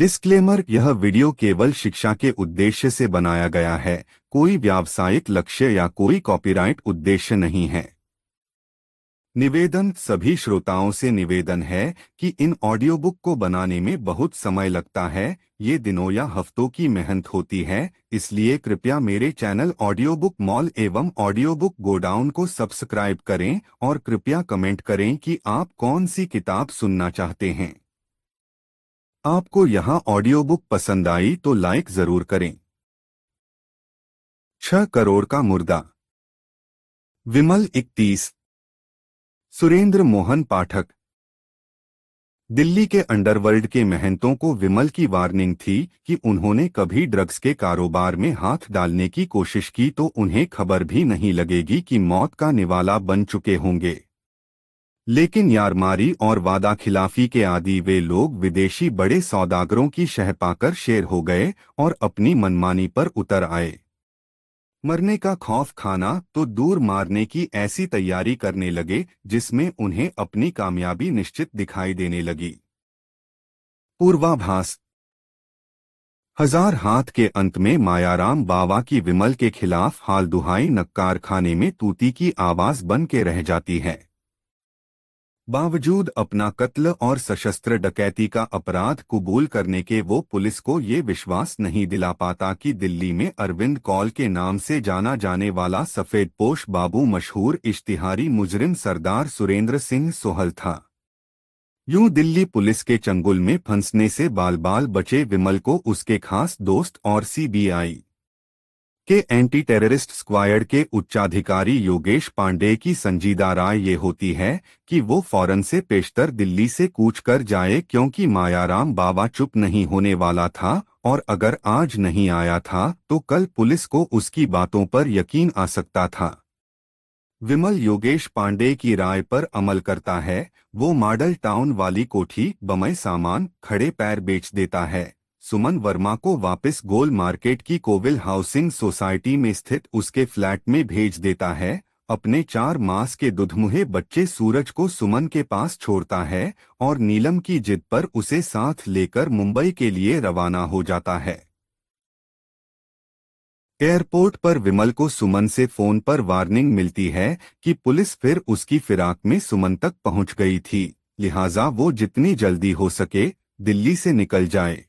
Disclaimer यह video केवल शिक्षा के उद्देश्य से बनाया गया है कोई व्यावसायिक लक्ष्य या कोई कॉपीराइट उद्देश्य नहीं है निवेदन सभी श्रोताओं से निवेदन है कि इन ऑडियो बुक को बनाने में बहुत समय लगता है ये दिनों या हफ्तों की मेहनत होती है इसलिए कृपया मेरे चैनल ऑडियो बुक मॉल एवं ऑडियो बुक गोडाउन को सब्सक्राइब करें और कृपया कमेंट करें कि आप कौन सी किताब सुनना चाहते हैं आपको यहां ऑडियो बुक पसंद आई तो लाइक जरूर करें छह करोड़ का मुर्दा विमल इकतीस सुरेंद्र मोहन पाठक दिल्ली के अंडरवर्ल्ड के महंतों को विमल की वार्निंग थी कि उन्होंने कभी ड्रग्स के कारोबार में हाथ डालने की कोशिश की तो उन्हें खबर भी नहीं लगेगी कि मौत का निवाला बन चुके होंगे लेकिन यारमारी और वादा खिलाफी के आदि वे लोग विदेशी बड़े सौदागरों की शह पाकर शेर हो गए और अपनी मनमानी पर उतर आए मरने का खौफ खाना तो दूर मारने की ऐसी तैयारी करने लगे जिसमें उन्हें अपनी कामयाबी निश्चित दिखाई देने लगी पूर्वाभास हजार हाथ के अंत में मायाराम बाबा की विमल के खिलाफ हाल दुहाई नक्कार खाने में तूती की आवाज बन के रह जाती है बावजूद अपना कत्ल और सशस्त्र डकैती का अपराध कबूल करने के वो पुलिस को ये विश्वास नहीं दिला पाता कि दिल्ली में अरविंद कौल के नाम से जाना जाने वाला सफेद पोष बाबू मशहूर इश्तिहारी मुजरिम सरदार सुरेंद्र सिंह सोहल था यूं दिल्ली पुलिस के चंगुल में फंसने से बाल बाल बचे विमल को उसके खास दोस्त और सीबीआई के एंटी टेररिस्ट स्क्वायड के उच्चाधिकारी योगेश पांडे की संजीदा राय ये होती है कि वो फौरन से पेशतर दिल्ली से कूच कर जाए क्योंकि मायाराम बाबा चुप नहीं होने वाला था और अगर आज नहीं आया था तो कल पुलिस को उसकी बातों पर यकीन आ सकता था विमल योगेश पांडे की राय पर अमल करता है वो मॉडल टाउन वाली कोठी बमय सामान खड़े पैर बेच देता है सुमन वर्मा को वापस गोल मार्केट की कोविल हाउसिंग सोसाइटी में स्थित उसके फ्लैट में भेज देता है अपने चार मास के दुधमुहे बच्चे सूरज को सुमन के पास छोड़ता है और नीलम की जिद पर उसे साथ लेकर मुंबई के लिए रवाना हो जाता है एयरपोर्ट पर विमल को सुमन से फोन पर वार्निंग मिलती है कि पुलिस फिर उसकी फिराक में सुमन तक पहुंच गई थी लिहाजा वो जितनी जल्दी हो सके दिल्ली से निकल जाए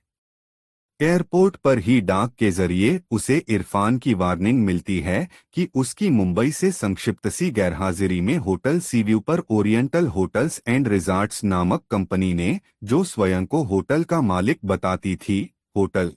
एयरपोर्ट पर ही डाक के जरिए उसे इरफान की वार्निंग मिलती है कि उसकी मुंबई से संक्षिप्त सी गैरहाजिरी में होटल सीव्यू पर ओरिएंटल होटल्स एंड रिजॉर्ट्स नामक कंपनी ने जो स्वयं को होटल का मालिक बताती थी होटल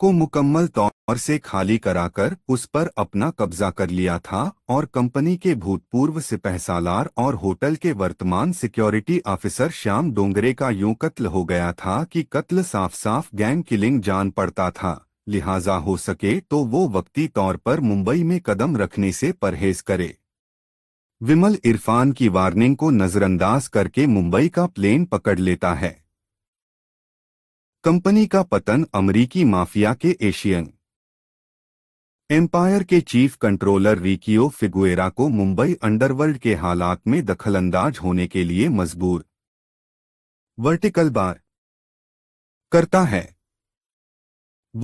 को मुकम्मल तौर से खाली कराकर उस पर अपना कब्जा कर लिया था और कंपनी के भूतपूर्व सिपहसालार और होटल के वर्तमान सिक्योरिटी ऑफिसर श्याम डोंगरे का यूं कत्ल हो गया था कि कत्ल साफ साफ गैंग किलिंग जान पड़ता था लिहाजा हो सके तो वो वक्ती तौर पर मुंबई में कदम रखने से परहेज करे विमल इरफान की वार्निंग को नज़रअंदाज करके मुंबई का प्लेन पकड़ लेता है कंपनी का पतन अमरीकी माफिया के एशियन एम्पायर के चीफ कंट्रोलर रिकियो फिगुएरा को मुंबई अंडरवर्ल्ड के हालात में दखलंदाज होने के लिए मजबूर वर्टिकल बार करता है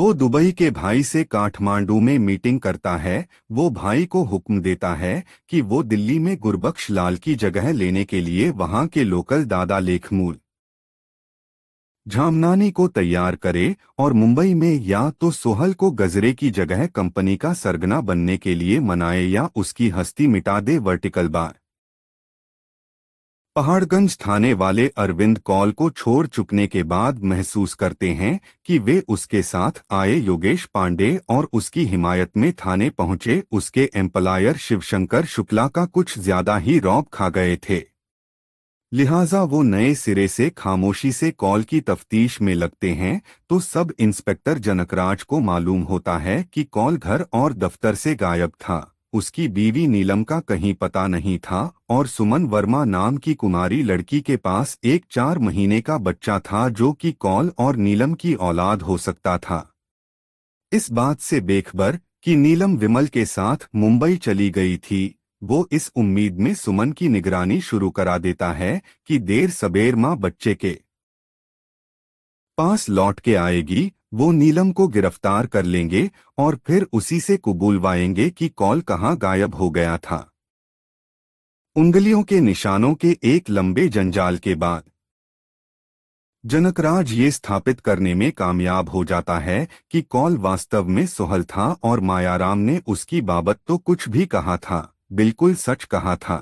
वो दुबई के भाई से काठमांडू में मीटिंग करता है वो भाई को हुक्म देता है कि वो दिल्ली में गुरबख्श लाल की जगह लेने के लिए वहां के लोकल दादा लेखमूल झामनानी को तैयार करे और मुंबई में या तो सोहल को गजरे की जगह कंपनी का सरगना बनने के लिए मनाए या उसकी हस्ती मिटा दे वर्टिकल बार पहाड़गंज थाने वाले अरविंद कौल को छोड़ चुकने के बाद महसूस करते हैं कि वे उसके साथ आए योगेश पांडे और उसकी हिमायत में थाने पहुंचे उसके एम्प्लायर शिवशंकर शुक्ला का कुछ ज्यादा ही रौब खा गए थे लिहाजा वो नए सिरे से खामोशी से कॉल की तफ्तीश में लगते हैं तो सब इंस्पेक्टर जनकराज को मालूम होता है कि कॉल घर और दफ्तर से गायब था उसकी बीवी नीलम का कहीं पता नहीं था और सुमन वर्मा नाम की कुमारी लड़की के पास एक चार महीने का बच्चा था जो कि कॉल और नीलम की औलाद हो सकता था इस बात से बेखबर कि नीलम विमल के साथ मुंबई चली गई थी वो इस उम्मीद में सुमन की निगरानी शुरू करा देता है कि देर सबेर माँ बच्चे के पास लौट के आएगी वो नीलम को गिरफ्तार कर लेंगे और फिर उसी से कबूलवाएंगे कि कॉल कहाँ गायब हो गया था उंगलियों के निशानों के एक लंबे जंजाल के बाद जनकराज ये स्थापित करने में कामयाब हो जाता है कि कॉल वास्तव में सोहल था और मायाराम ने उसकी बाबत तो कुछ भी कहा था बिल्कुल सच कहा था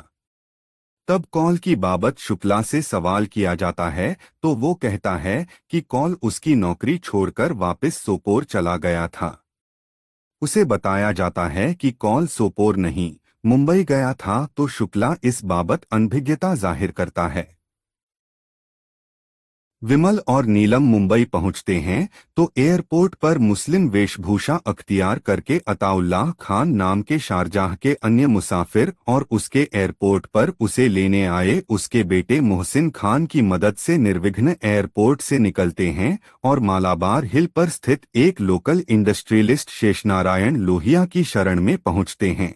तब कॉल की बाबत शुक्ला से सवाल किया जाता है तो वो कहता है कि कॉल उसकी नौकरी छोड़कर वापस सोपोर चला गया था उसे बताया जाता है कि कॉल सोपोर नहीं मुंबई गया था तो शुक्ला इस बाबत अनभिज्ञता जाहिर करता है विमल और नीलम मुंबई पहुंचते हैं तो एयरपोर्ट पर मुस्लिम वेशभूषा अख्तियार करके अताउल्लाह खान नाम के शारजाह के अन्य मुसाफिर और उसके एयरपोर्ट पर उसे लेने आए उसके बेटे मोहसिन खान की मदद से निर्विघ्न एयरपोर्ट से निकलते हैं और मालाबार हिल पर स्थित एक लोकल इंडस्ट्रियलिस्ट शेषनारायण लोहिया की शरण में पहुँचते हैं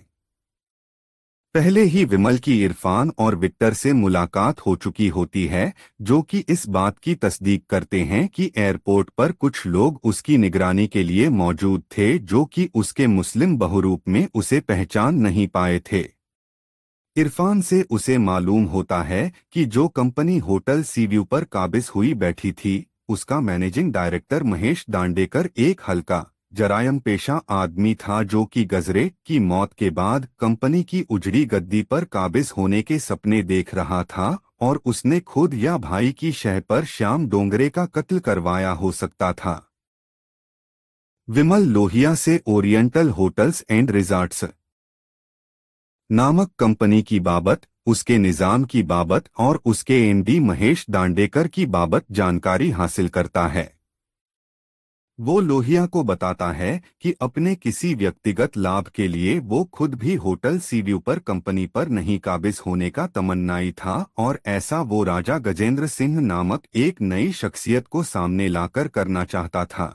पहले ही विमल की इरफान और विक्टर से मुलाकात हो चुकी होती है जो कि इस बात की तस्दीक करते हैं कि एयरपोर्ट पर कुछ लोग उसकी निगरानी के लिए मौजूद थे जो कि उसके मुस्लिम बहुरूप में उसे पहचान नहीं पाए थे इरफान से उसे मालूम होता है कि जो कंपनी होटल सीव्यू पर काबिज हुई बैठी थी उसका मैनेजिंग डायरेक्टर महेश दांडेकर एक हल्का जरायम पेशा आदमी था जो कि गजरे की मौत के बाद कंपनी की उजड़ी गद्दी पर काबिज होने के सपने देख रहा था और उसने खुद या भाई की शह पर श्याम डोंगरे का कत्ल करवाया हो सकता था विमल लोहिया से ओरिएंटल होटल्स एंड रिजॉर्ट्स नामक कंपनी की बाबत उसके निज़ाम की बाबत और उसके एमडी महेश दांडेकर की बाबत जानकारी हासिल करता है वो लोहिया को बताता है कि अपने किसी व्यक्तिगत लाभ के लिए वो खुद भी होटल सीडियो पर कंपनी पर नहीं काबिज होने का तमन्नाई था और ऐसा वो राजा गजेंद्र सिंह नामक एक नई शख्सियत को सामने लाकर करना चाहता था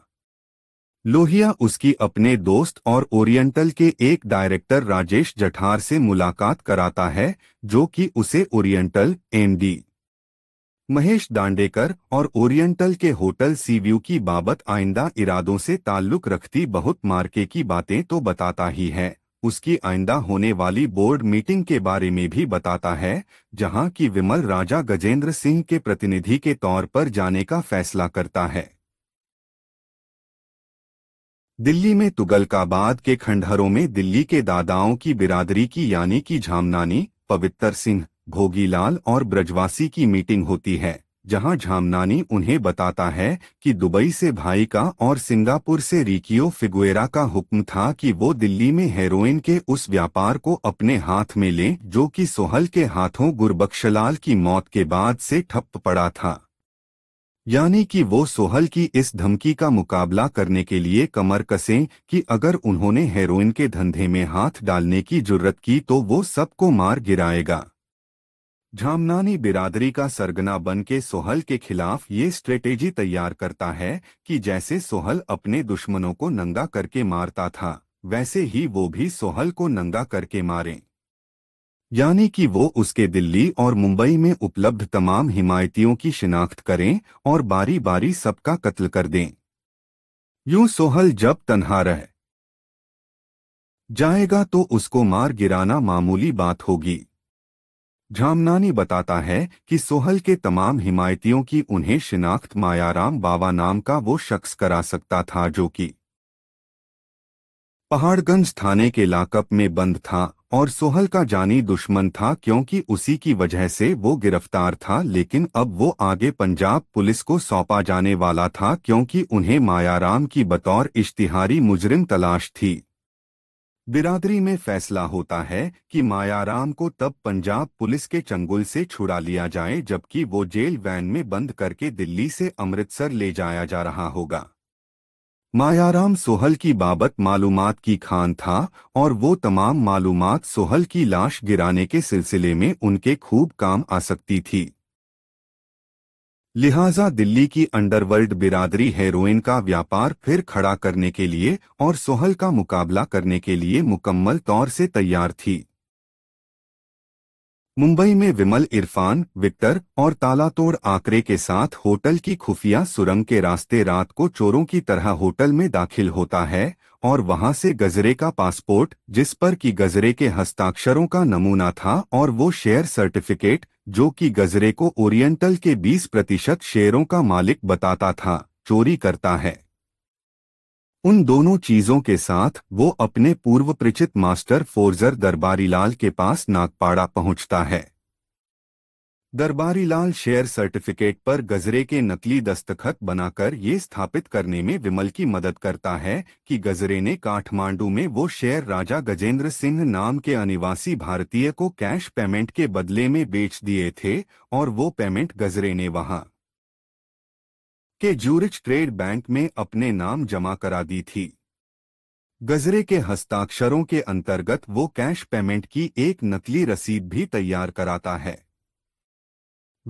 लोहिया उसकी अपने दोस्त और ओरिएंटल के एक डायरेक्टर राजेश जठार से मुलाकात कराता है जो कि उसे ओरिएंटल एमडी महेश दांडेकर और ओरिएंटल के होटल सी व्यू की बाबत आइंदा इरादों से ताल्लुक रखती बहुत मार्के की बातें तो बताता ही है उसकी आइंदा होने वाली बोर्ड मीटिंग के बारे में भी बताता है जहां की विमल राजा गजेंद्र सिंह के प्रतिनिधि के तौर पर जाने का फैसला करता है दिल्ली में तुगलकाबाद के खंडहरों में दिल्ली के दादाओं की बिरादरी की यानी की झामनानी पवित्र सिंह भोगीलाल और ब्रजवासी की मीटिंग होती है जहां झामनानी उन्हें बताता है कि दुबई से भाई का और सिंगापुर से रिकियो फिगुएरा का हुक्म था कि वो दिल्ली में हेरोइन के उस व्यापार को अपने हाथ में लें जो कि सोहल के हाथों गुरबख्शलाल की मौत के बाद से ठप पड़ा था यानी कि वो सोहल की इस धमकी का मुकाबला करने के लिए कमर कसें कि अगर उन्होंने हेरोइन के धंधे में हाथ डालने की जरूरत की तो वो सबको मार गिराएगा झामनानी बिरादरी का सरगना बन के सोहल के खिलाफ ये स्ट्रेटेजी तैयार करता है कि जैसे सोहल अपने दुश्मनों को नंगा करके मारता था वैसे ही वो भी सोहल को नंगा करके मारें यानी कि वो उसके दिल्ली और मुंबई में उपलब्ध तमाम हिमायतियों की शिनाख्त करें और बारी बारी सबका कत्ल कर दें यूं सोहल जब तन्हा रह जाएगा तो उसको मार गिराना मामूली बात होगी झामनानी बताता है कि सोहल के तमाम हिमायतियों की उन्हें शिनाख्त मायाराम बाबा नाम का वो शख्स करा सकता था जो कि पहाड़गंज थाने के लाकअप में बंद था और सोहल का जानी दुश्मन था क्योंकि उसी की वजह से वो गिरफ्तार था लेकिन अब वो आगे पंजाब पुलिस को सौंपा जाने वाला था क्योंकि उन्हें मायाराम की बतौर इश्तिहारी मुजरिम तलाश थी बिरादरी में फैसला होता है कि मायाराम को तब पंजाब पुलिस के चंगुल से छुड़ा लिया जाए जबकि वो जेल वैन में बंद करके दिल्ली से अमृतसर ले जाया जा रहा होगा मायाराम सोहल की बाबत मालूम की खान था और वो तमाम मालूम सोहल की लाश गिराने के सिलसिले में उनके खूब काम आ सकती थी लिहाजा दिल्ली की अंडरवर्ल्ड बिरादरी हेरोइन का व्यापार फिर खड़ा करने के लिए और सोहल का मुकाबला करने के लिए मुकम्मल तौर से तैयार थी मुंबई में विमल इरफान विक्टर और तालातोड़ आकरे के साथ होटल की खुफिया सुरंग के रास्ते रात को चोरों की तरह होटल में दाखिल होता है और वहां से गजरे का पासपोर्ट जिस पर कि गजरे के हस्ताक्षरों का नमूना था और वो शेयर सर्टिफिकेट जो कि गजरे को ओरिएंटल के 20 प्रतिशत शेयरों का मालिक बताता था चोरी करता है उन दोनों चीजों के साथ वो अपने पूर्व परिचित मास्टर फोर्जर दरबारीलाल के पास नागपाड़ा पहुंचता है दरबारी लाल शेयर सर्टिफिकेट पर गजरे के नकली दस्तखत बनाकर ये स्थापित करने में विमल की मदद करता है कि गजरे ने काठमांडू में वो शेयर राजा गजेंद्र सिंह नाम के अनिवासी भारतीय को कैश पेमेंट के बदले में बेच दिए थे और वो पेमेंट गजरे ने वहां के जूरिच ट्रेड बैंक में अपने नाम जमा करा दी थी गजरे के हस्ताक्षरों के अंतर्गत वो कैश पेमेंट की एक नकली रसीद भी तैयार कराता है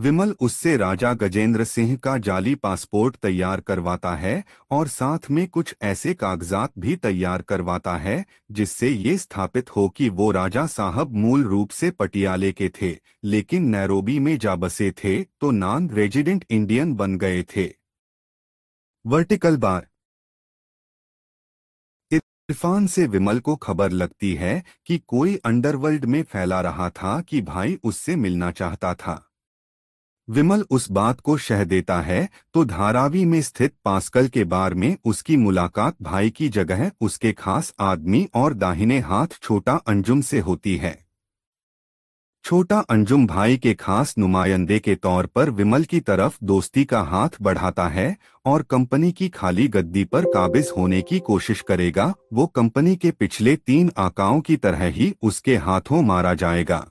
विमल उससे राजा गजेंद्र सिंह का जाली पासपोर्ट तैयार करवाता है और साथ में कुछ ऐसे कागजात भी तैयार करवाता है जिससे ये स्थापित हो कि वो राजा साहब मूल रूप से पटियाले के थे लेकिन नैरोबी में जा बसे थे तो नान रेजिडेंट इंडियन बन गए थे वर्टिकल बार इरफान से विमल को खबर लगती है कि कोई अंडरवर्ल्ड में फैला रहा था कि भाई उससे मिलना चाहता था विमल उस बात को शह देता है तो धारावी में स्थित पास्कल के बार में उसकी मुलाकात भाई की जगह उसके खास आदमी और दाहिने हाथ छोटा अंजुम से होती है छोटा अंजुम भाई के खास नुमाइंदे के तौर पर विमल की तरफ दोस्ती का हाथ बढ़ाता है और कंपनी की खाली गद्दी पर काबिज होने की कोशिश करेगा वो कंपनी के पिछले तीन आकाओं की तरह ही उसके हाथों मारा जाएगा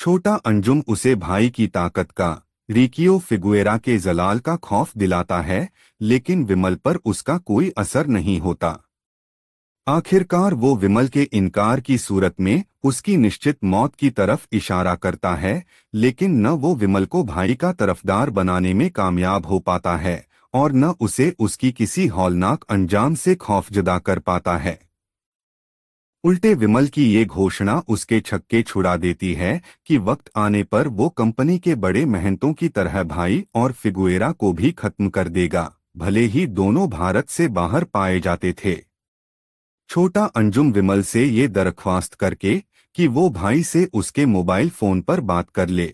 छोटा अंजुम उसे भाई की ताकत का रिकियो फिगुएरा के जलाल का खौफ दिलाता है लेकिन विमल पर उसका कोई असर नहीं होता आखिरकार वो विमल के इनकार की सूरत में उसकी निश्चित मौत की तरफ इशारा करता है लेकिन न वो विमल को भाई का तरफदार बनाने में कामयाब हो पाता है और न उसे उसकी किसी हौलनाक अंजाम से खौफ जदा कर पाता है उल्टे विमल की ये घोषणा उसके छक्के छुड़ा देती है कि वक्त आने पर वो कंपनी के बड़े मेहनतों की तरह भाई और फिगुएरा को भी खत्म कर देगा भले ही दोनों भारत से बाहर पाए जाते थे छोटा अंजुम विमल से ये दरख्वास्त करके कि वो भाई से उसके मोबाइल फोन पर बात कर ले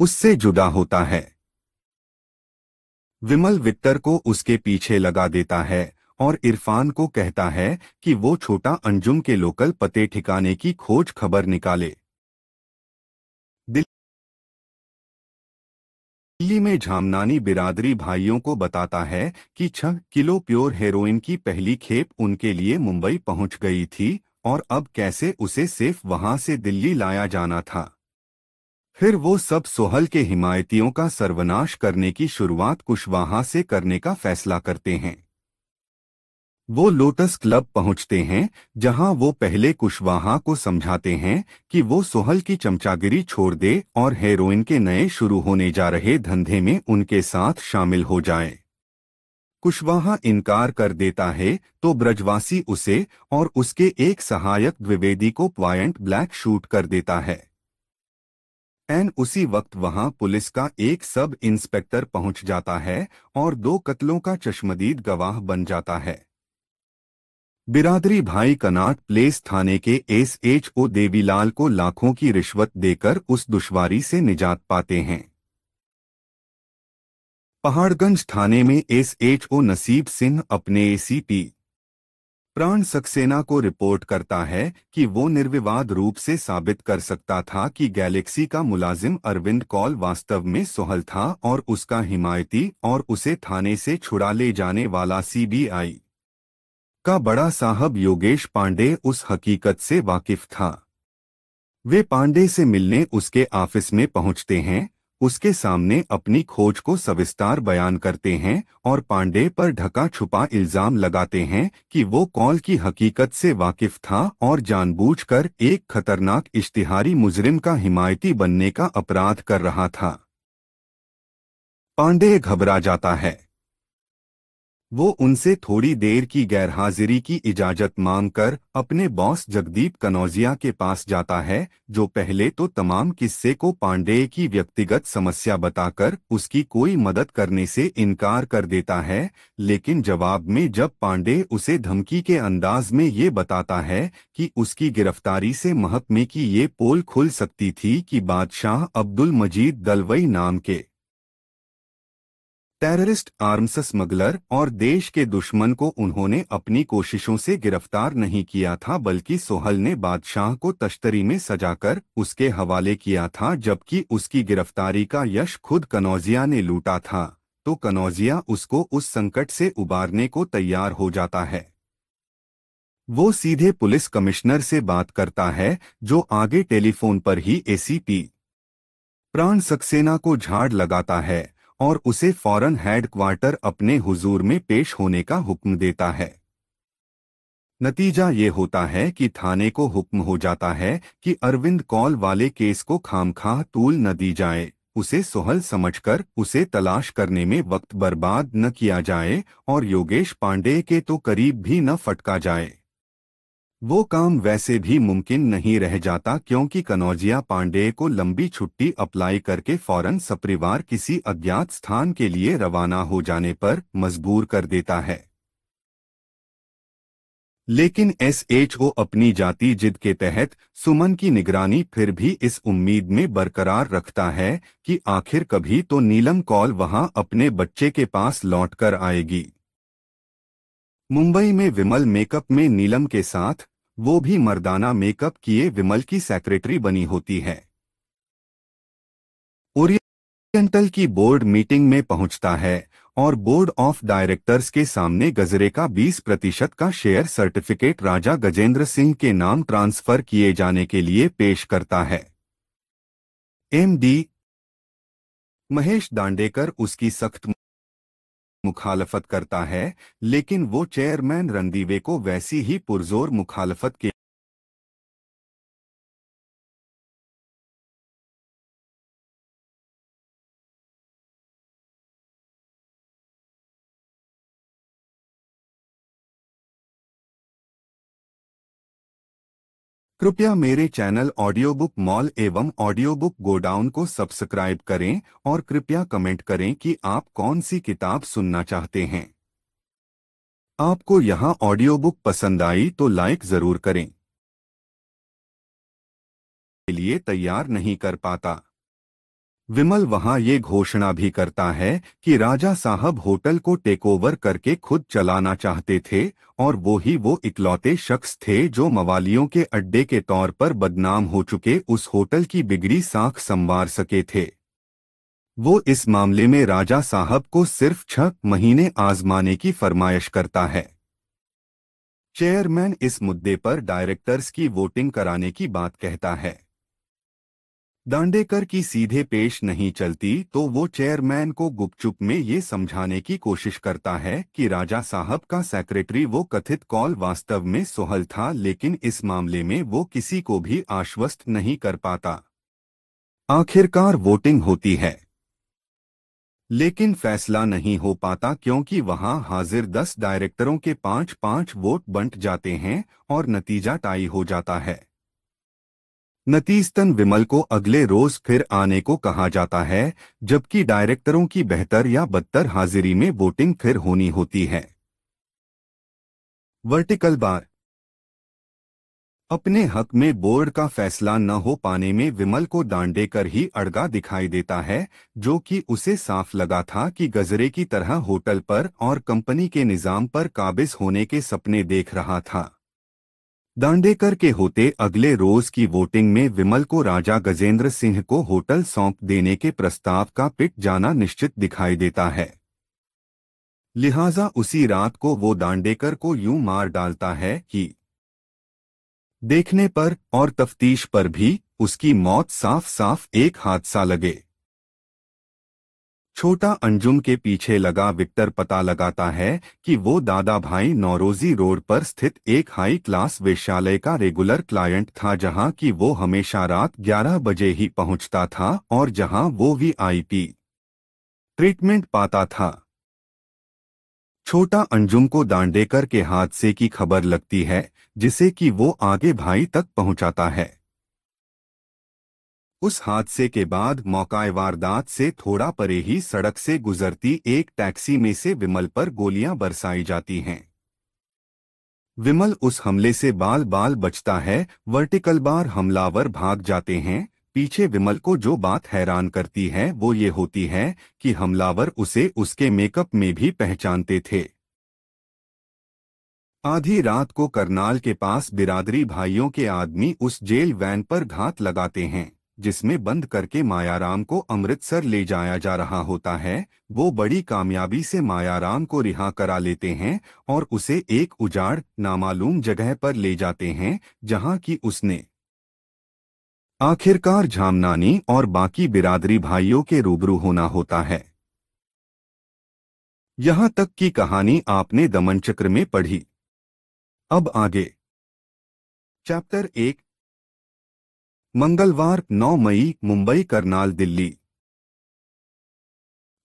उससे जुदा होता है विमल वित्तर को उसके पीछे लगा देता है और इरफान को कहता है कि वो छोटा अंजुम के लोकल पते ठिकाने की खोज खबर निकाले दिल्ली में झामनानी बिरादरी भाइयों को बताता है कि छह किलो प्योर हेरोइन की पहली खेप उनके लिए मुंबई पहुंच गई थी और अब कैसे उसे सिर्फ वहां से दिल्ली लाया जाना था फिर वो सब सोहल के हिमायतियों का सर्वनाश करने की शुरुआत कुशवाहा से करने का फैसला करते हैं वो लोटस क्लब पहुंचते हैं जहां वो पहले कुशवाहा को समझाते हैं कि वो सोहल की चमचागिरी छोड़ दे और हेरोइन के नए शुरू होने जा रहे धंधे में उनके साथ शामिल हो जाए कुशवाहा इनकार कर देता है तो ब्रजवासी उसे और उसके एक सहायक द्विवेदी को प्वाइंट ब्लैक शूट कर देता है एन उसी वक्त वहां पुलिस का एक सब इंस्पेक्टर पहुंच जाता है और दो कत्लों का चश्मदीद गवाह बन जाता है बिरादरी भाई कनाट प्लेस थाने के एस एच ओ देवीलाल को लाखों की रिश्वत देकर उस दुश्वारी से निजात पाते हैं पहाड़गंज थाने में एस एच ओ नसीब सिंह अपने एसीपी प्राण सक्सेना को रिपोर्ट करता है कि वो निर्विवाद रूप से साबित कर सकता था कि गैलेक्सी का मुलाजिम अरविंद कॉल वास्तव में सोहल था और उसका हिमायती और उसे थाने से छुड़ा ले जाने वाला सीबीआई का बड़ा साहब योगेश पांडे उस हकीकत से वाकिफ था वे पांडे से मिलने उसके ऑफिस में पहुंचते हैं उसके सामने अपनी खोज को सविस्तार बयान करते हैं और पांडे पर ढका छुपा इल्जाम लगाते हैं कि वो कॉल की हकीकत से वाकिफ था और जानबूझकर एक खतरनाक इश्तिहारी मुजरिम का हिमायती बनने का अपराध कर रहा था पांडे घबरा जाता है वो उनसे थोड़ी देर की गैरहाजिरी की इजाजत मांगकर अपने बॉस जगदीप कनौजिया के पास जाता है जो पहले तो तमाम किस्से को पांडेय की व्यक्तिगत समस्या बताकर उसकी कोई मदद करने से इनकार कर देता है लेकिन जवाब में जब पांडेय उसे धमकी के अंदाज में ये बताता है कि उसकी गिरफ्तारी से महकमे की ये पोल खुल सकती थी कि बादशाह अब्दुल मजीद दलवई नाम के टेररिस्ट आर्म्स स्मगलर और देश के दुश्मन को उन्होंने अपनी कोशिशों से गिरफ्तार नहीं किया था बल्कि सोहल ने बादशाह को तश्तरी में सजाकर उसके हवाले किया था जबकि उसकी गिरफ्तारी का यश खुद कनौजिया ने लूटा था तो कनौजिया उसको उस संकट से उबारने को तैयार हो जाता है वो सीधे पुलिस कमिश्नर से बात करता है जो आगे टेलीफोन पर ही एसीपी प्राण सक्सेना को झाड़ लगाता है और उसे फौरन हेडक्वार्टर अपने हुजूर में पेश होने का हुक्म देता है नतीजा ये होता है कि थाने को हुक्म हो जाता है कि अरविंद कॉल वाले केस को खामखा तूल न दी जाए उसे सोहल समझकर उसे तलाश करने में वक्त बर्बाद न किया जाए और योगेश पांडे के तो करीब भी न फटका जाए वो काम वैसे भी मुमकिन नहीं रह जाता क्योंकि कनौजिया पांडेय को लंबी छुट्टी अप्लाई करके फौरन सपरिवार किसी अज्ञात स्थान के लिए रवाना हो जाने पर मजबूर कर देता है लेकिन एसएचओ अपनी जाति जिद के तहत सुमन की निगरानी फिर भी इस उम्मीद में बरकरार रखता है कि आखिर कभी तो नीलम कौल वहां अपने बच्चे के पास लौटकर आएगी मुंबई में विमल मेकअप में नीलम के साथ वो भी मर्दाना मेकअप किए विमल की सेक्रेटरी बनी होती है ओरिएंटल की बोर्ड मीटिंग में पहुंचता है और बोर्ड ऑफ डायरेक्टर्स के सामने गजरे का 20 प्रतिशत का शेयर सर्टिफिकेट राजा गजेंद्र सिंह के नाम ट्रांसफर किए जाने के लिए पेश करता है एमडी महेश दांडेकर उसकी सख्त मुखालफत करता है लेकिन वो चेयरमैन रणदीवे को वैसी ही पुरजोर मुखालफत के कृपया मेरे चैनल ऑडियो बुक मॉल एवं ऑडियो बुक गोडाउन को सब्सक्राइब करें और कृपया कमेंट करें कि आप कौन सी किताब सुनना चाहते हैं आपको यहां ऑडियो बुक पसंद आई तो लाइक जरूर करें के लिए तैयार नहीं कर पाता विमल वहां ये घोषणा भी करता है कि राजा साहब होटल को टेकओवर करके खुद चलाना चाहते थे और वो ही वो इकलौते शख्स थे जो मवालियों के अड्डे के तौर पर बदनाम हो चुके उस होटल की बिगड़ी साख संवार सके थे वो इस मामले में राजा साहब को सिर्फ छह महीने आजमाने की फरमाइश करता है चेयरमैन इस मुद्दे पर डायरेक्टर्स की वोटिंग कराने की बात कहता है दांडेकर की सीधे पेश नहीं चलती तो वो चेयरमैन को गुपचुप में ये समझाने की कोशिश करता है कि राजा साहब का सेक्रेटरी वो कथित कॉल वास्तव में सोहल था लेकिन इस मामले में वो किसी को भी आश्वस्त नहीं कर पाता आखिरकार वोटिंग होती है लेकिन फैसला नहीं हो पाता क्योंकि वहां हाजिर दस डायरेक्टरों के पांच पांच वोट बंट जाते हैं और नतीजा टाई हो जाता है नतीजतन विमल को अगले रोज फिर आने को कहा जाता है जबकि डायरेक्टरों की बेहतर या बदतर हाजिरी में वोटिंग फिर होनी होती है वर्टिकल बार अपने हक में बोर्ड का फैसला न हो पाने में विमल को डांडे कर ही अड़गा दिखाई देता है जो कि उसे साफ लगा था कि गजरे की तरह होटल पर और कंपनी के निज़ाम पर काबिज होने के सपने देख रहा था दांडेकर के होते अगले रोज की वोटिंग में विमल को राजा गजेंद्र सिंह को होटल सौंप देने के प्रस्ताव का पिट जाना निश्चित दिखाई देता है लिहाजा उसी रात को वो दांडेकर को यूं मार डालता है कि देखने पर और तफ्तीश पर भी उसकी मौत साफ साफ एक हादसा लगे छोटा अंजुम के पीछे लगा विक्टर पता लगाता है कि वो दादा भाई नौरोजी रोड पर स्थित एक हाई क्लास वेश्यालय का रेगुलर क्लाइंट था जहां की वो हमेशा रात 11 बजे ही पहुंचता था और जहां वो भी आई पी ट्रीटमेंट पाता था छोटा अंजुम को दांडेकर के हादसे की खबर लगती है जिसे कि वो आगे भाई तक पहुंचाता है उस हादसे के बाद मौका वारदात से थोड़ा परे ही सड़क से गुजरती एक टैक्सी में से विमल पर गोलियां बरसाई जाती हैं विमल उस हमले से बाल बाल बचता है वर्टिकल बार हमलावर भाग जाते हैं पीछे विमल को जो बात हैरान करती है वो ये होती है कि हमलावर उसे उसके मेकअप में भी पहचानते थे आधी रात को करनाल के पास बिरादरी भाइयों के आदमी उस जेल वैन पर घात लगाते हैं जिसमें बंद करके मायाराम को अमृतसर ले जाया जा रहा होता है वो बड़ी कामयाबी से मायाराम को रिहा करा लेते हैं और उसे एक उजाड़ नामालूम जगह पर ले जाते हैं जहां की उसने आखिरकार झामनानी और बाकी बिरादरी भाइयों के रूबरू होना होता है यहां तक की कहानी आपने दमन चक्र में पढ़ी अब आगे चैप्टर एक मंगलवार 9 मई मुंबई करनाल दिल्ली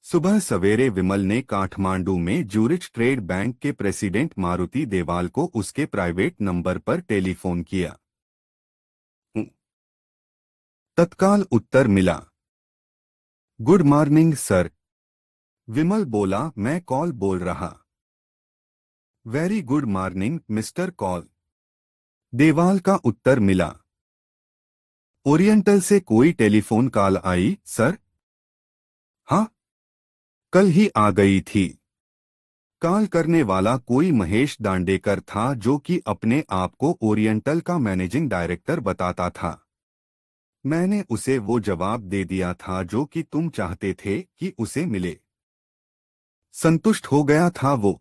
सुबह सवेरे विमल ने काठमांडू में जूरिच ट्रेड बैंक के प्रेसिडेंट मारुति देवाल को उसके प्राइवेट नंबर पर टेलीफोन किया तत्काल उत्तर मिला गुड मॉर्निंग सर विमल बोला मैं कॉल बोल रहा very good morning mister Kaul Deval का उत्तर मिला ओरिएंटल से कोई टेलीफोन कॉल आई सर हाँ कल ही आ गई थी कॉल करने वाला कोई महेश दांडेकर था जो कि अपने आप को ओरिएंटल का मैनेजिंग डायरेक्टर बताता था मैंने उसे वो जवाब दे दिया था जो कि तुम चाहते थे कि उसे मिले संतुष्ट हो गया था वो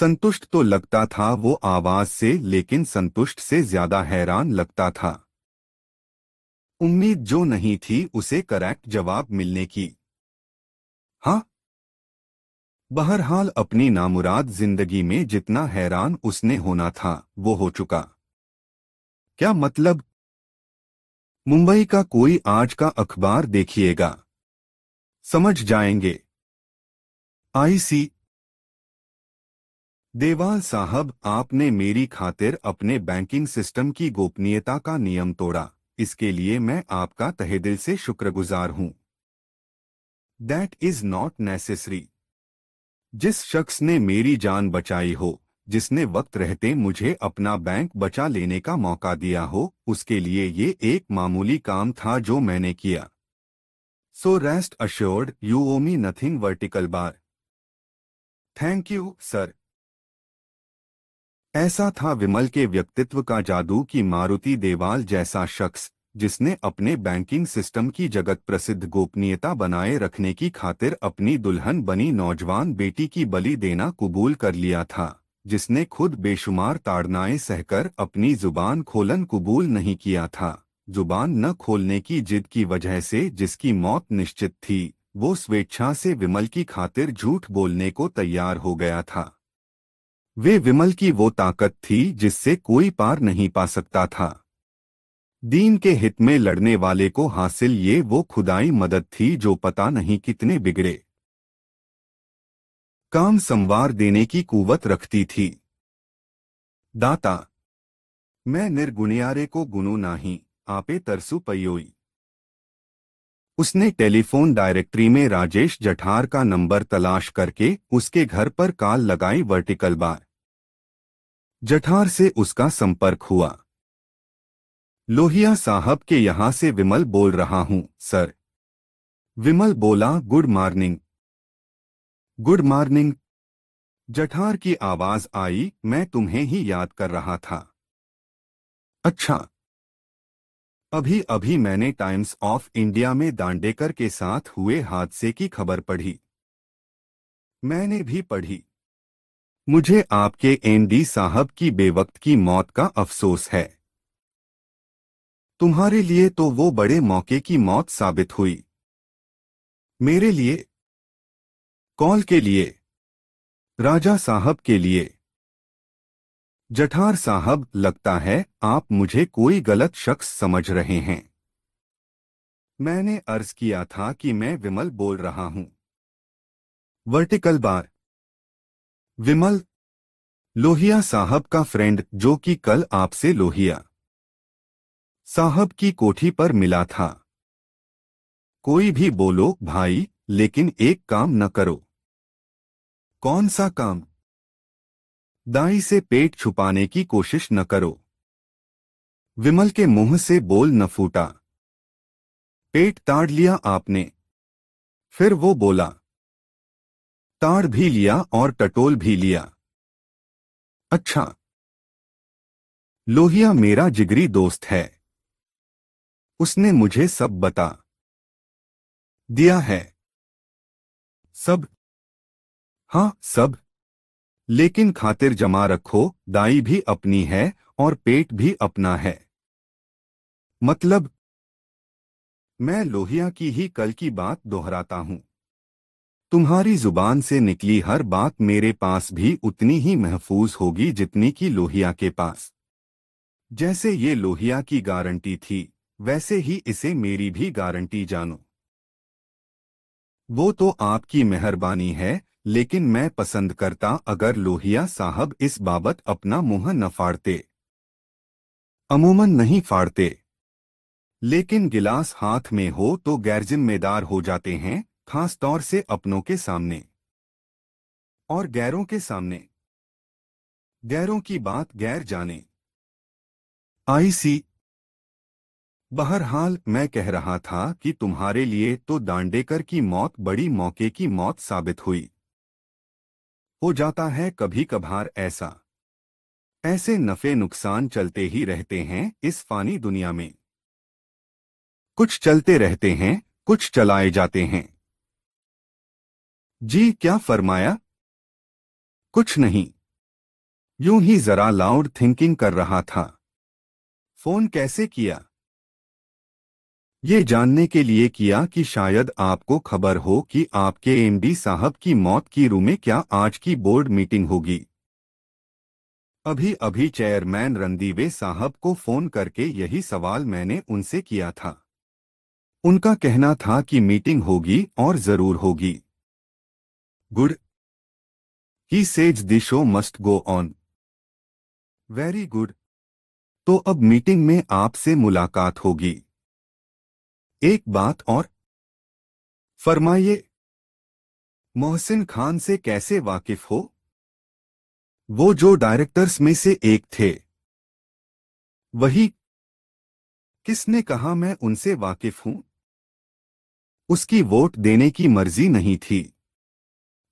संतुष्ट तो लगता था वो आवाज से लेकिन संतुष्ट से ज्यादा हैरान लगता था उम्मीद जो नहीं थी उसे करेक्ट जवाब मिलने की हाँ बहरहाल अपनी नामुराद जिंदगी में जितना हैरान उसने होना था वो हो चुका क्या मतलब मुंबई का कोई आज का अखबार देखिएगा समझ जाएंगे आईसी देवाल साहब आपने मेरी खातिर अपने बैंकिंग सिस्टम की गोपनीयता का नियम तोड़ा इसके लिए मैं आपका तहेदिल से शुक्रगुजार हूं दैट इज नॉट नेसेसरी जिस शख्स ने मेरी जान बचाई हो जिसने वक्त रहते मुझे अपना बैंक बचा लेने का मौका दिया हो उसके लिए ये एक मामूली काम था जो मैंने किया so rest assured you owe me nothing vertical bar thank you sir ऐसा था विमल के व्यक्तित्व का जादू की मारुति देवाल जैसा शख्स जिसने अपने बैंकिंग सिस्टम की जगत प्रसिद्ध गोपनीयता बनाए रखने की खातिर अपनी दुल्हन बनी नौजवान बेटी की बलि देना कबूल कर लिया था जिसने खुद बेशुमार ताड़नाएं सहकर अपनी जुबान खोलन कबूल नहीं किया था जुबान न खोलने की जिद की वजह से जिसकी मौत निश्चित थी वो स्वेच्छा से विमल की खातिर झूठ बोलने को तैयार हो गया था वे विमल की वो ताकत थी जिससे कोई पार नहीं पा सकता था दीन के हित में लड़ने वाले को हासिल ये वो खुदाई मदद थी जो पता नहीं कितने बिगड़े काम संवार देने की कुवत रखती थी दाता मैं निर्गुणियारे को गुनु नाही आपे तरसु पयोई उसने टेलीफोन डायरेक्टरी में राजेश जठार का नंबर तलाश करके उसके घर पर काल लगाई वर्टिकल बार जठार से उसका संपर्क हुआ लोहिया साहब के यहां से विमल बोल रहा हूं सर विमल बोला good morning good morning Jathar की आवाज आई मैं तुम्हें ही याद कर रहा था अच्छा अभी अभी मैंने टाइम्स ऑफ इंडिया में दांडेकर के साथ हुए हादसे की खबर पढ़ी मैंने भी पढ़ी मुझे आपके एमडी साहब की बेवक्त की मौत का अफसोस है तुम्हारे लिए तो वो बड़े मौके की मौत साबित हुई मेरे लिए कॉल के लिए राजा साहब के लिए जठार साहब लगता है आप मुझे कोई गलत शख्स समझ रहे हैं मैंने अर्ज किया था कि मैं विमल बोल रहा हूं वर्टिकल बार विमल लोहिया साहब का फ्रेंड जो कि कल आपसे लोहिया साहब की कोठी पर मिला था कोई भी बोलो भाई लेकिन एक काम न करो कौन सा काम दाई से पेट छुपाने की कोशिश न करो विमल के मुंह से बोल न फूटा पेट ताड़ लिया आपने फिर वो बोला ताड़ भी लिया और टटोल भी लिया अच्छा लोहिया मेरा जिगरी दोस्त है उसने मुझे सब बता दिया है सब हाँ सब लेकिन खातिर जमा रखो दाई भी अपनी है और पेट भी अपना है मतलब मैं लोहिया की ही कल की बात दोहराता हूं तुम्हारी जुबान से निकली हर बात मेरे पास भी उतनी ही महफूज होगी जितनी की लोहिया के पास जैसे ये लोहिया की गारंटी थी वैसे ही इसे मेरी भी गारंटी जानो वो तो आपकी मेहरबानी है लेकिन मैं पसंद करता अगर लोहिया साहब इस बाबत अपना मुंह न फाड़ते अमूमन नहीं फाड़ते लेकिन गिलास हाथ में हो तो गैर जिम्मेदार हो जाते हैं खास तौर से अपनों के सामने और गैरों के सामने गैरों की बात गैर जाने आई सी बहरहाल मैं कह रहा था कि तुम्हारे लिए तो दांडेकर की मौत बड़ी मौके की मौत साबित हुई हो जाता है कभी कभार ऐसा ऐसे नफे नुकसान चलते ही रहते हैं इस फानी दुनिया में कुछ चलते रहते हैं कुछ चलाए जाते हैं जी क्या फरमाया कुछ नहीं यूं ही जरा लाउड थिंकिंग कर रहा था फोन कैसे किया ये जानने के लिए किया कि शायद आपको खबर हो कि आपके एमडी साहब की मौत की रू में क्या आज की बोर्ड मीटिंग होगी अभी अभी चेयरमैन रणदीवे साहब को फोन करके यही सवाल मैंने उनसे किया था उनका कहना था कि मीटिंग होगी और जरूर होगी good he says the show must go on very good तो अब मीटिंग में आपसे मुलाकात होगी एक बात और फरमाइए मोहसिन खान से कैसे वाकिफ हो वो जो डायरेक्टर्स में से एक थे वही किसने कहा मैं उनसे वाकिफ हूं उसकी वोट देने की मर्जी नहीं थी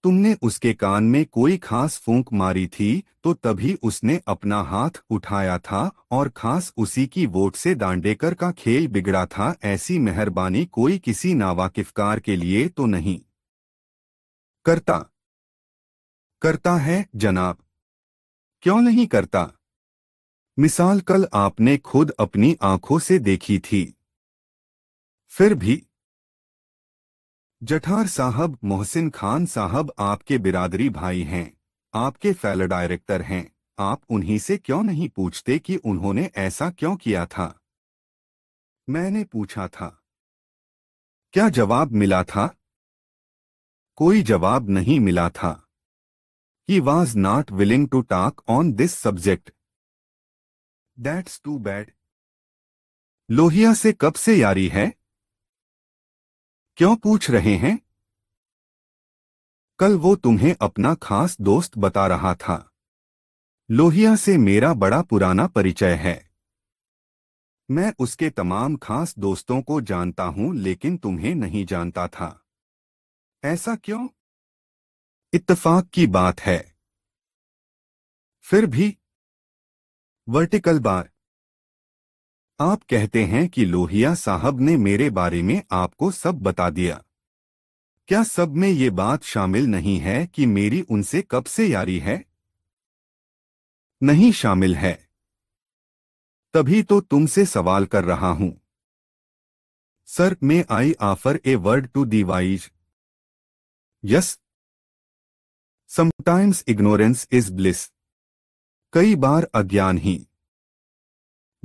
तुमने उसके कान में कोई खास फूंक मारी थी तो तभी उसने अपना हाथ उठाया था और खास उसी की वोट से दांडेकर का खेल बिगड़ा था ऐसी मेहरबानी कोई किसी नावाकिफकार के लिए तो नहीं करता करता है जनाब क्यों नहीं करता मिसाल कल आपने खुद अपनी आंखों से देखी थी फिर भी जठार साहब मोहसिन खान साहब आपके बिरादरी भाई हैं आपके फेलो डायरेक्टर हैं आप उन्हीं से क्यों नहीं पूछते कि उन्होंने ऐसा क्यों किया था मैंने पूछा था क्या जवाब मिला था कोई जवाब नहीं मिला था he was not willing to talk on this subject that's too bad Lohia से कब से यारी है क्यों पूछ रहे हैं कल वो तुम्हें अपना खास दोस्त बता रहा था लोहिया से मेरा बड़ा पुराना परिचय है मैं उसके तमाम खास दोस्तों को जानता हूं लेकिन तुम्हें नहीं जानता था ऐसा क्यों इत्तफाक की बात है फिर भी वर्टिकल बार आप कहते हैं कि लोहिया साहब ने मेरे बारे में आपको सब बता दिया क्या सब में ये बात शामिल नहीं है कि मेरी उनसे कब से यारी है नहीं शामिल है तभी तो तुमसे सवाल कर रहा हूं sir may I offer a word to the wise yes sometimes ignorance is bliss कई बार अज्ञान ही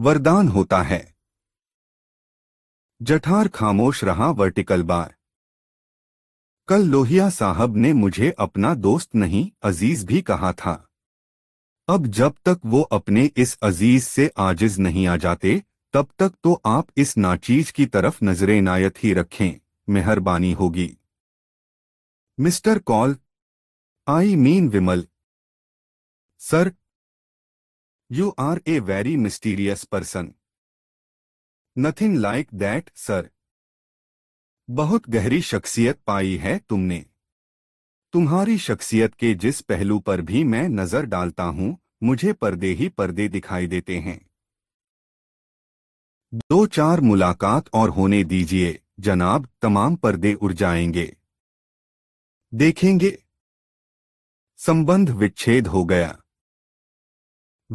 वरदान होता है जठार खामोश रहा वर्टिकल बार कल लोहिया साहब ने मुझे अपना दोस्त नहीं अजीज भी कहा था अब जब तक वो अपने इस अजीज से आजिज नहीं आ जाते तब तक तो आप इस नाचीज की तरफ नजरे नायत ही रखें मेहरबानी होगी mister Kaul I mean Vimal sir You are a very mysterious person. Nothing like that, sir. बहुत गहरी शख्सियत पाई है तुमने तुम्हारी शख्सियत के जिस पहलू पर भी मैं नजर डालता हूं मुझे पर्दे ही पर्दे दिखाई देते हैं दो चार मुलाकात और होने दीजिए जनाब तमाम पर्दे उड़ जाएंगे देखेंगे संबंध विच्छेद हो गया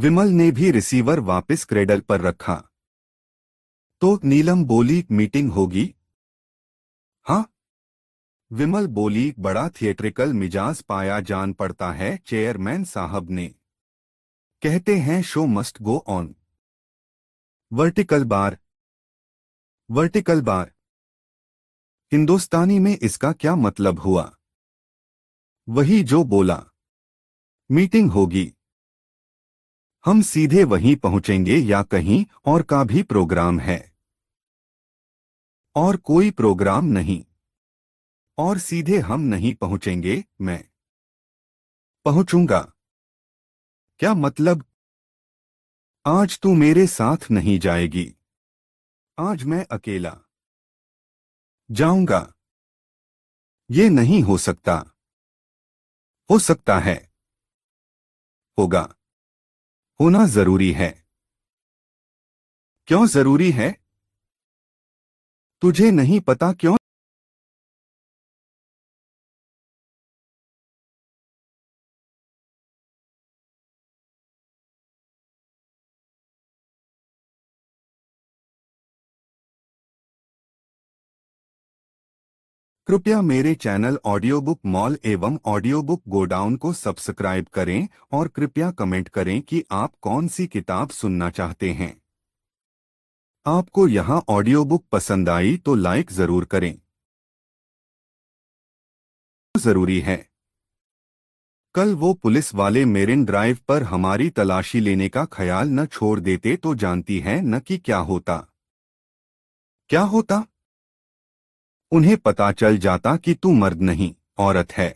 विमल ने भी रिसीवर वापस क्रेडल पर रखा तो नीलम बोली मीटिंग होगी हा विमल बोली बड़ा थिएट्रिकल मिजाज पाया जान पड़ता है चेयरमैन साहब ने कहते हैं show must go on vertical bar vertical bar Hindustani में इसका क्या मतलब हुआ वही जो बोला मीटिंग होगी हम सीधे वहीं पहुंचेंगे या कहीं और का भी प्रोग्राम है और कोई प्रोग्राम नहीं और सीधे हम नहीं पहुंचेंगे मैं पहुंचूंगा क्या मतलब आज तू मेरे साथ नहीं जाएगी आज मैं अकेला जाऊंगा ये नहीं हो सकता हो सकता है होगा होना जरूरी है क्यों जरूरी है तुझे नहीं पता क्यों कृपया मेरे चैनल ऑडियो बुक मॉल एवं ऑडियो बुक गोडाउन को सब्सक्राइब करें और कृपया कमेंट करें कि आप कौन सी किताब सुनना चाहते हैं आपको यहां ऑडियो बुक पसंद आई तो लाइक जरूर करें जरूरी है कल वो पुलिस वाले मेरिन ड्राइव पर हमारी तलाशी लेने का ख्याल न छोड़ देते तो जानती है न कि क्या होता क्या होता उन्हें पता चल जाता कि तू मर्द नहीं औरत है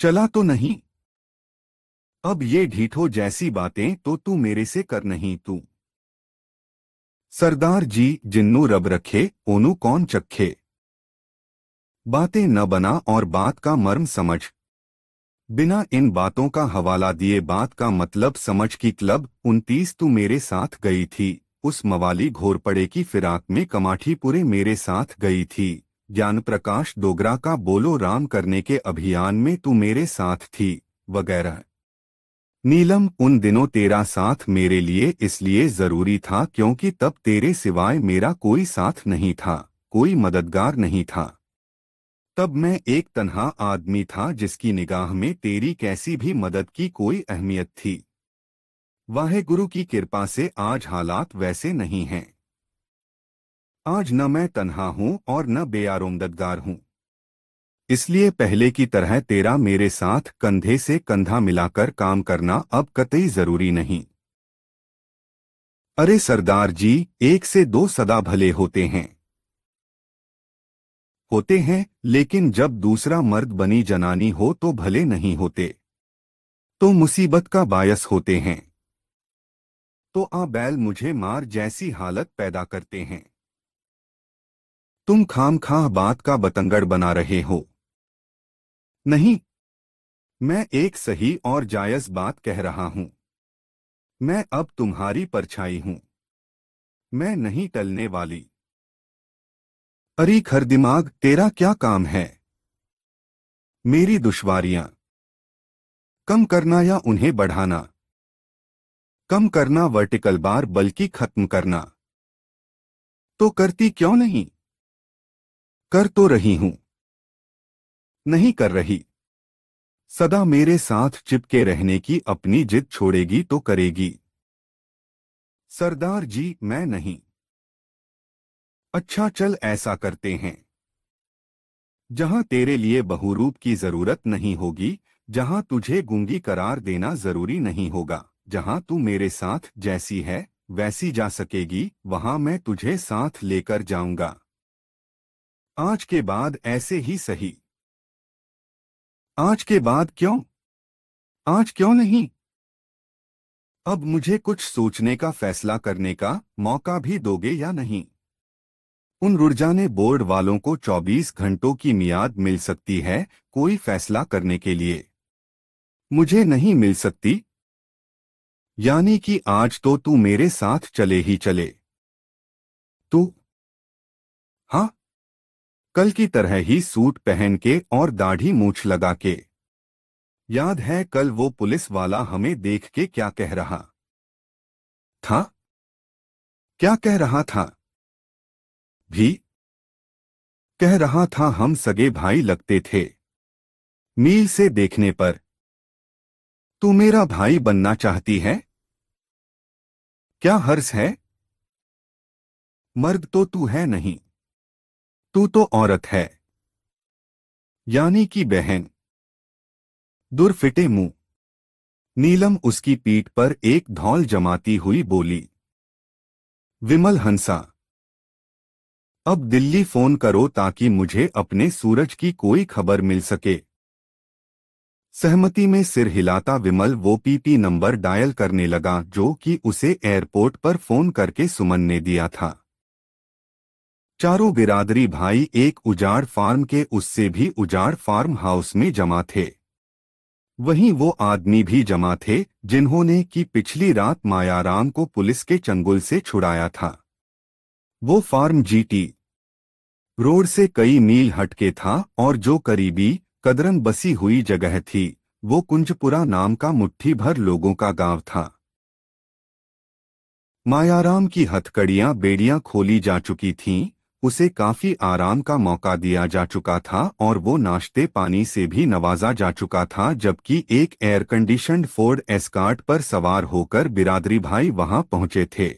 चला तो नहीं अब ये ढीठो जैसी बातें तो तू मेरे से कर नहीं तू सरदार जी जिन्नू रब रखे ओनू कौन चखे बातें न बना और बात का मर्म समझ बिना इन बातों का हवाला दिए बात का मतलब समझ कि क्लब उनतीस तू मेरे साथ गई थी उस मवाली घोरपड़े की फिराक में कमाठीपुरे मेरे साथ गई थी ज्ञान प्रकाश डोगरा का बोलो राम करने के अभियान में तू मेरे साथ थी वगैरह नीलम उन दिनों तेरा साथ मेरे लिए इसलिए जरूरी था क्योंकि तब तेरे सिवाय मेरा कोई साथ नहीं था कोई मददगार नहीं था तब मैं एक तनहा आदमी था जिसकी निगाह में तेरी कैसी भी मदद की कोई अहमियत थी वाहे गुरु की कृपा से आज हालात वैसे नहीं हैं आज न मैं तन्हा हूं और न बेआरोमदगार हूं इसलिए पहले की तरह तेरा मेरे साथ कंधे से कंधा मिलाकर काम करना अब कतई जरूरी नहीं अरे सरदार जी एक से दो सदा भले होते हैं होते हैं लेकिन जब दूसरा मर्द बनी जनानी हो तो भले नहीं होते तो मुसीबत का बायस होते हैं तो आ बैल मुझे मार जैसी हालत पैदा करते हैं तुम खाम खाह बात का बतंगड़ बना रहे हो नहीं मैं एक सही और जायज बात कह रहा हूं मैं अब तुम्हारी परछाई हूं मैं नहीं टलने वाली अरे खर दिमाग तेरा क्या काम है मेरी दुश्वारियां कम करना या उन्हें बढ़ाना कम करना वर्टिकल बार बल्कि खत्म करना तो करती क्यों नहीं कर तो रही हूं नहीं कर रही सदा मेरे साथ चिपके रहने की अपनी जिद छोड़ेगी तो करेगी सरदार जी मैं नहीं अच्छा चल ऐसा करते हैं जहां तेरे लिए बहुरूप की जरूरत नहीं होगी जहां तुझे गुंगी करार देना जरूरी नहीं होगा जहाँ तू मेरे साथ जैसी है वैसी जा सकेगी वहां मैं तुझे साथ लेकर जाऊंगा आज के बाद ऐसे ही सही आज के बाद क्यों आज क्यों नहीं अब मुझे कुछ सोचने का फैसला करने का मौका भी दोगे या नहीं उन ने बोर्ड वालों को 24 घंटों की मियाद मिल सकती है कोई फैसला करने के लिए मुझे नहीं मिल सकती यानी कि आज तो तू मेरे साथ चले ही चले तू हां कल की तरह ही सूट पहन के और दाढ़ी मूछ लगा के याद है कल वो पुलिस वाला हमें देख के क्या कह रहा था क्या कह रहा था भी कह रहा था हम सगे भाई लगते थे मील से देखने पर तू मेरा भाई बनना चाहती है क्या हर्ष है मर्द तो तू है नहीं तू तो औरत है यानी कि बहन दूर फिटे मुंह नीलम उसकी पीठ पर एक धौल जमाती हुई बोली विमल हंसा अब दिल्ली फोन करो ताकि मुझे अपने सूरज की कोई खबर मिल सके सहमति में सिर हिलाता विमल वो पीपी नंबर डायल करने लगा जो कि उसे एयरपोर्ट पर फोन करके सुमन ने दिया था चारों बिरादरी भाई एक उजाड़ फार्म के उससे भी उजाड़ फार्म हाउस में जमा थे वहीं वो आदमी भी जमा थे जिन्होंने कि पिछली रात मायाराम को पुलिस के चंगुल से छुड़ाया था वो फार्म जीटी रोड से कई मील हटके था और जो करीबी कदरन बसी हुई जगह थी वो कुंजपुरा नाम का मुट्ठी भर लोगों का गांव था मायाराम की हथकड़ियां बेड़ियां खोली जा चुकी थीं, उसे काफी आराम का मौका दिया जा चुका था और वो नाश्ते पानी से भी नवाजा जा चुका था जबकि एक एयर फोर्ड एस्कार्ट पर सवार होकर बिरादरी भाई वहां पहुंचे थे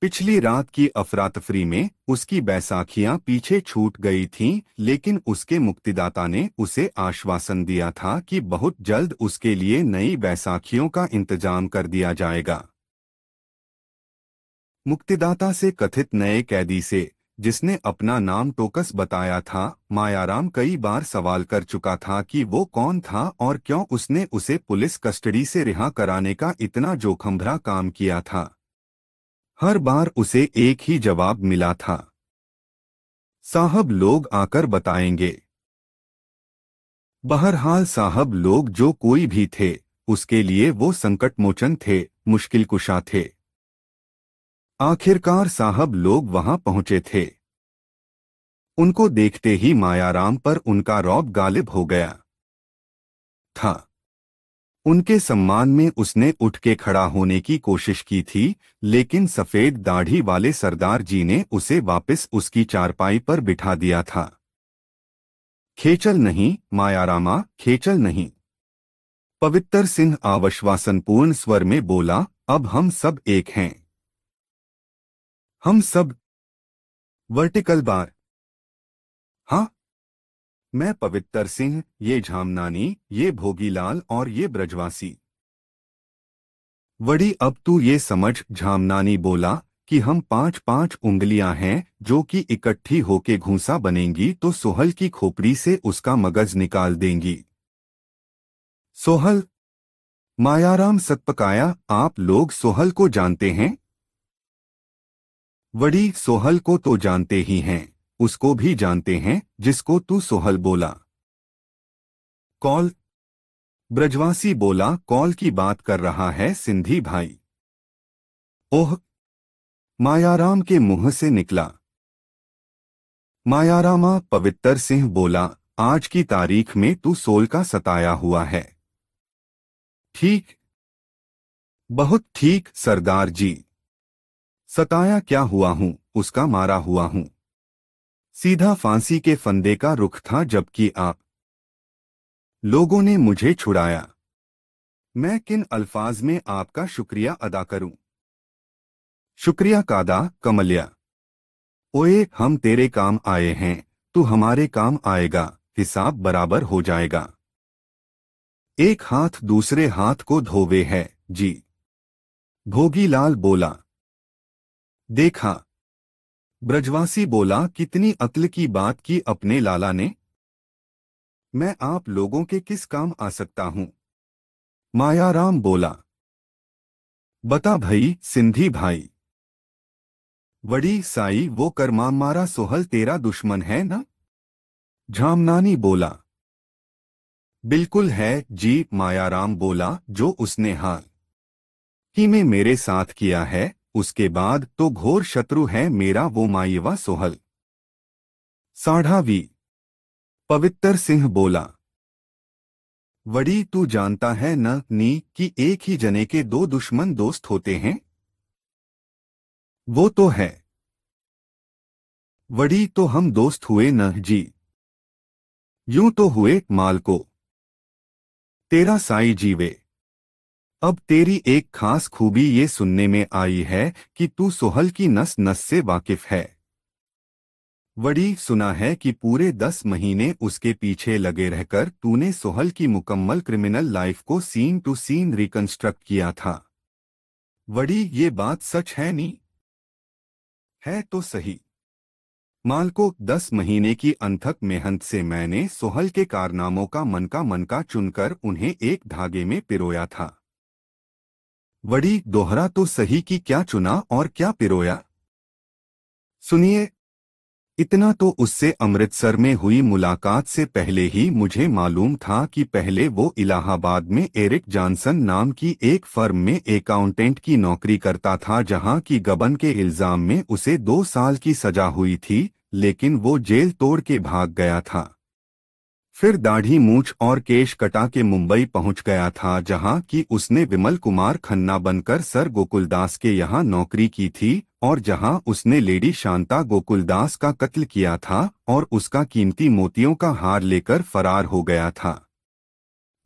पिछली रात की अफरातफरी में उसकी बैसाखियां पीछे छूट गई थीं, लेकिन उसके मुक्तिदाता ने उसे आश्वासन दिया था कि बहुत जल्द उसके लिए नई बैसाखियों का इंतजाम कर दिया जाएगा मुक्तिदाता से कथित नए कैदी से जिसने अपना नाम टोकस बताया था मायाराम कई बार सवाल कर चुका था कि वो कौन था और क्यों उसने उसे पुलिस कस्टडी से रिहा कराने का इतना भरा काम किया था हर बार उसे एक ही जवाब मिला था साहब लोग आकर बताएंगे बहरहाल साहब लोग जो कोई भी थे उसके लिए वो संकटमोचन थे मुश्किल कुशा थे आखिरकार साहब लोग वहां पहुंचे थे उनको देखते ही मायाराम पर उनका रौब गालिब हो गया था उनके सम्मान में उसने उठ के खड़ा होने की कोशिश की थी लेकिन सफ़ेद दाढ़ी वाले सरदार जी ने उसे वापस उसकी चारपाई पर बिठा दिया था खेचल नहीं मायारामा खेचल नहीं पवित्र सिंह आवश्वासनपूर्ण स्वर में बोला अब हम सब एक हैं हम सब वर्टिकल बार हाँ मैं पवित्र सिंह ये झामनानी ये भोगीलाल और ये ब्रजवासी वड़ी अब तू ये समझ झामनानी बोला कि हम पांच पांच उंगलियां हैं जो कि इकट्ठी होके घूसा बनेंगी तो सोहल की खोपड़ी से उसका मगज निकाल देंगी सोहल मायाराम सतपकाया आप लोग सोहल को जानते हैं वड़ी सोहल को तो जानते ही हैं उसको भी जानते हैं जिसको तू सोहल बोला कॉल ब्रजवासी बोला कॉल की बात कर रहा है सिंधी भाई ओह मायाराम के मुंह से निकला मायारामा पवित्र सिंह बोला आज की तारीख में तू सोल का सताया हुआ है ठीक बहुत ठीक सरदार जी सताया क्या हुआ हूं उसका मारा हुआ हूं सीधा फांसी के फंदे का रुख था जबकि आप लोगों ने मुझे छुड़ाया मैं किन अल्फाज में आपका शुक्रिया अदा करूं शुक्रिया कादा कमलिया ओए हम तेरे काम आए हैं तू हमारे काम आएगा हिसाब बराबर हो जाएगा एक हाथ दूसरे हाथ को धोवे है जी भोगीलाल बोला देखा ब्रजवासी बोला कितनी अक्ल की बात की अपने लाला ने मैं आप लोगों के किस काम आ सकता हूं मायाराम बोला बता भाई सिंधी भाई वड़ी साई वो करमा मारा सोहल तेरा दुश्मन है ना झामनानी बोला बिल्कुल है जी मायाराम बोला जो उसने हाल ही में मेरे साथ किया है उसके बाद तो घोर शत्रु है मेरा वो माइवा सोहल साढ़ावी पवित्र सिंह बोला वड़ी तू जानता है न नी कि एक ही जने के दो दुश्मन दोस्त होते हैं वो तो है वड़ी तो हम दोस्त हुए न जी यूं तो हुए माल को तेरा साई जीवे अब तेरी एक खास खूबी ये सुनने में आई है कि तू सोहल की नस नस से वाकिफ है वड़ी सुना है कि पूरे दस महीने उसके पीछे लगे रहकर तूने सोहल की मुकम्मल क्रिमिनल लाइफ को सीन टू सीन रिकंस्ट्रक्ट किया था वड़ी ये बात सच है नी है तो सही को दस महीने की अनथक मेहनत से मैंने सोहल के कारनामों का मन का मन का चुनकर उन्हें एक धागे में पिरोया था वड़ी दोहरा तो सही कि क्या चुना और क्या पिरोया सुनिए इतना तो उससे अमृतसर में हुई मुलाकात से पहले ही मुझे मालूम था कि पहले वो इलाहाबाद में एरिक जॉनसन नाम की एक फर्म में अकाउंटेंट की नौकरी करता था जहां की गबन के इल्ज़ाम में उसे दो साल की सजा हुई थी लेकिन वो जेल तोड़ के भाग गया था फिर दाढ़ी मूछ और केश कटा के मुंबई पहुंच गया था जहां कि उसने विमल कुमार खन्ना बनकर सर गोकुलदास के यहां नौकरी की थी और जहां उसने लेडी शांता गोकुलदास का कत्ल किया था और उसका कीमती मोतियों का हार लेकर फरार हो गया था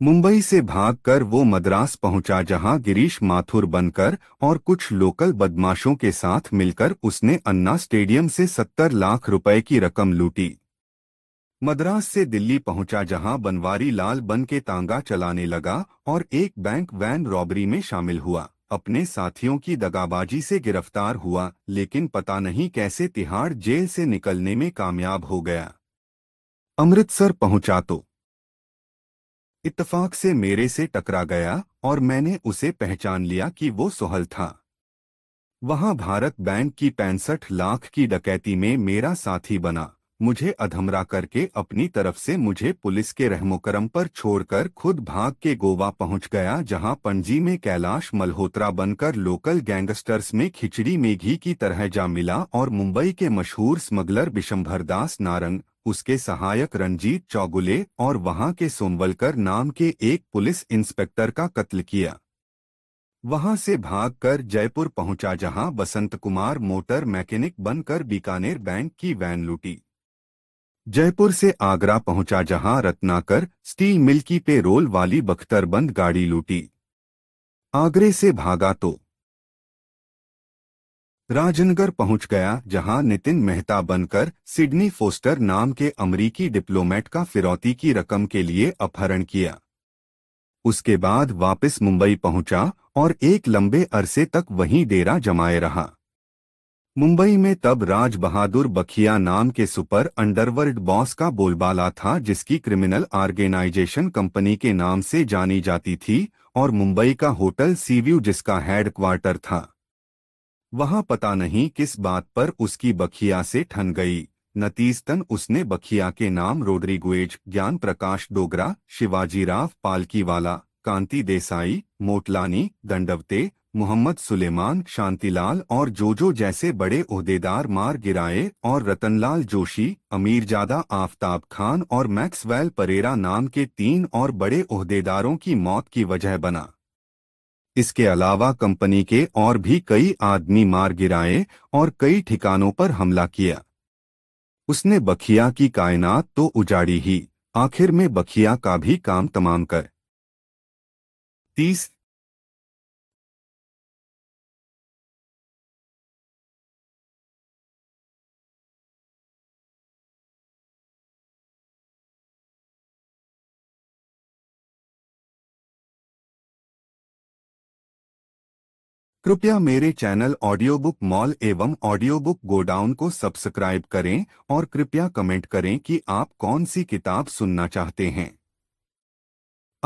मुंबई से भागकर वो मद्रास पहुंचा जहां गिरीश माथुर बनकर और कुछ लोकल बदमाशों के साथ मिलकर उसने अन्ना स्टेडियम से सत्तर लाख रुपए की रकम लूटी मद्रास से दिल्ली पहुंचा जहां बनवारी लाल बन के तांगा चलाने लगा और एक बैंक वैन रॉबरी में शामिल हुआ अपने साथियों की दगाबाजी से गिरफ्तार हुआ लेकिन पता नहीं कैसे तिहाड़ जेल से निकलने में कामयाब हो गया अमृतसर पहुंचा तो इत्तफाक से मेरे से टकरा गया और मैंने उसे पहचान लिया कि वो सोहल था वहां भारत बैंक की पैंसठ लाख की डकैती में मेरा साथी बना मुझे अधमरा करके अपनी तरफ से मुझे पुलिस के रहमोक्रम पर छोड़कर खुद भाग के गोवा पहुंच गया जहां पणजी में कैलाश मल्होत्रा बनकर लोकल गैंगस्टर्स में खिचड़ी में घी की तरह जा मिला और मुंबई के मशहूर स्मगलर बिशंभर दास नारंग उसके सहायक रंजीत चौगुले और वहां के सोमवलकर नाम के एक पुलिस इंस्पेक्टर का कत्ल किया वहां से भागकर जयपुर पहुंचा जहां बसंत कुमार मोटर मैकेनिक बनकर बीकानेर बैंक की वैन लूटी जयपुर से आगरा पहुंचा जहां रत्नाकर स्टील मिल की रोल वाली बख्तरबंद गाड़ी लूटी आगरे से भागा तो राजनगर पहुंच गया जहां नितिन मेहता बनकर सिडनी फोस्टर नाम के अमरीकी डिप्लोमेट का फिरौती की रकम के लिए अपहरण किया उसके बाद वापस मुंबई पहुंचा और एक लंबे अरसे तक वहीं डेरा जमाए रहा मुंबई में तब राज बहादुर बखिया नाम के सुपर अंडरवर्ल्ड बॉस का बोलबाला था जिसकी क्रिमिनल ऑर्गेनाइजेशन कंपनी के नाम से जानी जाती थी और मुंबई का होटल सीव्यू जिसका हेडक्वार्टर था वहां पता नहीं किस बात पर उसकी बखिया से ठन गई नतीजतन उसने बखिया के नाम गुएज ज्ञान प्रकाश डोगरा शिवाजी राव पालकीवाला कांति देसाई मोटलानी दंडवते मोहम्मद सुलेमान शांतिलाल और जोजो जैसे बड़े उहदेदार मार गिराए और रतनलाल जोशी अमीरजादा आफताब खान और मैक्सवेल परेरा नाम के तीन और बड़े उहदेदारों की मौत की वजह बना इसके अलावा कंपनी के और भी कई आदमी मार गिराए और कई ठिकानों पर हमला किया उसने बखिया की कायनात तो उजाड़ी ही आखिर में बखिया का भी काम तमाम कर तीस कृपया मेरे चैनल ऑडियो बुक मॉल एवं ऑडियो बुक गोडाउन को सब्सक्राइब करें और कृपया कमेंट करें कि आप कौन सी किताब सुनना चाहते हैं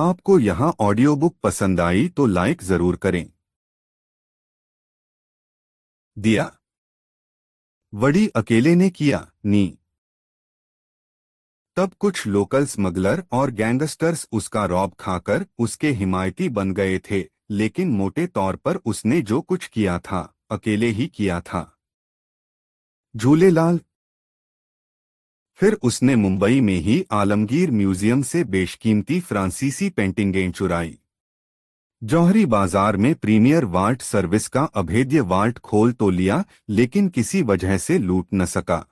आपको यहाँ ऑडियो बुक पसंद आई तो लाइक जरूर करें दिया वड़ी अकेले ने किया नी तब कुछ लोकल स्मगलर और गैंगस्टर्स उसका रॉब खाकर उसके हिमायती बन गए थे लेकिन मोटे तौर पर उसने जो कुछ किया था अकेले ही किया था झूलेलाल फिर उसने मुंबई में ही आलमगीर म्यूजियम से बेशकीमती फ्रांसीसी पेंटिंगें चुराई जौहरी बाजार में प्रीमियर वार्ट सर्विस का अभेद्य वार्ट खोल तो लिया लेकिन किसी वजह से लूट न सका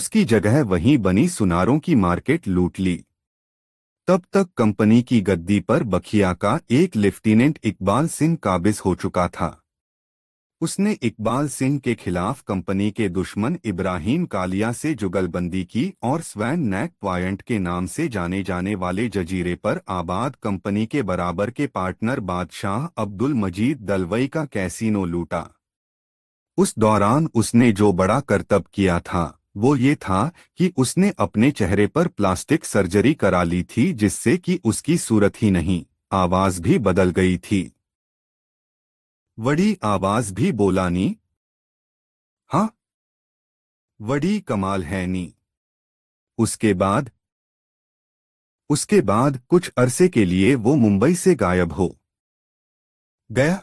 उसकी जगह वहीं बनी सुनारों की मार्केट लूट ली तब तक कंपनी की गद्दी पर बखिया का एक लेफ्टिनेंट इकबाल सिंह काबिज हो चुका था उसने इकबाल सिंह के खिलाफ कंपनी के दुश्मन इब्राहिम कालिया से जुगलबंदी की और स्वैन नैक प्वाइंट के नाम से जाने जाने वाले जजीरे पर आबाद कंपनी के बराबर के पार्टनर बादशाह अब्दुल मजीद दलवई का कैसीनो लूटा उस दौरान उसने जो बड़ा करतब किया था वो ये था कि उसने अपने चेहरे पर प्लास्टिक सर्जरी करा ली थी जिससे कि उसकी सूरत ही नहीं आवाज भी बदल गई थी वड़ी आवाज भी बोला नी हाँ वड़ी कमाल है नी उसके बाद उसके बाद कुछ अरसे के लिए वो मुंबई से गायब हो गया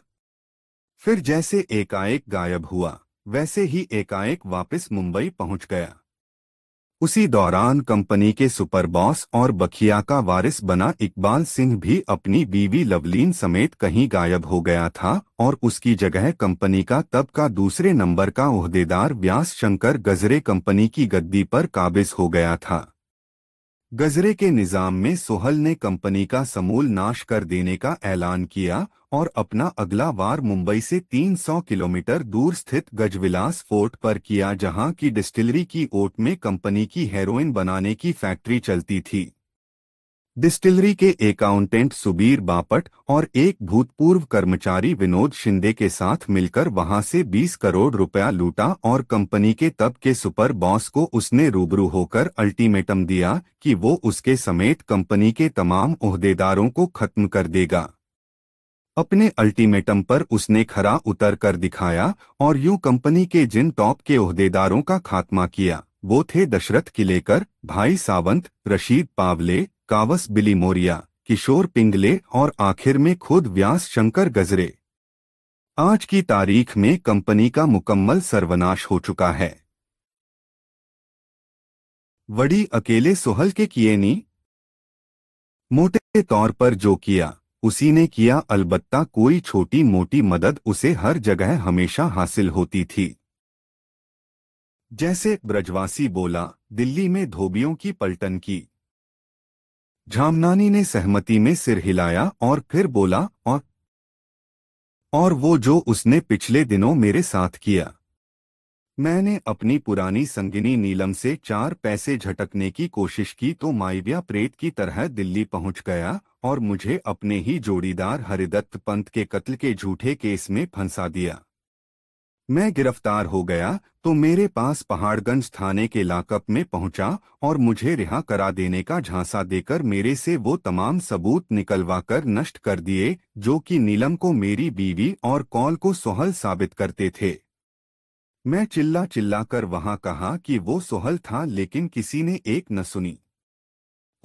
फिर जैसे एकाएक गायब हुआ वैसे ही एकाएक वापस मुंबई पहुंच गया उसी दौरान कंपनी के सुपर बॉस और बखिया का वारिस बना इकबाल सिंह भी अपनी बीवी लवलीन समेत कहीं गायब हो गया था और उसकी जगह कंपनी का तब का दूसरे नंबर का उहदेदार व्यास शंकर गजरे कंपनी की गद्दी पर काबिज हो गया था गजरे के निज़ाम में सोहल ने कंपनी का समूल नाश कर देने का ऐलान किया और अपना अगला वार मुंबई से 300 किलोमीटर दूर स्थित गजविलास फोर्ट पर किया जहां की डिस्टिलरी की ओट में कंपनी की हेरोइन बनाने की फैक्ट्री चलती थी डिस्टिलरी के अकाउंटेंट सुबीर बापट और एक भूतपूर्व कर्मचारी विनोद शिंदे के साथ मिलकर वहां से 20 करोड़ रुपया लूटा और कंपनी के तब के सुपर बॉस को उसने रूबरू होकर अल्टीमेटम दिया कि वो उसके समेत कंपनी के तमाम ओहदेदारों को खत्म कर देगा अपने अल्टीमेटम पर उसने खरा उतर कर दिखाया और यूं कंपनी के जिन टॉप के उहदेदारों का खात्मा किया वो थे दशरथ किलेकर भाई सावंत रशीद पावले कावस बिली मोरिया किशोर पिंगले और आखिर में खुद व्यास शंकर गजरे आज की तारीख में कंपनी का मुकम्मल सर्वनाश हो चुका है वड़ी अकेले सोहल के किए नी मोटे तौर पर जो किया उसी ने किया अलबत्ता कोई छोटी मोटी मदद उसे हर जगह हमेशा हासिल होती थी जैसे ब्रजवासी बोला दिल्ली में धोबियों की पलटन की झामनानी ने सहमति में सिर हिलाया और फिर बोला और और वो जो उसने पिछले दिनों मेरे साथ किया मैंने अपनी पुरानी संगिनी नीलम से चार पैसे झटकने की कोशिश की तो माइव्या प्रेत की तरह दिल्ली पहुंच गया और मुझे अपने ही जोड़ीदार हरिदत्त पंत के कत्ल के झूठे केस में फंसा दिया मैं गिरफ्तार हो गया तो मेरे पास पहाड़गंज थाने के लाकअप में पहुंचा और मुझे रिहा करा देने का झांसा देकर मेरे से वो तमाम सबूत निकलवाकर नष्ट कर दिए जो कि नीलम को मेरी बीवी और कॉल को सोहल साबित करते थे मैं चिल्ला चिल्ला कर वहां कहा कि वो सोहल था लेकिन किसी ने एक न सुनी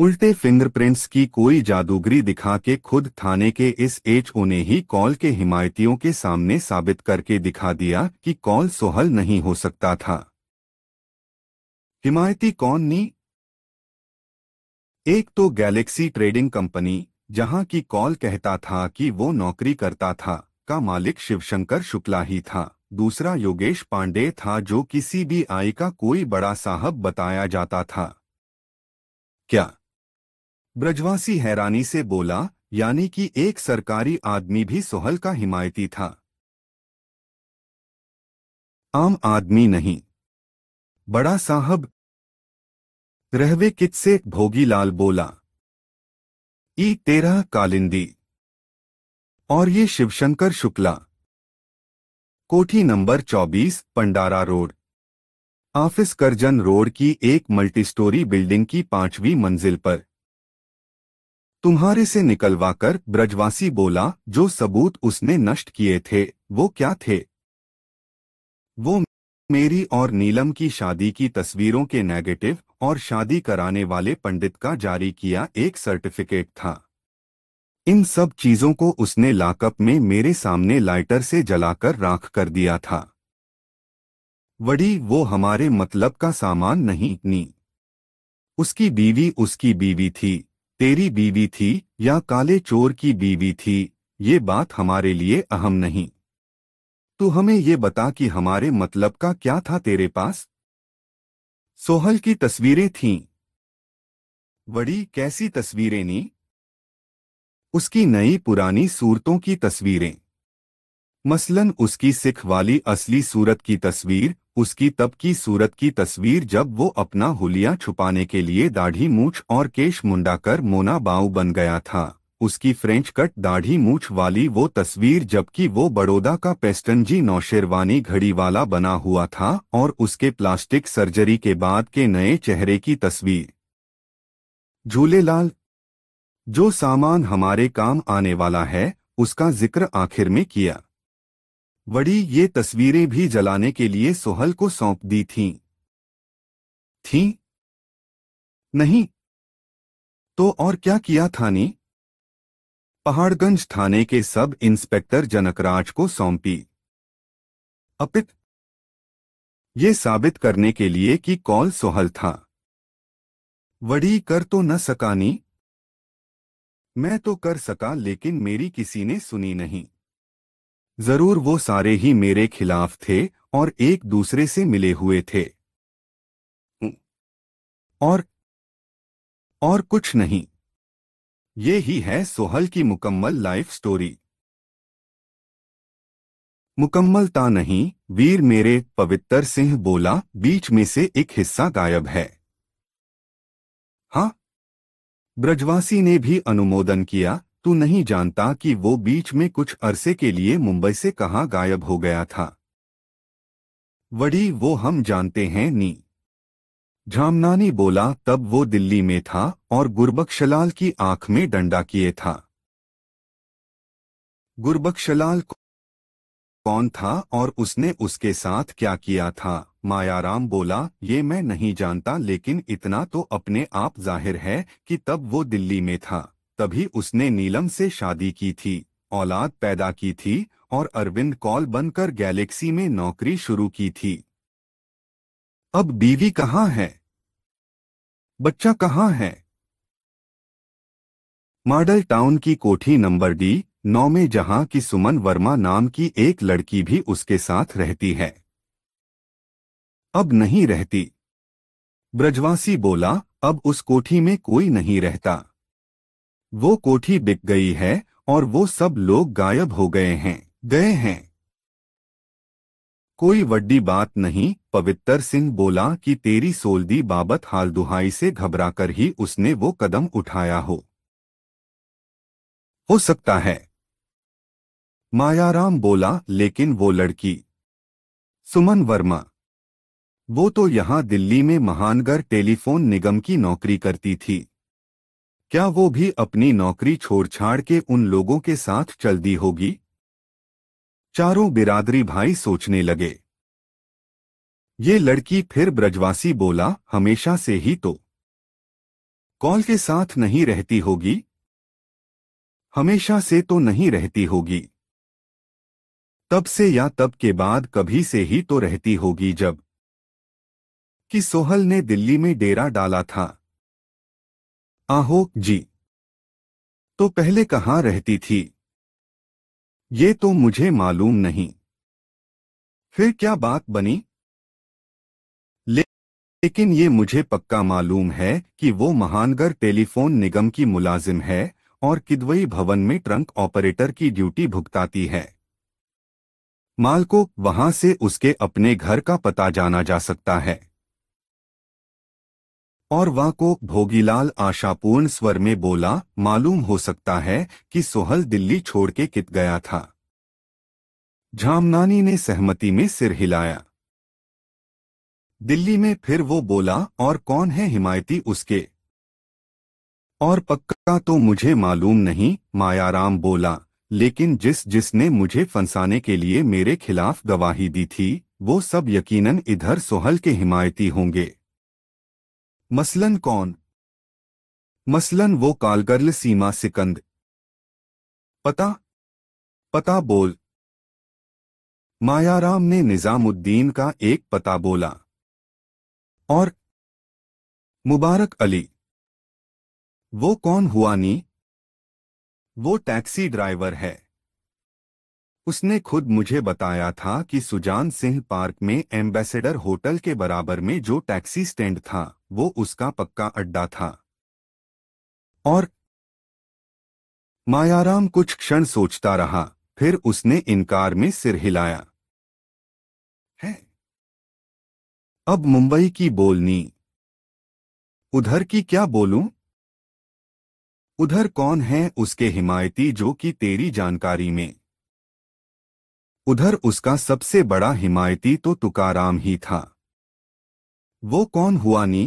उल्टे फिंगरप्रिंट्स की कोई जादूगरी दिखा के खुद थाने के इस एचओ ने ही कॉल के हिमायतियों के सामने साबित करके दिखा दिया कि कॉल सोहल नहीं हो सकता था हिमायती कौन नी एक तो गैलेक्सी ट्रेडिंग कंपनी जहां की कॉल कहता था कि वो नौकरी करता था का मालिक शिवशंकर शुक्ला ही था दूसरा योगेश पांडे था जो किसी भी आई का कोई बड़ा साहब बताया जाता था क्या ब्रजवासी हैरानी से बोला यानी कि एक सरकारी आदमी भी सोहल का हिमायती था आम आदमी नहीं बड़ा साहब रहवे कित से भोगीलाल बोला ई तेरा कालिंदी और ये शिवशंकर शुक्ला कोठी number 24 Pandara road office Curzon road की एक मल्टीस्टोरी बिल्डिंग की पांचवी मंजिल पर तुम्हारे से निकलवा कर ब्रजवासी बोला जो सबूत उसने नष्ट किए थे वो क्या थे वो मेरी और नीलम की शादी की तस्वीरों के नेगेटिव और शादी कराने वाले पंडित का जारी किया एक सर्टिफिकेट था इन सब चीजों को उसने लाकअप में मेरे सामने लाइटर से जलाकर राख कर दिया था वड़ी वो हमारे मतलब का सामान नहीं नी उसकी बीवी उसकी बीवी थी तेरी बीवी थी या काले चोर की बीवी थी ये बात हमारे लिए अहम नहीं तू हमें ये बता कि हमारे मतलब का क्या था तेरे पास सोहल की तस्वीरें थीं बड़ी कैसी तस्वीरें नी उसकी नई पुरानी सूरतों की तस्वीरें मसलन उसकी सिख वाली असली सूरत की तस्वीर उसकी तब की सूरत की तस्वीर जब वो अपना हुलिया छुपाने के लिए दाढ़ी मूछ और केश मुंडा कर मोना बाऊ बन गया था उसकी फ्रेंच कट दाढ़ी मूछ वाली वो तस्वीर जबकि वो बड़ौदा का पेस्टनजी नौशेरवानी घड़ी वाला बना हुआ था और उसके प्लास्टिक सर्जरी के बाद के नए चेहरे की तस्वीर झूलेलाल जो सामान हमारे काम आने वाला है उसका जिक्र आखिर में किया वड़ी ये तस्वीरें भी जलाने के लिए सोहल को सौंप दी थीं। थीं? नहीं तो और क्या किया था नी पहाड़गंज थाने के सब इंस्पेक्टर जनकराज को सौंपी अपित ये साबित करने के लिए कि कॉल सोहल था वड़ी कर तो न सका नी मैं तो कर सका लेकिन मेरी किसी ने सुनी नहीं जरूर वो सारे ही मेरे खिलाफ थे और एक दूसरे से मिले हुए थे और और कुछ नहीं ये ही है सोहल की मुकम्मल लाइफ स्टोरी मुकम्मलता नहीं वीर मेरे पवित्र सिंह बोला बीच में से एक हिस्सा गायब है हाँ ब्रजवासी ने भी अनुमोदन किया तू नहीं जानता कि वो बीच में कुछ अरसे के लिए मुंबई से कहाँ गायब हो गया था वड़ी वो हम जानते हैं नी झामनानी बोला तब वो दिल्ली में था और गुरबक्शलाल की आंख में डंडा किए था गुरबक्शलाल कौन था और उसने उसके साथ क्या किया था मायाराम बोला ये मैं नहीं जानता लेकिन इतना तो अपने आप जाहिर है कि तब वो दिल्ली में था तभी उसने नीलम से शादी की थी औलाद पैदा की थी और अरविंद कॉल बनकर गैलेक्सी में नौकरी शुरू की थी अब बीवी कहाँ है बच्चा कहाँ है मॉडल टाउन की कोठी नंबर डी नौ में जहां की सुमन वर्मा नाम की एक लड़की भी उसके साथ रहती है अब नहीं रहती ब्रजवासी बोला अब उस कोठी में कोई नहीं रहता वो कोठी बिक गई है और वो सब लोग गायब हो गए हैं गए हैं कोई वड्डी बात नहीं पवित्र सिंह बोला कि तेरी सोल्दी बाबत हाल दुहाई से घबराकर ही उसने वो कदम उठाया हो हो सकता है मायाराम बोला लेकिन वो लड़की सुमन वर्मा वो तो यहाँ दिल्ली में महानगर टेलीफोन निगम की नौकरी करती थी क्या वो भी अपनी नौकरी छोड़छाड़ के उन लोगों के साथ चल दी होगी चारों बिरादरी भाई सोचने लगे ये लड़की फिर ब्रजवासी बोला हमेशा से ही तो कॉल के साथ नहीं रहती होगी हमेशा से तो नहीं रहती होगी तब से या तब के बाद कभी से ही तो रहती होगी जब कि सोहल ने दिल्ली में डेरा डाला था आहोक जी तो पहले कहां रहती थी ये तो मुझे मालूम नहीं फिर क्या बात बनी लेकिन ये मुझे पक्का मालूम है कि वो महानगर टेलीफोन निगम की मुलाजिम है और किदवई भवन में ट्रंक ऑपरेटर की ड्यूटी भुगताती है माल को वहां से उसके अपने घर का पता जाना जा सकता है और वह भोगीलाल आशापूर्ण स्वर में बोला मालूम हो सकता है कि सोहल दिल्ली छोड़ के कित गया था झामनानी ने सहमति में सिर हिलाया दिल्ली में फिर वो बोला और कौन है हिमायती उसके और पक्का तो मुझे मालूम नहीं मायाराम बोला लेकिन जिस जिसने मुझे फंसाने के लिए मेरे खिलाफ गवाही दी थी वो सब यकीनन इधर सोहल के हिमायती होंगे मसलन कौन मसलन वो कालगर्ल सीमा सिकंद पता पता बोल मायाराम ने निजामुद्दीन का एक पता बोला और मुबारक अली वो कौन हुआ नी वो टैक्सी ड्राइवर है उसने खुद मुझे बताया था कि सुजान सिंह पार्क में एम्बेसडर होटल के बराबर में जो टैक्सी स्टैंड था वो उसका पक्का अड्डा था और मायाराम कुछ क्षण सोचता रहा फिर उसने इनकार में सिर हिलाया है अब मुंबई की बोलनी उधर की क्या बोलूं उधर कौन है उसके हिमायती जो कि तेरी जानकारी में उधर उसका सबसे बड़ा हिमायती तो तुकाराम ही था वो कौन हुआ नी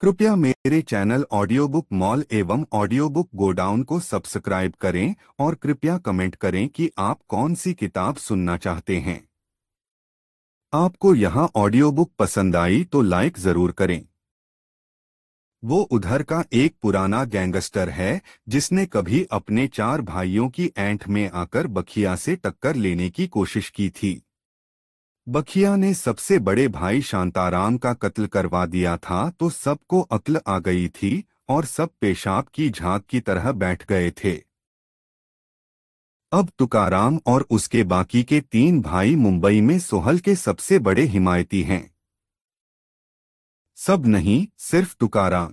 कृपया मेरे चैनल ऑडियो बुक मॉल एवं ऑडियो बुक गोडाउन को सब्सक्राइब करें और कृपया कमेंट करें कि आप कौन सी किताब सुनना चाहते हैं आपको यहां ऑडियो बुक पसंद आई तो लाइक जरूर करें वो उधर का एक पुराना गैंगस्टर है जिसने कभी अपने चार भाइयों की एंठ में आकर बखिया से टक्कर लेने की कोशिश की थी बखिया ने सबसे बड़े भाई शांताराम का कत्ल करवा दिया था तो सबको अक्ल आ गई थी और सब पेशाब की झांक की तरह बैठ गए थे अब तुकाराम और उसके बाकी के तीन भाई मुंबई में सोहल के सबसे बड़े हिमायती हैं सब नहीं सिर्फ तुकाराम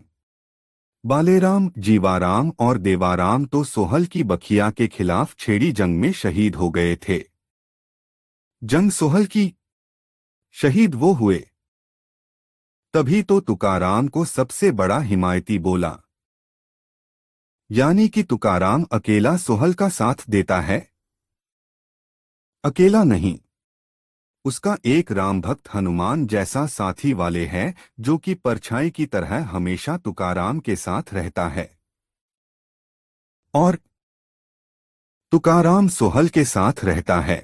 बालेराम जीवाराम और देवाराम तो सोहल की बखिया के खिलाफ छेड़ी जंग में शहीद हो गए थे जंग सोहल की शहीद वो हुए तभी तो तुकाराम को सबसे बड़ा हिमायती बोला यानी कि तुकाराम अकेला सोहल का साथ देता है अकेला नहीं उसका एक राम भक्त हनुमान जैसा साथी वाले है जो कि परछाई की तरह हमेशा तुकाराम के साथ रहता है और तुकाराम सोहल के साथ रहता है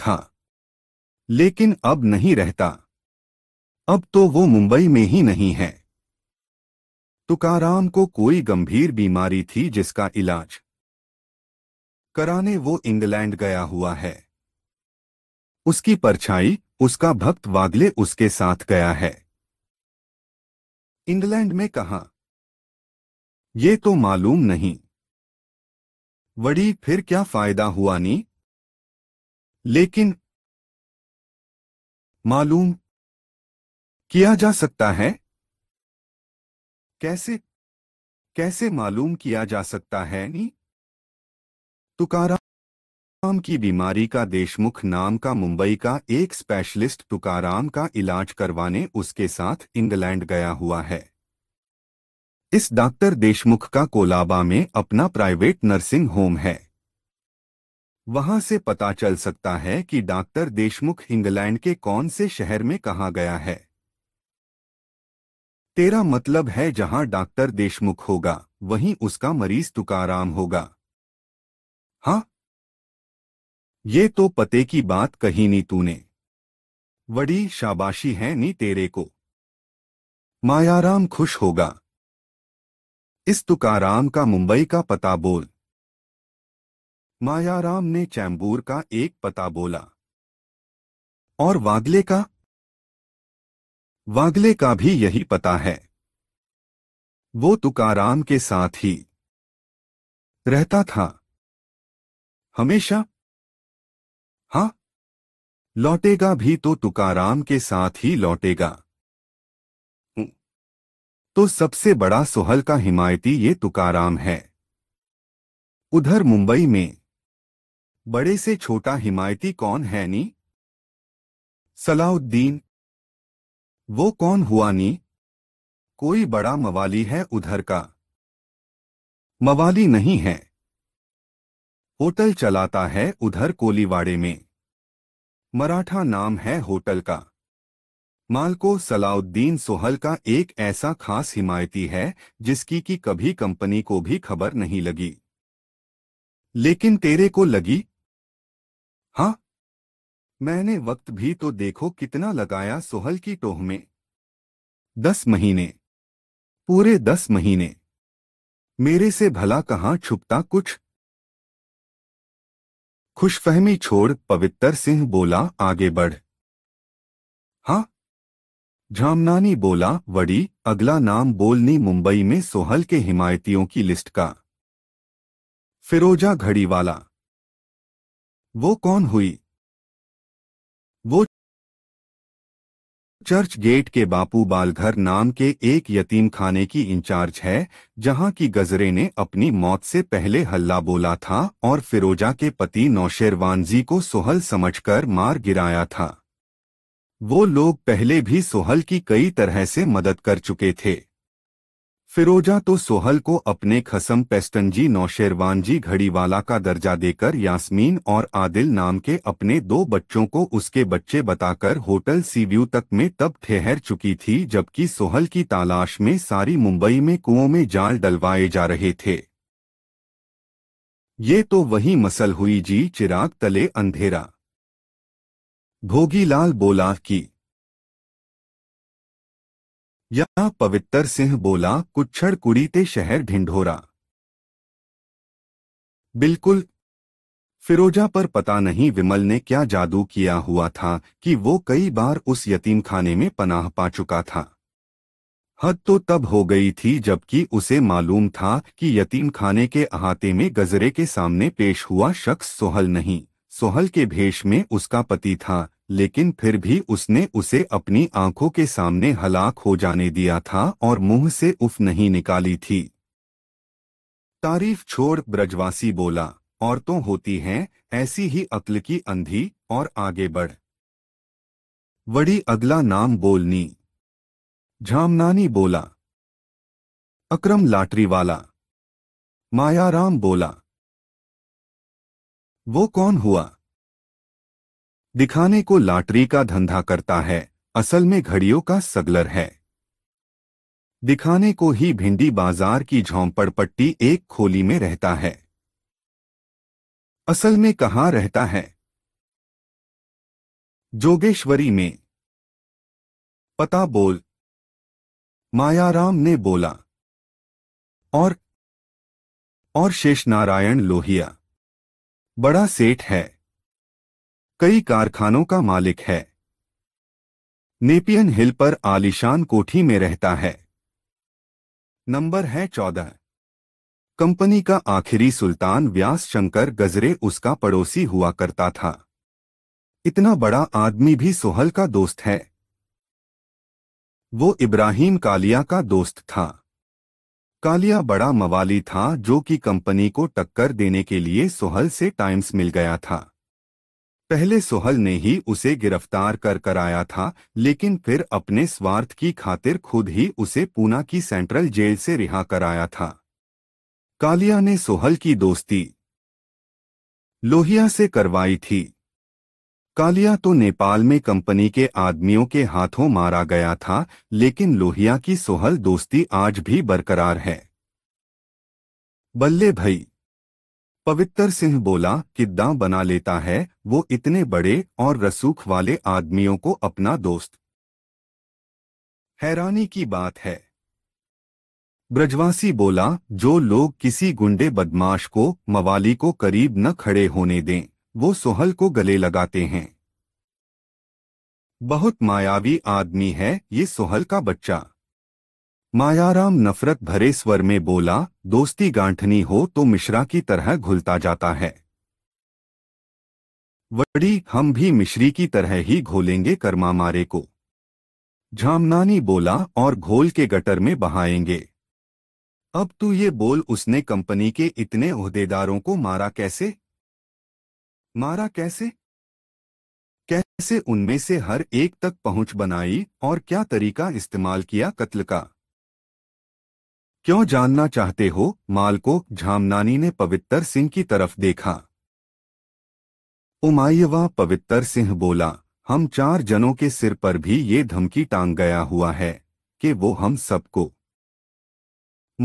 था लेकिन अब नहीं रहता अब तो वो मुंबई में ही नहीं है तुकाराम को कोई गंभीर बीमारी थी जिसका इलाज कराने वो इंग्लैंड गया हुआ है उसकी परछाई उसका भक्त वागले उसके साथ गया है इंग्लैंड में कहा ये तो मालूम नहीं वड़ी फिर क्या फायदा हुआ नी लेकिन मालूम किया जा सकता है कैसे कैसे मालूम किया जा सकता है नी तुकारा आम की बीमारी का देशमुख नाम का मुंबई का एक स्पेशलिस्ट तुकाराम का इलाज करवाने उसके साथ इंग्लैंड गया हुआ है इस डॉक्टर देशमुख का कोलाबा में अपना प्राइवेट नर्सिंग होम है वहां से पता चल सकता है कि डॉक्टर देशमुख इंग्लैंड के कौन से शहर में कहा गया है तेरा मतलब है जहां डॉक्टर देशमुख होगा वहीं उसका मरीज तुकाराम होगा हाँ ये तो पते की बात कही नी तूने बड़ी शाबाशी है नी तेरे को मायाराम खुश होगा इस तुकाराम का मुंबई का पता बोल मायाराम ने चैम्बूर का एक पता बोला और वागले का वागले का भी यही पता है वो तुकाराम के साथ ही रहता था हमेशा हाँ लौटेगा भी तो तुकाराम के साथ ही लौटेगा हम्म। तो सबसे बड़ा सोहल का हिमायती ये तुकाराम है उधर मुंबई में बड़े से छोटा हिमायती कौन है नी सलाउद्दीन वो कौन हुआ नी कोई बड़ा मवाली है उधर का मवाली नहीं है होटल चलाता है उधर कोलीवाड़े में मराठा नाम है होटल का मालको सलाउद्दीन सोहल का एक ऐसा खास हिमायती है जिसकी कि कभी कंपनी को भी खबर नहीं लगी लेकिन तेरे को लगी हां मैंने वक्त भी तो देखो कितना लगाया सोहल की टोह में दस महीने पूरे दस महीने मेरे से भला कहाँ छुपता कुछ खुशफहमी छोड़ पवित्र सिंह बोला आगे बढ़ हाँ झामनानी बोला वड़ी अगला नाम बोलनी मुंबई में सोहल के हिमायतियों की लिस्ट का फिरोजा घड़ी वाला वो कौन हुई चर्च गेट के बापू बालघर नाम के एक यतीम खाने की इंचार्ज है जहां की गजरे ने अपनी मौत से पहले हल्ला बोला था और फिरोजा के पति नौशेरवानजी को सोहल समझकर मार गिराया था वो लोग पहले भी सोहल की कई तरह से मदद कर चुके थे फिरोजा तो सोहल को अपने खसम पेस्टनजी नौशेरवानजी घड़ीवाला का दर्जा देकर यास्मीन और आदिल नाम के अपने दो बच्चों को उसके बच्चे बताकर होटल सीव्यू तक में तब ठहर चुकी थी जबकि सोहल की तलाश में सारी मुंबई में कुओं में जाल डलवाए जा रहे थे ये तो वही मसल हुई जी चिराग तले अंधेरा भोगीलाल बोला की या पवित्र सिंह बोला कुच्छड़ कुड़ीते शहर ढिंढोरा बिल्कुल फिरोजा पर पता नहीं विमल ने क्या जादू किया हुआ था कि वो कई बार उस यतीम खाने में पनाह पा चुका था हद तो तब हो गई थी जबकि उसे मालूम था कि यतीम खाने के अहाते में गजरे के सामने पेश हुआ शख्स सोहल नहीं सोहल के भेष में उसका पति था लेकिन फिर भी उसने उसे अपनी आंखों के सामने हलाक हो जाने दिया था और मुंह से उफ नहीं निकाली थी तारीफ छोड़ ब्रजवासी बोला औरतों होती हैं ऐसी ही अक्ल की अंधी और आगे बढ़ बड़ी अगला नाम बोलनी झामनानी बोला अक्रम लाटरी वाला मायाराम बोला वो कौन हुआ दिखाने को लॉटरी का धंधा करता है असल में घड़ियों का सगलर है दिखाने को ही भिंडी बाजार की झोंपड़पट्टी एक खोली में रहता है असल में कहा रहता है जोगेश्वरी में पता बोल मायाराम ने बोला और और शेष नारायण लोहिया बड़ा सेठ है कई कारखानों का मालिक है नेपियन हिल पर आलिशान कोठी में रहता है नंबर है चौदह कंपनी का आखिरी सुल्तान व्यास शंकर गजरे उसका पड़ोसी हुआ करता था इतना बड़ा आदमी भी सोहल का दोस्त है वो इब्राहिम कालिया का दोस्त था कालिया बड़ा मवाली था जो कि कंपनी को टक्कर देने के लिए सोहल से टाइम्स मिल गया था पहले सोहल ने ही उसे गिरफ्तार कर कराया था लेकिन फिर अपने स्वार्थ की खातिर खुद ही उसे पूना की सेंट्रल जेल से रिहा कराया था कालिया ने सोहल की दोस्ती लोहिया से करवाई थी कालिया तो नेपाल में कंपनी के आदमियों के हाथों मारा गया था लेकिन लोहिया की सोहल दोस्ती आज भी बरकरार है बल्ले भाई पवित्र सिंह बोला कि दा बना लेता है वो इतने बड़े और रसूख वाले आदमियों को अपना दोस्त हैरानी की बात है ब्रजवासी बोला जो लोग किसी गुंडे बदमाश को मवाली को करीब न खड़े होने दें वो सोहल को गले लगाते हैं बहुत मायावी आदमी है ये सोहल का बच्चा मायाराम नफरत भरे स्वर में बोला दोस्ती गांठनी हो तो मिश्रा की तरह घुलता जाता है वड़ी हम भी मिश्री की तरह ही घोलेंगे कर्मा मारे को झामनानी बोला और घोल के गटर में बहाएंगे अब तू ये बोल उसने कंपनी के इतने उहदेदारों को मारा कैसे मारा कैसे कैसे उनमें से हर एक तक पहुंच बनाई और क्या तरीका इस्तेमाल किया कत्ल का क्यों जानना चाहते हो माल को झामनानी ने पवित्र सिंह की तरफ देखा उमायवा पवित्र सिंह बोला हम चार जनों के सिर पर भी ये धमकी टांग गया हुआ है कि वो हम सबको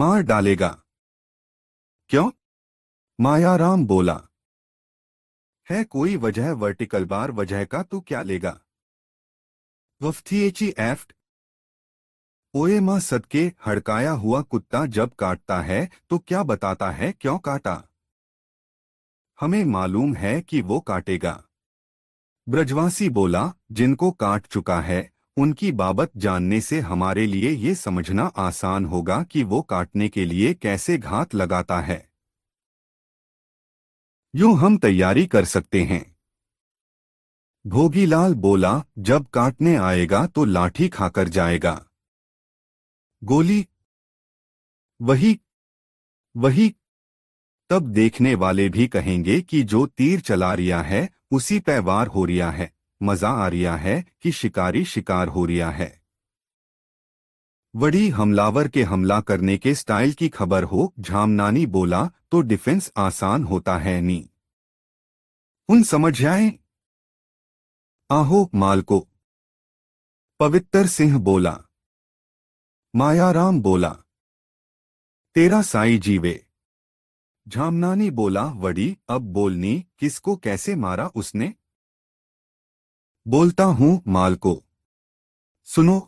मार डालेगा क्यों मायाराम बोला है कोई वजह वर्टिकल बार वजह का तू तो क्या लेगा वफ्थीएची एफ्ट ओए माँ सदके हड़काया हुआ कुत्ता जब काटता है तो क्या बताता है क्यों काटा हमें मालूम है कि वो काटेगा ब्रजवासी बोला जिनको काट चुका है उनकी बाबत जानने से हमारे लिए ये समझना आसान होगा कि वो काटने के लिए कैसे घात लगाता है यूं हम तैयारी कर सकते हैं भोगीलाल बोला जब काटने आएगा तो लाठी खाकर जाएगा गोली वही वही तब देखने वाले भी कहेंगे कि जो तीर चला रिया है उसी पे वार हो रिया है मजा आ रिया है कि शिकारी शिकार हो रिया है बड़ी हमलावर के हमला करने के स्टाइल की खबर हो झामनानी बोला तो डिफेंस आसान होता है नी उन समझ जाए आहो माल को पवित्र सिंह बोला मायाराम बोला तेरा साई जीवे झामनानी बोला वड़ी अब बोलनी किसको कैसे मारा उसने बोलता हूं माल को सुनो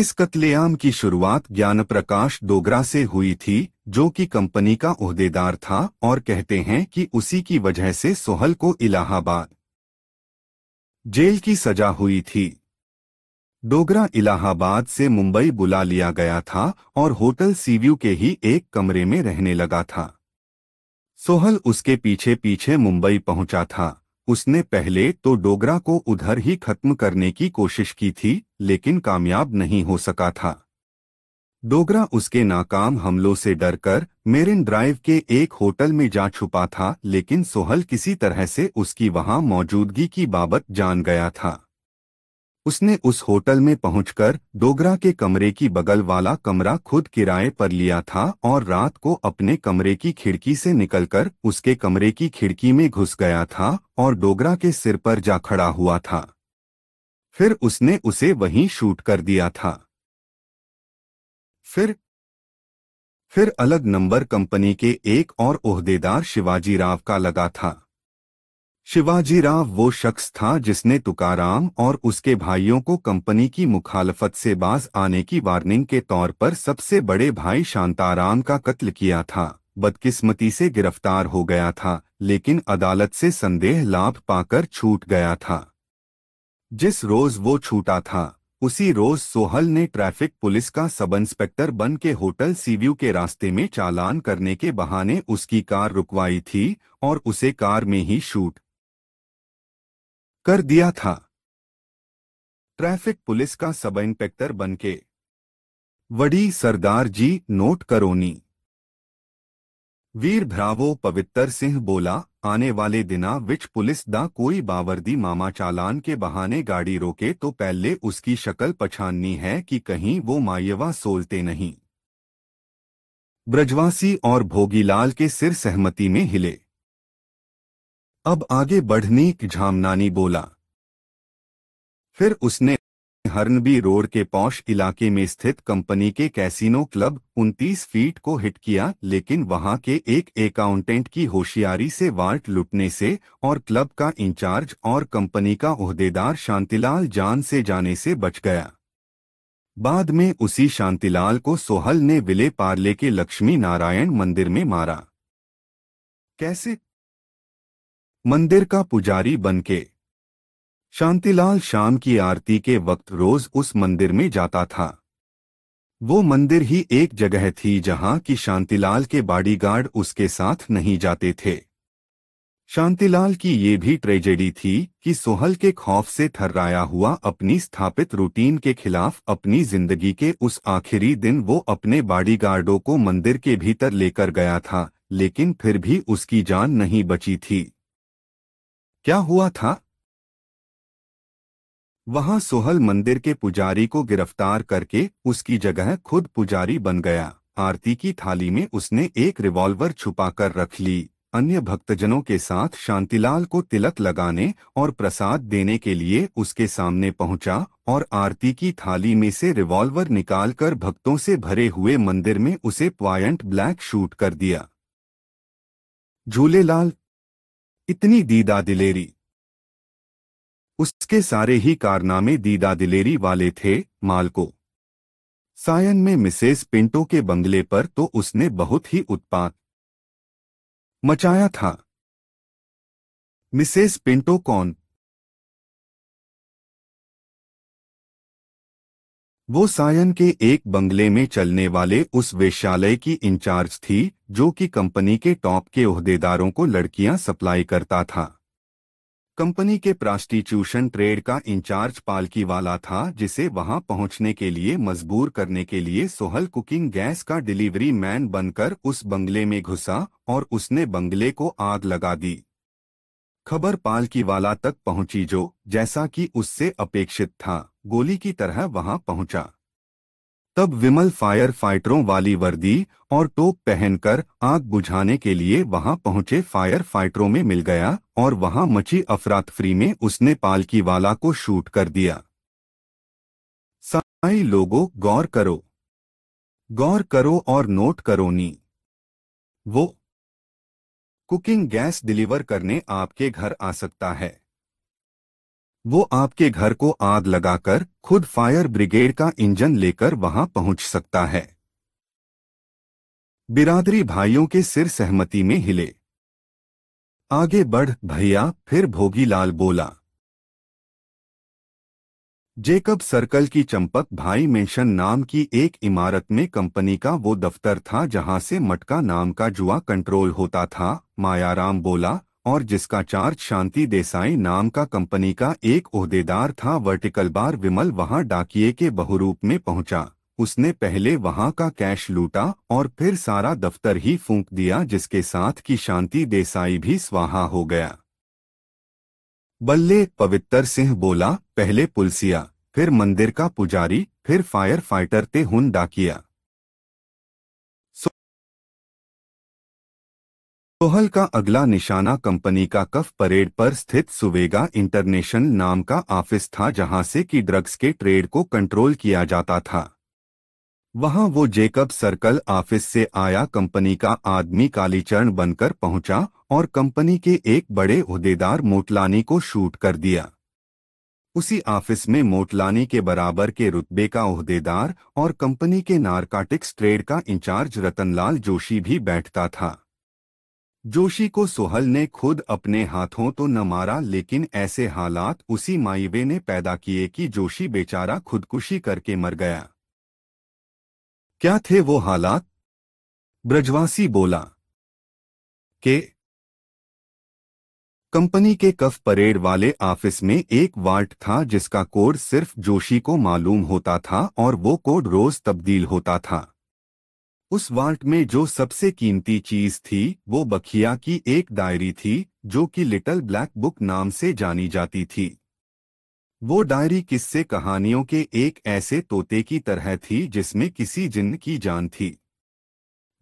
इस कत्लेआम की शुरुआत ज्ञान प्रकाश डोगरा से हुई थी जो कि कंपनी का उहदेदार था और कहते हैं कि उसी की वजह से सोहल को इलाहाबाद जेल की सजा हुई थी डोगरा इलाहाबाद से मुंबई बुला लिया गया था और होटल सीव्यू के ही एक कमरे में रहने लगा था सोहल उसके पीछे पीछे मुंबई पहुंचा था उसने पहले तो डोगरा को उधर ही खत्म करने की कोशिश की थी लेकिन कामयाब नहीं हो सका था डोगरा उसके नाकाम हमलों से डरकर मेरिन ड्राइव के एक होटल में जा छुपा था लेकिन सोहल किसी तरह से उसकी वहां मौजूदगी की बाबत जान गया था उसने उस होटल में पहुंचकर डोगरा के कमरे की बगल वाला कमरा खुद किराए पर लिया था और रात को अपने कमरे की खिड़की से निकलकर उसके कमरे की खिड़की में घुस गया था और डोगरा के सिर पर जा खड़ा हुआ था फिर उसने उसे वहीं शूट कर दिया था फिर फिर अलग नंबर कंपनी के एक और ओहदेदार शिवाजी राव का लगा था शिवाजी राव वो शख्स था जिसने तुकाराम और उसके भाइयों को कंपनी की मुखालफत से बाज आने की वार्निंग के तौर पर सबसे बड़े भाई शांताराम का कत्ल किया था बदकिस्मती से गिरफ्तार हो गया था लेकिन अदालत से संदेह लाभ पाकर छूट गया था जिस रोज वो छूटा था उसी रोज सोहल ने ट्रैफिक पुलिस का सब इंस्पेक्टर बन के होटल सीव्यू के रास्ते में चालान करने के बहाने उसकी कार रुकवाई थी और उसे कार में ही शूट कर दिया था ट्रैफिक पुलिस का सब इंस्पेक्टर बनके वडी सरदार जी नोट करोनी वीर भ्रावो पवित्र सिंह बोला आने वाले दिना विच पुलिस दा कोई बावर्दी मामा चालान के बहाने गाड़ी रोके तो पहले उसकी शक्ल पछाननी है कि कहीं वो मायवा सोलते नहीं ब्रजवासी और भोगीलाल के सिर सहमति में हिले अब आगे बढ़ने झामनानी बोला फिर उसने हरनबी रोड के पौश इलाके में स्थित कंपनी के कैसीनो क्लब 29 फीट को हिट किया लेकिन वहां के एक अकाउंटेंट की होशियारी से वार्ट लुटने से और क्लब का इंचार्ज और कंपनी का उहदेदार शांतिलाल जान से जाने से बच गया बाद में उसी शांतिलाल को सोहल ने विले पार्ले के लक्ष्मी नारायण मंदिर में मारा कैसे मंदिर का पुजारी बनके शांतिलाल शाम की आरती के वक्त रोज उस मंदिर में जाता था वो मंदिर ही एक जगह थी जहां कि शांतिलाल के बॉडीगार्ड उसके साथ नहीं जाते थे शांतिलाल की ये भी ट्रेजेडी थी कि सोहल के खौफ से थर्राया हुआ अपनी स्थापित रूटीन के खिलाफ अपनी जिंदगी के उस आखिरी दिन वो अपने बॉडीगार्डों को मंदिर के भीतर लेकर गया था लेकिन फिर भी उसकी जान नहीं बची थी क्या हुआ था वहां सोहल मंदिर के पुजारी को गिरफ्तार करके उसकी जगह खुद पुजारी बन गया आरती की थाली में उसने एक रिवॉल्वर छुपाकर रख ली अन्य भक्तजनों के साथ शांतिलाल को तिलक लगाने और प्रसाद देने के लिए उसके सामने पहुंचा और आरती की थाली में से रिवॉल्वर निकालकर भक्तों से भरे हुए मंदिर में उसे प्वाइंट ब्लैक शूट कर दिया झूलेलाल इतनी दीदा दिलेरी उसके सारे ही कारनामे दीदा दिलेरी वाले थे माल को सायन में मिसेस पिंटो के बंगले पर तो उसने बहुत ही उत्पात मचाया था मिसेस पिंटो कौन वो सायन के एक बंगले में चलने वाले उस वेश्यालय की इंचार्ज थी जो कि कंपनी के टॉप के ओहदेदारों को लड़कियां सप्लाई करता था कंपनी के प्रास्टिट्यूशन ट्रेड का इंचार्ज पालकी वाला था जिसे वहां पहुंचने के लिए मजबूर करने के लिए सोहल कुकिंग गैस का डिलीवरी मैन बनकर उस बंगले में घुसा और उसने बंगले को आग लगा दी खबर पालकी वाला तक पहुंची जो जैसा कि उससे अपेक्षित था गोली की तरह वहां पहुंचा तब विमल फायर फाइटरों वाली वर्दी और टोप पहनकर आग बुझाने के लिए वहां पहुंचे फायर फाइटरों में मिल गया और वहां मची अफरातफरी में उसने पालकी वाला को शूट कर दिया साई लोगों गौर करो गौर करो और नोट करो नी वो कुकिंग गैस डिलीवर करने आपके घर आ सकता है वो आपके घर को आग लगाकर खुद फायर ब्रिगेड का इंजन लेकर वहां पहुंच सकता है बिरादरी भाइयों के सिर सहमति में हिले आगे बढ़ भैया फिर भोगीलाल बोला जेकब सर्कल की चंपक भाई मेंशन नाम की एक इमारत में कंपनी का वो दफ्तर था जहां से मटका नाम का जुआ कंट्रोल होता था मायाराम बोला और जिसका चार्ज शांति देसाई नाम का कंपनी का एक ओहदेदार था वर्टिकल बार विमल वहां डाकिए के बहुरूप में पहुंचा उसने पहले वहां का कैश लूटा और फिर सारा दफ्तर ही फूंक दिया जिसके साथ की शांति देसाई भी स्वाहा हो गया बल्ले पवित्र सिंह बोला पहले पुलसिया फिर मंदिर का पुजारी फिर फायर फाइटर ते हुन डाकिया कोहल का अगला निशाना कंपनी का कफ परेड पर स्थित सुवेगा इंटरनेशनल नाम का ऑफिस था जहां से कि ड्रग्स के ट्रेड को कंट्रोल किया जाता था वहां वो जेकब सर्कल ऑफिस से आया कंपनी का आदमी कालीचरण बनकर पहुंचा और कंपनी के एक बड़े उहदेदार मोटलानी को शूट कर दिया उसी ऑफिस में मोटलानी के बराबर के रुतबे का उहदेदार और कंपनी के नारकाटिक्स ट्रेड का इंचार्ज रतनलाल जोशी भी बैठता था जोशी को सोहल ने खुद अपने हाथों तो न मारा लेकिन ऐसे हालात उसी माइवे ने पैदा किए कि जोशी बेचारा खुदकुशी करके मर गया क्या थे वो हालात ब्रजवासी बोला के कंपनी के कफ परेड वाले ऑफिस में एक वार्ड था जिसका कोड सिर्फ जोशी को मालूम होता था और वो कोड रोज तब्दील होता था उस वाल्ट में जो सबसे कीमती चीज थी वो बखिया की एक डायरी थी जो कि लिटिल ब्लैक बुक नाम से जानी जाती थी वो डायरी किस्से कहानियों के एक ऐसे तोते की तरह थी जिसमें किसी जिन्न की जान थी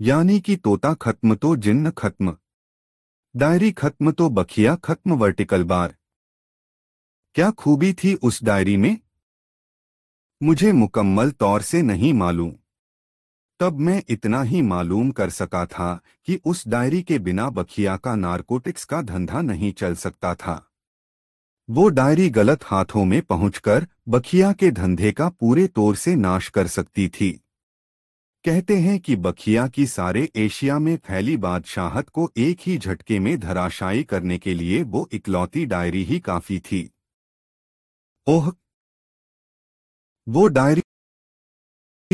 यानी कि तोता खत्म तो जिन्न खत्म डायरी खत्म तो बखिया खत्म वर्टिकल बार क्या खूबी थी उस डायरी में मुझे मुकम्मल तौर से नहीं मालूम तब मैं इतना ही मालूम कर सका था कि उस डायरी के बिना बखिया का नारकोटिक्स का धंधा नहीं चल सकता था वो डायरी गलत हाथों में पहुंचकर बखिया के धंधे का पूरे तौर से नाश कर सकती थी कहते हैं कि बखिया की सारे एशिया में फैली बादशाहत को एक ही झटके में धराशायी करने के लिए वो इकलौती डायरी ही काफी थी ओह वो डायरी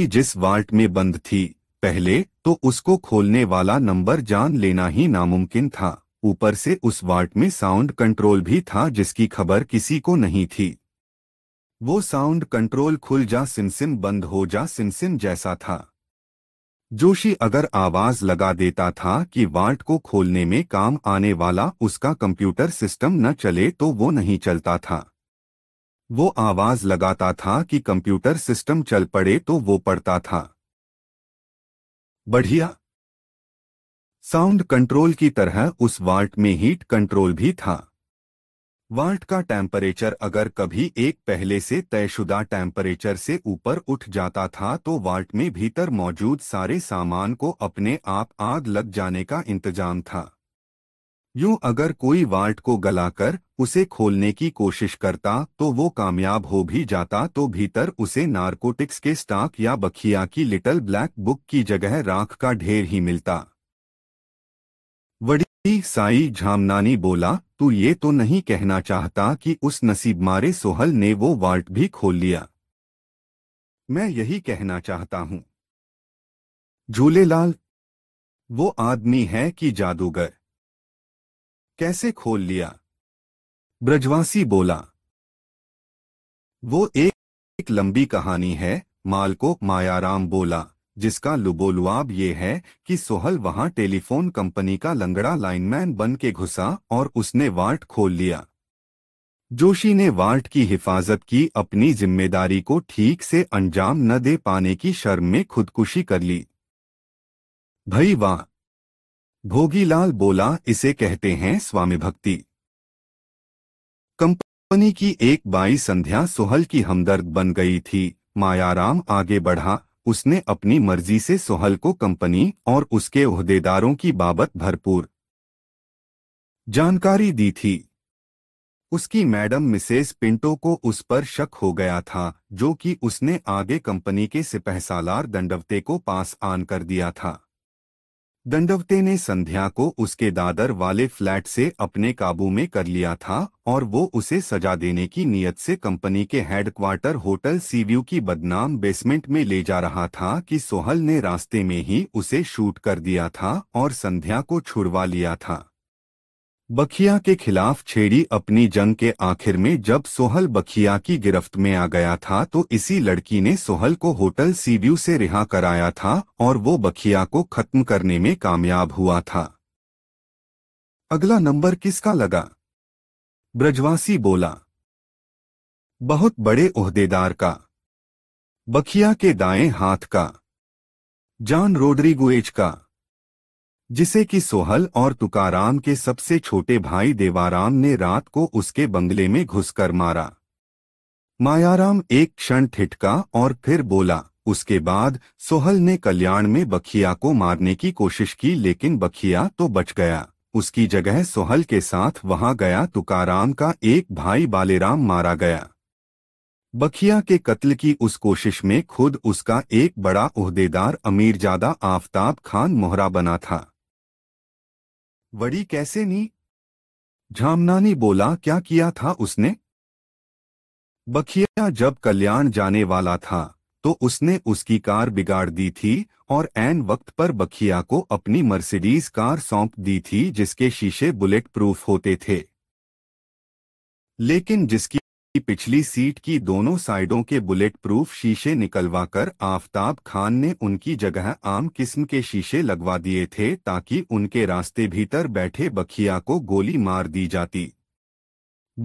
जिस वार्ट में बंद थी पहले तो उसको खोलने वाला नंबर जान लेना ही नामुमकिन था ऊपर से उस वार्ट में साउंड कंट्रोल भी था जिसकी खबर किसी को नहीं थी वो साउंड कंट्रोल खुल जा सिमसिम बंद हो जा सिमसिम जैसा था जोशी अगर आवाज लगा देता था कि वार्ट को खोलने में काम आने वाला उसका कंप्यूटर सिस्टम न चले तो वो नहीं चलता था वो आवाज लगाता था कि कंप्यूटर सिस्टम चल पड़े तो वो पड़ता था बढ़िया साउंड कंट्रोल की तरह उस वाल्ट में हीट कंट्रोल भी था वाल्ट का टेम्परेचर अगर कभी एक पहले से तयशुदा टेम्परेचर से ऊपर उठ जाता था तो वाल्ट में भीतर मौजूद सारे सामान को अपने आप आग लग जाने का इंतजाम था यूं अगर कोई वाल्ट को गलाकर उसे खोलने की कोशिश करता तो वो कामयाब हो भी जाता तो भीतर उसे नारकोटिक्स के स्टॉक या बखिया की लिटल ब्लैक बुक की जगह राख का ढेर ही मिलता वड़ी साई झामनानी बोला तू ये तो नहीं कहना चाहता कि उस नसीब मारे सोहल ने वो वाल्ट भी खोल लिया मैं यही कहना चाहता हूं झूलेलाल वो आदमी है कि जादूगर कैसे खोल लिया ब्रजवासी बोला वो एक, एक लंबी कहानी है मालको मायाराम बोला जिसका लुबोलुआब ये है कि सोहल वहां टेलीफोन कंपनी का लंगड़ा लाइनमैन बन के घुसा और उसने वार्ट खोल लिया जोशी ने वार्ट की हिफाजत की अपनी जिम्मेदारी को ठीक से अंजाम न दे पाने की शर्म में खुदकुशी कर ली भई वाह भोगीलाल बोला इसे कहते हैं स्वामी भक्ति कंपनी की एक बाई संध्या सोहल की हमदर्द बन गई थी मायाराम आगे बढ़ा उसने अपनी मर्जी से सोहल को कंपनी और उसके उहदेदारों की बाबत भरपूर जानकारी दी थी उसकी मैडम मिसेस पिंटो को उस पर शक हो गया था जो कि उसने आगे कंपनी के सिपहसालार दंडवते को पास आन कर दिया था दंडवते ने संध्या को उसके दादर वाले फ्लैट से अपने काबू में कर लिया था और वो उसे सजा देने की नीयत से कंपनी के हेडक्वार्टर होटल सीव्यू की बदनाम बेसमेंट में ले जा रहा था कि सोहल ने रास्ते में ही उसे शूट कर दिया था और संध्या को छुड़वा लिया था बखिया के खिलाफ छेड़ी अपनी जंग के आखिर में जब सोहल बखिया की गिरफ्त में आ गया था तो इसी लड़की ने सोहल को होटल सीव्यू से रिहा कराया था और वो बखिया को खत्म करने में कामयाब हुआ था अगला नंबर किसका लगा ब्रजवासी बोला बहुत बड़े उहदेदार का बखिया के दाएं हाथ का जान रोड्रिगुएज का जिसे कि सोहल और तुकाराम के सबसे छोटे भाई देवाराम ने रात को उसके बंगले में घुसकर मारा मायाराम एक क्षण ठिठका और फिर बोला उसके बाद सोहल ने कल्याण में बखिया को मारने की कोशिश की लेकिन बखिया तो बच गया उसकी जगह सोहल के साथ वहां गया तुकाराम का एक भाई बालेराम मारा गया बखिया के कत्ल की उस कोशिश में खुद उसका एक बड़ा उहदेदार अमीरजादा आफताब खान मोहरा बना था बड़ी कैसे नी झामनानी बोला क्या किया था उसने बखिया जब कल्याण जाने वाला था तो उसने उसकी कार बिगाड़ दी थी और एन वक्त पर बखिया को अपनी मर्सिडीज कार सौंप दी थी जिसके शीशे बुलेट प्रूफ होते थे लेकिन जिसकी कि पिछली सीट की दोनों साइडों के बुलेट प्रूफ शीशे निकलवाकर आफताब खान ने उनकी जगह आम किस्म के शीशे लगवा दिए थे ताकि उनके रास्ते भीतर बैठे बखिया को गोली मार दी जाती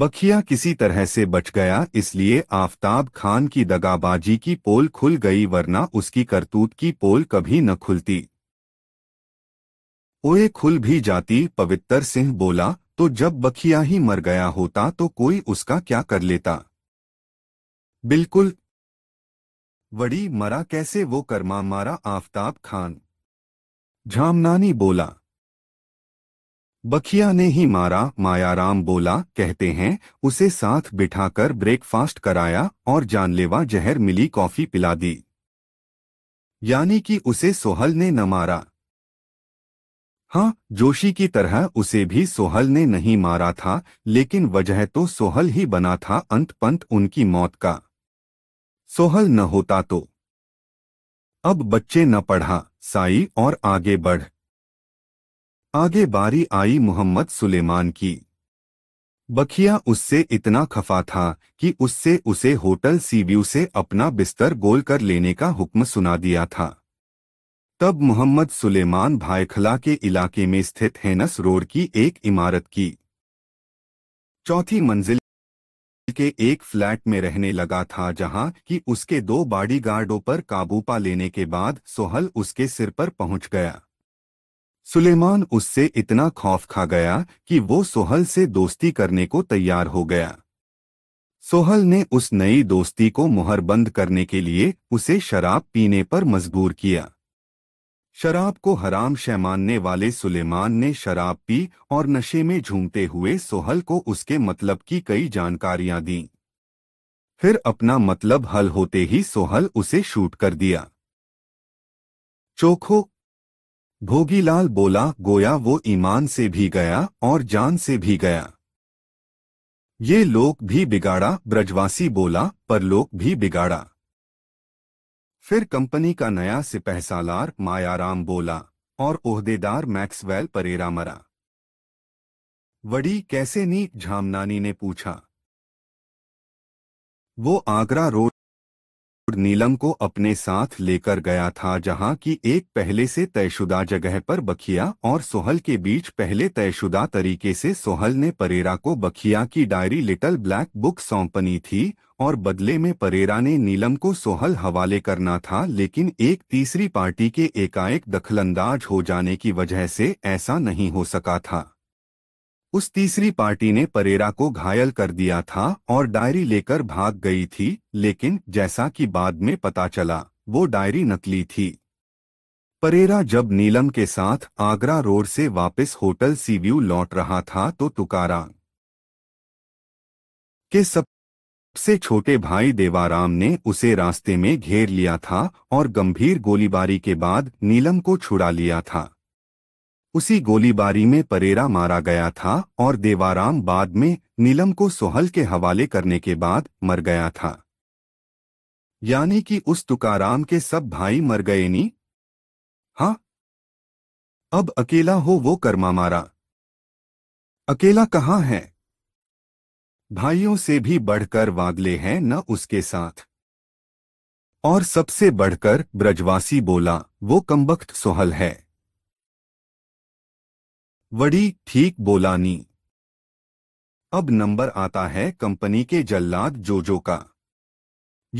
बखिया किसी तरह से बच गया इसलिए आफताब खान की दगाबाजी की पोल खुल गई वरना उसकी करतूत की पोल कभी न खुलती ओए खुल भी जाती पवित्र सिंह बोला तो जब बखिया ही मर गया होता तो कोई उसका क्या कर लेता बिल्कुल वड़ी मरा कैसे वो करमा मारा आफताब खान झामनानी बोला बखिया ने ही मारा मायाराम बोला कहते हैं उसे साथ बिठाकर ब्रेकफास्ट कराया और जानलेवा जहर मिली कॉफी पिला दी यानी कि उसे सोहल ने न मारा हाँ जोशी की तरह उसे भी सोहल ने नहीं मारा था लेकिन वजह तो सोहल ही बना था अंत पंत उनकी मौत का सोहल न होता तो अब बच्चे न पढ़ा साई और आगे बढ़ आगे बारी आई मोहम्मद सुलेमान की बखिया उससे इतना खफा था कि उससे उसे होटल सीव्यू से अपना बिस्तर गोल कर लेने का हुक्म सुना दिया था तब मोहम्मद सुलेमान भाईखला के इलाके में स्थित हेनस रोड की एक इमारत की चौथी मंजिल के एक फ्लैट में रहने लगा था जहां कि उसके दो बॉडीगार्डों पर काबू पा लेने के बाद सोहल उसके सिर पर पहुंच गया सुलेमान उससे इतना खौफ खा गया कि वो सोहल से दोस्ती करने को तैयार हो गया सोहल ने उस नई दोस्ती को मुहरबंद करने के लिए उसे शराब पीने पर मजबूर किया शराब को हराम शह मानने वाले सुलेमान ने शराब पी और नशे में झूमते हुए सोहल को उसके मतलब की कई जानकारियां दी फिर अपना मतलब हल होते ही सोहल उसे शूट कर दिया चोखो भोगीलाल बोला गोया वो ईमान से भी गया और जान से भी गया ये लोक भी बिगाड़ा ब्रजवासी बोला परलोक भी बिगाड़ा फिर कंपनी का नया सिपहसालार मायाराम बोला और ओहदेदार मैक्सवेल परेरा मरा वडी कैसे नी झामनानी ने पूछा वो आगरा रोड नीलम को अपने साथ लेकर गया था जहां की एक पहले से तयशुदा जगह पर बखिया और सोहल के बीच पहले तयशुदा तरीके से सोहल ने परेरा को बखिया की डायरी लिटल ब्लैक बुक सौंपनी थी और बदले में परेरा ने नीलम को सोहल हवाले करना था लेकिन एक तीसरी पार्टी के एकाएक दखलंदाज हो जाने की वजह से ऐसा नहीं हो सका था उस तीसरी पार्टी ने परेरा को घायल कर दिया था और डायरी लेकर भाग गई थी लेकिन जैसा कि बाद में पता चला वो डायरी नकली थी परेरा जब नीलम के साथ आगरा रोड से वापस होटल सीव्यू लौट रहा था तो तुकारा के सब सबसे छोटे भाई देवाराम ने उसे रास्ते में घेर लिया था और गंभीर गोलीबारी के बाद नीलम को छुड़ा लिया था उसी गोलीबारी में परेरा मारा गया था और देवाराम बाद में नीलम को सोहल के हवाले करने के बाद मर गया था यानी कि उस तुकाराम के सब भाई मर गए नी हाँ अब अकेला हो वो कर्मा मारा अकेला कहाँ है भाइयों से भी बढ़कर वादले हैं न उसके साथ और सबसे बढ़कर ब्रजवासी बोला वो कमबख्त सोहल है वड़ी ठीक बोलानी अब नंबर आता है कंपनी के जल्लाद जोजो का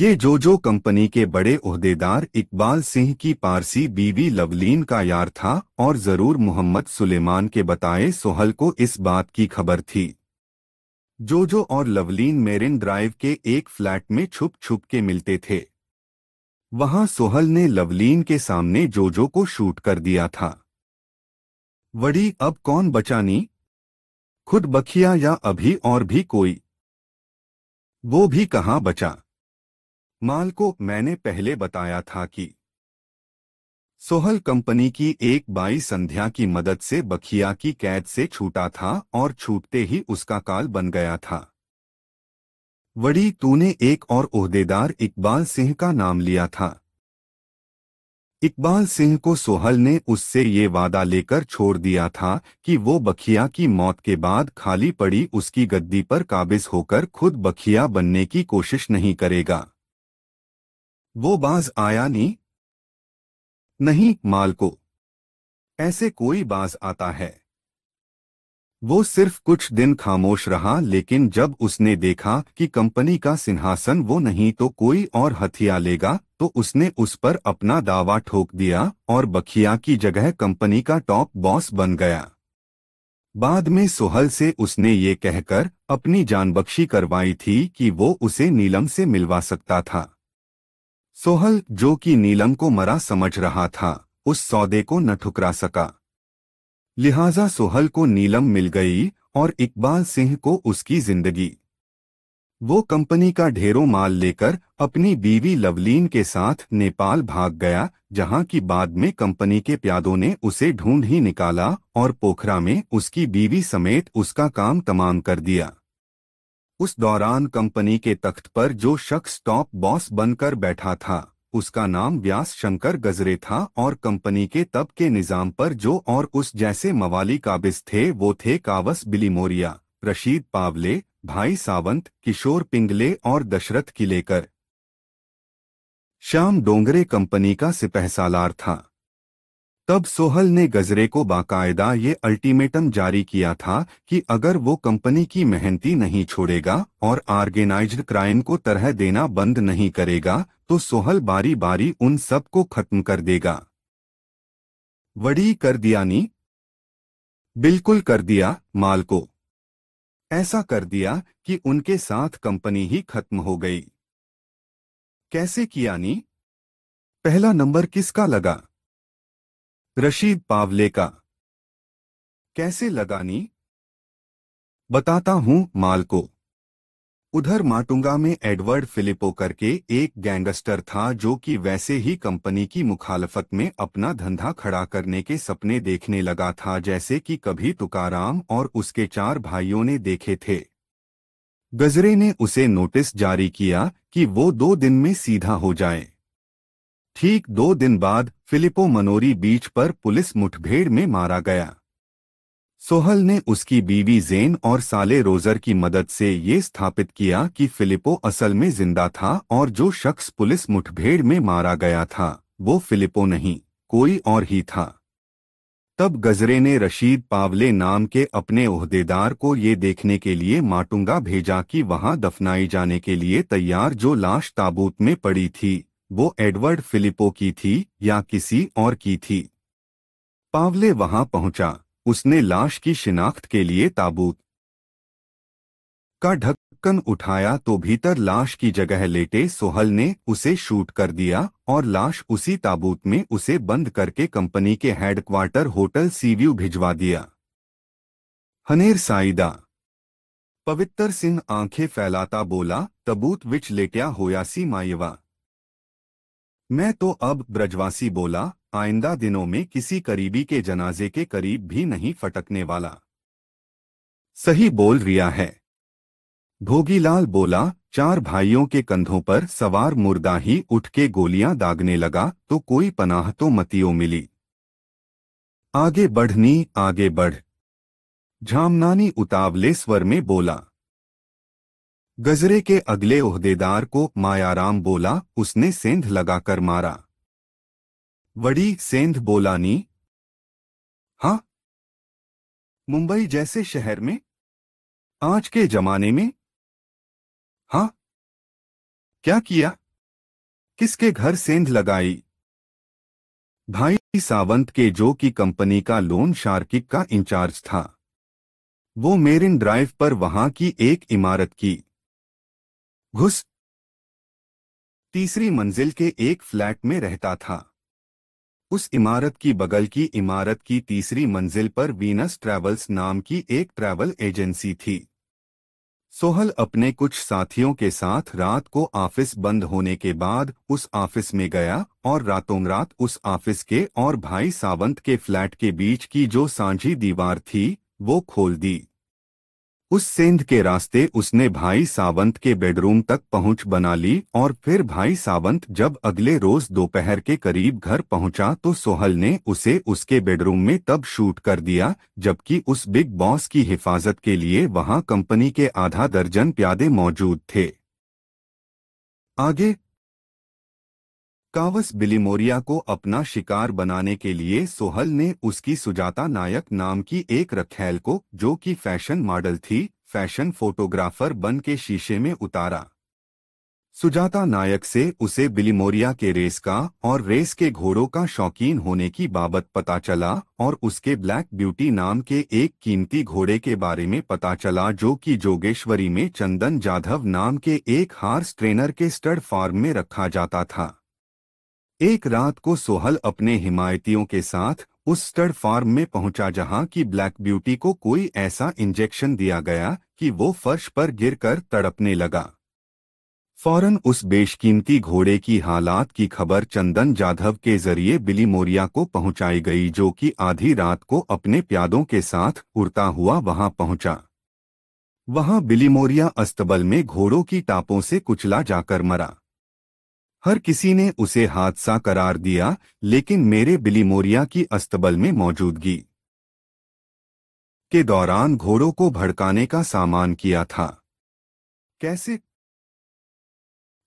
ये जोजो कंपनी के बड़े उहदेदार इकबाल सिंह की पारसी बीवी लवलीन का यार था और जरूर मोहम्मद सुलेमान के बताए सोहल को इस बात की खबर थी जोजो और लवलीन मेरिन ड्राइव के एक फ्लैट में छुप छुप के मिलते थे वहां सोहल ने लवलीन के सामने जोजो को शूट कर दिया था वड़ी अब कौन बचानी खुद बखिया या अभी और भी कोई वो भी कहाँ बचा माल को मैंने पहले बताया था कि सोहल कंपनी की एक बाई संध्या की मदद से बखिया की कैद से छूटा था और छूटते ही उसका काल बन गया था वड़ी तूने एक और ओहदेदार इकबाल सिंह का नाम लिया था इकबाल सिंह को सोहल ने उससे ये वादा लेकर छोड़ दिया था कि वो बखिया की मौत के बाद खाली पड़ी उसकी गद्दी पर काबिज होकर खुद बखिया बनने की कोशिश नहीं करेगा वो बाज आया नहीं नहीं माल को ऐसे कोई बाज आता है वो सिर्फ कुछ दिन खामोश रहा लेकिन जब उसने देखा कि कंपनी का सिंहासन वो नहीं तो कोई और हथिया लेगा तो उसने उस पर अपना दावा ठोक दिया और बखिया की जगह कंपनी का टॉप बॉस बन गया बाद में सोहल से उसने ये कहकर अपनी जानबख्शी करवाई थी कि वो उसे नीलम से मिलवा सकता था सोहल जो कि नीलम को मरा समझ रहा था उस सौदे को न ठुकरा सका लिहाजा सोहल को नीलम मिल गई और इकबाल सिंह को उसकी जिंदगी वो कंपनी का ढेरों माल लेकर अपनी बीवी लवलीन के साथ नेपाल भाग गया जहां की बाद में कंपनी के प्यादों ने उसे ढूंढ ही निकाला और पोखरा में उसकी बीवी समेत उसका काम तमाम कर दिया उस दौरान कंपनी के तख्त पर जो शख्स टॉप बॉस बनकर बैठा था उसका नाम व्यास शंकर गजरे था और कंपनी के तब के निज़ाम पर जो और उस जैसे मवाली काबिज थे वो थे कावस बिलीमोरिया रशीद पावले भाई सावंत किशोर पिंगले और दशरथ किलेकर श्याम डोंगरे कंपनी का सिपहसालार था तब सोहल ने गजरे को बाकायदा ये अल्टीमेटम जारी किया था कि अगर वो कंपनी की मेहनती नहीं छोड़ेगा और ऑर्गेनाइज्ड क्राइम को तरह देना बंद नहीं करेगा तो सोहल बारी बारी उन सब को खत्म कर देगा वड़ी कर दिया नी बिल्कुल कर दिया माल को ऐसा कर दिया कि उनके साथ कंपनी ही खत्म हो गई कैसे किया नी पहला नंबर किसका लगा रशीद पावले का कैसे लगानी बताता हूं माल को उधर माटुंगा में एडवर्ड फिलिपो करके एक गैंगस्टर था जो कि वैसे ही कंपनी की मुखालफत में अपना धंधा खड़ा करने के सपने देखने लगा था जैसे कि कभी तुकाराम और उसके चार भाइयों ने देखे थे गजरे ने उसे नोटिस जारी किया कि वो दो दिन में सीधा हो जाए ठीक दो दिन बाद फिलिपो मनोरी बीच पर पुलिस मुठभेड़ में मारा गया सोहल ने उसकी बीवी जेन और साले रोजर की मदद से ये स्थापित किया कि फिलिपो असल में जिंदा था और जो शख्स पुलिस मुठभेड़ में मारा गया था वो फिलिपो नहीं कोई और ही था तब गजरे ने रशीद पावले नाम के अपने अहदेदार को ये देखने के लिए माटुंगा भेजा कि वहां दफनाई जाने के लिए तैयार जो लाश ताबूत में पड़ी थी वो एडवर्ड फिलिपो की थी या किसी और की थी पावले वहां पहुंचा उसने लाश की शिनाख्त के लिए ताबूत का ढक्कन उठाया तो भीतर लाश की जगह लेटे सोहल ने उसे शूट कर दिया और लाश उसी ताबूत में उसे बंद करके कंपनी के हेडक्वार्टर होटल सीव्यू भिजवा दिया हनेर साइदा पवित्र सिंह आंखें फैलाता बोला तबूत विच लेटिया होया सी मायवा मैं तो अब ब्रजवासी बोला आइंदा दिनों में किसी करीबी के जनाजे के करीब भी नहीं फटकने वाला सही बोल रिया है भोगीलाल बोला चार भाइयों के कंधों पर सवार मुर्दा ही उठ के गोलियां दागने लगा तो कोई पनाह तो मतियो मिली आगे बढ़नी आगे बढ़ झामनानी उतावले स्वर में बोला गजरे के अगले ओहदेदार को मायाराम बोला उसने सेंध लगाकर मारा बड़ी सेंध बोलानी हां मुंबई जैसे शहर में आज के जमाने में हां क्या किया किसके घर सेंध लगाई भाई सावंत के जो की कंपनी का लोन शार्किक का इंचार्ज था वो मेरिन ड्राइव पर वहां की एक इमारत की घुस तीसरी मंजिल के एक फ्लैट में रहता था उस इमारत की बगल की इमारत की तीसरी मंजिल पर वीनस ट्रैवल्स नाम की एक ट्रैवल एजेंसी थी सोहल अपने कुछ साथियों के साथ रात को ऑफिस बंद होने के बाद उस ऑफिस में गया और रातों रात उस ऑफिस के और भाई सावंत के फ्लैट के बीच की जो सांझी दीवार थी वो खोल दी उस सेंध के रास्ते उसने भाई सावंत के बेडरूम तक पहुंच बना ली और फिर भाई सावंत जब अगले रोज दोपहर के करीब घर पहुंचा तो सोहल ने उसे उसके बेडरूम में तब शूट कर दिया जबकि उस बिग बॉस की हिफाजत के लिए वहां कंपनी के आधा दर्जन प्यादे मौजूद थे आगे कावस बिलिमोरिया को अपना शिकार बनाने के लिए सोहल ने उसकी सुजाता नायक नाम की एक रखेल को जो कि फैशन मॉडल थी फैशन फोटोग्राफर बन के शीशे में उतारा सुजाता नायक से उसे बिलिमोरिया के रेस का और रेस के घोड़ों का शौकीन होने की बाबत पता चला और उसके ब्लैक ब्यूटी नाम के एक कीमती घोड़े के बारे में पता चला जो कि जोगेश्वरी में चंदन जाधव नाम के एक हार्स ट्रेनर के स्टड फार्म में रखा जाता था एक रात को सोहल अपने हिमायतियों के साथ उस स्टड फार्म में पहुंचा जहां की ब्लैक ब्यूटी को कोई ऐसा इंजेक्शन दिया गया कि वो फर्श पर गिरकर तड़पने लगा फौरन उस बेशकीमती घोड़े की हालात की खबर चंदन जाधव के जरिए बिली मोरिया को पहुंचाई गई जो कि आधी रात को अपने प्यादों के साथ उड़ता हुआ वहां पहुंचा वहां बिली मोरिया अस्तबल में घोड़ों की टापों से कुचला जाकर मरा हर किसी ने उसे हादसा करार दिया लेकिन मेरे बिलीमोरिया की अस्तबल में मौजूदगी के दौरान घोड़ों को भड़काने का सामान किया था कैसे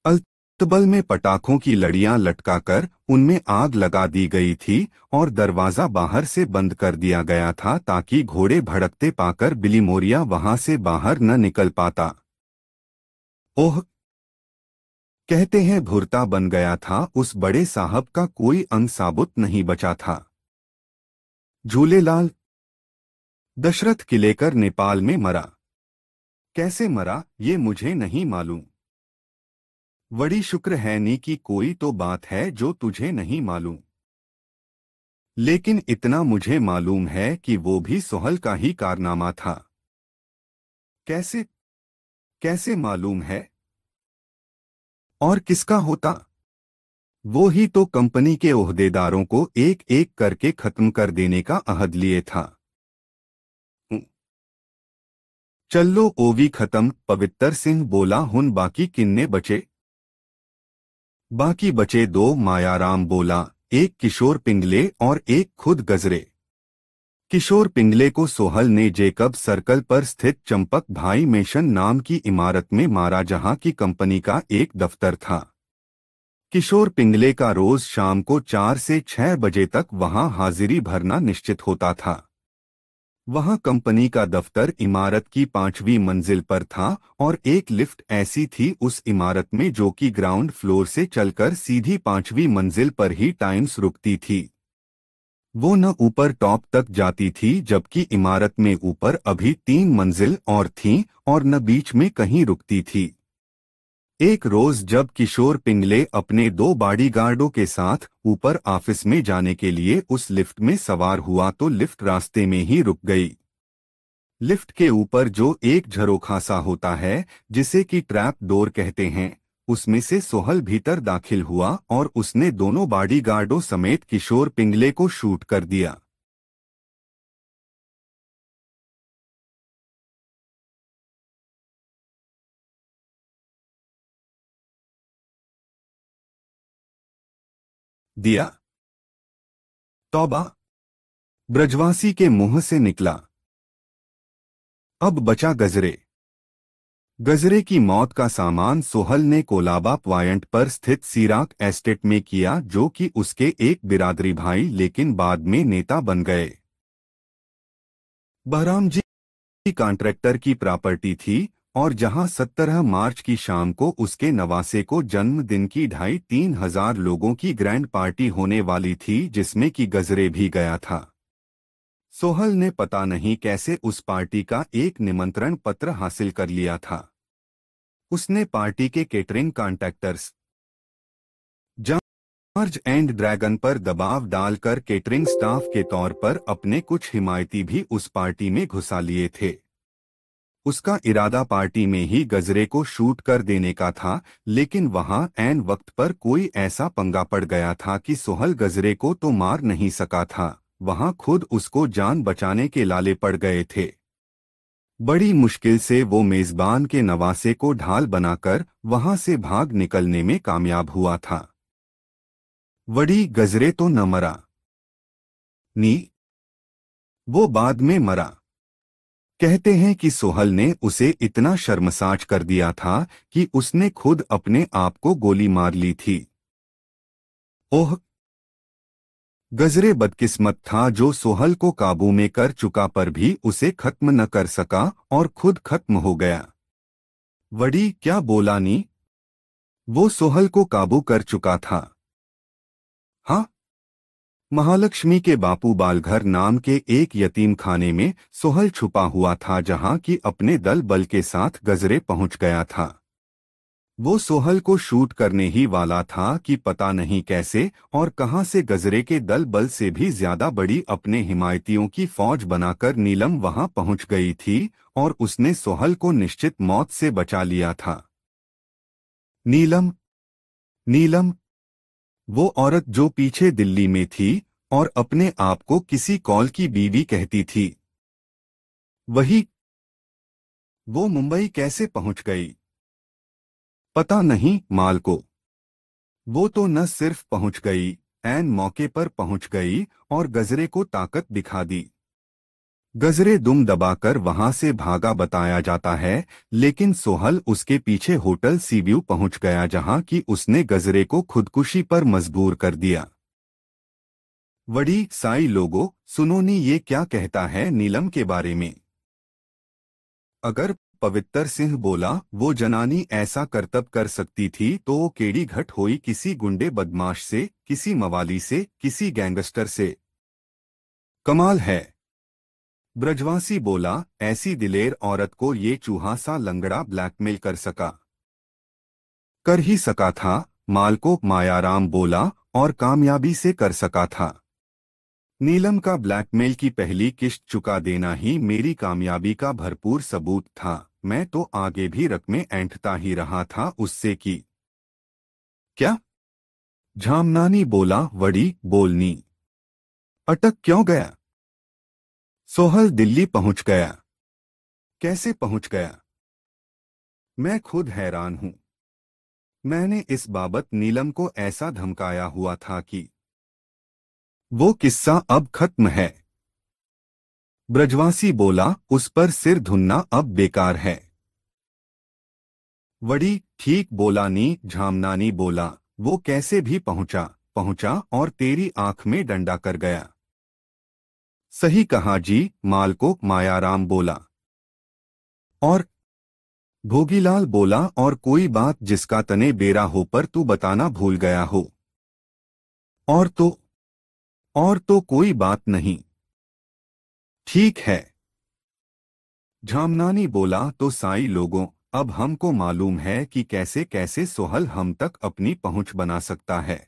अल्तबल में पटाखों की लड़ियां लटकाकर उनमें आग लगा दी गई थी और दरवाजा बाहर से बंद कर दिया गया था ताकि घोड़े भड़कते पाकर बिलीमोरिया वहां से बाहर न निकल पाता ओह कहते हैं भुरता बन गया था उस बड़े साहब का कोई अंग साबुत नहीं बचा था झूलेलाल दशरथ किलेकर नेपाल में मरा कैसे मरा ये मुझे नहीं मालूम बड़ी शुक्र है नी की कोई तो बात है जो तुझे नहीं मालूम लेकिन इतना मुझे मालूम है कि वो भी सोहल का ही कारनामा था कैसे कैसे मालूम है और किसका होता वो ही तो कंपनी के ओहदेदारों को एक एक करके खत्म कर देने का अहद लिए था हम्म। चलो ओवी खत्म पवित्र सिंह बोला हुन बाकी किन्ने बचे बाकी बचे दो मायाराम बोला एक किशोर पिंगले और एक खुद गजरे किशोर पिंगले को सोहल ने जेकब सर्कल पर स्थित चंपक भाई मेशन नाम की इमारत में मारा जहां की कंपनी का एक दफ्तर था किशोर पिंगले का रोज शाम को चार से छह बजे तक वहां हाजिरी भरना निश्चित होता था वहां कंपनी का दफ्तर इमारत की पांचवी मंजिल पर था और एक लिफ्ट ऐसी थी उस इमारत में जो कि ग्राउंड फ्लोर से चलकर सीधी पांचवी मंजिल पर ही टाइम्स रुकती थी वो न ऊपर टॉप तक जाती थी जबकि इमारत में ऊपर अभी तीन मंजिल और थी और न बीच में कहीं रुकती थी एक रोज जब किशोर पिंगले अपने दो बॉडीगार्डों के साथ ऊपर ऑफिस में जाने के लिए उस लिफ्ट में सवार हुआ तो लिफ्ट रास्ते में ही रुक गई लिफ्ट के ऊपर जो एक झरोखा सा होता है जिसे कि ट्रैप डोर कहते हैं उसमें से सोहल भीतर दाखिल हुआ और उसने दोनों बॉडीगार्डों समेत किशोर पिंगले को शूट कर दिया दिया तौबा ब्रजवासी के मुंह से निकला अब बचा गजरे गजरे की मौत का सामान सोहल ने कोलाबा प्वाइंट पर स्थित सीराक एस्टेट में किया जो कि उसके एक बिरादरी भाई लेकिन बाद में नेता बन गए बहराम जी कॉन्ट्रैक्टर की प्रॉपर्टी थी और जहां 17 मार्च की शाम को उसके नवासे को जन्मदिन की ढाई तीन हजार लोगों की ग्रैंड पार्टी होने वाली थी जिसमें कि गजरे भी गया था सोहल ने पता नहीं कैसे उस पार्टी का एक निमंत्रण पत्र हासिल कर लिया था उसने पार्टी के catering contractors George and Dragon पर दबाव डालकर केटरिंग स्टाफ के तौर पर अपने कुछ हिमायती भी उस पार्टी में घुसा लिए थे उसका इरादा पार्टी में ही गजरे को शूट कर देने का था लेकिन वहां एन वक्त पर कोई ऐसा पंगा पड़ गया था कि सोहल गजरे को तो मार नहीं सका था वहां खुद उसको जान बचाने के लाले पड़ गए थे बड़ी मुश्किल से वो मेजबान के नवासे को ढाल बनाकर वहां से भाग निकलने में कामयाब हुआ था बड़ी गजरे तो न मरा नी वो बाद में मरा कहते हैं कि सोहल ने उसे इतना शर्मसाज कर दिया था कि उसने खुद अपने आप को गोली मार ली थी ओह गजरे बदकिस्मत था जो सोहल को काबू में कर चुका पर भी उसे खत्म न कर सका और खुद खत्म हो गया वड़ी क्या बोला नी वो सोहल को काबू कर चुका था हाँ महालक्ष्मी के बापू बालघर नाम के एक यतीम खाने में सोहल छुपा हुआ था जहां की अपने दल बल के साथ गजरे पहुंच गया था वो सोहल को शूट करने ही वाला था कि पता नहीं कैसे और कहां से गजरे के दल बल से भी ज्यादा बड़ी अपने हिमायतियों की फौज बनाकर नीलम वहां पहुंच गई थी और उसने सोहल को निश्चित मौत से बचा लिया था नीलम नीलम वो औरत जो पीछे दिल्ली में थी और अपने आप को किसी कॉल की बीवी कहती थी वही वो मुंबई कैसे पहुंच गई पता नहीं माल को वो तो न सिर्फ पहुंच गई एन मौके पर पहुंच गई और गजरे को ताकत दिखा दी गजरे दुम दबाकर वहां से भागा बताया जाता है लेकिन सोहल उसके पीछे होटल सीव्यू पहुंच गया जहां कि उसने गजरे को खुदकुशी पर मजबूर कर दिया वड़ी साई लोगो सुनोनी ये क्या कहता है नीलम के बारे में अगर पवित्र सिंह बोला वो जनानी ऐसा करतब कर सकती थी तो वो केड़ी घट हुई किसी गुंडे बदमाश से किसी मवाली से किसी गैंगस्टर से कमाल है ब्रजवासी बोला ऐसी दिलेर औरत को ये चूहा सा लंगड़ा ब्लैकमेल कर सका कर ही सका था मालको मायाराम बोला और कामयाबी से कर सका था नीलम का ब्लैकमेल की पहली किश्त चुका देना ही मेरी कामयाबी का भरपूर सबूत था मैं तो आगे भी रकमें ऐंठता ही रहा था उससे कि क्या झामनानी बोला वड़ी बोलनी अटक क्यों गया सोहल दिल्ली पहुंच गया कैसे पहुंच गया मैं खुद हैरान हूं मैंने इस बाबत नीलम को ऐसा धमकाया हुआ था कि वो किस्सा अब खत्म है ब्रजवासी बोला उस पर सिर धुनना अब बेकार है वड़ी ठीक बोला नी झामनानी बोला वो कैसे भी पहुंचा पहुंचा और तेरी आंख में डंडा कर गया सही कहा जी को मायाराम बोला और भोगीलाल बोला और कोई बात जिसका तने बेरा हो पर तू बताना भूल गया हो और तो और तो कोई बात नहीं ठीक है झामनानी बोला तो साई लोगों अब हमको मालूम है कि कैसे कैसे सोहल हम तक अपनी पहुंच बना सकता है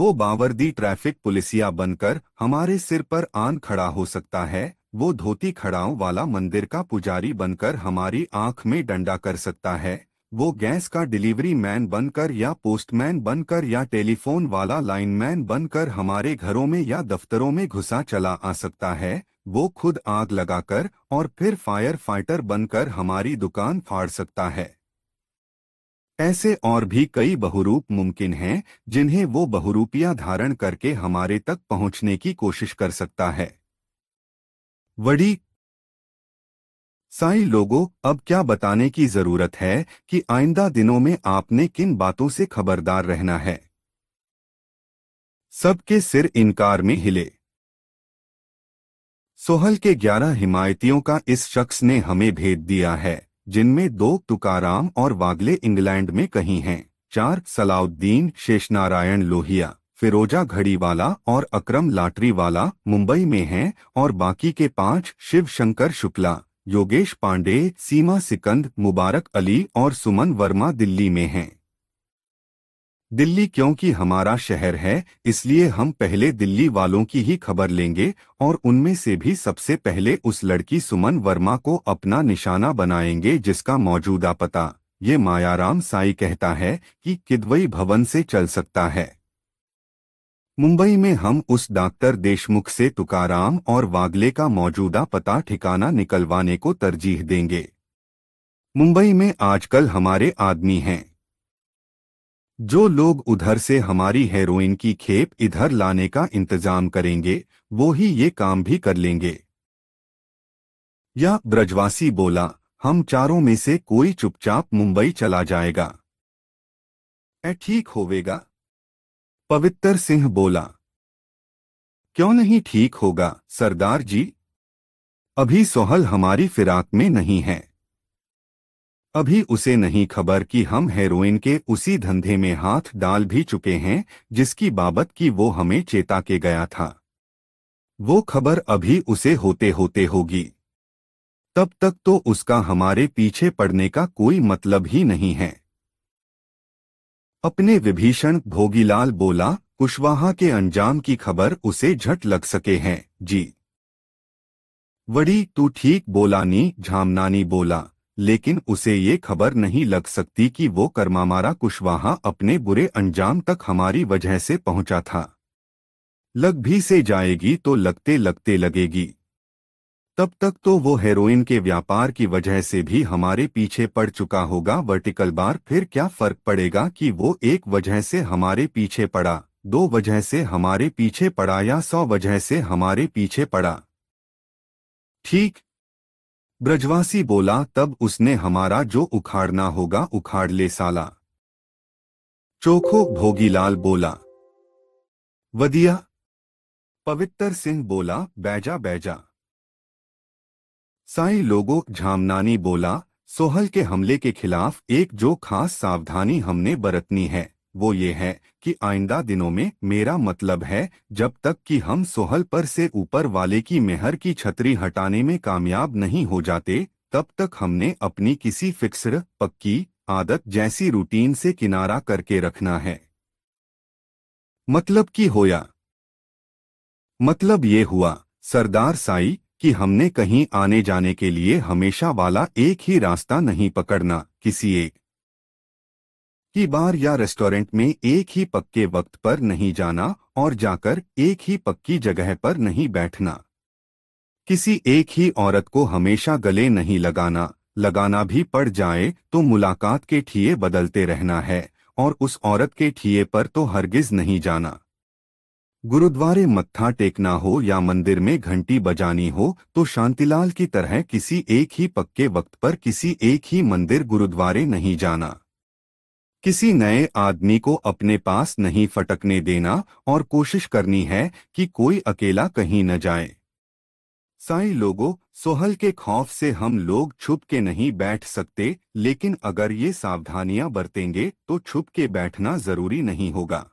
वो बावर्दी ट्रैफिक पुलिसिया बनकर हमारे सिर पर आन खड़ा हो सकता है वो धोती खड़ाओं वाला मंदिर का पुजारी बनकर हमारी आंख में डंडा कर सकता है वो गैस का डिलीवरी मैन बनकर या पोस्टमैन बनकर या टेलीफोन वाला लाइनमैन बनकर हमारे घरों में या दफ्तरों में घुसा चला आ सकता है वो खुद आग लगाकर और फिर फायर फाइटर बनकर हमारी दुकान फाड़ सकता है ऐसे और भी कई बहुरूप मुमकिन हैं जिन्हें वो बहुरूपिया धारण करके हमारे तक पहुंचने की कोशिश कर सकता है वडी साई लोगों अब क्या बताने की जरूरत है कि आइंदा दिनों में आपने किन बातों से खबरदार रहना है सबके सिर इनकार में हिले सोहल के ग्यारह हिमायतियों का इस शख्स ने हमें भेद दिया है जिनमें दो तुकाराम और वागले इंग्लैंड में कहीं हैं चार सलाउद्दीन शेषनारायण लोहिया फिरोजा घड़ीवाला और अकरम लाटरीवाला मुंबई में हैं और बाकी के पांच शिव शंकर शुक्ला योगेश पांडे सीमा सिकंद मुबारक अली और सुमन वर्मा दिल्ली में हैं दिल्ली क्योंकि हमारा शहर है इसलिए हम पहले दिल्ली वालों की ही खबर लेंगे और उनमें से भी सबसे पहले उस लड़की सुमन वर्मा को अपना निशाना बनाएंगे जिसका मौजूदा पता ये मायाराम साई कहता है कि किदवई भवन से चल सकता है मुंबई में हम उस डॉक्टर देशमुख से तुकाराम और वागले का मौजूदा पता ठिकाना निकलवाने को तरजीह देंगे मुंबई में आजकल हमारे आदमी हैं जो लोग उधर से हमारी हेरोइन की खेप इधर लाने का इंतजाम करेंगे वो ही ये काम भी कर लेंगे या ब्रजवासी बोला हम चारों में से कोई चुपचाप मुंबई चला जाएगा ए ठीक होवेगा पवित्र सिंह बोला क्यों नहीं ठीक होगा सरदार जी अभी सोहल हमारी फिराक में नहीं है अभी उसे नहीं खबर कि हम हेरोइन के उसी धंधे में हाथ डाल भी चुके हैं जिसकी बाबत की वो हमें चेता के गया था वो खबर अभी उसे होते होते होगी तब तक तो उसका हमारे पीछे पड़ने का कोई मतलब ही नहीं है अपने विभीषण भोगीलाल बोला कुशवाहा के अंजाम की खबर उसे झट लग सके हैं जी वड़ी तू ठीक बोलानी झामनानी बोला लेकिन उसे ये खबर नहीं लग सकती कि वो कर्मामारा कुशवाहा अपने बुरे अंजाम तक हमारी वजह से पहुंचा था लग भी से जाएगी तो लगते लगते लगेगी तब तक तो वो हेरोइन के व्यापार की वजह से भी हमारे पीछे पड़ चुका होगा वर्टिकल बार फिर क्या फर्क पड़ेगा कि वो एक वजह से हमारे पीछे पड़ा दो वजह से हमारे पीछे पड़ा या सौ वजह से हमारे पीछे पड़ा ठीक ब्रजवासी बोला तब उसने हमारा जो उखाड़ना होगा उखाड़ ले साला चोखो भोगीलाल बोला वदिया पवित्र सिंह बोला बैजा बैजा साई लोगो झामनानी बोला सोहल के हमले के खिलाफ एक जो खास सावधानी हमने बरतनी है वो ये है कि आइंदा दिनों में मेरा मतलब है जब तक कि हम सोहल पर से ऊपर वाले की मेहर की छतरी हटाने में कामयाब नहीं हो जाते तब तक हमने अपनी किसी फिक्सर पक्की आदत जैसी रूटीन से किनारा करके रखना है मतलब की होया मतलब ये हुआ सरदार साई कि हमने कहीं आने जाने के लिए हमेशा वाला एक ही रास्ता नहीं पकड़ना किसी एक की बार या रेस्टोरेंट में एक ही पक्के वक्त पर नहीं जाना और जाकर एक ही पक्की जगह पर नहीं बैठना किसी एक ही औरत को हमेशा गले नहीं लगाना लगाना भी पड़ जाए तो मुलाकात के ठिए बदलते रहना है और उस औरत के ठिए पर तो हरगिज नहीं जाना गुरुद्वारे मत्था टेकना हो या मंदिर में घंटी बजानी हो तो शांतिलाल की तरह किसी एक ही पक्के वक्त पर किसी एक ही मंदिर गुरुद्वारे नहीं जाना किसी नए आदमी को अपने पास नहीं फटकने देना और कोशिश करनी है कि कोई अकेला कहीं न जाए साई लोगों सोहल के खौफ से हम लोग छुप के नहीं बैठ सकते लेकिन अगर ये सावधानियां बरतेंगे तो छुप के बैठना जरूरी नहीं होगा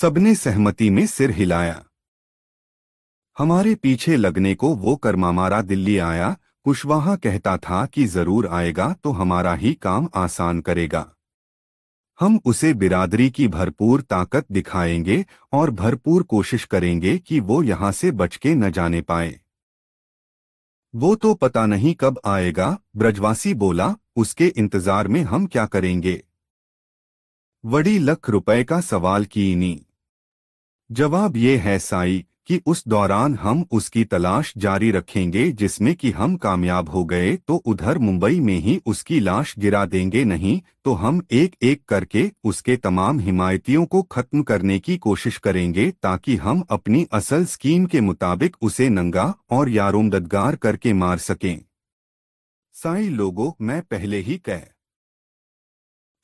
सबने सहमति में सिर हिलाया हमारे पीछे लगने को वो कर्मामारा दिल्ली आया कुशवाहा कहता था कि जरूर आएगा तो हमारा ही काम आसान करेगा हम उसे बिरादरी की भरपूर ताकत दिखाएंगे और भरपूर कोशिश करेंगे कि वो यहां से बच के न जाने पाए वो तो पता नहीं कब आएगा ब्रजवासी बोला उसके इंतजार में हम क्या करेंगे वड़ी लख रुपए का सवाल कीनी जवाब ये है साई कि उस दौरान हम उसकी तलाश जारी रखेंगे जिसमें कि हम कामयाब हो गए तो उधर मुंबई में ही उसकी लाश गिरा देंगे नहीं तो हम एक एक करके उसके तमाम हिमायतियों को खत्म करने की कोशिश करेंगे ताकि हम अपनी असल स्कीम के मुताबिक उसे नंगा और यारोमदगार करके मार सकें साई लोगों मैं पहले ही कह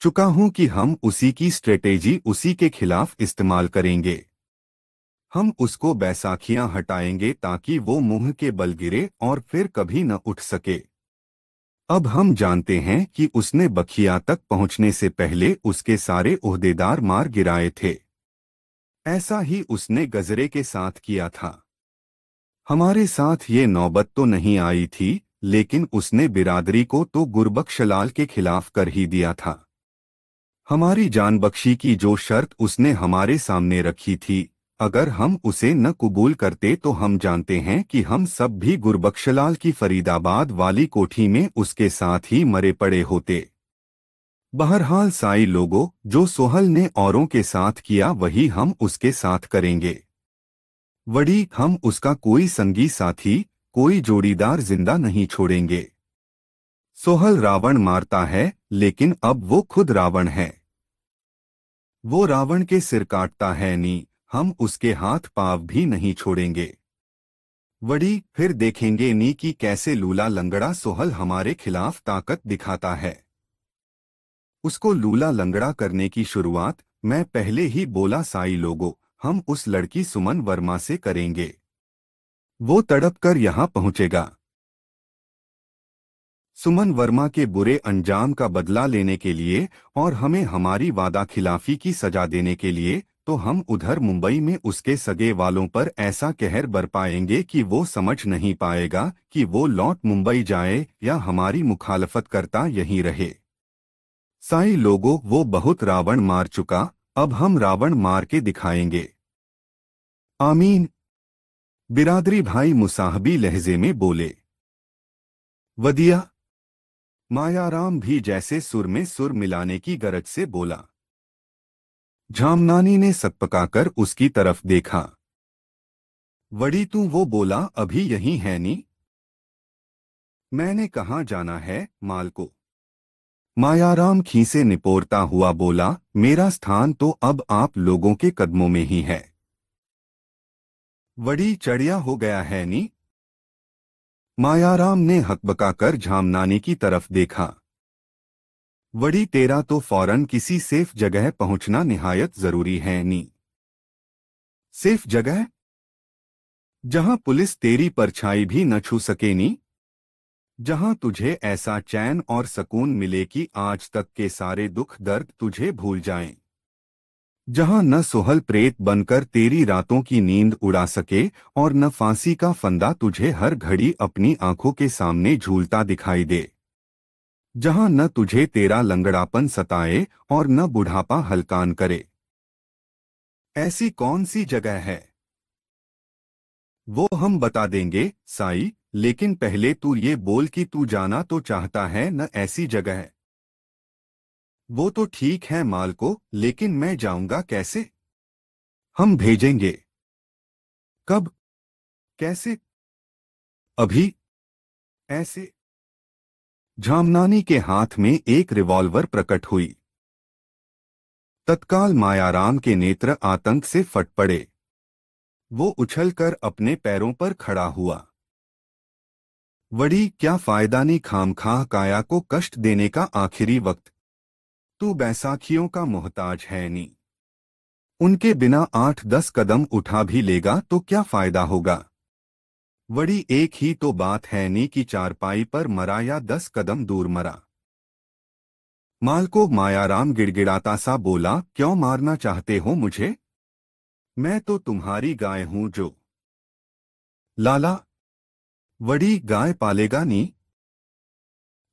चुका हूं कि हम उसी की स्ट्रेटेजी उसी के खिलाफ इस्तेमाल करेंगे हम उसको बैसाखियां हटाएंगे ताकि वो मुंह के बल गिरे और फिर कभी न उठ सके अब हम जानते हैं कि उसने बखिया तक पहुंचने से पहले उसके सारे उहदेदार मार गिराए थे ऐसा ही उसने गजरे के साथ किया था हमारे साथ ये नौबत तो नहीं आई थी लेकिन उसने बिरादरी को तो गुरबक्शलाल के खिलाफ कर ही दिया था हमारी जान बख्शी की जो शर्त उसने हमारे सामने रखी थी अगर हम उसे न कबूल करते तो हम जानते हैं कि हम सब भी गुरबख्शलाल की फरीदाबाद वाली कोठी में उसके साथ ही मरे पड़े होते बहरहाल साई लोगों जो सोहल ने औरों के साथ किया वही हम उसके साथ करेंगे वड़ी हम उसका कोई संगी साथी कोई जोड़ीदार जिंदा नहीं छोड़ेंगे सोहल रावण मारता है लेकिन अब वो खुद रावण है वो रावण के सिर काटता है नी हम उसके हाथ पाव भी नहीं छोड़ेंगे वड़ी फिर देखेंगे नी कि कैसे लूला लंगड़ा सोहल हमारे खिलाफ ताकत दिखाता है उसको लूला लंगड़ा करने की शुरुआत मैं पहले ही बोला साई लोगो हम उस लड़की सुमन वर्मा से करेंगे वो तड़प कर यहाँ पहुँचेगा सुमन वर्मा के बुरे अंजाम का बदला लेने के लिए और हमें हमारी वादा खिलाफी की सजा देने के लिए तो हम उधर मुंबई में उसके सगे वालों पर ऐसा कहर बरपाएंगे कि वो समझ नहीं पाएगा कि वो लौट मुंबई जाए या हमारी मुखालफत करता यहीं रहे साई लोगों वो बहुत रावण मार चुका अब हम रावण मार के दिखाएंगे आमीन बिरादरी भाई मुसाहबी लहजे में बोले वदिया मायाराम भी जैसे सुर में सुर मिलाने की गरज से बोला झामनानी ने सतपकाकर उसकी तरफ देखा वड़ी तू वो बोला अभी यही है नी मैंने कहा जाना है माल को मायाराम खीसे निपोरता हुआ बोला मेरा स्थान तो अब आप लोगों के कदमों में ही है वड़ी चढ़िया हो गया है नी मायाराम ने हकबकाकर झामनानी की तरफ देखा वड़ी तेरा तो फौरन किसी सेफ जगह पहुंचना निहायत जरूरी है नी सेफ जगह जहां पुलिस तेरी परछाई भी न छू सके नी जहां तुझे ऐसा चैन और सुकून मिले कि आज तक के सारे दुख दर्द तुझे भूल जाएं। जहां न सोहल प्रेत बनकर तेरी रातों की नींद उड़ा सके और न फांसी का फंदा तुझे हर घड़ी अपनी आंखों के सामने झूलता दिखाई दे जहां न तुझे तेरा लंगड़ापन सताए और न बुढ़ापा हलकान करे ऐसी कौन सी जगह है वो हम बता देंगे साई लेकिन पहले तू ये बोल कि तू जाना तो चाहता है न ऐसी जगह वो तो ठीक है माल को लेकिन मैं जाऊंगा कैसे हम भेजेंगे कब कैसे अभी ऐसे झामनानी के हाथ में एक रिवॉल्वर प्रकट हुई तत्काल मायाराम के नेत्र आतंक से फट पड़े वो उछलकर अपने पैरों पर खड़ा हुआ वड़ी क्या फायदा नहीं खामखा काया को कष्ट देने का आखिरी वक्त तू बैसाखियों का मोहताज है नी उनके बिना आठ दस कदम उठा भी लेगा तो क्या फायदा होगा वड़ी एक ही तो बात है नी कि चारपाई पर मरा या दस कदम दूर मरा माल को मायाराम गिड़गिड़ाता सा बोला क्यों मारना चाहते हो मुझे मैं तो तुम्हारी गाय हूं जो लाला वड़ी गाय पालेगा नी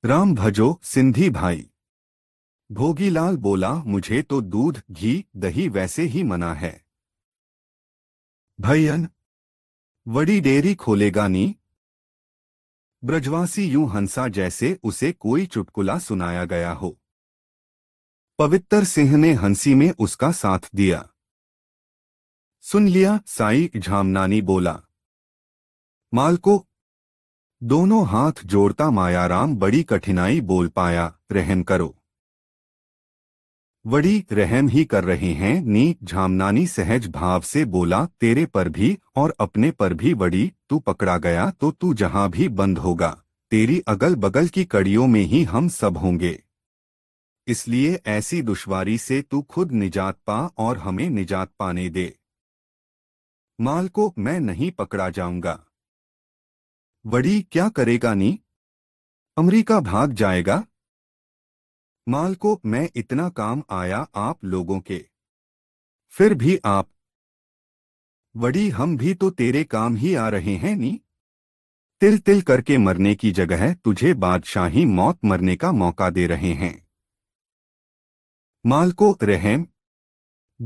राम भजो सिंधी भाई भोगीलाल बोला मुझे तो दूध घी दही वैसे ही मना है भयन बड़ी डेरी खोलेगा नी ब्रजवासी यूं हंसा जैसे उसे कोई चुटकुला सुनाया गया हो पवित्र सिंह ने हंसी में उसका साथ दिया सुन लिया साई झामनानी बोला मालको दोनों हाथ जोड़ता मायाराम बड़ी कठिनाई बोल पाया रहन करो वड़ी रहम ही कर रहे हैं नी झामनानी सहज भाव से बोला तेरे पर भी और अपने पर भी वड़ी तू पकड़ा गया तो तू जहां भी बंद होगा तेरी अगल बगल की कड़ियों में ही हम सब होंगे इसलिए ऐसी दुश्वारी से तू खुद निजात पा और हमें निजात पाने दे माल को मैं नहीं पकड़ा जाऊंगा वड़ी क्या करेगा नी अमरीका भाग जाएगा माल को मैं इतना काम आया आप लोगों के फिर भी आप बड़ी हम भी तो तेरे काम ही आ रहे हैं नी तिल तिल करके मरने की जगह तुझे बादशाही मौत मरने का मौका दे रहे हैं माल को रहम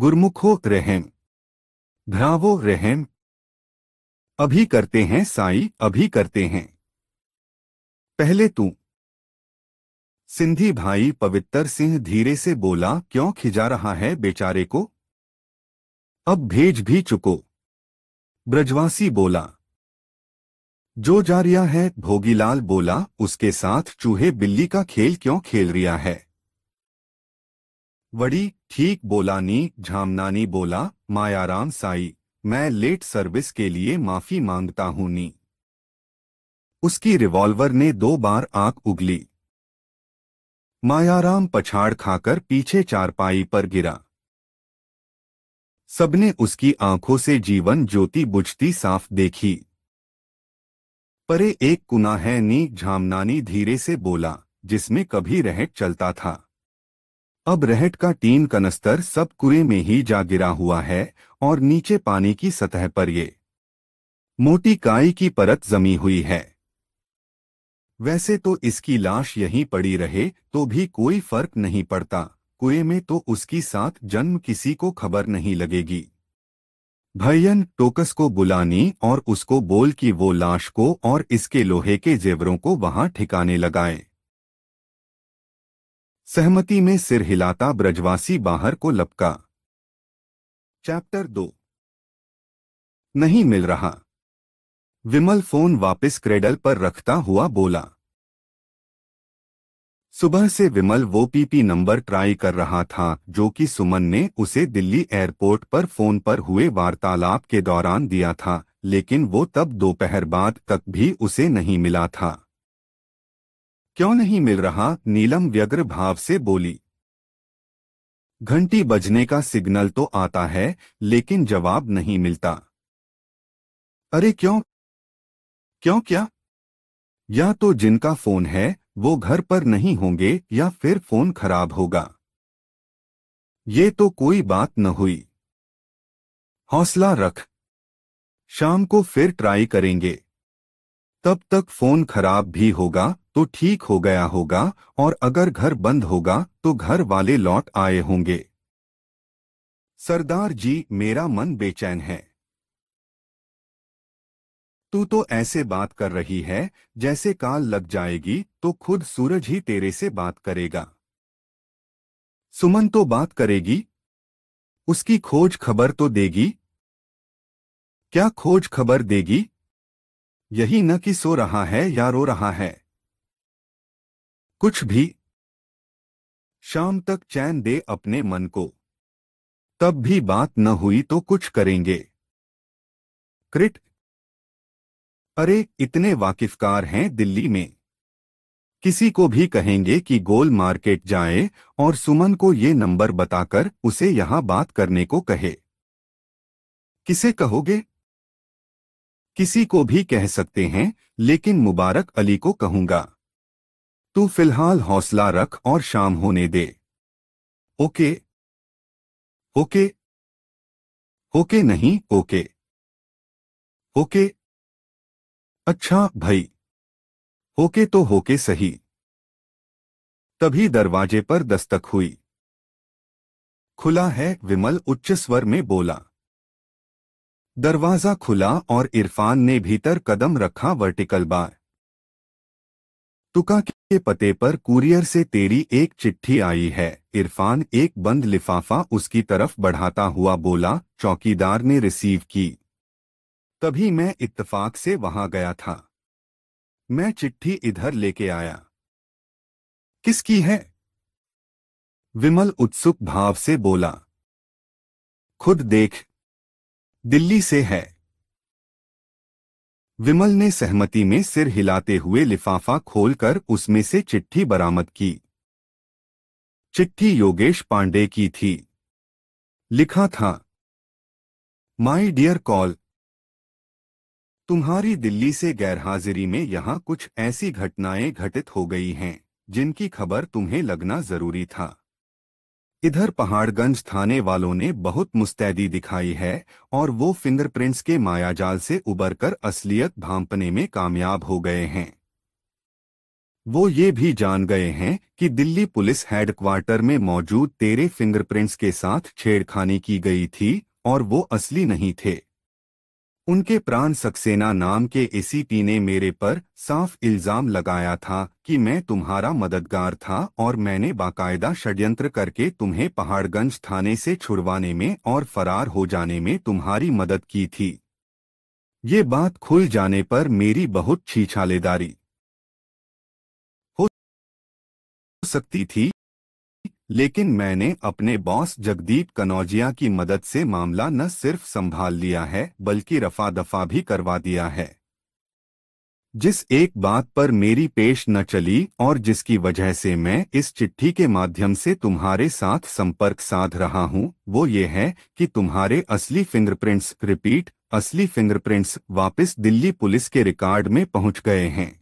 गुरमुखो रहम भ्रावो रहम अभी करते हैं साई अभी करते हैं पहले तू सिंधी भाई पवित्र सिंह धीरे से बोला क्यों खिजा रहा है बेचारे को अब भेज भी चुको ब्रजवासी बोला जो जा रिया है भोगीलाल बोला उसके साथ चूहे बिल्ली का खेल क्यों खेल रिया है वड़ी ठीक बोला नी झामनानी बोला मायाराम साई मैं लेट सर्विस के लिए माफी मांगता हूं नी उसकी रिवॉल्वर ने दो बार आंख उगली मायाराम पछाड़ खाकर पीछे चारपाई पर गिरा सबने उसकी आंखों से जीवन ज्योति बुझती साफ देखी परे एक कुना है नी झामनानी धीरे से बोला जिसमें कभी रहट चलता था अब रहट का टीन कनस्तर सब कुएं में ही जा गिरा हुआ है और नीचे पानी की सतह पर ये मोटी काई की परत जमी हुई है वैसे तो इसकी लाश यहीं पड़ी रहे तो भी कोई फर्क नहीं पड़ता कुएं में तो उसकी साथ जन्म किसी को खबर नहीं लगेगी भयन टोकस को बुलानी और उसको बोल कि वो लाश को और इसके लोहे के जेवरों को वहां ठिकाने लगाए सहमति में सिर हिलाता ब्रजवासी बाहर को लपका चैप्टर दो नहीं मिल रहा विमल फोन वापस क्रेडल पर रखता हुआ बोला सुबह से विमल वो पीपी नंबर ट्राई कर रहा था जो कि सुमन ने उसे दिल्ली एयरपोर्ट पर फोन पर हुए वार्तालाप के दौरान दिया था लेकिन वो तब दोपहर बाद तक भी उसे नहीं मिला था क्यों नहीं मिल रहा नीलम व्यग्र भाव से बोली घंटी बजने का सिग्नल तो आता है लेकिन जवाब नहीं मिलता अरे क्यों क्यों क्या या तो जिनका फोन है वो घर पर नहीं होंगे या फिर फोन खराब होगा ये तो कोई बात न हुई हौसला रख शाम को फिर ट्राई करेंगे तब तक फोन खराब भी होगा तो ठीक हो गया होगा और अगर घर बंद होगा तो घर वाले लौट आए होंगे सरदार जी मेरा मन बेचैन है तू तो ऐसे बात कर रही है जैसे काल लग जाएगी तो खुद सूरज ही तेरे से बात करेगा सुमन तो बात करेगी उसकी खोज खबर तो देगी क्या खोज खबर देगी यही न कि सो रहा है या रो रहा है कुछ भी शाम तक चैन दे अपने मन को तब भी बात न हुई तो कुछ करेंगे क्रिट अरे इतने वाकिफकार हैं दिल्ली में किसी को भी कहेंगे कि गोल मार्केट जाए और सुमन को ये नंबर बताकर उसे यहां बात करने को कहे किसे कहोगे किसी को भी कह सकते हैं लेकिन मुबारक अली को कहूंगा तू फिलहाल हौसला रख और शाम होने दे ओके ओके ओके नहीं ओके ओके अच्छा भाई होके तो होके सही तभी दरवाजे पर दस्तक हुई खुला है विमल उच्च स्वर में बोला दरवाजा खुला और इरफान ने भीतर कदम रखा वर्टिकल बार तुका के पते पर कुरियर से तेरी एक चिट्ठी आई है इरफान एक बंद लिफाफा उसकी तरफ बढ़ाता हुआ बोला चौकीदार ने रिसीव की तभी मैं इत्तफाक से वहां गया था मैं चिट्ठी इधर लेके आया किसकी है विमल उत्सुक भाव से बोला खुद देख दिल्ली से है विमल ने सहमति में सिर हिलाते हुए लिफाफा खोलकर उसमें से चिट्ठी बरामद की चिट्ठी योगेश पांडे की थी लिखा था माय डियर कॉल तुम्हारी दिल्ली से गैरहाजिरी में यहाँ कुछ ऐसी घटनाएं घटित हो गई हैं जिनकी खबर तुम्हें लगना जरूरी था इधर पहाड़गंज थाने वालों ने बहुत मुस्तैदी दिखाई है और वो फिंगरप्रिंट्स के मायाजाल से उबरकर असलियत भांपने में कामयाब हो गए हैं वो ये भी जान गए हैं कि दिल्ली पुलिस हेडक्वार्टर में मौजूद तेरे फिंगरप्रिंट्स के साथ छेड़खानी की गई थी और वो असली नहीं थे उनके प्राण सक्सेना नाम के एसीपी ने मेरे पर साफ इल्ज़ाम लगाया था कि मैं तुम्हारा मददगार था और मैंने बाकायदा षड्यंत्र करके तुम्हें पहाड़गंज थाने से छुड़वाने में और फरार हो जाने में तुम्हारी मदद की थी ये बात खुल जाने पर मेरी बहुत छीछालेदारी हो सकती थी लेकिन मैंने अपने बॉस जगदीप कनौजिया की मदद से मामला न सिर्फ संभाल लिया है बल्कि रफा दफा भी करवा दिया है जिस एक बात पर मेरी पेश न चली और जिसकी वजह से मैं इस चिट्ठी के माध्यम से तुम्हारे साथ संपर्क साध रहा हूं, वो ये है कि तुम्हारे असली फिंगरप्रिंट्स रिपीट असली फिंगरप्रिंट्स वापस दिल्ली पुलिस के रिकॉर्ड में पहुंच गए हैं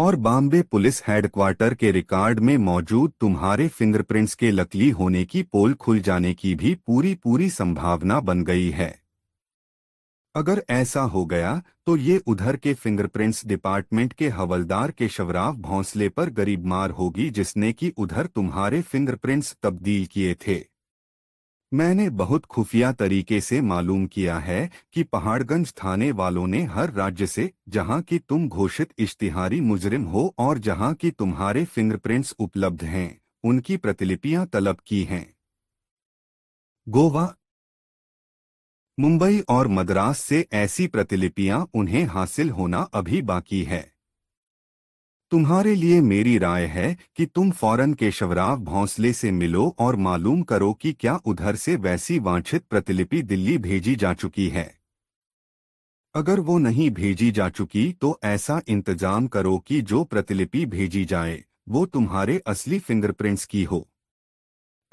और बॉम्बे पुलिस हेडक्वार्टर के रिकॉर्ड में मौजूद तुम्हारे फिंगरप्रिंट्स के लकली होने की पोल खुल जाने की भी पूरी पूरी संभावना बन गई है अगर ऐसा हो गया तो ये उधर के फिंगरप्रिंट्स डिपार्टमेंट के हवलदार के शवराव भौंसले पर गरीब मार होगी जिसने कि उधर तुम्हारे फिंगरप्रिंट्स तब्दील किए थे मैंने बहुत खुफिया तरीके से मालूम किया है कि पहाड़गंज थाने वालों ने हर राज्य से जहां की तुम घोषित इश्तिहारी मुजरिम हो और जहां की तुम्हारे फिंगरप्रिंट्स उपलब्ध हैं उनकी प्रतिलिपियां तलब की हैं गोवा मुंबई और मद्रास से ऐसी प्रतिलिपियां उन्हें हासिल होना अभी बाकी है तुम्हारे लिए मेरी राय है कि तुम फौरन केशवराव भौंसले से मिलो और मालूम करो कि क्या उधर से वैसी वांछित प्रतिलिपि दिल्ली भेजी जा चुकी है अगर वो नहीं भेजी जा चुकी तो ऐसा इंतजाम करो कि जो प्रतिलिपि भेजी जाए वो तुम्हारे असली फिंगरप्रिंट्स की हो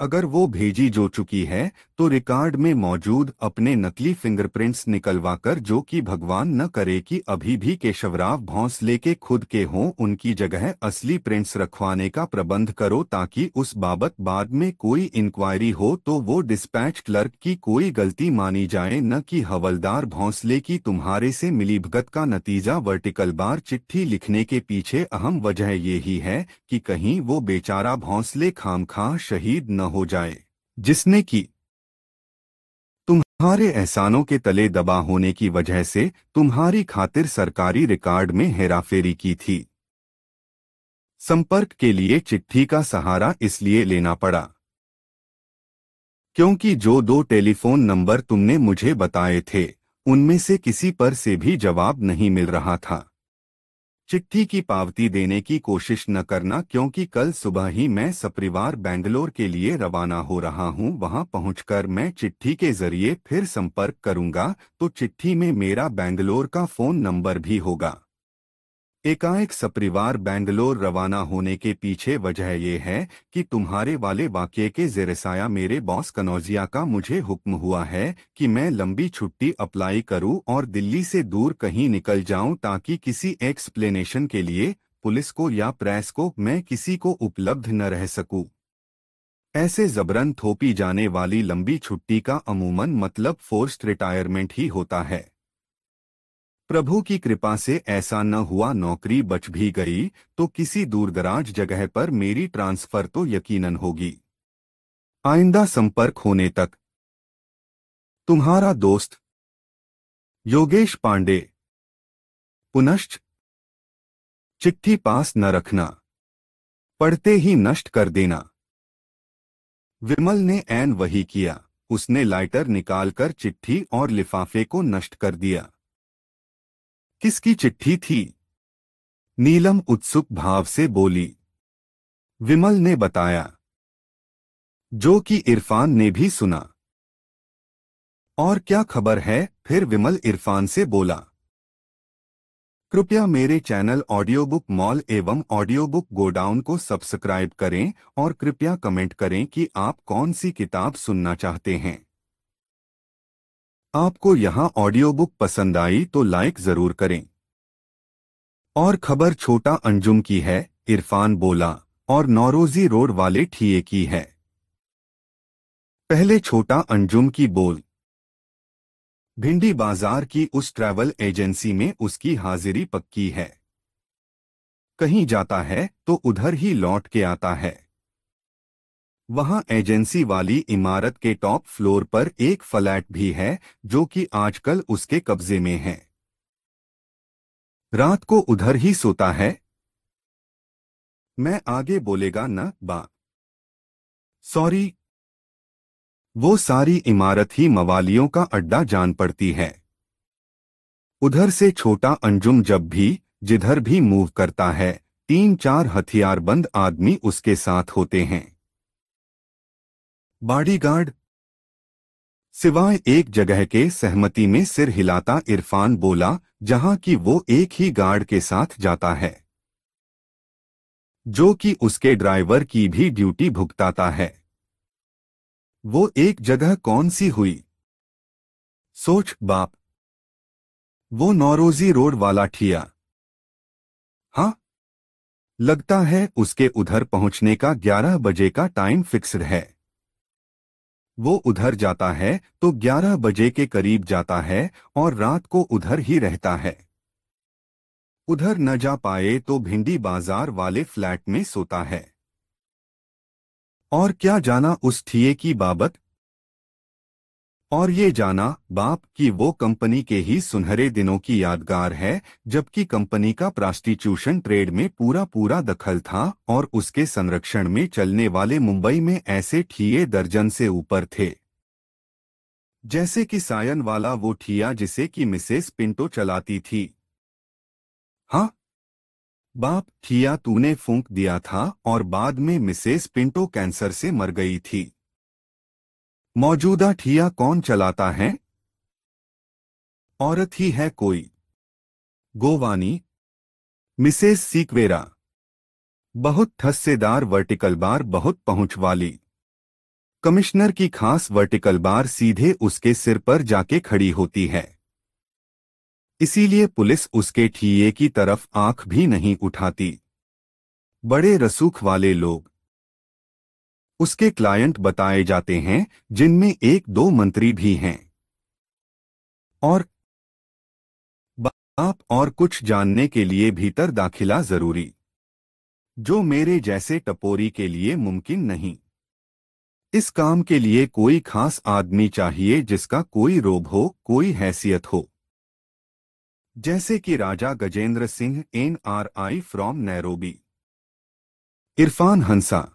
अगर वो भेजी जो चुकी है तो रिकॉर्ड में मौजूद अपने नकली फिंगरप्रिंट्स निकलवाकर जो कि भगवान न करे कि अभी भी केशवराव भौंसले के खुद के हों उनकी जगह असली प्रिंट्स रखवाने का प्रबंध करो ताकि उस बाबत बाद में कोई इंक्वायरी हो तो वो डिस्पैच क्लर्क की कोई गलती मानी जाए न कि हवलदार भौंसले की तुम्हारे से मिलीभगत का नतीजा वर्टिकल बार चिट्ठी लिखने के पीछे अहम वजह यही है कि कहीं वो बेचारा भौंसले खाम शहीद न हो जाए जिसने की तुम्हारे एहसानों के तले दबा होने की वजह से तुम्हारी खातिर सरकारी रिकॉर्ड में हेराफेरी की थी संपर्क के लिए चिट्ठी का सहारा इसलिए लेना पड़ा क्योंकि जो दो टेलीफोन नंबर तुमने मुझे बताए थे उनमें से किसी पर से भी जवाब नहीं मिल रहा था चिट्ठी की पावती देने की कोशिश न करना क्योंकि कल सुबह ही मैं सपरिवार बेंगलोर के लिए रवाना हो रहा हूं वहां पहुंचकर मैं चिट्ठी के जरिए फिर संपर्क करूंगा तो चिट्ठी में मेरा बेंगलोर का फ़ोन नंबर भी होगा एकाएक सपरिवार बैंगलोर रवाना होने के पीछे वजह यह है कि तुम्हारे वाले वाक्य के जेरसाया मेरे बॉस कनौजिया का मुझे हुक्म हुआ है कि मैं लंबी छुट्टी अप्लाई करूं और दिल्ली से दूर कहीं निकल जाऊं ताकि किसी एक्सप्लेनेशन के लिए पुलिस को या प्रेस को मैं किसी को उपलब्ध न रह सकूं। ऐसे जबरन थोपी जाने वाली लंबी छुट्टी का अमूमन मतलब फोर्स्ड रिटायरमेंट ही होता है प्रभु की कृपा से ऐसा न हुआ नौकरी बच भी गई तो किसी दूरदराज जगह पर मेरी ट्रांसफर तो यकीनन होगी आइंदा संपर्क होने तक तुम्हारा दोस्त योगेश पांडे पुनश्च चिट्ठी पास न रखना पढ़ते ही नष्ट कर देना विमल ने ऐन वही किया उसने लाइटर निकालकर चिट्ठी और लिफाफे को नष्ट कर दिया किसकी चिट्ठी थी नीलम उत्सुक भाव से बोली विमल ने बताया जो कि इरफान ने भी सुना और क्या खबर है फिर विमल इरफान से बोला कृपया मेरे चैनल ऑडियो बुक मॉल एवं ऑडियो बुक गोडाउन को सब्सक्राइब करें और कृपया कमेंट करें कि आप कौन सी किताब सुनना चाहते हैं आपको यहां ऑडियो बुक पसंद आई तो लाइक जरूर करें और खबर छोटा अंजुम की है इरफान बोला और नौरोजी रोड वाले ठिए की है पहले छोटा अंजुम की बोल भिंडी बाजार की उस ट्रैवल एजेंसी में उसकी हाजिरी पक्की है कहीं जाता है तो उधर ही लौट के आता है वहां एजेंसी वाली इमारत के टॉप फ्लोर पर एक फ्लैट भी है जो कि आजकल उसके कब्जे में है रात को उधर ही सोता है मैं आगे बोलेगा न बा सॉरी वो सारी इमारत ही मवालियों का अड्डा जान पड़ती है उधर से छोटा अंजुम जब भी जिधर भी मूव करता है तीन चार हथियारबंद आदमी उसके साथ होते हैं बॉडीगार्ड सिवाय एक जगह के सहमति में सिर हिलाता इरफान बोला जहां कि वो एक ही गार्ड के साथ जाता है जो कि उसके ड्राइवर की भी ड्यूटी भुगताता है वो एक जगह कौन सी हुई सोच बाप वो नौरोजी रोड वाला ठिया हाँ लगता है उसके उधर पहुंचने का 11 बजे का टाइम फिक्स्ड है वो उधर जाता है तो 11 बजे के करीब जाता है और रात को उधर ही रहता है उधर न जा पाए तो भिंडी बाजार वाले फ्लैट में सोता है और क्या जाना उस थिए की बाबत और ये जाना बाप कि वो कंपनी के ही सुनहरे दिनों की यादगार है जबकि कंपनी का प्रास्टिट्यूशन ट्रेड में पूरा पूरा दखल था और उसके संरक्षण में चलने वाले मुंबई में ऐसे ठीए दर्जन से ऊपर थे जैसे कि सायन वाला वो ठिया जिसे कि मिसेस पिंटो चलाती थी हाँ बाप ठिया तूने फूंक दिया था और बाद में मिसेस पिंटो कैंसर से मर गई थी मौजूदा ठिया कौन चलाता है औरत ही है कोई गोवानी मिसेस सीक्वेरा बहुत ठस्सेदार वर्टिकल बार बहुत पहुंच वाली कमिश्नर की खास वर्टिकल बार सीधे उसके सिर पर जाके खड़ी होती है इसीलिए पुलिस उसके ठीए की तरफ आंख भी नहीं उठाती बड़े रसूख वाले लोग उसके क्लाइंट बताए जाते हैं जिनमें एक दो मंत्री भी हैं और आप और कुछ जानने के लिए भीतर दाखिला जरूरी जो मेरे जैसे टपोरी के लिए मुमकिन नहीं इस काम के लिए कोई खास आदमी चाहिए जिसका कोई रोब हो कोई हैसियत हो जैसे कि Raja Gajendra Singh N R I from Nairobi Irfan Hansa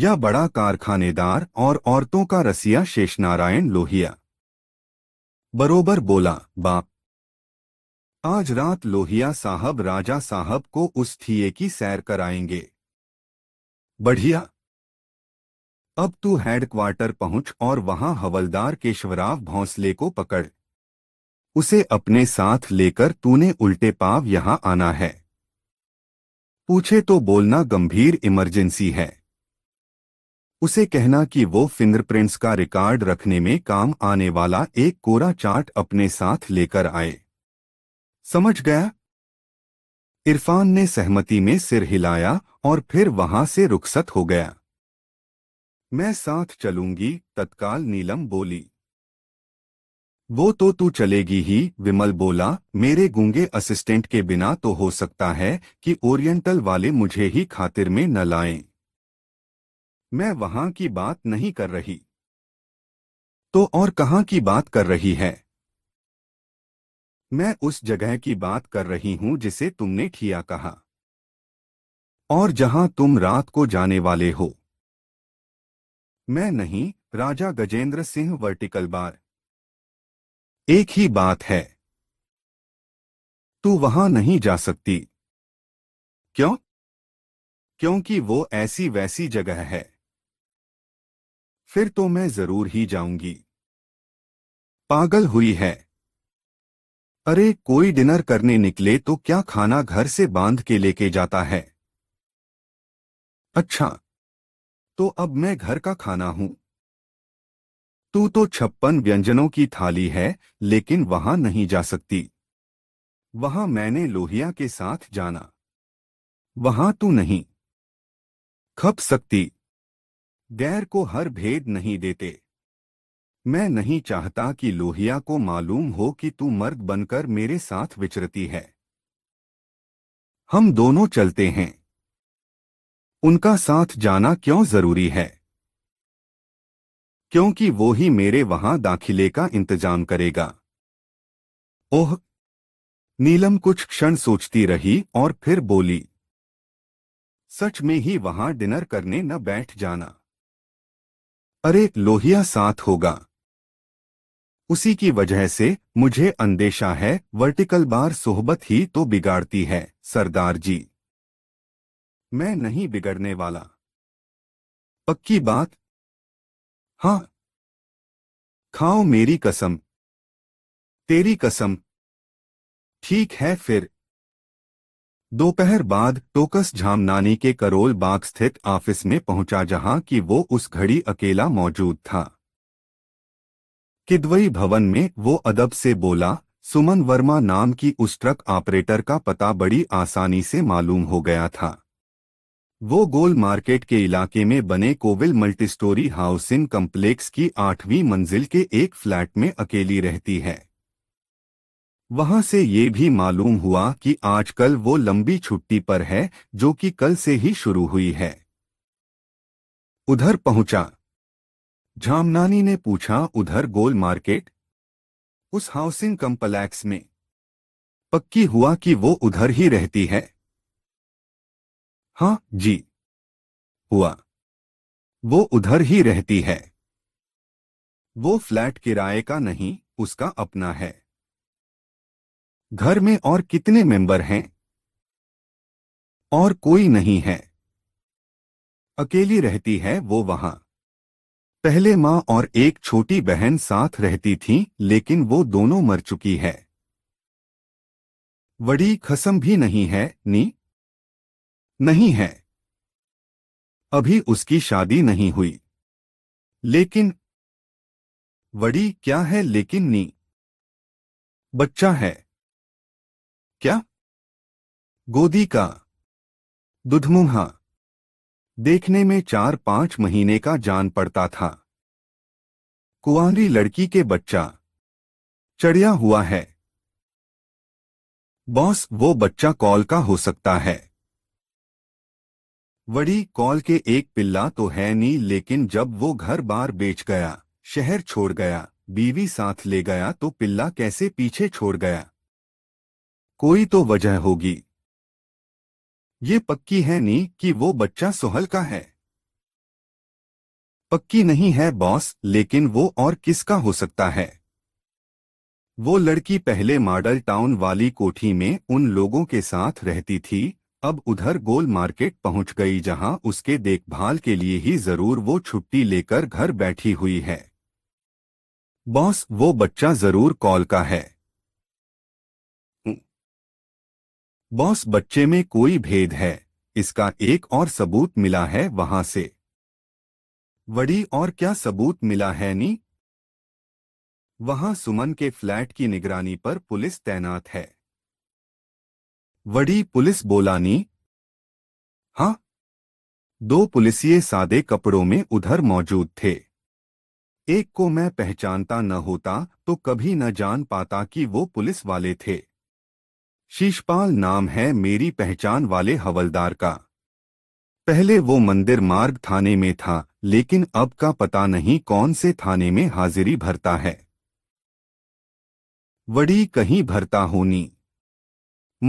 या बड़ा कारखानेदार और औरतों का रसिया शेष नारायण लोहिया बरोबर बोला बाप आज रात लोहिया साहब राजा साहब को उस थिए की सैर कराएंगे बढ़िया अब तू हेडक्वार्टर पहुंच और वहां हवलदार केशवराव भोंसले को पकड़ उसे अपने साथ लेकर तूने उल्टे पाव यहां आना है पूछे तो बोलना गंभीर इमरजेंसी है उसे कहना कि वो फिंगरप्रिंट्स का रिकॉर्ड रखने में काम आने वाला एक कोरा चार्ट अपने साथ लेकर आए समझ गया इरफान ने सहमति में सिर हिलाया और फिर वहां से रुखसत हो गया मैं साथ चलूंगी तत्काल नीलम बोली वो तो तू चलेगी ही विमल बोला मेरे गूंगे असिस्टेंट के बिना तो हो सकता है कि ओरिएंटल वाले मुझे ही खातिर में न लाएं। मैं वहां की बात नहीं कर रही तो और कहां की बात कर रही है मैं उस जगह की बात कर रही हूं जिसे तुमने ठिया कहा और जहां तुम रात को जाने वाले हो मैं नहीं राजा गजेंद्र सिंह वर्टिकल बार एक ही बात है तू वहां नहीं जा सकती क्यों क्योंकि वो ऐसी वैसी जगह है फिर तो मैं जरूर ही जाऊंगी पागल हुई है अरे कोई डिनर करने निकले तो क्या खाना घर से बांध के लेके जाता है अच्छा तो अब मैं घर का खाना हूं तू तो छप्पन व्यंजनों की थाली है लेकिन वहां नहीं जा सकती वहां मैंने लोहिया के साथ जाना वहां तू नहीं खप सकती गैर को हर भेद नहीं देते मैं नहीं चाहता कि लोहिया को मालूम हो कि तू मर्द बनकर मेरे साथ विचरती है हम दोनों चलते हैं उनका साथ जाना क्यों जरूरी है क्योंकि वो ही मेरे वहां दाखिले का इंतजाम करेगा ओह नीलम कुछ क्षण सोचती रही और फिर बोली सच में ही वहां डिनर करने न बैठ जाना अरे लोहिया साथ होगा उसी की वजह से मुझे अंदेशा है वर्टिकल बार सोहबत ही तो बिगाड़ती है सरदार जी मैं नहीं बिगड़ने वाला पक्की बात हाँ खाओ मेरी कसम तेरी कसम ठीक है फिर दोपहर बाद टोकस झामनानी के करोल बाग स्थित ऑफिस में पहुंचा जहां कि वो उस घड़ी अकेला मौजूद था किदवई भवन में वो अदब से बोला सुमन वर्मा नाम की उस ट्रक ऑपरेटर का पता बड़ी आसानी से मालूम हो गया था वो गोल मार्केट के इलाके में बने कोविल मल्टीस्टोरी हाउसिंग कम्प्लेक्स की आठवीं मंजिल के एक फ्लैट में अकेली रहती है वहां से ये भी मालूम हुआ कि आजकल वो लंबी छुट्टी पर है जो कि कल से ही शुरू हुई है उधर पहुंचा झामनानी ने पूछा उधर गोल मार्केट उस हाउसिंग कम्पलैक्स में पक्की हुआ कि वो उधर ही रहती है हाँ जी हुआ वो उधर ही रहती है वो फ्लैट किराए का नहीं उसका अपना है घर में और कितने मेंबर हैं और कोई नहीं है अकेली रहती है वो वहां पहले माँ और एक छोटी बहन साथ रहती थी लेकिन वो दोनों मर चुकी है बड़ी खसम भी नहीं है नी नहीं है अभी उसकी शादी नहीं हुई लेकिन बड़ी क्या है लेकिन नी बच्चा है क्या गोदी का दुधमुहा देखने में चार पांच महीने का जान पड़ता था कुआरी लड़की के बच्चा चढ़िया हुआ है बॉस वो बच्चा कॉल का हो सकता है वड़ी कॉल के एक पिल्ला तो है नहीं लेकिन जब वो घर बार बेच गया शहर छोड़ गया बीवी साथ ले गया तो पिल्ला कैसे पीछे छोड़ गया कोई तो वजह होगी ये पक्की है नहीं कि वो बच्चा सोहल का है पक्की नहीं है बॉस लेकिन वो और किसका हो सकता है वो लड़की पहले मॉडल टाउन वाली कोठी में उन लोगों के साथ रहती थी अब उधर गोल मार्केट पहुंच गई जहां उसके देखभाल के लिए ही जरूर वो छुट्टी लेकर घर बैठी हुई है बॉस वो बच्चा जरूर कॉल का है बॉस बच्चे में कोई भेद है इसका एक और सबूत मिला है वहां से वड़ी और क्या सबूत मिला है नी वहां सुमन के फ्लैट की निगरानी पर पुलिस तैनात है वड़ी पुलिस बोला नी हाँ दो पुलिसिये सादे कपड़ों में उधर मौजूद थे एक को मैं पहचानता न होता तो कभी न जान पाता कि वो पुलिस वाले थे शीशपाल नाम है मेरी पहचान वाले हवलदार का पहले वो मंदिर मार्ग थाने में था लेकिन अब का पता नहीं कौन से थाने में हाजिरी भरता है वड़ी कहीं भरता होनी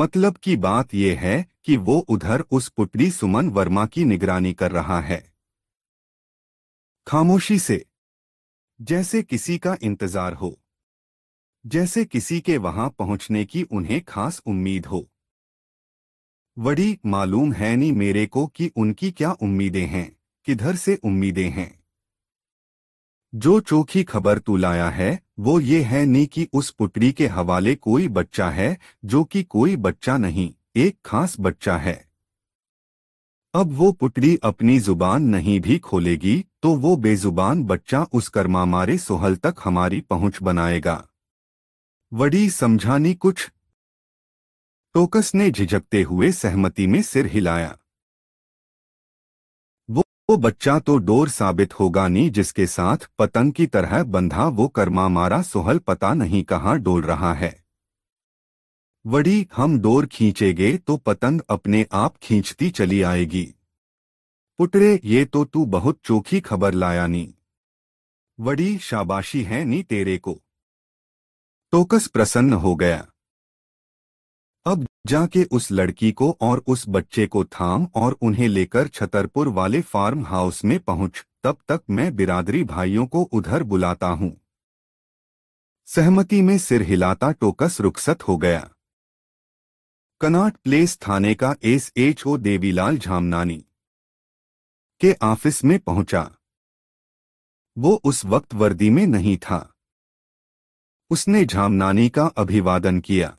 मतलब की बात यह है कि वो उधर उस पुटरी सुमन वर्मा की निगरानी कर रहा है खामोशी से जैसे किसी का इंतजार हो जैसे किसी के वहां पहुंचने की उन्हें खास उम्मीद हो बड़ी मालूम है नहीं मेरे को कि उनकी क्या उम्मीदें हैं किधर से उम्मीदें हैं जो चोखी खबर तू लाया है वो ये है नहीं कि उस पुटरी के हवाले कोई बच्चा है जो कि कोई बच्चा नहीं एक खास बच्चा है अब वो पुटरी अपनी जुबान नहीं भी खोलेगी तो वो बेजुबान बच्चा उस कर्मा मारे सोहल तक हमारी पहुंच बनाएगा वडी समझानी कुछ टोकस ने झिझकते हुए सहमति में सिर हिलाया वो बच्चा तो डोर साबित होगा नहीं जिसके साथ पतंग की तरह बंधा वो कर्मा मारा सोहल पता नहीं कहाँ डोल रहा है वड़ी हम डोर खींचेंगे तो पतंग अपने आप खींचती चली आएगी पुटरे ये तो तू बहुत चोखी खबर लाया नी वड़ी शाबाशी है नी तेरे को टोकस प्रसन्न हो गया अब जाके उस लड़की को और उस बच्चे को थाम और उन्हें लेकर छतरपुर वाले फार्म हाउस में पहुंच तब तक मैं बिरादरी भाइयों को उधर बुलाता हूं सहमति में सिर हिलाता टोकस रुखसत हो गया कनाट प्लेस थाने का S H O Devilal Jhamnani के ऑफिस में पहुंचा वो उस वक्त वर्दी में नहीं था उसने झामनानी का अभिवादन किया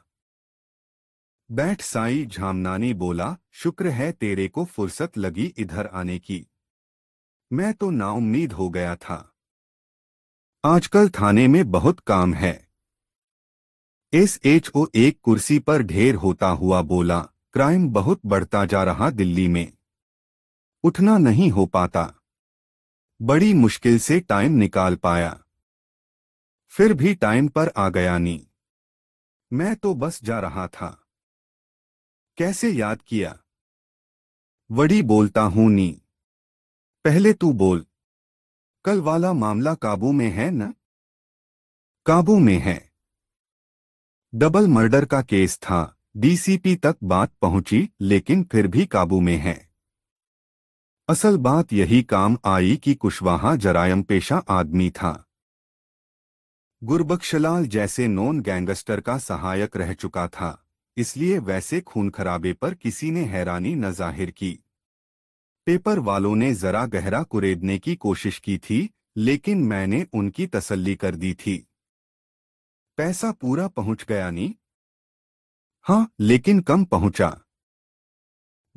बैठ साई झामनानी बोला शुक्र है तेरे को फुर्सत लगी इधर आने की मैं तो नाउम्मीद हो गया था आजकल थाने में बहुत काम है एस एच ओ एक कुर्सी पर ढेर होता हुआ बोला क्राइम बहुत बढ़ता जा रहा दिल्ली में उठना नहीं हो पाता बड़ी मुश्किल से टाइम निकाल पाया फिर भी टाइम पर आ गया नी मैं तो बस जा रहा था कैसे याद किया वड़ी बोलता हूं नी पहले तू बोल कल वाला मामला काबू में है न काबू में है डबल मर्डर का केस था डीसीपी तक बात पहुंची लेकिन फिर भी काबू में है असल बात यही काम आई कि कुशवाहा जरायम पेशा आदमी था गुरबख्शलाल जैसे नॉन गैंगस्टर का सहायक रह चुका था इसलिए वैसे खून खराबे पर किसी ने हैरानी न जाहिर की पेपर वालों ने जरा गहरा कुरेदने की कोशिश की थी लेकिन मैंने उनकी तसल्ली कर दी थी पैसा पूरा पहुंच गया नी हाँ लेकिन कम पहुंचा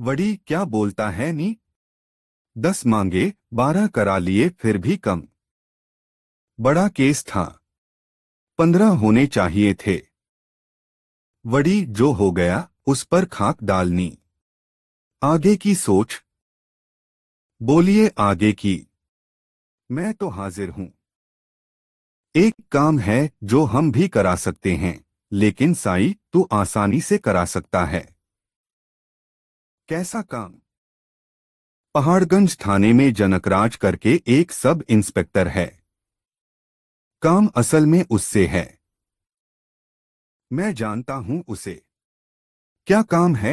वड़ी क्या बोलता है नी दस मांगे बारह करा लिए फिर भी कम बड़ा केस था पंद्रह होने चाहिए थे वड़ी जो हो गया उस पर खाक डालनी आगे की सोच बोलिए आगे की मैं तो हाजिर हूं एक काम है जो हम भी करा सकते हैं लेकिन साई तू आसानी से करा सकता है कैसा काम पहाड़गंज थाने में जनकराज करके एक सब इंस्पेक्टर है काम असल में उससे है मैं जानता हूं उसे क्या काम है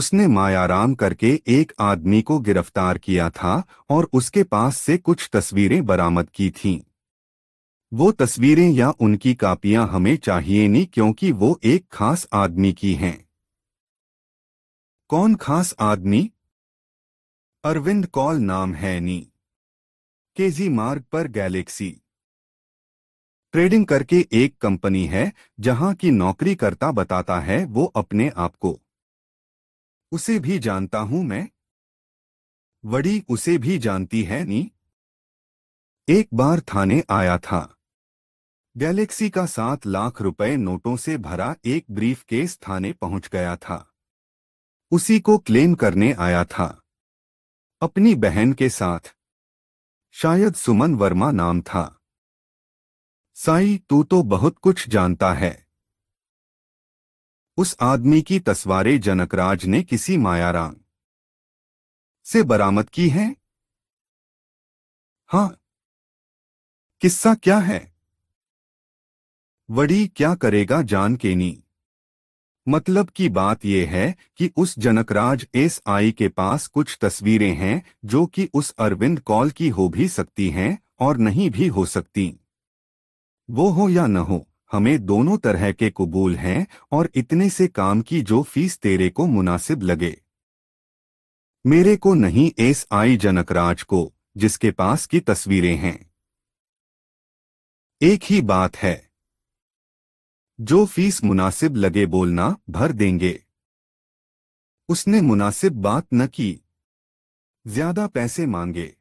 उसने मायाराम करके एक आदमी को गिरफ्तार किया था और उसके पास से कुछ तस्वीरें बरामद की थीं। वो तस्वीरें या उनकी कापियां हमें चाहिए नहीं क्योंकि वो एक खास आदमी की हैं कौन खास आदमी अरविंद कौल नाम है नी केजी मार्ग पर गैलेक्सी ट्रेडिंग करके एक कंपनी है जहां की नौकरी करता बताता है वो अपने आप को उसे भी जानता हूं मैं वड़ी उसे भी जानती है नी एक बार थाने आया था गैलेक्सी का सात लाख रुपए नोटों से भरा एक ब्रीफ केस थाने पहुंच गया था उसी को क्लेम करने आया था अपनी बहन के साथ शायद सुमन वर्मा नाम था साई तू तो बहुत कुछ जानता है उस आदमी की तस्वारें जनकराज ने किसी मायारांग से बरामद की हैं? हां किस्सा क्या है वड़ी क्या करेगा जान केनी मतलब की बात यह है कि उस जनकराज एस आई के पास कुछ तस्वीरें हैं जो कि उस अरविंद कॉल की हो भी सकती हैं और नहीं भी हो सकती वो हो या न हो हमें दोनों तरह के कबूल हैं और इतने से काम की जो फीस तेरे को मुनासिब लगे मेरे को नहीं एस आई जनकराज को जिसके पास की तस्वीरें हैं एक ही बात है जो फीस मुनासिब लगे बोलना भर देंगे उसने मुनासिब बात न की ज्यादा पैसे मांगे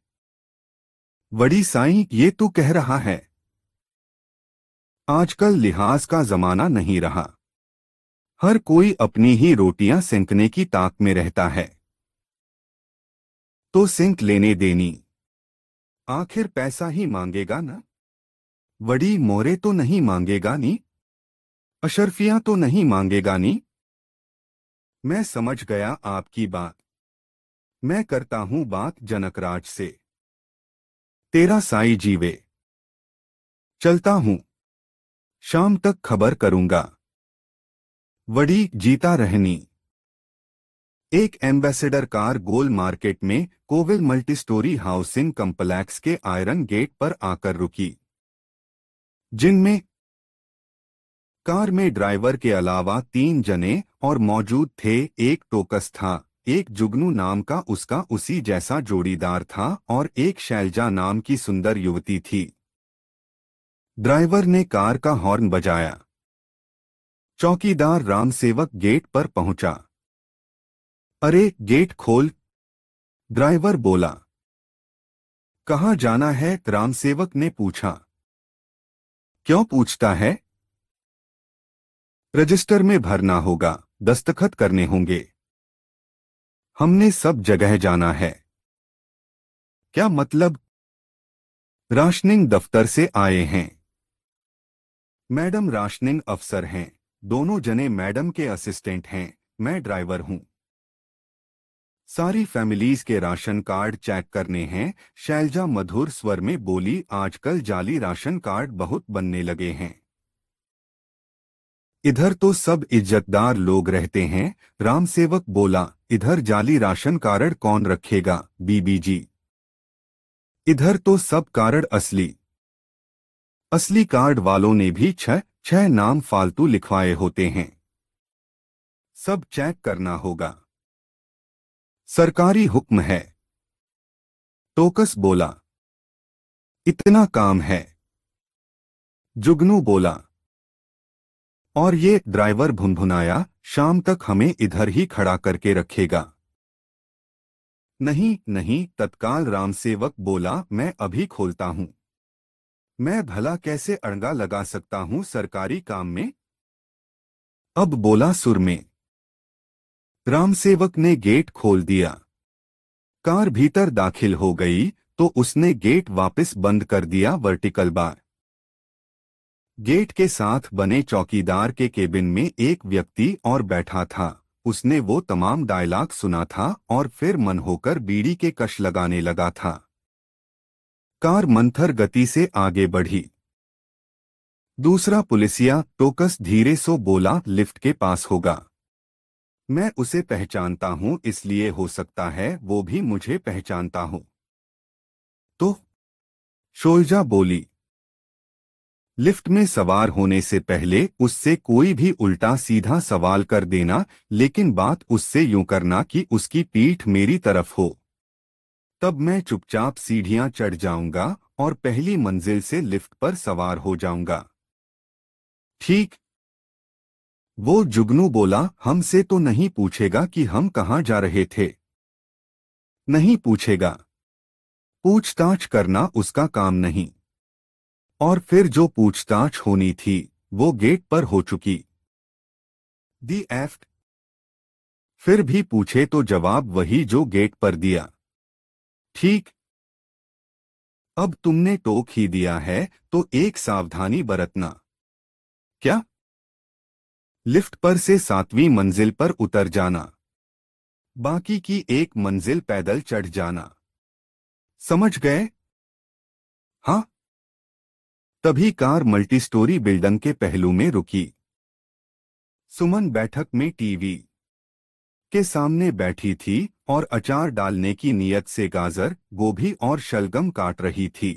बड़ी साई ये तो कह रहा है आजकल लिहाज का जमाना नहीं रहा हर कोई अपनी ही रोटियां सेंकने की ताक में रहता है तो सिंक लेने देनी आखिर पैसा ही मांगेगा ना वड़ी मोरे तो नहीं मांगेगा नी अशरफिया तो नहीं मांगेगा नी मैं समझ गया आपकी बात मैं करता हूं बात जनकराज से तेरा साई जीवे चलता हूं शाम तक खबर करूंगा वड़ी जीता रहनी एक एम्बेसडर कार गोल मार्केट में कोविल मल्टीस्टोरी हाउसिंग कम्प्लेक्स के आयरन गेट पर आकर रुकी जिनमें कार में ड्राइवर के अलावा तीन जने और मौजूद थे एक टोकस था एक जुगनू नाम का उसका उसी जैसा जोड़ीदार था और एक शैलजा नाम की सुंदर युवती थी ड्राइवर ने कार का हॉर्न बजाया चौकीदार रामसेवक गेट पर पहुंचा अरे गेट खोल ड्राइवर बोला कहा जाना है रामसेवक ने पूछा क्यों पूछता है रजिस्टर में भरना होगा दस्तखत करने होंगे हमने सब जगह जाना है क्या मतलब राशनिंग दफ्तर से आए हैं मैडम राशनिंग अफसर हैं दोनों जने मैडम के असिस्टेंट हैं मैं ड्राइवर हूं सारी फैमिलीज के राशन कार्ड चेक करने हैं शैलजा मधुर स्वर में बोली आजकल जाली राशन कार्ड बहुत बनने लगे हैं इधर तो सब इज्जतदार लोग रहते हैं रामसेवक बोला इधर जाली राशन कार्ड कौन रखेगा बीबी जी इधर तो सब कार्ड असली असली कार्ड वालों ने भी छह छह नाम फालतू लिखवाए होते हैं सब चेक करना होगा सरकारी हुक्म है टोकस बोला इतना काम है जुगनू बोला और ये ड्राइवर भुनभुनाया शाम तक हमें इधर ही खड़ा करके रखेगा नहीं नहीं तत्काल रामसेवक बोला मैं अभी खोलता हूं मैं भला कैसे अड़गा लगा सकता हूं सरकारी काम में अब बोला सुर में रामसेवक ने गेट खोल दिया कार भीतर दाखिल हो गई तो उसने गेट वापस बंद कर दिया वर्टिकल बार गेट के साथ बने चौकीदार के केबिन में एक व्यक्ति और बैठा था उसने वो तमाम डायलॉग सुना था और फिर मन होकर बीड़ी के कश लगाने लगा था कार मंथर गति से आगे बढ़ी दूसरा पुलिसिया टोकस धीरे सो बोला लिफ्ट के पास होगा मैं उसे पहचानता हूं इसलिए हो सकता है वो भी मुझे पहचानता हो तो शोजा बोली लिफ्ट में सवार होने से पहले उससे कोई भी उल्टा सीधा सवाल कर देना लेकिन बात उससे यूं करना कि उसकी पीठ मेरी तरफ हो तब मैं चुपचाप सीढ़ियां चढ़ जाऊंगा और पहली मंजिल से लिफ्ट पर सवार हो जाऊंगा ठीक वो जुगनू बोला हमसे तो नहीं पूछेगा कि हम कहाँ जा रहे थे नहीं पूछेगा पूछताछ करना उसका काम नहीं और फिर जो पूछताछ होनी थी वो गेट पर हो चुकी दी एफ्ट फिर भी पूछे तो जवाब वही जो गेट पर दिया ठीक अब तुमने टोक ही दिया है तो एक सावधानी बरतना क्या लिफ्ट पर से सातवीं मंजिल पर उतर जाना बाकी की एक मंजिल पैदल चढ़ जाना समझ गए हां तभी कार मल्टीस्टोरी बिल्डिंग के पहलू में रुकी सुमन बैठक में टीवी के सामने बैठी थी और अचार डालने की नीयत से गाजर गोभी और शलगम काट रही थी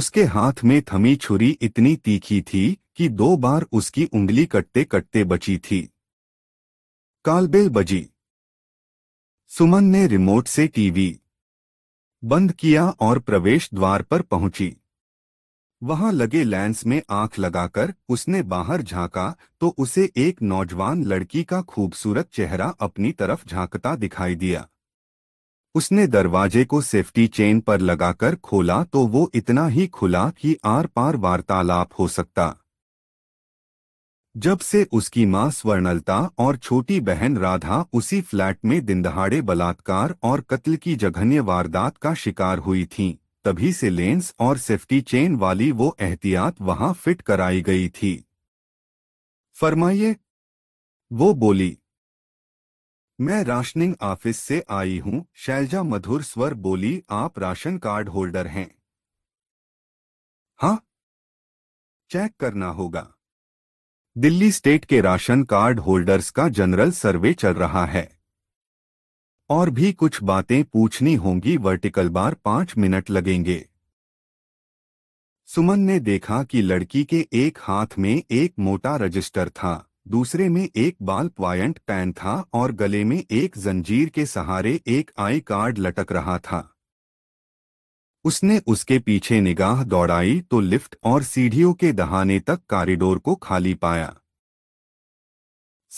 उसके हाथ में थमी छुरी इतनी तीखी थी कि दो बार उसकी उंगली कटते कटते बची थी कालबेल बजी सुमन ने रिमोट से टीवी बंद किया और प्रवेश द्वार पर पहुंची वहां लगे लैंस में आंख लगाकर उसने बाहर झांका तो उसे एक नौजवान लड़की का खूबसूरत चेहरा अपनी तरफ झांकता दिखाई दिया उसने दरवाजे को सेफ्टी चेन पर लगाकर खोला तो वो इतना ही खुला कि आर पार वार्तालाप हो सकता जब से उसकी मां स्वर्णलता और छोटी बहन राधा उसी फ्लैट में दिनदहाड़े बलात्कार और कत्ल की जघन्य वारदात का शिकार हुई थीं, तभी से लेंस और सेफ्टी चेन वाली वो एहतियात वहां फिट कराई गई थी फरमाइए वो बोली मैं राशनिंग ऑफिस से आई हूं शैलजा मधुर स्वर बोली आप राशन कार्ड होल्डर हैं हाँ चेक करना होगा दिल्ली स्टेट के राशन कार्ड होल्डर्स का जनरल सर्वे चल रहा है और भी कुछ बातें पूछनी होंगी वर्टिकल बार पांच मिनट लगेंगे सुमन ने देखा कि लड़की के एक हाथ में एक मोटा रजिस्टर था दूसरे में एक बाल प्वाइंट पैन था और गले में एक जंजीर के सहारे एक आई कार्ड लटक रहा था उसने उसके पीछे निगाह दौड़ाई तो लिफ्ट और सीढ़ियों के दहाने तक कॉरिडोर को खाली पाया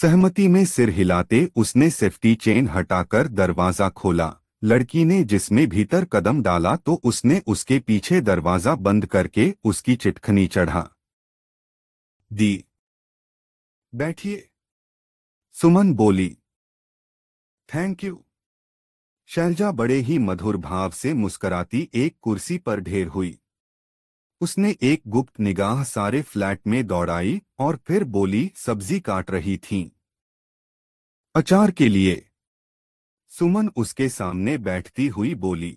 सहमति में सिर हिलाते उसने सेफ्टी चेन हटाकर दरवाजा खोला लड़की ने जिसमें भीतर कदम डाला तो उसने उसके पीछे दरवाजा बंद करके उसकी चिटखनी चढ़ा दी बैठिए सुमन बोली थैंक यू शैलजा बड़े ही मधुर भाव से मुस्कराती एक कुर्सी पर ढेर हुई उसने एक गुप्त निगाह सारे फ्लैट में दौड़ाई और फिर बोली सब्जी काट रही थी अचार के लिए सुमन उसके सामने बैठती हुई बोली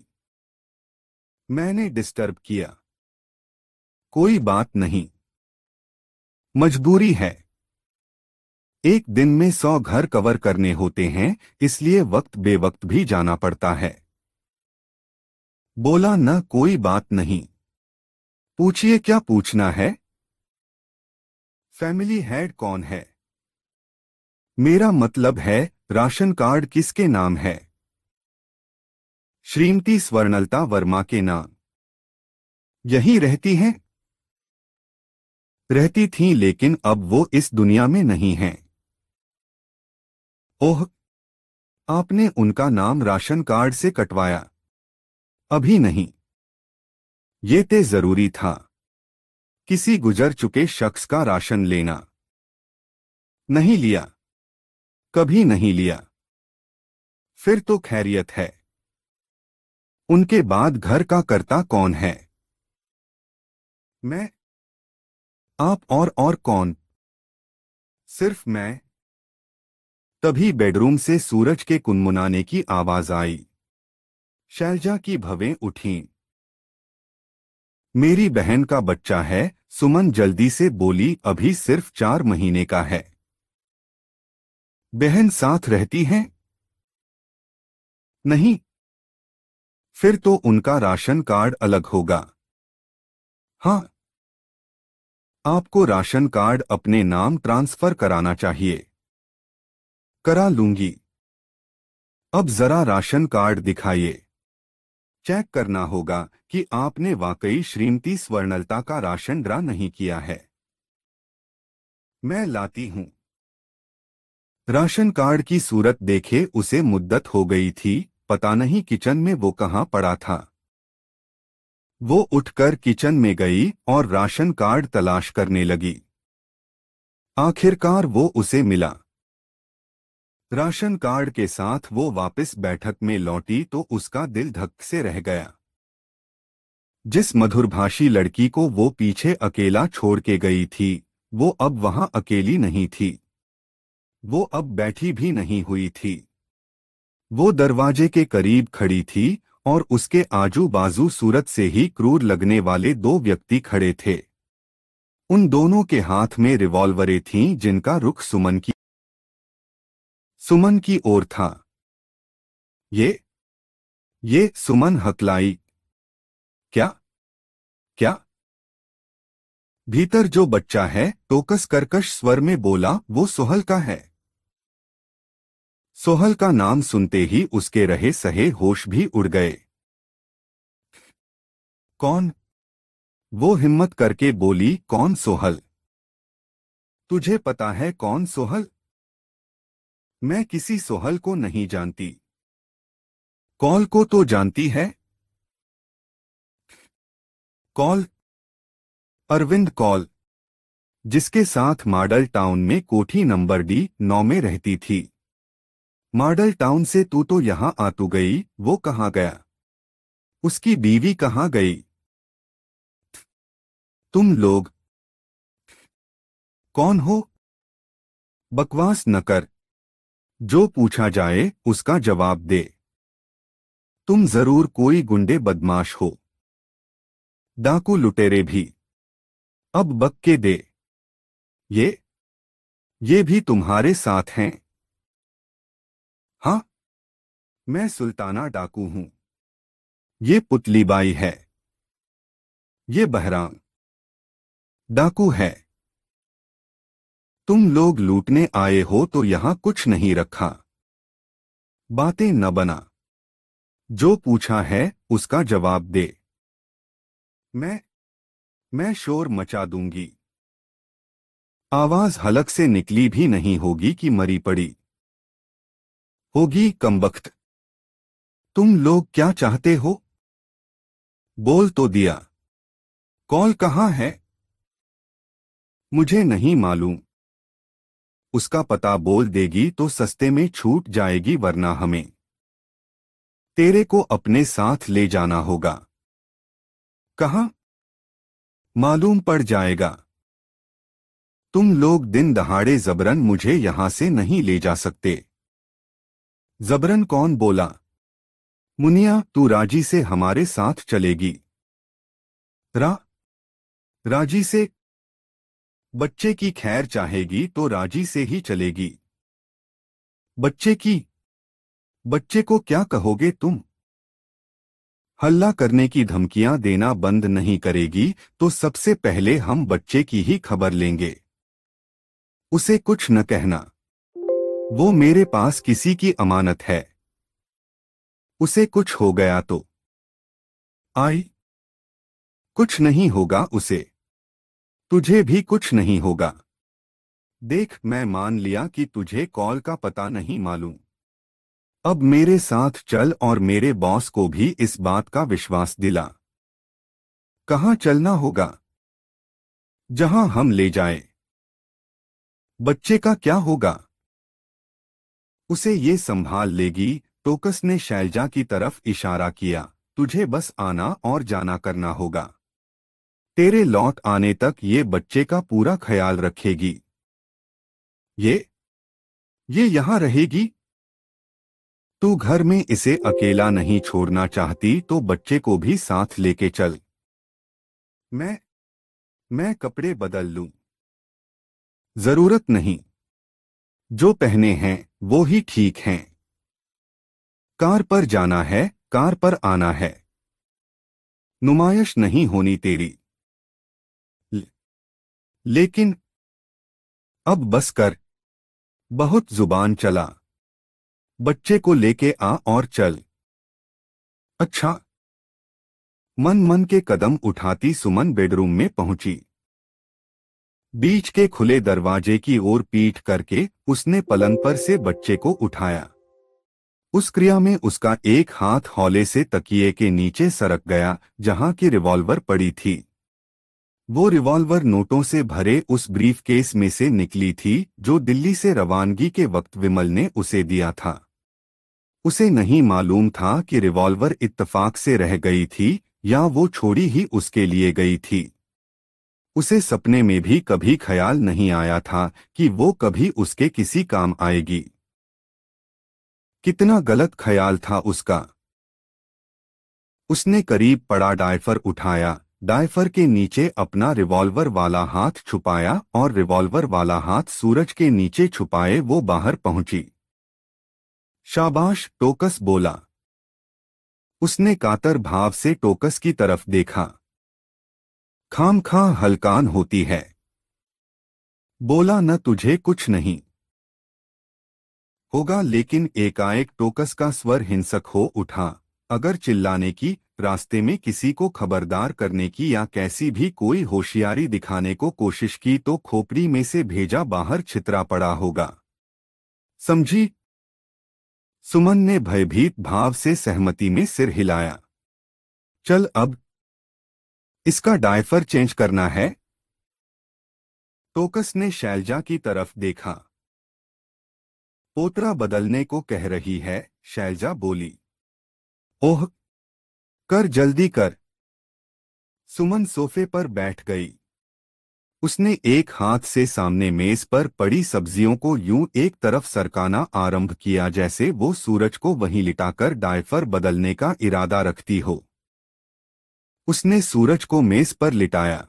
मैंने डिस्टर्ब किया कोई बात नहीं मजबूरी है एक दिन में सौ घर कवर करने होते हैं इसलिए वक्त बेवक्त भी जाना पड़ता है बोला न कोई बात नहीं पूछिए क्या पूछना है फैमिली हेड कौन है मेरा मतलब है राशन कार्ड किसके नाम है श्रीमती स्वर्णलता वर्मा के नाम यहीं रहती हैं रहती थीं लेकिन अब वो इस दुनिया में नहीं हैं ओह आपने उनका नाम राशन कार्ड से कटवाया अभी नहीं ये ते जरूरी था किसी गुजर चुके शख्स का राशन लेना नहीं लिया कभी नहीं लिया फिर तो खैरियत है उनके बाद घर का करता कौन है मैं आप और और कौन सिर्फ मैं तभी बेडरूम से सूरज के कुनमुनाने की आवाज आई शैलजा की भवें उठीं मेरी बहन का बच्चा है सुमन जल्दी से बोली अभी सिर्फ चार महीने का है बहन साथ रहती हैं? नहीं फिर तो उनका राशन कार्ड अलग होगा हाँ आपको राशन कार्ड अपने नाम ट्रांसफर कराना चाहिए करा लूंगी अब जरा राशन कार्ड दिखाइए चेक करना होगा कि आपने वाकई श्रीमती स्वर्णलता का राशन ड्रा नहीं किया है मैं लाती हूं राशन कार्ड की सूरत देखे उसे मुद्दत हो गई थी पता नहीं किचन में वो कहां पड़ा था वो उठकर किचन में गई और राशन कार्ड तलाश करने लगी आखिरकार वो उसे मिला राशन कार्ड के साथ वो वापस बैठक में लौटी तो उसका दिल धक्क से रह गया जिस मधुरभाषी लड़की को वो पीछे अकेला छोड़ के गई थी वो अब वहां अकेली नहीं थी वो अब बैठी भी नहीं हुई थी वो दरवाजे के करीब खड़ी थी और उसके आजू बाजू सूरत से ही क्रूर लगने वाले दो व्यक्ति खड़े थे उन दोनों के हाथ में रिवॉल्वरें थीं जिनका रुख सुमन की सुमन की ओर था ये ये सुमन हकलाई क्या क्या भीतर जो बच्चा है टोकस करकश स्वर में बोला वो सोहल का है सोहल का नाम सुनते ही उसके रहे सहे होश भी उड़ गए कौन वो हिम्मत करके बोली कौन सोहल तुझे पता है कौन सोहल मैं किसी सोहल को नहीं जानती कॉल को तो जानती है कॉल अरविंद कॉल जिसके साथ मॉडल टाउन में कोठी नंबर डी नौ में रहती थी मॉडल टाउन से तू तो यहां आ गई वो कहां गया उसकी बीवी कहां गई तुम लोग कौन हो बकवास न कर जो पूछा जाए उसका जवाब दे तुम जरूर कोई गुंडे बदमाश हो डाकू लुटेरे भी अब बक्के दे ये ये भी तुम्हारे साथ हैं हां मैं सुल्ताना डाकू हूं ये पुतलीबाई है ये बहरांग डाकू है तुम लोग लूटने आए हो तो यहां कुछ नहीं रखा बातें न बना जो पूछा है उसका जवाब दे मैं मैं शोर मचा दूंगी आवाज हलक से निकली भी नहीं होगी कि मरी पड़ी होगी कमबख्त तुम लोग क्या चाहते हो बोल तो दिया कॉल कहां है मुझे नहीं मालूम उसका पता बोल देगी तो सस्ते में छूट जाएगी वरना हमें तेरे को अपने साथ ले जाना होगा कहा मालूम पड़ जाएगा तुम लोग दिन दहाड़े जबरन मुझे यहां से नहीं ले जा सकते जबरन कौन बोला मुनिया तू राजी से हमारे साथ चलेगी रा राजी से बच्चे की खैर चाहेगी तो राजी से ही चलेगी बच्चे की बच्चे को क्या कहोगे तुम हल्ला करने की धमकियां देना बंद नहीं करेगी तो सबसे पहले हम बच्चे की ही खबर लेंगे उसे कुछ न कहना वो मेरे पास किसी की अमानत है उसे कुछ हो गया तो आई कुछ नहीं होगा उसे तुझे भी कुछ नहीं होगा देख मैं मान लिया कि तुझे कॉल का पता नहीं मालूम अब मेरे साथ चल और मेरे बॉस को भी इस बात का विश्वास दिला कहाँ चलना होगा जहां हम ले जाए बच्चे का क्या होगा उसे ये संभाल लेगी टोकस ने शैलजा की तरफ इशारा किया तुझे बस आना और जाना करना होगा तेरे लौट आने तक ये बच्चे का पूरा ख्याल रखेगी ये ये यहां रहेगी तू घर में इसे अकेला नहीं छोड़ना चाहती तो बच्चे को भी साथ लेके चल मैं मैं कपड़े बदल लू जरूरत नहीं जो पहने हैं वो ही ठीक हैं कार पर जाना है कार पर आना है नुमाइश नहीं होनी तेरी लेकिन अब बस कर बहुत जुबान चला बच्चे को लेके आ और चल अच्छा मन मन के कदम उठाती सुमन बेडरूम में पहुंची बीच के खुले दरवाजे की ओर पीठ करके उसने पलंग पर से बच्चे को उठाया उस क्रिया में उसका एक हाथ हौले से तकिए के नीचे सरक गया जहां की रिवॉल्वर पड़ी थी वो रिवॉल्वर नोटों से भरे उस ब्रीफकेस में से निकली थी जो दिल्ली से रवानगी के वक्त विमल ने उसे दिया था उसे नहीं मालूम था कि रिवॉल्वर इत्तफाक से रह गई थी या वो छोड़ी ही उसके लिए गई थी उसे सपने में भी कभी ख्याल नहीं आया था कि वो कभी उसके किसी काम आएगी कितना गलत ख्याल था उसका उसने करीब पड़ा डायफर उठाया डायफर के नीचे अपना रिवॉल्वर वाला हाथ छुपाया और रिवॉल्वर वाला हाथ सूरज के नीचे छुपाए वो बाहर पहुंची शाबाश टोकस बोला उसने कातर भाव से टोकस की तरफ देखा खाम खां हलकान होती है बोला न तुझे कुछ नहीं होगा लेकिन एकाएक टोकस का स्वर हिंसक हो उठा अगर चिल्लाने की रास्ते में किसी को खबरदार करने की या कैसी भी कोई होशियारी दिखाने को कोशिश की तो खोपड़ी में से भेजा बाहर छितरा पड़ा होगा समझी सुमन ने भयभीत भाव से सहमति में सिर हिलाया चल अब इसका डायफर चेंज करना है टोकस ने शैलजा की तरफ देखा पोतरा बदलने को कह रही है शैलजा बोली ओह कर जल्दी कर सुमन सोफे पर बैठ गई उसने एक हाथ से सामने मेज पर पड़ी सब्जियों को यूं एक तरफ सरकाना आरंभ किया जैसे वो सूरज को वहीं लिटाकर डायफर बदलने का इरादा रखती हो उसने सूरज को मेज पर लिटाया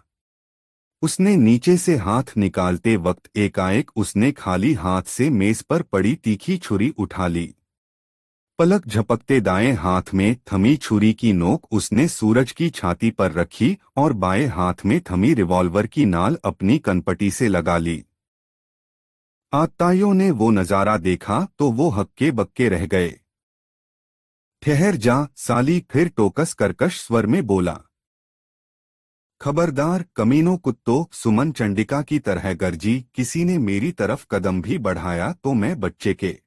उसने नीचे से हाथ निकालते वक्त एकाएक उसने खाली हाथ से मेज पर पड़ी तीखी छुरी उठा ली पलक झपकते दाएं हाथ में थमी छुरी की नोक उसने सूरज की छाती पर रखी और बाएं हाथ में थमी रिवॉल्वर की नाल अपनी कनपटी से लगा ली आताइयों ने वो नज़ारा देखा तो वो हक्के बक्के रह गए ठहर जा साली फिर टोकस करकश स्वर में बोला खबरदार कमीनो कुत्तो सुमन चंडिका की तरह गर्जी किसी ने मेरी तरफ कदम भी बढ़ाया तो मैं बच्चे के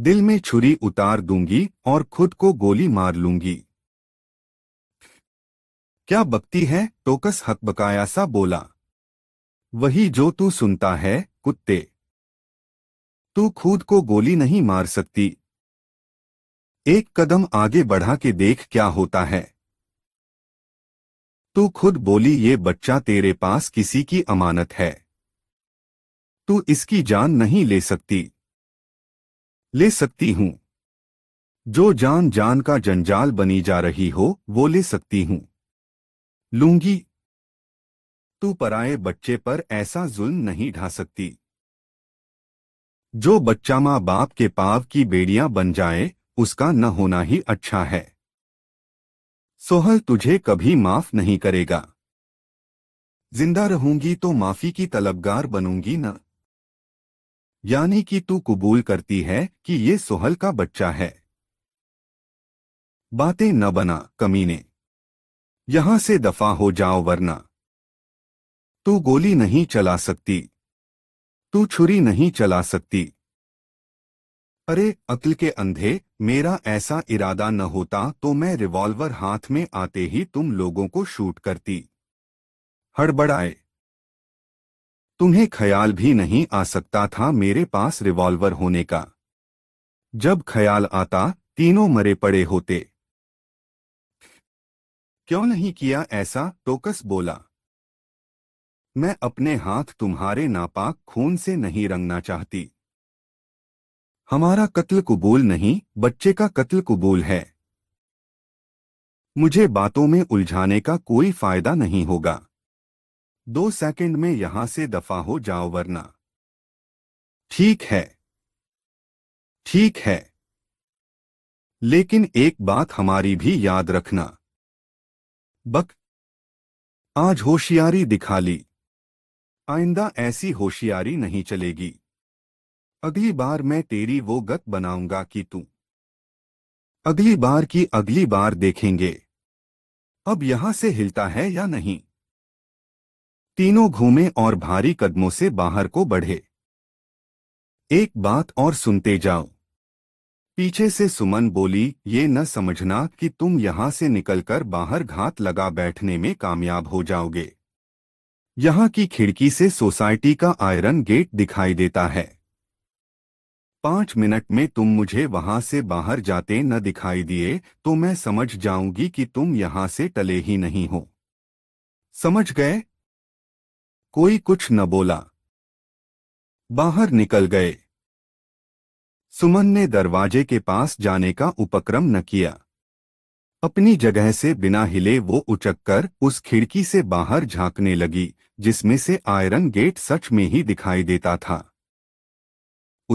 दिल में छुरी उतार दूंगी और खुद को गोली मार लूंगी क्या बकती है टोकस हकबकाया सा बोला वही जो तू सुनता है कुत्ते तू खुद को गोली नहीं मार सकती एक कदम आगे बढ़ा के देख क्या होता है तू खुद बोली ये बच्चा तेरे पास किसी की अमानत है तू इसकी जान नहीं ले सकती ले सकती हूँ जो जान जान का जंजाल बनी जा रही हो वो ले सकती हूँ लूंगी तू पराए बच्चे पर ऐसा जुल्म नहीं ढा सकती जो बच्चा माँ बाप के पाव की बेड़ियां बन जाए उसका न होना ही अच्छा है सोहल तुझे कभी माफ नहीं करेगा जिंदा रहूंगी तो माफी की तलबगार बनूंगी ना यानी कि तू कबूल करती है कि ये सोहल का बच्चा है बातें न बना कमीने यहां से दफा हो जाओ वरना तू गोली नहीं चला सकती तू छुरी नहीं चला सकती अरे अकल के अंधे मेरा ऐसा इरादा न होता तो मैं रिवॉल्वर हाथ में आते ही तुम लोगों को शूट करती हड़बड़ाए तुम्हें ख्याल भी नहीं आ सकता था मेरे पास रिवॉल्वर होने का जब ख्याल आता तीनों मरे पड़े होते क्यों नहीं किया ऐसा टोकस बोला मैं अपने हाथ तुम्हारे नापाक खून से नहीं रंगना चाहती हमारा कत्ल कबूल नहीं बच्चे का कत्ल कबूल है मुझे बातों में उलझाने का कोई फायदा नहीं होगा दो सेकंड में यहां से दफा हो जाओ वरना ठीक है ठीक है लेकिन एक बात हमारी भी याद रखना बक आज होशियारी दिखा ली आइंदा ऐसी होशियारी नहीं चलेगी अगली बार मैं तेरी वो गत बनाऊंगा कि तू अगली बार की अगली बार देखेंगे अब यहां से हिलता है या नहीं तीनों घूमे और भारी कदमों से बाहर को बढ़े एक बात और सुनते जाओ पीछे से सुमन बोली ये न समझना कि तुम यहां से निकलकर बाहर घात लगा बैठने में कामयाब हो जाओगे यहां की खिड़की से सोसाइटी का आयरन गेट दिखाई देता है पांच मिनट में तुम मुझे वहां से बाहर जाते न दिखाई दिए तो मैं समझ जाऊंगी कि तुम यहां से टले ही नहीं हो समझ गए कोई कुछ न बोला बाहर निकल गए सुमन ने दरवाजे के पास जाने का उपक्रम न किया अपनी जगह से बिना हिले वो उचक कर उस खिड़की से बाहर झांकने लगी जिसमें से आयरन गेट सच में ही दिखाई देता था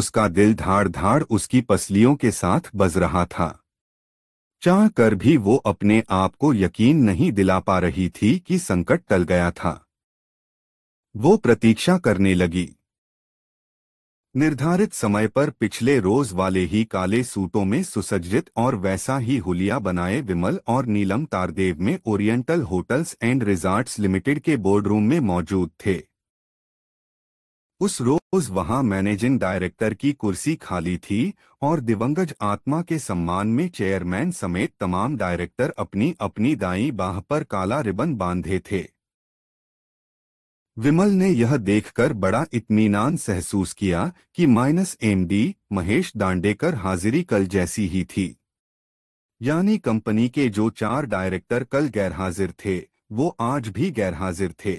उसका दिल धाड़ धाड़ उसकी पसलियों के साथ बज रहा था चाह कर भी वो अपने आप को यकीन नहीं दिला पा रही थी कि संकट टल गया था वो प्रतीक्षा करने लगी निर्धारित समय पर पिछले रोज वाले ही काले सूटों में सुसज्जित और वैसा ही हुलिया बनाए विमल और नीलम तारदेव में Oriental Hotels and Resorts Limited के बोर्डरूम में मौजूद थे उस रोज वहां मैनेजिंग डायरेक्टर की कुर्सी खाली थी और दिवंगत आत्मा के सम्मान में चेयरमैन समेत तमाम डायरेक्टर अपनी अपनी दाई बाह पर काला रिबन बांधे थे विमल ने यह देखकर बड़ा इतमीनान सहसूस किया कि माइनस एमडी महेश दांडेकर हाजिरी कल जैसी ही थी यानी कंपनी के जो चार डायरेक्टर कल गैरहाजिर थे वो आज भी गैरहाजिर थे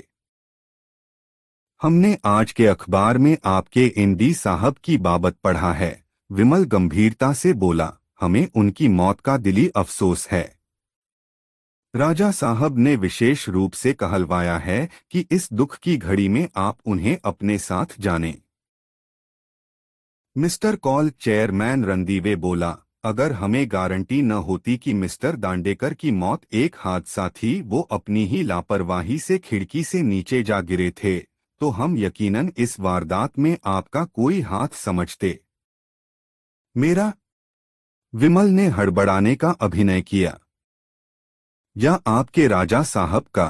हमने आज के अखबार में आपके एमडी साहब की बाबत पढ़ा है विमल गंभीरता से बोला हमें उनकी मौत का दिली अफसोस है राजा साहब ने विशेष रूप से कहलवाया है कि इस दुख की घड़ी में आप उन्हें अपने साथ जाने मिस्टर कॉल चेयरमैन रणदीवे बोला अगर हमें गारंटी न होती कि मिस्टर दांडेकर की मौत एक हादसा थी वो अपनी ही लापरवाही से खिड़की से नीचे जा गिरे थे तो हम यकीनन इस वारदात में आपका कोई हाथ समझते मेरा विमल ने हड़बड़ाने का अभिनय किया या आपके राजा साहब का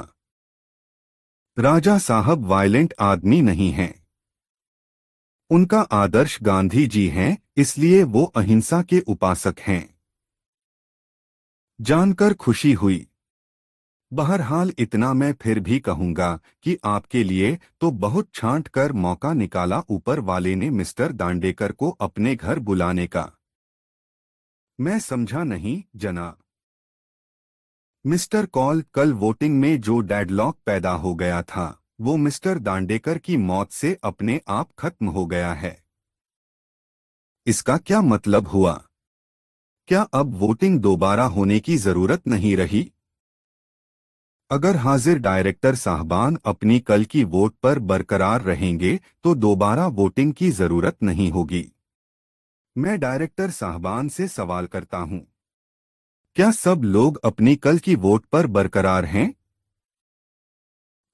राजा साहब वायलेंट आदमी नहीं हैं उनका आदर्श गांधी जी हैं इसलिए वो अहिंसा के उपासक हैं जानकर खुशी हुई बहरहाल इतना मैं फिर भी कहूंगा कि आपके लिए तो बहुत छांट कर मौका निकाला ऊपर वाले ने मिस्टर दांडेकर को अपने घर बुलाने का मैं समझा नहीं जनाब मिस्टर कॉल कल वोटिंग में जो डेडलॉक पैदा हो गया था वो मिस्टर दांडेकर की मौत से अपने आप खत्म हो गया है इसका क्या मतलब हुआ क्या अब वोटिंग दोबारा होने की जरूरत नहीं रही अगर हाजिर डायरेक्टर साहबान अपनी कल की वोट पर बरकरार रहेंगे तो दोबारा वोटिंग की जरूरत नहीं होगी मैं डायरेक्टर साहबान से सवाल करता हूं क्या सब लोग अपनी कल की वोट पर बरकरार हैं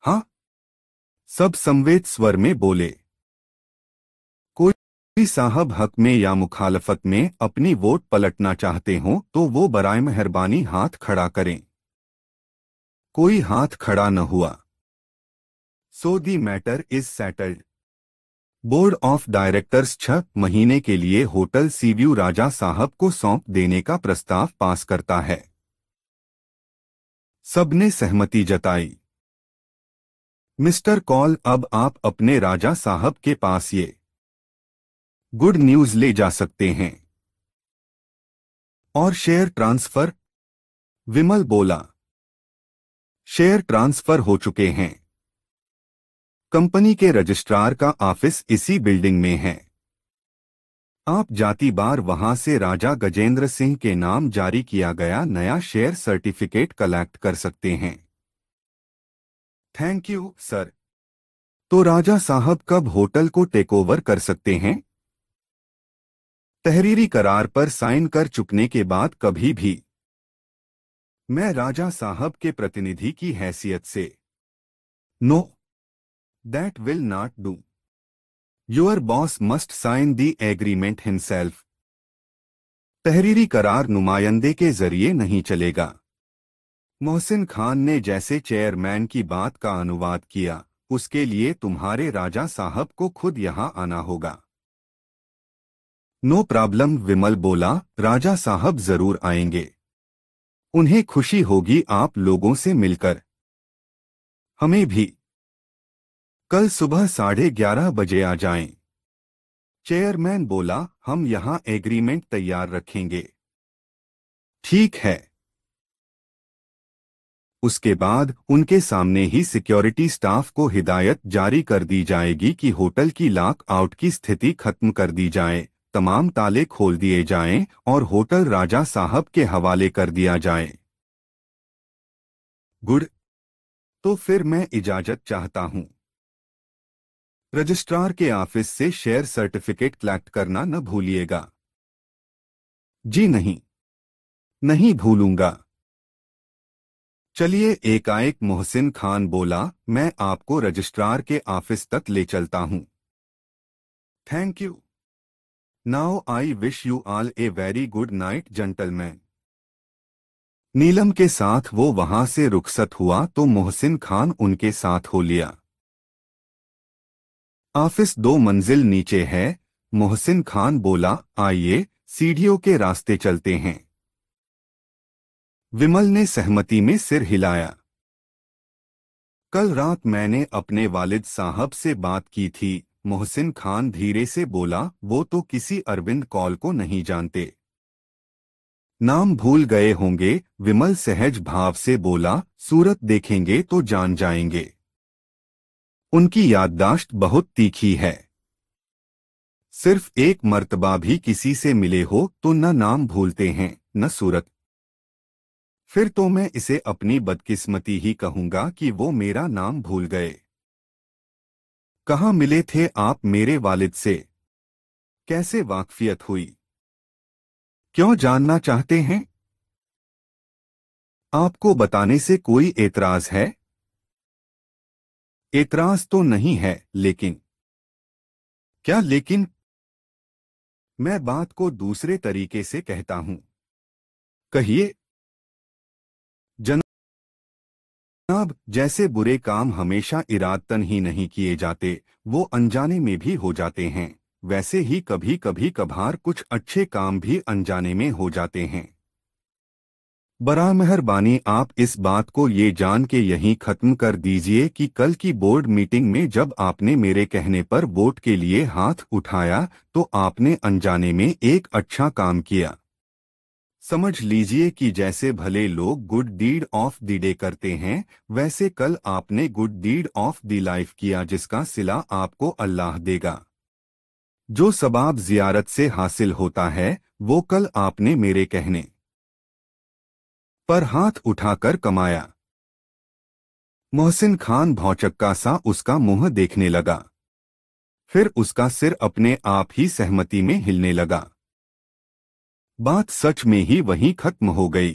हाँ सब संवेद स्वर में बोले कोई साहब हक में या मुखालफत में अपनी वोट पलटना चाहते हो तो वो बराए मेहरबानी हाथ खड़ा करें कोई हाथ खड़ा न हुआ so the matter is settled board of directors छह महीने के लिए होटल सीव्यू राजा साहब को सौंप देने का प्रस्ताव पास करता है सबने सहमति जताई मिस्टर कॉल अब आप अपने राजा साहब के पास ये गुड न्यूज ले जा सकते हैं और शेयर ट्रांसफर विमल बोला शेयर ट्रांसफर हो चुके हैं कंपनी के रजिस्ट्रार का ऑफिस इसी बिल्डिंग में है आप जाति बार वहां से राजा गजेंद्र सिंह के नाम जारी किया गया नया शेयर सर्टिफिकेट कलेक्ट कर सकते हैं थैंक यू सर तो राजा साहब कब होटल को टेकओवर कर सकते हैं तहरीरी करार पर साइन कर चुकने के बाद कभी भी मैं राजा साहब के प्रतिनिधि की हैसियत से no that will not do. Your boss must sign the agreement himself. तहरीरी करार नुमाइंदे के जरिए नहीं चलेगा मोहसिन खान ने जैसे चेयरमैन की बात का अनुवाद किया उसके लिए तुम्हारे राजा साहब को खुद यहां आना होगा नो प्रॉब्लम विमल बोला राजा साहब जरूर आएंगे उन्हें खुशी होगी आप लोगों से मिलकर हमें भी कल सुबह साढ़े ग्यारह बजे आ जाएं। चेयरमैन बोला हम यहां एग्रीमेंट तैयार रखेंगे ठीक है उसके बाद उनके सामने ही सिक्योरिटी स्टाफ को हिदायत जारी कर दी जाएगी कि होटल की लाक आउट की स्थिति खत्म कर दी जाए तमाम ताले खोल दिए जाएं और होटल राजा साहब के हवाले कर दिया जाए गुड तो फिर मैं इजाजत चाहता हूं रजिस्ट्रार के ऑफिस से शेयर सर्टिफिकेट कलेक्ट करना न भूलिएगा जी नहीं नहीं भूलूंगा चलिए एकाएक मोहसिन खान बोला मैं आपको रजिस्ट्रार के ऑफिस तक ले चलता हूं thank you now I wish you all a very good night gentleman Neelam के साथ वो वहां से रुखसत हुआ तो मोहसिन खान उनके साथ हो लिया ऑफिस दो मंजिल नीचे है मोहसिन खान बोला आइए सीढ़ियों के रास्ते चलते हैं विमल ने सहमति में सिर हिलाया कल रात मैंने अपने वालिद साहब से बात की थी मोहसिन खान धीरे से बोला वो तो किसी अरविंद कॉल को नहीं जानते नाम भूल गए होंगे विमल सहज भाव से बोला सूरत देखेंगे तो जान जाएंगे उनकी याददाश्त बहुत तीखी है सिर्फ एक मर्तबा भी किसी से मिले हो तो न नाम भूलते हैं न सूरत फिर तो मैं इसे अपनी बदकिस्मती ही कहूंगा कि वो मेरा नाम भूल गए कहा मिले थे आप मेरे वालिद से कैसे वाकफियत हुई क्यों जानना चाहते हैं आपको बताने से कोई एतराज है एतराज तो नहीं है लेकिन क्या लेकिन मैं बात को दूसरे तरीके से कहता हूं कहिए जनाब जैसे बुरे काम हमेशा इरादतन ही नहीं किए जाते वो अनजाने में भी हो जाते हैं वैसे ही कभी कभी कभार कुछ अच्छे काम भी अनजाने में हो जाते हैं बरा मेहरबानी आप इस बात को ये जान के यहीं खत्म कर दीजिए कि कल की बोर्ड मीटिंग में जब आपने मेरे कहने पर वोट के लिए हाथ उठाया तो आपने अनजाने में एक अच्छा काम किया समझ लीजिए कि जैसे भले लोग good deed of the day करते हैं वैसे कल आपने good deed of the life किया जिसका सिला आपको अल्लाह देगा जो सबाब जियारत से हासिल होता है वो कल आपने मेरे कहने पर हाथ उठाकर कमाया मोहसिन खान भौचक्का सा उसका मुंह देखने लगा फिर उसका सिर अपने आप ही सहमति में हिलने लगा बात सच में ही वहीं खत्म हो गई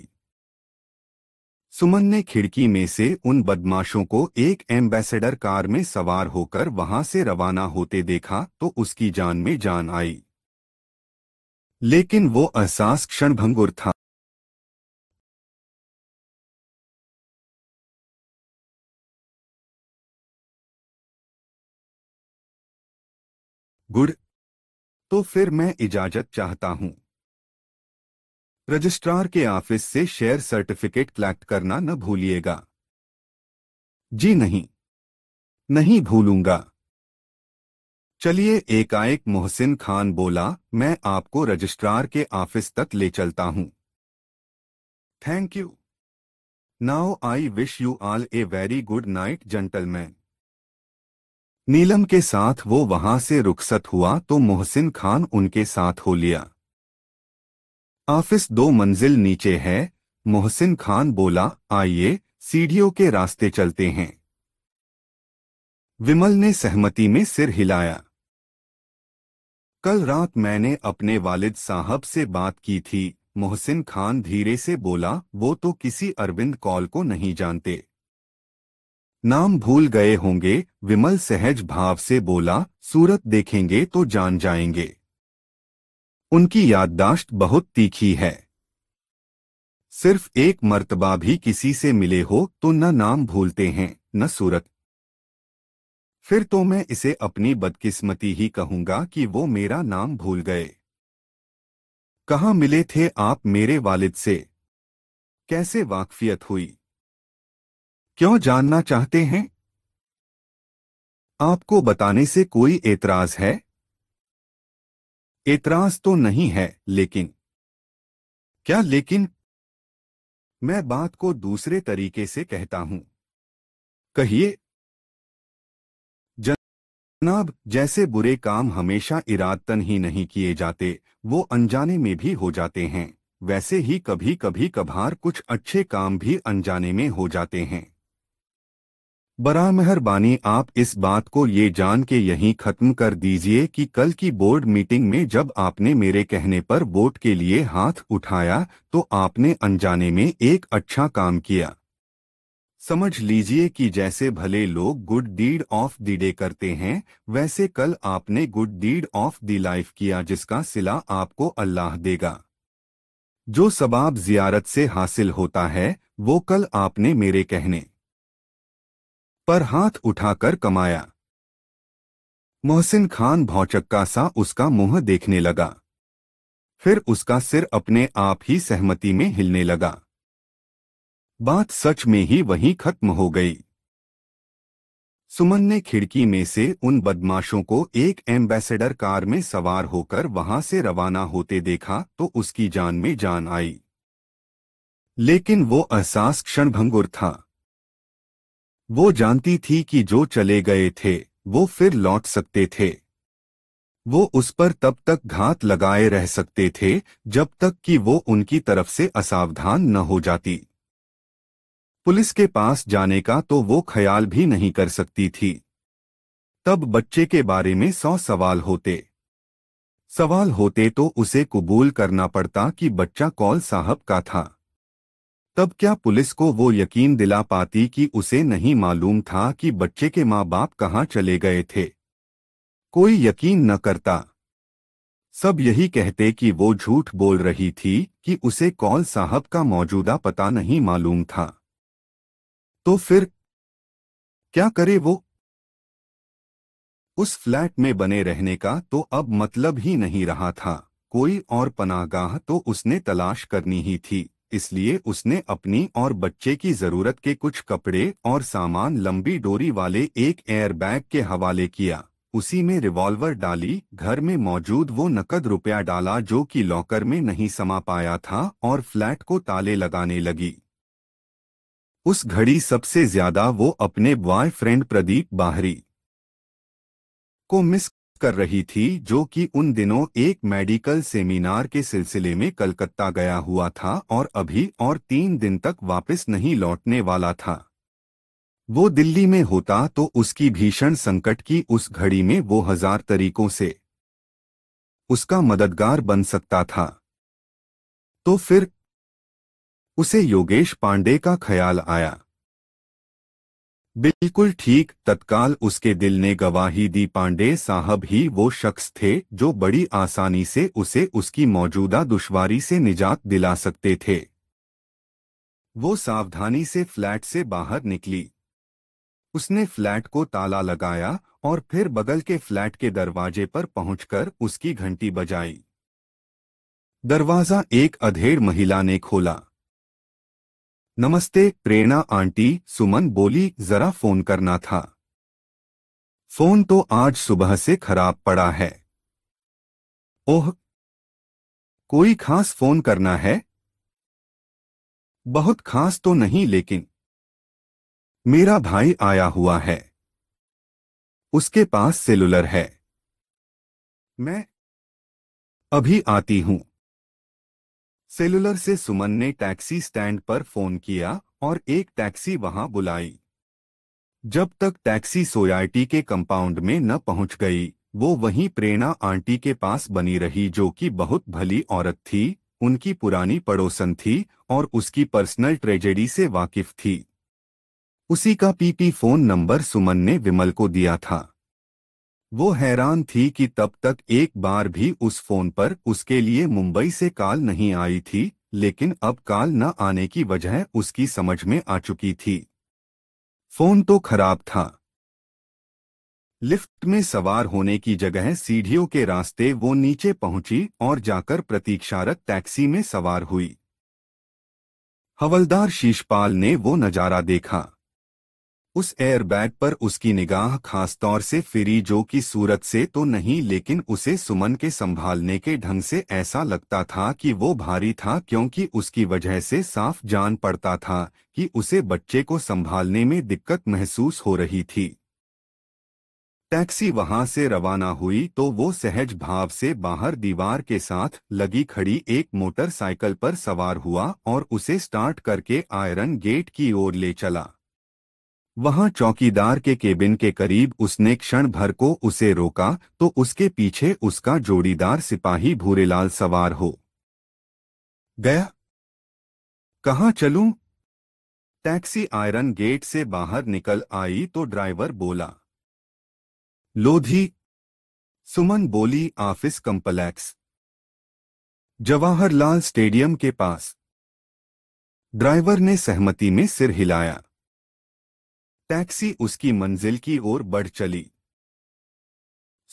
सुमन ने खिड़की में से उन बदमाशों को एक एम्बेसडर कार में सवार होकर वहां से रवाना होते देखा तो उसकी जान में जान आई लेकिन वो एहसास क्षणभंगुर था गुड तो फिर मैं इजाजत चाहता हूं रजिस्ट्रार के ऑफिस से शेयर सर्टिफिकेट कलेक्ट करना न भूलिएगा जी नहीं नहीं भूलूंगा चलिए एकाएक मोहसिन खान बोला मैं आपको रजिस्ट्रार के ऑफिस तक ले चलता हूं thank you now I wish you all a very good night gentleman Neelam के साथ वो वहां से रुखसत हुआ तो मोहसिन खान उनके साथ हो लिया ऑफिस दो मंजिल नीचे है मोहसिन खान बोला आइए सीढ़ियों के रास्ते चलते हैं विमल ने सहमति में सिर हिलाया कल रात मैंने अपने वालिद साहब से बात की थी मोहसिन खान धीरे से बोला वो तो किसी अरविंद कॉल को नहीं जानते नाम भूल गए होंगे विमल सहज भाव से बोला सूरत देखेंगे तो जान जाएंगे उनकी याददाश्त बहुत तीखी है सिर्फ एक मर्तबा भी किसी से मिले हो तो न नाम भूलते हैं न सूरत फिर तो मैं इसे अपनी बदकिस्मती ही कहूंगा कि वो मेरा नाम भूल गए कहा मिले थे आप मेरे वालिद से कैसे वाकफियत हुई क्यों जानना चाहते हैं आपको बताने से कोई एतराज है एतराज तो नहीं है लेकिन क्या लेकिन मैं बात को दूसरे तरीके से कहता हूं कहिए जनाब जैसे बुरे काम हमेशा इरादतन ही नहीं किए जाते वो अनजाने में भी हो जाते हैं वैसे ही कभी कभी कभार कुछ अच्छे काम भी अनजाने में हो जाते हैं बरा मेहरबानी आप इस बात को ये जान के यहीं खत्म कर दीजिए कि कल की बोर्ड मीटिंग में जब आपने मेरे कहने पर वोट के लिए हाथ उठाया तो आपने अनजाने में एक अच्छा काम किया समझ लीजिए कि जैसे भले लोग good deed of the day करते हैं वैसे कल आपने good deed of the life किया जिसका सिला आपको अल्लाह देगा जो सबाब जियारत से हासिल होता है वो कल आपने मेरे कहने पर हाथ उठाकर कमाया मोहसिन खान भौचक्का सा उसका मुंह देखने लगा फिर उसका सिर अपने आप ही सहमति में हिलने लगा बात सच में ही वहीं खत्म हो गई सुमन ने खिड़की में से उन बदमाशों को एक एम्बेसडर कार में सवार होकर वहां से रवाना होते देखा तो उसकी जान में जान आई लेकिन वो एहसास क्षणभंगुर था वो जानती थी कि जो चले गए थे वो फिर लौट सकते थे वो उस पर तब तक घात लगाए रह सकते थे जब तक कि वो उनकी तरफ से असावधान न हो जाती पुलिस के पास जाने का तो वो ख्याल भी नहीं कर सकती थी तब बच्चे के बारे में सौ सवाल होते सवाल होते तो उसे कबूल करना पड़ता कि बच्चा कौल साहब का था तब क्या पुलिस को वो यकीन दिला पाती कि उसे नहीं मालूम था कि बच्चे के माँ बाप कहाँ चले गए थे कोई यकीन न करता सब यही कहते कि वो झूठ बोल रही थी कि उसे कौल साहब का मौजूदा पता नहीं मालूम था तो फिर क्या करे वो उस फ्लैट में बने रहने का तो अब मतलब ही नहीं रहा था कोई और पनागाह तो उसने तलाश करनी ही थी इसलिए उसने अपनी और बच्चे की जरूरत के कुछ कपड़े और सामान लंबी डोरी वाले एक एयरबैग के हवाले किया उसी में रिवॉल्वर डाली घर में मौजूद वो नकद रुपया डाला जो कि लॉकर में नहीं समा पाया था और फ्लैट को ताले लगाने लगी उस घड़ी सबसे ज्यादा वो अपने बॉयफ्रेंड प्रदीप बाहरी को मिस कर रही थी जो कि उन दिनों एक मेडिकल सेमिनार के सिलसिले में कलकत्ता गया हुआ था और अभी और तीन दिन तक वापस नहीं लौटने वाला था वो दिल्ली में होता तो उसकी भीषण संकट की उस घड़ी में वो हजार तरीकों से उसका मददगार बन सकता था तो फिर उसे योगेश पांडे का ख्याल आया बिल्कुल ठीक तत्काल उसके दिल ने गवाही दी पांडे साहब ही वो शख्स थे जो बड़ी आसानी से उसे उसकी मौजूदा दुश्वारी से निजात दिला सकते थे वो सावधानी से फ्लैट से बाहर निकली उसने फ्लैट को ताला लगाया और फिर बगल के फ्लैट के दरवाजे पर पहुंचकर उसकी घंटी बजाई दरवाजा एक अधेड़ महिला ने खोला नमस्ते प्रेरणा आंटी सुमन बोली जरा फोन करना था फोन तो आज सुबह से खराब पड़ा है ओह कोई खास फोन करना है बहुत खास तो नहीं लेकिन मेरा भाई आया हुआ है उसके पास सेलुलर है मैं अभी आती हूं सेलुलर से सुमन ने टैक्सी स्टैंड पर फोन किया और एक टैक्सी वहां बुलाई जब तक टैक्सी सोयाटी के कंपाउंड में न पहुंच गई वो वहीं प्रेरणा आंटी के पास बनी रही जो कि बहुत भली औरत थी उनकी पुरानी पड़ोसन थी और उसकी पर्सनल ट्रेजेडी से वाकिफ थी उसी का पीपी फोन नंबर सुमन ने विमल को दिया था वो हैरान थी कि तब तक एक बार भी उस फोन पर उसके लिए मुंबई से कॉल नहीं आई थी लेकिन अब कॉल न आने की वजह उसकी समझ में आ चुकी थी फोन तो खराब था लिफ्ट में सवार होने की जगह सीढ़ियों के रास्ते वो नीचे पहुंची और जाकर प्रतीक्षारत टैक्सी में सवार हुई हवलदार शीशपाल ने वो नज़ारा देखा उस एयरबैग पर उसकी निगाह खासतौर से फिरी जो कि सूरत से तो नहीं लेकिन उसे सुमन के संभालने के ढंग से ऐसा लगता था कि वो भारी था क्योंकि उसकी वजह से साफ जान पड़ता था कि उसे बच्चे को संभालने में दिक्कत महसूस हो रही थी टैक्सी वहां से रवाना हुई तो वो सहज भाव से बाहर दीवार के साथ लगी खड़ी एक मोटरसाइकिल पर सवार हुआ और उसे स्टार्ट करके आयरन गेट की ओर ले चला वहां चौकीदार के केबिन के करीब उसने क्षण भर को उसे रोका तो उसके पीछे उसका जोड़ीदार सिपाही भूरेलाल सवार हो गया कहाँ चलूं? टैक्सी आयरन गेट से बाहर निकल आई तो ड्राइवर बोला लोधी सुमन बोली ऑफिस कंप्लेक्स जवाहरलाल स्टेडियम के पास ड्राइवर ने सहमति में सिर हिलाया टैक्सी उसकी मंजिल की ओर बढ़ चली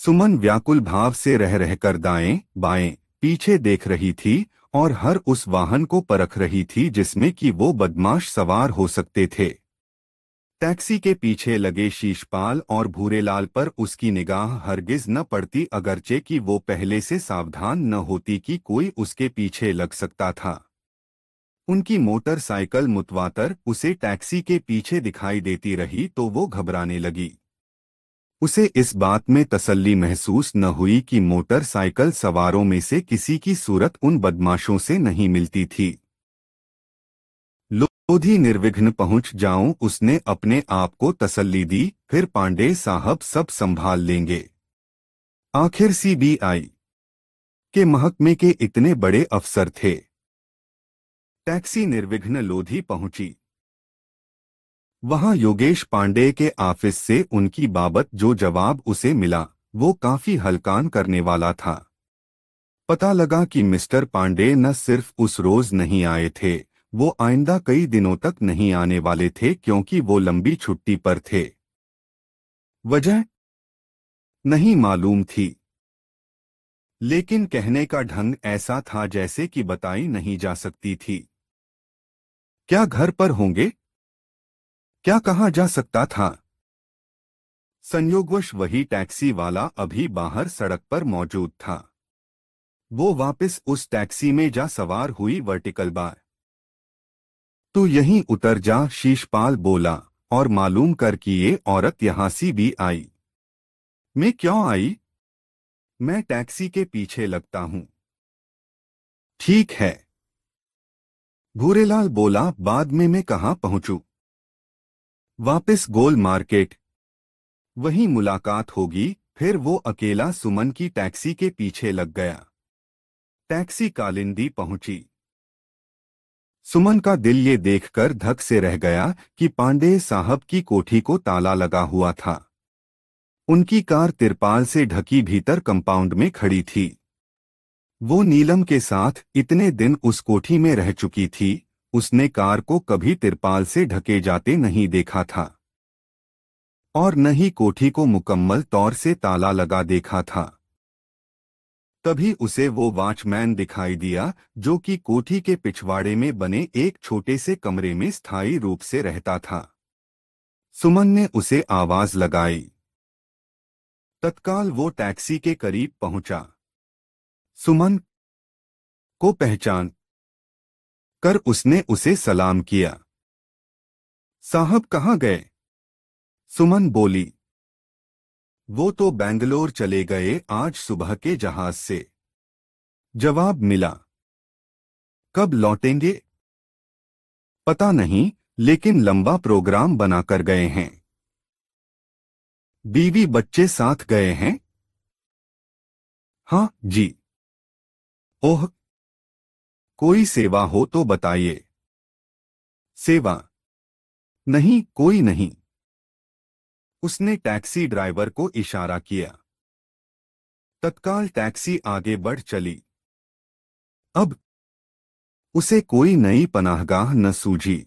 सुमन व्याकुल भाव से रह रहकर दाएं बाएं पीछे देख रही थी और हर उस वाहन को परख रही थी जिसमें कि वो बदमाश सवार हो सकते थे टैक्सी के पीछे लगे शीशपाल और भूरेलाल पर उसकी निगाह हरगिज न पड़ती अगरचे कि वो पहले से सावधान न होती कि कोई उसके पीछे लग सकता था उनकी मोटरसाइकिल मुतवातर उसे टैक्सी के पीछे दिखाई देती रही तो वो घबराने लगी उसे इस बात में तसल्ली महसूस न हुई कि मोटरसाइकिल सवारों में से किसी की सूरत उन बदमाशों से नहीं मिलती थी लोधी निर्विघ्न पहुंच जाऊं उसने अपने आप को तसल्ली दी फिर पांडे साहब सब संभाल लेंगे आखिर सीबीआई के महकमे के इतने बड़े अफसर थे टैक्सी निर्विघ्न लोधी पहुंची वहां योगेश पांडे के ऑफिस से उनकी बाबत जो जवाब उसे मिला वो काफी हलकान करने वाला था पता लगा कि मिस्टर पांडे न सिर्फ उस रोज नहीं आए थे वो आइंदा कई दिनों तक नहीं आने वाले थे क्योंकि वो लंबी छुट्टी पर थे वजह नहीं मालूम थी लेकिन कहने का ढंग ऐसा था जैसे कि बताई नहीं जा सकती थी क्या घर पर होंगे क्या कहा जा सकता था संयोगवश वही टैक्सी वाला अभी बाहर सड़क पर मौजूद था वो वापस उस टैक्सी में जा सवार हुई वर्टिकल बार तू यहीं उतर जा शीशपाल बोला और मालूम कर कि ये औरत यहां सी भी आई मैं क्यों आई मैं टैक्सी के पीछे लगता हूं ठीक है भूरेलाल बोला बाद में मैं कहाँ पहुंचू वापस गोल मार्केट वहीं मुलाकात होगी फिर वो अकेला सुमन की टैक्सी के पीछे लग गया टैक्सी कालिंदी पहुंची सुमन का दिल ये देखकर धक से रह गया कि पांडे साहब की कोठी को ताला लगा हुआ था उनकी कार तिरपाल से ढकी भीतर कंपाउंड में खड़ी थी वो नीलम के साथ इतने दिन उस कोठी में रह चुकी थी उसने कार को कभी तिरपाल से ढके जाते नहीं देखा था और न ही कोठी को मुकम्मल तौर से ताला लगा देखा था तभी उसे वो वॉचमैन दिखाई दिया जो कि कोठी के पिछवाड़े में बने एक छोटे से कमरे में स्थायी रूप से रहता था सुमन ने उसे आवाज लगाई तत्काल वो टैक्सी के करीब पहुंचा सुमन को पहचान कर उसने उसे सलाम किया साहब कहाँ गए सुमन बोली वो तो बेंगलोर चले गए आज सुबह के जहाज से जवाब मिला कब लौटेंगे पता नहीं लेकिन लंबा प्रोग्राम बनाकर गए हैं बीवी बच्चे साथ गए हैं हाँ जी ओह कोई सेवा हो तो बताइए सेवा नहीं कोई नहीं उसने टैक्सी ड्राइवर को इशारा किया तत्काल टैक्सी आगे बढ़ चली अब उसे कोई नई पनाहगाह न सूझी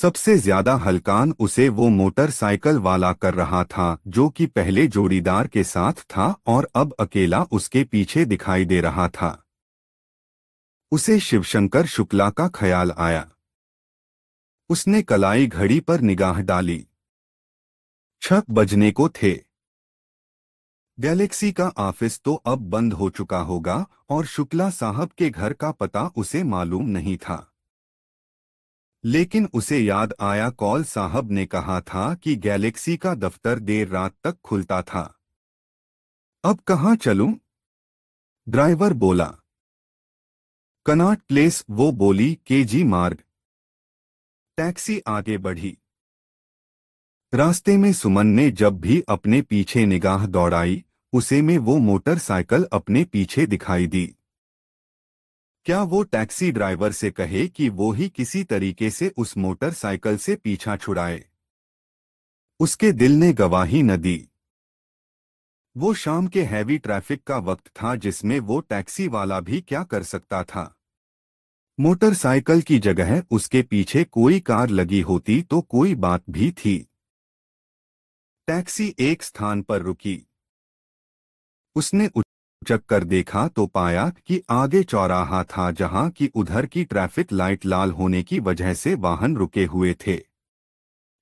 सबसे ज्यादा हलकान उसे वो मोटरसाइकिल वाला कर रहा था जो कि पहले जोड़ीदार के साथ था और अब अकेला उसके पीछे दिखाई दे रहा था उसे शिवशंकर शुक्ला का ख्याल आया उसने कलाई घड़ी पर निगाह डाली छक बजने को थे गैलेक्सी का ऑफिस तो अब बंद हो चुका होगा और शुक्ला साहब के घर का पता उसे मालूम नहीं था लेकिन उसे याद आया कॉल साहब ने कहा था कि गैलेक्सी का दफ्तर देर रात तक खुलता था अब कहाँ चलूं? ड्राइवर बोला कनाट प्लेस वो बोली के जी मार्ग टैक्सी आगे बढ़ी रास्ते में सुमन ने जब भी अपने पीछे निगाह दौड़ाई उसे में वो मोटरसाइकिल अपने पीछे दिखाई दी क्या वो टैक्सी ड्राइवर से कहे कि वो ही किसी तरीके से उस मोटरसाइकिल से पीछा छुड़ाए उसके दिल ने गवाही न दी वो शाम के हैवी ट्रैफिक का वक्त था जिसमें वो टैक्सी वाला भी क्या कर सकता था मोटरसाइकिल की जगह उसके पीछे कोई कार लगी होती तो कोई बात भी थी टैक्सी एक स्थान पर रुकी उसने चक्कर देखा तो पाया कि आगे चौराहा था जहां की उधर की ट्रैफिक लाइट लाल होने की वजह से वाहन रुके हुए थे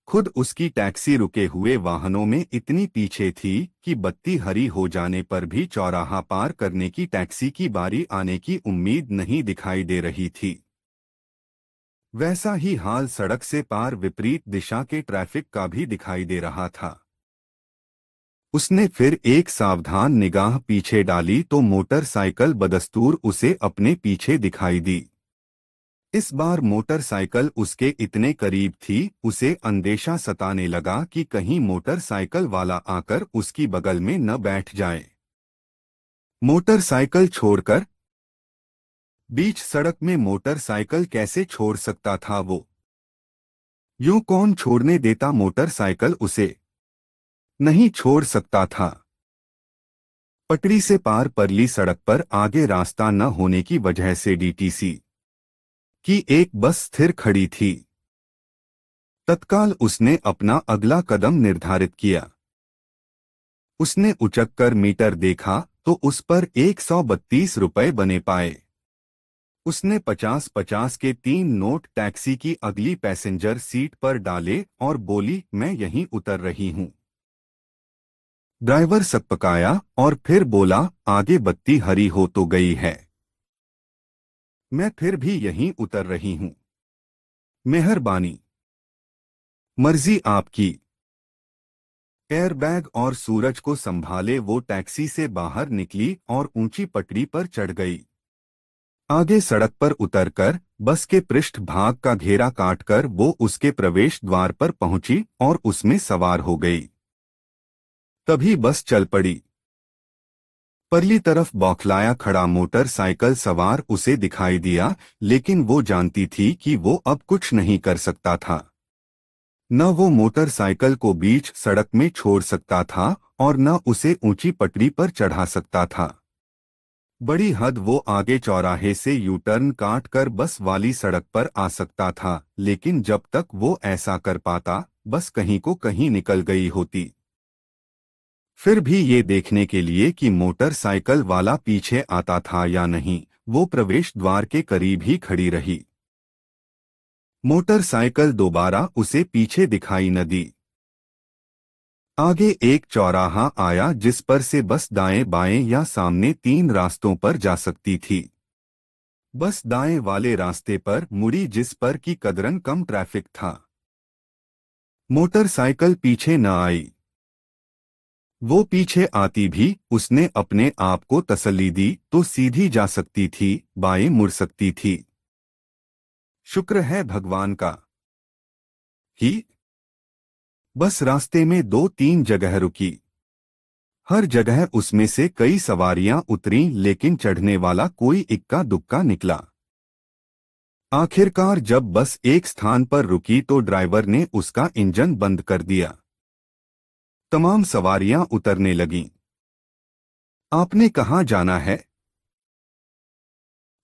खुद उसकी टैक्सी रुके हुए वाहनों में इतनी पीछे थी कि बत्ती हरी हो जाने पर भी चौराहा पार करने की टैक्सी की बारी आने की उम्मीद नहीं दिखाई दे रही थी वैसा ही हाल सड़क से पार विपरीत दिशा के ट्रैफिक का भी दिखाई दे रहा था उसने फिर एक सावधान निगाह पीछे डाली तो मोटरसाइकिल बदस्तूर उसे अपने पीछे दिखाई दी इस बार मोटरसाइकिल उसके इतने करीब थी उसे अंदेशा सताने लगा कि कहीं मोटरसाइकिल वाला आकर उसकी बगल में न बैठ जाए मोटरसाइकिल छोड़कर बीच सड़क में मोटरसाइकिल कैसे छोड़ सकता था वो यूं कौन छोड़ने देता मोटरसाइकिल उसे नहीं छोड़ सकता था पटरी से पार परली सड़क पर आगे रास्ता न होने की वजह से डीटीसी की एक बस स्थिर खड़ी थी तत्काल उसने अपना अगला कदम निर्धारित किया उसने उचक कर मीटर देखा तो उस पर एक सौ बत्तीस रुपये बने पाए उसने पचास पचास के तीन नोट टैक्सी की अगली पैसेंजर सीट पर डाले और बोली मैं यहीं उतर रही हूँ ड्राइवर सतपकाया और फिर बोला आगे बत्ती हरी हो तो गई है मैं फिर भी यहीं उतर रही हूं मेहरबानी मर्जी आपकी एयरबैग और सूरज को संभाले वो टैक्सी से बाहर निकली और ऊंची पटरी पर चढ़ गई आगे सड़क पर उतरकर बस के पृष्ठ भाग का घेरा काटकर वो उसके प्रवेश द्वार पर पहुंची और उसमें सवार हो गई तभी बस चल पड़ी परली तरफ बौखलाया खड़ा मोटरसाइकिल सवार उसे दिखाई दिया लेकिन वो जानती थी कि वो अब कुछ नहीं कर सकता था न वो मोटरसाइकिल को बीच सड़क में छोड़ सकता था और न उसे ऊंची पटरी पर चढ़ा सकता था बड़ी हद वो आगे चौराहे से यू टर्न काट कर बस वाली सड़क पर आ सकता था लेकिन जब तक वो ऐसा कर पाता बस कहीं को कहीं निकल गई होती फिर भी ये देखने के लिए कि मोटरसाइकिल वाला पीछे आता था या नहीं वो प्रवेश द्वार के करीब ही खड़ी रही मोटरसाइकिल दोबारा उसे पीछे दिखाई न दी आगे एक चौराहा आया जिस पर से बस दाएं बाएं या सामने तीन रास्तों पर जा सकती थी बस दाएं वाले रास्ते पर मुड़ी जिस पर की कदरन कम ट्रैफिक था मोटरसाइकिल पीछे न आई वो पीछे आती भी उसने अपने आप को तसल्ली दी तो सीधी जा सकती थी बाएं मुड़ सकती थी शुक्र है भगवान का ही बस रास्ते में दो तीन जगह रुकी हर जगह उसमें से कई सवारियां उतरी लेकिन चढ़ने वाला कोई इक्का दुक्का निकला आखिरकार जब बस एक स्थान पर रुकी तो ड्राइवर ने उसका इंजन बंद कर दिया तमाम सवारियां उतरने लगीं आपने कहा जाना है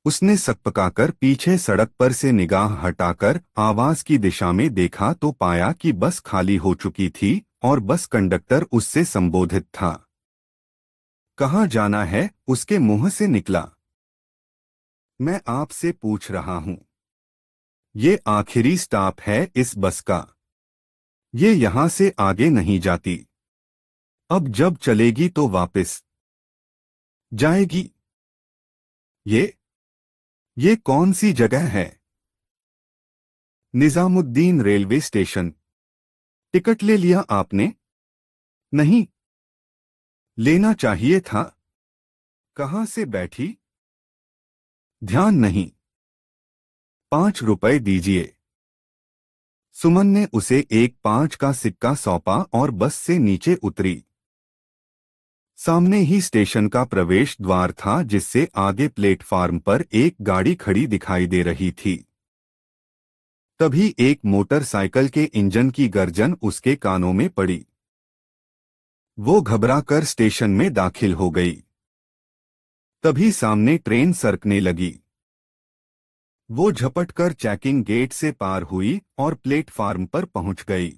उसने सकपकाकर पीछे सड़क पर से निगाह हटाकर आवाज की दिशा में देखा तो पाया कि बस खाली हो चुकी थी और बस कंडक्टर उससे संबोधित था कहा जाना है उसके मुंह से निकला मैं आपसे पूछ रहा हूं ये आखिरी स्टॉप है इस बस का ये यहां से आगे नहीं जाती अब जब चलेगी तो वापस जाएगी ये ये कौन सी जगह है निजामुद्दीन रेलवे स्टेशन टिकट ले लिया आपने नहीं लेना चाहिए था कहां से बैठी ध्यान नहीं पांच रुपए दीजिए सुमन ने उसे एक पांच का सिक्का सौंपा और बस से नीचे उतरी सामने ही स्टेशन का प्रवेश द्वार था जिससे आगे प्लेटफार्म पर एक गाड़ी खड़ी दिखाई दे रही थी तभी एक मोटरसाइकिल के इंजन की गर्जन उसके कानों में पड़ी वो घबराकर स्टेशन में दाखिल हो गई तभी सामने ट्रेन सरकने लगी वो झपट कर चेकिंग गेट से पार हुई और प्लेटफार्म पर पहुंच गई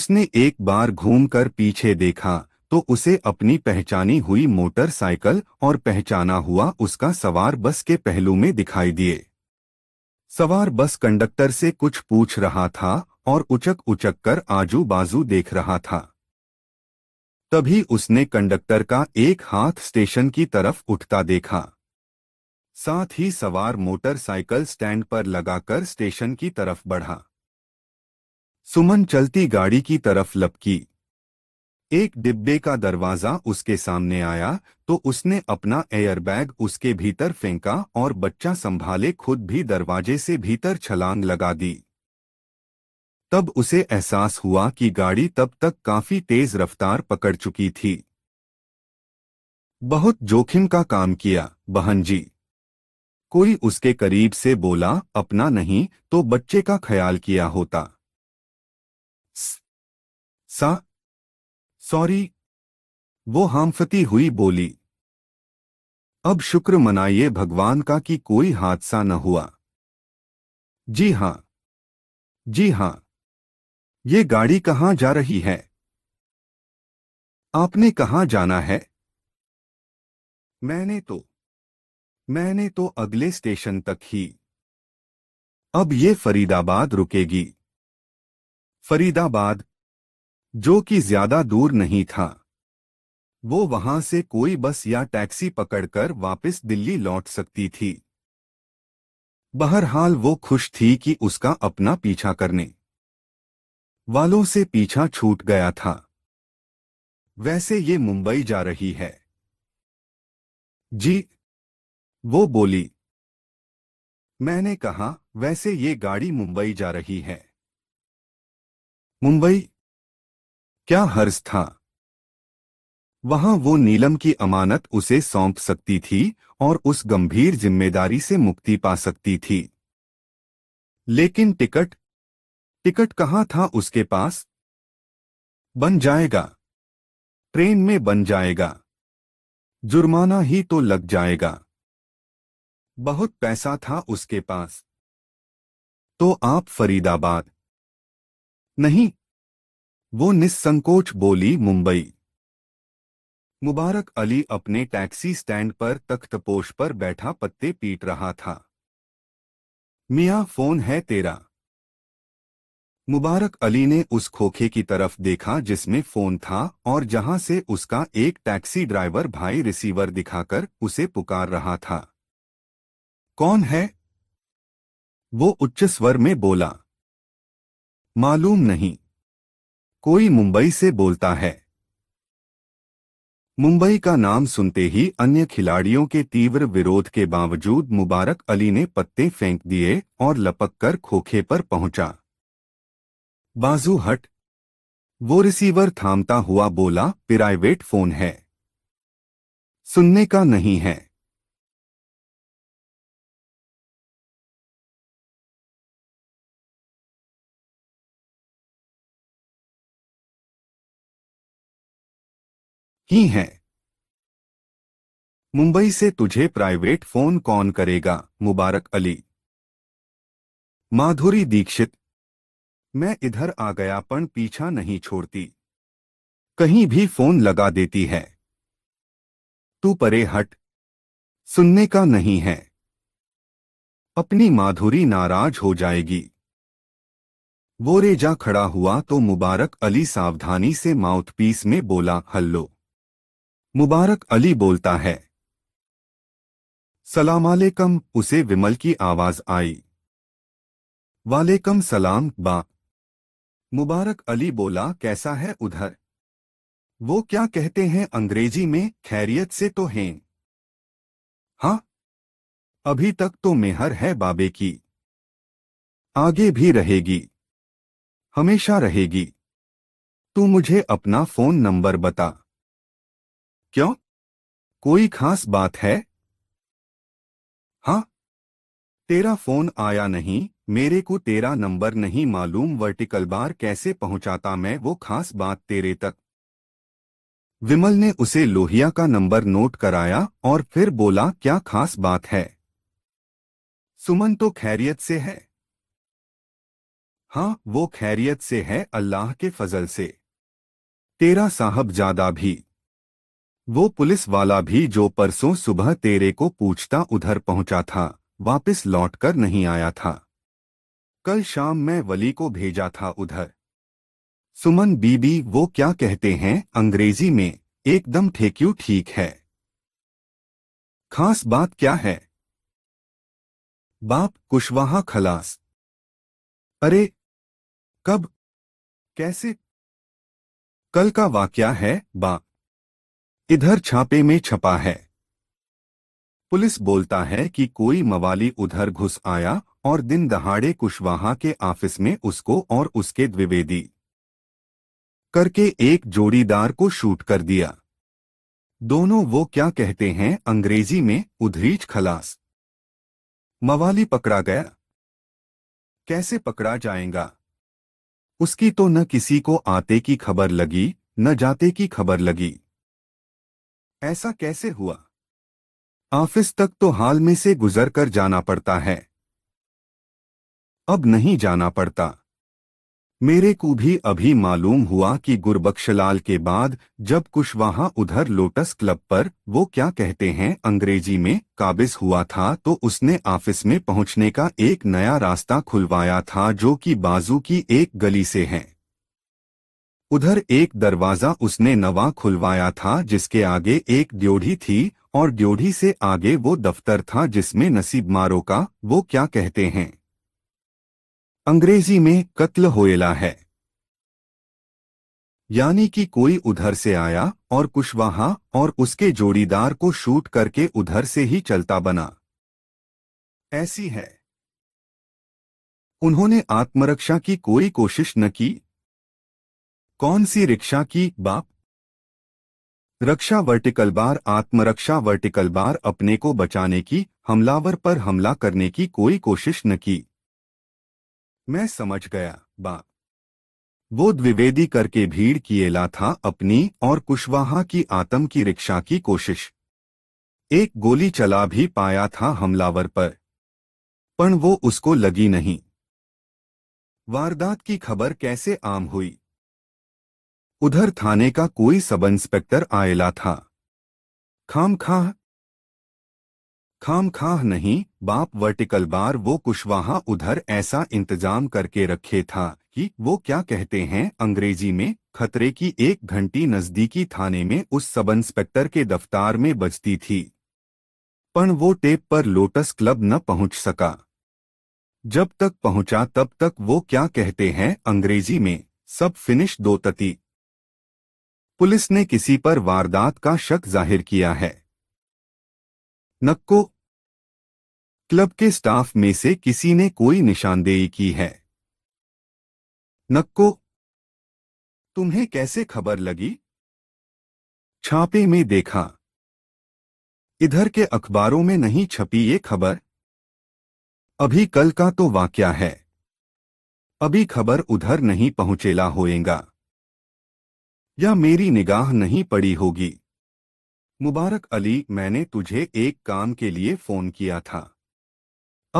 उसने एक बार घूमकर पीछे देखा तो उसे अपनी पहचानी हुई मोटरसाइकिल और पहचाना हुआ उसका सवार बस के पहलू में दिखाई दिए सवार बस कंडक्टर से कुछ पूछ रहा था और उचक उचक कर आजू बाजू देख रहा था तभी उसने कंडक्टर का एक हाथ स्टेशन की तरफ उठता देखा साथ ही सवार मोटरसाइकिल स्टैंड पर लगाकर स्टेशन की तरफ बढ़ा सुमन चलती गाड़ी की तरफ लपकी एक डिब्बे का दरवाजा उसके सामने आया तो उसने अपना एयरबैग उसके भीतर फेंका और बच्चा संभाले खुद भी दरवाजे से भीतर छलांग लगा दी तब उसे एहसास हुआ कि गाड़ी तब तक काफी तेज रफ्तार पकड़ चुकी थी बहुत जोखिम का काम किया बहन जी कोई उसके करीब से बोला अपना नहीं तो बच्चे का ख्याल किया होता सा सॉरी वो हामफती हुई बोली अब शुक्र मनाइए भगवान का कि कोई हादसा न हुआ जी हां जी हां ये गाड़ी कहां जा रही है आपने कहां जाना है मैंने तो मैंने तो अगले स्टेशन तक ही अब ये फरीदाबाद रुकेगी फरीदाबाद जो कि ज्यादा दूर नहीं था वो वहां से कोई बस या टैक्सी पकड़कर वापस दिल्ली लौट सकती थी बहरहाल वो खुश थी कि उसका अपना पीछा करने वालों से पीछा छूट गया था वैसे ये मुंबई जा रही है जी वो बोली मैंने कहा वैसे ये गाड़ी मुंबई जा रही है मुंबई क्या हर्ष था वहां वो नीलम की अमानत उसे सौंप सकती थी और उस गंभीर जिम्मेदारी से मुक्ति पा सकती थी लेकिन टिकट टिकट कहां था उसके पास बन जाएगा ट्रेन में बन जाएगा जुर्माना ही तो लग जाएगा बहुत पैसा था उसके पास तो आप फरीदाबाद नहीं वो निस्संकोच बोली मुंबई मुबारक अली अपने टैक्सी स्टैंड पर तख्तपोष पर बैठा पत्ते पीट रहा था मियाँ फोन है तेरा मुबारक अली ने उस खोखे की तरफ देखा जिसमें फोन था और जहां से उसका एक टैक्सी ड्राइवर भाई रिसीवर दिखाकर उसे पुकार रहा था कौन है वो उच्च स्वर में बोला मालूम नहीं कोई मुंबई से बोलता है मुंबई का नाम सुनते ही अन्य खिलाड़ियों के तीव्र विरोध के बावजूद मुबारक अली ने पत्ते फेंक दिए और लपककर खोखे पर पहुंचा बाजू हट वो रिसीवर थामता हुआ बोला प्राइवेट फोन है सुनने का नहीं है ही हैं मुंबई से तुझे प्राइवेट फोन कौन करेगा मुबारक अली माधुरी दीक्षित मैं इधर आ गया पर पीछा नहीं छोड़ती कहीं भी फोन लगा देती है तू परे हट सुनने का नहीं है अपनी माधुरी नाराज हो जाएगी जा खड़ा हुआ तो मुबारक अली सावधानी से माउथपीस में बोला हल्लो मुबारक अली बोलता है सलाम उसे विमल की आवाज आई वालेकम सलाम बा मुबारक अली बोला कैसा है उधर वो क्या कहते हैं अंग्रेजी में खैरियत से तो हैं हाँ अभी तक तो मेहर है बाबे की आगे भी रहेगी हमेशा रहेगी तू मुझे अपना फोन नंबर बता क्यों कोई खास बात है हाँ तेरा फोन आया नहीं मेरे को तेरा नंबर नहीं मालूम वर्टिकल बार कैसे पहुंचाता मैं वो खास बात तेरे तक विमल ने उसे लोहिया का नंबर नोट कराया और फिर बोला क्या खास बात है सुमन तो खैरियत से है हाँ वो खैरियत से है अल्लाह के फजल से तेरा साहब ज्यादा भी वो पुलिस वाला भी जो परसों सुबह तेरे को पूछता उधर पहुंचा था वापस लौटकर नहीं आया था कल शाम मैं वली को भेजा था उधर सुमन बीबी वो क्या कहते हैं अंग्रेजी में एकदम ठेक्यू ठीक है खास बात क्या है बाप कुशवाहा खलास अरे कब कैसे कल का वाक्या है बाप इधर छापे में छपा है पुलिस बोलता है कि कोई मवाली उधर घुस आया और दिन दहाड़े कुशवाहा के ऑफिस में उसको और उसके द्विवेदी करके एक जोड़ीदार को शूट कर दिया दोनों वो क्या कहते हैं अंग्रेजी में उधरीच खलास मवाली पकड़ा गया कैसे पकड़ा जाएगा उसकी तो न किसी को आते की खबर लगी न जाते की खबर लगी ऐसा कैसे हुआ ऑफिस तक तो हाल में से गुजर कर जाना पड़ता है अब नहीं जाना पड़ता मेरे को भी अभी मालूम हुआ कि गुरबक्शलाल के बाद जब कुशवाहा उधर लोटस क्लब पर वो क्या कहते हैं अंग्रेजी में काबिज हुआ था तो उसने ऑफिस में पहुंचने का एक नया रास्ता खुलवाया था जो कि बाजू की एक गली से है उधर एक दरवाज़ा उसने नवा खुलवाया था जिसके आगे एक ड्योढ़ी थी और ड्योढ़ी से आगे वो दफ्तर था जिसमें नसीब मारो का वो क्या कहते हैं अंग्रेजी में कत्ल होएला है यानी कि कोई उधर से आया और कुशवाहा और उसके जोड़ीदार को शूट करके उधर से ही चलता बना ऐसी है उन्होंने आत्मरक्षा की कोई कोशिश न की कौन सी रिक्शा की बाप रक्षा वर्टिकल बार आत्मरक्षा वर्टिकल बार अपने को बचाने की हमलावर पर हमला करने की कोई कोशिश न की मैं समझ गया बाप वो द्विवेदी करके भीड़ किए ला था अपनी और कुशवाहा की आतम की रिक्शा की कोशिश एक गोली चला भी पाया था हमलावर पर पण वो उसको लगी नहीं वारदात की खबर कैसे आम हुई उधर थाने का कोई सब इंस्पेक्टर आएला था खाम खाह खाम खाह नहीं बाप वर्टिकल बार वो कुशवाहा उधर ऐसा इंतजाम करके रखे था कि वो क्या कहते हैं अंग्रेजी में खतरे की एक घंटी नजदीकी थाने में उस सब इंस्पेक्टर के दफ्तार में बजती थी पण वो टेप पर लोटस क्लब न पहुंच सका जब तक पहुंचा तब तक वो क्या कहते हैं अंग्रेजी में सब फिनिश दो तती पुलिस ने किसी पर वारदात का शक जाहिर किया है नक्को क्लब के स्टाफ में से किसी ने कोई निशानदेही की है नक्को तुम्हें कैसे खबर लगी छापे में देखा इधर के अखबारों में नहीं छपी ये खबर अभी कल का तो वाक्या है अभी खबर उधर नहीं पहुंचेला होएगा या मेरी निगाह नहीं पड़ी होगी मुबारक अली मैंने तुझे एक काम के लिए फोन किया था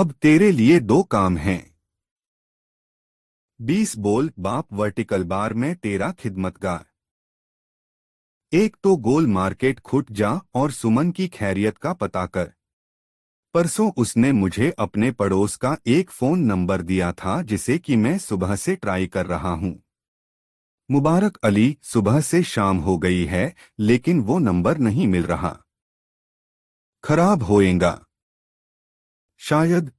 अब तेरे लिए दो काम हैं बीस बोल बाप वर्टिकल बार में तेरा खिदमतगार एक तो गोल मार्केट खुट जा और सुमन की खैरियत का पता कर परसों उसने मुझे अपने पड़ोस का एक फोन नंबर दिया था जिसे कि मैं सुबह से ट्राई कर रहा हूं मुबारक अली सुबह से शाम हो गई है लेकिन वो नंबर नहीं मिल रहा खराब होएगा शायद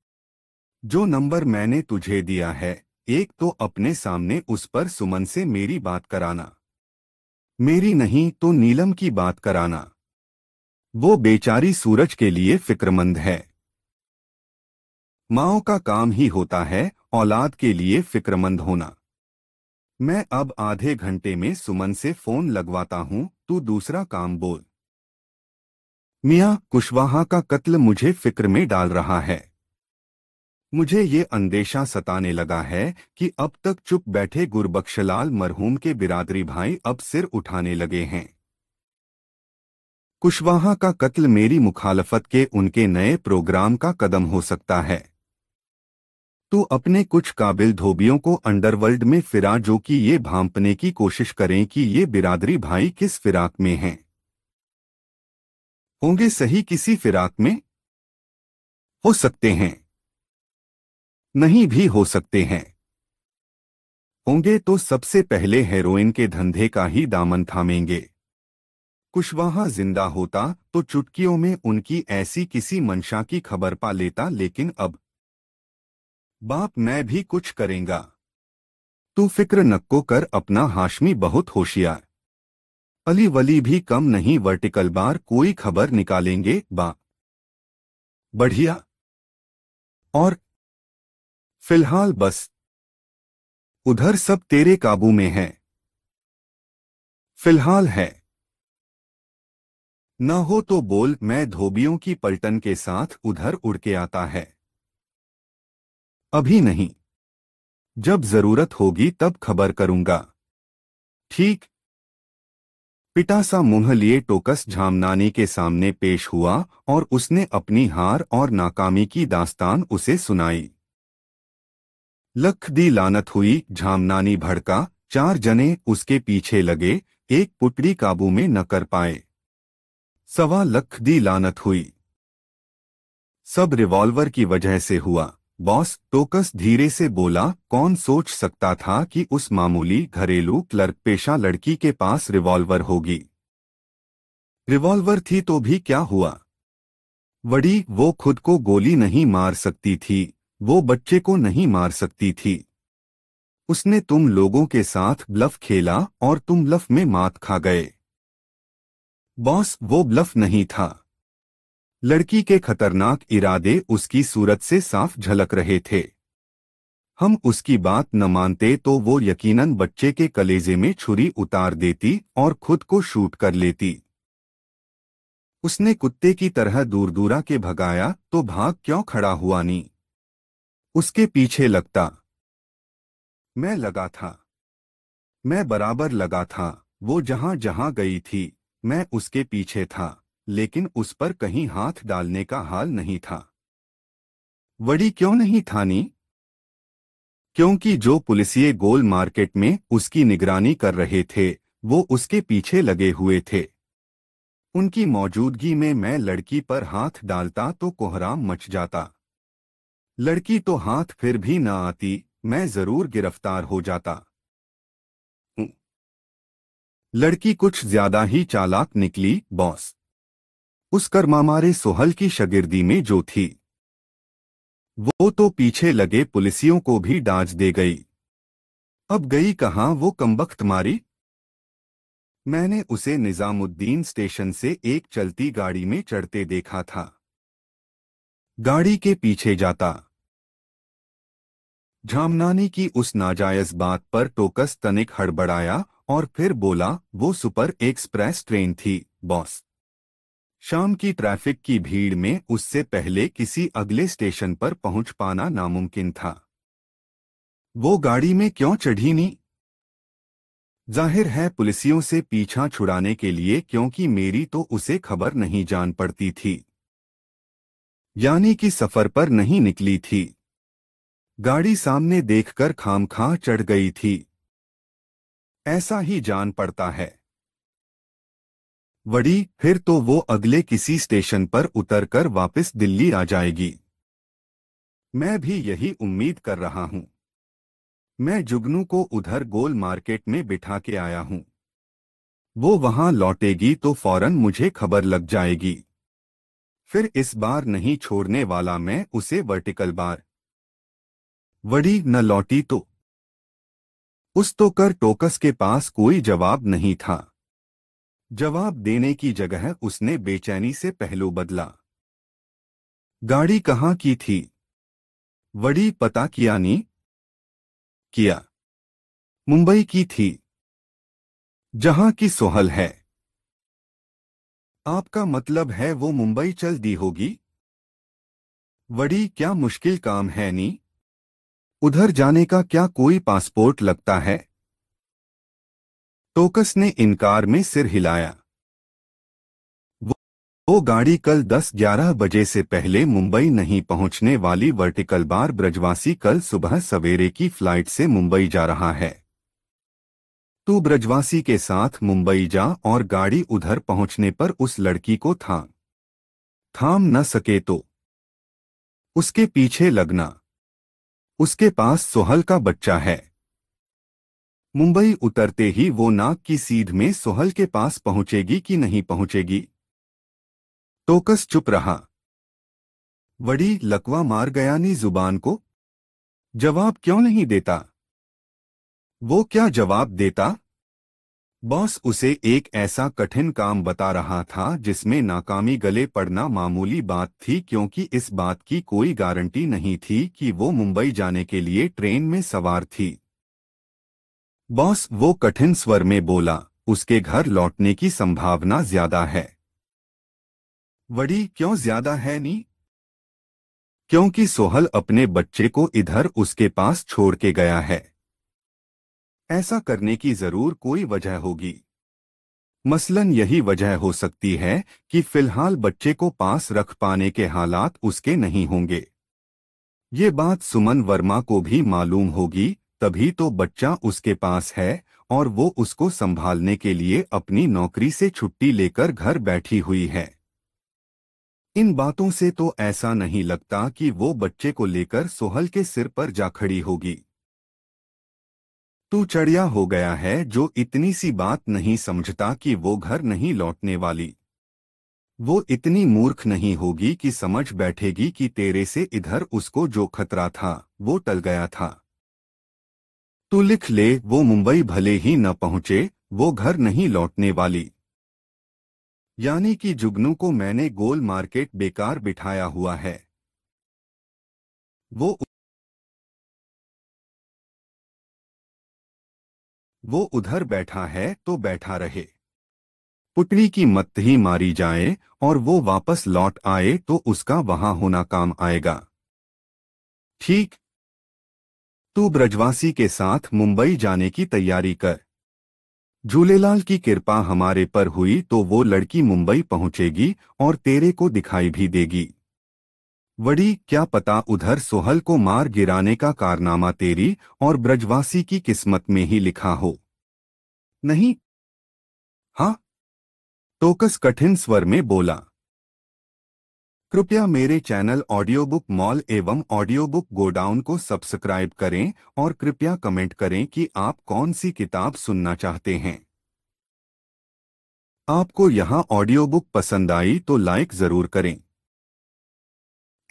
जो नंबर मैंने तुझे दिया है एक तो अपने सामने उस पर सुमन से मेरी बात कराना मेरी नहीं तो नीलम की बात कराना वो बेचारी सूरज के लिए फिक्रमंद है माओ का काम ही होता है औलाद के लिए फिक्रमंद होना मैं अब आधे घंटे में सुमन से फोन लगवाता हूँ तू दूसरा काम बोल मियाँ कुशवाहा का कत्ल मुझे फिक्र में डाल रहा है मुझे ये अंदेशा सताने लगा है कि अब तक चुप बैठे गुरबख्शलाल मरहूम के बिरादरी भाई अब सिर उठाने लगे हैं कुशवाहा का कत्ल मेरी मुखालफत के उनके नए प्रोग्राम का कदम हो सकता है तो अपने कुछ काबिल धोबियों को अंडरवर्ल्ड में फिरा जो कि ये भांपने की कोशिश करें कि ये बिरादरी भाई किस फिराक में हैं होंगे सही किसी फिराक में हो सकते हैं नहीं भी हो सकते हैं होंगे तो सबसे पहले हेरोइन के धंधे का ही दामन थामेंगे कुशवाहा जिंदा होता तो चुटकियों में उनकी ऐसी किसी मंशा की खबर पा लेता लेकिन अब बाप मैं भी कुछ करेंगा तू फिक्र नक्को कर अपना हाशमी बहुत होशियार अली वली भी कम नहीं वर्टिकल बार कोई खबर निकालेंगे बा बढ़िया और फिलहाल बस उधर सब तेरे काबू में है फिलहाल है न हो तो बोल मैं धोबियों की पलटन के साथ उधर उड़ के आता है अभी नहीं जब जरूरत होगी तब खबर करूंगा ठीक पिटासा सा मुंह लिए टोकस झामनानी के सामने पेश हुआ और उसने अपनी हार और नाकामी की दास्तान उसे सुनाई लख दी लानत हुई झामनानी भड़का चार जने उसके पीछे लगे एक पुटड़ी काबू में न कर पाए सवा लख दी लानत हुई सब रिवॉल्वर की वजह से हुआ बॉस टोकस धीरे से बोला कौन सोच सकता था कि उस मामूली घरेलू क्लर्क पेशा लड़की के पास रिवॉल्वर होगी रिवॉल्वर थी तो भी क्या हुआ वड़ी वो खुद को गोली नहीं मार सकती थी वो बच्चे को नहीं मार सकती थी उसने तुम लोगों के साथ ब्लफ खेला और तुम ब्लफ में मात खा गए बॉस वो ब्लफ नहीं था लड़की के खतरनाक इरादे उसकी सूरत से साफ झलक रहे थे हम उसकी बात न मानते तो वो यकीनन बच्चे के कलेजे में छुरी उतार देती और खुद को शूट कर लेती उसने कुत्ते की तरह दूर दूरा के भगाया तो भाग क्यों खड़ा हुआ नहीं उसके पीछे लगता मैं लगा था मैं बराबर लगा था वो जहां जहां गई थी मैं उसके पीछे था लेकिन उस पर कहीं हाथ डालने का हाल नहीं था वड़ी क्यों नहीं थानी क्योंकि जो पुलिसिये गोल मार्केट में उसकी निगरानी कर रहे थे वो उसके पीछे लगे हुए थे उनकी मौजूदगी में मैं लड़की पर हाथ डालता तो कोहराम मच जाता लड़की तो हाथ फिर भी न आती मैं जरूर गिरफ्तार हो जाता लड़की कुछ ज्यादा ही चालाक निकली बॉस उस कर्मामारे सोहल की शगिर्दी में जो थी वो तो पीछे लगे पुलिसियों को भी डांच दे गई अब गई कहाँ वो कमबख्त मारी मैंने उसे निजामुद्दीन स्टेशन से एक चलती गाड़ी में चढ़ते देखा था गाड़ी के पीछे जाता झामनानी की उस नाजायज बात पर टोकस तनिक हड़बड़ाया और फिर बोला वो सुपर एक्सप्रेस ट्रेन थी बॉस शाम की ट्रैफिक की भीड़ में उससे पहले किसी अगले स्टेशन पर पहुंच पाना नामुमकिन था वो गाड़ी में क्यों चढ़ी नहीं जाहिर है पुलिसियों से पीछा छुड़ाने के लिए क्योंकि मेरी तो उसे खबर नहीं जान पड़ती थी यानी कि सफर पर नहीं निकली थी गाड़ी सामने देखकर खामखा चढ़ गई थी ऐसा ही जान पड़ता है वड़ी फिर तो वो अगले किसी स्टेशन पर उतरकर वापस दिल्ली आ जाएगी मैं भी यही उम्मीद कर रहा हूं मैं जुगनू को उधर गोल मार्केट में बिठा के आया हूं वो वहां लौटेगी तो फौरन मुझे खबर लग जाएगी फिर इस बार नहीं छोड़ने वाला मैं उसे वर्टिकल बार वड़ी न लौटी तो उस तो कर टोकस के पास कोई जवाब नहीं था जवाब देने की जगह उसने बेचैनी से पहलू बदला गाड़ी कहाँ की थी वड़ी पता किया नी किया मुंबई की थी जहां की सोहल है आपका मतलब है वो मुंबई चल दी होगी वड़ी क्या मुश्किल काम है नी उधर जाने का क्या कोई पासपोर्ट लगता है टोकस ने इनकार में सिर हिलाया वो, वो गाड़ी कल 10-11 बजे से पहले मुंबई नहीं पहुंचने वाली वर्टिकल बार ब्रजवासी कल सुबह सवेरे की फ्लाइट से मुंबई जा रहा है तू ब्रजवासी के साथ मुंबई जा और गाड़ी उधर पहुंचने पर उस लड़की को थाम थाम न सके तो उसके पीछे लगना उसके पास सोहल का बच्चा है मुंबई उतरते ही वो नाक की सीध में सोहल के पास पहुंचेगी कि नहीं पहुंचेगी टोकस चुप रहा वड़ी लकवा मार गया नी जुबान को जवाब क्यों नहीं देता वो क्या जवाब देता बॉस उसे एक ऐसा कठिन काम बता रहा था जिसमें नाकामी गले पड़ना मामूली बात थी क्योंकि इस बात की कोई गारंटी नहीं थी कि वो मुंबई जाने के लिए ट्रेन में सवार थी बॉस वो कठिन स्वर में बोला उसके घर लौटने की संभावना ज्यादा है वड़ी क्यों ज्यादा है नी क्योंकि सोहल अपने बच्चे को इधर उसके पास छोड़ के गया है ऐसा करने की जरूर कोई वजह होगी मसलन यही वजह हो सकती है कि फिलहाल बच्चे को पास रख पाने के हालात उसके नहीं होंगे ये बात सुमन वर्मा को भी मालूम होगी तभी तो बच्चा उसके पास है और वो उसको संभालने के लिए अपनी नौकरी से छुट्टी लेकर घर बैठी हुई है इन बातों से तो ऐसा नहीं लगता कि वो बच्चे को लेकर सोहल के सिर पर जा खड़ी होगी तू चढ़िया हो गया है जो इतनी सी बात नहीं समझता कि वो घर नहीं लौटने वाली वो इतनी मूर्ख नहीं होगी कि समझ बैठेगी कि तेरे से इधर उसको जो खतरा था वो टल गया था तो लिख ले वो मुंबई भले ही न पहुंचे वो घर नहीं लौटने वाली यानी कि जुगनू को मैंने गोल मार्केट बेकार बिठाया हुआ है वो वो उधर बैठा है तो बैठा रहे पुटरी की मत ही मारी जाए और वो वापस लौट आए तो उसका वहां होना काम आएगा ठीक तू ब्रजवासी के साथ मुंबई जाने की तैयारी कर झूलेलाल की कृपा हमारे पर हुई तो वो लड़की मुंबई पहुंचेगी और तेरे को दिखाई भी देगी वड़ी क्या पता उधर सोहल को मार गिराने का कारनामा तेरी और ब्रजवासी की किस्मत में ही लिखा हो नहीं हाँ टोकस कठिन स्वर में बोला कृपया मेरे चैनल ऑडियो बुक मॉल एवं ऑडियो बुक गोडाउन को सब्सक्राइब करें और कृपया कमेंट करें कि आप कौन सी किताब सुनना चाहते हैं आपको यहां ऑडियो बुक पसंद आई तो लाइक जरूर करें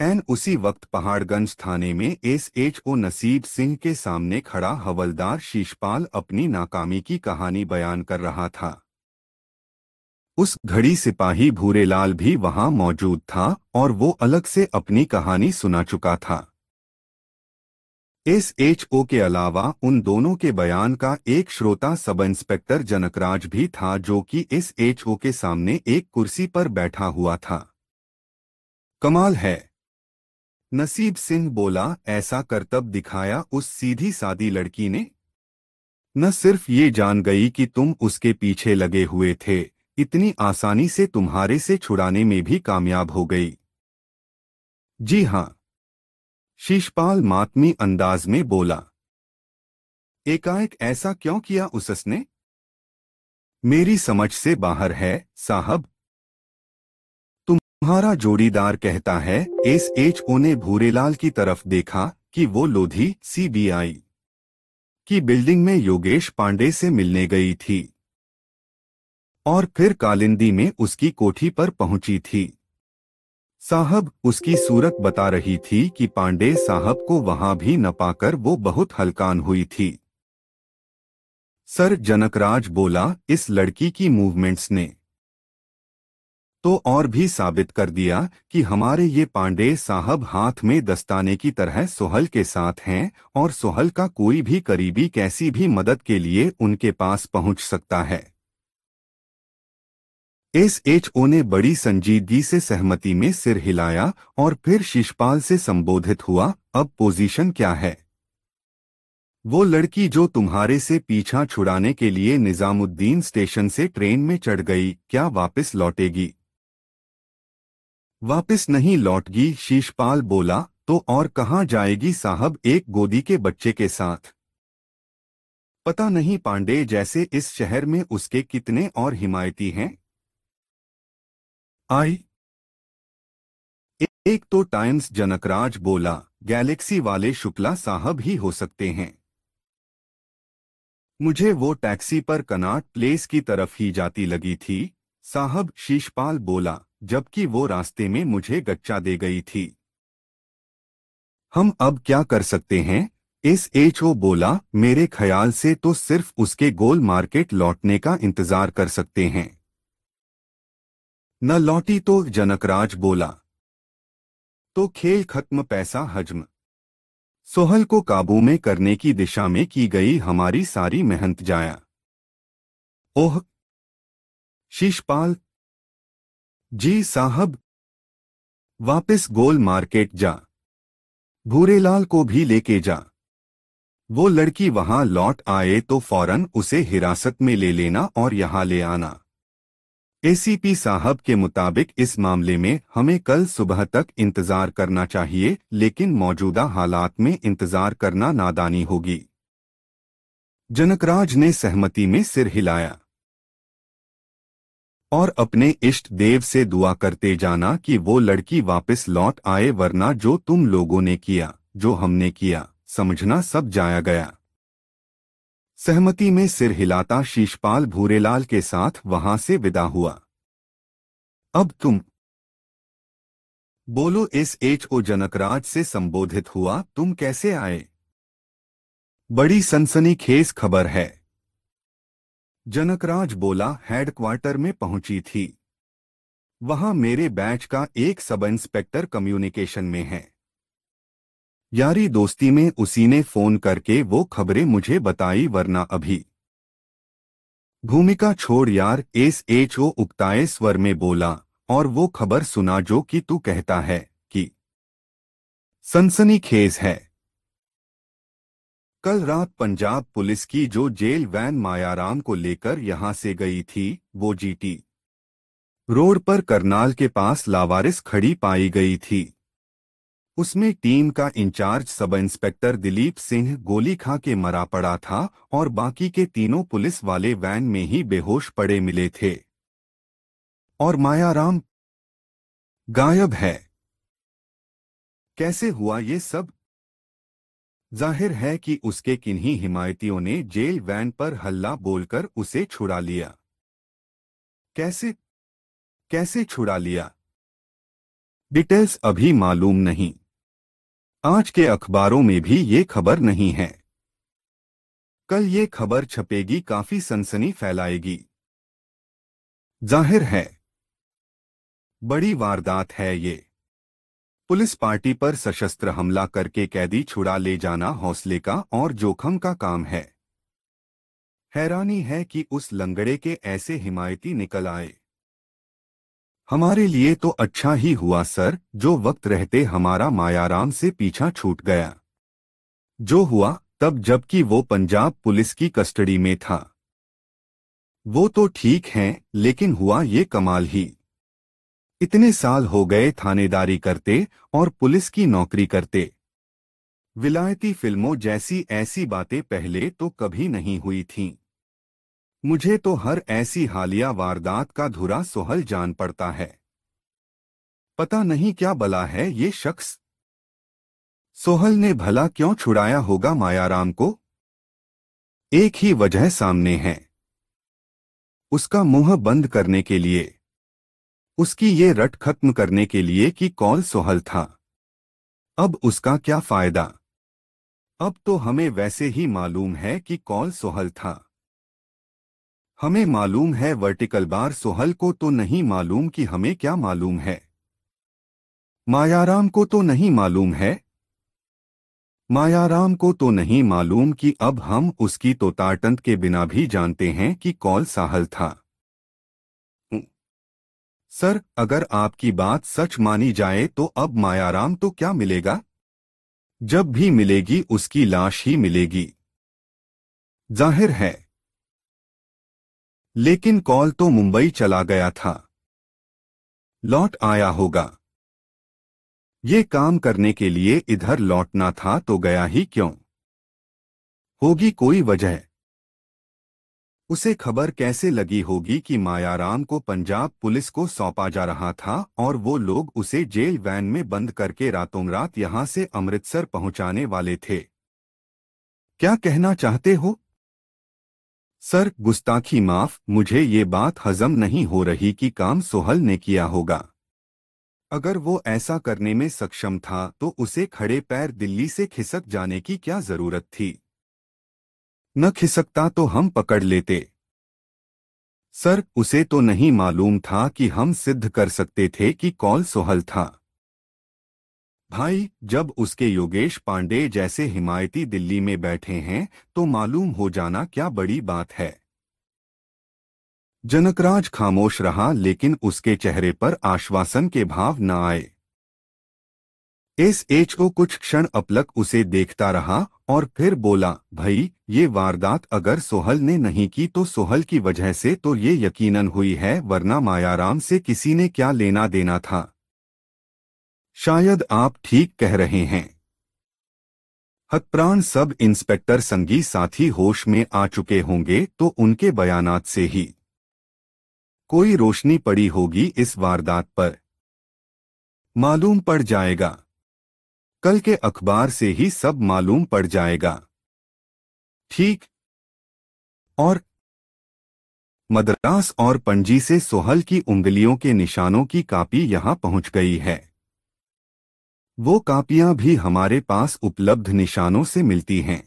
एन उसी वक्त पहाड़गंज थाने में एस एच ओ नसीब सिंह के सामने खड़ा हवलदार शीशपाल अपनी नाकामी की कहानी बयान कर रहा था उस घड़ी सिपाही भूरेलाल भी वहां मौजूद था और वो अलग से अपनी कहानी सुना चुका था इस एच ओ के अलावा उन दोनों के बयान का एक श्रोता सब इंस्पेक्टर जनकराज भी था जो कि इस एच ओ के सामने एक कुर्सी पर बैठा हुआ था कमाल है नसीब सिंह बोला ऐसा करतब दिखाया उस सीधी सादी लड़की ने न सिर्फ ये जान गई कि तुम उसके पीछे लगे हुए थे इतनी आसानी से तुम्हारे से छुड़ाने में भी कामयाब हो गई जी हाँ शीशपाल मातमी अंदाज में बोला एकाएक ऐसा क्यों किया उसने मेरी समझ से बाहर है साहब तुम्हारा जोड़ीदार कहता है एस एच ओ ने भूरेलाल की तरफ देखा कि वो लोधी सीबीआई की बिल्डिंग में योगेश पांडे से मिलने गई थी और फिर कालिंदी में उसकी कोठी पर पहुंची थी साहब उसकी सूरत बता रही थी कि पांडे साहब को वहां भी न पाकर वो बहुत हलकान हुई थी सर जनकराज बोला इस लड़की की मूवमेंट्स ने तो और भी साबित कर दिया कि हमारे ये पांडे साहब हाथ में दस्ताने की तरह सोहल के साथ हैं और सोहल का कोई भी करीबी कैसी भी मदद के लिए उनके पास पहुंच सकता है एस एच ओ ने बड़ी संजीदगी से सहमति में सिर हिलाया और फिर शीशपाल से संबोधित हुआ अब पोजीशन क्या है वो लड़की जो तुम्हारे से पीछा छुड़ाने के लिए निजामुद्दीन स्टेशन से ट्रेन में चढ़ गई क्या वापस लौटेगी वापस नहीं लौटगी शीशपाल बोला तो और कहाँ जाएगी साहब एक गोदी के बच्चे के साथ पता नहीं पांडे जैसे इस शहर में उसके कितने और हिमायती हैं आई एक तो टाइम्स जनकराज बोला गैलेक्सी वाले शुक्ला साहब ही हो सकते हैं मुझे वो टैक्सी पर कनाट प्लेस की तरफ ही जाती लगी थी साहब शीशपाल बोला जबकि वो रास्ते में मुझे गच्चा दे गई थी हम अब क्या कर सकते हैं एस एच ओ बोला मेरे ख्याल से तो सिर्फ उसके गोल मार्केट लौटने का इंतजार कर सकते हैं न लौटी तो जनकराज बोला तो खेल खत्म पैसा हजम सोहल को काबू में करने की दिशा में की गई हमारी सारी मेहनत जाया ओह शीशपाल जी साहब वापस गोल मार्केट जा भूरेलाल को भी लेके जा वो लड़की वहां लौट आए तो फौरन उसे हिरासत में ले लेना और यहां ले आना एसीपी साहब के मुताबिक इस मामले में हमें कल सुबह तक इंतजार करना चाहिए लेकिन मौजूदा हालात में इंतजार करना नादानी होगी जनकराज ने सहमति में सिर हिलाया और अपने इष्ट देव से दुआ करते जाना कि वो लड़की वापस लौट आए वरना जो तुम लोगों ने किया जो हमने किया समझना सब जाया गया सहमति में सिर हिलाता शीशपाल भूरेलाल के साथ वहां से विदा हुआ अब तुम बोलो एस एच ओ जनकराज से संबोधित हुआ तुम कैसे आए बड़ी सनसनीखेज खबर है जनकराज बोला हेडक्वार्टर में पहुंची थी वहां मेरे बैच का एक सब इंस्पेक्टर कम्युनिकेशन में है यारी दोस्ती में उसी ने फोन करके वो खबरें मुझे बताई वरना अभी भूमिका छोड़ यार एस एच ओ उगताए स्वर में बोला और वो खबर सुना जो कि तू कहता है कि सनसनी खेज है कल रात पंजाब पुलिस की जो जेल वैन मायाराम को लेकर यहां से गई थी वो जीटी रोड पर करनाल के पास लावारिस खड़ी पाई गई थी उसमें टीम का in charge sub inspector Dilip Singh गोली खा के मरा पड़ा था और बाकी के तीनों पुलिस वाले वैन में ही बेहोश पड़े मिले थे और मायाराम गायब है कैसे हुआ ये सब जाहिर है कि उसके किन्हीं हिमायतियों ने जेल वैन पर हल्ला बोलकर उसे छुड़ा लिया कैसे कैसे छुड़ा लिया डिटेल्स अभी मालूम नहीं आज के अखबारों में भी ये खबर नहीं है कल ये खबर छपेगी काफी सनसनी फैलाएगी जाहिर है बड़ी वारदात है ये पुलिस पार्टी पर सशस्त्र हमला करके कैदी छुड़ा ले जाना हौसले का और जोखम का काम है हैरानी है कि उस लंगड़े के ऐसे हिमायती निकल आए हमारे लिए तो अच्छा ही हुआ सर जो वक्त रहते हमारा मायाराम से पीछा छूट गया जो हुआ तब जबकि वो पंजाब पुलिस की कस्टडी में था वो तो ठीक है लेकिन हुआ ये कमाल ही इतने साल हो गए थानेदारी करते और पुलिस की नौकरी करते विलायती फिल्मों जैसी ऐसी बातें पहले तो कभी नहीं हुई थीं। मुझे तो हर ऐसी हालिया वारदात का धुरा सोहल जान पड़ता है पता नहीं क्या बला है ये शख्स सोहल ने भला क्यों छुड़ाया होगा मायाराम को एक ही वजह सामने है उसका मुंह बंद करने के लिए उसकी ये रट खत्म करने के लिए कि कॉल सोहल था अब उसका क्या फायदा अब तो हमें वैसे ही मालूम है कि कौल सोहल था हमें मालूम है वर्टिकल बार सोहल को तो नहीं मालूम कि हमें क्या मालूम है मायाराम को तो नहीं मालूम है मायाराम को तो नहीं मालूम कि अब हम उसकी तो तारतंत के बिना भी जानते हैं कि कौल साहल था सर अगर आपकी बात सच मानी जाए तो अब मायाराम तो क्या मिलेगा जब भी मिलेगी उसकी लाश ही मिलेगी जाहिर है लेकिन कॉल तो मुंबई चला गया था लौट आया होगा ये काम करने के लिए इधर लौटना था तो गया ही क्यों होगी कोई वजह उसे खबर कैसे लगी होगी कि मायाराम को पंजाब पुलिस को सौंपा जा रहा था और वो लोग उसे जेल वैन में बंद करके रातों रात यहां से अमृतसर पहुंचाने वाले थे क्या कहना चाहते हो सर गुस्ताखी माफ मुझे ये बात हजम नहीं हो रही कि काम सोहल ने किया होगा अगर वो ऐसा करने में सक्षम था तो उसे खड़े पैर दिल्ली से खिसक जाने की क्या जरूरत थी न खिसकता तो हम पकड़ लेते सर उसे तो नहीं मालूम था कि हम सिद्ध कर सकते थे कि कॉल सोहल था भाई जब उसके योगेश पांडे जैसे हिमायती दिल्ली में बैठे हैं तो मालूम हो जाना क्या बड़ी बात है जनकराज खामोश रहा लेकिन उसके चेहरे पर आश्वासन के भाव न आए एस एच को कुछ क्षण अपलक उसे देखता रहा और फिर बोला भाई ये वारदात अगर सोहल ने नहीं की तो सोहल की वजह से तो ये यकीनन हुई है वरना मायाराम से किसी ने क्या लेना देना था शायद आप ठीक कह रहे हैं हतप्राण सब इंस्पेक्टर संगी साथी होश में आ चुके होंगे तो उनके बयानात से ही कोई रोशनी पड़ी होगी इस वारदात पर मालूम पड़ जाएगा कल के अखबार से ही सब मालूम पड़ जाएगा ठीक और मद्रास और पणजी से सोहल की उंगलियों के निशानों की कापी यहां पहुंच गई है वो कापियां भी हमारे पास उपलब्ध निशानों से मिलती हैं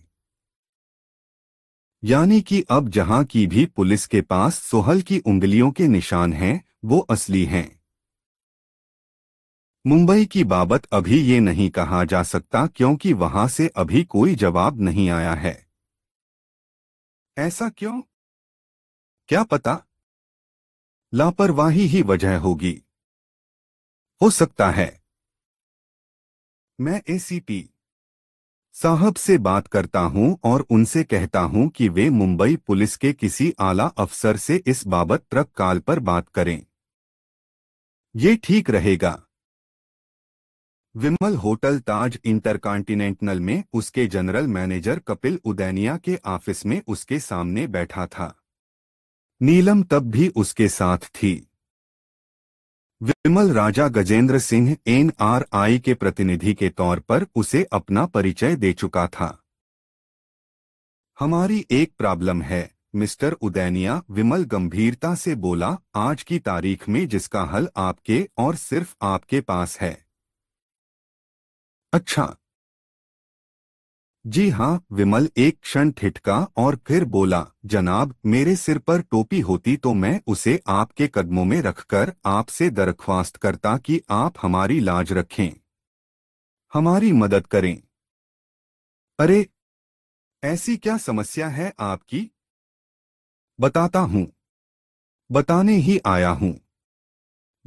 यानी कि अब जहां की भी पुलिस के पास सोहल की उंगलियों के निशान हैं वो असली हैं मुंबई की बाबत अभी ये नहीं कहा जा सकता क्योंकि वहां से अभी कोई जवाब नहीं आया है ऐसा क्यों क्या पता लापरवाही ही वजह होगी हो सकता है मैं एसीपी साहब से बात करता हूं और उनसे कहता हूं कि वे मुंबई पुलिस के किसी आला अफसर से इस बाबत ट्रक काल पर बात करें ये ठीक रहेगा विमल होटल ताज इंटरकॉन्टिनेंटल में उसके जनरल मैनेजर कपिल उदैनिया के ऑफिस में उसके सामने बैठा था नीलम तब भी उसके साथ थी विमल राजा गजेंद्र सिंह एनआरआई के प्रतिनिधि के तौर पर उसे अपना परिचय दे चुका था हमारी एक प्रॉब्लम है मिस्टर उदैनिया विमल गंभीरता से बोला आज की तारीख में जिसका हल आपके और सिर्फ आपके पास है अच्छा जी हाँ विमल एक क्षण ठिठका और फिर बोला जनाब मेरे सिर पर टोपी होती तो मैं उसे आपके कदमों में रखकर आपसे दरख्वास्त करता कि आप हमारी लाज रखें हमारी मदद करें अरे ऐसी क्या समस्या है आपकी बताता हूं बताने ही आया हूं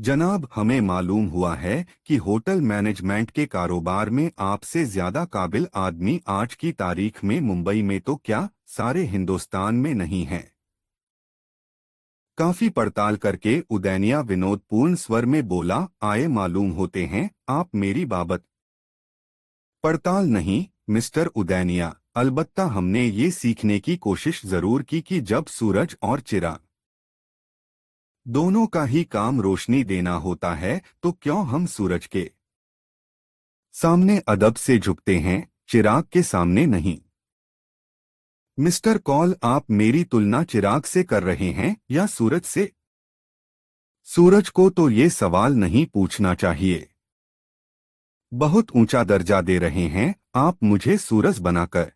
जनाब हमें मालूम हुआ है कि होटल मैनेजमेंट के कारोबार में आपसे ज्यादा काबिल आदमी आज की तारीख में मुंबई में तो क्या सारे हिंदुस्तान में नहीं है काफी पड़ताल करके उदैनिया विनोद पूर्ण स्वर में बोला आए मालूम होते हैं आप मेरी बाबत पड़ताल नहीं मिस्टर उदैनिया अलबत्ता हमने ये सीखने की कोशिश जरूर की कि जब सूरज और चिराग दोनों का ही काम रोशनी देना होता है तो क्यों हम सूरज के सामने अदब से झुकते हैं चिराग के सामने नहीं मिस्टर कॉल आप मेरी तुलना चिराग से कर रहे हैं या सूरज से सूरज को तो ये सवाल नहीं पूछना चाहिए बहुत ऊंचा दर्जा दे रहे हैं आप मुझे सूरज बनाकर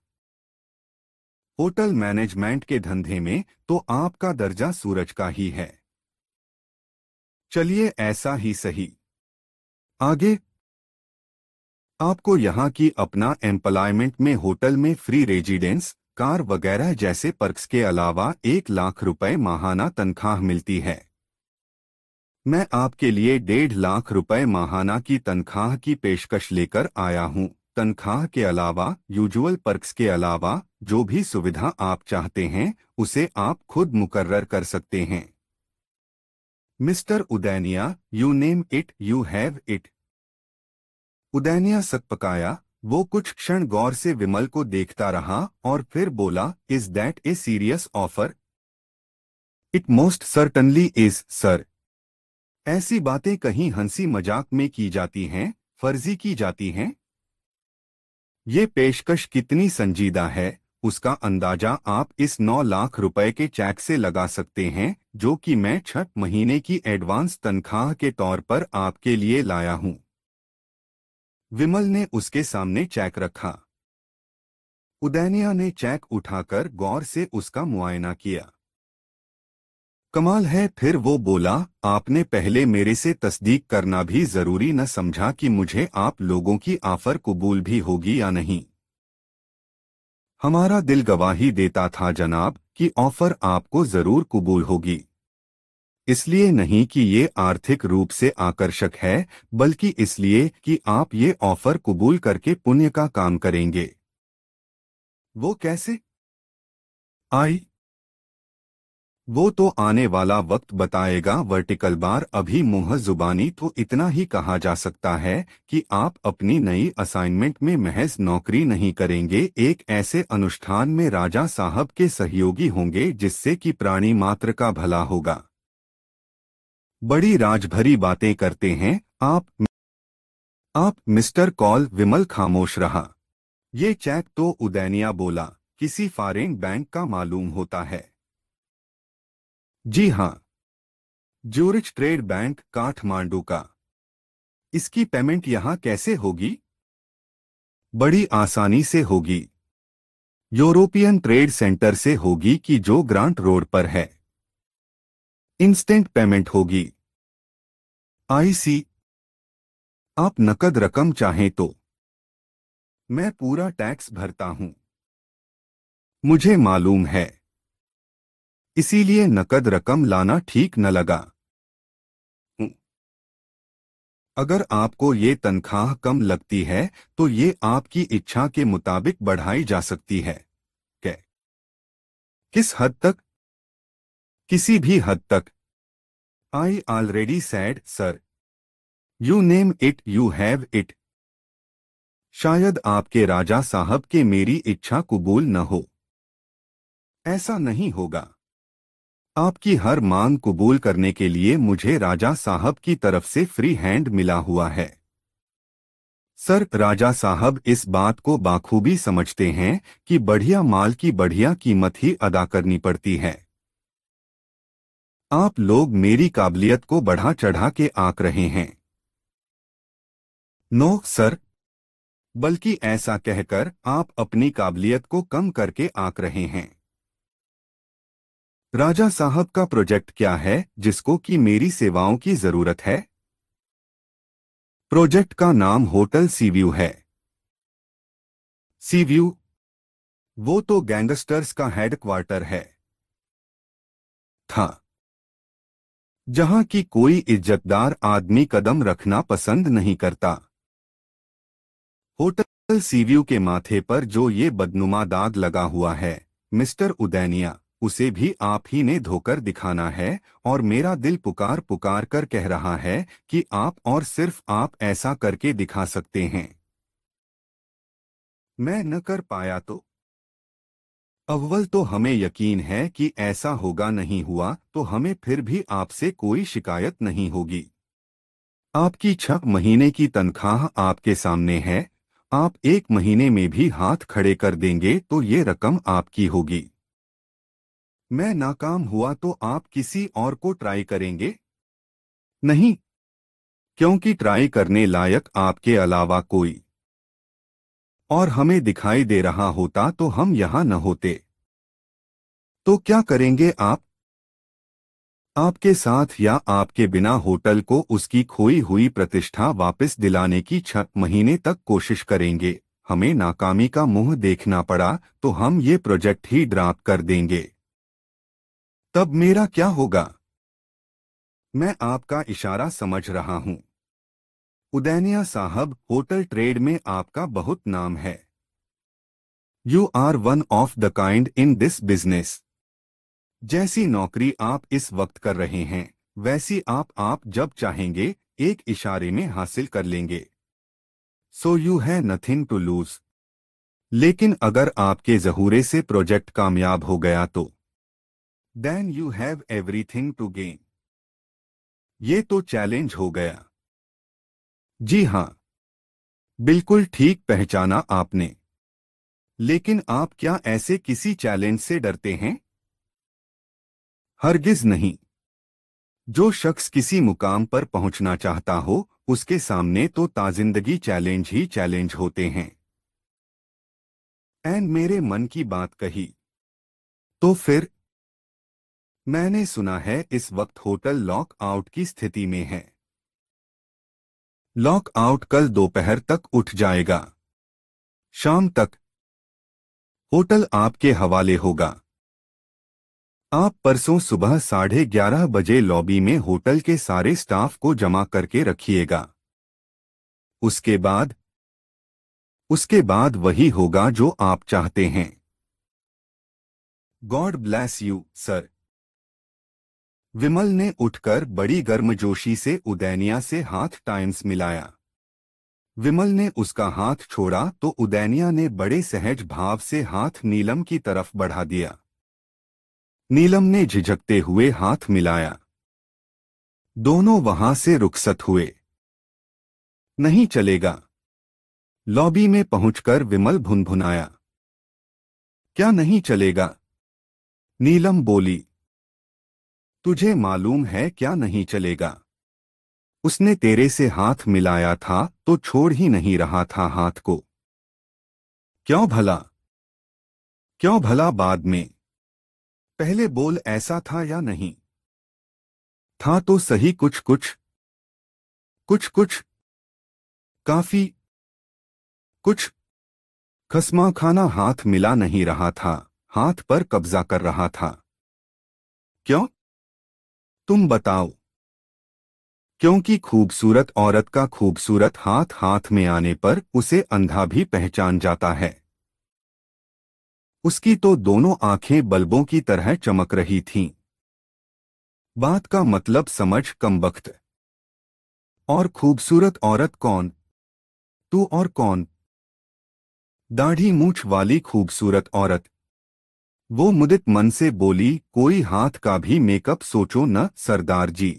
होटल मैनेजमेंट के धंधे में तो आपका दर्जा सूरज का ही है चलिए ऐसा ही सही आगे आपको यहाँ की अपना एम्प्लॉयमेंट में होटल में फ्री रेजिडेंस कार वगैरह जैसे पर्क्स के अलावा एक लाख रुपए माहाना तनख्वाह मिलती है मैं आपके लिए डेढ़ लाख रुपए माहाना की तनख्वाह की पेशकश लेकर आया हूँ तनख्वाह के अलावा यूजुअल पर्क्स के अलावा जो भी सुविधा आप चाहते हैं उसे आप खुद मुकर्र कर सकते हैं mister Udainiya you name it you have it Udainiya सकपकाया वो कुछ क्षण गौर से विमल को देखता रहा और फिर बोला is that a serious offer it most certainly is sir ऐसी बातें कहीं हंसी मजाक में की जाती हैं फर्जी की जाती हैं ये पेशकश कितनी संजीदा है उसका अंदाजा आप इस 9 लाख रुपए के चैक से लगा सकते हैं जो कि मैं छठ महीने की एडवांस तनख्वाह के तौर पर आपके लिए लाया हूं विमल ने उसके सामने चैक रखा उदैनिया ने चैक उठाकर गौर से उसका मुआयना किया कमाल है फिर वो बोला आपने पहले मेरे से तस्दीक करना भी जरूरी न समझा कि मुझे आप लोगों की आफर कबूल भी होगी या नहीं हमारा दिल गवाही देता था जनाब कि ऑफर आपको जरूर कबूल होगी इसलिए नहीं कि ये आर्थिक रूप से आकर्षक है बल्कि इसलिए कि आप ये ऑफर कबूल करके पुण्य का काम करेंगे वो कैसे आई वो तो आने वाला वक्त बताएगा वर्टिकल बार अभी मुंह जुबानी तो इतना ही कहा जा सकता है कि आप अपनी नई असाइनमेंट में महज नौकरी नहीं करेंगे एक ऐसे अनुष्ठान में राजा साहब के सहयोगी होंगे जिससे कि प्राणी मात्र का भला होगा बड़ी राजभरी बातें करते हैं आप आप मिस्टर कॉल विमल खामोश रहा ये चैक तो उदैनिया बोला किसी फॉरेन बैंक का मालूम होता है जी हाँ ज्यूरिच ट्रेड बैंक काठमांडू का इसकी पेमेंट यहां कैसे होगी बड़ी आसानी से होगी यूरोपियन ट्रेड सेंटर से होगी कि जो ग्रांट रोड पर है इंस्टेंट पेमेंट होगी आईसी आप नकद रकम चाहें तो मैं पूरा टैक्स भरता हूं मुझे मालूम है इसीलिए नकद रकम लाना ठीक न लगा अगर आपको ये तनख्वाह कम लगती है तो ये आपकी इच्छा के मुताबिक बढ़ाई जा सकती है के? किस हद तक किसी भी हद तक I already said sir you name it you have it शायद आपके राजा साहब के मेरी इच्छा कबूल न हो ऐसा नहीं होगा आपकी हर मांग कबूल करने के लिए मुझे राजा साहब की तरफ से फ्री हैंड मिला हुआ है सर राजा साहब इस बात को बाखूबी समझते हैं कि बढ़िया माल की बढ़िया कीमत ही अदा करनी पड़ती है आप लोग मेरी काबिलियत को बढ़ा चढ़ा के आंक रहे हैं नो सर बल्कि ऐसा कहकर आप अपनी काबिलियत को कम करके आंक रहे हैं राजा साहब का प्रोजेक्ट क्या है जिसको कि मेरी सेवाओं की जरूरत है प्रोजेक्ट का नाम होटल सीव्यू है सीव्यू वो तो गैंगस्टर्स का हेडक्वार्टर है था जहां की कोई इज्जतदार आदमी कदम रखना पसंद नहीं करता होटल सीव्यू के माथे पर जो ये बदनुमा दाग लगा हुआ है मिस्टर उदैनिया उसे भी आप ही ने धोकर दिखाना है और मेरा दिल पुकार पुकार कर कह रहा है कि आप और सिर्फ आप ऐसा करके दिखा सकते हैं मैं न कर पाया तो अव्वल तो हमें यकीन है कि ऐसा होगा नहीं हुआ तो हमें फिर भी आपसे कोई शिकायत नहीं होगी आपकी छह महीने की तनख्वाह आपके सामने है आप एक महीने में भी हाथ खड़े कर देंगे तो ये रकम आपकी होगी मैं नाकाम हुआ तो आप किसी और को ट्राई करेंगे नहीं क्योंकि ट्राई करने लायक आपके अलावा कोई और हमें दिखाई दे रहा होता तो हम यहां न होते तो क्या करेंगे आप आपके साथ या आपके बिना होटल को उसकी खोई हुई प्रतिष्ठा वापस दिलाने की छह महीने तक कोशिश करेंगे हमें नाकामी का मुंह देखना पड़ा तो हम ये प्रोजेक्ट ही ड्राप कर देंगे तब मेरा क्या होगा मैं आपका इशारा समझ रहा हूं उदैनिया साहब होटल ट्रेड में आपका बहुत नाम है you are one of the kind in this business जैसी नौकरी आप इस वक्त कर रहे हैं वैसी आप आप जब चाहेंगे एक इशारे में हासिल कर लेंगे so you have nothing to lose लेकिन अगर आपके जहूरे से प्रोजेक्ट कामयाब हो गया तो then you have everything to gain ये तो चैलेंज हो गया जी हाँ बिल्कुल ठीक पहचाना आपने लेकिन आप क्या ऐसे किसी चैलेंज से डरते हैं हरगिज नहीं जो शख्स किसी मुकाम पर पहुंचना चाहता हो उसके सामने तो ताजिंदगी चैलेंज ही चैलेंज होते हैं एंड मेरे मन की बात कही तो फिर मैंने सुना है इस वक्त होटल लॉकआउट की स्थिति में है लॉकआउट कल दोपहर तक उठ जाएगा शाम तक होटल आपके हवाले होगा आप परसों सुबह साढ़े ग्यारह बजे लॉबी में होटल के सारे स्टाफ को जमा करके रखिएगा उसके बाद उसके बाद वही होगा जो आप चाहते हैं God bless you sir Vimal ने उठकर बड़ी गर्मजोशी से उदैनिया से हाथ टाइम्स मिलाया विमल ने उसका हाथ छोड़ा तो उदैनिया ने बड़े सहज भाव से हाथ नीलम की तरफ बढ़ा दिया नीलम ने झिझकते हुए हाथ मिलाया दोनों वहां से रुखसत हुए नहीं चलेगा लॉबी में पहुंचकर विमल भुनभुनाया क्या नहीं चलेगा नीलम बोली तुझे मालूम है क्या नहीं चलेगा उसने तेरे से हाथ मिलाया था तो छोड़ ही नहीं रहा था हाथ को क्यों भला क्यों भला बाद में पहले बोल ऐसा था या नहीं था तो सही कुछ कुछ कुछ कुछ काफी कुछ खसमा खाना हाथ मिला नहीं रहा था हाथ पर कब्जा कर रहा था क्यों तुम बताओ क्योंकि खूबसूरत औरत का खूबसूरत हाथ हाथ में आने पर उसे अंधा भी पहचान जाता है उसकी तो दोनों आंखें बल्बों की तरह चमक रही थीं। बात का मतलब समझ कम वक्त और खूबसूरत औरत कौन तू और कौन दाढ़ी मूछ वाली खूबसूरत औरत वो मुदित मन से बोली कोई हाथ का भी मेकअप सोचो न सरदार जी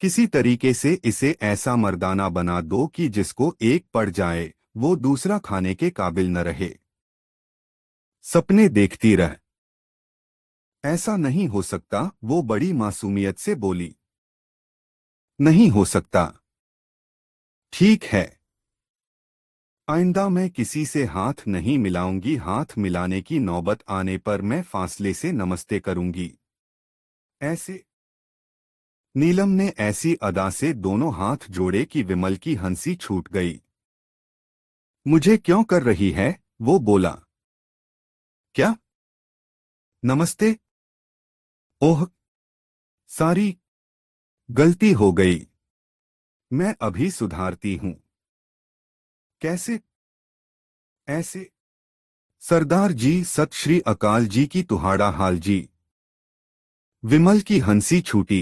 किसी तरीके से इसे ऐसा मर्दाना बना दो कि जिसको एक पड़ जाए वो दूसरा खाने के काबिल न रहे सपने देखती रह ऐसा नहीं हो सकता वो बड़ी मासूमियत से बोली नहीं हो सकता ठीक है आइंदा मैं किसी से हाथ नहीं मिलाऊंगी हाथ मिलाने की नौबत आने पर मैं फासले से नमस्ते करूंगी ऐसे नीलम ने ऐसी अदा से दोनों हाथ जोड़े कि विमल की हंसी छूट गई मुझे क्यों कर रही है वो बोला क्या नमस्ते ओह सारी गलती हो गई मैं अभी सुधारती हूं कैसे ऐसे सरदार जी सत श्री अकाल जी की तुहाड़ा हाल जी विमल की हंसी छूटी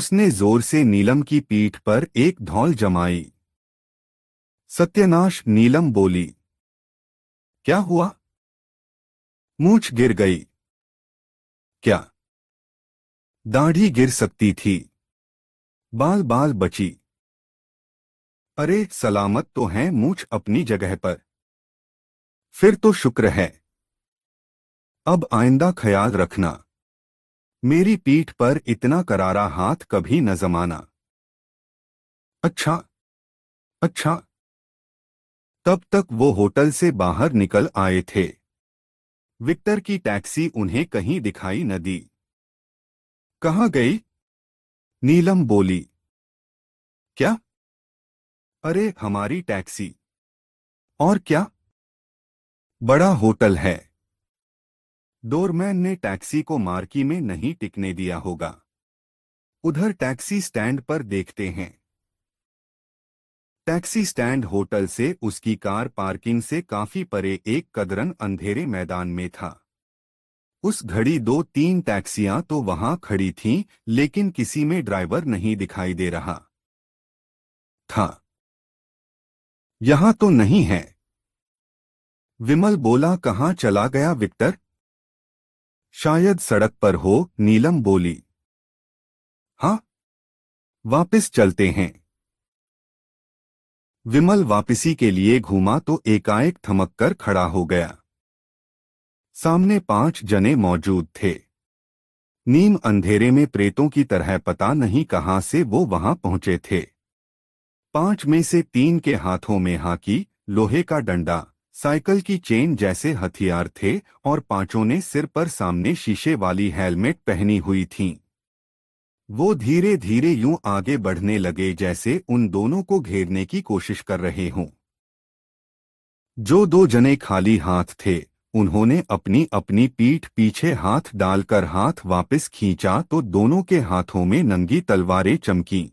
उसने जोर से नीलम की पीठ पर एक धौल जमाई सत्यनाश नीलम बोली क्या हुआ मूछ गिर गई क्या दाढ़ी गिर सकती थी बाल बाल बची अरे सलामत तो हैं मूछ अपनी जगह पर फिर तो शुक्र है अब आइंदा ख्याल रखना मेरी पीठ पर इतना करारा हाथ कभी न जमाना अच्छा अच्छा तब तक वो होटल से बाहर निकल आए थे विक्टर की टैक्सी उन्हें कहीं दिखाई न दी कहा गई नीलम बोली क्या अरे हमारी टैक्सी और क्या बड़ा होटल है डोरमैन ने टैक्सी को मार्की में नहीं टिकने दिया होगा उधर टैक्सी स्टैंड पर देखते हैं टैक्सी स्टैंड होटल से उसकी कार पार्किंग से काफी परे एक कदरन अंधेरे मैदान में था उस घड़ी दो तीन टैक्सियां तो वहां खड़ी थीं लेकिन किसी में ड्राइवर नहीं दिखाई दे रहा था यहां तो नहीं है विमल बोला कहाँ चला गया विक्टर शायद सड़क पर हो नीलम बोली हां वापस चलते हैं विमल वापसी के लिए घूमा तो एकाएक थमक कर खड़ा हो गया सामने पांच जने मौजूद थे नीम अंधेरे में प्रेतों की तरह पता नहीं कहाँ से वो वहां पहुंचे थे पांच में से तीन के हाथों में हाकी लोहे का डंडा साइकिल की चेन जैसे हथियार थे और पांचों ने सिर पर सामने शीशे वाली हेलमेट पहनी हुई थीं। वो धीरे धीरे यूं आगे बढ़ने लगे जैसे उन दोनों को घेरने की कोशिश कर रहे हों जो दो जने खाली हाथ थे उन्होंने अपनी अपनी पीठ पीछे हाथ डालकर हाथ वापस खींचा तो दोनों के हाथों में नंगी तलवारें चमकीं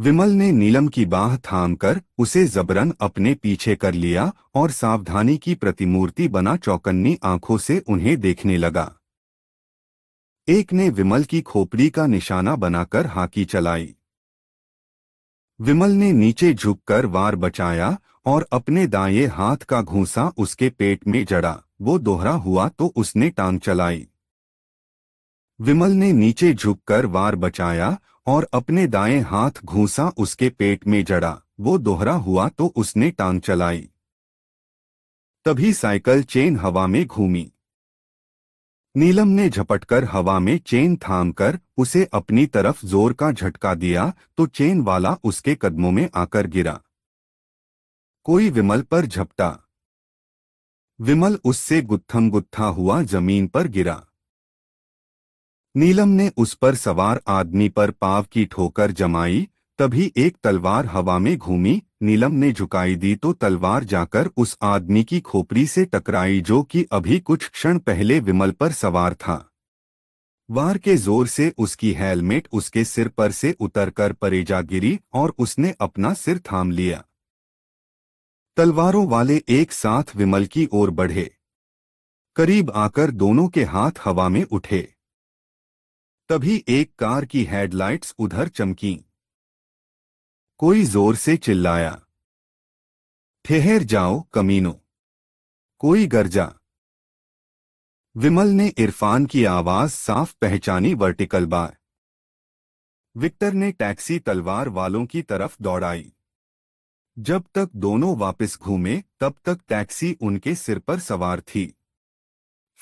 विमल ने नीलम की बाह थाम कर उसे जबरन अपने पीछे कर लिया और सावधानी की प्रतिमूर्ति बना चौकन्नी आंखों से उन्हें देखने लगा एक ने विमल की खोपड़ी का निशाना बनाकर हाकी चलाई विमल ने नीचे झुककर वार बचाया और अपने दाएं हाथ का घूसा उसके पेट में जड़ा वो दोहरा हुआ तो उसने टांग चलाई विमल ने नीचे झुककर वार बचाया और अपने दाएं हाथ घूसा उसके पेट में जड़ा वो दोहरा हुआ तो उसने टांग चलाई तभी साइकिल चेन हवा में घूमी नीलम ने झपटकर हवा में चेन थामकर उसे अपनी तरफ जोर का झटका दिया तो चेन वाला उसके कदमों में आकर गिरा कोई विमल पर झपटा विमल उससे गुत्थम गुत्था हुआ जमीन पर गिरा नीलम ने उस पर सवार आदमी पर पाव की ठोकर जमाई तभी एक तलवार हवा में घूमी नीलम ने झुकाई दी तो तलवार जाकर उस आदमी की खोपड़ी से टकराई जो कि अभी कुछ क्षण पहले विमल पर सवार था वार के जोर से उसकी हेलमेट उसके सिर पर से उतरकर परेजा गिरी और उसने अपना सिर थाम लिया तलवारों वाले एक साथ विमल की ओर बढ़े करीब आकर दोनों के हाथ हवा में उठे तभी एक कार की हेडलाइट्स उधर चमकी कोई जोर से चिल्लाया ठहर जाओ कमीनो कोई गरजा विमल ने इरफान की आवाज साफ पहचानी वर्टिकल बार विक्टर ने टैक्सी तलवार वालों की तरफ दौड़ाई जब तक दोनों वापस घूमे तब तक टैक्सी उनके सिर पर सवार थी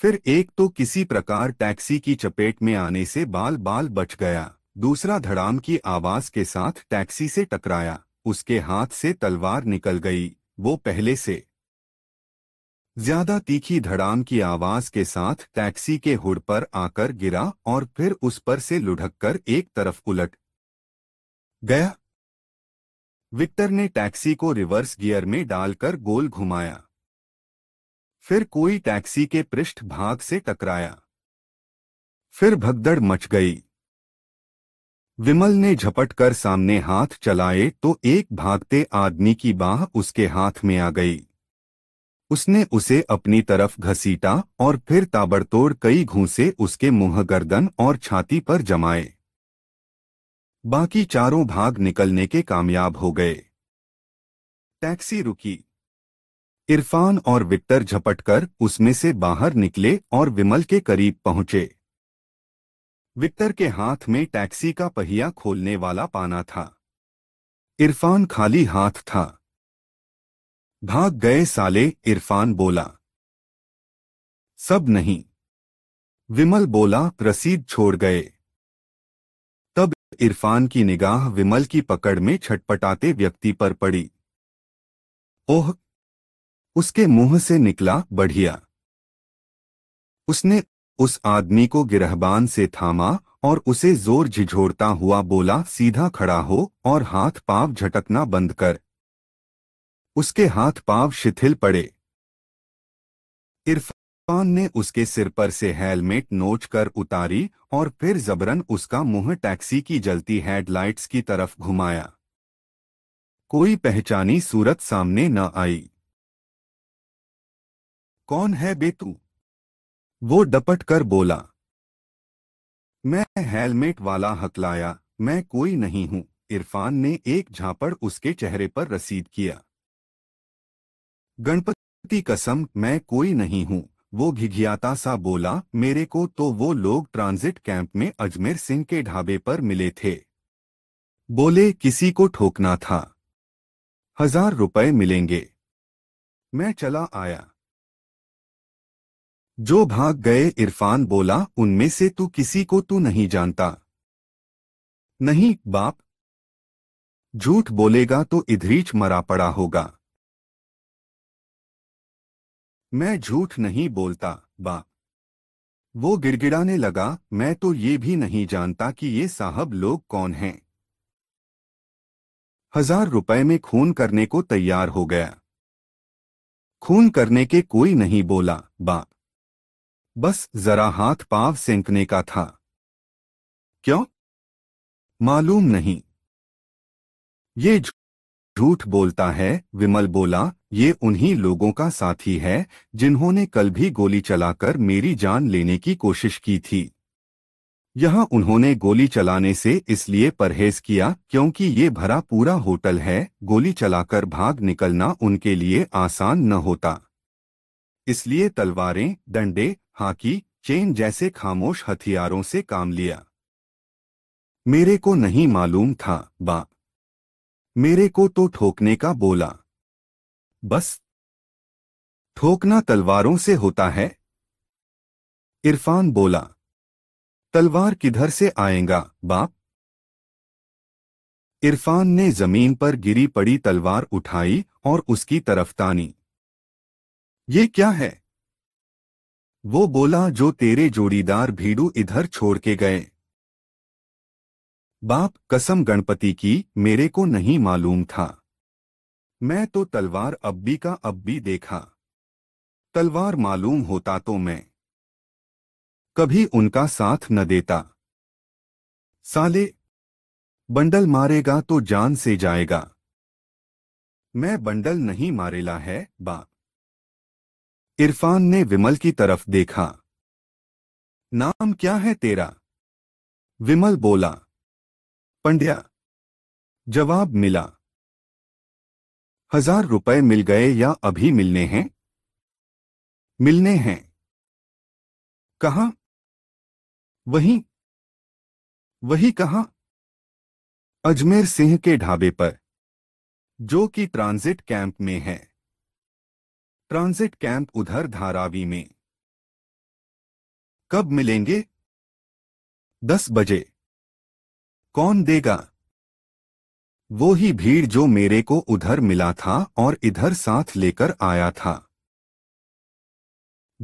फिर एक तो किसी प्रकार टैक्सी की चपेट में आने से बाल बाल बच गया दूसरा धड़ाम की आवाज के साथ टैक्सी से टकराया उसके हाथ से तलवार निकल गई वो पहले से ज्यादा तीखी धड़ाम की आवाज के साथ टैक्सी के हुड पर आकर गिरा और फिर उस पर से लुढ़ककर एक तरफ उलट गया विक्टर ने टैक्सी को रिवर्स गियर में डालकर गोल घुमाया फिर कोई टैक्सी के पृष्ठ भाग से टकराया फिर भगदड़ मच गई विमल ने झपट कर सामने हाथ चलाए तो एक भागते आदमी की बाह उसके हाथ में आ गई उसने उसे अपनी तरफ घसीटा और फिर ताबड़तोड़ कई घूसे उसके मुंह गर्दन और छाती पर जमाए बाकी चारों भाग निकलने के कामयाब हो गए टैक्सी रुकी इरफान और विक्टर झपटकर उसमें से बाहर निकले और विमल के करीब पहुंचे विक्टर के हाथ में टैक्सी का पहिया खोलने वाला पाना था इरफान खाली हाथ था भाग गए साले इरफान बोला सब नहीं विमल बोला रसीद छोड़ गए तब इरफान की निगाह विमल की पकड़ में छटपटाते व्यक्ति पर पड़ी ओह उसके मुंह से निकला बढ़िया उसने उस आदमी को गिरहबान से थामा और उसे जोर झिझोरता हुआ बोला सीधा खड़ा हो और हाथ पाव झटकना बंद कर उसके हाथ पाव शिथिल पड़े इरफान ने उसके सिर पर से हेलमेट नोच कर उतारी और फिर जबरन उसका मुंह टैक्सी की जलती हेडलाइट्स की तरफ घुमाया कोई पहचानी सूरत सामने न आई कौन है बेतू वो डपट कर बोला मैं हेलमेट वाला हकलाया मैं कोई नहीं हूं इरफान ने एक झापड़ उसके चेहरे पर रसीद किया गणपति कसम मैं कोई नहीं हूं वो घिघियाता सा बोला मेरे को तो वो लोग ट्रांजिट कैंप में अजमेर सिंह के ढाबे पर मिले थे बोले किसी को ठोकना था हजार रुपए मिलेंगे मैं चला आया जो भाग गए इरफान बोला उनमें से तू किसी को तू नहीं जानता नहीं बाप झूठ बोलेगा तो इधरीच मरा पड़ा होगा मैं झूठ नहीं बोलता बाप वो गिड़गिड़ाने लगा मैं तो ये भी नहीं जानता कि ये साहब लोग कौन हैं हजार रुपए में खून करने को तैयार हो गया खून करने के कोई नहीं बोला बाप बस जरा हाथ पाव सेंकने का था क्यों मालूम नहीं ये झूठ बोलता है विमल बोला ये उन्हीं लोगों का साथी है जिन्होंने कल भी गोली चलाकर मेरी जान लेने की कोशिश की थी यहां उन्होंने गोली चलाने से इसलिए परहेज किया क्योंकि ये भरा पूरा होटल है गोली चलाकर भाग निकलना उनके लिए आसान न होता इसलिए तलवारें डंडे हाकी चेन जैसे खामोश हथियारों से काम लिया मेरे को नहीं मालूम था बा मेरे को तो ठोकने का बोला बस ठोकना तलवारों से होता है इरफान बोला तलवार किधर से आएगा बाप इरफान ने जमीन पर गिरी पड़ी तलवार उठाई और उसकी तरफ तानी ये क्या है वो बोला जो तेरे जोड़ीदार भीड़ू इधर छोड़ के गए बाप कसम गणपति की मेरे को नहीं मालूम था मैं तो तलवार अब्बी का अब्बी देखा तलवार मालूम होता तो मैं कभी उनका साथ न देता साले बंडल मारेगा तो जान से जाएगा मैं बंडल नहीं मारेला है बाप इरफान ने विमल की तरफ देखा नाम क्या है तेरा विमल बोला पंड्या जवाब मिला हजार रुपए मिल गए या अभी मिलने हैं मिलने हैं कहा वहीं वही कहा अजमेर सिंह के ढाबे पर जो कि ट्रांजिट कैंप में है ट्रांजिट कैंप उधर धारावी में कब मिलेंगे दस बजे कौन देगा वो ही भीड़ जो मेरे को उधर मिला था और इधर साथ लेकर आया था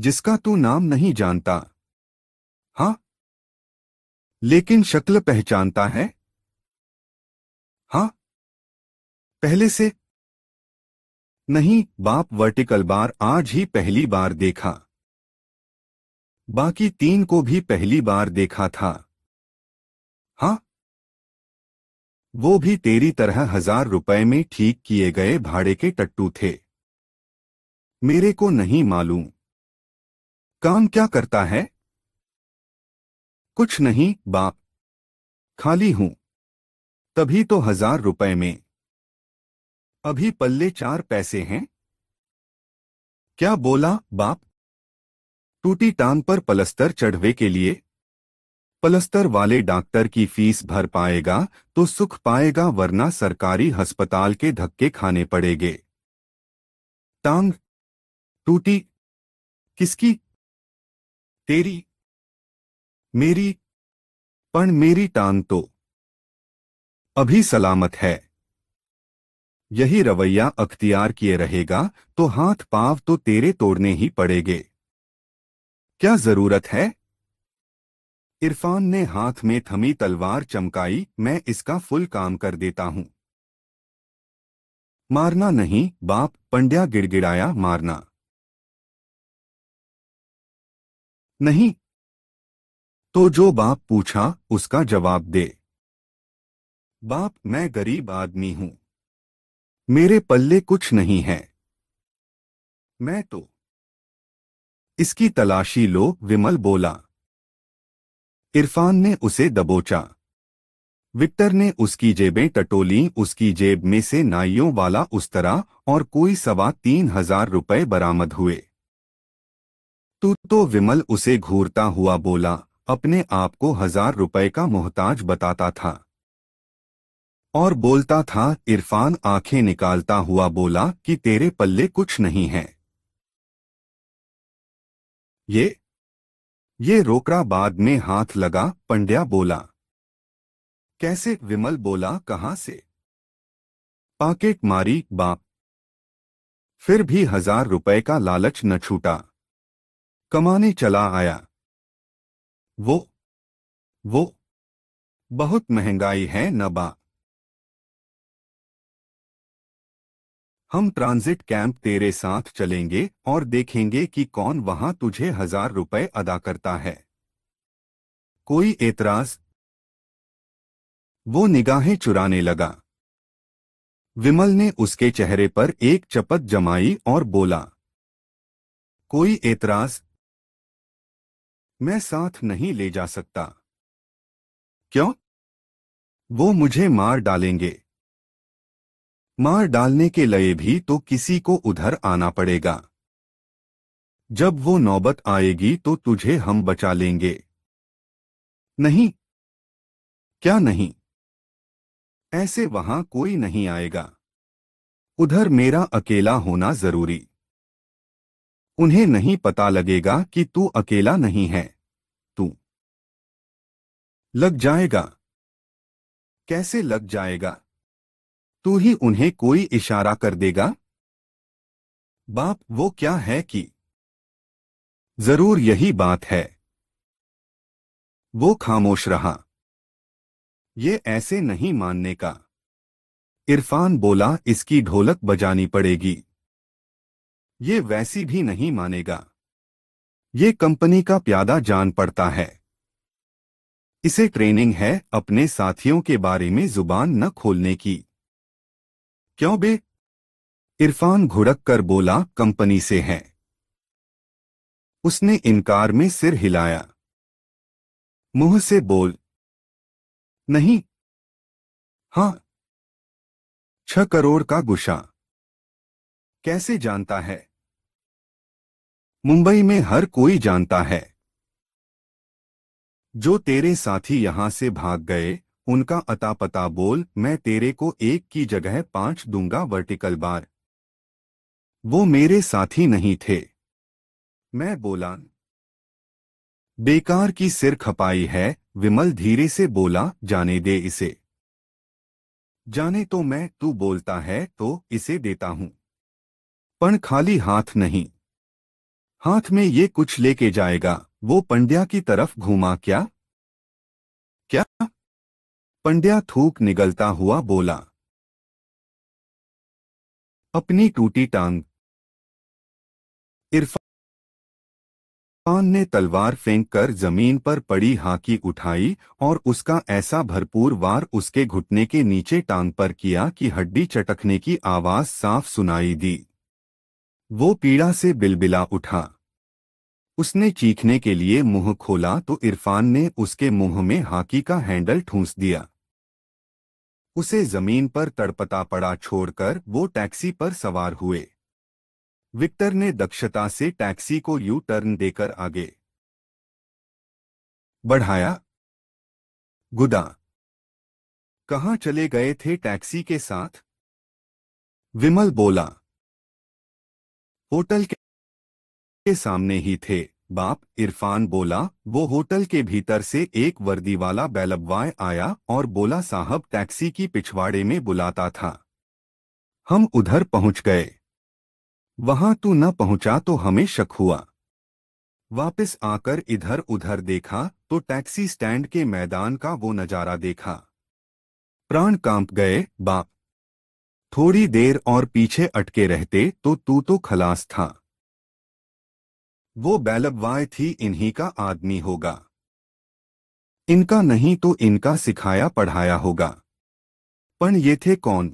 जिसका तू नाम नहीं जानता हाँ लेकिन शक्ल पहचानता है हाँ पहले से नहीं बाप वर्टिकल बार आज ही पहली बार देखा बाकी तीन को भी पहली बार देखा था हाँ वो भी तेरी तरह हजार रुपए में ठीक किए गए भाड़े के टट्टू थे मेरे को नहीं मालूम काम क्या करता है कुछ नहीं बाप खाली हूं तभी तो हजार रुपए में अभी पल्ले चार पैसे हैं क्या बोला बाप टूटी टांग पर पलस्तर चढ़वे के लिए पलस्तर वाले डॉक्टर की फीस भर पाएगा तो सुख पाएगा वरना सरकारी अस्पताल के धक्के खाने पड़ेंगे टांग टूटी किसकी तेरी मेरी पण मेरी टांग तो अभी सलामत है यही रवैया अख्तियार किए रहेगा तो हाथ पाव तो तेरे तोड़ने ही पड़ेगे क्या जरूरत है इरफान ने हाथ में थमी तलवार चमकाई मैं इसका फुल काम कर देता हूं मारना नहीं बाप पंड्या गिड़गिड़ाया मारना नहीं तो जो बाप पूछा उसका जवाब दे बाप मैं गरीब आदमी हूं मेरे पल्ले कुछ नहीं है मैं तो इसकी तलाशी लो विमल बोला इरफान ने उसे दबोचा विक्टर ने उसकी जेबें टटोली उसकी जेब में से नाइयों वाला उस्तरा और कोई सवा तीन हजार रुपये बरामद हुए तू तो विमल उसे घूरता हुआ बोला अपने आप को हजार रुपए का मोहताज बताता था और बोलता था इरफान आंखें निकालता हुआ बोला कि तेरे पल्ले कुछ नहीं है ये ये रोकड़ा बाद में हाथ लगा पंड्या बोला कैसे विमल बोला कहां से पाकेट मारी बाप फिर भी हजार रुपए का लालच न छूटा कमाने चला आया वो वो बहुत महंगाई है न बा हम ट्रांजिट कैंप तेरे साथ चलेंगे और देखेंगे कि कौन वहां तुझे हजार रुपए अदा करता है कोई एतराज वो निगाहें चुराने लगा विमल ने उसके चेहरे पर एक चपत जमाई और बोला कोई एतराज मैं साथ नहीं ले जा सकता क्यों वो मुझे मार डालेंगे मार डालने के लिए भी तो किसी को उधर आना पड़ेगा जब वो नौबत आएगी तो तुझे हम बचा लेंगे नहीं क्या नहीं ऐसे वहां कोई नहीं आएगा उधर मेरा अकेला होना जरूरी उन्हें नहीं पता लगेगा कि तू अकेला नहीं है तू लग जाएगा कैसे लग जाएगा तू ही उन्हें कोई इशारा कर देगा बाप वो क्या है कि जरूर यही बात है वो खामोश रहा ये ऐसे नहीं मानने का इरफान बोला इसकी ढोलक बजानी पड़ेगी ये वैसी भी नहीं मानेगा ये कंपनी का प्यादा जान पड़ता है इसे ट्रेनिंग है अपने साथियों के बारे में जुबान न खोलने की क्यों बे इरफान घुड़क कर बोला कंपनी से है उसने इनकार में सिर हिलाया मुंह से बोल नहीं हां छह करोड़ का गुशा कैसे जानता है मुंबई में हर कोई जानता है जो तेरे साथी यहां से भाग गए उनका अता पता बोल मैं तेरे को एक की जगह पांच दूंगा वर्टिकल बार वो मेरे साथी नहीं थे मैं बोला बेकार की सिर खपाई है विमल धीरे से बोला जाने दे इसे जाने तो मैं तू बोलता है तो इसे देता हूं पण खाली हाथ नहीं हाथ में ये कुछ लेके जाएगा वो पंड्या की तरफ घूमा क्या क्या पंड्या थूक निगलता हुआ बोला अपनी टूटी टांग इरफान ने तलवार फेंक कर जमीन पर पड़ी हाकी उठाई और उसका ऐसा भरपूर वार उसके घुटने के नीचे टांग पर किया कि हड्डी चटकने की आवाज साफ सुनाई दी वो पीड़ा से बिलबिला उठा उसने चीखने के लिए मुंह खोला तो इरफान ने उसके मुंह में हाकी का हैंडल ठूंस दिया उसे जमीन पर तड़पता पड़ा छोड़कर वो टैक्सी पर सवार हुए विक्टर ने दक्षता से टैक्सी को यू टर्न देकर आगे बढ़ाया गुदा कहा चले गए थे टैक्सी के साथ विमल बोला होटल के सामने ही थे बाप इरफान बोला वो होटल के भीतर से एक वर्दी वाला बैलबवाय आया और बोला साहब टैक्सी की पिछवाड़े में बुलाता था हम उधर पहुंच गए वहां तू न पहुंचा तो हमें शक हुआ वापस आकर इधर उधर देखा तो टैक्सी स्टैंड के मैदान का वो नज़ारा देखा प्राण कांप गए बाप थोड़ी देर और पीछे अटके रहते तो तू तो खलास था वो बैलबवाय थी इन्हीं का आदमी होगा इनका नहीं तो इनका सिखाया पढ़ाया होगा पर ये थे कौन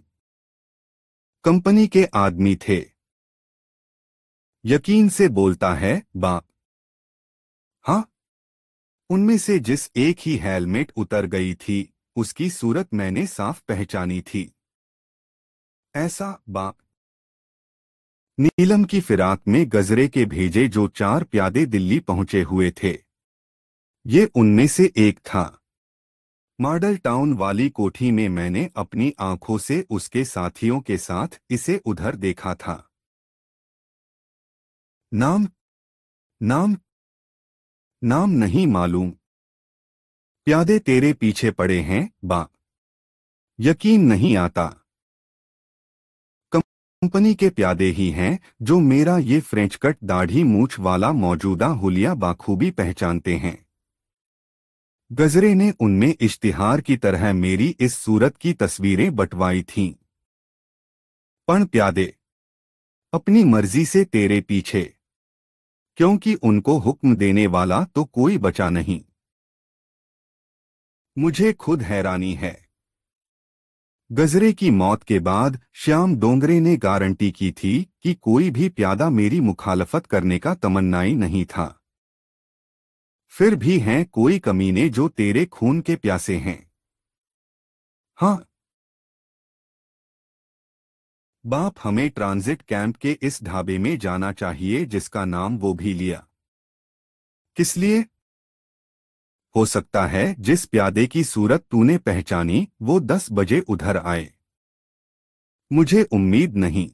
कंपनी के आदमी थे यकीन से बोलता है बाप हा उनमें से जिस एक ही हेलमेट उतर गई थी उसकी सूरत मैंने साफ पहचानी थी ऐसा बाप नीलम की फिराक में गजरे के भेजे जो चार प्यादे दिल्ली पहुंचे हुए थे ये उनमें से एक था मॉडल टाउन वाली कोठी में मैंने अपनी आंखों से उसके साथियों के साथ इसे उधर देखा था नाम नाम नाम नहीं मालूम प्यादे तेरे पीछे पड़े हैं बा यकीन नहीं आता कंपनी के प्यादे ही हैं जो मेरा ये फ्रेंच कट दाढ़ी मूछ वाला मौजूदा हुलिया बाखूबी पहचानते हैं गजरे ने उनमें इश्तिहार की तरह मेरी इस सूरत की तस्वीरें बंटवाई थीं पण प्यादे अपनी मर्जी से तेरे पीछे क्योंकि उनको हुक्म देने वाला तो कोई बचा नहीं मुझे खुद हैरानी है गजरे की मौत के बाद श्याम डोंगरे ने गारंटी की थी कि कोई भी प्यादा मेरी मुखालफत करने का तमन्नाई नहीं था फिर भी हैं कोई कमीने जो तेरे खून के प्यासे हैं हाँ बाप हमें ट्रांजिट कैंप के इस ढाबे में जाना चाहिए जिसका नाम वो भी लिया किसलिए हो सकता है जिस प्यादे की सूरत तूने पहचानी वो दस बजे उधर आए मुझे उम्मीद नहीं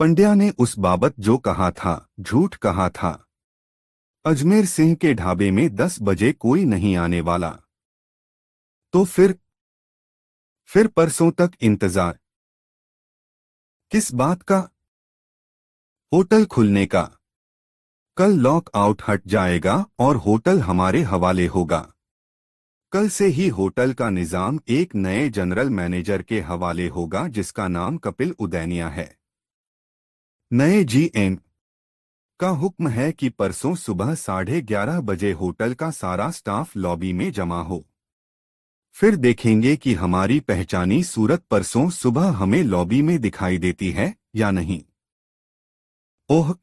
पंड्या ने उस बाबत जो कहा था झूठ कहा था अजमेर सिंह के ढाबे में दस बजे कोई नहीं आने वाला तो फिर फिर परसों तक इंतजार किस बात का होटल खुलने का कल लॉकआउट हट जाएगा और होटल हमारे हवाले होगा कल से ही होटल का निज़ाम एक नए जनरल मैनेजर के हवाले होगा जिसका नाम कपिल उदैनिया है नए जीएम का हुक्म है कि परसों सुबह साढ़े ग्यारह बजे होटल का सारा स्टाफ लॉबी में जमा हो फिर देखेंगे कि हमारी पहचानी सूरत परसों सुबह हमें लॉबी में दिखाई देती है या नहीं ओह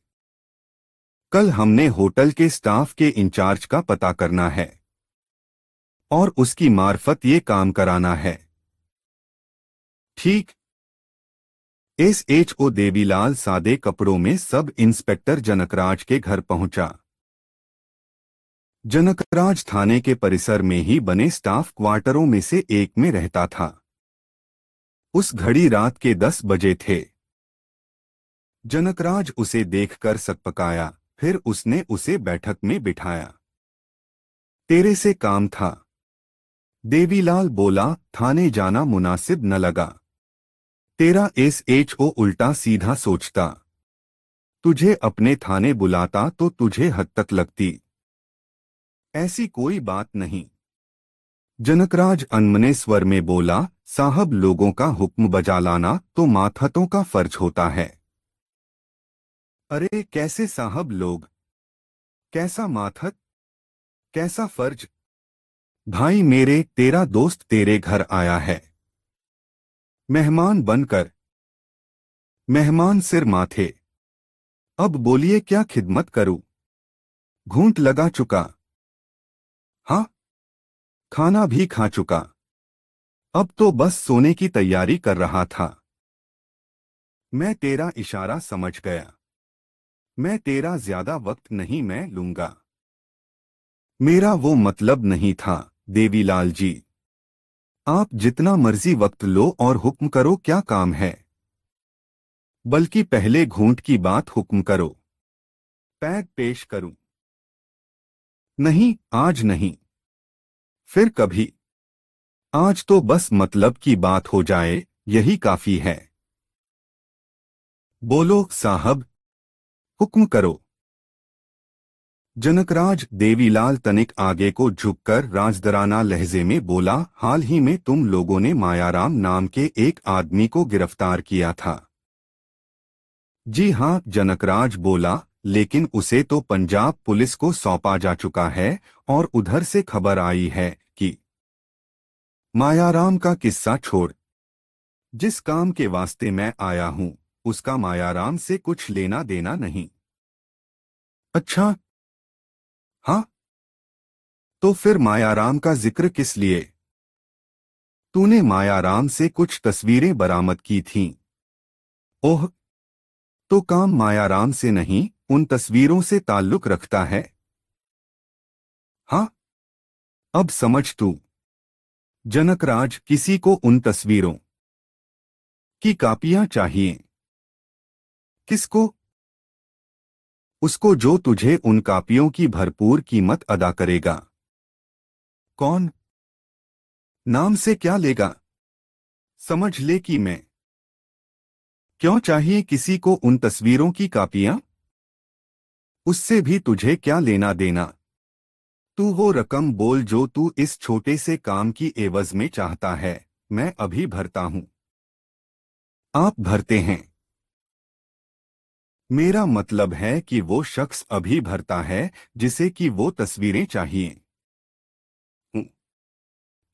कल हमने होटल के स्टाफ के इंचार्ज का पता करना है और उसकी मार्फत ये काम कराना है ठीक एस एच ओ देवीलाल सादे कपड़ों में सब इंस्पेक्टर जनकराज के घर पहुंचा जनकराज थाने के परिसर में ही बने स्टाफ क्वार्टरों में से एक में रहता था उस घड़ी रात के दस बजे थे जनकराज उसे देखकर सकपकाया फिर उसने उसे बैठक में बिठाया तेरे से काम था देवीलाल बोला थाने जाना मुनासिब न लगा तेरा एस एच ओ उल्टा सीधा सोचता तुझे अपने थाने बुलाता तो तुझे हद तक लगती ऐसी कोई बात नहीं जनकराज अनमने स्वर में बोला साहब लोगों का हुक्म बजा लाना तो माथतों का फर्ज होता है अरे कैसे साहब लोग कैसा माथक कैसा फर्ज भाई मेरे तेरा दोस्त तेरे घर आया है मेहमान बनकर मेहमान सिर माथे अब बोलिए क्या खिदमत करूं घूंट लगा चुका हां खाना भी खा चुका अब तो बस सोने की तैयारी कर रहा था मैं तेरा इशारा समझ गया मैं तेरा ज्यादा वक्त नहीं मैं लूंगा मेरा वो मतलब नहीं था देवीलाल जी आप जितना मर्जी वक्त लो और हुक्म करो क्या काम है बल्कि पहले घूंट की बात हुक्म करो पैग पेश करूं नहीं आज नहीं फिर कभी आज तो बस मतलब की बात हो जाए यही काफी है बोलो साहब हुक्म करो जनकराज देवीलाल तनिक आगे को झुककर राजदराना लहजे में बोला हाल ही में तुम लोगों ने मायाराम नाम के एक आदमी को गिरफ्तार किया था जी हाँ जनकराज बोला लेकिन उसे तो पंजाब पुलिस को सौंपा जा चुका है और उधर से खबर आई है कि मायाराम का किस्सा छोड़ जिस काम के वास्ते मैं आया हूं उसका मायाराम से कुछ लेना देना नहीं अच्छा हाँ तो फिर मायाराम का जिक्र किस लिए तूने मायाराम से कुछ तस्वीरें बरामद की थीं। ओह तो काम मायाराम से नहीं उन तस्वीरों से ताल्लुक रखता है हाँ अब समझ तू जनकराज किसी को उन तस्वीरों की कापियां चाहिए किसको उसको जो तुझे उन कापियों की भरपूर कीमत अदा करेगा कौन नाम से क्या लेगा समझ ले कि मैं क्यों चाहिए किसी को उन तस्वीरों की कापियां उससे भी तुझे क्या लेना देना तू वो रकम बोल जो तू इस छोटे से काम की एवज में चाहता है मैं अभी भरता हूं आप भरते हैं मेरा मतलब है कि वो शख्स अभी भरता है जिसे कि वो तस्वीरें चाहिए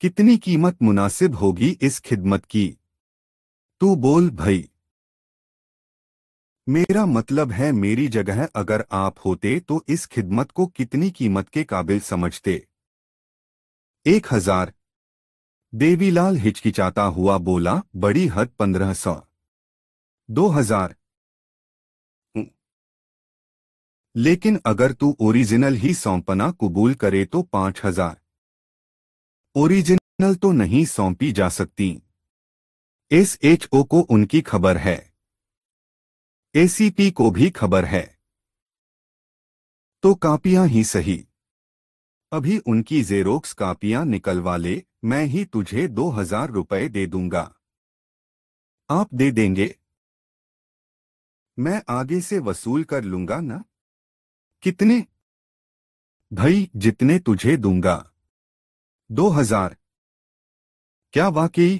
कितनी कीमत मुनासिब होगी इस खिदमत की तू बोल भाई मेरा मतलब है मेरी जगह अगर आप होते तो इस खिदमत को कितनी कीमत के काबिल समझते एक हजार देवीलाल हिचकिचाता हुआ बोला बड़ी हद पंद्रह सौ दो हजार लेकिन अगर तू ओरिजिनल ही सौंपना कबूल करे तो पांच हजार ओरिजिनल तो नहीं सौंपी जा सकती एस एच ओ को उनकी खबर है एसीपी को भी खबर है तो कापियां ही सही अभी उनकी जेरोक्स कापियां निकलवा ले मैं ही तुझे दो हजार रुपये दे दूंगा आप दे देंगे मैं आगे से वसूल कर लूंगा ना कितने भाई जितने तुझे दूंगा दो हजार क्या वाकई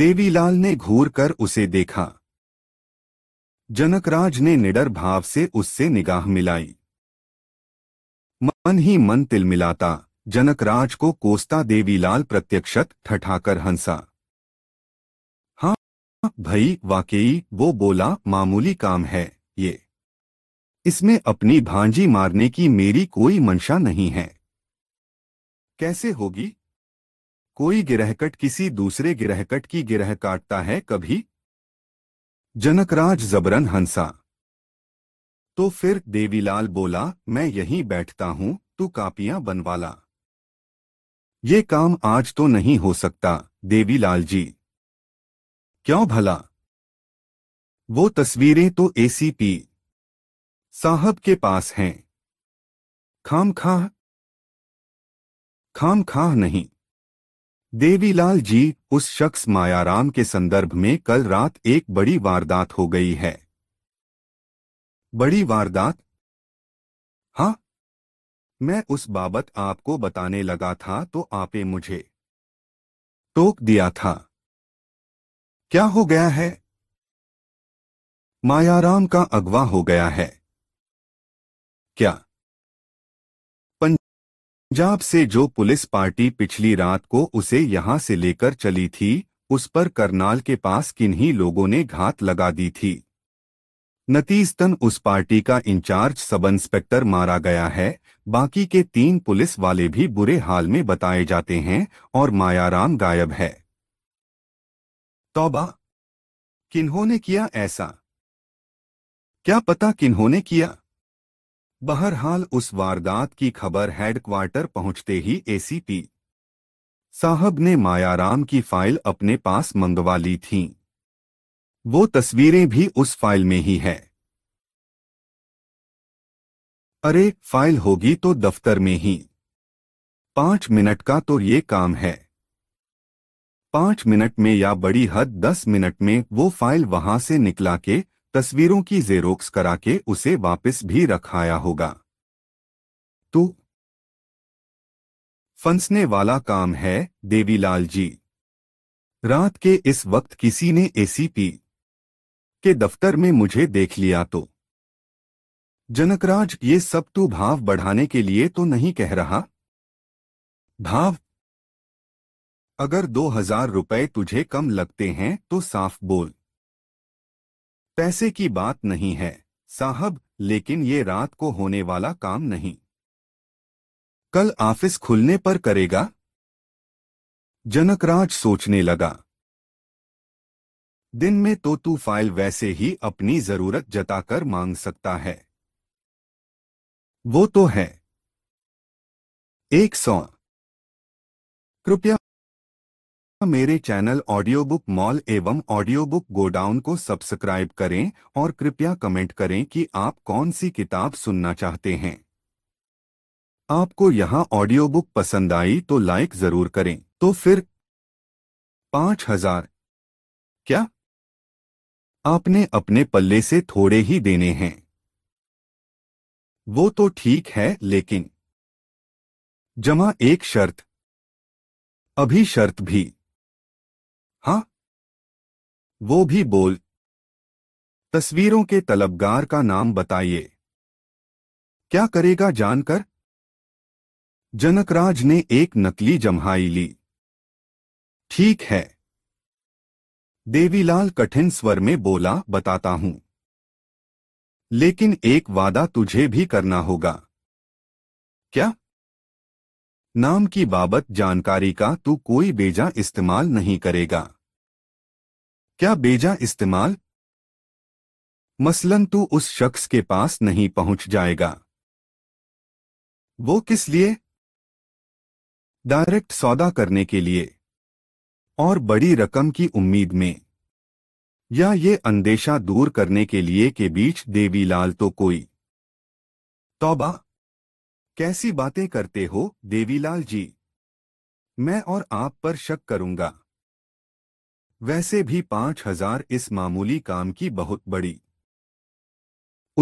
देवीलाल ने घूर कर उसे देखा जनकराज ने निडर भाव से उससे निगाह मिलाई मन ही मन तिलमिलाता जनकराज को कोसता देवीलाल प्रत्यक्षत ठठाकर हंसा हाँ भाई वाकई वो बोला मामूली काम है ये इसमें अपनी भांजी मारने की मेरी कोई मंशा नहीं है कैसे होगी कोई गिरहकट किसी दूसरे गिरहकट की गिरह काटता है कभी जनकराज जबरन हंसा तो फिर देवीलाल बोला मैं यहीं बैठता हूं तू कापियां बनवाला ये काम आज तो नहीं हो सकता देवीलाल जी क्यों भला वो तस्वीरें तो एसीपी साहब के पास हैं खाम खाह खाम खाह नहीं देवीलाल जी उस शख्स मायाराम के संदर्भ में कल रात एक बड़ी वारदात हो गई है बड़ी वारदात हाँ मैं उस बाबत आपको बताने लगा था तो आपे मुझे टोक दिया था क्या हो गया है मायाराम का अगवा हो गया है क्या पंजाब से जो पुलिस पार्टी पिछली रात को उसे यहां से लेकर चली थी उस पर करनाल के पास किन्हीं लोगों ने घात लगा दी थी नतीजतन उस पार्टी का इंचार्ज सब इंस्पेक्टर मारा गया है बाकी के तीन पुलिस वाले भी बुरे हाल में बताए जाते हैं और मायाराम गायब है तौबा किन्होंने किया ऐसा क्या पता किन्होंने किया बहरहाल उस वारदात की खबर हेडक्वार्टर पहुंचते ही एसीपी साहब ने मायाराम की फाइल अपने पास मंगवा ली थी वो तस्वीरें भी उस फाइल में ही है अरे फाइल होगी तो दफ्तर में ही पांच मिनट का तो ये काम है पांच मिनट में या बड़ी हद दस मिनट में वो फाइल वहां से निकला के तस्वीरों की जेरोक्स करा के उसे वापस भी रखाया होगा तो फंसने वाला काम है देवीलाल जी रात के इस वक्त किसी ने एसीपी के दफ्तर में मुझे देख लिया तो जनकराज ये सब तो भाव बढ़ाने के लिए तो नहीं कह रहा भाव अगर दो हजार रुपये तुझे कम लगते हैं तो साफ बोल पैसे की बात नहीं है साहब लेकिन ये रात को होने वाला काम नहीं कल ऑफिस खुलने पर करेगा जनकराज सोचने लगा दिन में तो तू फाइल वैसे ही अपनी जरूरत जताकर मांग सकता है वो तो है एक सौ कृपया मेरे चैनल ऑडियो बुक मॉल एवं ऑडियो बुक गोडाउन को सब्सक्राइब करें और कृपया कमेंट करें कि आप कौन सी किताब सुनना चाहते हैं आपको यहां ऑडियो बुक पसंद आई तो लाइक जरूर करें तो फिर पांच हजार क्या आपने अपने पल्ले से थोड़े ही देने हैं वो तो ठीक है लेकिन जमा एक शर्त अभी शर्त भी वो भी बोल तस्वीरों के तलबगार का नाम बताइए क्या करेगा जानकर जनकराज ने एक नकली जम्हाई ली ठीक है देवीलाल कठिन स्वर में बोला बताता हूं लेकिन एक वादा तुझे भी करना होगा क्या नाम की बाबत जानकारी का तू कोई बेजा इस्तेमाल नहीं करेगा क्या बेजा इस्तेमाल मसलन तू उस शख्स के पास नहीं पहुंच जाएगा वो किस लिए डायरेक्ट सौदा करने के लिए और बड़ी रकम की उम्मीद में या ये अंदेशा दूर करने के लिए के बीच देवीलाल तो कोई तौबा कैसी बातें करते हो देवीलाल जी मैं और आप पर शक करूंगा वैसे भी पांच हजार इस मामूली काम की बहुत बड़ी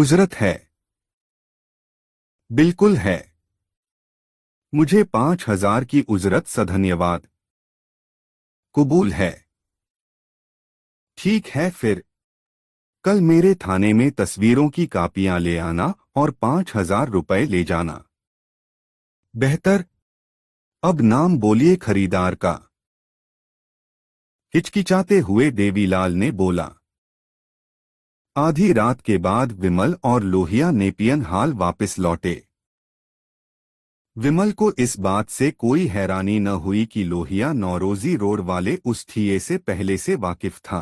उजरत है बिल्कुल है मुझे पांच हजार की उजरत सधन्यवाद कबूल है ठीक है फिर कल मेरे थाने में तस्वीरों की कापियां ले आना और पांच हजार रुपये ले जाना बेहतर अब नाम बोलिए खरीदार का हिचकिचाते हुए देवीलाल ने बोला आधी रात के बाद विमल और लोहिया नेपियन हाल वापस लौटे विमल को इस बात से कोई हैरानी न हुई कि लोहिया नौरोजी रोड वाले उस थिए से पहले से वाकिफ था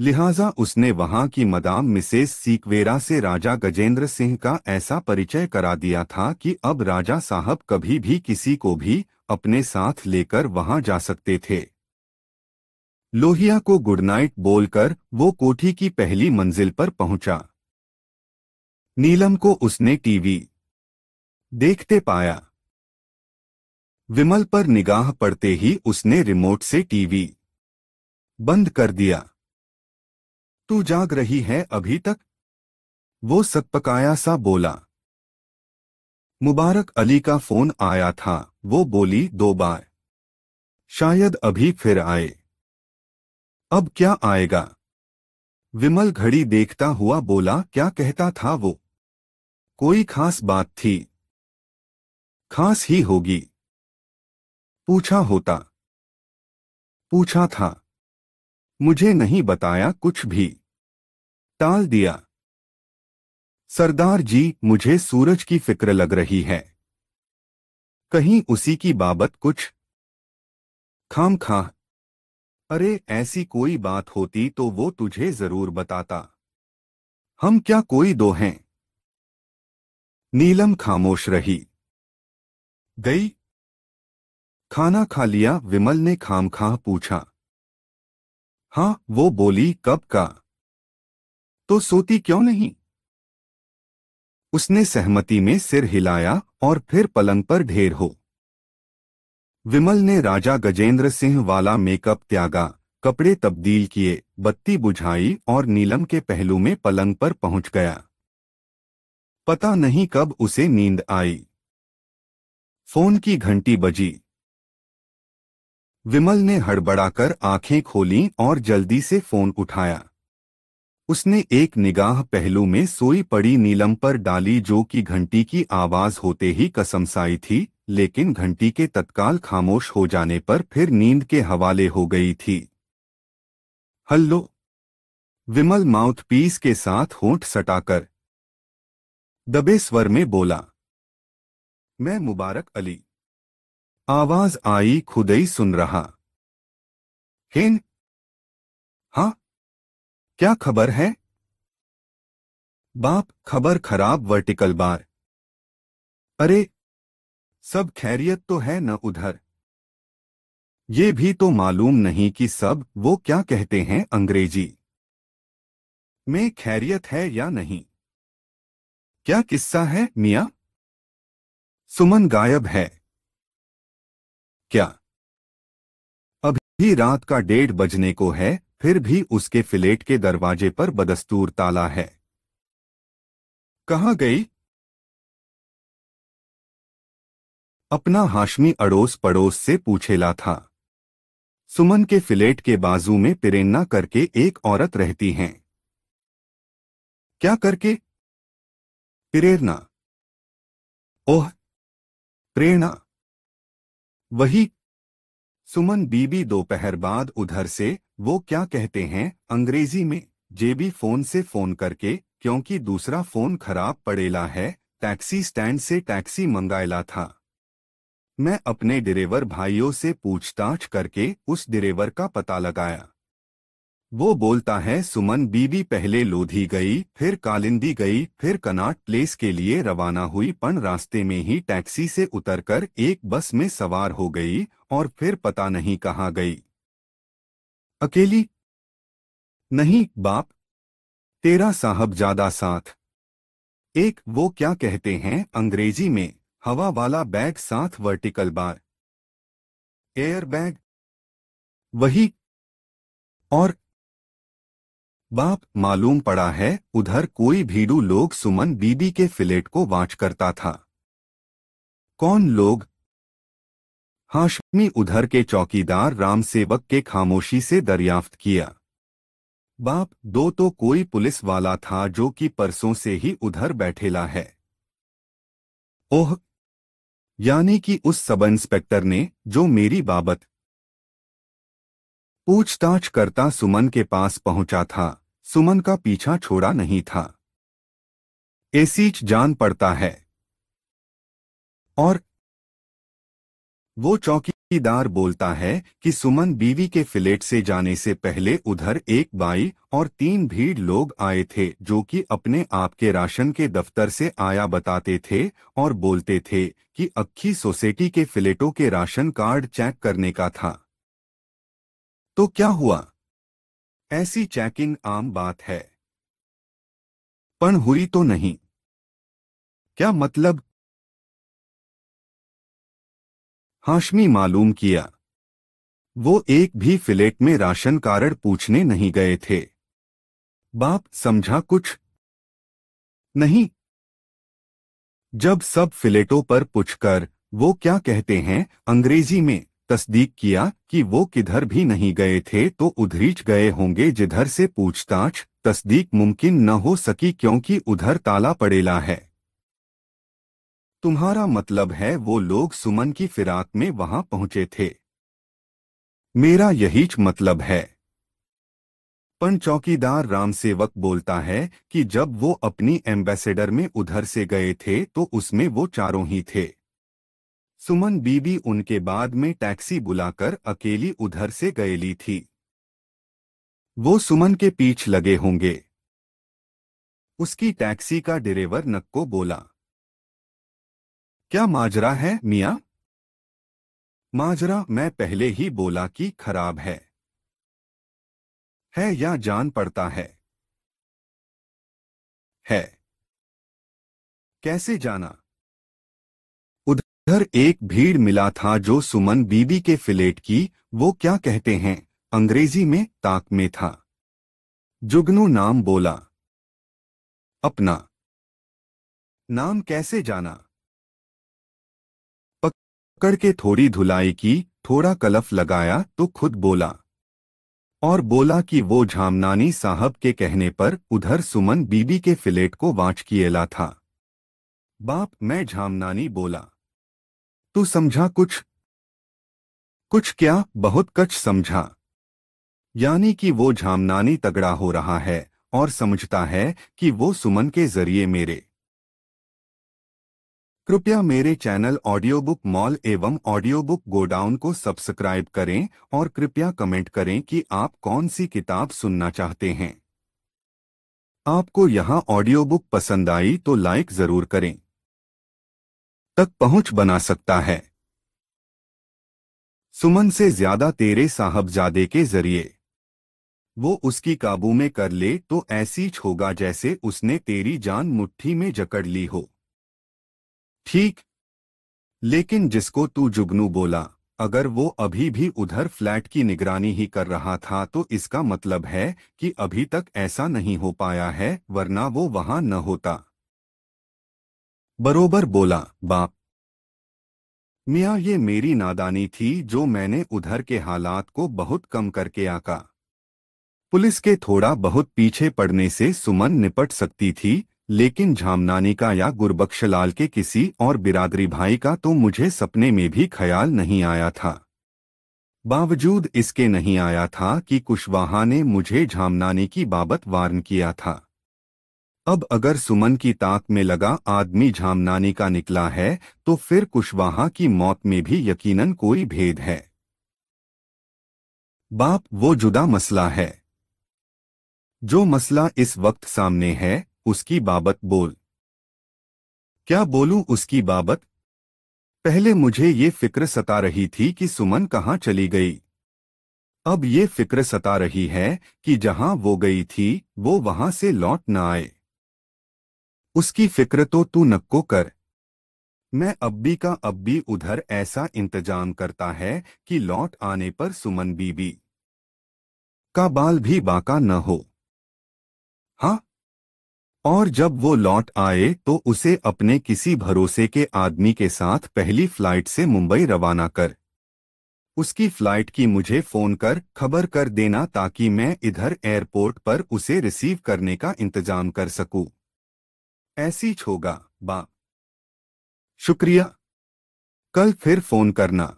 लिहाजा उसने वहां की मदाम मिसेस सीक्वेरा से राजा गजेंद्र सिंह का ऐसा परिचय करा दिया था कि अब राजा साहब कभी भी किसी को भी अपने साथ लेकर वहां जा सकते थे लोहिया को गुड नाइट बोलकर वो कोठी की पहली मंजिल पर पहुंचा नीलम को उसने टीवी देखते पाया विमल पर निगाह पड़ते ही उसने रिमोट से टीवी बंद कर दिया तू जाग रही है अभी तक वो सकपकाया सा बोला मुबारक अली का फोन आया था वो बोली दो बार शायद अभी फिर आए अब क्या आएगा विमल घड़ी देखता हुआ बोला क्या कहता था वो कोई खास बात थी खास ही होगी पूछा होता पूछा था मुझे नहीं बताया कुछ भी टाल दिया सरदार जी मुझे सूरज की फिक्र लग रही है कहीं उसी की बाबत कुछ खाम खा अरे ऐसी कोई बात होती तो वो तुझे जरूर बताता हम क्या कोई दो हैं नीलम खामोश रही गई खाना खा लिया विमल ने खाम खा पूछा हाँ वो बोली कब का तो सोती क्यों नहीं उसने सहमति में सिर हिलाया और फिर पलंग पर ढेर हो विमल ने राजा गजेंद्र सिंह वाला मेकअप त्यागा कपड़े तब्दील किए बत्ती बुझाई और नीलम के पहलू में पलंग पर पहुंच गया पता नहीं कब उसे नींद आई फोन की घंटी बजी विमल ने हड़बड़ाकर आंखें खोली और जल्दी से फोन उठाया उसने एक निगाह पहलू में सोई पड़ी नीलम पर डाली जो कि घंटी की आवाज होते ही कसमसाई थी लेकिन घंटी के तत्काल खामोश हो जाने पर फिर नींद के हवाले हो गई थी हल्लो विमल माउथपीस के साथ होंठ सटाकर दबे स्वर में बोला मैं मुबारक अली आवाज आई खुदई सुन रहा हेन हां क्या खबर है बाप खबर खराब वर्टिकल बार अरे सब खैरियत तो है न उधर ये भी तो मालूम नहीं कि सब वो क्या कहते हैं अंग्रेजी में खैरियत है या नहीं क्या किस्सा है मिया सुमन गायब है क्या अभी रात का डेढ़ बजने को है फिर भी उसके फिलेट के दरवाजे पर बदस्तूर ताला है कहा गई अपना हाशमी अड़ोस पड़ोस से पूछेला था सुमन के फिलेट के बाजू में पिरेन्ना करके एक औरत रहती हैं क्या करके प्रेरणा ओह प्रेरणा वही सुमन बीबी दोपहर बाद उधर से वो क्या कहते हैं अंग्रेजी में जेबी फोन से फोन करके क्योंकि दूसरा फोन खराब पड़ेला है टैक्सी स्टैंड से टैक्सी मंगाएला था मैं अपने डिरेवर भाइयों से पूछताछ करके उस डिरेवर का पता लगाया वो बोलता है सुमन बीबी पहले लोधी गई फिर कालिंदी गई फिर कनाट प्लेस के लिए रवाना हुई पन रास्ते में ही टैक्सी से उतरकर एक बस में सवार हो गई और फिर पता नहीं कहाँ गई अकेली नहीं बाप तेरा साहब ज्यादा साथ एक वो क्या कहते हैं अंग्रेजी में हवा वाला बैग साथ वर्टिकल बार एयर बैग वही और बाप मालूम पड़ा है उधर कोई भीड़ू लोग सुमन बीबी के फिलेट को वाच करता था कौन लोग हाशमी उधर के चौकीदार रामसेवक के खामोशी से दरियाफ्त किया बाप दो तो कोई पुलिस वाला था जो कि परसों से ही उधर बैठेला है ओह यानी कि उस सब इंस्पेक्टर ने जो मेरी बाबत पूछताछ करता सुमन के पास पहुंचा था सुमन का पीछा छोड़ा नहीं था एसीच जान पड़ता है और वो चौकी चौकीदार बोलता है कि सुमन बीवी के फिलेट से जाने से पहले उधर एक बाई और तीन भीड़ लोग आए थे जो कि अपने आप के राशन के दफ्तर से आया बताते थे और बोलते थे कि अक्खी सोसाइटी के फिलेटों के राशन कार्ड चेक करने का था तो क्या हुआ ऐसी चेकिंग आम बात है पण हुई तो नहीं क्या मतलब हाशमी मालूम किया वो एक भी फिलेट में राशन कार्ड पूछने नहीं गए थे बाप समझा कुछ नहीं जब सब फिलेटों पर पूछकर वो क्या कहते हैं अंग्रेजी में तस्दीक किया कि वो किधर भी नहीं गए थे तो उधरीच गए होंगे जिधर से पूछताछ तस्दीक मुमकिन न हो सकी क्योंकि उधर ताला पड़ेला है तुम्हारा मतलब है वो लोग सुमन की फिराक में वहां पहुंचे थे मेरा यही मतलब है पन चौकीदार रामसेवक बोलता है कि जब वो अपनी एम्बेसडर में उधर से गए थे तो उसमें वो चारों ही थे सुमन बीबी उनके बाद में टैक्सी बुलाकर अकेली उधर से ली थी वो सुमन के पीछ लगे होंगे उसकी टैक्सी का ड्राइवर नक्को बोला क्या माजरा है मिया माजरा मैं पहले ही बोला कि खराब है है या जान पड़ता है है कैसे जाना उधर एक भीड़ मिला था जो सुमन बीबी के फिलेट की वो क्या कहते हैं अंग्रेजी में ताक में था जुगनू नाम बोला अपना नाम कैसे जाना पकड़ के थोड़ी धुलाई की थोड़ा कलफ लगाया तो खुद बोला और बोला कि वो झामनानी साहब के कहने पर उधर सुमन बीबी के फिलेट को किएला था बाप मैं झामनानी बोला तू समझा कुछ कुछ क्या बहुत कच समझा यानी कि वो झामनानी तगड़ा हो रहा है और समझता है कि वो सुमन के जरिए मेरे कृपया मेरे चैनल ऑडियो बुक मॉल एवं ऑडियो बुक गोडाउन को सब्सक्राइब करें और कृपया कमेंट करें कि आप कौन सी किताब सुनना चाहते हैं आपको यहां ऑडियो बुक पसंद आई तो लाइक जरूर करें तक पहुंच बना सकता है सुमन से ज्यादा तेरे साहबजादे के जरिए वो उसकी काबू में कर ले तो ऐसी होगा जैसे उसने तेरी जान मुट्ठी में जकड़ ली हो ठीक लेकिन जिसको तू जुगनू बोला अगर वो अभी भी उधर फ्लैट की निगरानी ही कर रहा था तो इसका मतलब है कि अभी तक ऐसा नहीं हो पाया है वरना वो वहां न होता बरोबर बोला बाप मियाँ ये मेरी नादानी थी जो मैंने उधर के हालात को बहुत कम करके आका पुलिस के थोड़ा बहुत पीछे पड़ने से सुमन निपट सकती थी लेकिन झामनानी का या गुरबख्शलाल के किसी और बिरादरी भाई का तो मुझे सपने में भी ख्याल नहीं आया था बावजूद इसके नहीं आया था कि कुशवाहा ने मुझे झामनानी की बाबत वार्न किया था अब अगर सुमन की ताक में लगा आदमी झामनानी का निकला है तो फिर कुशवाहा की मौत में भी यकीनन कोई भेद है बाप वो जुदा मसला है जो मसला इस वक्त सामने है उसकी बाबत बोल क्या बोलूं उसकी बाबत पहले मुझे ये फिक्र सता रही थी कि सुमन कहाँ चली गई अब ये फिक्र सता रही है कि जहां वो गई थी वो वहां से लौट न आए उसकी फिक्र तो तू नक्को कर मैं अब्बी का अब्बी उधर ऐसा इंतजाम करता है कि लौट आने पर सुमन बीबी का बाल भी बाका न हो हाँ और जब वो लौट आए तो उसे अपने किसी भरोसे के आदमी के साथ पहली फ्लाइट से मुंबई रवाना कर उसकी फ्लाइट की मुझे फ़ोन कर खबर कर देना ताकि मैं इधर एयरपोर्ट पर उसे रिसीव करने का इंतजाम कर सकूं। ऐसी होगा बा शुक्रिया कल फिर फ़ोन करना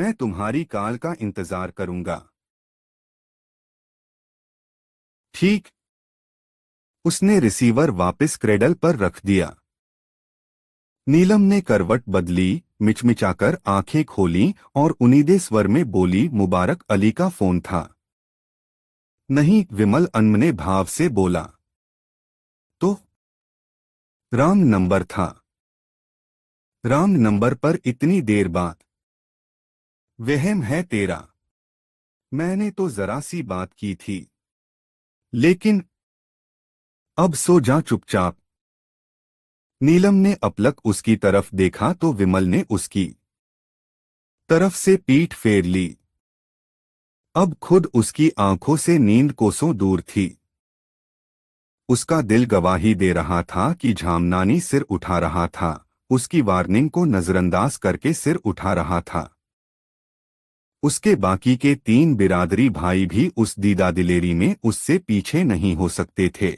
मैं तुम्हारी काल का इंतज़ार करूंगा ठीक उसने रिसीवर वापस क्रेडल पर रख दिया नीलम ने करवट बदली मिचमिचाकर आंखें खोली और उनीदे स्वर में बोली मुबारक अली का फोन था नहीं विमल अनमने भाव से बोला तो राम नंबर था राम नंबर पर इतनी देर बाद वहम है तेरा मैंने तो जरा सी बात की थी लेकिन अब सो जा चुपचाप नीलम ने अपलक उसकी तरफ देखा तो विमल ने उसकी तरफ से पीठ फेर ली अब खुद उसकी आंखों से नींद कोसों दूर थी उसका दिल गवाही दे रहा था कि झामनानी सिर उठा रहा था उसकी वार्निंग को नजरअंदाज करके सिर उठा रहा था उसके बाकी के तीन बिरादरी भाई भी उस दीदा दिलेरी में उससे पीछे नहीं हो सकते थे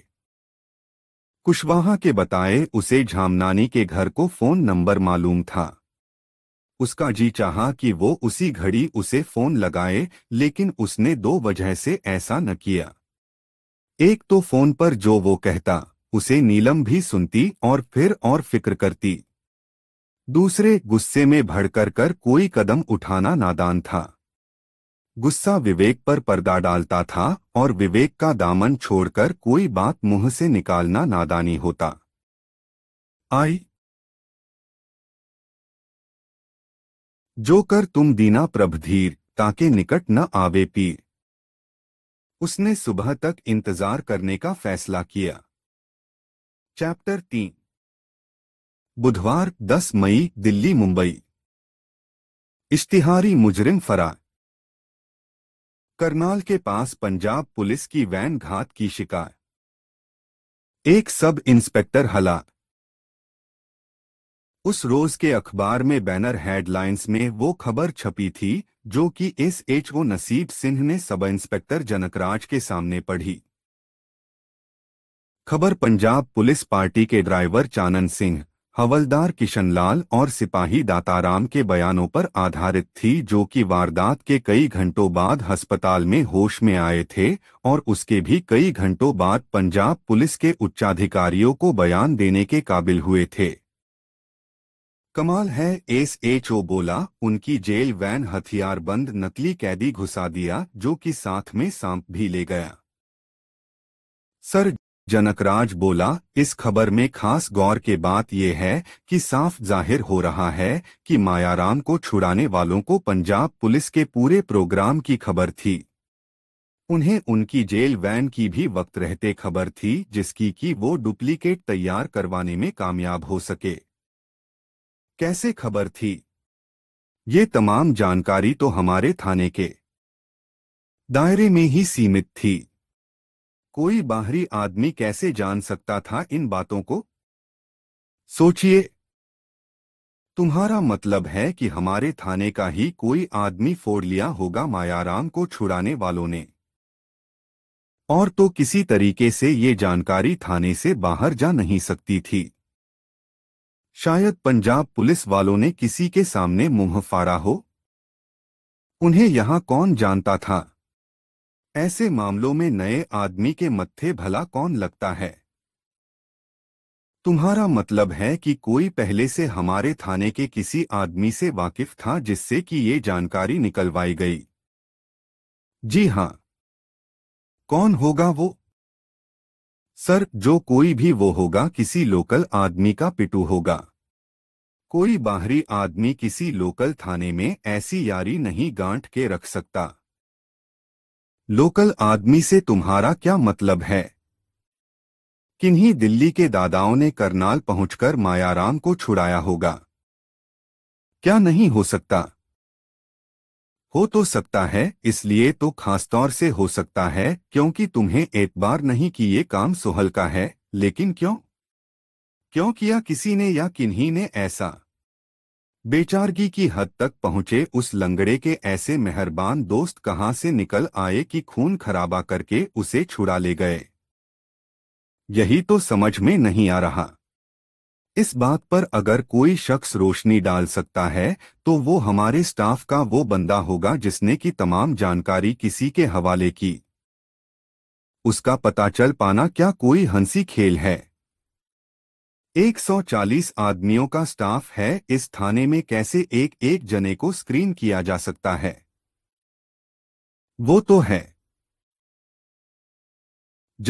कुशवाहा के बताए उसे झामनानी के घर को फोन नंबर मालूम था उसका जी चाहा कि वो उसी घड़ी उसे फोन लगाए लेकिन उसने दो वजह से ऐसा न किया एक तो फोन पर जो वो कहता उसे नीलम भी सुनती और फिर और फिक्र करती दूसरे गुस्से में भड़कर कर कोई कदम उठाना नादान था गुस्सा विवेक पर पर्दा डालता था और विवेक का दामन छोड़कर कोई बात मुंह से निकालना नादानी होता आई जो कर तुम दीना प्रभधीर ताके निकट न आवे पीर उसने सुबह तक इंतजार करने का फैसला किया चैप्टर तीन बुधवार 10 मई दिल्ली मुंबई इश्तिहारी मुजरिम फरार करनाल के पास पंजाब पुलिस की वैन घात की शिकार एक सब इंस्पेक्टर हला उस रोज के अखबार में बैनर हेडलाइंस में वो खबर छपी थी जो कि एस एच ओ नसीब सिंह ने सब इंस्पेक्टर जनकराज के सामने पढ़ी खबर पंजाब पुलिस पार्टी के ड्राइवर चानन सिंह हवलदार किशनलाल और सिपाही दाताराम के बयानों पर आधारित थी जो कि वारदात के कई घंटों बाद अस्पताल में होश में आए थे और उसके भी कई घंटों बाद पंजाब पुलिस के उच्चाधिकारियों को बयान देने के काबिल हुए थे कमाल है एस एच ओ बोला उनकी जेल वैन हथियारबंद नकली कैदी घुसा दिया जो कि साथ में सांप भी ले गया सर जनकराज बोला इस खबर में खास गौर के बात यह है कि साफ जाहिर हो रहा है कि मायाराम को छुड़ाने वालों को पंजाब पुलिस के पूरे प्रोग्राम की खबर थी उन्हें उनकी जेल वैन की भी वक्त रहते खबर थी जिसकी कि वो डुप्लीकेट तैयार करवाने में कामयाब हो सके कैसे खबर थी ये तमाम जानकारी तो हमारे थाने के दायरे में ही सीमित थी कोई बाहरी आदमी कैसे जान सकता था इन बातों को सोचिए तुम्हारा मतलब है कि हमारे थाने का ही कोई आदमी फोड़ लिया होगा मायाराम को छुड़ाने वालों ने और तो किसी तरीके से ये जानकारी थाने से बाहर जा नहीं सकती थी शायद पंजाब पुलिस वालों ने किसी के सामने मुंह फाड़ा हो उन्हें यहां कौन जानता था ऐसे मामलों में नए आदमी के मत्थे भला कौन लगता है तुम्हारा मतलब है कि कोई पहले से हमारे थाने के किसी आदमी से वाकिफ था जिससे कि ये जानकारी निकलवाई गई जी हां कौन होगा वो सर जो कोई भी वो होगा किसी लोकल आदमी का पिटू होगा कोई बाहरी आदमी किसी लोकल थाने में ऐसी यारी नहीं गांठ के रख सकता लोकल आदमी से तुम्हारा क्या मतलब है किन्हीं दिल्ली के दादाओं ने करनाल पहुंचकर मायाराम को छुड़ाया होगा क्या नहीं हो सकता हो तो सकता है इसलिए तो खासतौर से हो सकता है क्योंकि तुम्हें बार नहीं कि ये काम सोहल का है लेकिन क्यों क्यों किया किसी ने या किन्हीं ने ऐसा बेचारगी की हद तक पहुंचे उस लंगड़े के ऐसे मेहरबान दोस्त कहाँ से निकल आए कि खून खराबा करके उसे छुड़ा ले गए यही तो समझ में नहीं आ रहा इस बात पर अगर कोई शख्स रोशनी डाल सकता है तो वो हमारे स्टाफ का वो बंदा होगा जिसने की तमाम जानकारी किसी के हवाले की उसका पता चल पाना क्या कोई हंसी खेल है 140 आदमियों का स्टाफ है इस थाने में कैसे एक एक जने को स्क्रीन किया जा सकता है वो तो है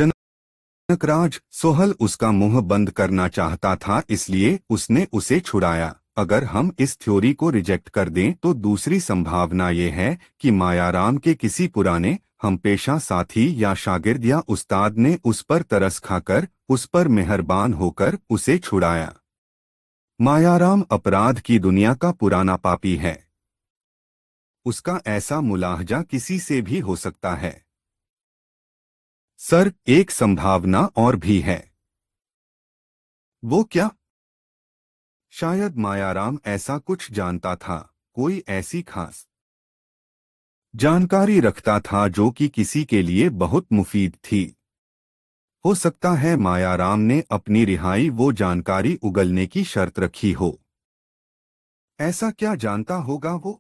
जनकराज सोहल उसका मुंह बंद करना चाहता था इसलिए उसने उसे छुड़ाया अगर हम इस थ्योरी को रिजेक्ट कर दें तो दूसरी संभावना ये है कि मायाराम के किसी पुराने हम पेशा साथी या शागिर्द या उस्ताद ने उस पर तरस खाकर उस पर मेहरबान होकर उसे छुड़ाया मायाराम अपराध की दुनिया का पुराना पापी है उसका ऐसा मुलाहजा किसी से भी हो सकता है सर एक संभावना और भी है वो क्या शायद मायाराम ऐसा कुछ जानता था कोई ऐसी खास जानकारी रखता था जो कि किसी के लिए बहुत मुफीद थी हो सकता है मायाराम ने अपनी रिहाई वो जानकारी उगलने की शर्त रखी हो ऐसा क्या जानता होगा वो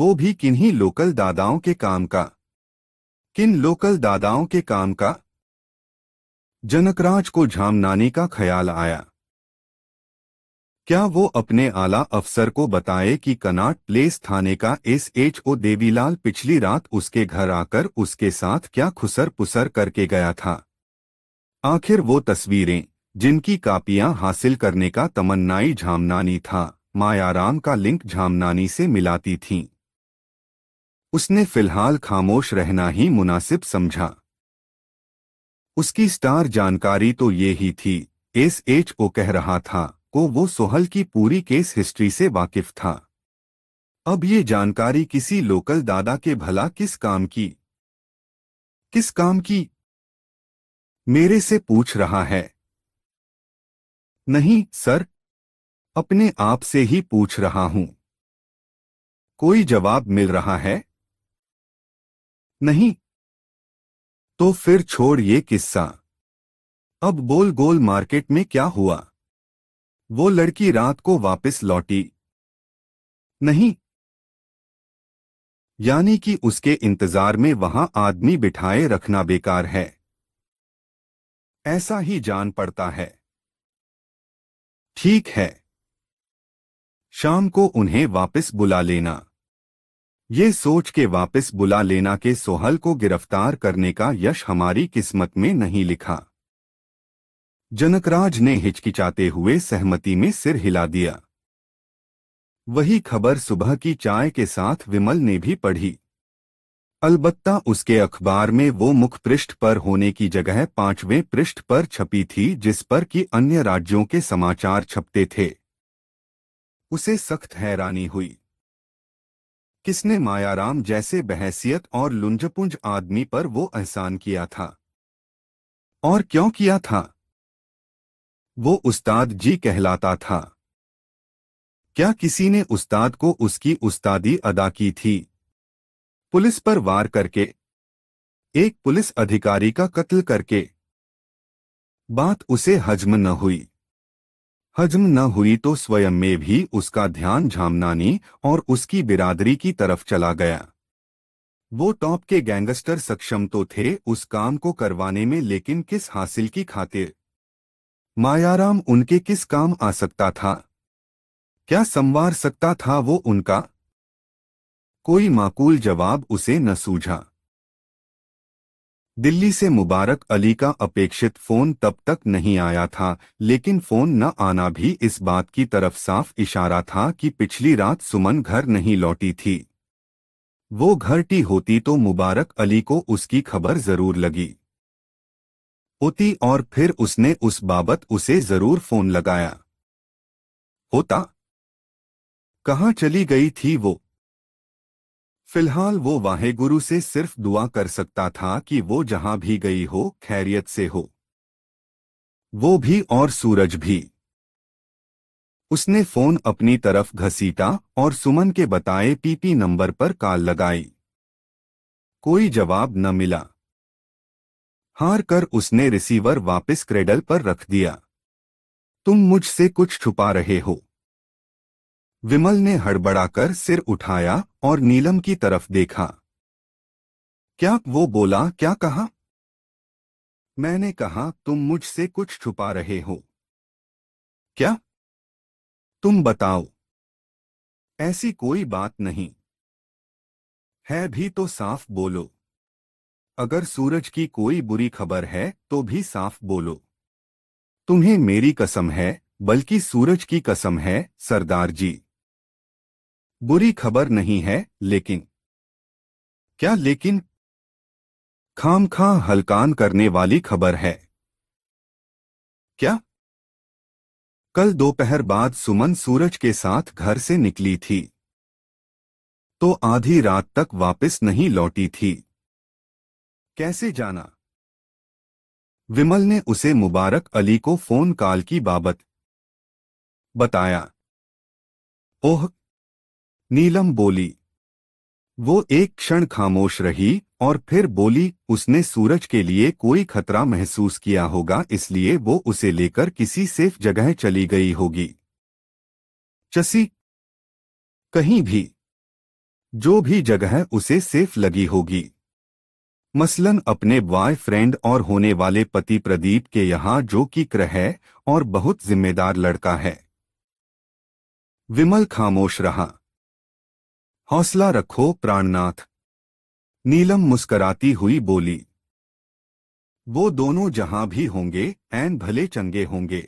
वो भी किन्हीं लोकल दादाओं के काम का किन लोकल दादाओं के काम का जनकराज को झामनाने का ख्याल आया क्या वो अपने आला अफसर को बताए कि कनाट प्लेस थाने का एस एच ओ देवीलाल पिछली रात उसके घर आकर उसके साथ क्या खुसर पुसर करके गया था आखिर वो तस्वीरें जिनकी कापियां हासिल करने का तमन्नाई झामनानी था मायाराम का लिंक झामनानी से मिलाती थीं उसने फिलहाल खामोश रहना ही मुनासिब समझा उसकी स्टार जानकारी तो ये ही थी एस एच ओ कह रहा था को वो सोहल की पूरी केस हिस्ट्री से वाकिफ था अब ये जानकारी किसी लोकल दादा के भला किस काम की किस काम की मेरे से पूछ रहा है नहीं सर अपने आप से ही पूछ रहा हूं कोई जवाब मिल रहा है नहीं तो फिर छोड़ ये किस्सा अब गोल गोल मार्केट में क्या हुआ वो लड़की रात को वापस लौटी नहीं यानी कि उसके इंतजार में वहां आदमी बिठाए रखना बेकार है ऐसा ही जान पड़ता है ठीक है शाम को उन्हें वापस बुला लेना ये सोच के वापस बुला लेना के सोहल को गिरफ्तार करने का यश हमारी किस्मत में नहीं लिखा जनकराज ने हिचकिचाते हुए सहमति में सिर हिला दिया वही खबर सुबह की चाय के साथ विमल ने भी पढ़ी अलबत्ता उसके अखबार में वो मुख पृष्ठ पर होने की जगह पांचवें पृष्ठ पर छपी थी जिस पर कि अन्य राज्यों के समाचार छपते थे उसे सख्त हैरानी हुई किसने मायाराम जैसे बहसियत और लुंजपुंज आदमी पर वो एहसान किया था और क्यों किया था वो उस्ताद जी कहलाता था क्या किसी ने उस्ताद को उसकी उस्तादी अदा की थी पुलिस पर वार करके एक पुलिस अधिकारी का कत्ल करके बात उसे हजम न हुई हजम न हुई तो स्वयं में भी उसका ध्यान झामनानी और उसकी बिरादरी की तरफ चला गया वो टॉप के गैंगस्टर सक्षम तो थे उस काम को करवाने में लेकिन किस हासिल की खातिर मायाराम उनके किस काम आ सकता था क्या संवार सकता था वो उनका कोई माकूल जवाब उसे न सूझा दिल्ली से मुबारक अली का अपेक्षित फोन तब तक नहीं आया था लेकिन फोन न आना भी इस बात की तरफ साफ इशारा था कि पिछली रात सुमन घर नहीं लौटी थी वो घर टी होती तो मुबारक अली को उसकी खबर जरूर लगी होती और फिर उसने उस बाबत उसे जरूर फोन लगाया होता कहा चली गई थी वो फिलहाल वो वाहेगुरु से सिर्फ दुआ कर सकता था कि वो जहां भी गई हो खैरियत से हो वो भी और सूरज भी उसने फोन अपनी तरफ घसीटा और सुमन के बताए पीपी नंबर पर कॉल लगाई कोई जवाब न मिला हार कर उसने रिसीवर वापस क्रेडल पर रख दिया तुम मुझसे कुछ छुपा रहे हो विमल ने हड़बड़ाकर सिर उठाया और नीलम की तरफ देखा क्या वो बोला क्या कहा मैंने कहा तुम मुझसे कुछ छुपा रहे हो क्या तुम बताओ ऐसी कोई बात नहीं है भी तो साफ बोलो अगर सूरज की कोई बुरी खबर है तो भी साफ बोलो तुम्हें मेरी कसम है बल्कि सूरज की कसम है सरदार जी बुरी खबर नहीं है लेकिन क्या लेकिन खाम खां हलकान करने वाली खबर है क्या कल दोपहर बाद सुमन सूरज के साथ घर से निकली थी तो आधी रात तक वापस नहीं लौटी थी कैसे जाना विमल ने उसे मुबारक अली को फोन कॉल की बाबत बताया ओह नीलम बोली वो एक क्षण खामोश रही और फिर बोली उसने सूरज के लिए कोई खतरा महसूस किया होगा इसलिए वो उसे लेकर किसी सेफ जगह चली गई होगी चसी कहीं भी जो भी जगह उसे सेफ लगी होगी मसलन अपने बॉयफ्रेंड और होने वाले पति प्रदीप के यहाँ जो किक्र है और बहुत जिम्मेदार लड़का है विमल खामोश रहा हौसला रखो प्राणनाथ नीलम मुस्कराती हुई बोली वो दोनों जहां भी होंगे एन भले चंगे होंगे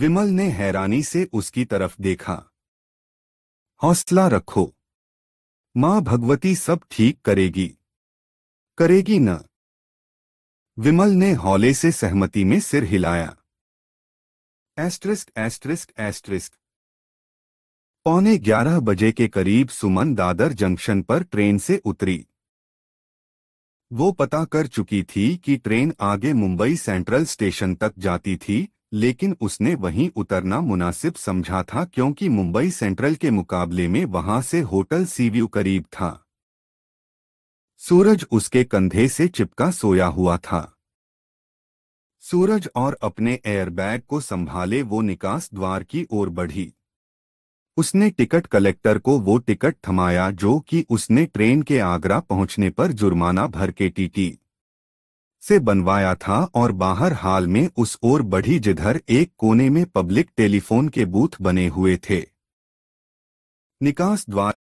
विमल ने हैरानी से उसकी तरफ देखा हौसला रखो मां भगवती सब ठीक करेगी करेगी न विमल ने हौले से सहमति में सिर हिलाया एस्ट्रिस्क एस्ट्रिस्क एस्ट्रिस्क पौने ग्यारह बजे के करीब सुमन दादर जंक्शन पर ट्रेन से उतरी वो पता कर चुकी थी कि ट्रेन आगे मुंबई सेंट्रल स्टेशन तक जाती थी लेकिन उसने वहीं उतरना मुनासिब समझा था क्योंकि मुंबई सेंट्रल के मुकाबले में वहां से होटल सीव्यू करीब था सूरज उसके कंधे से चिपका सोया हुआ था सूरज और अपने एयरबैग को संभाले वो निकास द्वार की ओर बढ़ी उसने टिकट कलेक्टर को वो टिकट थमाया जो कि उसने ट्रेन के आगरा पहुंचने पर जुर्माना भर के टीटी से बनवाया था और बाहर हाल में उस ओर बढ़ी जिधर एक कोने में पब्लिक टेलीफोन के बूथ बने हुए थे निकास द्वार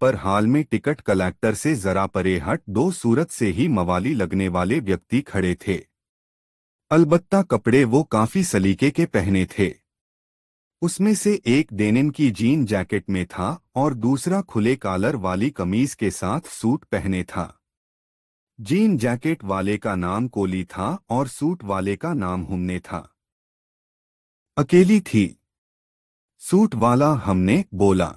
पर हाल में टिकट कलेक्टर से जरा परे हट दो सूरत से ही मवाली लगने वाले व्यक्ति खड़े थे अलबत्ता कपड़े वो काफी सलीके के पहने थे उसमें से एक डेनिन की जीन जैकेट में था और दूसरा खुले कालर वाली कमीज के साथ सूट पहने था जीन जैकेट वाले का नाम कोली था और सूट वाले का नाम हमने था अकेली थी सूट वाला हमने बोला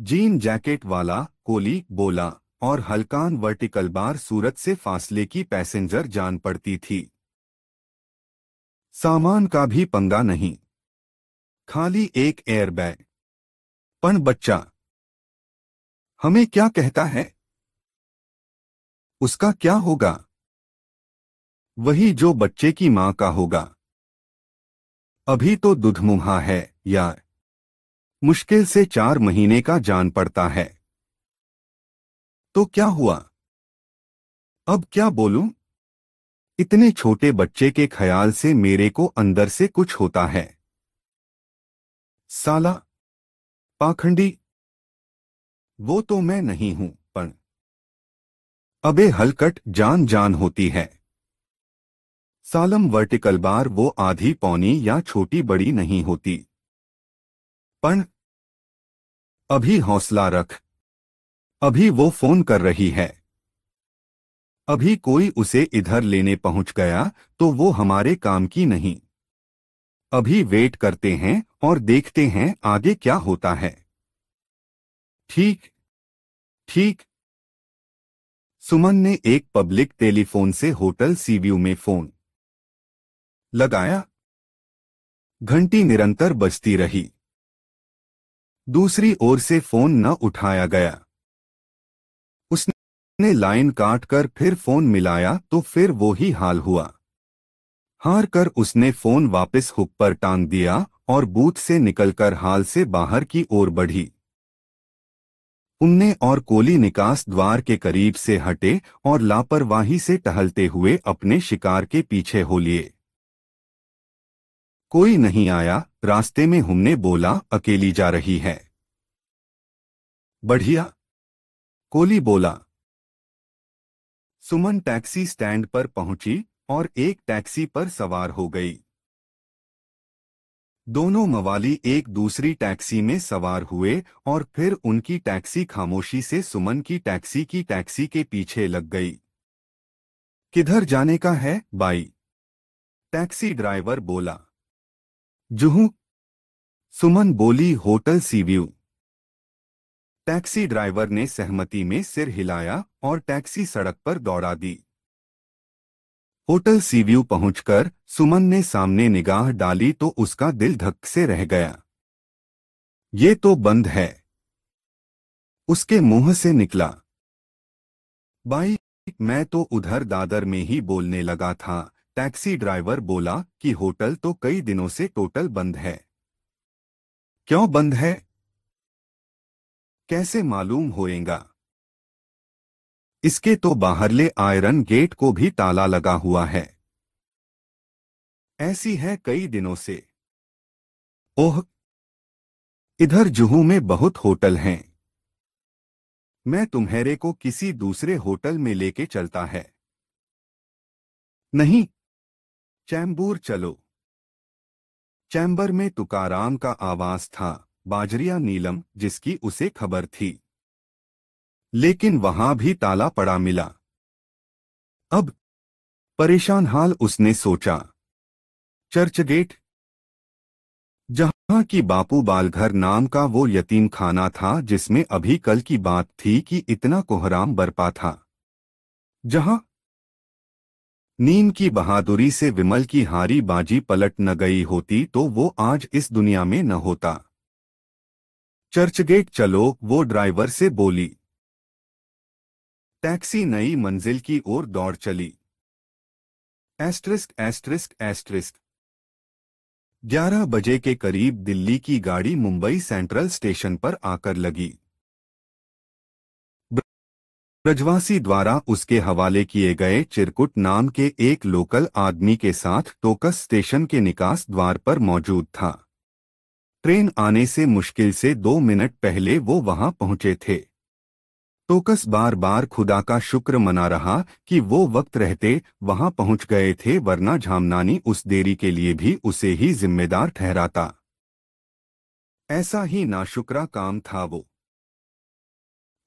जीन जैकेट वाला कोली बोला और हल्कान वर्टिकल बार सूरत से फासले की पैसेंजर जान पड़ती थी सामान का भी पंगा नहीं खाली एक एयरबैग पन बच्चा हमें क्या कहता है उसका क्या होगा वही जो बच्चे की मां का होगा अभी तो दुधमुहा है यार मुश्किल से चार महीने का जान पड़ता है तो क्या हुआ अब क्या बोलू इतने छोटे बच्चे के ख्याल से मेरे को अंदर से कुछ होता है साला पाखंडी वो तो मैं नहीं हूं पण अबे हलकट जान जान होती है सालम वर्टिकल बार वो आधी पौनी या छोटी बड़ी नहीं होती पण अभी हौसला रख अभी वो फोन कर रही है अभी कोई उसे इधर लेने पहुंच गया तो वो हमारे काम की नहीं अभी वेट करते हैं और देखते हैं आगे क्या होता है ठीक ठीक सुमन ने एक पब्लिक टेलीफोन से होटल सीव्यू में फोन लगाया घंटी निरंतर बजती रही दूसरी ओर से फोन न उठाया गया उसने लाइन काट कर फिर फोन मिलाया तो फिर वो ही हाल हुआ हार कर उसने फोन वापस हुक पर टांग दिया और बूथ से निकलकर हाल से बाहर की ओर बढ़ी उनने और कोली निकास द्वार के करीब से हटे और लापरवाही से टहलते हुए अपने शिकार के पीछे हो लिए कोई नहीं आया रास्ते में हमने बोला अकेली जा रही है बढ़िया कोली बोला सुमन टैक्सी स्टैंड पर पहुंची और एक टैक्सी पर सवार हो गई दोनों मवाली एक दूसरी टैक्सी में सवार हुए और फिर उनकी टैक्सी खामोशी से सुमन की टैक्सी की टैक्सी के पीछे लग गई किधर जाने का है बाई टैक्सी ड्राइवर बोला जुहू सुमन बोली होटल सीव्यू टैक्सी ड्राइवर ने सहमति में सिर हिलाया और टैक्सी सड़क पर दौड़ा दी होटल सीव्यू पहुंचकर सुमन ने सामने निगाह डाली तो उसका दिल धक से रह गया ये तो बंद है उसके मुंह से निकला बाई मैं तो उधर दादर में ही बोलने लगा था टैक्सी ड्राइवर बोला कि होटल तो कई दिनों से टोटल बंद है क्यों बंद है कैसे मालूम होएगा इसके तो बाहरले आयरन गेट को भी ताला लगा हुआ है ऐसी है कई दिनों से ओह इधर जुहू में बहुत होटल हैं मैं तुम्हारे को किसी दूसरे होटल में लेके चलता है नहीं चैम्बूर चलो चैम्बर में तुकाराम का आवास था बाजरिया नीलम जिसकी उसे खबर थी लेकिन वहां भी ताला पड़ा मिला अब परेशान हाल उसने सोचा चर्च गेट जहां की बापू बालघर नाम का वो यतीम खाना था जिसमें अभी कल की बात थी कि इतना कोहराम बरपा था जहां नीम की बहादुरी से विमल की हारी बाजी पलट न गई होती तो वो आज इस दुनिया में न होता चर्चगेट चलो वो ड्राइवर से बोली टैक्सी नई मंजिल की ओर दौड़ चली एस्ट्रिस्क एस्ट्रिस्क एस्ट्रिस्क ग्यारह बजे के करीब दिल्ली की गाड़ी मुंबई सेंट्रल स्टेशन पर आकर लगी ब्रजवासी द्वारा उसके हवाले किए गए चिरकुट नाम के एक लोकल आदमी के साथ टोकस स्टेशन के निकास द्वार पर मौजूद था ट्रेन आने से मुश्किल से दो मिनट पहले वो वहां पहुंचे थे टोकस बार बार खुदा का शुक्र मना रहा कि वो वक्त रहते वहां पहुंच गए थे वरना झामनानी उस देरी के लिए भी उसे ही जिम्मेदार ठहराता ऐसा ही नाशुकरा काम था वो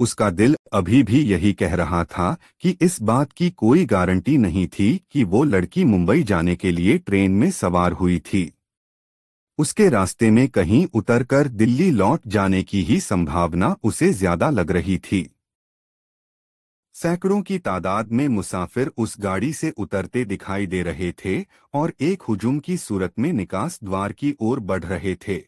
उसका दिल अभी भी यही कह रहा था कि इस बात की कोई गारंटी नहीं थी कि वो लड़की मुंबई जाने के लिए ट्रेन में सवार हुई थी उसके रास्ते में कहीं उतरकर दिल्ली लौट जाने की ही संभावना उसे ज्यादा लग रही थी सैकड़ों की तादाद में मुसाफिर उस गाड़ी से उतरते दिखाई दे रहे थे और एक हुजूम की सूरत में निकास द्वार की ओर बढ़ रहे थे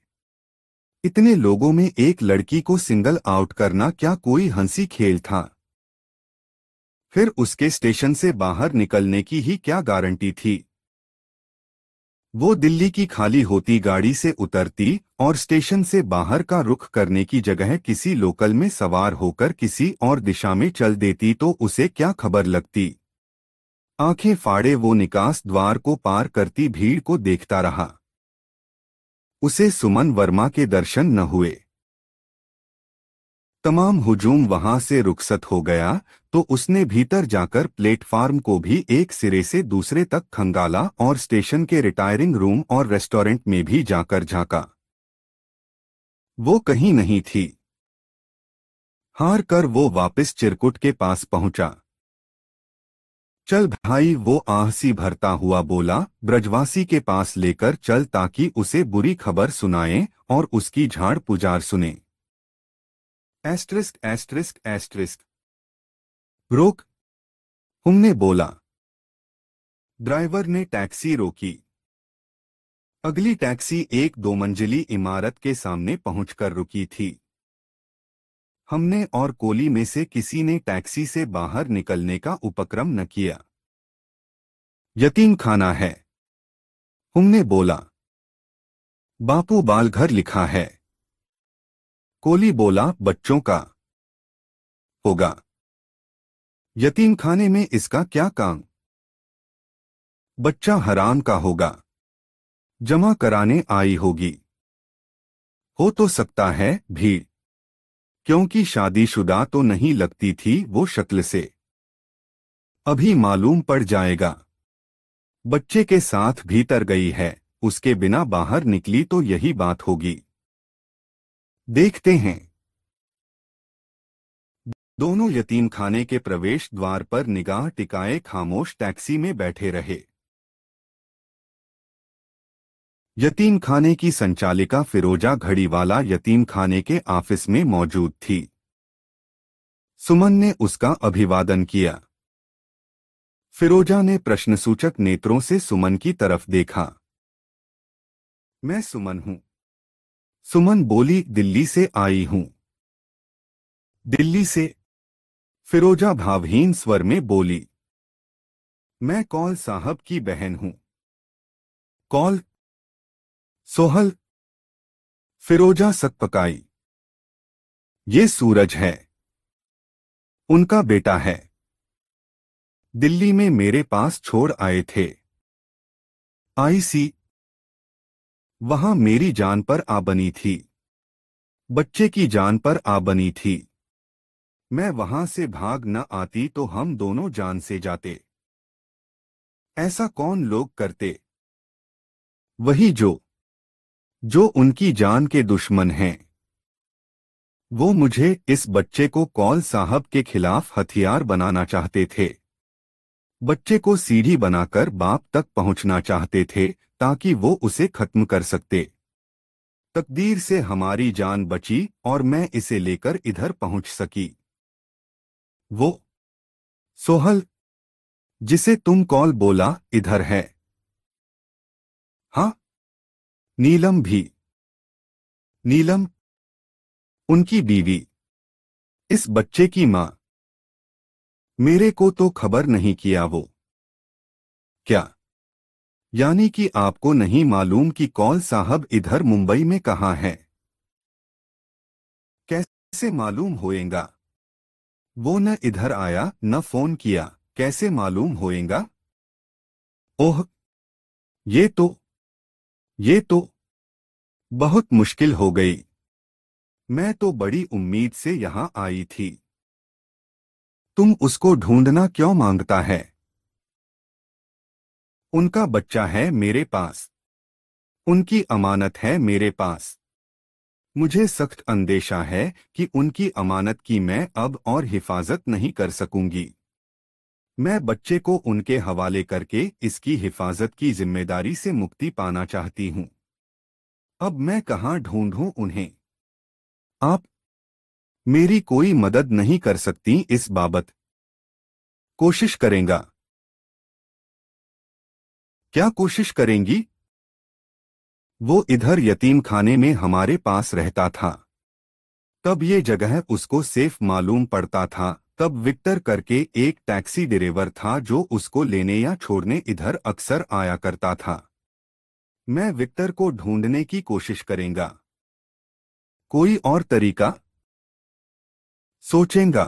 इतने लोगों में एक लड़की को सिंगल आउट करना क्या कोई हंसी खेल था फिर उसके स्टेशन से बाहर निकलने की ही क्या गारंटी थी वो दिल्ली की खाली होती गाड़ी से उतरती और स्टेशन से बाहर का रुख करने की जगह किसी लोकल में सवार होकर किसी और दिशा में चल देती तो उसे क्या खबर लगती आंखें फाड़े वो निकास द्वार को पार करती भीड़ को देखता रहा उसे सुमन वर्मा के दर्शन न हुए तमाम हुजूम वहां से रुखसत हो गया तो उसने भीतर जाकर प्लेटफार्म को भी एक सिरे से दूसरे तक खंगाला और स्टेशन के रिटायरिंग रूम और रेस्टोरेंट में भी जाकर झांका वो कहीं नहीं थी हार कर वो वापस चिरकुट के पास पहुंचा चल भाई वो आहसी भरता हुआ बोला ब्रजवासी के पास लेकर चल ताकि उसे बुरी खबर सुनाए और उसकी झाड़ पुजार सुने एस्ट्रिस्क एस्ट्रिस्क एस्ट्रिस्क रोक हमने बोला ड्राइवर ने टैक्सी रोकी अगली टैक्सी एक दो मंजिली इमारत के सामने पहुंचकर रुकी थी हमने और कोली में से किसी ने टैक्सी से बाहर निकलने का उपक्रम न किया यतीम खाना है हमने बोला बापू बाल घर लिखा है कोली बोला बच्चों का होगा यतीम खाने में इसका क्या काम बच्चा हराम का होगा जमा कराने आई होगी हो तो सकता है भीड़ क्योंकि शादीशुदा तो नहीं लगती थी वो शक्ल से अभी मालूम पड़ जाएगा बच्चे के साथ भीतर गई है उसके बिना बाहर निकली तो यही बात होगी देखते हैं दोनों यतीम खाने के प्रवेश द्वार पर निगाह टिकाए खामोश टैक्सी में बैठे रहे यतीम खाने की संचालिका फिरोजा घड़ीवाला यतीम खाने के ऑफिस में मौजूद थी सुमन ने उसका अभिवादन किया फिरोजा ने प्रश्नसूचक नेत्रों से सुमन की तरफ देखा मैं सुमन हूं सुमन बोली दिल्ली से आई हूं दिल्ली से फिरोजा भावहीन स्वर में बोली मैं कौल साहब की बहन हूं कौल सोहल फिरोजा सकपकाई ये सूरज है उनका बेटा है दिल्ली में मेरे पास छोड़ आए थे आई सी वहां मेरी जान पर आ बनी थी बच्चे की जान पर आ बनी थी मैं वहां से भाग न आती तो हम दोनों जान से जाते ऐसा कौन लोग करते वही जो जो उनकी जान के दुश्मन हैं वो मुझे इस बच्चे को कौल साहब के खिलाफ हथियार बनाना चाहते थे बच्चे को सीढ़ी बनाकर बाप तक पहुंचना चाहते थे ताकि वो उसे खत्म कर सकते तकदीर से हमारी जान बची और मैं इसे लेकर इधर पहुंच सकी वो सोहल जिसे तुम कॉल बोला इधर है नीलम भी नीलम उनकी बीवी इस बच्चे की मां मेरे को तो खबर नहीं किया वो क्या यानी कि आपको नहीं मालूम कि कौल साहब इधर मुंबई में कहा है कैसे मालूम होएगा वो न इधर आया न फोन किया कैसे मालूम होएगा ओह ये तो ये तो बहुत मुश्किल हो गई मैं तो बड़ी उम्मीद से यहां आई थी तुम उसको ढूंढना क्यों मांगता है उनका बच्चा है मेरे पास उनकी अमानत है मेरे पास मुझे सख्त अंदेशा है कि उनकी अमानत की मैं अब और हिफाजत नहीं कर सकूंगी मैं बच्चे को उनके हवाले करके इसकी हिफाजत की जिम्मेदारी से मुक्ति पाना चाहती हूं अब मैं कहाँ ढूंढूं उन्हें आप मेरी कोई मदद नहीं कर सकती इस बाबत कोशिश करेंगा क्या कोशिश करेंगी वो इधर यतीम खाने में हमारे पास रहता था तब ये जगह उसको सेफ मालूम पड़ता था तब विक्टर करके एक टैक्सी ड्राइवर था जो उसको लेने या छोड़ने इधर अक्सर आया करता था मैं विक्टर को ढूंढने की कोशिश करेंगा कोई और तरीका सोचेंगा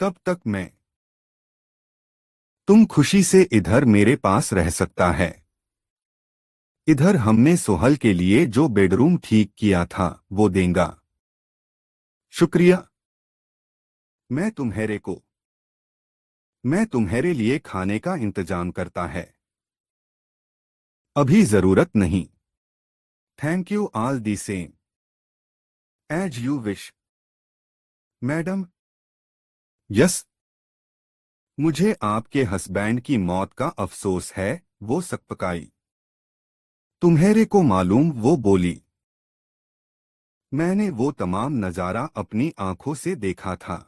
तब तक मैं तुम खुशी से इधर मेरे पास रह सकता है इधर हमने सोहल के लिए जो बेडरूम ठीक किया था वो देंगा शुक्रिया मैं तुम्हारे को मैं तुम्हारे लिए खाने का इंतजाम करता है अभी जरूरत नहीं thank you all the same as you wish madam yes मुझे आपके हस्बैंड की मौत का अफसोस है वो सकपकाई तुम्हारे को मालूम वो बोली मैंने वो तमाम नज़ारा अपनी आंखों से देखा था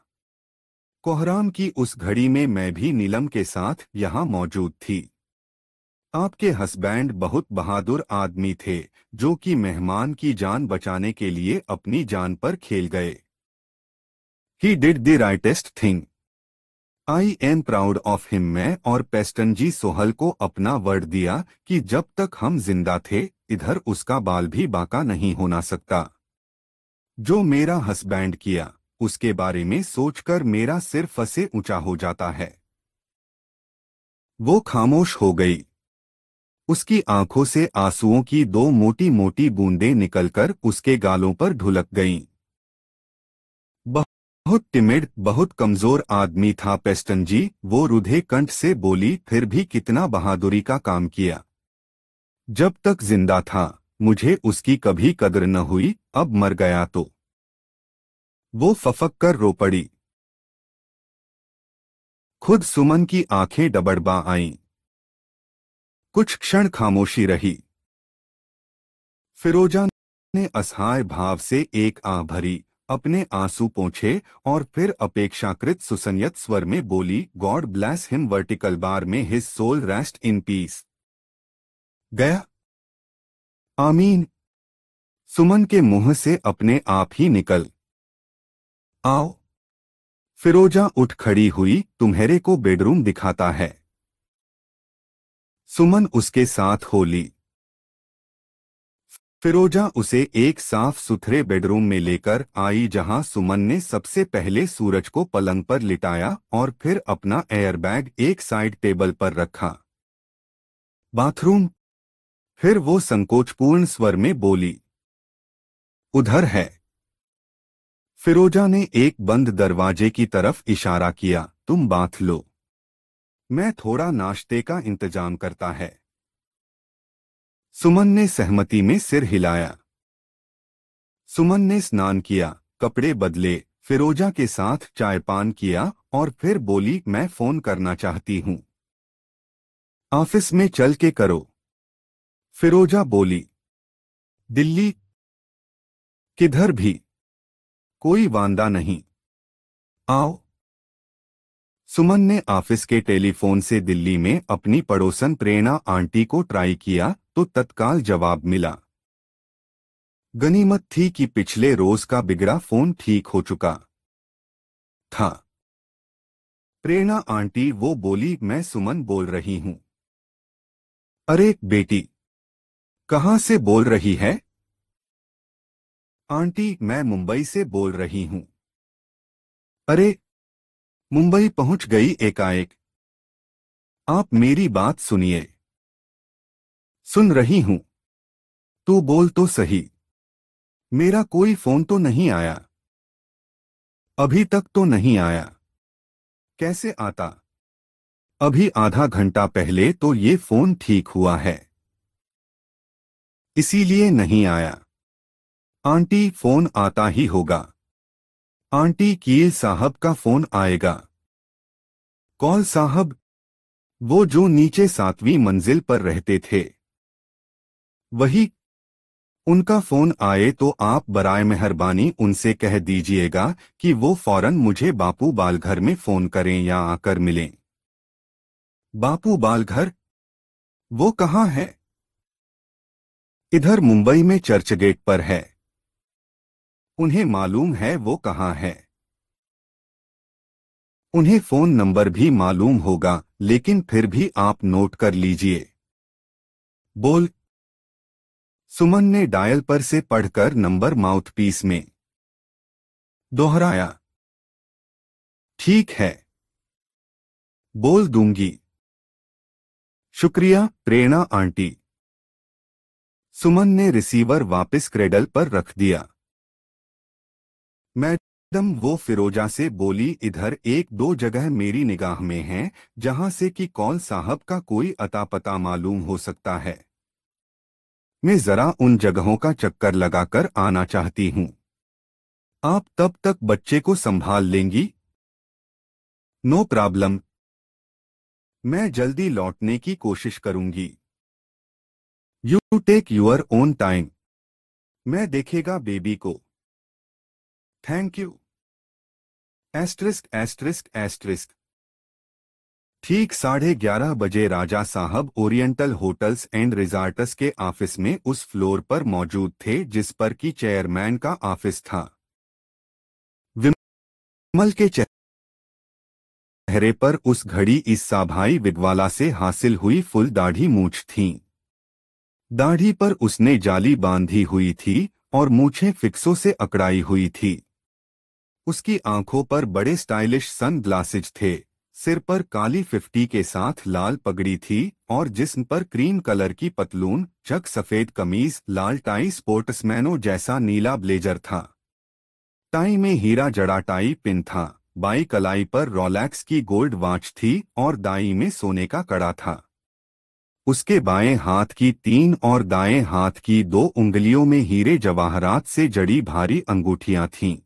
कोहराम की उस घड़ी में मैं भी नीलम के साथ यहाँ मौजूद थी आपके हस्बैंड बहुत बहादुर आदमी थे जो कि मेहमान की जान बचाने के लिए अपनी जान पर खेल गए he did the rightest thing I am proud of him मैं और पेस्टन जी सोहल को अपना वर्ड दिया कि जब तक हम जिंदा थे इधर उसका बाल भी बाका नहीं होना सकता जो मेरा हस्बैंड किया उसके बारे में सोचकर मेरा सिर फंसे ऊंचा हो जाता है वो खामोश हो गई उसकी आंखों से आंसुओं की दो मोटी मोटी बूंदें निकलकर उसके गालों पर ढुलक गईं। बहुत टिमिड बहुत कमजोर आदमी था पेस्टन जी वो रुधे कंठ से बोली फिर भी कितना बहादुरी का काम किया जब तक जिंदा था मुझे उसकी कभी कदर न हुई अब मर गया तो वो फफक कर रो पड़ी खुद सुमन की आंखें डबड़बा आईं कुछ क्षण खामोशी रही फिरोजा ने असहाय भाव से एक आह भरी अपने आंसू पोंछे और फिर अपेक्षाकृत सुसंयत स्वर में बोली God bless him vertical bar में his soul rest in peace गया आमीन सुमन के मुंह से अपने आप ही निकल आओ फिरोजा उठ खड़ी हुई तुम्हेरे को बेडरूम दिखाता है सुमन उसके साथ हो ली फिरोजा उसे एक साफ सुथरे बेडरूम में लेकर आई जहां सुमन ने सबसे पहले सूरज को पलंग पर लिटाया और फिर अपना एयरबैग एक साइड टेबल पर रखा बाथरूम फिर वो संकोचपूर्ण स्वर में बोली उधर है फिरोजा ने एक बंद दरवाजे की तरफ इशारा किया तुम बांध लो मैं थोड़ा नाश्ते का इंतजाम करता है सुमन ने सहमति में सिर हिलाया सुमन ने स्नान किया कपड़े बदले फिरोजा के साथ चाय पान किया और फिर बोली मैं फोन करना चाहती हूं ऑफिस में चल के करो फिरोजा बोली दिल्ली किधर भी कोई वांदा नहीं आओ सुमन ने ऑफिस के टेलीफोन से दिल्ली में अपनी पड़ोसन प्रेरणा आंटी को ट्राई किया तो तत्काल जवाब मिला गनीमत थी कि पिछले रोज का बिगड़ा फोन ठीक हो चुका था प्रेरणा आंटी वो बोली मैं सुमन बोल रही हूं अरे बेटी कहां से बोल रही है आंटी मैं मुंबई से बोल रही हूं अरे मुंबई पहुंच गई एकाएक आप मेरी बात सुनिए सुन रही हूं तू बोल तो सही मेरा कोई फोन तो नहीं आया अभी तक तो नहीं आया कैसे आता अभी आधा घंटा पहले तो ये फोन ठीक हुआ है इसीलिए नहीं आया आंटी फोन आता ही होगा आंटी किए साहब का फोन आएगा कौन साहब वो जो नीचे सातवीं मंजिल पर रहते थे वही उनका फोन आए तो आप बराए मेहरबानी उनसे कह दीजिएगा कि वो फौरन मुझे बापू बालघर में फोन करें या आकर मिलें बापू बालघर वो कहाँ है इधर मुंबई में चर्च गेट पर है उन्हें मालूम है वो कहाँ है उन्हें फोन नंबर भी मालूम होगा लेकिन फिर भी आप नोट कर लीजिए बोल सुमन ने डायल पर से पढ़कर नंबर माउथपीस में दोहराया ठीक है बोल दूंगी शुक्रिया प्रेरणा आंटी सुमन ने रिसीवर वापस क्रेडल पर रख दिया मैडम वो फिरोजा से बोली इधर एक दो जगह मेरी निगाह में हैं जहां से कि कौल साहब का कोई अता पता मालूम हो सकता है मैं जरा उन जगहों का चक्कर लगाकर आना चाहती हूं आप तब तक बच्चे को संभाल लेंगी नो प्रॉब्लम मैं जल्दी लौटने की कोशिश करूंगी you take your own time मैं देखेगा बेबी को thank you asterisk asterisk asterisk ठीक साढ़े ग्यारह बजे राजा साहब ओरिएंटल होटल्स एंड रिजार्टस के ऑफिस में उस फ्लोर पर मौजूद थे जिस पर की चेयरमैन का ऑफिस था विमल के चेहरे पर उस घड़ी इस साभाई विगवाला से हासिल हुई फुल दाढ़ी मूछ थी दाढ़ी पर उसने जाली बांधी हुई थी और मूछें फिक्सों से अकड़ाई हुई थी उसकी आंखों पर बड़े स्टाइलिश सन ग्लासेज थे सिर पर काली फिफ्टी के साथ लाल पगड़ी थी और जिस्म पर क्रीम कलर की पतलून चक सफेद कमीज लाल टाई स्पोर्ट्समैनों जैसा नीला ब्लेजर था टाई में हीरा जड़ा टाई पिन था बाई कलाई पर रोलैक्स की गोल्ड वाच थी और दाई में सोने का कड़ा था उसके बाएं हाथ की तीन और दाएं हाथ की दो उंगलियों में हीरे जवाहरात से जड़ी भारी अंगूठियां थीं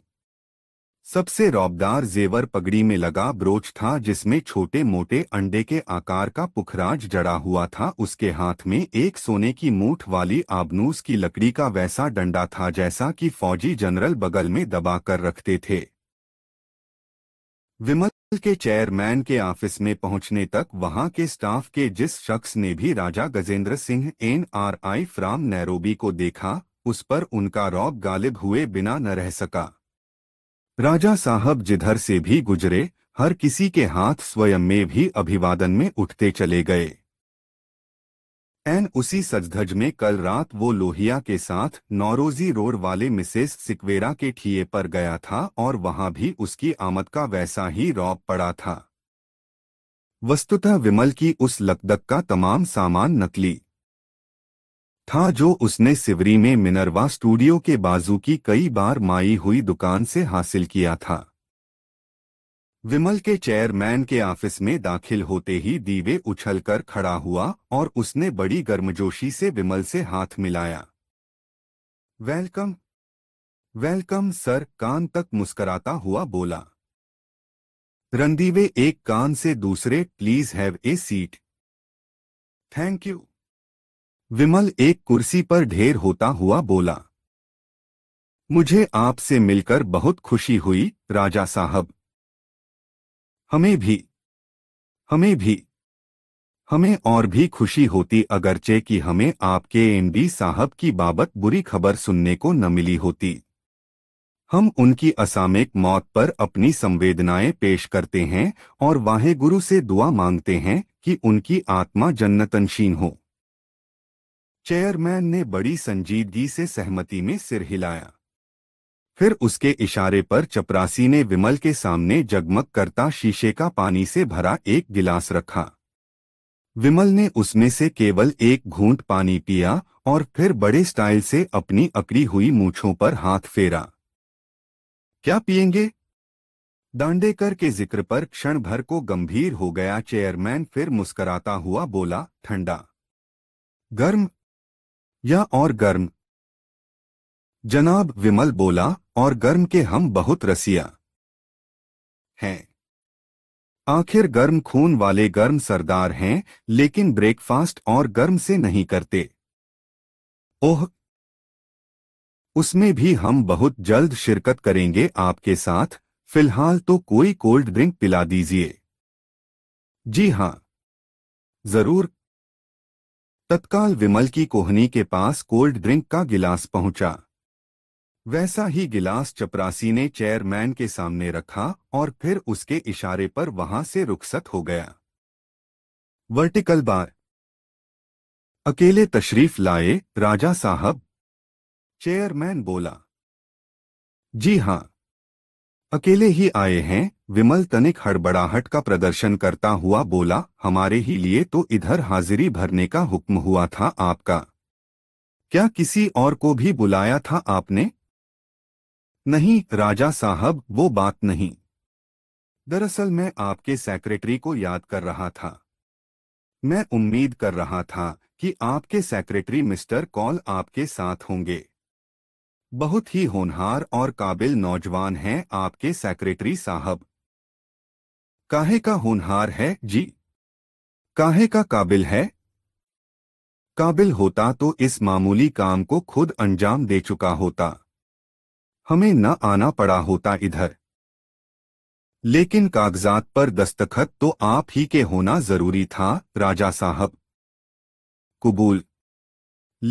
सबसे रौबदार जेवर पगड़ी में लगा ब्रोच था जिसमें छोटे मोटे अंडे के आकार का पुखराज जड़ा हुआ था उसके हाथ में एक सोने की मूठ वाली आबनूस की लकड़ी का वैसा डंडा था जैसा कि फौजी जनरल बगल में दबा कर रखते थे विमल के चेयरमैन के ऑफिस में पहुंचने तक वहां के स्टाफ के जिस शख्स ने भी Raja Gajendra Singh N R I from Nairobi को देखा उस पर उनका रौब गालिब हुए बिना न रह सका राजा साहब जिधर से भी गुजरे हर किसी के हाथ स्वयं में भी अभिवादन में उठते चले गए एन उसी सजधज में कल रात वो लोहिया के साथ नौरोजी रोड वाले मिसेस सिकवेरा के ठिए पर गया था और वहां भी उसकी आमद का वैसा ही रौब पड़ा था वस्तुतः विमल की उस लकदक का तमाम सामान नकली था जो उसने सिवरी में मिनरवा स्टूडियो के बाजू की कई बार माई हुई दुकान से हासिल किया था विमल के चेयरमैन के ऑफिस में दाखिल होते ही दीवे उछलकर खड़ा हुआ और उसने बड़ी गर्मजोशी से विमल से हाथ मिलाया वेलकम वेलकम सर कान तक मुस्कराता हुआ बोला रणदीवे एक कान से दूसरे please have a seat thank you Vimal एक कुर्सी पर ढेर होता हुआ बोला मुझे आपसे मिलकर बहुत खुशी हुई राजा साहब हमें भी हमें भी हमें और भी खुशी होती अगरचे कि हमें आपके एमडी साहब की बाबत बुरी खबर सुनने को न मिली होती हम उनकी असामयिक मौत पर अपनी संवेदनाएं पेश करते हैं और वाहे गुरु से दुआ मांगते हैं कि उनकी आत्मा जन्नतनशीन हो चेयरमैन ने बड़ी संजीदगी से सहमति में सिर हिलाया फिर उसके इशारे पर चपरासी ने विमल के सामने जगमग करता शीशे का पानी से भरा एक गिलास रखा विमल ने उसमें से केवल एक घूंट पानी पिया और फिर बड़े स्टाइल से अपनी अकड़ी हुई मूछों पर हाथ फेरा क्या पियेंगे दांडेकर के जिक्र पर क्षण भर को गंभीर हो गया चेयरमैन फिर मुस्कराता हुआ बोला ठंडा गर्म या और गर्म जनाब विमल बोला और गर्म के हम बहुत रसिया हैं आखिर गर्म खून वाले गर्म सरदार हैं लेकिन ब्रेकफास्ट और गर्म से नहीं करते ओह उसमें भी हम बहुत जल्द शिरकत करेंगे आपके साथ फिलहाल तो कोई कोल्ड ड्रिंक पिला दीजिए जी हाँ जरूर तत्काल विमल की कोहनी के पास कोल्ड ड्रिंक का गिलास पहुंचा वैसा ही गिलास चपरासी ने चेयरमैन के सामने रखा और फिर उसके इशारे पर वहां से रुखसत हो गया वर्टिकल बार अकेले तशरीफ लाए राजा साहब चेयरमैन बोला जी हाँ अकेले ही आए हैं विमल तनिक हड़बड़ाहट का प्रदर्शन करता हुआ बोला हमारे ही लिए तो इधर हाजिरी भरने का हुक्म हुआ था आपका क्या किसी और को भी बुलाया था आपने नहीं राजा साहब वो बात नहीं दरअसल मैं आपके सेक्रेटरी को याद कर रहा था मैं उम्मीद कर रहा था कि आपके सेक्रेटरी मिस्टर कॉल आपके साथ होंगे बहुत ही होनहार और काबिल नौजवान हैं आपके सेक्रेटरी साहब काहे का होनहार है जी काहे का काबिल है काबिल होता तो इस मामूली काम को खुद अंजाम दे चुका होता हमें न आना पड़ा होता इधर लेकिन कागजात पर दस्तखत तो आप ही के होना जरूरी था राजा साहब कबूल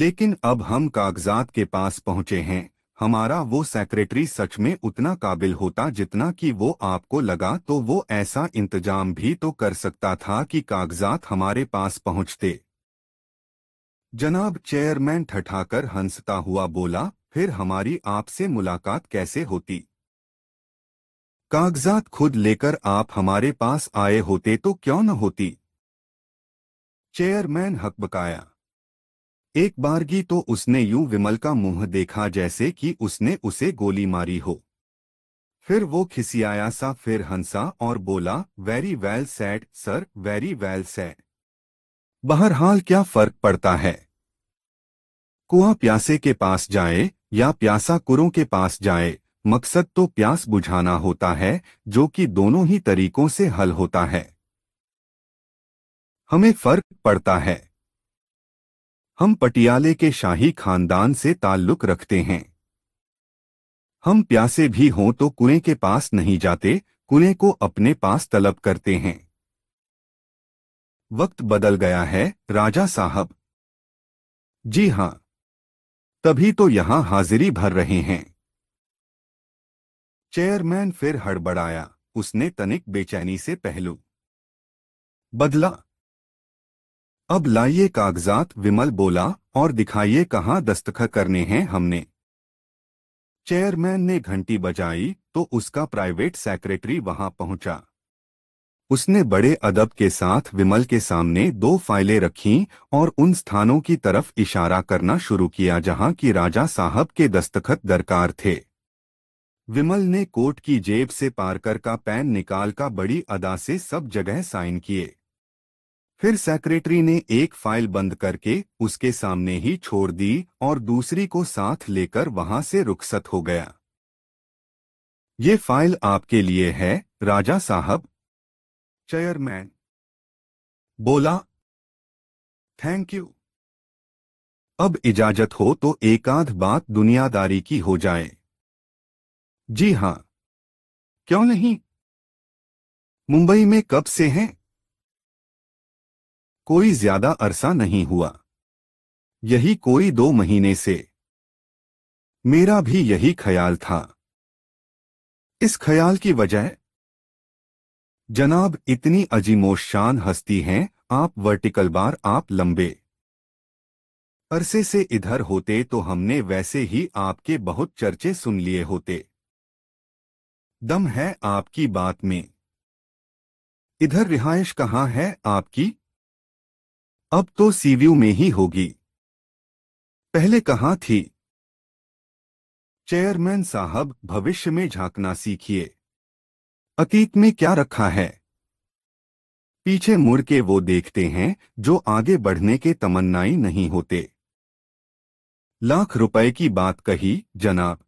लेकिन अब हम कागजात के पास पहुंचे हैं हमारा वो सेक्रेटरी सच में उतना काबिल होता जितना कि वो आपको लगा तो वो ऐसा इंतजाम भी तो कर सकता था कि कागजात हमारे पास पहुंचते जनाब चेयरमैन ठठाकर हंसता हुआ बोला फिर हमारी आपसे मुलाकात कैसे होती कागजात खुद लेकर आप हमारे पास आए होते तो क्यों न होती चेयरमैन हकबकाया एक बारगी तो उसने यूं विमल का मुंह देखा जैसे कि उसने उसे गोली मारी हो फिर वो खिसियाया सा फिर हंसा और बोला very well said sir very well said बहरहाल क्या फर्क पड़ता है कुआ प्यासे के पास जाए या प्यासा कुरों के पास जाए मकसद तो प्यास बुझाना होता है जो कि दोनों ही तरीकों से हल होता है हमें फर्क पड़ता है हम पटियाले के शाही खानदान से ताल्लुक रखते हैं हम प्यासे भी हों तो कुएं के पास नहीं जाते कुएं को अपने पास तलब करते हैं वक्त बदल गया है राजा साहब जी हां तभी तो यहां हाजिरी भर रहे हैं चेयरमैन फिर हड़बड़ाया उसने तनिक बेचैनी से पहलू बदला अब लाइए कागजात विमल बोला और दिखाइए कहाँ दस्तखत करने हैं हमने चेयरमैन ने घंटी बजाई तो उसका प्राइवेट सेक्रेटरी वहां पहुंचा उसने बड़े अदब के साथ विमल के सामने दो फाइलें रखीं और उन स्थानों की तरफ इशारा करना शुरू किया जहां की राजा साहब के दस्तखत दरकार थे विमल ने कोट की जेब से पारकर का पैन निकाल का बड़ी अदा से सब जगह साइन किए फिर सेक्रेटरी ने एक फाइल बंद करके उसके सामने ही छोड़ दी और दूसरी को साथ लेकर वहां से रुखसत हो गया ये फाइल आपके लिए है राजा साहब चेयरमैन बोला थैंक यू अब इजाजत हो तो एकाध बात दुनियादारी की हो जाए जी हाँ क्यों नहीं मुंबई में कब से हैं कोई ज्यादा अरसा नहीं हुआ यही कोई दो महीने से मेरा भी यही ख्याल था इस ख्याल की वजह जनाब इतनी अजीमोशान हस्ती हैं आप वर्टिकल बार आप लंबे अरसे से इधर होते तो हमने वैसे ही आपके बहुत चर्चे सुन लिए होते दम है आपकी बात में इधर रिहायश कहां है आपकी अब तो सीव्यू में ही होगी पहले कहा थी चेयरमैन साहब भविष्य में झांकना सीखिए अतीत में क्या रखा है पीछे मुड़ के वो देखते हैं जो आगे बढ़ने के तमन्नाई नहीं होते लाख रुपए की बात कही जनाब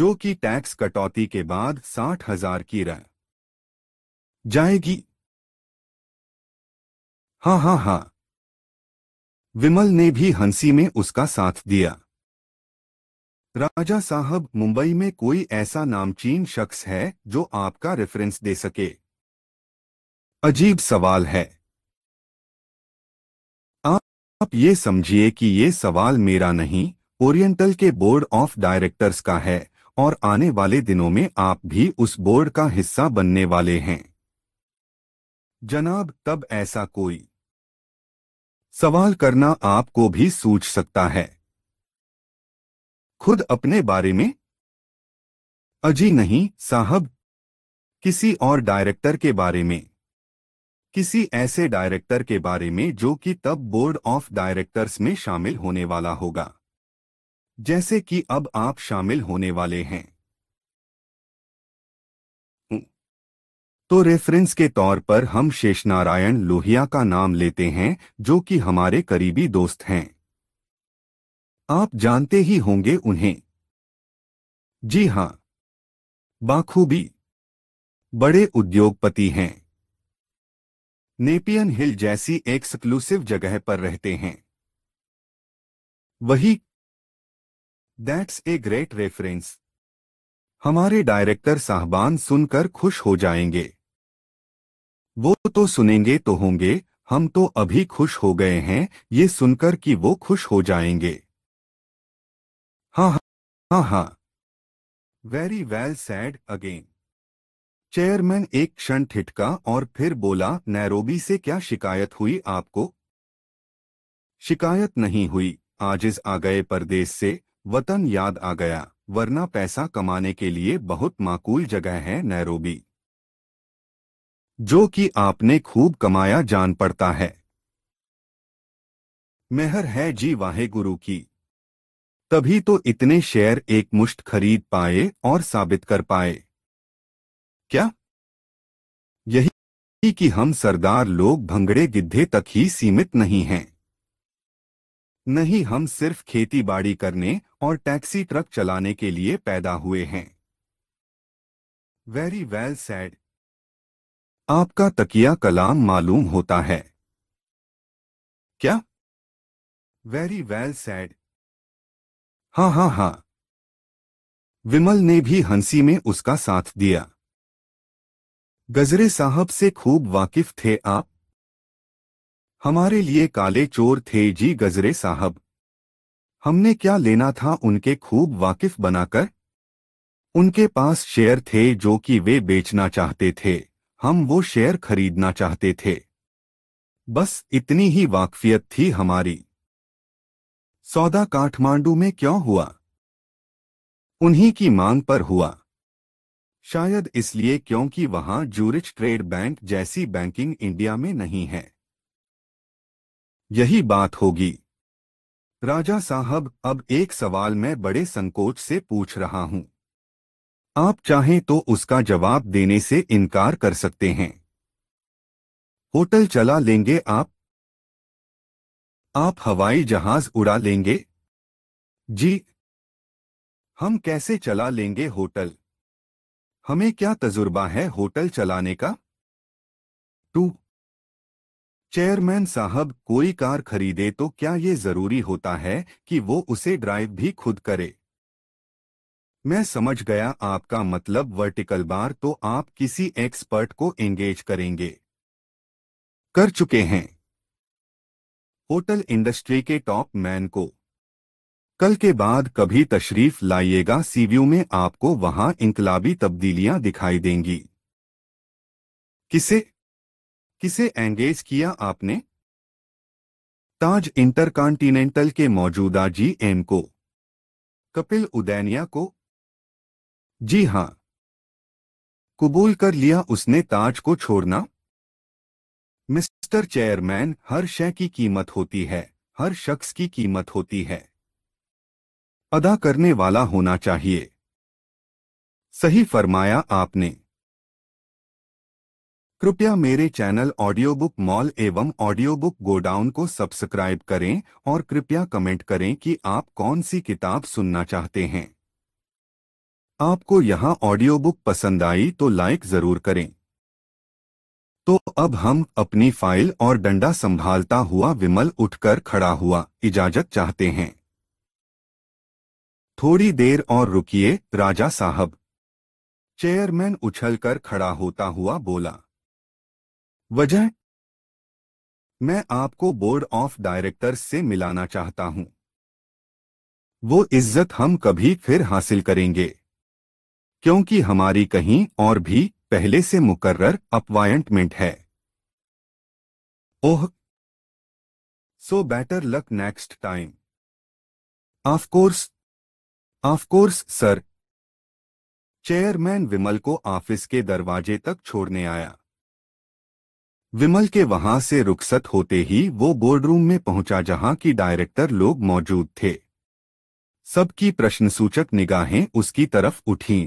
जो कि टैक्स कटौती के बाद साठ हजार की रह जाएगी हाँ हाँ हाँ विमल ने भी हंसी में उसका साथ दिया राजा साहब मुंबई में कोई ऐसा नामचीन शख्स है जो आपका रेफरेंस दे सके अजीब सवाल है आप, ये समझिए कि ये सवाल मेरा नहीं ओरिएंटल के बोर्ड ऑफ डायरेक्टर्स का है और आने वाले दिनों में आप भी उस बोर्ड का हिस्सा बनने वाले हैं जनाब तब ऐसा कोई सवाल करना आपको भी सूझ सकता है खुद अपने बारे में अजी नहीं साहब किसी और डायरेक्टर के बारे में किसी ऐसे डायरेक्टर के बारे में जो कि तब बोर्ड ऑफ डायरेक्टर्स में शामिल होने वाला होगा जैसे कि अब आप शामिल होने वाले हैं तो रेफरेंस के तौर पर हम शेषनारायण लोहिया का नाम लेते हैं जो कि हमारे करीबी दोस्त हैं आप जानते ही होंगे उन्हें जी हां बाखूबी बड़े उद्योगपति हैं नेपियन हिल जैसी एक्सक्लूसिव जगह पर रहते हैं वही दैट्स ए ग्रेट रेफरेंस हमारे डायरेक्टर साहबान सुनकर खुश हो जाएंगे वो तो सुनेंगे तो होंगे हम तो अभी खुश हो गए हैं ये सुनकर कि वो खुश हो जाएंगे हाँ हाँ हाँ हाँ very well said again chairman एक क्षण ठिठका और फिर बोला नैरोबी से क्या शिकायत हुई आपको शिकायत नहीं हुई आजिज आ गए परदेश से वतन याद आ गया वरना पैसा कमाने के लिए बहुत माकूल जगह है नैरोबी जो कि आपने खूब कमाया जान पड़ता है मेहर है जी वाहे गुरु की तभी तो इतने शेयर एक मुश्त खरीद पाए और साबित कर पाए क्या यही कि हम सरदार लोग भंगड़े गिद्धे तक ही सीमित नहीं हैं नहीं हम सिर्फ खेती बाड़ी करने और टैक्सी ट्रक चलाने के लिए पैदा हुए हैं वेरी वेल सैड आपका तकिया कलाम मालूम होता है क्या वेरी वेल सैड हाँ हाँ हाँ विमल ने भी हंसी में उसका साथ दिया गजरे साहब से खूब वाकिफ थे आप हमारे लिए काले चोर थे जी गजरे साहब हमने क्या लेना था उनके खूब वाकिफ बनाकर उनके पास शेयर थे जो कि वे बेचना चाहते थे हम वो शेयर खरीदना चाहते थे बस इतनी ही वाकफियत थी हमारी सौदा काठमांडू में क्यों हुआ उन्हीं की मांग पर हुआ शायद इसलिए क्योंकि वहां जूरिच ट्रेड बैंक जैसी बैंकिंग इंडिया में नहीं है यही बात होगी राजा साहब अब एक सवाल मैं बड़े संकोच से पूछ रहा हूं आप चाहें तो उसका जवाब देने से इनकार कर सकते हैं होटल चला लेंगे आप आप हवाई जहाज उड़ा लेंगे जी हम कैसे चला लेंगे होटल हमें क्या तजुर्बा है होटल चलाने का टू चेयरमैन साहब कोई कार खरीदे तो क्या ये जरूरी होता है कि वो उसे ड्राइव भी खुद करे मैं समझ गया आपका मतलब वर्टिकल बार तो आप किसी एक्सपर्ट को एंगेज करेंगे कर चुके हैं होटल इंडस्ट्री के टॉप मैन को कल के बाद कभी तशरीफ लाइएगा सीव्यू में आपको वहां इंकलाबी तब्दीलियां दिखाई देंगी किसे किसे एंगेज किया आपने ताज इंटरकॉन्टिनेंटल के मौजूदा जी एम को कपिल उदैनिया को जी हाँ कबूल कर लिया उसने ताज को छोड़ना मिस्टर चेयरमैन हर शय की कीमत होती है हर शख्स की कीमत होती है अदा करने वाला होना चाहिए सही फरमाया आपने कृपया मेरे चैनल ऑडियो बुक मॉल एवं ऑडियो बुक गोडाउन को सब्सक्राइब करें और कृपया कमेंट करें कि आप कौन सी किताब सुनना चाहते हैं आपको यहां ऑडियो बुक पसंद आई तो लाइक जरूर करें तो अब हम अपनी फाइल और डंडा संभालता हुआ विमल उठकर खड़ा हुआ इजाजत चाहते हैं थोड़ी देर और रुकिए राजा साहब चेयरमैन उछलकर खड़ा होता हुआ बोला वजह मैं आपको बोर्ड ऑफ डायरेक्टर्स से मिलाना चाहता हूं वो इज्जत हम कभी फिर हासिल करेंगे क्योंकि हमारी कहीं और भी पहले से मुकर्र अपॉइंटमेंट है oh so better luck next time of course of course sir chairman Vimal को ऑफिस के दरवाजे तक छोड़ने आया विमल के वहां से रुखसत होते ही वो बोर्डरूम में पहुंचा जहां की डायरेक्टर लोग मौजूद थे सबकी प्रश्नसूचक निगाहें उसकी तरफ उठीं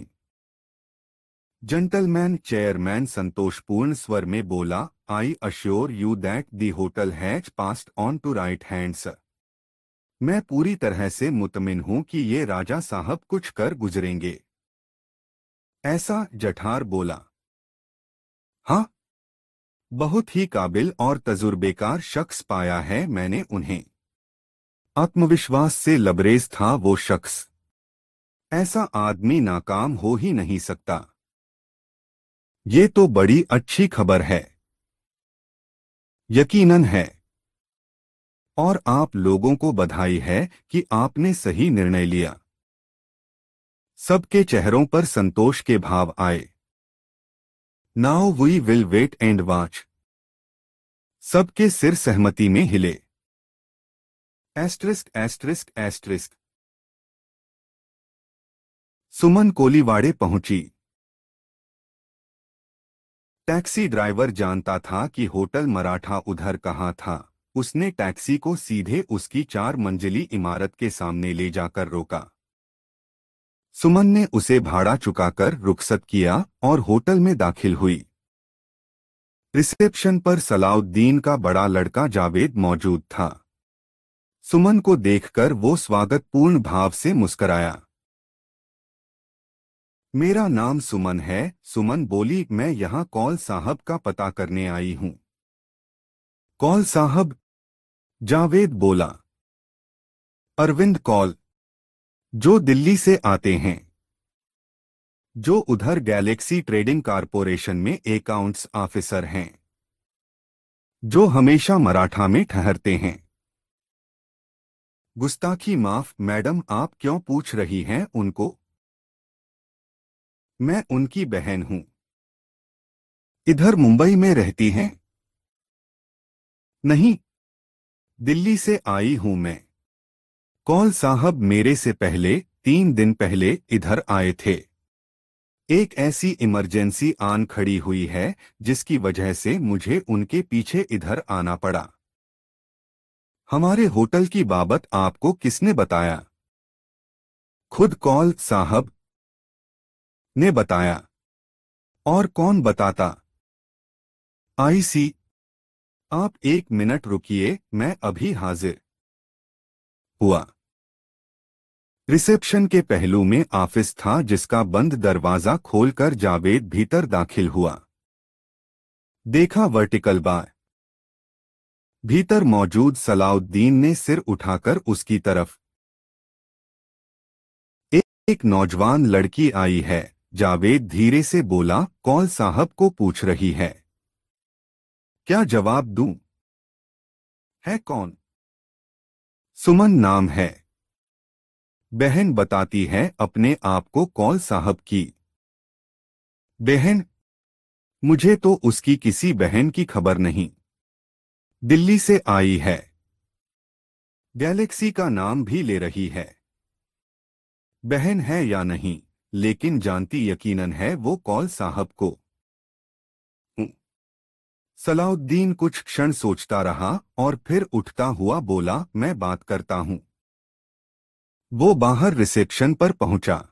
जेंटलमैन चेयरमैन संतोषपूर्ण स्वर में बोला I assure you that the hotel has passed on to right hand sir मैं पूरी तरह से मुतमिन हूं कि ये राजा साहब कुछ कर गुजरेंगे ऐसा जठार बोला हाँ बहुत ही काबिल और तजुर्बेकार शख्स पाया है मैंने उन्हें आत्मविश्वास से लबरेज था वो शख्स ऐसा आदमी नाकाम हो ही नहीं सकता ये तो बड़ी अच्छी खबर है यकीनन है और आप लोगों को बधाई है कि आपने सही निर्णय लिया सबके चेहरों पर संतोष के भाव आए now we will wait and watch सबके सिर सहमति में हिले एस्ट्रिस्क एस्ट्रिस्क एस्ट्रिस्क सुमन कोलीवाड़े पहुंची टैक्सी ड्राइवर जानता था कि होटल मराठा उधर कहाँ था उसने टैक्सी को सीधे उसकी चार मंजिली इमारत के सामने ले जाकर रोका सुमन ने उसे भाड़ा चुकाकर रुखसत किया और होटल में दाखिल हुई रिसेप्शन पर सलाउद्दीन का बड़ा लड़का जावेद मौजूद था सुमन को देखकर वो स्वागतपूर्ण भाव से मुस्कराया मेरा नाम सुमन है सुमन बोली मैं यहाँ कौल साहब का पता करने आई हूँ कौल साहब जावेद बोला अरविंद कौल जो दिल्ली से आते हैं जो उधर गैलेक्सी ट्रेडिंग कारपोरेशन में अकाउंट्स ऑफिसर हैं जो हमेशा मराठा में ठहरते हैं गुस्ताखी माफ मैडम आप क्यों पूछ रही हैं उनको मैं उनकी बहन हूं इधर मुंबई में रहती हैं नहीं दिल्ली से आई हूं मैं कौल साहब मेरे से पहले तीन दिन पहले इधर आए थे एक ऐसी इमरजेंसी आन खड़ी हुई है जिसकी वजह से मुझे उनके पीछे इधर आना पड़ा हमारे होटल की बाबत आपको किसने बताया खुद कौल साहब ने बताया और कौन बताता आईसी आप एक मिनट रुकिए मैं अभी हाजिर हुआ रिसेप्शन के पहलू में ऑफिस था जिसका बंद दरवाजा खोलकर जावेद भीतर दाखिल हुआ देखा वर्टिकल बार भीतर मौजूद सलाउद्दीन ने सिर उठाकर उसकी तरफ एक नौजवान लड़की आई है जावेद धीरे से बोला कौल साहब को पूछ रही है क्या जवाब दूं? है कौन सुमन नाम है बहन बताती है अपने आप को कौल साहब की बहन मुझे तो उसकी किसी बहन की खबर नहीं दिल्ली से आई है गैलेक्सी का नाम भी ले रही है बहन है या नहीं लेकिन जानती यकीनन है वो कौल साहब को हम्म। सलाउद्दीन कुछ क्षण सोचता रहा और फिर उठता हुआ बोला मैं बात करता हूं वो बाहर रिसेप्शन पर पहुंचा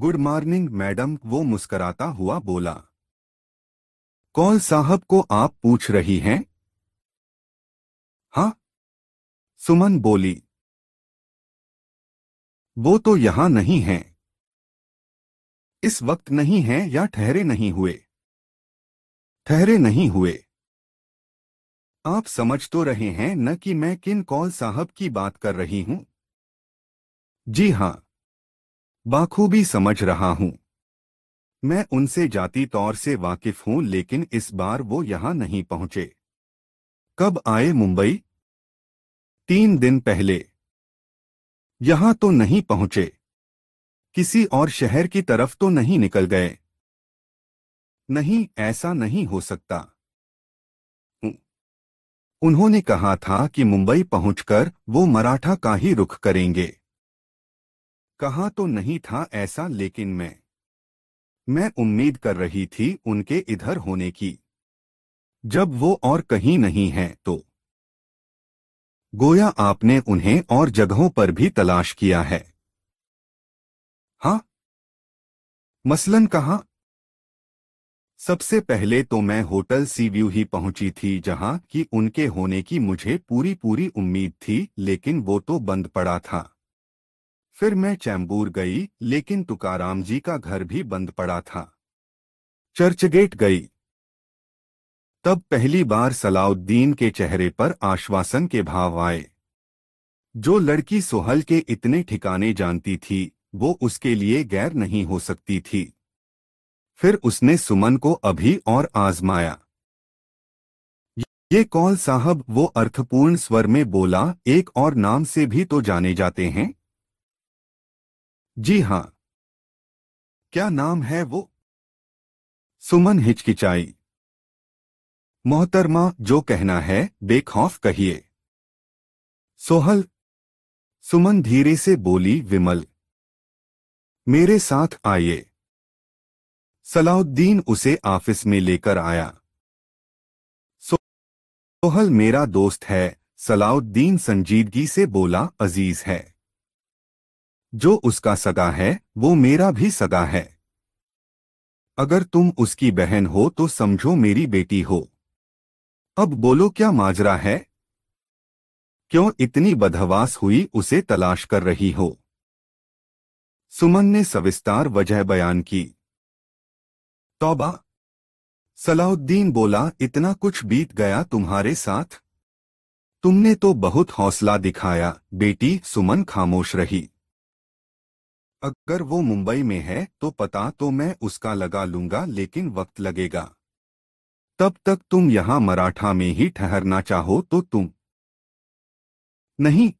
गुड मॉर्निंग मैडम वो मुस्कराता हुआ बोला कौल साहब को आप पूछ रही हैं हां सुमन बोली वो तो यहां नहीं हैं। इस वक्त नहीं हैं या ठहरे नहीं हुए ठहरे नहीं हुए आप समझ तो रहे हैं न कि मैं किन कौल साहब की बात कर रही हूं जी हां बाखूबी समझ रहा हूं मैं उनसे जाती तौर से वाकिफ हूं लेकिन इस बार वो यहां नहीं पहुंचे कब आए मुंबई तीन दिन पहले यहां तो नहीं पहुंचे किसी और शहर की तरफ तो नहीं निकल गए नहीं ऐसा नहीं हो सकता उन्होंने कहा था कि मुंबई पहुंचकर वो मराठा का ही रुख करेंगे कहा तो नहीं था ऐसा लेकिन मैं मैं उम्मीद कर रही थी उनके इधर होने की जब वो और कहीं नहीं है तो गोया आपने उन्हें और जगहों पर भी तलाश किया है हां मसलन कहा सबसे पहले तो मैं होटल सी व्यू ही पहुंची थी जहां कि उनके होने की मुझे पूरी पूरी उम्मीद थी लेकिन वो तो बंद पड़ा था फिर मैं चैम्बूर गई लेकिन तुकाराम जी का घर भी बंद पड़ा था चर्चगेट गई तब पहली बार सलाउद्दीन के चेहरे पर आश्वासन के भाव आए जो लड़की सोहल के इतने ठिकाने जानती थी वो उसके लिए गैर नहीं हो सकती थी फिर उसने सुमन को अभी और आजमाया ये कौल साहब वो अर्थपूर्ण स्वर में बोला एक और नाम से भी तो जाने जाते हैं जी हाँ क्या नाम है वो सुमन हिचकिचाई मोहतरमा जो कहना है बेखौफ कहिए सोहल सुमन धीरे से बोली विमल मेरे साथ आइए सलाउद्दीन उसे ऑफिस में लेकर आया सोहल मेरा दोस्त है सलाउद्दीन संजीदगी से बोला अजीज है जो उसका सगा है वो मेरा भी सगा है अगर तुम उसकी बहन हो तो समझो मेरी बेटी हो अब बोलो क्या माजरा है क्यों इतनी बदहवास हुई उसे तलाश कर रही हो सुमन ने सविस्तार वजह बयान की तौबा सलाउद्दीन बोला इतना कुछ बीत गया तुम्हारे साथ तुमने तो बहुत हौसला दिखाया बेटी सुमन खामोश रही अगर वो मुंबई में है तो पता तो मैं उसका लगा लूंगा लेकिन वक्त लगेगा तब तक तुम यहां मराठा में ही ठहरना चाहो तो तुम नहीं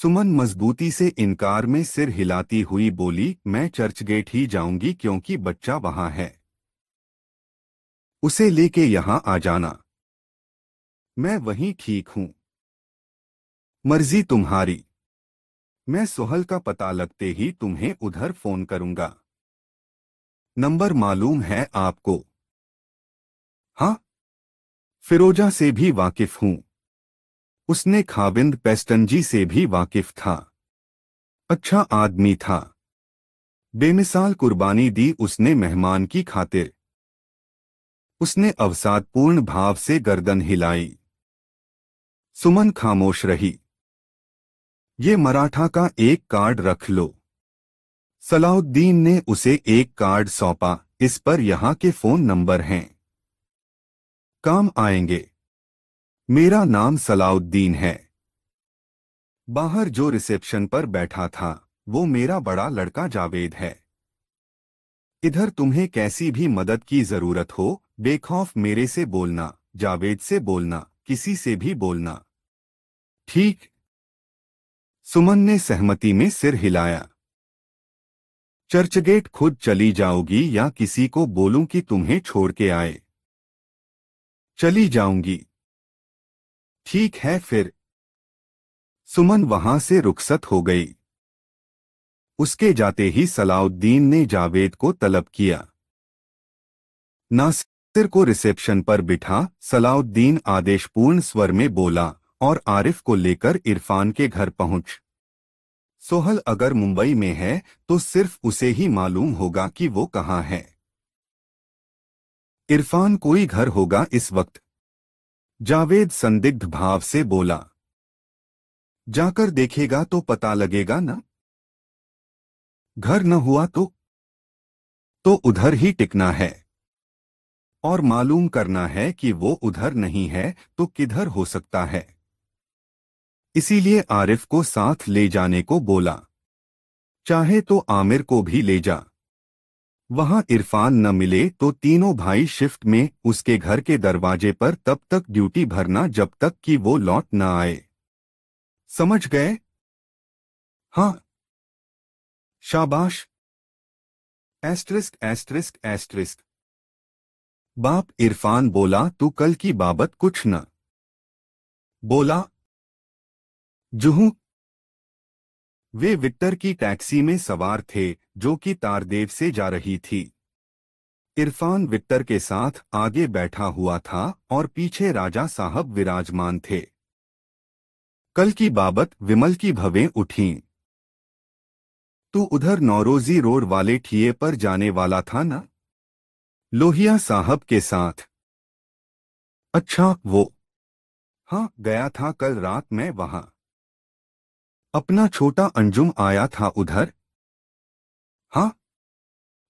सुमन मजबूती से इनकार में सिर हिलाती हुई बोली मैं चर्चगेट ही जाऊंगी क्योंकि बच्चा वहां है उसे लेके यहां आ जाना मैं वहीं ठीक हूं मर्जी तुम्हारी मैं सोहल का पता लगते ही तुम्हें उधर फोन करूंगा नंबर मालूम है आपको फिरोजा से भी वाकिफ हूं उसने खाबिंद पेस्टनजी से भी वाकिफ था अच्छा आदमी था बेमिसाल कुर्बानी दी उसने मेहमान की खातिर उसने अवसादपूर्ण भाव से गर्दन हिलाई सुमन खामोश रही ये मराठा का एक कार्ड रख लो सलाउद्दीन ने उसे एक कार्ड सौंपा इस पर यहाँ के फोन नंबर हैं काम आएंगे मेरा नाम सलाउद्दीन है बाहर जो रिसेप्शन पर बैठा था वो मेरा बड़ा लड़का जावेद है इधर तुम्हें कैसी भी मदद की जरूरत हो बेखौफ मेरे से बोलना जावेद से बोलना किसी से भी बोलना ठीक सुमन ने सहमति में सिर हिलाया चर्चगेट खुद चली जाओगी या किसी को बोलूं कि तुम्हें छोड़ के आए चली जाऊंगी ठीक है फिर सुमन वहां से रुखसत हो गई उसके जाते ही सलाउद्दीन ने जावेद को तलब किया नासिर को रिसेप्शन पर बिठा सलाउद्दीन आदेशपूर्ण स्वर में बोला और आरिफ को लेकर इरफान के घर पहुंच सोहल अगर मुंबई में है तो सिर्फ उसे ही मालूम होगा कि वो कहाँ है इरफान कोई घर होगा इस वक्त जावेद संदिग्ध भाव से बोला जाकर देखेगा तो पता लगेगा ना घर न हुआ तो तो उधर ही टिकना है और मालूम करना है कि वो उधर नहीं है तो किधर हो सकता है इसीलिए आरिफ को साथ ले जाने को बोला चाहे तो आमिर को भी ले जा वहां इरफान न मिले तो तीनों भाई शिफ्ट में उसके घर के दरवाजे पर तब तक ड्यूटी भरना जब तक कि वो लौट न आए समझ गए हाँ शाबाश एस्ट्रिस्क एस्ट्रिस्क एस्ट्रिस्क बाप इरफान बोला तू कल की बाबत कुछ न बोला जुहू वे विक्टर की टैक्सी में सवार थे जो कि तारदेव से जा रही थी इरफान विक्टर के साथ आगे बैठा हुआ था और पीछे राजा साहब विराजमान थे कल की बाबत विमल की भवें उठी तू उधर नौरोजी रोड वाले ठिए पर जाने वाला था ना लोहिया साहब के साथ अच्छा वो हाँ गया था कल रात मैं वहां अपना छोटा अंजुम आया था उधर हाँ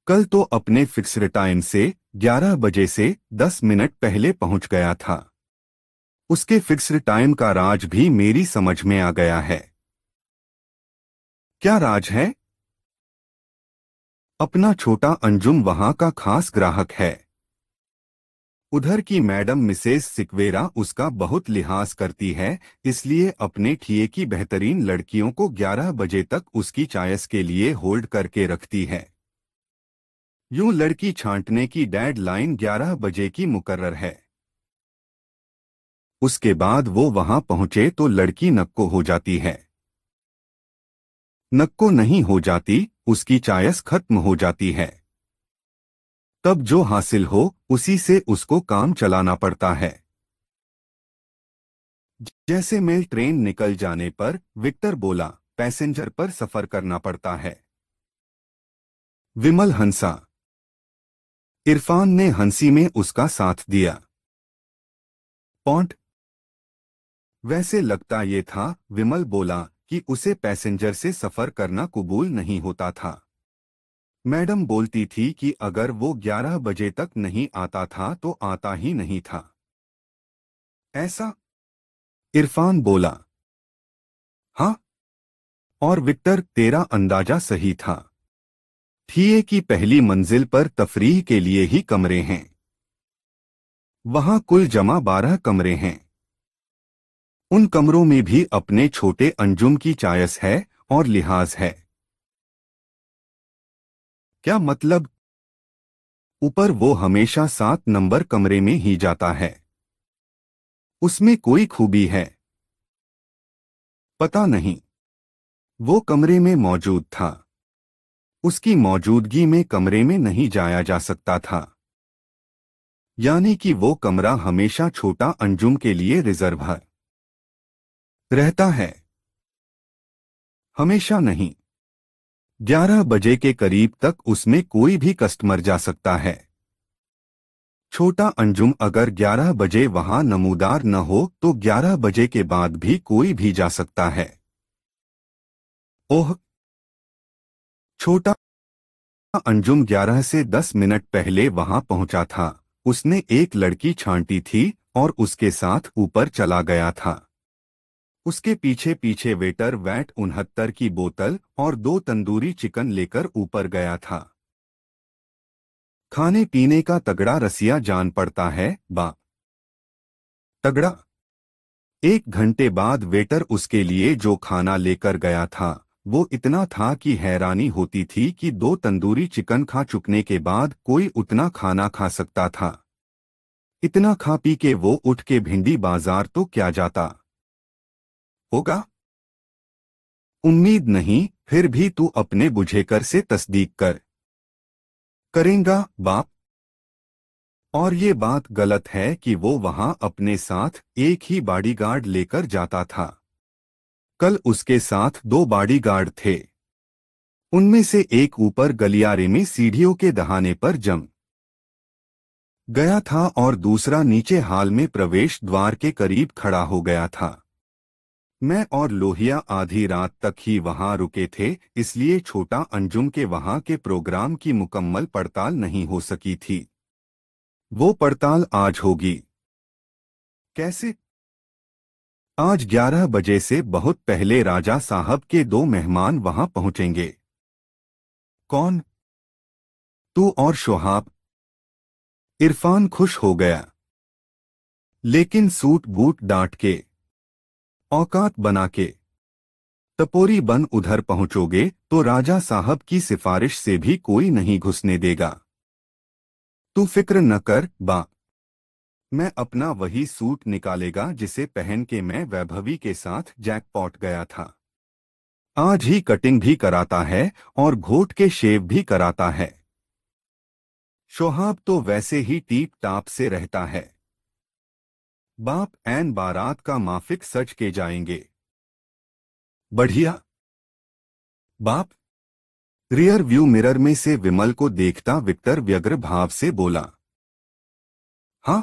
कल तो अपने फिक्स्ड टाइम से 11 बजे से 10 मिनट पहले पहुंच गया था उसके फिक्स्ड टाइम का राज भी मेरी समझ में आ गया है क्या राज है अपना छोटा अंजुम वहां का खास ग्राहक है उधर की मैडम मिसेस सिक्वेरा उसका बहुत लिहाज करती है इसलिए अपने ठिए की बेहतरीन लड़कियों को 11 बजे तक उसकी चायस के लिए होल्ड करके रखती है यूं लड़की छांटने की डेड लाइन ग्यारह बजे की मुकर्र है उसके बाद वो वहां पहुंचे तो लड़की नक्को हो जाती है नक्को नहीं हो जाती उसकी चायस खत्म हो जाती है तब जो हासिल हो उसी से उसको काम चलाना पड़ता है जैसे मेल ट्रेन निकल जाने पर विक्टर बोला पैसेंजर पर सफर करना पड़ता है विमल हंसा इरफान ने हंसी में उसका साथ दिया पॉन्ट वैसे लगता ये था विमल बोला कि उसे पैसेंजर से सफर करना कबूल नहीं होता था मैडम बोलती थी कि अगर वो 11 बजे तक नहीं आता था तो आता ही नहीं था ऐसा इरफान बोला हाँ और विक्टर तेरा अंदाजा सही था थिए की पहली मंजिल पर तफरीह के लिए ही कमरे हैं वहां कुल जमा बारह कमरे हैं उन कमरों में भी अपने छोटे अंजुम की चायस है और लिहाज है क्या मतलब ऊपर वो हमेशा सात नंबर कमरे में ही जाता है उसमें कोई खूबी है पता नहीं वो कमरे में मौजूद था उसकी मौजूदगी में कमरे में नहीं जाया जा सकता था यानी कि वो कमरा हमेशा छोटा अंजुम के लिए रिजर्व है रहता है हमेशा नहीं 11 बजे के करीब तक उसमें कोई भी कस्टमर जा सकता है छोटा अंजुम अगर 11 बजे वहां नमूदार न हो तो 11 बजे के बाद भी कोई भी जा सकता है ओह छोटा अंजुम 11 से 10 मिनट पहले वहां पहुंचा था उसने एक लड़की छांटी थी और उसके साथ ऊपर चला गया था उसके पीछे पीछे वेटर वैट उनहत्तर की बोतल और दो तंदूरी चिकन लेकर ऊपर गया था खाने पीने का तगड़ा रसिया जान पड़ता है बा तगड़ा एक घंटे बाद वेटर उसके लिए जो खाना लेकर गया था वो इतना था कि हैरानी होती थी कि दो तंदूरी चिकन खा चुकने के बाद कोई उतना खाना खा सकता था इतना खा पी के वो उठ के भिंडी बाजार तो क्या जाता होगा उम्मीद नहीं फिर भी तू अपने बुझे कर से तस्दीक कर करेंगा बाप और ये बात गलत है कि वो वहां अपने साथ एक ही बॉडीगार्ड लेकर जाता था कल उसके साथ दो बॉडीगार्ड थे उनमें से एक ऊपर गलियारे में सीढ़ियों के दहाने पर जम गया था और दूसरा नीचे हाल में प्रवेश द्वार के करीब खड़ा हो गया था मैं और लोहिया आधी रात तक ही वहां रुके थे इसलिए छोटा अंजुम के वहां के प्रोग्राम की मुकम्मल पड़ताल नहीं हो सकी थी वो पड़ताल आज होगी कैसे आज 11 बजे से बहुत पहले राजा साहब के दो मेहमान वहां पहुंचेंगे कौन तू और शोहाब इरफान खुश हो गया लेकिन सूट बूट डांट के औकात बना के तपोरी बन उधर पहुंचोगे तो राजा साहब की सिफारिश से भी कोई नहीं घुसने देगा तू फिक्र न कर बा मैं अपना वही सूट निकालेगा जिसे पहन के मैं वैभवी के साथ जैकपॉट गया था आज ही कटिंग भी कराता है और घोट के शेव भी कराता है शोहाब तो वैसे ही टीप टाप से रहता है बाप एन बारात का माफिक सच के जाएंगे बढ़िया बाप रियर व्यू मिरर में से विमल को देखता विक्टर व्यग्र भाव से बोला हाँ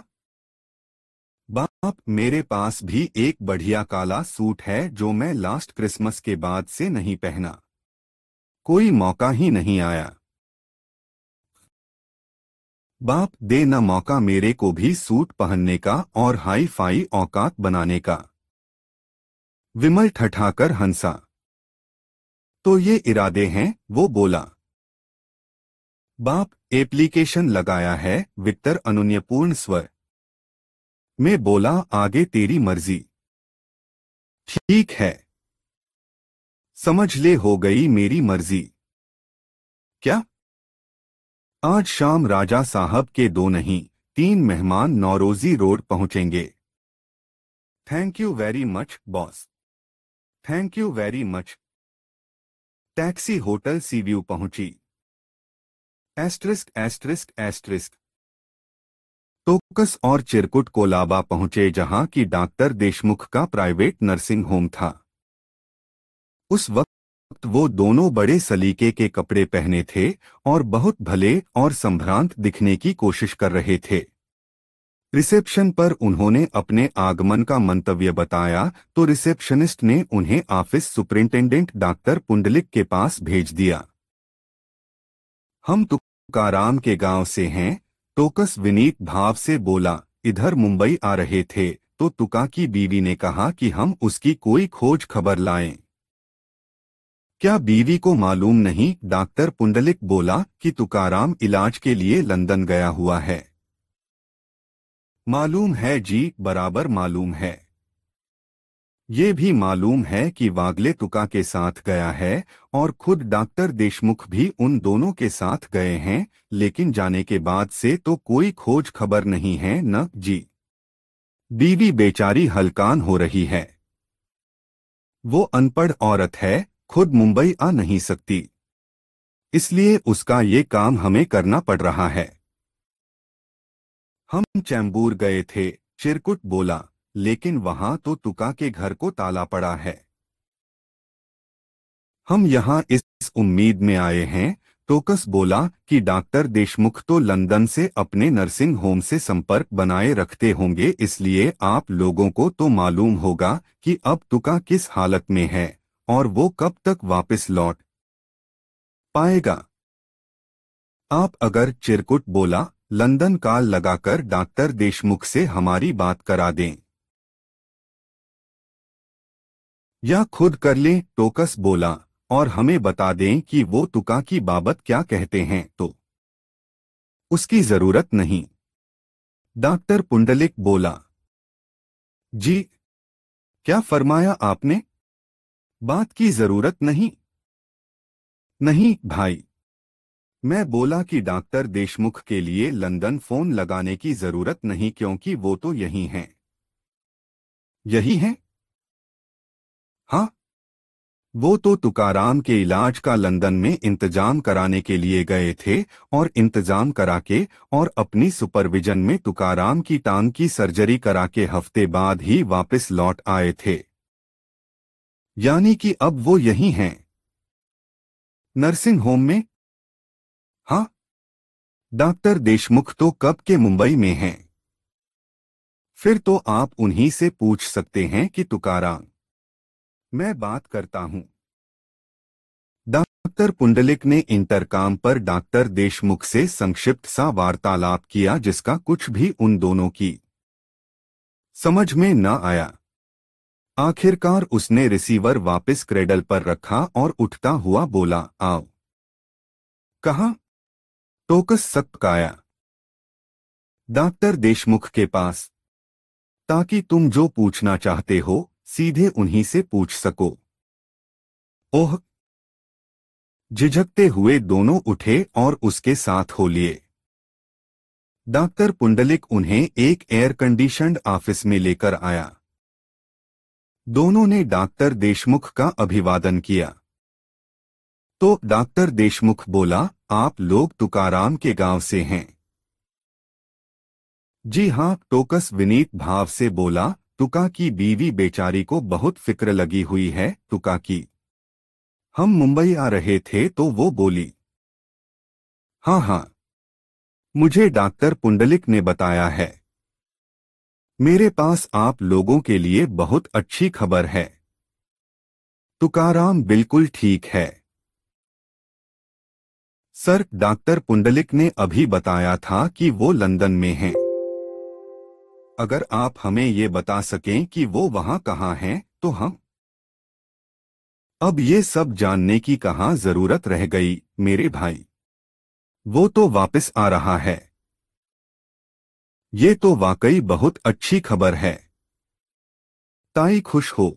बाप मेरे पास भी एक बढ़िया काला सूट है जो मैं लास्ट क्रिसमस के बाद से नहीं पहना कोई मौका ही नहीं आया बाप दे न मौका मेरे को भी सूट पहनने का और हाई फाई औकात बनाने का विमल ठठाकर हंसा तो ये इरादे हैं वो बोला बाप एप्लीकेशन लगाया है वित्तर अनुन्यपूर्ण स्वर मैं बोला आगे तेरी मर्जी ठीक है समझ ले हो गई मेरी मर्जी क्या आज शाम राजा साहब के दो नहीं तीन मेहमान नौरोजी रोड पहुंचेंगे thank you very much boss thank you very much taxi hotel Seaview पहुंची एस्ट्रिस्क एस्ट्रिस्क एस्ट्रिस्क टोकस और चिरकुट कोलाबा पहुंचे जहां की डॉक्टर देशमुख का प्राइवेट नर्सिंग होम था उस वक्त तो वो दोनों बड़े सलीके के कपड़े पहने थे और बहुत भले और संभ्रांत दिखने की कोशिश कर रहे थे रिसेप्शन पर उन्होंने अपने आगमन का मंतव्य बताया तो रिसेप्शनिस्ट ने उन्हें ऑफिस सुपरिंटेंडेंट डॉक्टर पुंडलिक के पास भेज दिया हम तुकाराम के गांव से हैं टोकस विनीत भाव से बोला इधर मुंबई आ रहे थे तो तुका की बीवी ने कहा कि हम उसकी कोई खोज खबर लाएं। क्या बीवी को मालूम नहीं डॉक्टर पुंडलिक बोला कि तुकाराम इलाज के लिए लंदन गया हुआ है मालूम है जी बराबर मालूम है ये भी मालूम है कि वागले तुका के साथ गया है और खुद डॉक्टर देशमुख भी उन दोनों के साथ गए हैं लेकिन जाने के बाद से तो कोई खोज खबर नहीं है न जी बीवी बेचारी हलकान हो रही है वो अनपढ़ औरत है खुद मुंबई आ नहीं सकती इसलिए उसका ये काम हमें करना पड़ रहा है हम चैम्बूर गए थे चिरकुट बोला लेकिन वहां तो तुका के घर को ताला पड़ा है हम यहाँ इस उम्मीद में आए हैं टोकस बोला कि डॉक्टर देशमुख तो लंदन से अपने नर्सिंग होम से संपर्क बनाए रखते होंगे इसलिए आप लोगों को तो मालूम होगा कि अब तुका किस हालत में है और वो कब तक वापस लौट पाएगा आप अगर चिरकुट बोला लंदन काल लगाकर डॉक्टर देशमुख से हमारी बात करा दें या खुद कर लें टोकस बोला और हमें बता दें कि वो तुका की बाबत क्या कहते हैं तो उसकी जरूरत नहीं डॉक्टर पुंडलिक बोला जी क्या फरमाया आपने बात की जरूरत नहीं नहीं भाई मैं बोला कि डॉक्टर देशमुख के लिए लंदन फोन लगाने की जरूरत नहीं क्योंकि वो तो यही हैं यही हैं हाँ वो तो तुकाराम के इलाज का लंदन में इंतजाम कराने के लिए गए थे और इंतजाम करा के और अपनी सुपरविजन में तुकाराम की टांग की सर्जरी करा के हफ्ते बाद ही वापस लौट आए थे यानी कि अब वो यही हैं नर्सिंग होम में हा डॉक्टर देशमुख तो कब के मुंबई में हैं फिर तो आप उन्हीं से पूछ सकते हैं कि तुकाराम मैं बात करता हूं डॉक्टर पुंडलिक ने इंटरकाम पर डॉक्टर देशमुख से संक्षिप्त सा वार्तालाप किया जिसका कुछ भी उन दोनों की समझ में न आया आखिरकार उसने रिसीवर वापस क्रेडल पर रखा और उठता हुआ बोला आओ कहा टोकस सकपकाया डॉक्टर देशमुख के पास ताकि तुम जो पूछना चाहते हो सीधे उन्हीं से पूछ सको ओह झिझकते हुए दोनों उठे और उसके साथ हो लिए डॉक्टर पुंडलिक उन्हें एक एयर कंडीशनड ऑफिस में लेकर आया दोनों ने डॉक्टर देशमुख का अभिवादन किया तो डॉक्टर देशमुख बोला आप लोग तुकाराम के गांव से हैं जी हां टोकस विनीत भाव से बोला तुका की बीवी बेचारी को बहुत फिक्र लगी हुई है तुका की हम मुंबई आ रहे थे तो वो बोली हाँ हाँ मुझे डॉक्टर पुंडलिक ने बताया है मेरे पास आप लोगों के लिए बहुत अच्छी खबर है तुकाराम बिल्कुल ठीक है सर डॉक्टर पुंडलिक ने अभी बताया था कि वो लंदन में हैं। अगर आप हमें ये बता सकें कि वो वहां कहाँ हैं, तो हम हाँ। अब ये सब जानने की कहा जरूरत रह गई मेरे भाई वो तो वापस आ रहा है ये तो वाकई बहुत अच्छी खबर है ताई खुश हो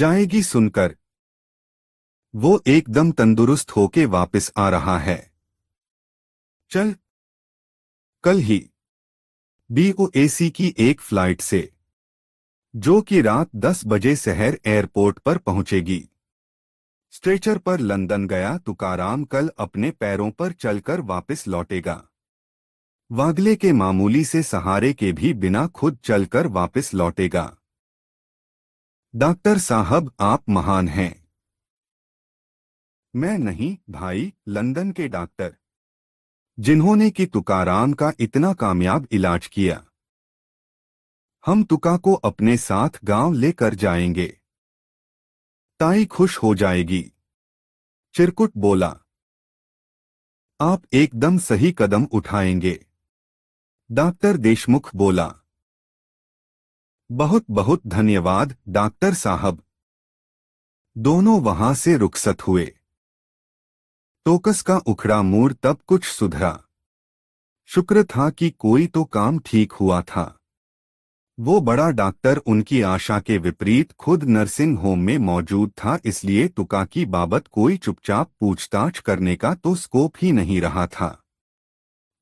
जाएगी सुनकर वो एकदम तंदुरुस्त होके वापस आ रहा है चल कल ही बीओएसी की एक फ्लाइट से जो कि रात 10 बजे शहर एयरपोर्ट पर पहुंचेगी स्ट्रेचर पर लंदन गया तुकाराम कल अपने पैरों पर चलकर वापस लौटेगा वागले के मामूली से सहारे के भी बिना खुद चलकर वापस लौटेगा डॉक्टर साहब आप महान हैं मैं नहीं भाई लंदन के डॉक्टर जिन्होंने कि तुकाराम का इतना कामयाब इलाज किया हम तुका को अपने साथ गांव लेकर जाएंगे ताई खुश हो जाएगी चिरकुट बोला आप एकदम सही कदम उठाएंगे डॉक्टर देशमुख बोला बहुत बहुत धन्यवाद डॉक्टर साहब दोनों वहां से रुखसत हुए टोकस का उखड़ा मूर तब कुछ सुधरा शुक्र था कि कोई तो काम ठीक हुआ था वो बड़ा डॉक्टर उनकी आशा के विपरीत खुद नर्सिंग होम में मौजूद था इसलिए तुका की बाबत कोई चुपचाप पूछताछ करने का तो स्कोप ही नहीं रहा था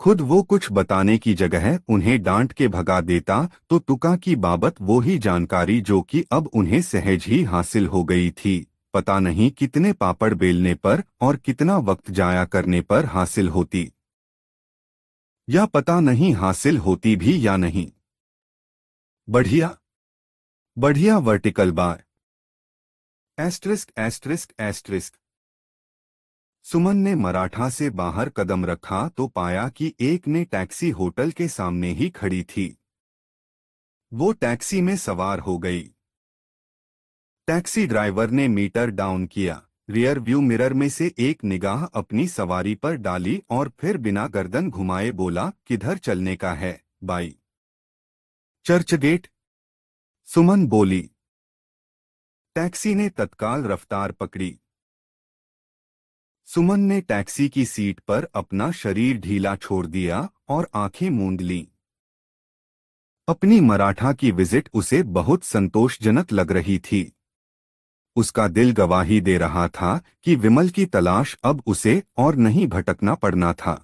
खुद वो कुछ बताने की जगह उन्हें डांट के भगा देता तो तुका की बाबत वो ही जानकारी जो कि अब उन्हें सहज ही हासिल हो गई थी पता नहीं कितने पापड़ बेलने पर और कितना वक्त जाया करने पर हासिल होती या पता नहीं हासिल होती भी या नहीं बढ़िया बढ़िया vertical bar asterisk asterisk asterisk Suman ने मराठा से बाहर कदम रखा तो पाया कि एक ने टैक्सी होटल के सामने ही खड़ी थी वो टैक्सी में सवार हो गई टैक्सी ड्राइवर ने मीटर डाउन किया रियर व्यू मिरर में से एक निगाह अपनी सवारी पर डाली और फिर बिना गर्दन घुमाए बोला किधर चलने का है बाई चर्चगेट सुमन बोली टैक्सी ने तत्काल रफ्तार पकड़ी सुमन ने टैक्सी की सीट पर अपना शरीर ढीला छोड़ दिया और आंखें मूंद ली अपनी मराठा की विजिट उसे बहुत संतोषजनक लग रही थी उसका दिल गवाही दे रहा था कि विमल की तलाश अब उसे और नहीं भटकना पड़ना था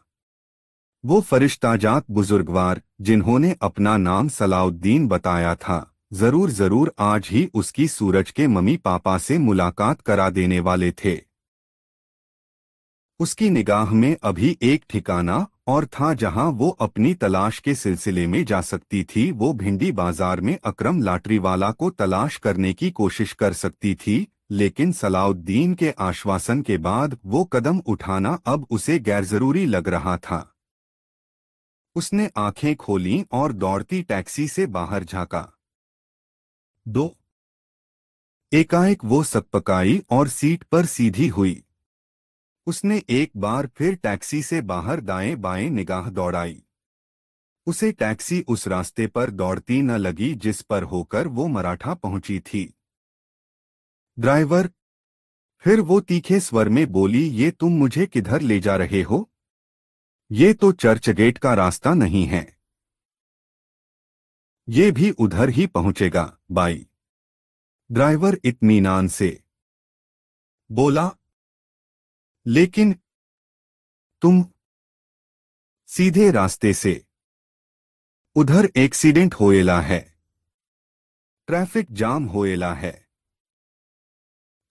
वो फरिश्ताजात बुजुर्गवार जिन्होंने अपना नाम सलाउद्दीन बताया था जरूर जरूर आज ही उसकी सूरज के मम्मी पापा से मुलाकात करा देने वाले थे उसकी निगाह में अभी एक ठिकाना और था जहां वो अपनी तलाश के सिलसिले में जा सकती थी वो भिंडी बाजार में अक्रम लाटरी वाला को तलाश करने की कोशिश कर सकती थी लेकिन सलाउद्दीन के आश्वासन के बाद वो कदम उठाना अब उसे गैर जरूरी लग रहा था उसने आंखें खोली और दौड़ती टैक्सी से बाहर झांका दो एकाएक वो सकपकाई और सीट पर सीधी हुई उसने एक बार फिर टैक्सी से बाहर दाएं बाएं निगाह दौड़ाई उसे टैक्सी उस रास्ते पर दौड़ती न लगी जिस पर होकर वो मराठा पहुंची थी ड्राइवर फिर वो तीखे स्वर में बोली ये तुम मुझे किधर ले जा रहे हो ये तो चर्चगेट का रास्ता नहीं है ये भी उधर ही पहुंचेगा बाई ड्राइवर इतमीनान से बोला लेकिन तुम सीधे रास्ते से उधर एक्सीडेंट होएला है ट्रैफिक जाम होएला है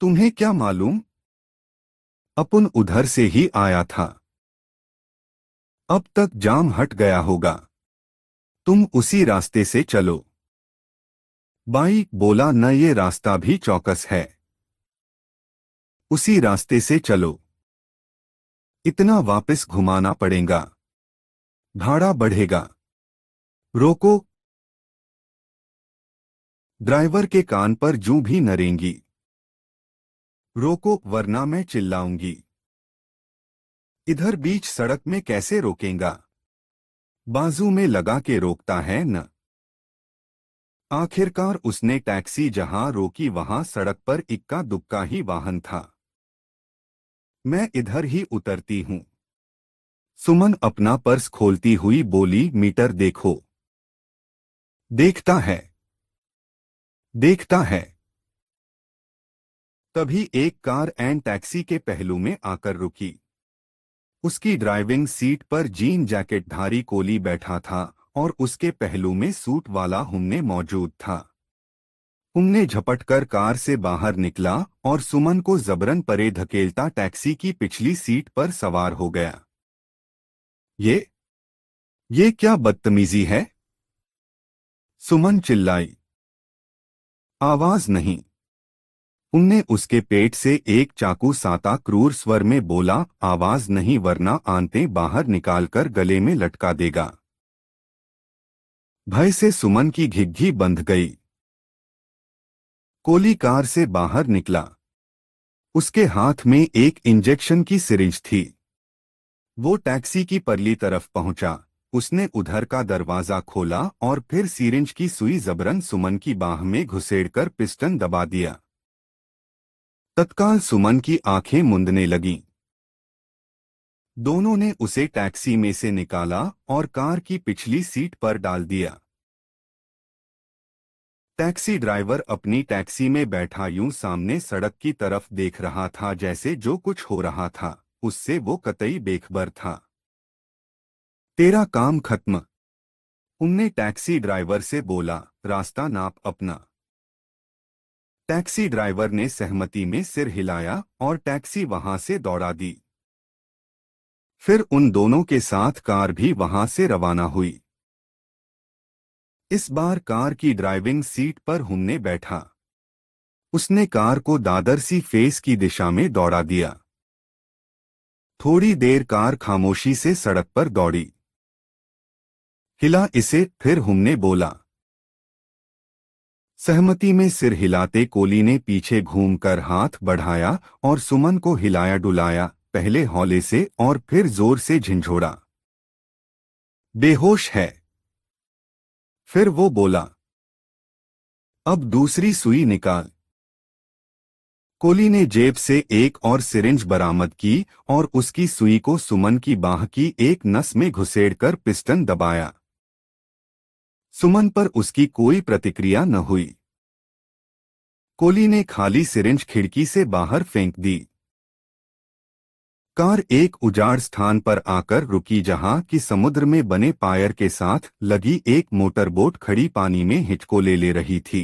तुम्हें क्या मालूम अपन उधर से ही आया था अब तक जाम हट गया होगा तुम उसी रास्ते से चलो बाई बोला न ये रास्ता भी चौकस है उसी रास्ते से चलो इतना वापस घुमाना पड़ेगा भाड़ा बढ़ेगा रोको ड्राइवर के कान पर जू भी नरेंगी रोको वरना मैं चिल्लाऊंगी इधर बीच सड़क में कैसे रोकेगा बाजू में लगा के रोकता है न आखिरकार उसने टैक्सी जहां रोकी वहां सड़क पर इक्का दुक्का ही वाहन था मैं इधर ही उतरती हूँ सुमन अपना पर्स खोलती हुई बोली मीटर देखो देखता है देखता है तभी एक कार एंड टैक्सी के पहलू में आकर रुकी उसकी ड्राइविंग सीट पर जीन जैकेटधारी कोली बैठा था और उसके पहलू में सूट वाला हमने मौजूद था झपट कर कार से बाहर निकला और सुमन को जबरन परे धकेलता टैक्सी की पिछली सीट पर सवार हो गया ये ये क्या बदतमीजी है सुमन चिल्लाई आवाज नहीं उनने उसके पेट से एक चाकू साता क्रूर स्वर में बोला आवाज नहीं वरना आंते बाहर निकालकर गले में लटका देगा भय से सुमन की घिग्घी बंध गई कोली कार से बाहर निकला उसके हाथ में एक इंजेक्शन की सिरिंज थी वो टैक्सी की परली तरफ पहुंचा उसने उधर का दरवाजा खोला और फिर सिरिंज की सुई जबरन सुमन की बाह में घुसेड़कर पिस्टन दबा दिया तत्काल सुमन की आंखें मुंदने लगीं दोनों ने उसे टैक्सी में से निकाला और कार की पिछली सीट पर डाल दिया टैक्सी ड्राइवर अपनी टैक्सी में बैठा यूं सामने सड़क की तरफ देख रहा था जैसे जो कुछ हो रहा था उससे वो कतई बेखबर था तेरा काम खत्म उनने टैक्सी ड्राइवर से बोला रास्ता नाप अपना टैक्सी ड्राइवर ने सहमति में सिर हिलाया और टैक्सी वहां से दौड़ा दी फिर उन दोनों के साथ कार भी वहां से रवाना हुई इस बार कार की ड्राइविंग सीट पर हमने बैठा उसने कार को दादर सी फेस की दिशा में दौड़ा दिया थोड़ी देर कार खामोशी से सड़क पर दौड़ी हिला इसे फिर हमने बोला सहमति में सिर हिलाते कोली ने पीछे घूमकर हाथ बढ़ाया और सुमन को हिलाया डुलाया पहले हौले से और फिर जोर से झिंझोड़ा बेहोश है फिर वो बोला अब दूसरी सुई निकाल कोली ने जेब से एक और सिरिंज बरामद की और उसकी सुई को सुमन की बाह की एक नस में घुसेड़कर पिस्टन दबाया सुमन पर उसकी कोई प्रतिक्रिया न हुई कोली ने खाली सिरिंज खिड़की से बाहर फेंक दी कार एक उजाड़ स्थान पर आकर रुकी जहां की समुद्र में बने पायर के साथ लगी एक मोटरबोट खड़ी पानी में हिचको ले रही थी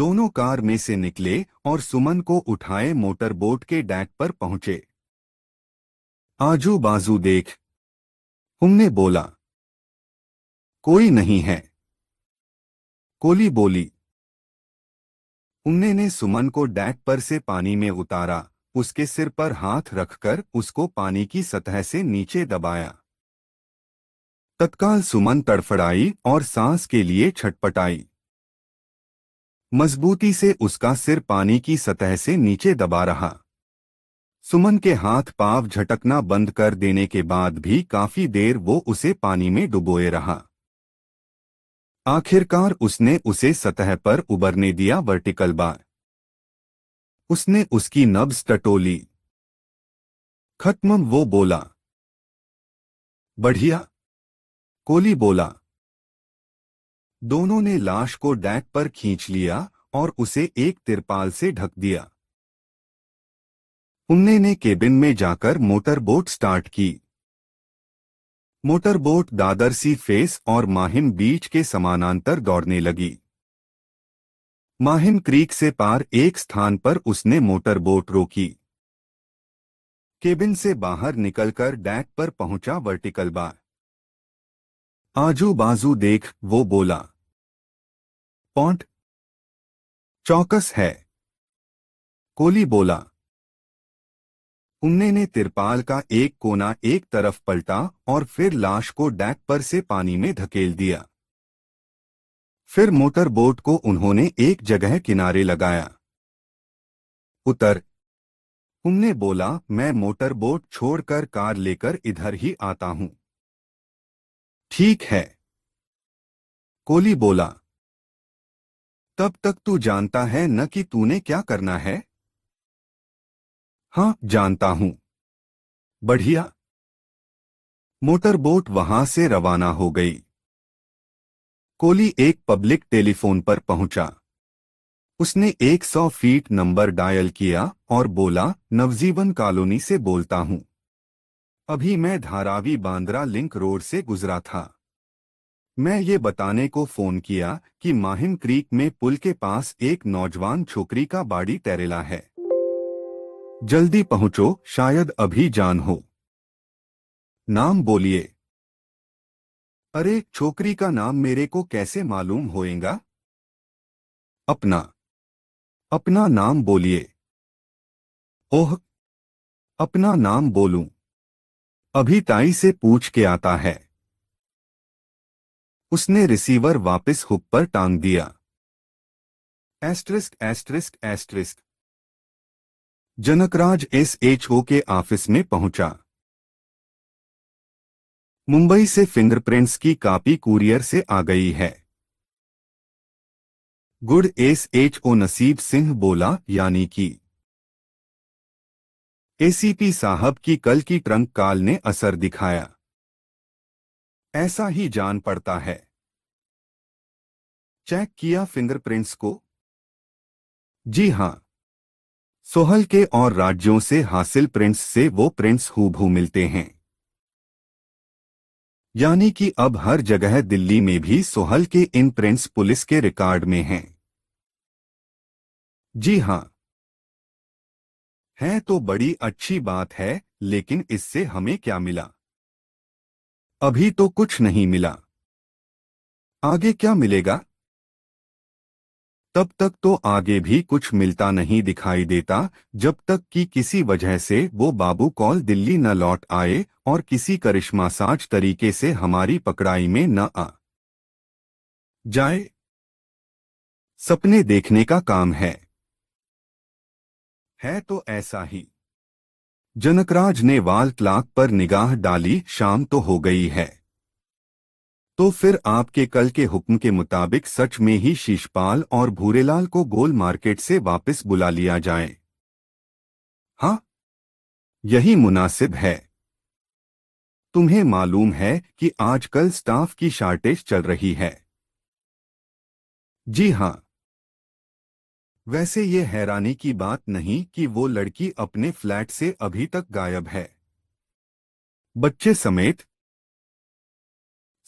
दोनों कार में से निकले और सुमन को उठाए मोटरबोट के डैक पर पहुंचे आजू बाजू देख हमने बोला कोई नहीं है कोली बोली उमने ने सुमन को डैक पर से पानी में उतारा उसके सिर पर हाथ रखकर उसको पानी की सतह से नीचे दबाया तत्काल सुमन तड़फड़ाई और सांस के लिए छटपटाई मजबूती से उसका सिर पानी की सतह से नीचे दबा रहा सुमन के हाथ पाव झटकना बंद कर देने के बाद भी काफी देर वो उसे पानी में डुबोए रहा आखिरकार उसने उसे सतह पर उबरने दिया वर्टिकल बार उसने उसकी नब्ज टटोली खत्म वो बोला बढ़िया कोली बोला दोनों ने लाश को डैक पर खींच लिया और उसे एक तिरपाल से ढक दिया उन्ने ने केबिन में जाकर मोटरबोट स्टार्ट की मोटरबोट दादरसी फेस और माहिम बीच के समानांतर दौड़ने लगी माहिन क्रीक से पार एक स्थान पर उसने मोटरबोट रोकी केबिन से बाहर निकलकर डैक पर पहुंचा वर्टिकल बार आजू बाजू देख वो बोला पॉन्ट चौकस है कोली बोला उमने ने तिरपाल का एक कोना एक तरफ पलटा और फिर लाश को डैक पर से पानी में धकेल दिया फिर मोटर बोट को उन्होंने एक जगह किनारे लगाया उतर हमने बोला मैं मोटर बोट छोड़कर कार लेकर इधर ही आता हूं ठीक है कोली बोला तब तक तू जानता है न कि तूने क्या करना है हां जानता हूं बढ़िया मोटर बोट वहां से रवाना हो गई कोली एक पब्लिक टेलीफोन पर पहुंचा उसने 100 फीट नंबर डायल किया और बोला नवजीवन कॉलोनी से बोलता हूं अभी मैं धारावी बांद्रा लिंक रोड से गुजरा था मैं ये बताने को फोन किया कि माहिम क्रीक में पुल के पास एक नौजवान छोकरी का बाड़ी तैरेला है जल्दी पहुंचो शायद अभी जान हो नाम बोलिए अरे छोकरी का नाम मेरे को कैसे मालूम होएगा अपना अपना नाम बोलिए ओह अपना नाम बोलूं अभी ताई से पूछ के आता है उसने रिसीवर वापस हुक पर टांग दिया asterisk asterisk asterisk Janakraj S H O के ऑफिस में पहुंचा मुंबई से फिंगरप्रिंट्स की कापी कुरियर से आ गई है गुड एस एच ओ नसीब सिंह बोला यानी कि एसीपी साहब की कल की ट्रंक काल ने असर दिखाया ऐसा ही जान पड़ता है चेक किया फिंगरप्रिंट्स को जी हां सोहल के और राज्यों से हासिल प्रिंट्स से वो प्रिंट्स हूबहू मिलते हैं यानी कि अब हर जगह दिल्ली में भी सोहल के इन प्रिंट्स पुलिस के रिकॉर्ड में हैं जी हाँ है तो बड़ी अच्छी बात है लेकिन इससे हमें क्या मिला अभी तो कुछ नहीं मिला आगे क्या मिलेगा तब तक तो आगे भी कुछ मिलता नहीं दिखाई देता जब तक कि किसी वजह से वो बाबू कॉल दिल्ली न लौट आए और किसी करिश्मा साज तरीके से हमारी पकड़ाई में न आ जाए सपने देखने का काम है है तो ऐसा ही जनकराज ने वाल क्लाक पर निगाह डाली शाम तो हो गई है तो फिर आपके कल के हुक्म के मुताबिक सच में ही शीशपाल और भूरेलाल को गोल मार्केट से वापस बुला लिया जाए हाँ यही मुनासिब है तुम्हें मालूम है कि आजकल स्टाफ की शार्टेज चल रही है जी हाँ वैसे ये हैरानी की बात नहीं कि वो लड़की अपने फ्लैट से अभी तक गायब है बच्चे समेत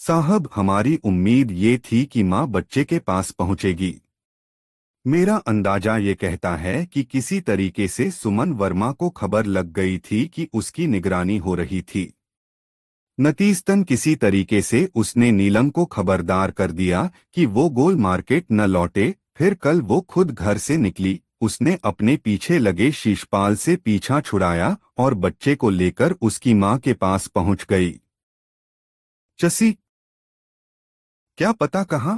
साहब हमारी उम्मीद ये थी कि माँ बच्चे के पास पहुँचेगी मेरा अंदाजा ये कहता है कि किसी तरीके से सुमन वर्मा को खबर लग गई थी कि उसकी निगरानी हो रही थी नतीजतन किसी तरीके से उसने नीलम को खबरदार कर दिया कि वो गोल मार्केट न लौटे फिर कल वो खुद घर से निकली उसने अपने पीछे लगे शीशपाल से पीछा छुड़ाया और बच्चे को लेकर उसकी माँ के पास पहुंच गई चसी क्या पता कहाँ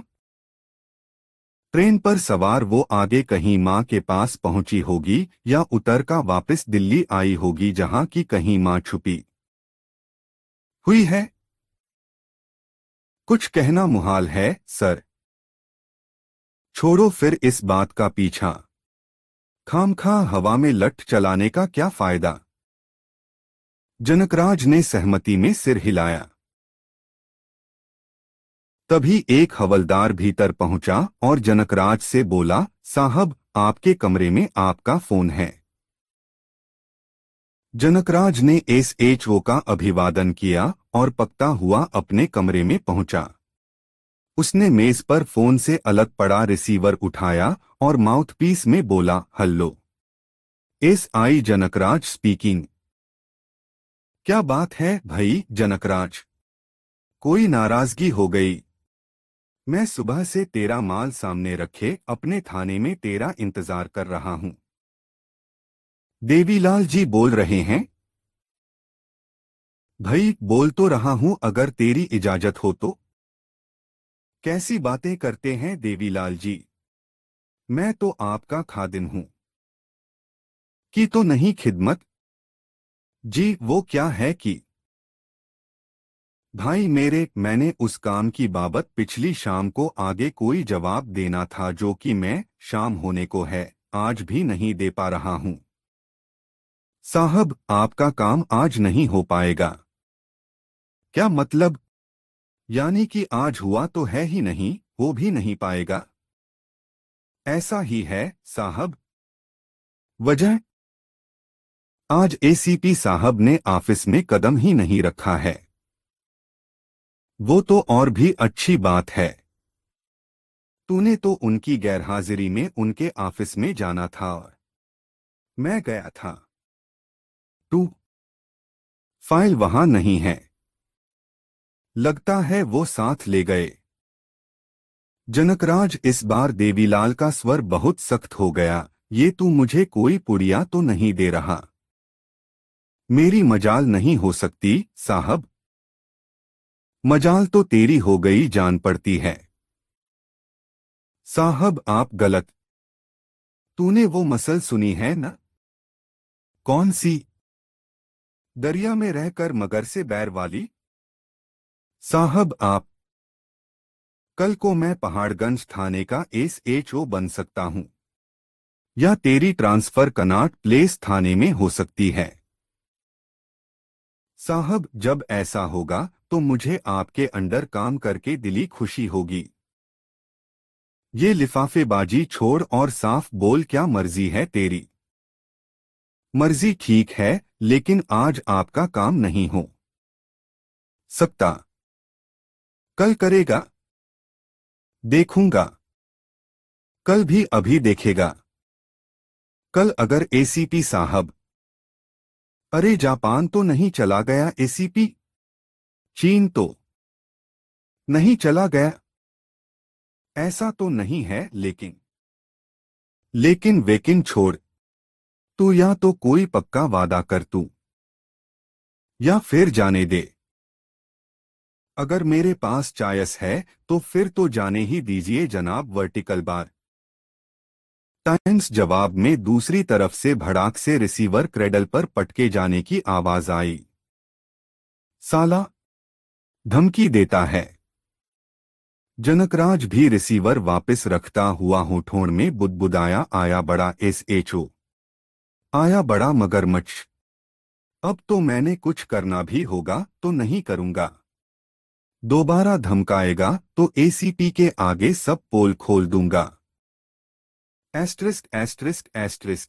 ट्रेन पर सवार वो आगे कहीं माँ के पास पहुंची होगी या उतर का वापस दिल्ली आई होगी जहां की कहीं माँ छुपी हुई है कुछ कहना मुहाल है सर छोड़ो फिर इस बात का पीछा खामखा हवा में लट चलाने का क्या फायदा जनकराज ने सहमति में सिर हिलाया तभी एक हवलदार भीतर पहुंचा और जनकराज से बोला साहब आपके कमरे में आपका फोन है जनकराज ने एस एच ओ का अभिवादन किया और पकता हुआ अपने कमरे में पहुंचा उसने मेज पर फोन से अलग पड़ा रिसीवर उठाया और माउथपीस में बोला hello S I Janakraj speaking क्या बात है भाई जनकराज कोई नाराजगी हो गई मैं सुबह से तेरा माल सामने रखे अपने थाने में तेरा इंतजार कर रहा हूं देवीलाल जी बोल रहे हैं भाई बोल तो रहा हूं अगर तेरी इजाजत हो तो कैसी बातें करते हैं देवीलाल जी मैं तो आपका खादिन हूं की तो नहीं खिदमत जी वो क्या है कि भाई मेरे मैंने उस काम की बाबत पिछली शाम को आगे कोई जवाब देना था जो कि मैं शाम होने को है आज भी नहीं दे पा रहा हूँ साहब आपका काम आज नहीं हो पाएगा क्या मतलब यानी कि आज हुआ तो है ही नहीं हो भी नहीं पाएगा ऐसा ही है साहब वजह आज एसीपी साहब ने ऑफिस में कदम ही नहीं रखा है वो तो और भी अच्छी बात है तूने तो उनकी गैरहाजिरी में उनके ऑफिस में जाना था और मैं गया था टू फाइल वहां नहीं है लगता है वो साथ ले गए जनकराज इस बार देवीलाल का स्वर बहुत सख्त हो गया ये तू मुझे कोई पुड़िया तो नहीं दे रहा मेरी मजाल नहीं हो सकती साहब मजाल तो तेरी हो गई जान पड़ती है साहब आप गलत तूने वो मसल सुनी है ना कौन सी दरिया में रहकर मगर से बैर वाली साहब आप कल को मैं पहाड़गंज थाने का एस एच ओ बन सकता हूं या तेरी ट्रांसफर कनाट प्लेस थाने में हो सकती है साहब जब ऐसा होगा तो मुझे आपके अंडर काम करके दिली खुशी होगी ये लिफाफेबाजी छोड़ और साफ बोल क्या मर्जी है तेरी मर्जी ठीक है लेकिन आज आपका काम नहीं हो सकता कल करेगा देखूंगा कल भी अभी देखेगा कल अगर एसीपी साहब अरे जापान तो नहीं चला गया एसीपी चीन तो नहीं चला गया ऐसा तो नहीं है लेकिन लेकिन वेकिन छोड़ तू या तो कोई पक्का वादा कर तू या फिर जाने दे अगर मेरे पास चायस है तो फिर तो जाने ही दीजिए जनाब वर्टिकल बार टाइम्स जवाब में दूसरी तरफ से भड़ाक से रिसीवर क्रेडल पर पटके जाने की आवाज आई साला धमकी देता है जनकराज भी रिसीवर वापस रखता हुआ होठोण में बुदबुदाया आया बड़ा एस एच ओ आया बड़ा मगरमच्छ अब तो मैंने कुछ करना भी होगा तो नहीं करूंगा दोबारा धमकाएगा तो एसीपी के आगे सब पोल खोल दूंगा एस्ट्रिस्क एस्ट्रिस्क एस्ट्रिस्क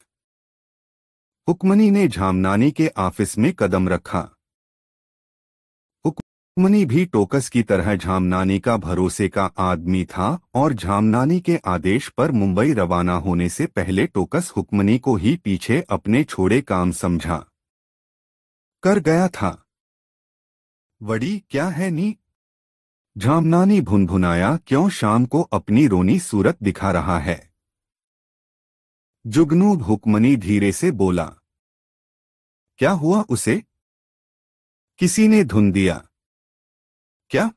हुक्मनी ने झामनानी के ऑफिस में कदम रखा मुनि भी टोकस की तरह झामनानी का भरोसे का आदमी था और झामनानी के आदेश पर मुंबई रवाना होने से पहले टोकस हुक्मनी को ही पीछे अपने छोड़े काम समझा कर गया था वड़ी क्या है नी झामनानी भुनभुनाया क्यों शाम को अपनी रोनी सूरत दिखा रहा है जुगनूब हुक्मनी धीरे से बोला क्या हुआ उसे किसी ने धुन दिया क्या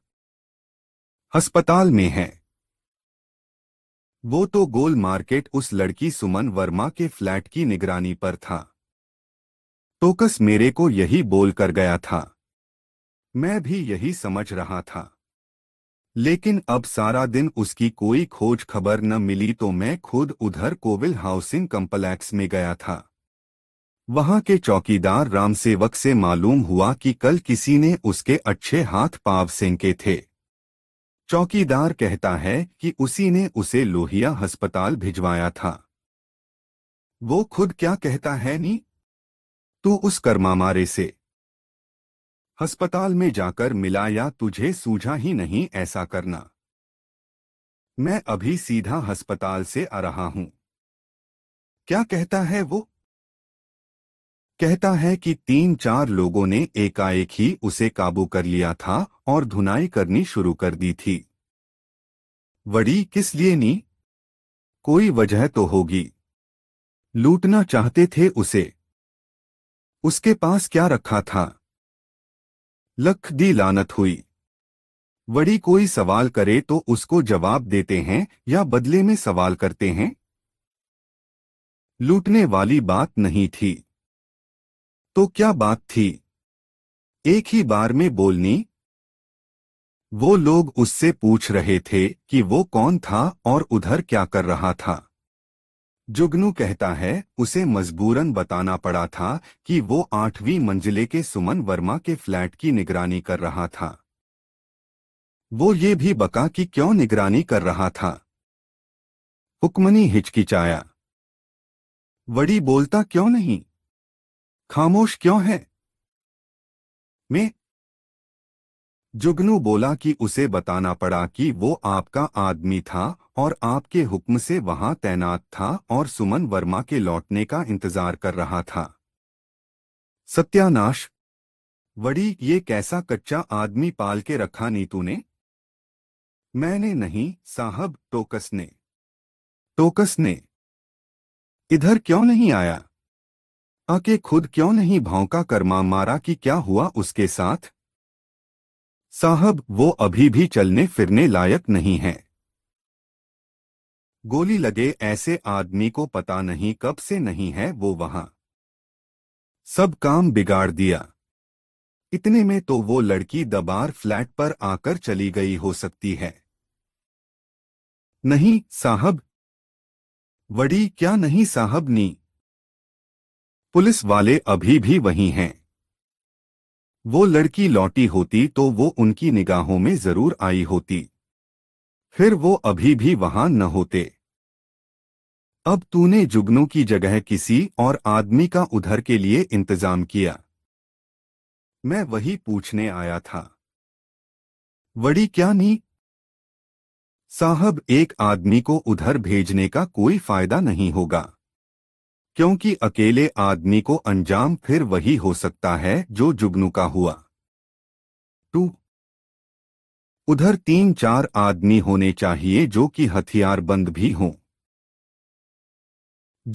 अस्पताल में है वो तो गोल मार्केट उस लड़की सुमन वर्मा के फ्लैट की निगरानी पर था टोकस मेरे को यही बोल कर गया था मैं भी यही समझ रहा था लेकिन अब सारा दिन उसकी कोई खोज खबर न मिली तो मैं खुद उधर कोविल हाउसिंग कम्प्लेक्स में गया था वहां के चौकीदार रामसेवक से मालूम हुआ कि कल किसी ने उसके अच्छे हाथ पाव सेंके थे चौकीदार कहता है कि उसी ने उसे लोहिया अस्पताल भिजवाया था वो खुद क्या कहता है नी तू उस कर्मामारे से अस्पताल में जाकर मिला या तुझे सूझा ही नहीं ऐसा करना मैं अभी सीधा अस्पताल से आ रहा हूं क्या कहता है वो कहता है कि तीन चार लोगों ने एकाएक ही उसे काबू कर लिया था और धुनाई करनी शुरू कर दी थी वड़ी किस लिए नी कोई वजह तो होगी लूटना चाहते थे उसे उसके पास क्या रखा था लख दी लानत हुई वड़ी कोई सवाल करे तो उसको जवाब देते हैं या बदले में सवाल करते हैं लूटने वाली बात नहीं थी तो क्या बात थी एक ही बार में बोलनी वो लोग उससे पूछ रहे थे कि वो कौन था और उधर क्या कर रहा था जुगनू कहता है उसे मजबूरन बताना पड़ा था कि वो आठवीं मंजिले के सुमन वर्मा के फ्लैट की निगरानी कर रहा था वो ये भी बका कि क्यों निगरानी कर रहा था हुक्मनी हिचकिचाया वड़ी बोलता क्यों नहीं खामोश क्यों है मैं जुगनू बोला कि उसे बताना पड़ा कि वो आपका आदमी था और आपके हुक्म से वहां तैनात था और सुमन वर्मा के लौटने का इंतजार कर रहा था सत्यानाश वड़ी ये कैसा कच्चा आदमी पाल के रखा नीतू ने मैंने नहीं साहब टोकस ने टोकस ने इधर क्यों नहीं आया आके खुद क्यों नहीं भौंका मां मारा कि क्या हुआ उसके साथ साहब वो अभी भी चलने फिरने लायक नहीं है गोली लगे ऐसे आदमी को पता नहीं कब से नहीं है वो वहां सब काम बिगाड़ दिया इतने में तो वो लड़की दबार फ्लैट पर आकर चली गई हो सकती है नहीं साहब वड़ी क्या नहीं साहब नी पुलिस वाले अभी भी वहीं हैं वो लड़की लौटी होती तो वो उनकी निगाहों में जरूर आई होती फिर वो अभी भी वहां न होते अब तूने जुगनू की जगह किसी और आदमी का उधर के लिए इंतजाम किया मैं वही पूछने आया था वड़ी क्या नी साहब एक आदमी को उधर भेजने का कोई फायदा नहीं होगा क्योंकि अकेले आदमी को अंजाम फिर वही हो सकता है जो जुगनू का हुआ टू उधर तीन चार आदमी होने चाहिए जो कि हथियारबंद भी हों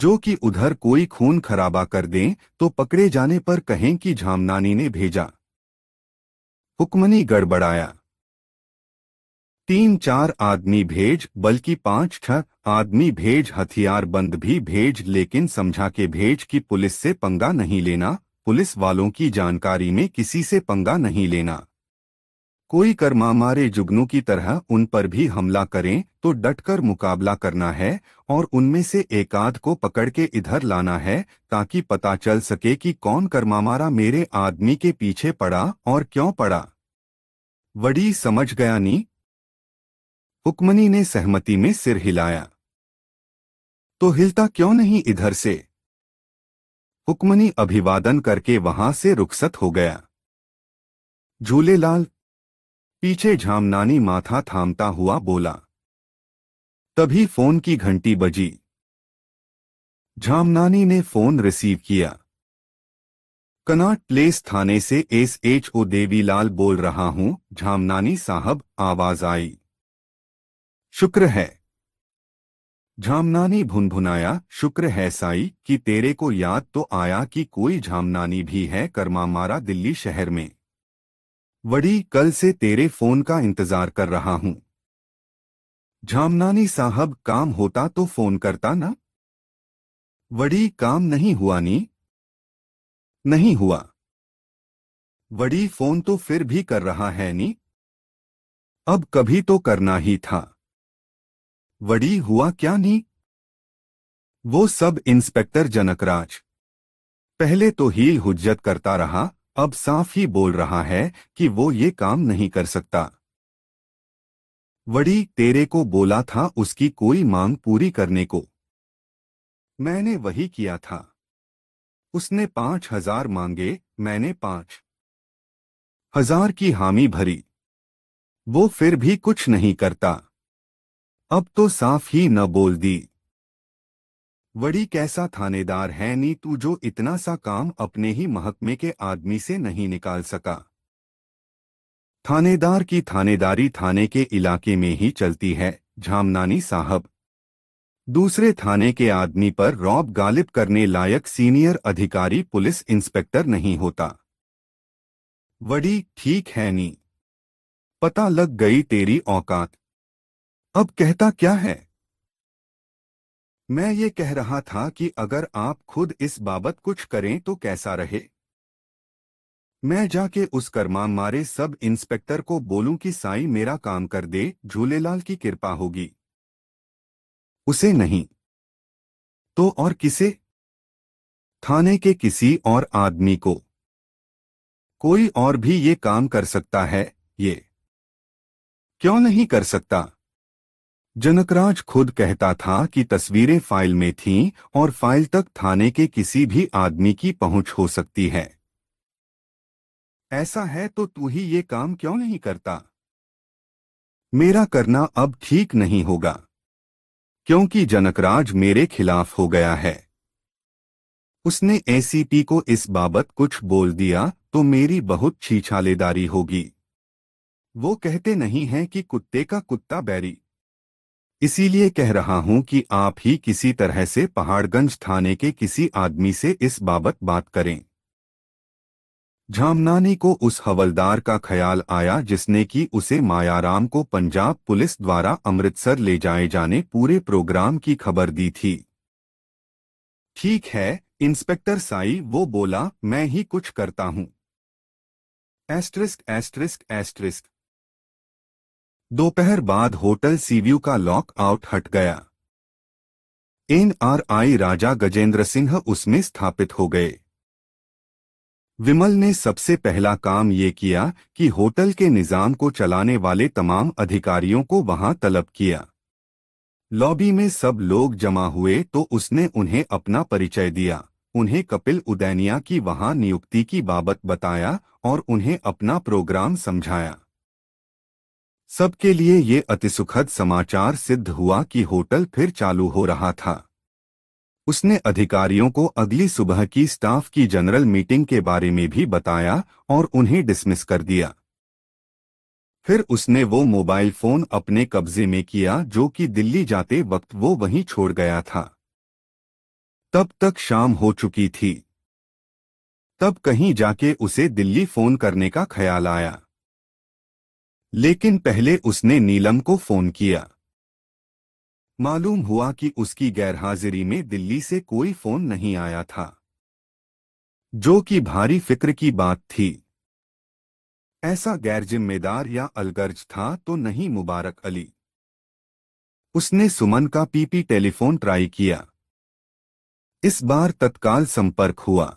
जो कि उधर कोई खून खराबा कर दें तो पकड़े जाने पर कहें कि झामनानी ने भेजा हुक्मनी गड़बड़ाया तीन चार आदमी भेज बल्कि पांच छह आदमी भेज हथियार बंद भी भेज लेकिन समझा के भेज कि पुलिस से पंगा नहीं लेना पुलिस वालों की जानकारी में किसी से पंगा नहीं लेना कोई कर्मा मारे जुगनू की तरह उन पर भी हमला करें तो डटकर मुकाबला करना है और उनमें से एकाध को पकड़ के इधर लाना है ताकि पता चल सके कि कौन कर्मा मारा मेरे आदमी के पीछे पड़ा और क्यों पड़ा वडी समझ गया नी हुक्मनी ने सहमति में सिर हिलाया तो हिलता क्यों नहीं इधर से हुक्मनी अभिवादन करके वहां से रुखसत हो गया झूलेलाल पीछे झामनानी माथा थामता हुआ बोला तभी फोन की घंटी बजी झामनानी ने फोन रिसीव किया कनाट प्लेस थाने से एस एच ओ देवीलाल बोल रहा हूं झामनानी साहब आवाज आई शुक्र है झामनानी भुनभुनाया शुक्र है साई कि तेरे को याद तो आया कि कोई झामनानी भी है कर्मा मारा दिल्ली शहर में वड़ी कल से तेरे फोन का इंतजार कर रहा हूं झामनानी साहब काम होता तो फोन करता ना वड़ी काम नहीं हुआ नी नहीं हुआ वड़ी फोन तो फिर भी कर रहा है नी अब कभी तो करना ही था वड़ी हुआ क्या नहीं वो सब इंस्पेक्टर जनकराज पहले तो हील हुज्जत करता रहा अब साफ ही बोल रहा है कि वो ये काम नहीं कर सकता वड़ी तेरे को बोला था उसकी कोई मांग पूरी करने को मैंने वही किया था उसने पांच हजार मांगे मैंने पांच हजार की हामी भरी वो फिर भी कुछ नहीं करता अब तो साफ ही न बोल दी वड़ी कैसा थानेदार है नी तू जो इतना सा काम अपने ही महकमे के आदमी से नहीं निकाल सका थानेदार की थानेदारी थाने के इलाके में ही चलती है झामनानी साहब दूसरे थाने के आदमी पर रौब गालिब करने लायक सीनियर अधिकारी पुलिस इंस्पेक्टर नहीं होता वड़ी ठीक है नी पता लग गई तेरी औकात अब कहता क्या है मैं ये कह रहा था कि अगर आप खुद इस बाबत कुछ करें तो कैसा रहे मैं जाके उस कर्मा मारे सब इंस्पेक्टर को बोलूं कि साई मेरा काम कर दे झूलेलाल की कृपा होगी उसे नहीं तो और किसे थाने के किसी और आदमी को कोई और भी ये काम कर सकता है ये क्यों नहीं कर सकता जनकराज खुद कहता था कि तस्वीरें फाइल में थीं और फाइल तक थाने के किसी भी आदमी की पहुंच हो सकती है ऐसा है तो तू ही ये काम क्यों नहीं करता मेरा करना अब ठीक नहीं होगा क्योंकि जनकराज मेरे खिलाफ हो गया है उसने एसीपी को इस बाबत कुछ बोल दिया तो मेरी बहुत छीछालेदारी होगी वो कहते नहीं हैं कि कुत्ते का कुत्ता बैरी इसीलिए कह रहा हूं कि आप ही किसी तरह से पहाड़गंज थाने के किसी आदमी से इस बाबत बात करें झामनानी को उस हवलदार का ख्याल आया जिसने कि उसे मायाराम को पंजाब पुलिस द्वारा अमृतसर ले जाए जाने पूरे प्रोग्राम की खबर दी थी ठीक है इंस्पेक्टर साई वो बोला मैं ही कुछ करता हूं एस्ट्रिस्क एस्ट्रिस्क एस्ट्रिस्क दोपहर बाद होटल सीव्यू का लॉक आउट हट गया एनआरआई राजा गजेंद्र सिंह उसमें स्थापित हो गए विमल ने सबसे पहला काम ये किया कि होटल के निज़ाम को चलाने वाले तमाम अधिकारियों को वहां तलब किया लॉबी में सब लोग जमा हुए तो उसने उन्हें अपना परिचय दिया उन्हें कपिल उदैनिया की वहां नियुक्ति की बाबत बताया और उन्हें अपना प्रोग्राम समझाया सबके लिए ये अति सुखद समाचार सिद्ध हुआ कि होटल फिर चालू हो रहा था उसने अधिकारियों को अगली सुबह की स्टाफ की जनरल मीटिंग के बारे में भी बताया और उन्हें डिसमिस कर दिया फिर उसने वो मोबाइल फोन अपने कब्जे में किया जो कि दिल्ली जाते वक्त वो वहीं छोड़ गया था तब तक शाम हो चुकी थी तब कहीं जाके उसे दिल्ली फोन करने का ख्याल आया लेकिन पहले उसने नीलम को फोन किया मालूम हुआ कि उसकी गैरहाजिरी में दिल्ली से कोई फोन नहीं आया था जो कि भारी फिक्र की बात थी ऐसा गैर जिम्मेदार या अलगर्ज था तो नहीं मुबारक अली उसने सुमन का पीपी टेलीफोन ट्राई किया इस बार तत्काल संपर्क हुआ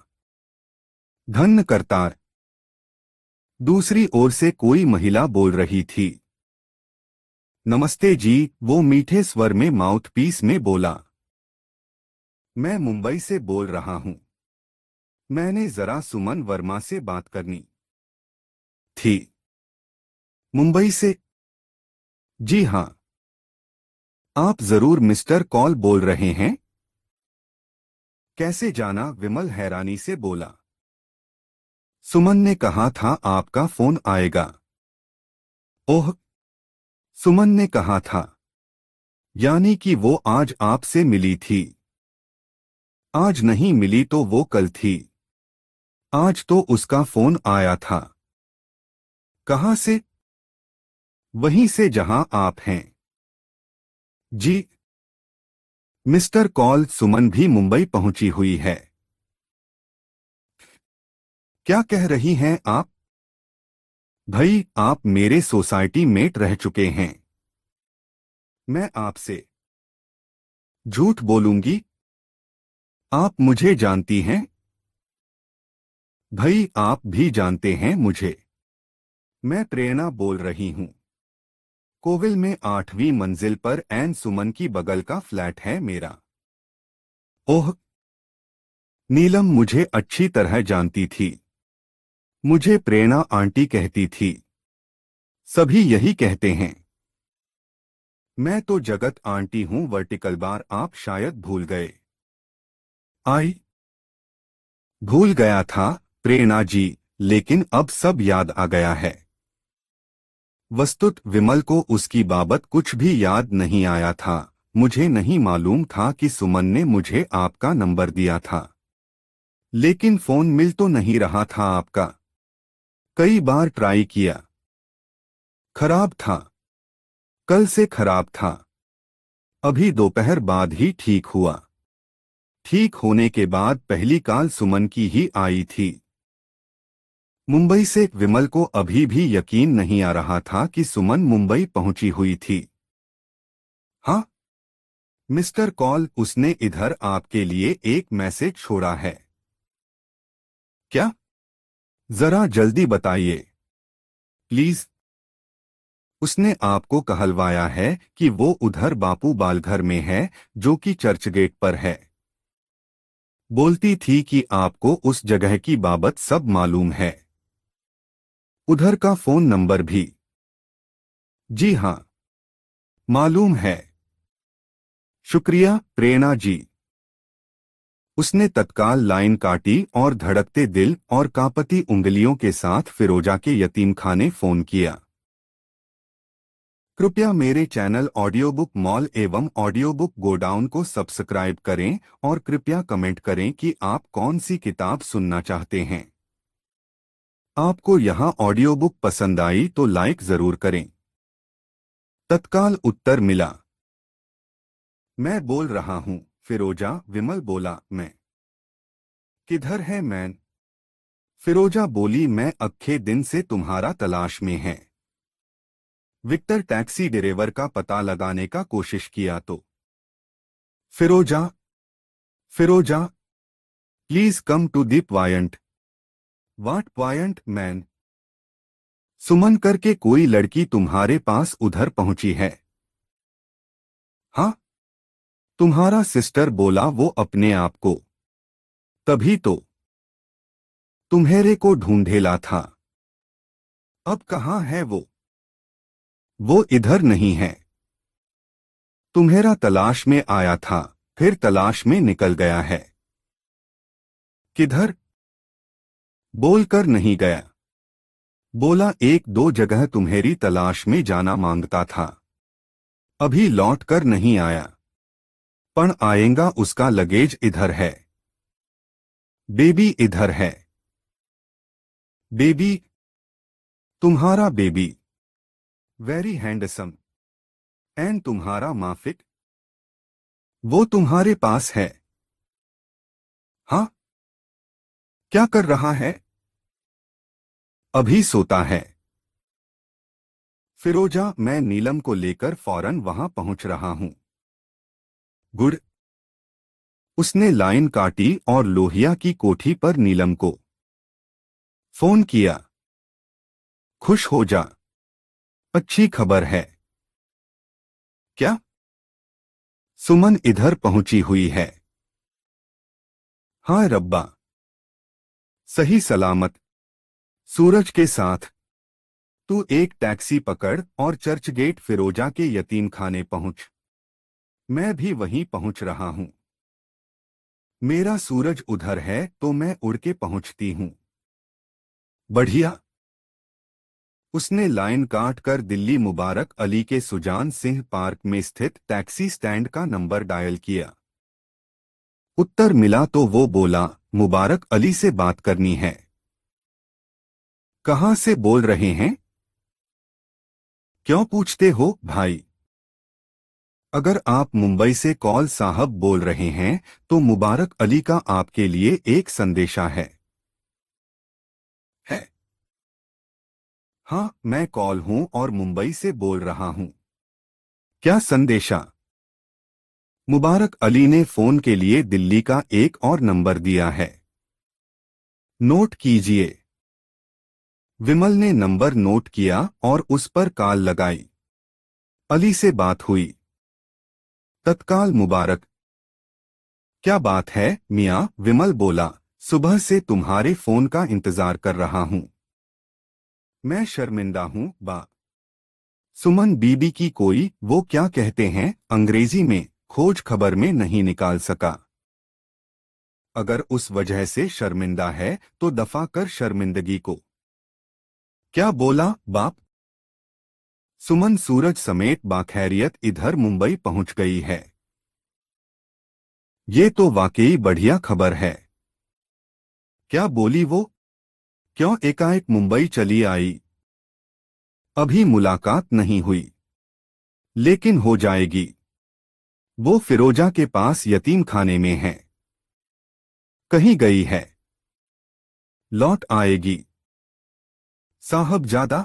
धन्य करतार दूसरी ओर से कोई महिला बोल रही थी नमस्ते जी वो मीठे स्वर में माउथपीस में बोला मैं मुंबई से बोल रहा हूं मैंने जरा सुमन वर्मा से बात करनी थी मुंबई से जी हां आप जरूर मिस्टर कॉल बोल रहे हैं कैसे जाना विमल हैरानी से बोला सुमन ने कहा था आपका फोन आएगा ओह सुमन ने कहा था यानी कि वो आज आपसे मिली थी आज नहीं मिली तो वो कल थी आज तो उसका फोन आया था कहा से वहीं से जहां आप हैं जी मिस्टर कॉल सुमन भी मुंबई पहुंची हुई है क्या कह रही हैं आप भाई आप मेरे सोसाइटी मेट रह चुके हैं मैं आपसे झूठ बोलूंगी आप मुझे जानती हैं भाई आप भी जानते हैं मुझे मैं प्रेरणा बोल रही हूं कोविल में आठवीं मंजिल पर एन सुमन की बगल का फ्लैट है मेरा ओह नीलम मुझे अच्छी तरह जानती थी मुझे प्रेरणा आंटी कहती थी सभी यही कहते हैं मैं तो जगत आंटी हूं वर्टिकल बार आप शायद भूल गए आई भूल गया था प्रेरणा जी लेकिन अब सब याद आ गया है वस्तुत विमल को उसकी बाबत कुछ भी याद नहीं आया था मुझे नहीं मालूम था कि सुमन ने मुझे आपका नंबर दिया था लेकिन फोन मिल तो नहीं रहा था आपका कई बार ट्राई किया खराब था कल से खराब था अभी दोपहर बाद ही ठीक हुआ ठीक होने के बाद पहली काल सुमन की ही आई थी मुंबई से विमल को अभी भी यकीन नहीं आ रहा था कि सुमन मुंबई पहुंची हुई थी हाँ मिस्टर कॉल उसने इधर आपके लिए एक मैसेज छोड़ा है क्या जरा जल्दी बताइए प्लीज उसने आपको कहलवाया है कि वो उधर बापू बालघर में है जो कि चर्च गेट पर है बोलती थी कि आपको उस जगह की बाबत सब मालूम है उधर का फोन नंबर भी जी हां मालूम है शुक्रिया प्रेरणा जी उसने तत्काल लाइन काटी और धड़कते दिल और कापती उंगलियों के साथ फिरोजा के यतीम खाने फोन किया कृपया मेरे चैनल ऑडियो बुक मॉल एवं ऑडियो बुक गोडाउन को सब्सक्राइब करें और कृपया कमेंट करें कि आप कौन सी किताब सुनना चाहते हैं आपको यहां ऑडियो बुक पसंद आई तो लाइक जरूर करें तत्काल उत्तर मिला मैं बोल रहा हूं फिरोजा विमल बोला मैं किधर है मैन फिरोजा बोली मैं अक्खे दिन से तुम्हारा तलाश में है विक्टर टैक्सी ड्राइवर का पता लगाने का कोशिश किया तो Firoza Firoza please come to दीप point what point man Suman करके कोई लड़की तुम्हारे पास उधर पहुंची है हाँ तुम्हारा सिस्टर बोला वो अपने आप को तभी तो तुम्हेरे को ढूंढेला था अब कहाँ है वो वो इधर नहीं है तुम्हेरा तलाश में आया था फिर तलाश में निकल गया है किधर बोलकर नहीं गया बोला एक दो जगह तुम्हेरी तलाश में जाना मांगता था अभी लौट कर नहीं आया पण आएगा उसका लगेज इधर है बेबी इधर है बेबी तुम्हारा बेबी वेरी हैंडसम एंड तुम्हारा माफिक वो तुम्हारे पास है हा क्या कर रहा है अभी सोता है फिरोजा मैं नीलम को लेकर फौरन वहां पहुंच रहा हूं गुड़ उसने लाइन काटी और लोहिया की कोठी पर नीलम को फोन किया खुश हो जा अच्छी खबर है क्या सुमन इधर पहुंची हुई है हाँ रब्बा सही सलामत सूरज के साथ तू एक टैक्सी पकड़ और चर्च गेट फिरोजा के यतीम खाने पहुंच मैं भी वहीं पहुंच रहा हूं मेरा सूरज उधर है तो मैं उड़ के पहुंचती हूं बढ़िया उसने लाइन काट कर दिल्ली मुबारक अली के सुजान सिंह पार्क में स्थित टैक्सी स्टैंड का नंबर डायल किया उत्तर मिला तो वो बोला मुबारक अली से बात करनी है कहाँ से बोल रहे हैं क्यों पूछते हो भाई अगर आप मुंबई से कॉल साहब बोल रहे हैं तो मुबारक अली का आपके लिए एक संदेशा है है हाँ मैं कॉल हूं और मुंबई से बोल रहा हूं क्या संदेशा मुबारक अली ने फोन के लिए दिल्ली का एक और नंबर दिया है नोट कीजिए विमल ने नंबर नोट किया और उस पर कॉल लगाई अली से बात हुई तत्काल मुबारक क्या बात है मियाँ विमल बोला सुबह से तुम्हारे फोन का इंतजार कर रहा हूँ मैं शर्मिंदा हूँ बा सुमन बीबी की कोई वो क्या कहते हैं अंग्रेजी में खोज खबर में नहीं निकाल सका अगर उस वजह से शर्मिंदा है तो दफा कर शर्मिंदगी को क्या बोला बाप सुमन सूरज समेत बाखैरियत इधर मुंबई पहुंच गई है ये तो वाकई बढ़िया खबर है क्या बोली वो क्यों एकाएक मुंबई चली आई अभी मुलाकात नहीं हुई लेकिन हो जाएगी वो फिरोजा के पास यतीम खाने में है कहीं गई है लौट आएगी साहब ज्यादा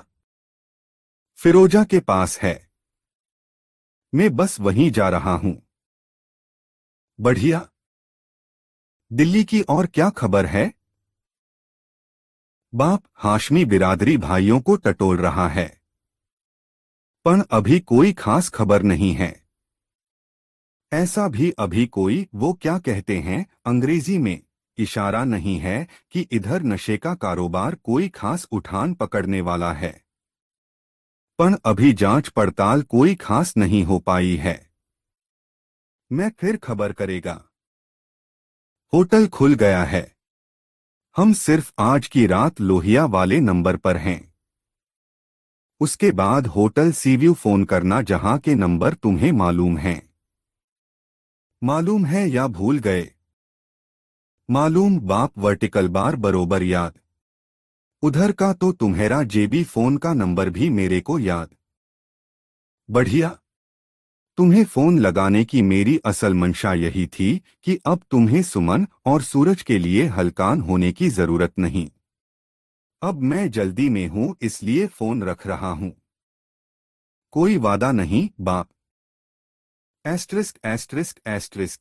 फिरोजा के पास है मैं बस वहीं जा रहा हूं बढ़िया दिल्ली की और क्या खबर है बाप हाशमी बिरादरी भाइयों को टटोल रहा है पर अभी कोई खास खबर नहीं है ऐसा भी अभी कोई वो क्या कहते हैं अंग्रेजी में इशारा नहीं है कि इधर नशे का कारोबार कोई खास उठान पकड़ने वाला है પણ अभी जांच पड़ताल कोई खास नहीं हो पाई है मैं फिर खबर करेगा होटल खुल गया है हम सिर्फ आज की रात लोहिया वाले नंबर पर हैं उसके बाद होटल सीव्यू फोन करना जहां के नंबर तुम्हें मालूम हैं मालूम है या भूल गए मालूम बाप वर्टिकल बार बरोबर याद उधर का तो तुम्हारा जेबी फोन का नंबर भी मेरे को याद बढ़िया तुम्हें फोन लगाने की मेरी असल मंशा यही थी कि अब तुम्हें सुमन और सूरज के लिए हलकान होने की जरूरत नहीं अब मैं जल्दी में हूं इसलिए फोन रख रहा हूं कोई वादा नहीं बाप एस्ट्रिस्क एस्ट्रिस्क एस्ट्रिस्क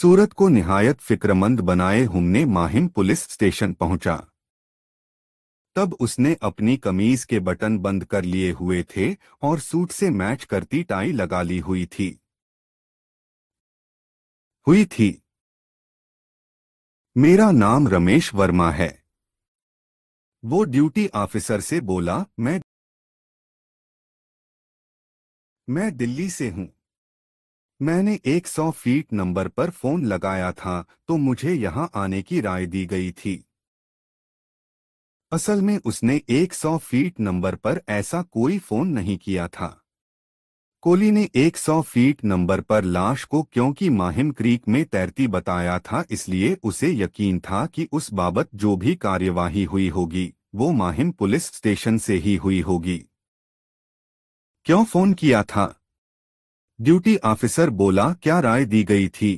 सूरत को निहायत फिक्रमंद बनाए हमने माहिम पुलिस स्टेशन पहुंचा तब उसने अपनी कमीज के बटन बंद कर लिए हुए थे और सूट से मैच करती टाई लगा ली हुई थी हुई थी मेरा नाम रमेश वर्मा है वो ड्यूटी ऑफिसर से बोला मैं मैं दिल्ली से हूं मैंने 100 फीट नंबर पर फोन लगाया था तो मुझे यहां आने की राय दी गई थी असल में उसने 100 फीट नंबर पर ऐसा कोई फोन नहीं किया था कोली ने 100 फीट नंबर पर लाश को क्योंकि माहिम क्रीक में तैरती बताया था इसलिए उसे यकीन था कि उस बाबत जो भी कार्यवाही हुई होगी वो माहिम पुलिस स्टेशन से ही हुई होगी क्यों फोन किया था ड्यूटी ऑफिसर बोला क्या राय दी गई थी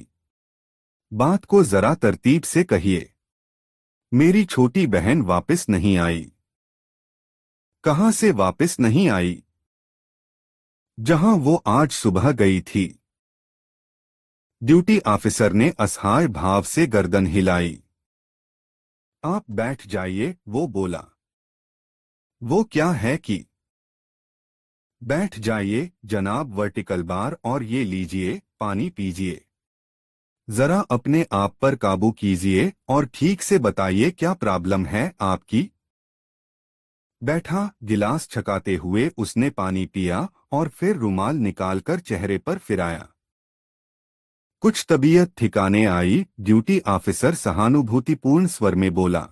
बात को जरा तरतीब से कहिए मेरी छोटी बहन वापस नहीं आई कहां से वापस नहीं आई जहां वो आज सुबह गई थी ड्यूटी ऑफिसर ने असहाय भाव से गर्दन हिलाई आप बैठ जाइए वो बोला वो क्या है कि बैठ जाइए जनाब वर्टिकल बार और ये लीजिए पानी पीजिए जरा अपने आप पर काबू कीजिए और ठीक से बताइए क्या प्रॉब्लम है आपकी बैठा गिलास छकाते हुए उसने पानी पिया और फिर रुमाल निकालकर चेहरे पर फिराया कुछ तबीयत ठिकाने आई ड्यूटी ऑफिसर सहानुभूतिपूर्ण स्वर में बोला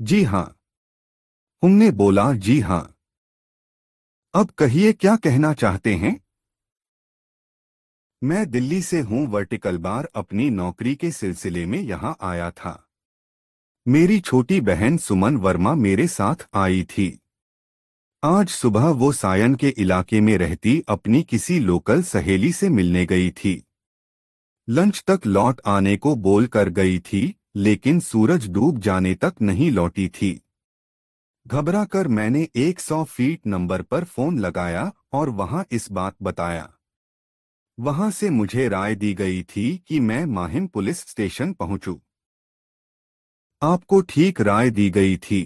जी हाँ हमने बोला जी हाँ अब कहिए क्या कहना चाहते हैं मैं दिल्ली से हूं वर्टिकल बार अपनी नौकरी के सिलसिले में यहां आया था मेरी छोटी बहन सुमन वर्मा मेरे साथ आई थी आज सुबह वो सायन के इलाके में रहती अपनी किसी लोकल सहेली से मिलने गई थी लंच तक लौट आने को बोल कर गई थी लेकिन सूरज डूब जाने तक नहीं लौटी थी घबरा कर मैंने 100 फीट नंबर पर फोन लगाया और वहां इस बात बताया वहां से मुझे राय दी गई थी कि मैं माहिम पुलिस स्टेशन पहुंचू आपको ठीक राय दी गई थी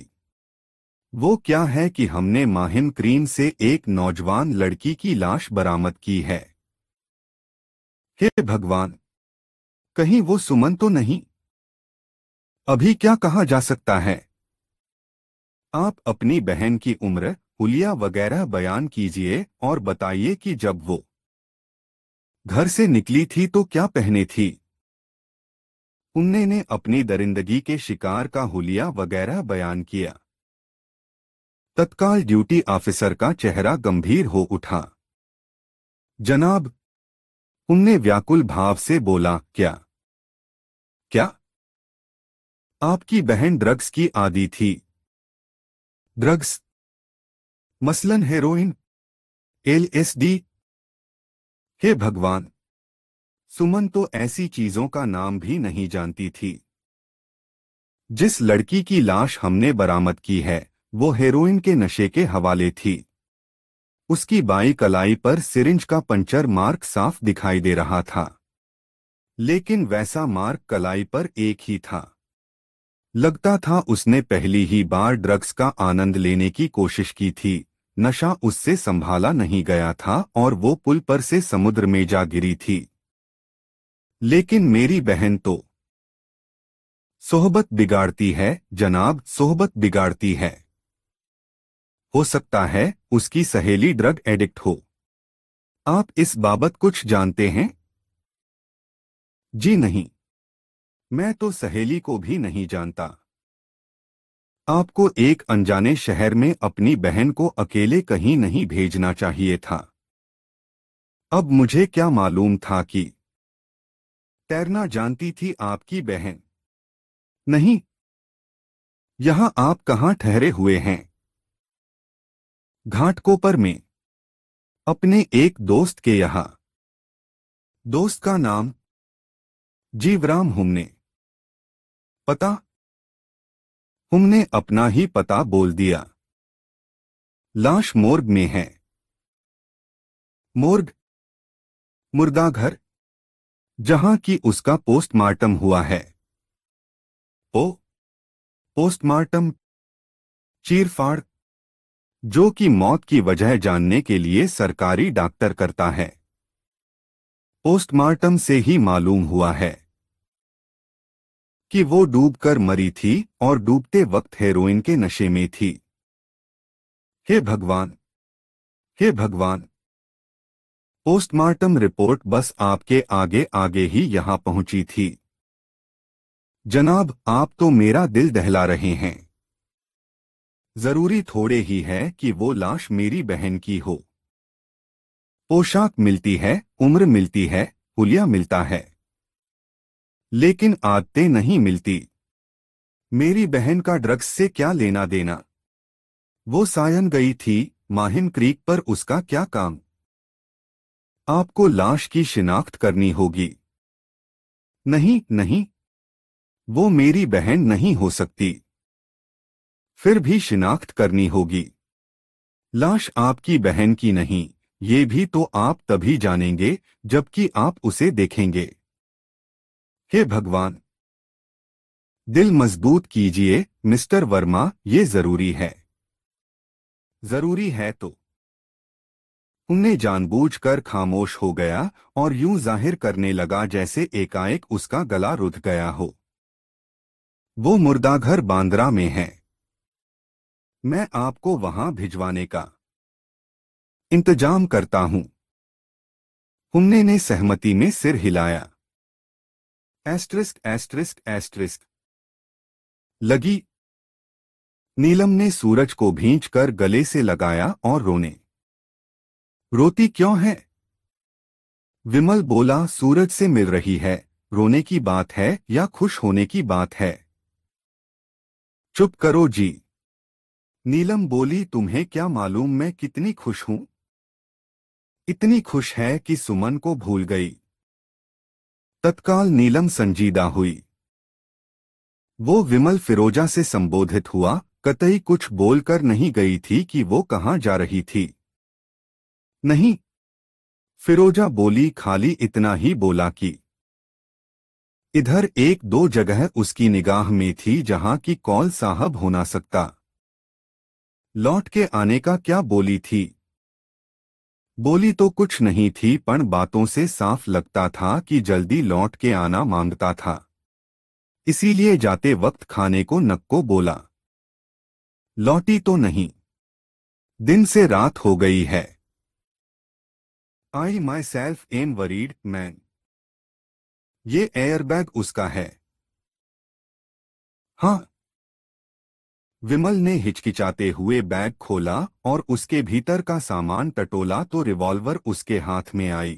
वो क्या है कि हमने माहिम क्रीम से एक नौजवान लड़की की लाश बरामद की है हे भगवान कहीं वो सुमन तो नहीं अभी क्या कहा जा सकता है आप अपनी बहन की उम्र हुलिया वगैरह बयान कीजिए और बताइए कि जब वो घर से निकली थी तो क्या पहने थी उनने ने अपनी दरिंदगी के शिकार का हुलिया वगैरह बयान किया तत्काल ड्यूटी ऑफिसर का चेहरा गंभीर हो उठा जनाब उनने व्याकुल भाव से बोला क्या क्या आपकी बहन ड्रग्स की आदि थी ड्रग्स मसलन हेरोइन एलएसडी हे भगवान सुमन तो ऐसी चीजों का नाम भी नहीं जानती थी जिस लड़की की लाश हमने बरामद की है वो हेरोइन के नशे के हवाले थी उसकी बाई कलाई पर सिरिंज का पंचर मार्क साफ दिखाई दे रहा था लेकिन वैसा मार्क कलाई पर एक ही था लगता था उसने पहली ही बार ड्रग्स का आनंद लेने की कोशिश की थी नशा उससे संभाला नहीं गया था और वो पुल पर से समुद्र में जा गिरी थी लेकिन मेरी बहन तो सोहबत बिगाड़ती है जनाब सोहबत बिगाड़ती है हो सकता है उसकी सहेली ड्रग एडिक्ट हो आप इस बाबत कुछ जानते हैं जी नहीं मैं तो सहेली को भी नहीं जानता आपको एक अनजाने शहर में अपनी बहन को अकेले कहीं नहीं भेजना चाहिए था अब मुझे क्या मालूम था कि तैरना जानती थी आपकी बहन नहीं यहां आप कहां ठहरे हुए हैं घाटकोपर में अपने एक दोस्त के यहां दोस्त का नाम जीवराम हुमने पता तुमने अपना ही पता बोल दिया लाश मोर्ग में है मोर्ग घर जहां की उसका पोस्टमार्टम हुआ है ओ पोस्टमार्टम चीरफाड़ जो कि मौत की वजह जानने के लिए सरकारी डॉक्टर करता है पोस्टमार्टम से ही मालूम हुआ है कि वो डूबकर मरी थी और डूबते वक्त हेरोइन के नशे में थी हे भगवान हे भगवान पोस्टमार्टम रिपोर्ट बस आपके आगे आगे ही यहां पहुंची थी जनाब आप तो मेरा दिल दहला रहे हैं जरूरी थोड़े ही है कि वो लाश मेरी बहन की हो पोशाक मिलती है उम्र मिलती है हुलिया मिलता है लेकिन आदतें नहीं मिलती मेरी बहन का ड्रग्स से क्या लेना देना वो सायन गई थी माहिन क्रीक पर उसका क्या काम आपको लाश की शिनाख्त करनी होगी नहीं नहीं वो मेरी बहन नहीं हो सकती फिर भी शिनाख्त करनी होगी लाश आपकी बहन की नहीं ये भी तो आप तभी जानेंगे जबकि आप उसे देखेंगे हे भगवान दिल मजबूत कीजिए मिस्टर वर्मा ये जरूरी है जरूरी है तो उन्हें जानबूझकर खामोश हो गया और यूं जाहिर करने लगा जैसे एकाएक उसका गला रुध गया हो वो मुर्दाघर बांद्रा में है मैं आपको वहां भिजवाने का इंतजाम करता हूं हमने ने सहमति में सिर हिलाया एस्ट्रिस्क एस्ट्रिस्क एस्ट्रिस्क लगी नीलम ने सूरज को भींच कर गले से लगाया और रोने रोती क्यों है विमल बोला सूरज से मिल रही है रोने की बात है या खुश होने की बात है चुप करो जी नीलम बोली तुम्हें क्या मालूम मैं कितनी खुश हूं इतनी खुश है कि सुमन को भूल गई तत्काल नीलम संजीदा हुई वो विमल फिरोजा से संबोधित हुआ कतई कुछ बोलकर नहीं गई थी कि वो कहाँ जा रही थी नहीं फिरोजा बोली खाली इतना ही बोला कि इधर एक दो जगह उसकी निगाह में थी जहां की कौल साहब होना सकता लौट के आने का क्या बोली थी बोली तो कुछ नहीं थी पर बातों से साफ लगता था कि जल्दी लौट के आना मांगता था इसीलिए जाते वक्त खाने को नक्को बोला लौटी तो नहीं दिन से रात हो गई है I myself am worried man ये एयरबैग उसका है हाँ विमल ने हिचकिचाते हुए बैग खोला और उसके भीतर का सामान टटोला तो रिवॉल्वर उसके हाथ में आई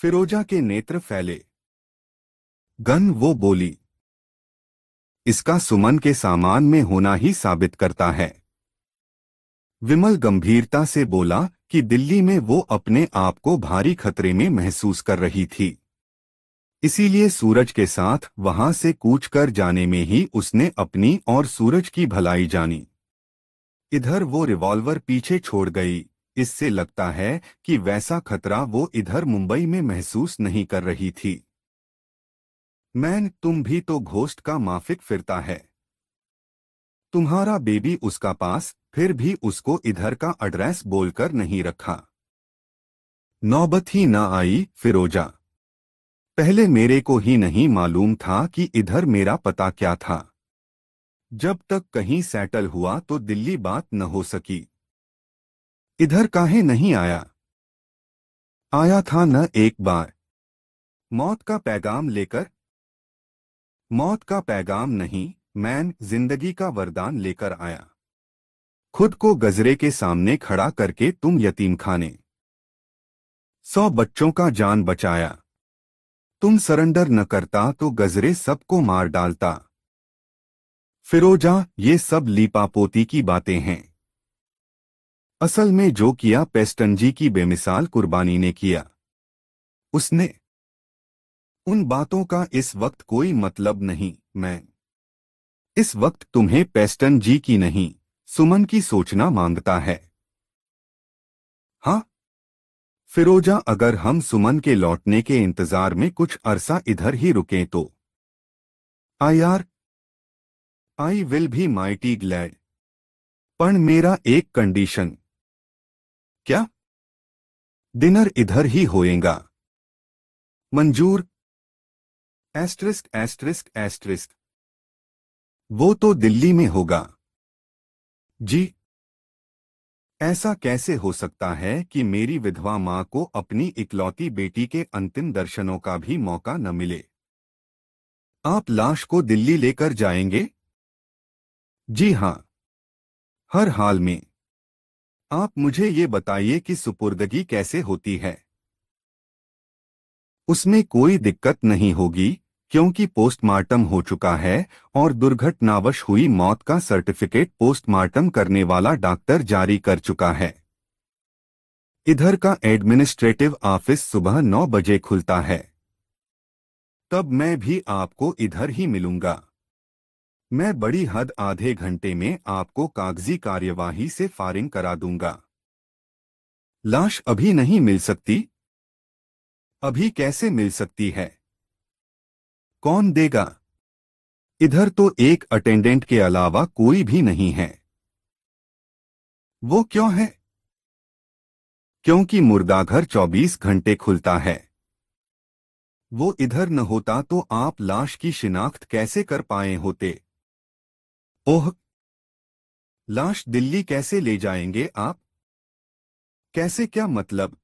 फिरोजा के नेत्र फैले गन वो बोली इसका सुमन के सामान में होना ही साबित करता है विमल गंभीरता से बोला कि दिल्ली में वो अपने आप को भारी खतरे में महसूस कर रही थी इसीलिए सूरज के साथ वहां से कूच कर जाने में ही उसने अपनी और सूरज की भलाई जानी इधर वो रिवॉल्वर पीछे छोड़ गई इससे लगता है कि वैसा खतरा वो इधर मुंबई में महसूस नहीं कर रही थी मैन तुम भी तो घोष्ट का माफिक फिरता है तुम्हारा बेबी उसका पास फिर भी उसको इधर का एड्रेस बोलकर नहीं रखा नौबत ही ना आई फिरोजा पहले मेरे को ही नहीं मालूम था कि इधर मेरा पता क्या था जब तक कहीं सेटल हुआ तो दिल्ली बात न हो सकी इधर काहे नहीं आया आया था न एक बार मौत का पैगाम लेकर मौत का पैगाम नहीं मैन जिंदगी का वरदान लेकर आया खुद को गजरे के सामने खड़ा करके तुम यतीम खाने सौ बच्चों का जान बचाया तुम सरेंडर न करता तो गजरे सबको मार डालता फिरोजा ये सब लीपापोती की बातें हैं असल में जो किया पेस्टनजी की बेमिसाल कुर्बानी ने किया उसने उन बातों का इस वक्त कोई मतलब नहीं मैं इस वक्त तुम्हें पेस्टन जी की नहीं सुमन की सोचना मांगता है फिरोजा अगर हम सुमन के लौटने के इंतजार में कुछ अरसा इधर ही रुके तो I are I will be mighty glad पर मेरा एक कंडीशन क्या डिनर इधर ही होएगा मंजूर एस्ट्रिस्क एस्ट्रिस्क एस्ट्रिस्क वो तो दिल्ली में होगा जी ऐसा कैसे हो सकता है कि मेरी विधवा माँ को अपनी इकलौती बेटी के अंतिम दर्शनों का भी मौका न मिले आप लाश को दिल्ली लेकर जाएंगे जी हाँ हर हाल में आप मुझे ये बताइए कि सुपुर्दगी कैसे होती है उसमें कोई दिक्कत नहीं होगी क्योंकि पोस्टमार्टम हो चुका है और दुर्घटनावश हुई मौत का सर्टिफिकेट पोस्टमार्टम करने वाला डॉक्टर जारी कर चुका है इधर का एडमिनिस्ट्रेटिव ऑफिस सुबह नौ बजे खुलता है तब मैं भी आपको इधर ही मिलूंगा मैं बड़ी हद आधे घंटे में आपको कागजी कार्यवाही से फारिंग करा दूंगा लाश अभी नहीं मिल सकती अभी कैसे मिल सकती है कौन देगा इधर तो एक अटेंडेंट के अलावा कोई भी नहीं है वो क्यों है क्योंकि मुर्दाघर 24 घंटे खुलता है वो इधर न होता तो आप लाश की शिनाख्त कैसे कर पाए होते ओह लाश दिल्ली कैसे ले जाएंगे आप कैसे क्या मतलब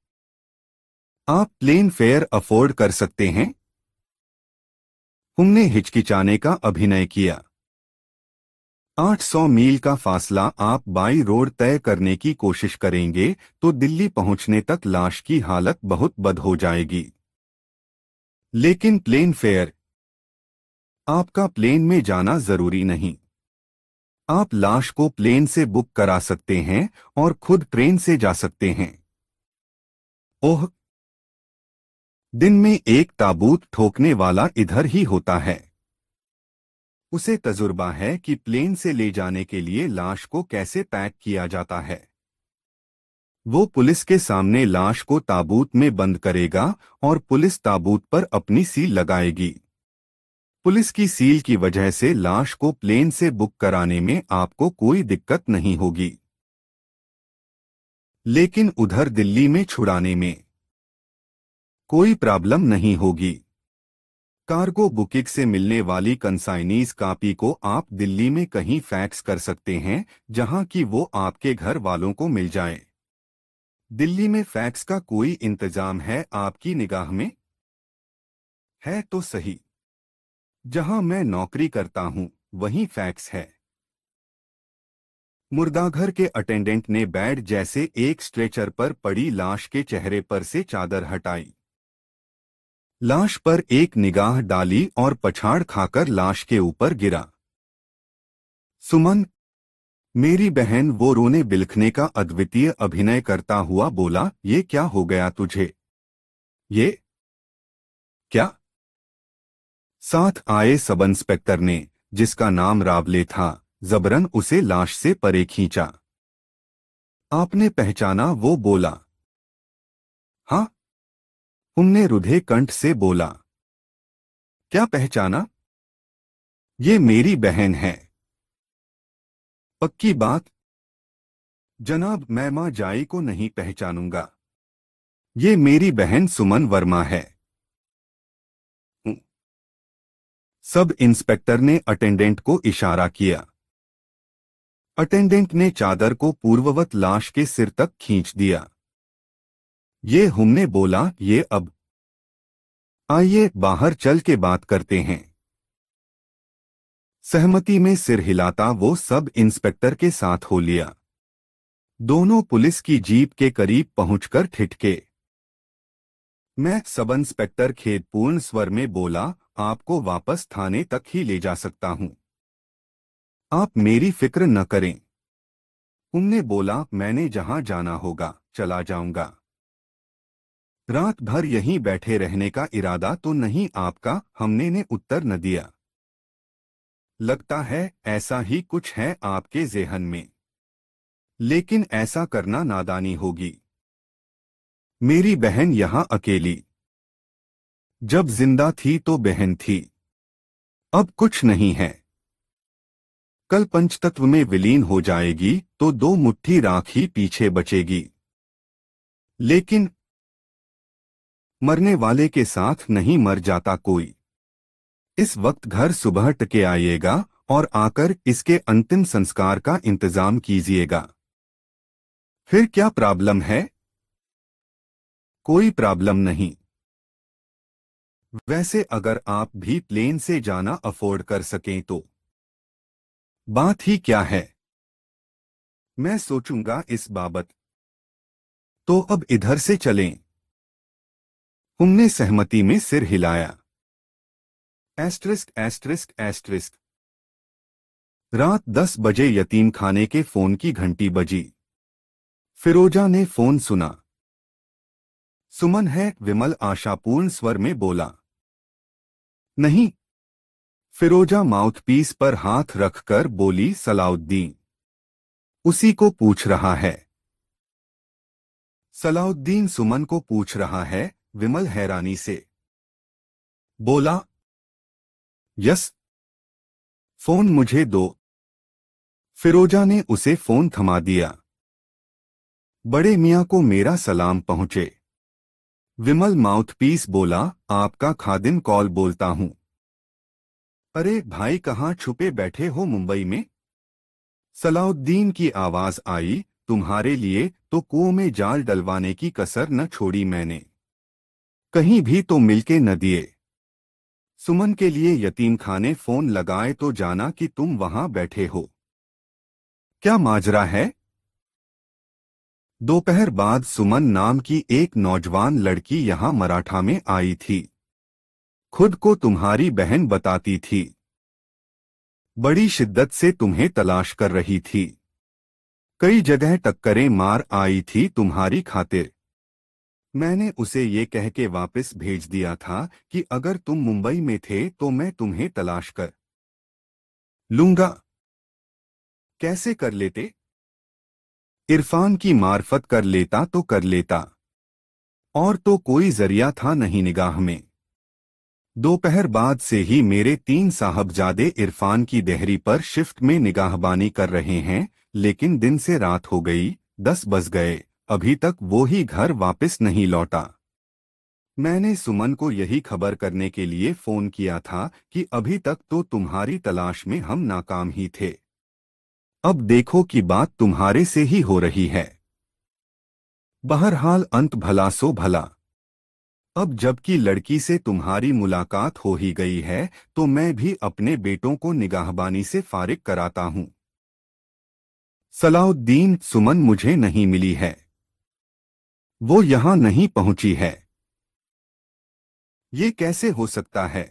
आप प्लेन फेयर अफोर्ड कर सकते हैं उनने हिचकिचाने का अभिनय किया 800 मील का फासला आप बाई रोड तय करने की कोशिश करेंगे तो दिल्ली पहुंचने तक लाश की हालत बहुत बद हो जाएगी लेकिन प्लेन फेयर आपका प्लेन में जाना जरूरी नहीं आप लाश को प्लेन से बुक करा सकते हैं और खुद ट्रेन से जा सकते हैं ओह दिन में एक ताबूत ठोकने वाला इधर ही होता है उसे तजुर्बा है कि प्लेन से ले जाने के लिए लाश को कैसे पैक किया जाता है वो पुलिस के सामने लाश को ताबूत में बंद करेगा और पुलिस ताबूत पर अपनी सील लगाएगी पुलिस की सील की वजह से लाश को प्लेन से बुक कराने में आपको कोई दिक्कत नहीं होगी लेकिन उधर दिल्ली में छुड़ाने में कोई प्रॉब्लम नहीं होगी कार्गो बुकिंग से मिलने वाली कंसाइनीज कापी को आप दिल्ली में कहीं फैक्स कर सकते हैं जहां कि वो आपके घर वालों को मिल जाए दिल्ली में फैक्स का कोई इंतजाम है आपकी निगाह में है तो सही जहां मैं नौकरी करता हूं वहीं फैक्स है मुर्दाघर के अटेंडेंट ने बेड जैसे एक स्ट्रेचर पर पड़ी लाश के चेहरे पर से चादर हटाई लाश पर एक निगाह डाली और पछाड़ खाकर लाश के ऊपर गिरा सुमन मेरी बहन वो रोने बिलखने का अद्वितीय अभिनय करता हुआ बोला ये क्या हो गया तुझे ये क्या साथ आए सब इंस्पेक्टर ने जिसका नाम रावले था जबरन उसे लाश से परे खींचा आपने पहचाना वो बोला उनने रुधे कंठ से बोला क्या पहचाना ये मेरी बहन है पक्की बात जनाब मैं मां जाई को नहीं पहचानूंगा ये मेरी बहन सुमन वर्मा है सब इंस्पेक्टर ने अटेंडेंट को इशारा किया अटेंडेंट ने चादर को पूर्ववत लाश के सिर तक खींच दिया ये हमने बोला ये अब आइए बाहर चल के बात करते हैं सहमति में सिर हिलाता वो सब इंस्पेक्टर के साथ हो लिया दोनों पुलिस की जीप के करीब पहुंचकर ठिठके मैं सब इंस्पेक्टर खेदपूर्ण स्वर में बोला आपको वापस थाने तक ही ले जा सकता हूं आप मेरी फिक्र न करें उनने बोला मैंने जहां जाना होगा चला जाऊंगा रात भर यहीं बैठे रहने का इरादा तो नहीं आपका हमने ने उत्तर न दिया लगता है ऐसा ही कुछ है आपके जेहन में लेकिन ऐसा करना नादानी होगी मेरी बहन यहां अकेली जब जिंदा थी तो बहन थी अब कुछ नहीं है कल पंचतत्व में विलीन हो जाएगी तो दो मुट्ठी राख ही पीछे बचेगी लेकिन मरने वाले के साथ नहीं मर जाता कोई इस वक्त घर सुबह टके आइएगा और आकर इसके अंतिम संस्कार का इंतजाम कीजिएगा फिर क्या प्रॉब्लम है कोई प्रॉब्लम नहीं वैसे अगर आप भी प्लेन से जाना अफोर्ड कर सकें तो बात ही क्या है मैं सोचूंगा इस बाबत तो अब इधर से चलें उनने सहमति में सिर हिलाया एस्ट्रिस्क एस्ट्रिस्क एस्ट्रिस्क रात दस बजे यतीम खाने के फोन की घंटी बजी फिरोजा ने फोन सुना सुमन है विमल आशापूर्ण स्वर में बोला नहीं फिरोजा माउथपीस पर हाथ रखकर बोली सलाउद्दीन उसी को पूछ रहा है सलाउद्दीन सुमन को पूछ रहा है विमल हैरानी से बोला यस फोन मुझे दो फिरोजा ने उसे फोन थमा दिया बड़े मियाँ को मेरा सलाम पहुंचे विमल माउथपीस बोला आपका खादिम कॉल बोलता हूं अरे भाई कहाँ छुपे बैठे हो मुंबई में सलाउद्दीन की आवाज आई तुम्हारे लिए तो कुओं में जाल डलवाने की कसर न छोड़ी मैंने कहीं भी तो मिलके न दिए सुमन के लिए यतीम खाने फोन लगाए तो जाना कि तुम वहां बैठे हो क्या माजरा है दोपहर बाद सुमन नाम की एक नौजवान लड़की यहां मराठा में आई थी खुद को तुम्हारी बहन बताती थी बड़ी शिद्दत से तुम्हें तलाश कर रही थी कई जगह टक्करें मार आई थी तुम्हारी खातिर मैंने उसे ये कह के वापस भेज दिया था कि अगर तुम मुंबई में थे तो मैं तुम्हें तलाश कर लूंगा कैसे कर लेते इरफान की मार्फत कर लेता तो कर लेता और तो कोई जरिया था नहीं निगाह में दोपहर बाद से ही मेरे तीन साहबजादे इरफान की देहरी पर शिफ्ट में निगाहबानी कर रहे हैं लेकिन दिन से रात हो गई दस बज गए अभी तक वो ही घर वापस नहीं लौटा मैंने सुमन को यही खबर करने के लिए फोन किया था कि अभी तक तो तुम्हारी तलाश में हम नाकाम ही थे अब देखो कि बात तुम्हारे से ही हो रही है बहरहाल अंत भला सो भला अब जबकि लड़की से तुम्हारी मुलाकात हो ही गई है तो मैं भी अपने बेटों को निगाहबानी से फारिग कराता हूं सलाउद्दीन सुमन मुझे नहीं मिली है वो यहां नहीं पहुंची है ये कैसे हो सकता है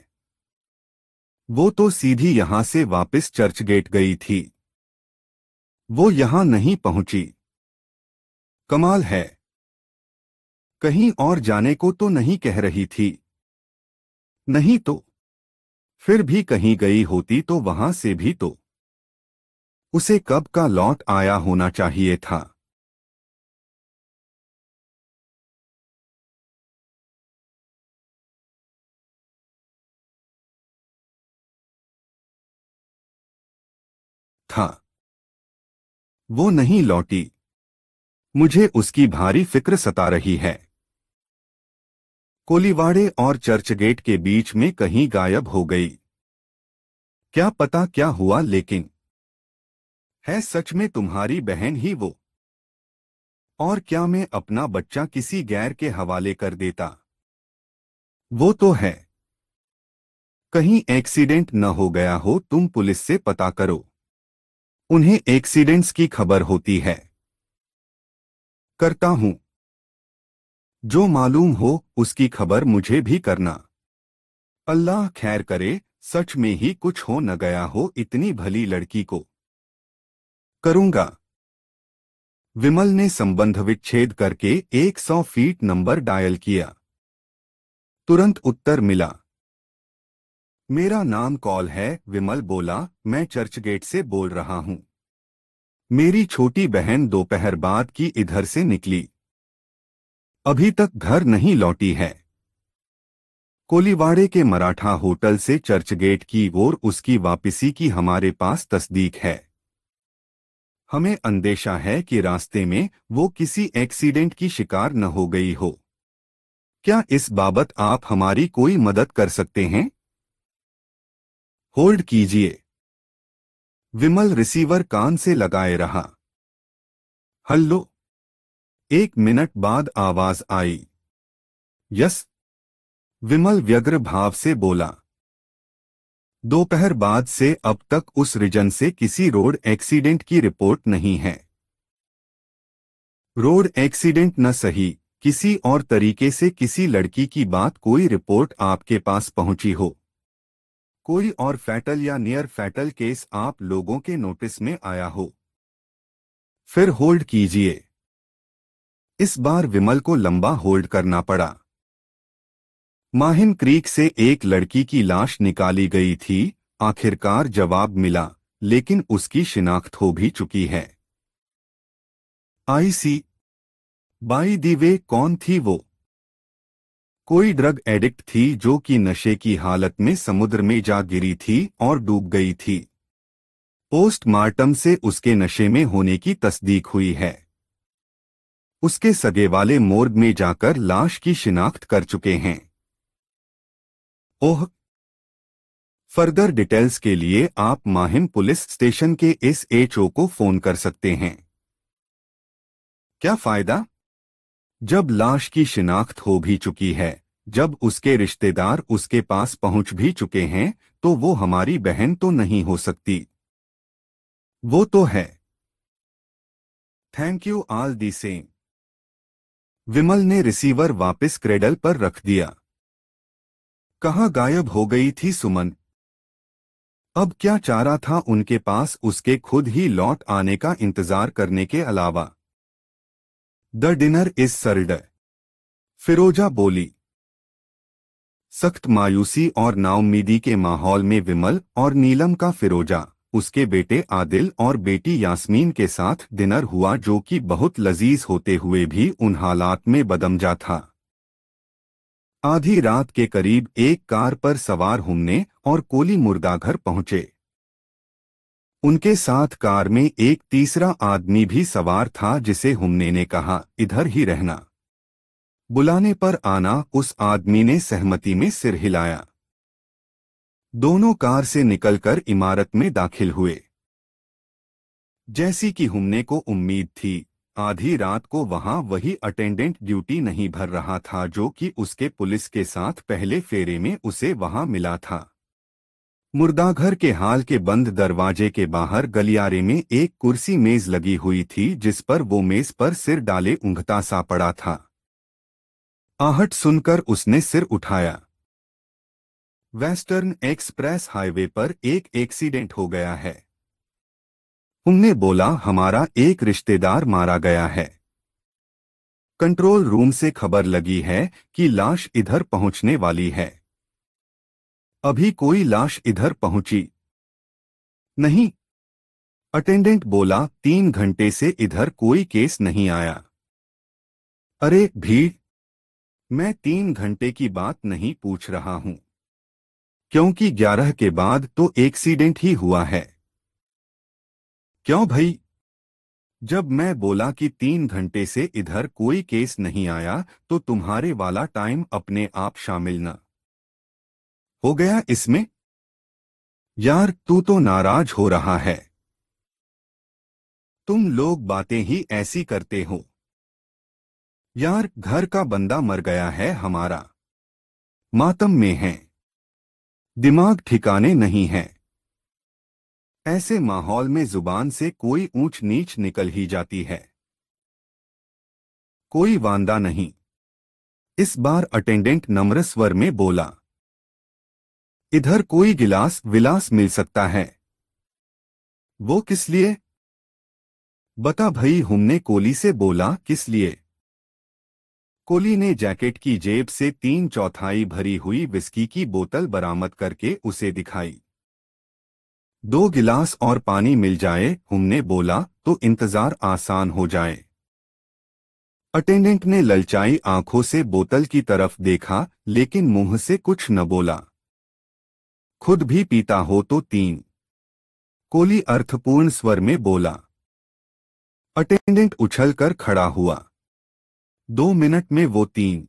वो तो सीधी यहां से वापस चर्च गेट गई थी वो यहां नहीं पहुंची कमाल है कहीं और जाने को तो नहीं कह रही थी नहीं तो फिर भी कहीं गई होती तो वहां से भी तो उसे कब का लौट आया होना चाहिए था था वो नहीं लौटी मुझे उसकी भारी फिक्र सता रही है कोलीवाड़े और चर्चगेट के बीच में कहीं गायब हो गई क्या पता क्या हुआ लेकिन है सच में तुम्हारी बहन ही वो और क्या मैं अपना बच्चा किसी गैर के हवाले कर देता वो तो है कहीं एक्सीडेंट न हो गया हो तुम पुलिस से पता करो उन्हें एक्सीडेंट्स की खबर होती है करता हूं जो मालूम हो उसकी खबर मुझे भी करना अल्लाह खैर करे सच में ही कुछ हो न गया हो इतनी भली लड़की को करूंगा विमल ने संबंध विच्छेद करके 100 फीट नंबर डायल किया तुरंत उत्तर मिला मेरा नाम कॉल है विमल बोला मैं चर्चगेट से बोल रहा हूँ मेरी छोटी बहन दोपहर बाद की इधर से निकली अभी तक घर नहीं लौटी है कोलीवाड़े के मराठा होटल से चर्चगेट की ओर उसकी वापसी की हमारे पास तस्दीक है हमें अंदेशा है कि रास्ते में वो किसी एक्सीडेंट की शिकार न हो गई हो क्या इस बाबत आप हमारी कोई मदद कर सकते हैं होल्ड कीजिए विमल रिसीवर कान से लगाए रहा हल्लो एक मिनट बाद आवाज आई यस विमल व्यग्र भाव से बोला दोपहर बाद से अब तक उस रीजन से किसी रोड एक्सीडेंट की रिपोर्ट नहीं है रोड एक्सीडेंट न सही किसी और तरीके से किसी लड़की की बात कोई रिपोर्ट आपके पास पहुंची हो कोई और फैटल या नियर फैटल केस आप लोगों के नोटिस में आया हो फिर होल्ड कीजिए इस बार विमल को लंबा होल्ड करना पड़ा माहिन क्रीक से एक लड़की की लाश निकाली गई थी आखिरकार जवाब मिला लेकिन उसकी शिनाख्त हो भी चुकी है आईसी बाई दी वे कौन थी वो कोई ड्रग एडिक्ट थी जो कि नशे की हालत में समुद्र में जा गिरी थी और डूब गई थी पोस्टमार्टम से उसके नशे में होने की तस्दीक हुई है उसके सगे वाले मोर्ग में जाकर लाश की शिनाख्त कर चुके हैं ओह फर्दर डिटेल्स के लिए आप माहिम पुलिस स्टेशन के इस एचओ को फोन कर सकते हैं क्या फायदा जब लाश की शिनाख्त हो भी चुकी है जब उसके रिश्तेदार उसके पास पहुंच भी चुके हैं तो वो हमारी बहन तो नहीं हो सकती वो तो है thank you all the same Vimal ने रिसीवर वापस क्रेडल पर रख दिया कहा गायब हो गई थी सुमन अब क्या चारा था उनके पास उसके खुद ही लौट आने का इंतजार करने के अलावा the dinner is served Firoza बोली सख्त मायूसी और नाउमीदी के माहौल में विमल और नीलम का फिरोजा उसके बेटे आदिल और बेटी यास्मीन के साथ डिनर हुआ जो कि बहुत लजीज होते हुए भी उन हालात में बदमजा था आधी रात के करीब एक कार पर सवार हमने और कोली मुर्दाघर पहुंचे उनके साथ कार में एक तीसरा आदमी भी सवार था जिसे हमने ने कहा इधर ही रहना बुलाने पर आना उस आदमी ने सहमति में सिर हिलाया दोनों कार से निकलकर इमारत में दाखिल हुए जैसी कि हमने को उम्मीद थी आधी रात को वहां वही अटेंडेंट ड्यूटी नहीं भर रहा था जो कि उसके पुलिस के साथ पहले फेरे में उसे वहां मिला था मुर्दाघर के हाल के बंद दरवाजे के बाहर गलियारे में एक कुर्सी मेज लगी हुई थी जिस पर वो मेज पर सिर डाले उंघता सा पड़ा था आहट सुनकर उसने सिर उठाया वेस्टर्न एक्सप्रेस हाईवे पर एक एक्सीडेंट हो गया है उनने बोला हमारा एक रिश्तेदार मारा गया है कंट्रोल रूम से खबर लगी है कि लाश इधर पहुंचने वाली है अभी कोई लाश इधर पहुंची नहीं अटेंडेंट बोला तीन घंटे से इधर कोई केस नहीं आया अरे भीड़ मैं तीन घंटे की बात नहीं पूछ रहा हूं क्योंकि ग्यारह के बाद तो एक्सीडेंट ही हुआ है क्यों भाई जब मैं बोला कि तीन घंटे से इधर कोई केस नहीं आया तो तुम्हारे वाला टाइम अपने आप शामिल ना हो गया इसमें यार तू तो नाराज हो रहा है तुम लोग बातें ही ऐसी करते हो यार घर का बंदा मर गया है हमारा मातम में है दिमाग ठिकाने नहीं है ऐसे माहौल में जुबान से कोई ऊंच नीच निकल ही जाती है कोई वांदा नहीं इस बार अटेंडेंट नम्र स्वर में बोला इधर कोई गिलास विलास मिल सकता है वो किस लिए बता भई हमने कोली से बोला किस लिए कोली ने जैकेट की जेब से तीन चौथाई भरी हुई विस्की की बोतल बरामद करके उसे दिखाई दो गिलास और पानी मिल जाए हमने बोला तो इंतजार आसान हो जाए अटेंडेंट ने ललचाई आंखों से बोतल की तरफ देखा लेकिन मुंह से कुछ न बोला खुद भी पीता हो तो तीन कोली अर्थपूर्ण स्वर में बोला अटेंडेंट उछलकर खड़ा हुआ दो मिनट में वो तीन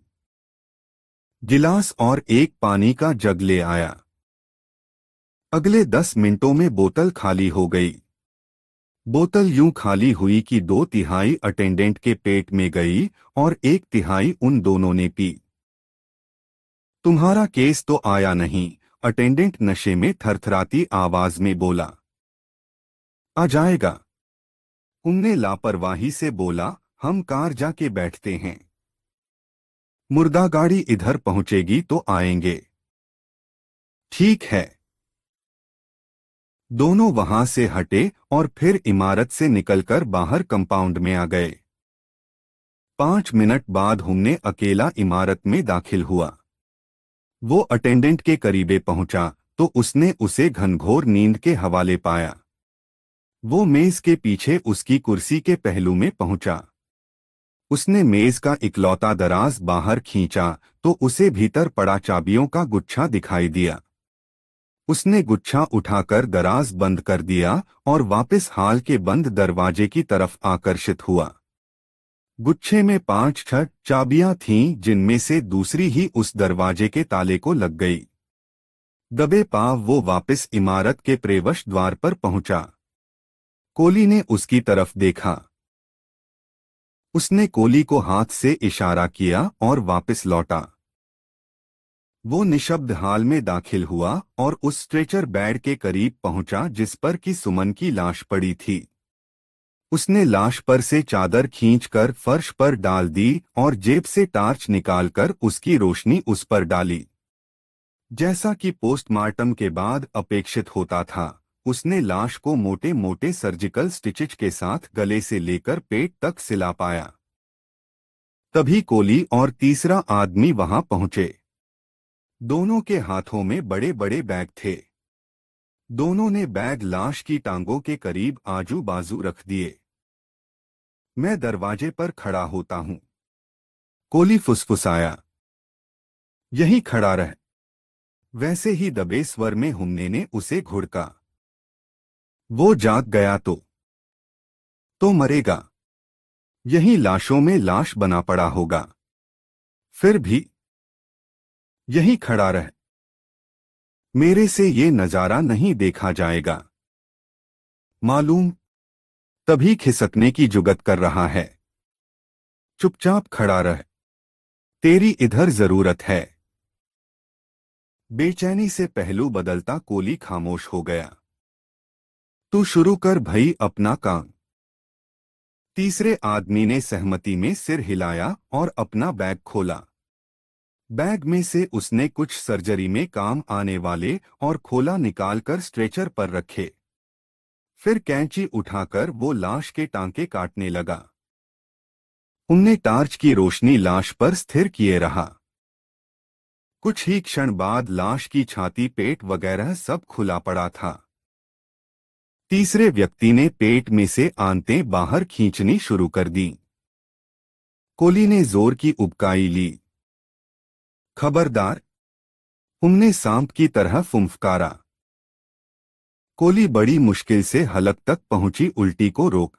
गिलास और एक पानी का जग ले आया अगले दस मिनटों में बोतल खाली हो गई बोतल यूं खाली हुई कि दो तिहाई अटेंडेंट के पेट में गई और एक तिहाई उन दोनों ने पी तुम्हारा केस तो आया नहीं अटेंडेंट नशे में थरथराती आवाज में बोला आ जाएगा उनने लापरवाही से बोला हम कार जाके बैठते हैं मुर्दा गाड़ी इधर पहुंचेगी तो आएंगे ठीक है दोनों वहां से हटे और फिर इमारत से निकलकर बाहर कंपाउंड में आ गए पांच मिनट बाद हमने अकेला इमारत में दाखिल हुआ वो अटेंडेंट के करीबे पहुंचा तो उसने उसे घनघोर नींद के हवाले पाया वो मेज के पीछे उसकी कुर्सी के पहलू में पहुंचा उसने मेज का इकलौता दराज बाहर खींचा तो उसे भीतर पड़ा चाबियों का गुच्छा दिखाई दिया उसने गुच्छा उठाकर दराज बंद कर दिया और वापस हाल के बंद दरवाजे की तरफ आकर्षित हुआ गुच्छे में पांच छठ चाबियां थीं जिनमें से दूसरी ही उस दरवाजे के ताले को लग गई दबे पाव वो वापस इमारत के प्रेवश द्वार पर पहुंचा कोली ने उसकी तरफ देखा उसने कोली को हाथ से इशारा किया और वापस लौटा वो निशब्द हाल में दाखिल हुआ और उस स्ट्रेचर बेड के करीब पहुंचा जिस पर कि सुमन की लाश पड़ी थी उसने लाश पर से चादर खींचकर फर्श पर डाल दी और जेब से टार्च निकालकर उसकी रोशनी उस पर डाली जैसा कि पोस्टमार्टम के बाद अपेक्षित होता था उसने लाश को मोटे मोटे सर्जिकल स्टिचेज के साथ गले से लेकर पेट तक सिला पाया तभी कोली और तीसरा आदमी वहां पहुंचे दोनों के हाथों में बड़े बड़े बैग थे दोनों ने बैग लाश की टांगों के करीब आजू बाजू रख दिए मैं दरवाजे पर खड़ा होता हूं कोली फुसफुसाया यही खड़ा रह वैसे ही दबे स्वर में हुमने ने उसे घुड़का वो जाग गया तो तो मरेगा यही लाशों में लाश बना पड़ा होगा फिर भी यही खड़ा रह मेरे से ये नजारा नहीं देखा जाएगा मालूम तभी खिसकने की जुगत कर रहा है चुपचाप खड़ा रह तेरी इधर जरूरत है बेचैनी से पहलू बदलता कोली खामोश हो गया तू शुरू कर भई अपना काम तीसरे आदमी ने सहमति में सिर हिलाया और अपना बैग खोला बैग में से उसने कुछ सर्जरी में काम आने वाले और खोला निकालकर स्ट्रेचर पर रखे फिर कैंची उठाकर वो लाश के टांके काटने लगा उनने टार्च की रोशनी लाश पर स्थिर किए रहा कुछ ही क्षण बाद लाश की छाती पेट वगैरह सब खुला पड़ा था तीसरे व्यक्ति ने पेट में से आंते बाहर खींचनी शुरू कर दी कोली ने जोर की उबकाई ली खबरदार हमने सांप की तरह फुंफकारा कोली बड़ी मुश्किल से हलक तक पहुंची उल्टी को रोक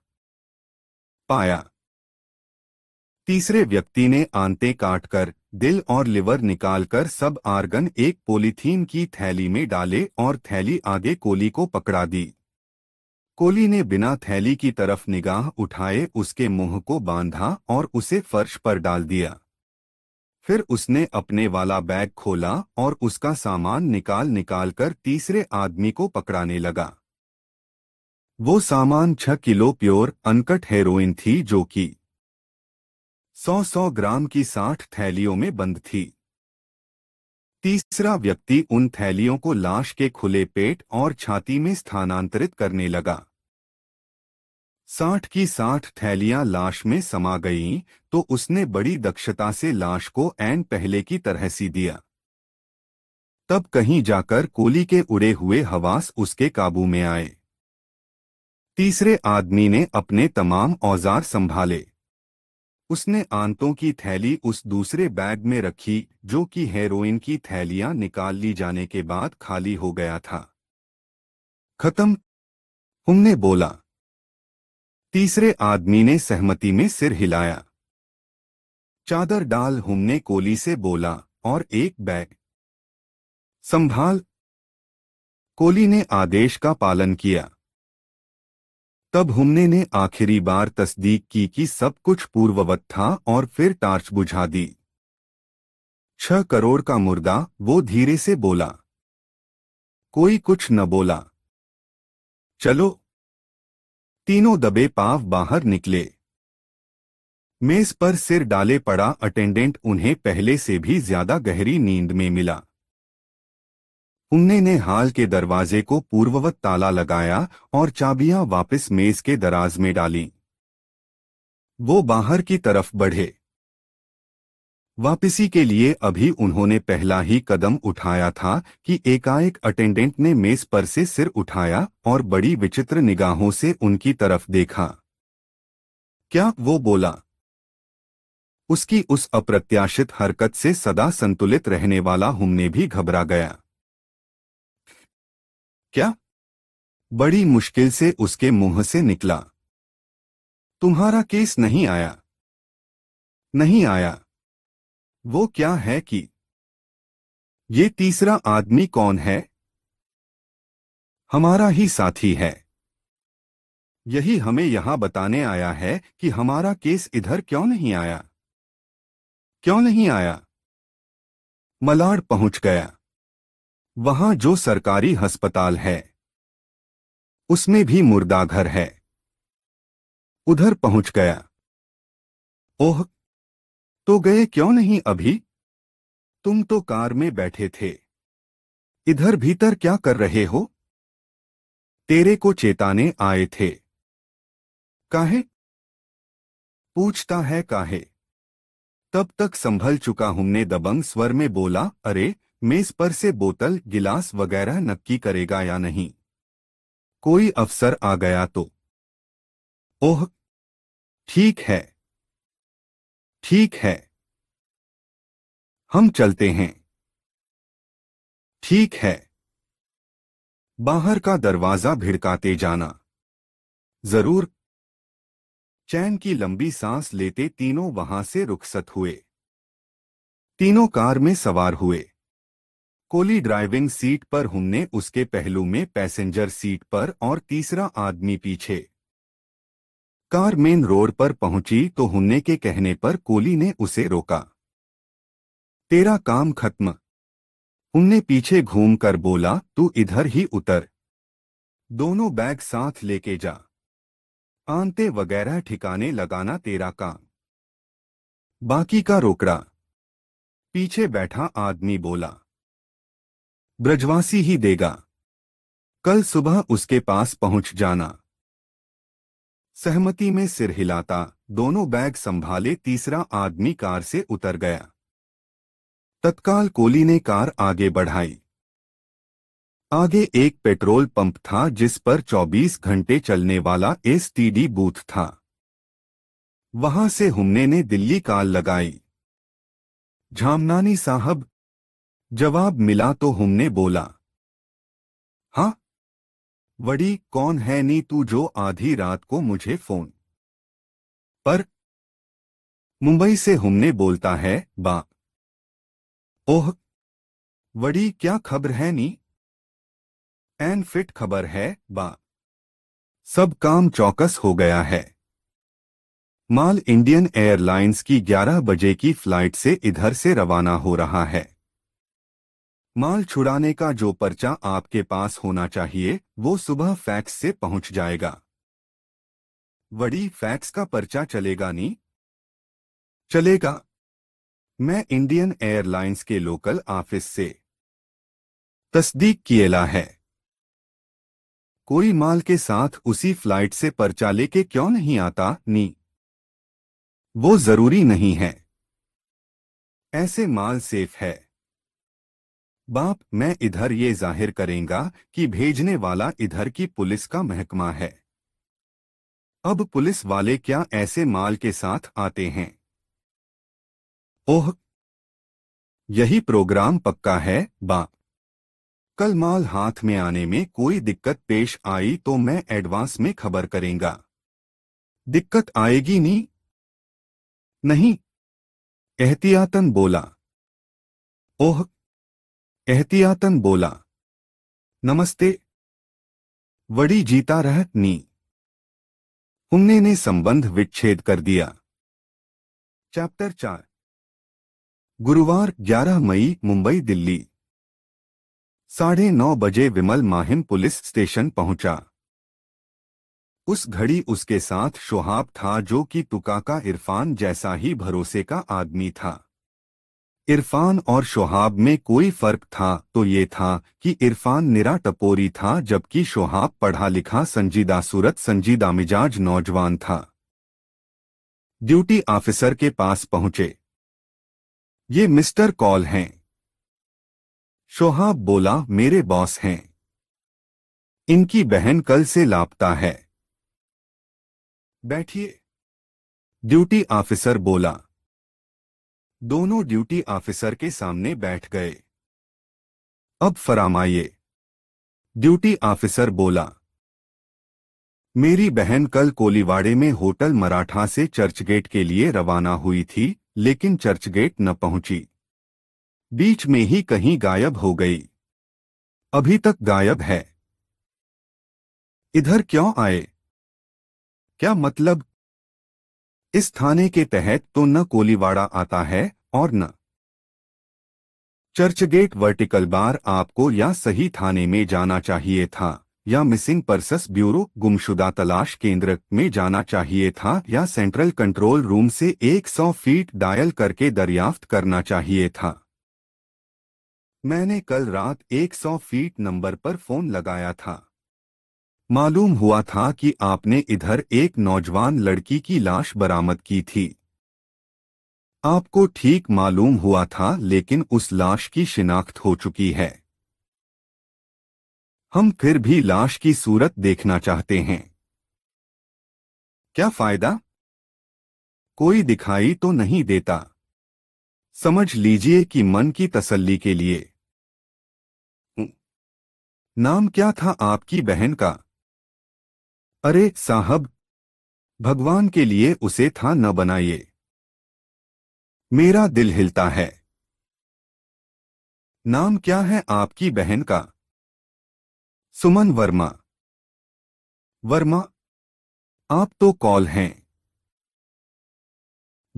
पाया तीसरे व्यक्ति ने आंते काटकर दिल और लिवर निकालकर सब आर्गन एक पोलीथीन की थैली में डाले और थैली आगे कोली को पकड़ा दी कोली ने बिना थैली की तरफ निगाह उठाए उसके मुंह को बांधा और उसे फर्श पर डाल दिया फिर उसने अपने वाला बैग खोला और उसका सामान निकाल निकाल कर तीसरे आदमी को पकड़ाने लगा वो सामान छह किलो प्योर अनकट हेरोइन थी जो कि सौ सौ ग्राम की साठ थैलियों में बंद थी तीसरा व्यक्ति उन थैलियों को लाश के खुले पेट और छाती में स्थानांतरित करने लगा साठ की साठ थैलियां लाश में समा गईं तो उसने बड़ी दक्षता से लाश को एन पहले की तरह सी दिया तब कहीं जाकर कोली के उड़े हुए हवास उसके काबू में आए तीसरे आदमी ने अपने तमाम औजार संभाले उसने आंतों की थैली उस दूसरे बैग में रखी जो कि हेरोइन की थैलियां निकाल ली जाने के बाद खाली हो गया था खत्म हमने बोला तीसरे आदमी ने सहमति में सिर हिलाया चादर डाल हमने कोली से बोला और एक बैग संभाल कोली ने आदेश का पालन किया तब हमने ने आखिरी बार तस्दीक की कि सब कुछ पूर्ववत था और फिर टार्च बुझा दी छह करोड़ का मुर्दा वो धीरे से बोला कोई कुछ न बोला चलो तीनों दबे पाव बाहर निकले मेज पर सिर डाले पड़ा अटेंडेंट उन्हें पहले से भी ज्यादा गहरी नींद में मिला उन्ने ने हाल के दरवाजे को पूर्ववत ताला लगाया और चाबियां वापस मेज के दराज में डाली वो बाहर की तरफ बढ़े वापसी के लिए अभी उन्होंने पहला ही कदम उठाया था कि एकाएक अटेंडेंट ने मेज पर से सिर उठाया और बड़ी विचित्र निगाहों से उनकी तरफ देखा क्या वो बोला उसकी उस अप्रत्याशित हरकत से सदा संतुलित रहने वाला हुमने भी घबरा गया क्या बड़ी मुश्किल से उसके मुंह से निकला तुम्हारा केस नहीं आया नहीं आया वो क्या है कि ये तीसरा आदमी कौन है हमारा ही साथी है यही हमें यहां बताने आया है कि हमारा केस इधर क्यों नहीं आया क्यों नहीं आया मलाड पहुंच गया वहां जो सरकारी अस्पताल है उसमें भी मुर्दाघर है उधर पहुंच गया ओह तो गए क्यों नहीं अभी तुम तो कार में बैठे थे इधर भीतर क्या कर रहे हो तेरे को चेताने आए थे काहे पूछता है काहे तब तक संभल चुका हमने दबंग स्वर में बोला अरे मेज पर से बोतल गिलास वगैरह नक्की करेगा या नहीं कोई अफसर आ गया तो ओह ठीक है ठीक है हम चलते हैं ठीक है बाहर का दरवाजा भिड़काते जाना जरूर चैन की लंबी सांस लेते तीनों वहां से रुखसत हुए तीनों कार में सवार हुए कोली ड्राइविंग सीट पर हमने उसके पहलू में पैसेंजर सीट पर और तीसरा आदमी पीछे कार मेन रोड पर पहुंची तो हमने के कहने पर कोली ने उसे रोका तेरा काम खत्म हमने पीछे घूम कर बोला तू इधर ही उतर दोनों बैग साथ लेके जा आंते वगैरह ठिकाने लगाना तेरा काम बाकी का रोकड़ा पीछे बैठा आदमी बोला ब्रजवासी ही देगा कल सुबह उसके पास पहुंच जाना सहमति में सिर हिलाता दोनों बैग संभाले तीसरा आदमी कार से उतर गया तत्काल कोली ने कार आगे बढ़ाई आगे एक पेट्रोल पंप था जिस पर 24 घंटे चलने वाला एसटीडी बूथ था वहां से हुमने ने दिल्ली कार लगाई झामनानी साहब जवाब मिला तो हमने बोला हाँ वड़ी कौन है नी तू जो आधी रात को मुझे फोन पर मुंबई से हमने बोलता है बा ओह वड़ी क्या खबर है नी एन फिट खबर है बा सब काम चौकस हो गया है माल इंडियन एयरलाइंस की 11 बजे की फ्लाइट से इधर से रवाना हो रहा है माल छुड़ाने का जो पर्चा आपके पास होना चाहिए वो सुबह फैक्स से पहुंच जाएगा बड़ी फैक्स का पर्चा चलेगा नी चलेगा मैं इंडियन एयरलाइंस के लोकल ऑफिस से तस्दीक किएला है कोई माल के साथ उसी फ्लाइट से पर्चा लेके क्यों नहीं आता नी वो जरूरी नहीं है ऐसे माल सेफ है बाप मैं इधर ये जाहिर करेंगा कि भेजने वाला इधर की पुलिस का महकमा है अब पुलिस वाले क्या ऐसे माल के साथ आते हैं ओह यही प्रोग्राम पक्का है बाप कल माल हाथ में आने में कोई दिक्कत पेश आई तो मैं एडवांस में खबर करेंगा दिक्कत आएगी नहीं नहीं एहतियातन बोला ओह एहतियातन बोला नमस्ते वड़ी जीता रह नी उन्ने ने संबंध विच्छेद कर दिया चैप्टर चार गुरुवार 11 मई मुंबई दिल्ली साढ़े नौ बजे विमल माहिम पुलिस स्टेशन पहुंचा उस घड़ी उसके साथ शोहाब था जो कि तुका का इरफान जैसा ही भरोसे का आदमी था इरफान और शोहाब में कोई फर्क था तो ये था कि इरफान निरा टपोरी था जबकि शोहाब पढ़ा लिखा संजीदा सूरत संजीदा मिजाज नौजवान था ड्यूटी ऑफिसर के पास पहुंचे ये मिस्टर कॉल हैं शोहाब बोला मेरे बॉस हैं इनकी बहन कल से लापता है बैठिए ड्यूटी ऑफिसर बोला दोनों ड्यूटी ऑफिसर के सामने बैठ गए अब फरामाइए ड्यूटी ऑफिसर बोला मेरी बहन कल कोलीवाड़े में होटल मराठा से चर्चगेट के लिए रवाना हुई थी लेकिन चर्चगेट न पहुंची बीच में ही कहीं गायब हो गई अभी तक गायब है इधर क्यों आए क्या मतलब इस थाने के तहत तो न कोलीवाड़ा आता है और न चर्चगेट वर्टिकल बार आपको या सही थाने में जाना चाहिए था या मिसिंग पर्सस ब्यूरो गुमशुदा तलाश केंद्र में जाना चाहिए था या सेंट्रल कंट्रोल रूम से 100 फीट डायल करके दरियाफ्त करना चाहिए था मैंने कल रात 100 फीट नंबर पर फोन लगाया था मालूम हुआ था कि आपने इधर एक नौजवान लड़की की लाश बरामद की थी आपको ठीक मालूम हुआ था लेकिन उस लाश की शिनाख्त हो चुकी है हम फिर भी लाश की सूरत देखना चाहते हैं क्या फायदा कोई दिखाई तो नहीं देता समझ लीजिए कि मन की तसल्ली के लिए नाम क्या था आपकी बहन का अरे साहब भगवान के लिए उसे था न बनाइए मेरा दिल हिलता है नाम क्या है आपकी बहन का सुमन वर्मा वर्मा आप तो कॉल हैं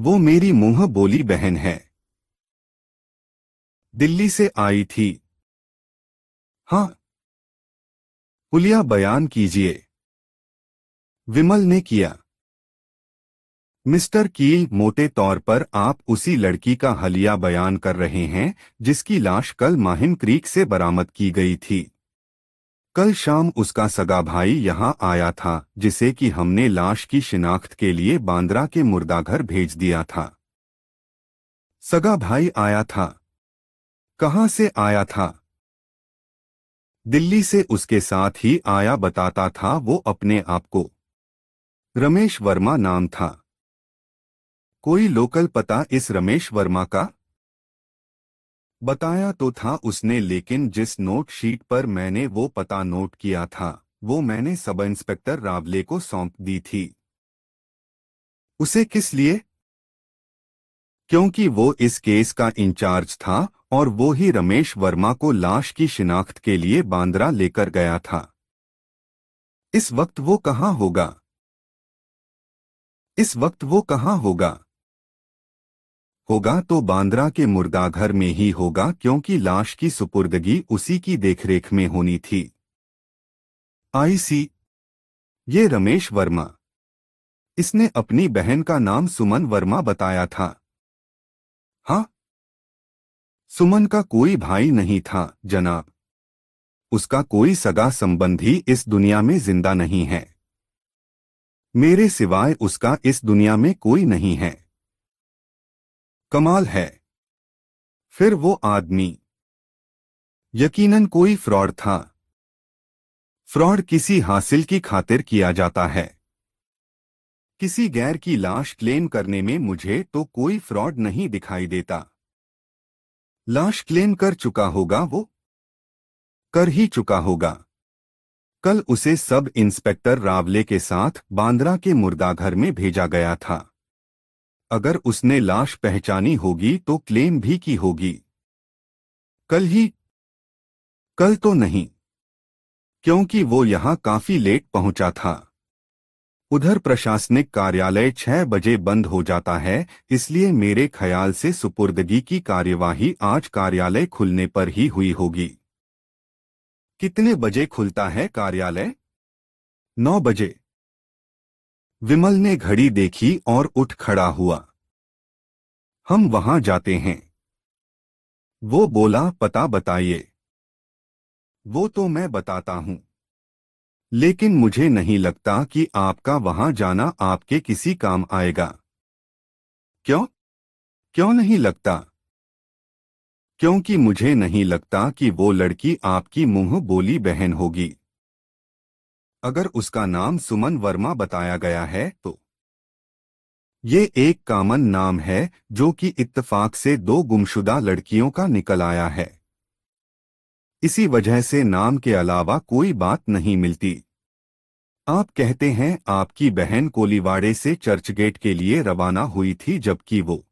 वो मेरी मुंह बोली बहन है दिल्ली से आई थी हां पुलिया बयान कीजिए विमल ने किया मिस्टर कील मोटे तौर पर आप उसी लड़की का हलिया बयान कर रहे हैं जिसकी लाश कल माहिम क्रीक से बरामद की गई थी कल शाम उसका सगा भाई यहां आया था जिसे कि हमने लाश की शिनाख्त के लिए बांद्रा के मुर्दाघर भेज दिया था सगा भाई आया था कहाँ से आया था दिल्ली से उसके साथ ही आया बताता था वो अपने आप को रमेश वर्मा नाम था कोई लोकल पता इस रमेश वर्मा का बताया तो था उसने लेकिन जिस नोट शीट पर मैंने वो पता नोट किया था वो मैंने सब इंस्पेक्टर रावले को सौंप दी थी उसे किस लिए क्योंकि वो इस केस का इंचार्ज था और वो ही रमेश वर्मा को लाश की शिनाख्त के लिए बांद्रा लेकर गया था इस वक्त वो कहाँ होगा इस वक्त वो कहाँ होगा होगा तो बांद्रा के मुर्दाघर में ही होगा क्योंकि लाश की सुपुर्दगी उसी की देखरेख में होनी थी आईसी ये रमेश वर्मा इसने अपनी बहन का नाम सुमन वर्मा बताया था हाँ सुमन का कोई भाई नहीं था जनाब उसका कोई सगा संबंधी इस दुनिया में जिंदा नहीं है मेरे सिवाय उसका इस दुनिया में कोई नहीं है कमाल है फिर वो आदमी यकीनन कोई फ्रॉड था फ्रॉड किसी हासिल की खातिर किया जाता है किसी गैर की लाश क्लेम करने में मुझे तो कोई फ्रॉड नहीं दिखाई देता लाश क्लेम कर चुका होगा वो कर ही चुका होगा कल उसे सब इंस्पेक्टर रावले के साथ बांद्रा के मुर्दाघर में भेजा गया था अगर उसने लाश पहचानी होगी तो क्लेम भी की होगी कल ही कल तो नहीं क्योंकि वो यहां काफी लेट पहुंचा था उधर प्रशासनिक कार्यालय छह बजे बंद हो जाता है इसलिए मेरे ख्याल से सुपुर्दगी की कार्यवाही आज कार्यालय खुलने पर ही हुई होगी कितने बजे खुलता है कार्यालय नौ बजे विमल ने घड़ी देखी और उठ खड़ा हुआ हम वहां जाते हैं वो बोला पता बताइए वो तो मैं बताता हूं लेकिन मुझे नहीं लगता कि आपका वहां जाना आपके किसी काम आएगा क्यों क्यों नहीं लगता क्योंकि मुझे नहीं लगता कि वो लड़की आपकी मुंह बोली बहन होगी अगर उसका नाम सुमन वर्मा बताया गया है तो ये एक कामन नाम है जो कि इत्तफाक से दो गुमशुदा लड़कियों का निकल आया है इसी वजह से नाम के अलावा कोई बात नहीं मिलती आप कहते हैं आपकी बहन कोलीवाड़े से चर्चगेट के लिए रवाना हुई थी जबकि वो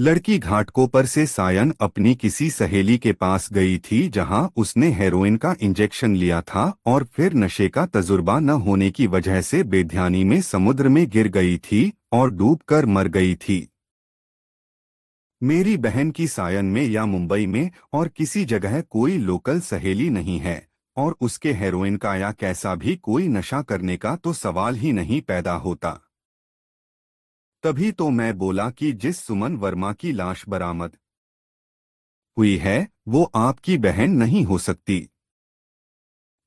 लड़की घाटकों पर से सायन अपनी किसी सहेली के पास गई थी जहां उसने हेरोइन का इंजेक्शन लिया था और फिर नशे का तजुर्बा न होने की वजह से बेध्यानी में समुद्र में गिर गई थी और डूबकर मर गई थी मेरी बहन की सायन में या मुंबई में और किसी जगह कोई लोकल सहेली नहीं है और उसके हेरोइन का या कैसा भी कोई नशा करने का तो सवाल ही नहीं पैदा होता तभी तो मैं बोला कि जिस सुमन वर्मा की लाश बरामद हुई है वो आपकी बहन नहीं हो सकती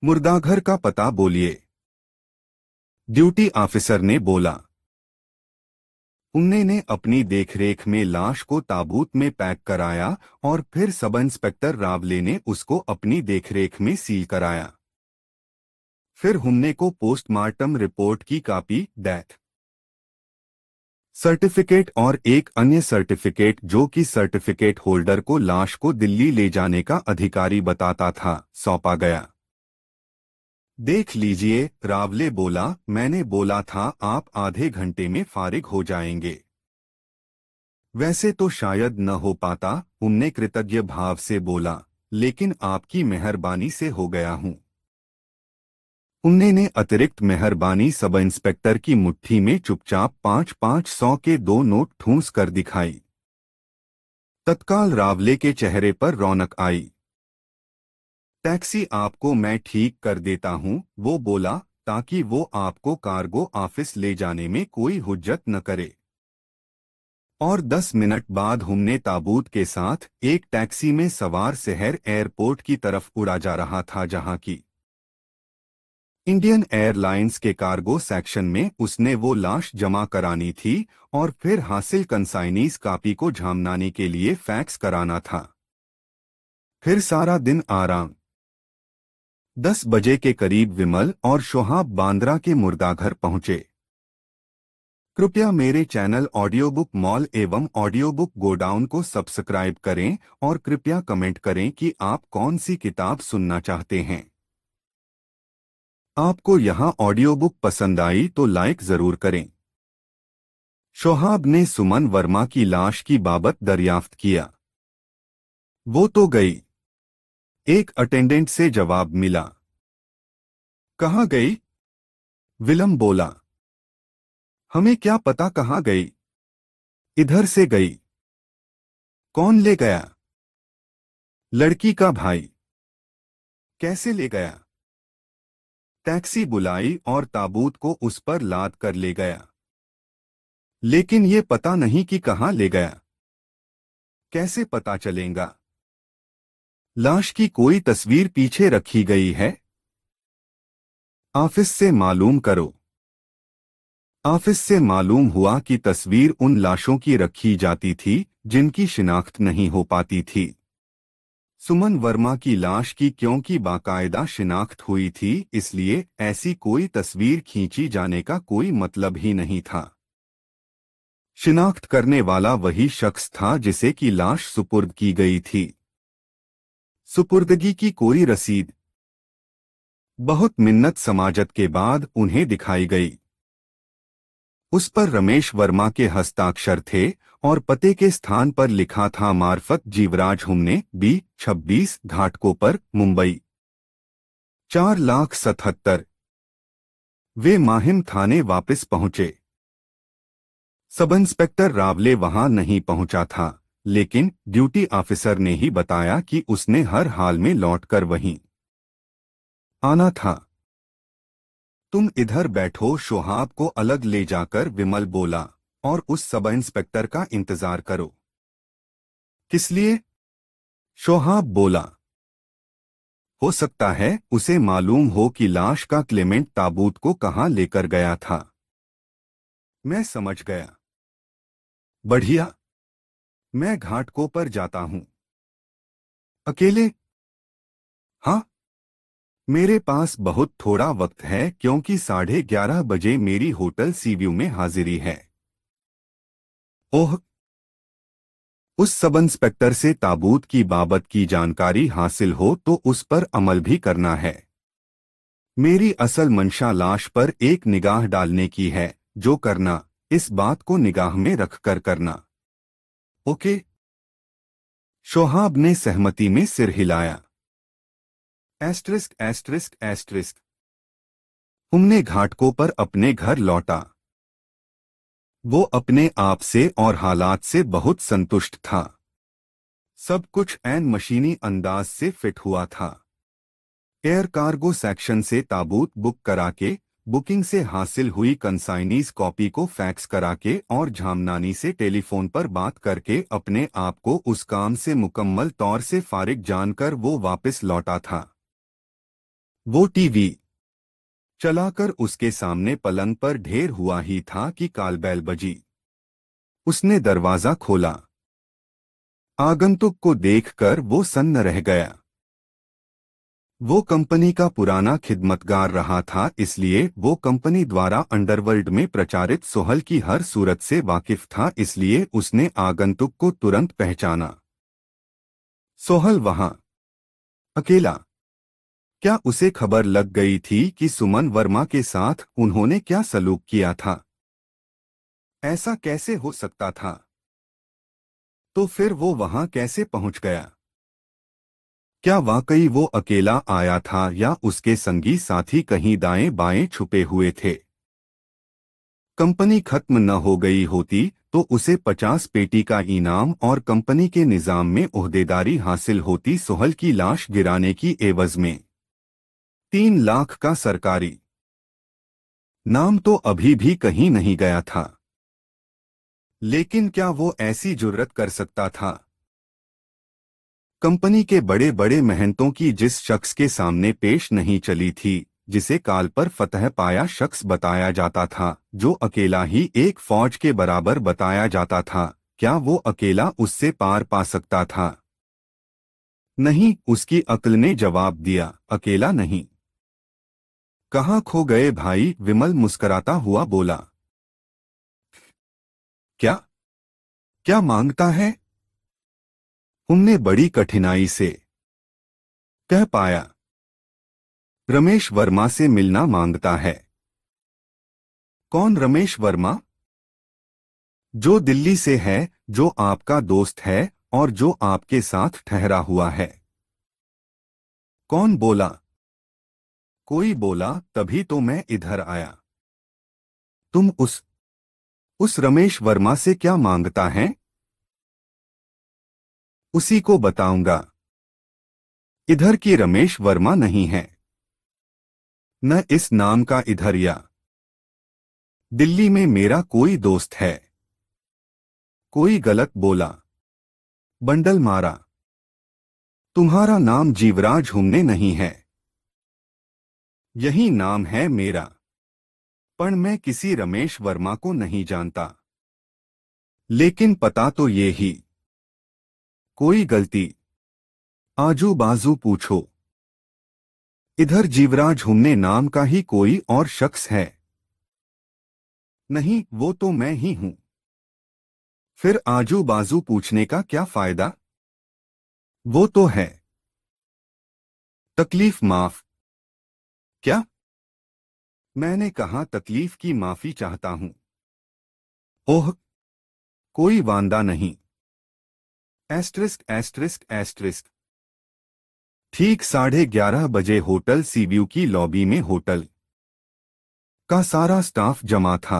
मुर्दाघर का पता बोलिए ड्यूटी ऑफिसर ने बोला उन्ने ने अपनी देखरेख में लाश को ताबूत में पैक कराया और फिर सब इंस्पेक्टर रावले ने उसको अपनी देखरेख में सील कराया फिर हुमने को पोस्टमार्टम रिपोर्ट की कापी डेथ सर्टिफिकेट और एक अन्य सर्टिफिकेट जो कि सर्टिफिकेट होल्डर को लाश को दिल्ली ले जाने का अधिकारी बताता था सौंपा गया देख लीजिए रावले बोला मैंने बोला था आप आधे घंटे में फारिग हो जाएंगे वैसे तो शायद न हो पाता उनने कृतज्ञ भाव से बोला लेकिन आपकी मेहरबानी से हो गया हूँ उन्ने ने अतिरिक्त मेहरबानी सब इंस्पेक्टर की मुट्ठी में चुपचाप पांच पांच सौ के दो नोट ठूंस कर दिखाई तत्काल रावले के चेहरे पर रौनक आई टैक्सी आपको मैं ठीक कर देता हूँ वो बोला ताकि वो आपको कार्गो ऑफिस ले जाने में कोई हुज्जत न करे और दस मिनट बाद हमने ताबूत के साथ एक टैक्सी में सवार शहर एयरपोर्ट की तरफ उड़ा जा रहा था जहां की इंडियन एयरलाइंस के कार्गो सेक्शन में उसने वो लाश जमा करानी थी और फिर हासिल कंसाइनीज कापी को झामनाने के लिए फैक्स कराना था फिर सारा दिन आराम दस बजे के करीब विमल और शोहाब बांद्रा के मुर्दाघर पहुंचे कृपया मेरे चैनल ऑडियो बुक मॉल एवं ऑडियो बुक गोडाउन को सब्सक्राइब करें और कृपया कमेंट करें कि आप कौन सी किताब सुनना चाहते हैं आपको यहां ऑडियो बुक पसंद आई तो लाइक जरूर करें शोहाब ने सुमन वर्मा की लाश की बाबत दरियाफ्त किया वो तो गई एक अटेंडेंट से जवाब मिला कहा गई विलम बोला हमें क्या पता कहां गई इधर से गई कौन ले गया लड़की का भाई कैसे ले गया टैक्सी बुलाई और ताबूत को उस पर लाद कर ले गया लेकिन ये पता नहीं कि कहां ले गया कैसे पता चलेगा लाश की कोई तस्वीर पीछे रखी गई है ऑफिस से मालूम करो ऑफिस से मालूम हुआ कि तस्वीर उन लाशों की रखी जाती थी जिनकी शिनाख्त नहीं हो पाती थी सुमन वर्मा की लाश की क्योंकि बाकायदा शिनाख्त हुई थी इसलिए ऐसी कोई तस्वीर खींची जाने का कोई मतलब ही नहीं था शिनाख्त करने वाला वही शख्स था जिसे की लाश सुपुर्द की गई थी सुपुर्दगी की कोई रसीद बहुत मिन्नत समाजत के बाद उन्हें दिखाई गई उस पर रमेश वर्मा के हस्ताक्षर थे और पते के स्थान पर लिखा था मार्फत जीवराज हुमने बी छब्बीस घाटकों पर मुंबई चार लाख सतहत्तर वे माहिम थाने वापस पहुंचे सब इंस्पेक्टर रावले वहां नहीं पहुंचा था लेकिन ड्यूटी ऑफिसर ने ही बताया कि उसने हर हाल में लौटकर वहीं आना था तुम इधर बैठो शोहाब को अलग ले जाकर विमल बोला और उस सब इंस्पेक्टर का इंतजार करो किस लिए शोहाब बोला हो सकता है उसे मालूम हो कि लाश का क्लेमेंट ताबूत को कहां लेकर गया था मैं समझ गया बढ़िया मैं घाटको पर जाता हूं अकेले हां मेरे पास बहुत थोड़ा वक्त है क्योंकि साढ़े ग्यारह बजे मेरी होटल सीव्यू में हाजिरी है ओह उस सब इंस्पेक्टर से ताबूत की बाबत की जानकारी हासिल हो तो उस पर अमल भी करना है मेरी असल मंशा लाश पर एक निगाह डालने की है जो करना इस बात को निगाह में रखकर करना ओके शोहाब ने सहमति में सिर हिलाया एस्ट्रिस्क एस्ट्रिस्क एस्ट्रिस्क हमने घाटकों पर अपने घर लौटा वो अपने आप से और हालात से बहुत संतुष्ट था सब कुछ एन मशीनी अंदाज से फिट हुआ था एयर कार्गो सेक्शन से ताबूत बुक करा के बुकिंग से हासिल हुई कंसाइनीज कॉपी को फैक्स करा के और झामनानी से टेलीफोन पर बात करके अपने आप को उस काम से मुकम्मल तौर से फारिग जानकर वो वापस लौटा था वो टीवी चलाकर उसके सामने पलंग पर ढेर हुआ ही था कि कालबैल बजी उसने दरवाज़ा खोला आगंतुक को देखकर वो सन्न रह गया वो कंपनी का पुराना खिदमतगार रहा था इसलिए वो कंपनी द्वारा अंडरवर्ल्ड में प्रचारित सोहल की हर सूरत से वाकिफ था इसलिए उसने आगंतुक को तुरंत पहचाना सोहल वहां अकेला क्या उसे खबर लग गई थी कि सुमन वर्मा के साथ उन्होंने क्या सलूक किया था ऐसा कैसे हो सकता था तो फिर वो वहां कैसे पहुंच गया क्या वाकई वो अकेला आया था या उसके संगी साथी कहीं दाएं बाएं छुपे हुए थे कंपनी खत्म न हो गई होती तो उसे पचास पेटी का इनाम और कंपनी के निजाम में उहदेदारी हासिल होती सोहल की लाश गिराने की एवज में तीन लाख का सरकारी नाम तो अभी भी कहीं नहीं गया था लेकिन क्या वो ऐसी जुर्रत कर सकता था कंपनी के बड़े बड़े मेहनतों की जिस शख्स के सामने पेश नहीं चली थी जिसे काल पर फतह पाया शख्स बताया जाता था जो अकेला ही एक फौज के बराबर बताया जाता था क्या वो अकेला उससे पार पा सकता था नहीं उसकी अकल ने जवाब दिया अकेला नहीं कहा खो गए भाई विमल मुस्कराता हुआ बोला क्या क्या मांगता है हमने बड़ी कठिनाई से कह पाया रमेश वर्मा से मिलना मांगता है कौन रमेश वर्मा जो दिल्ली से है जो आपका दोस्त है और जो आपके साथ ठहरा हुआ है कौन बोला कोई बोला तभी तो मैं इधर आया तुम उस उस रमेश वर्मा से क्या मांगता है उसी को बताऊंगा इधर की रमेश वर्मा नहीं है न इस नाम का इधर या दिल्ली में मेरा कोई दोस्त है कोई गलत बोला बंडल मारा तुम्हारा नाम जीवराज हुमने नहीं है यही नाम है मेरा पर मैं किसी रमेश वर्मा को नहीं जानता लेकिन पता तो ये ही कोई गलती आजू बाजू पूछो इधर जीवराज हुमने नाम का ही कोई और शख्स है नहीं वो तो मैं ही हूं फिर आजू बाजू पूछने का क्या फायदा वो तो है तकलीफ माफ क्या मैंने कहा तकलीफ की माफी चाहता हूं ओह कोई वांदा नहीं एस्ट्रिस्क एस्ट्रिस्क एस्ट्रिस्क ठीक साढ़े ग्यारह बजे होटल सीव्यू की लॉबी में होटल का सारा स्टाफ जमा था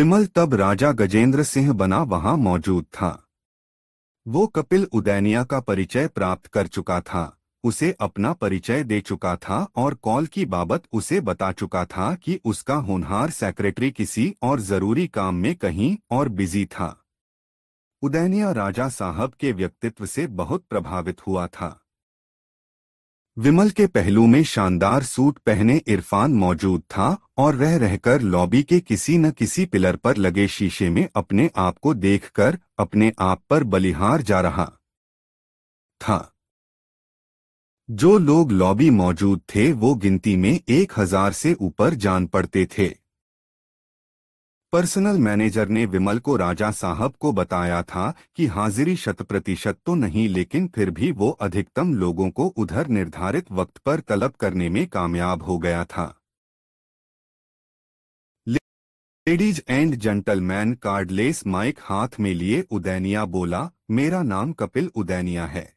विमल तब राजा गजेंद्र सिंह बना वहां मौजूद था वो कपिल उदैनिया का परिचय प्राप्त कर चुका था उसे अपना परिचय दे चुका था और कॉल की बाबत उसे बता चुका था कि उसका होनहार सेक्रेटरी किसी और जरूरी काम में कहीं और बिजी था उदयनिया राजा साहब के व्यक्तित्व से बहुत प्रभावित हुआ था विमल के पहलू में शानदार सूट पहने इरफान मौजूद था और रह रहकर लॉबी के किसी न किसी पिलर पर लगे शीशे में अपने आप को देखकर अपने आप पर बलिहार जा रहा था जो लोग लॉबी मौजूद थे वो गिनती में एक हजार से ऊपर जान पड़ते थे पर्सनल मैनेजर ने विमल को राजा साहब को बताया था कि हाजिरी शत प्रतिशत तो नहीं लेकिन फिर भी वो अधिकतम लोगों को उधर निर्धारित वक्त पर तलब करने में कामयाब हो गया था ladies and gentleman cordless mike हाथ में लिए उदैनिया बोला मेरा नाम कपिल उदैनिया है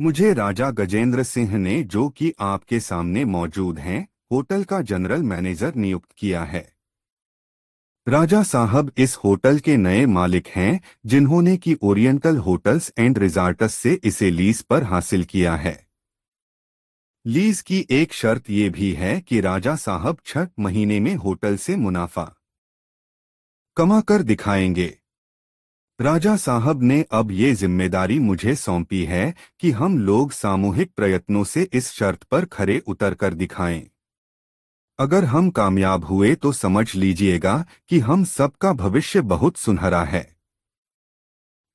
मुझे राजा गजेंद्र सिंह ने जो कि आपके सामने मौजूद हैं होटल का जनरल मैनेजर नियुक्त किया है राजा साहब इस होटल के नए मालिक हैं जिन्होंने कि ओरिएंटल होटल्स एंड रिजार्टस से इसे लीज पर हासिल किया है लीज की एक शर्त ये भी है कि राजा साहब छठ महीने में होटल से मुनाफा कमा कर दिखाएंगे राजा साहब ने अब ये जिम्मेदारी मुझे सौंपी है कि हम लोग सामूहिक प्रयत्नों से इस शर्त पर खरे उतर कर दिखाएं अगर हम कामयाब हुए तो समझ लीजिएगा कि हम सबका भविष्य बहुत सुनहरा है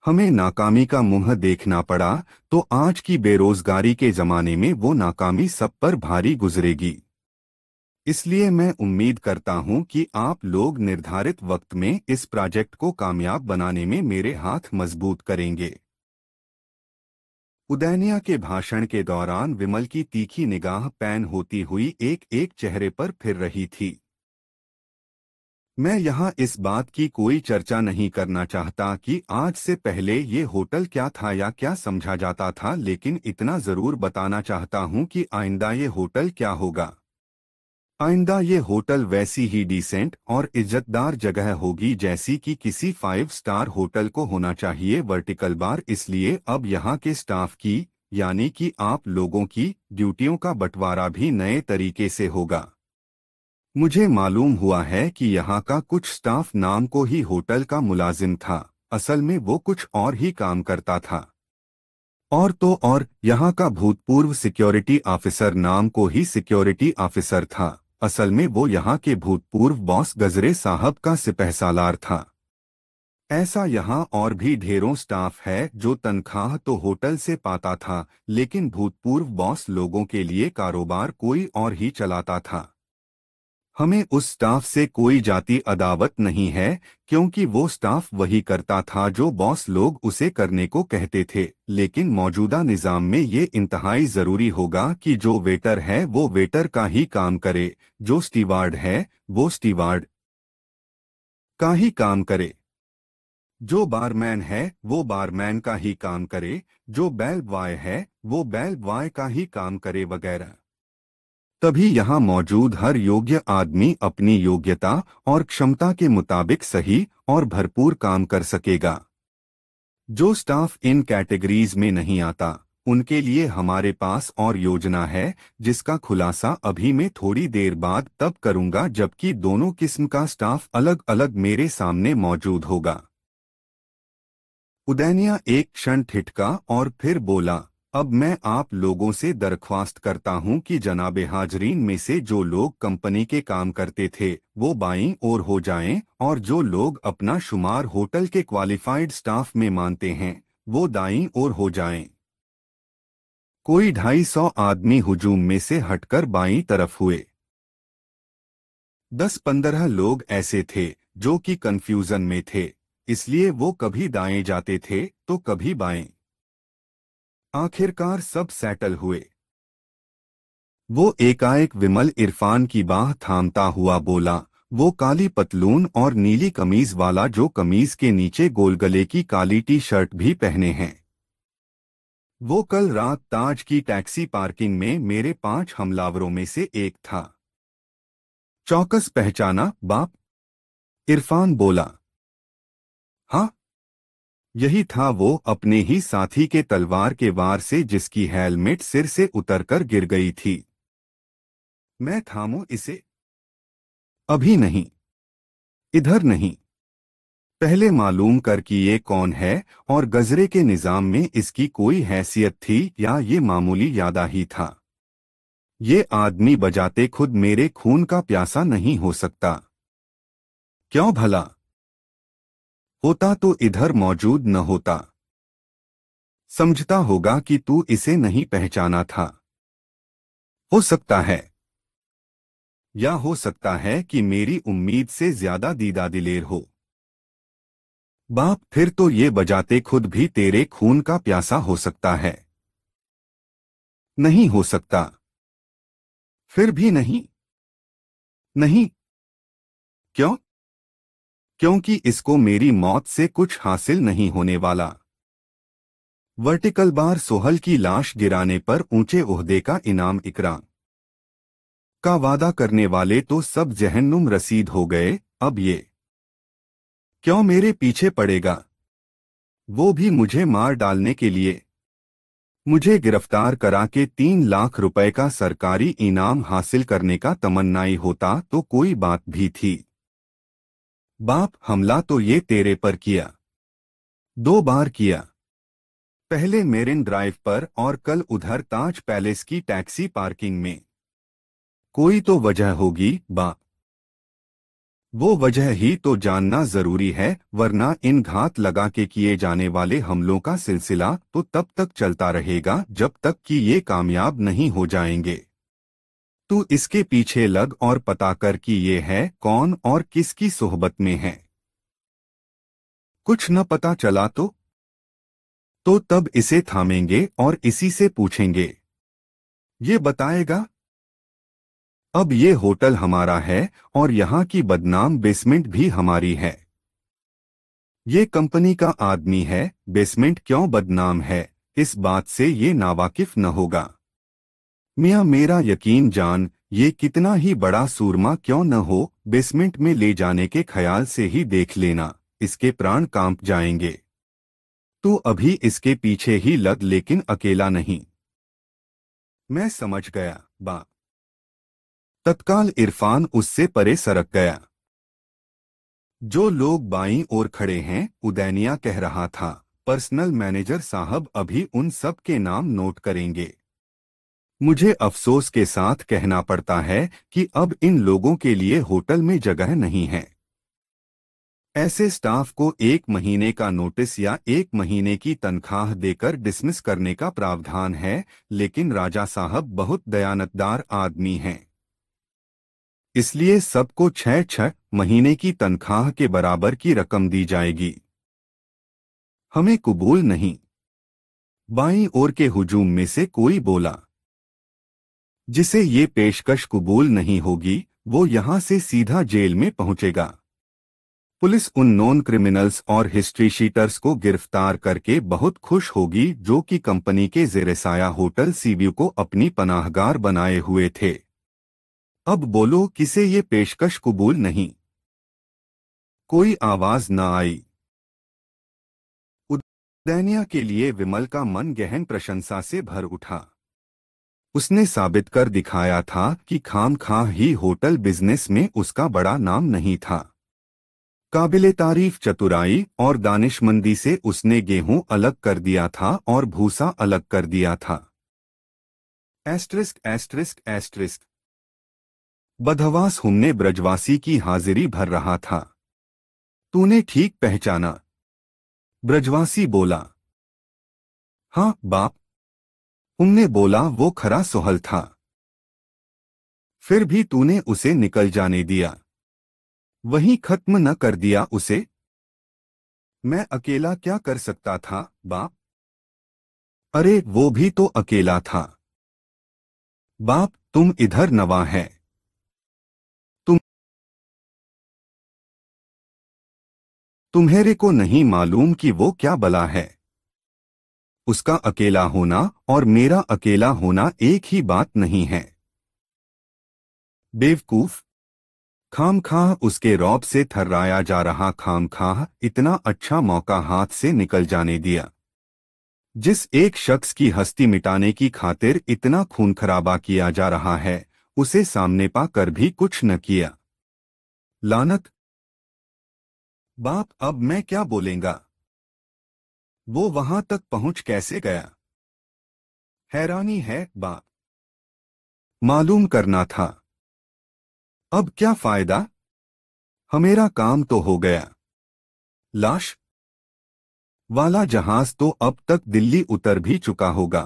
हमें नाकामी का मुंह देखना पड़ा तो आज की बेरोजगारी के जमाने में वो नाकामी सब पर भारी गुजरेगी इसलिए मैं उम्मीद करता हूं कि आप लोग निर्धारित वक्त में इस प्रोजेक्ट को कामयाब बनाने में मेरे हाथ मजबूत करेंगे उदैनिया के भाषण के दौरान विमल की तीखी निगाह पैन होती हुई एक एक चेहरे पर फिर रही थी मैं यहां इस बात की कोई चर्चा नहीं करना चाहता कि आज से पहले ये होटल क्या था या क्या समझा जाता था लेकिन इतना जरूर बताना चाहता हूं कि आइंदा ये होटल क्या होगा आइंदा ये होटल वैसी ही डिसेंट और इज्जतदार जगह होगी जैसी कि किसी फाइव स्टार होटल को होना चाहिए वर्टिकल बार इसलिए अब यहाँ के स्टाफ की यानी कि आप लोगों की ड्यूटियों का बंटवारा भी नए तरीके से होगा मुझे मालूम हुआ है कि यहाँ का कुछ स्टाफ नाम को ही होटल का मुलाजिम था असल में वो कुछ और ही काम करता था और तो और यहाँ का भूतपूर्व सिक्योरिटी ऑफिसर नाम को ही सिक्योरिटी ऑफिसर था असल में वो यहाँ के भूतपूर्व बॉस गजरे साहब का सिपहसालार था ऐसा यहाँ और भी ढेरों स्टाफ है जो तनख्वाह तो होटल से पाता था लेकिन भूतपूर्व बॉस लोगों के लिए कारोबार कोई और ही चलाता था हमें उस स्टाफ से कोई जाति अदावत नहीं है क्योंकि वो स्टाफ वही करता था जो बॉस लोग उसे करने को कहते थे लेकिन मौजूदा निज़ाम में ये इंतहाई ज़रूरी होगा कि जो वेटर है वो वेटर का ही काम करे जो स्टीवार्ड है वो स्टीवार्ड का ही काम करे जो बारमैन है वो बारमैन का ही काम करे जो बैल बॉय है वो बैल बॉय का ही काम करे वगैरह तभी यहाँ मौजूद हर योग्य आदमी अपनी योग्यता और क्षमता के मुताबिक सही और भरपूर काम कर सकेगा जो स्टाफ इन कैटेगरीज में नहीं आता उनके लिए हमारे पास और योजना है जिसका खुलासा अभी मैं थोड़ी देर बाद तब करूंगा जबकि दोनों किस्म का स्टाफ अलग अलग मेरे सामने मौजूद होगा उदैनिया एक क्षण ठिठका और फिर बोला अब मैं आप लोगों से दरख्वास्त करता हूं कि जनाब हाजरीन में से जो लोग कंपनी के काम करते थे वो बाईं ओर हो जाएं और जो लोग अपना शुमार होटल के क्वालिफाइड स्टाफ में मानते हैं वो दाईं ओर हो जाएं। कोई ढाई सौ आदमी हुजूम में से हटकर बाईं तरफ हुए दस पंद्रह लोग ऐसे थे जो कि कंफ्यूजन में थे इसलिए वो कभी दाएं जाते थे तो कभी बाएं आखिरकार सब सेटल हुए वो एकाएक विमल इरफान की बाह थामता हुआ बोला वो काली पतलून और नीली कमीज वाला जो कमीज के नीचे गोलगले की काली टी शर्ट भी पहने हैं वो कल रात ताज की टैक्सी पार्किंग में मेरे पांच हमलावरों में से एक था चौकस पहचाना बाप इरफान बोला हाँ यही था वो अपने ही साथी के तलवार के वार से जिसकी हेलमेट सिर से उतरकर गिर गई थी मैं थामू इसे अभी नहीं इधर नहीं पहले मालूम कर कि ये कौन है और गजरे के निज़ाम में इसकी कोई हैसियत थी या ये मामूली यादा ही था ये आदमी बजाते खुद मेरे खून का प्यासा नहीं हो सकता क्यों भला होता तो इधर मौजूद न होता समझता होगा कि तू इसे नहीं पहचाना था हो सकता है या हो सकता है कि मेरी उम्मीद से ज्यादा दीदा दिलेर हो बाप फिर तो ये बजाते खुद भी तेरे खून का प्यासा हो सकता है नहीं हो सकता फिर भी नहीं नहीं क्यों क्योंकि इसको मेरी मौत से कुछ हासिल नहीं होने वाला वर्टिकल बार सोहल की लाश गिराने पर ऊंचे उहदे का इनाम इकरा का वादा करने वाले तो सब जहन्नुम रसीद हो गए अब ये क्यों मेरे पीछे पड़ेगा वो भी मुझे मार डालने के लिए मुझे गिरफ्तार करा के तीन लाख रुपए का सरकारी इनाम हासिल करने का तमन्नाई होता तो कोई बात भी थी बाप हमला तो ये तेरे पर किया दो बार किया पहले मेरिन ड्राइव पर और कल उधर ताज पैलेस की टैक्सी पार्किंग में कोई तो वजह होगी बाप वो वजह ही तो जानना जरूरी है वरना इन घात लगा के किए जाने वाले हमलों का सिलसिला तो तब तक चलता रहेगा जब तक कि ये कामयाब नहीं हो जाएंगे तू इसके पीछे लग और पता कर कि ये है कौन और किसकी सोहबत में है कुछ न पता चला तो तो तब इसे थामेंगे और इसी से पूछेंगे ये बताएगा अब ये होटल हमारा है और यहां की बदनाम बेसमेंट भी हमारी है ये कंपनी का आदमी है बेसमेंट क्यों बदनाम है इस बात से ये नावाकिफ न होगा मिया मेरा यकीन जान ये कितना ही बड़ा सूरमा क्यों न हो बेसमेंट में ले जाने के ख्याल से ही देख लेना इसके प्राण कांप जाएंगे तो अभी इसके पीछे ही लग लेकिन अकेला नहीं मैं समझ गया बा तत्काल इरफान उससे परे सरक गया जो लोग बाईं ओर खड़े हैं उदैनिया कह रहा था पर्सनल मैनेजर साहब अभी उन सब के नाम नोट करेंगे मुझे अफसोस के साथ कहना पड़ता है कि अब इन लोगों के लिए होटल में जगह नहीं है ऐसे स्टाफ को एक महीने का नोटिस या एक महीने की तनख्वाह देकर डिसमिस करने का प्रावधान है लेकिन राजा साहब बहुत दयानतदार आदमी हैं इसलिए सबको छह छह महीने की तनख्वाह के बराबर की रकम दी जाएगी हमें कबूल नहीं बाई ओर के हुजूम में से कोई बोला जिसे ये पेशकश कबूल नहीं होगी वो यहां से सीधा जेल में पहुंचेगा पुलिस उन नॉन क्रिमिनल्स और हिस्ट्री शीटर्स को गिरफ्तार करके बहुत खुश होगी जो कि कंपनी के जेरेसाया होटल सीबीयू को अपनी पनाहगार बनाए हुए थे अब बोलो किसे ये पेशकश कबूल नहीं कोई आवाज न आई उदैनिया के लिए विमल का मन गहन प्रशंसा से भर उठा उसने साबित कर दिखाया था कि खाम खां ही होटल बिजनेस में उसका बड़ा नाम नहीं था काबिल तारीफ चतुराई और दानिशमंदी से उसने गेहूं अलग कर दिया था और भूसा अलग कर दिया था एस्ट्रिस्क एस्ट्रिस्क एस्ट्रिस्क बदहवास हमने ब्रजवासी की हाजिरी भर रहा था तूने ठीक पहचाना ब्रजवासी बोला हाँ बाप उनने बोला वो खरा सोहल था फिर भी तूने उसे निकल जाने दिया वहीं खत्म न कर दिया उसे मैं अकेला क्या कर सकता था बाप अरे वो भी तो अकेला था बाप तुम इधर नवा है तुम तुम्हेरे को नहीं मालूम कि वो क्या बला है उसका अकेला होना और मेरा अकेला होना एक ही बात नहीं है बेवकूफ खाम खाह उसके रौब से थर्राया जा रहा खाम खाह इतना अच्छा मौका हाथ से निकल जाने दिया जिस एक शख्स की हस्ती मिटाने की खातिर इतना खून खराबा किया जा रहा है उसे सामने पाकर भी कुछ न किया लानक बाप अब मैं क्या बोलेगा वो वहां तक पहुंच कैसे गया हैरानी है बा मालूम करना था अब क्या फायदा हमेरा काम तो हो गया लाश वाला जहाज तो अब तक दिल्ली उतर भी चुका होगा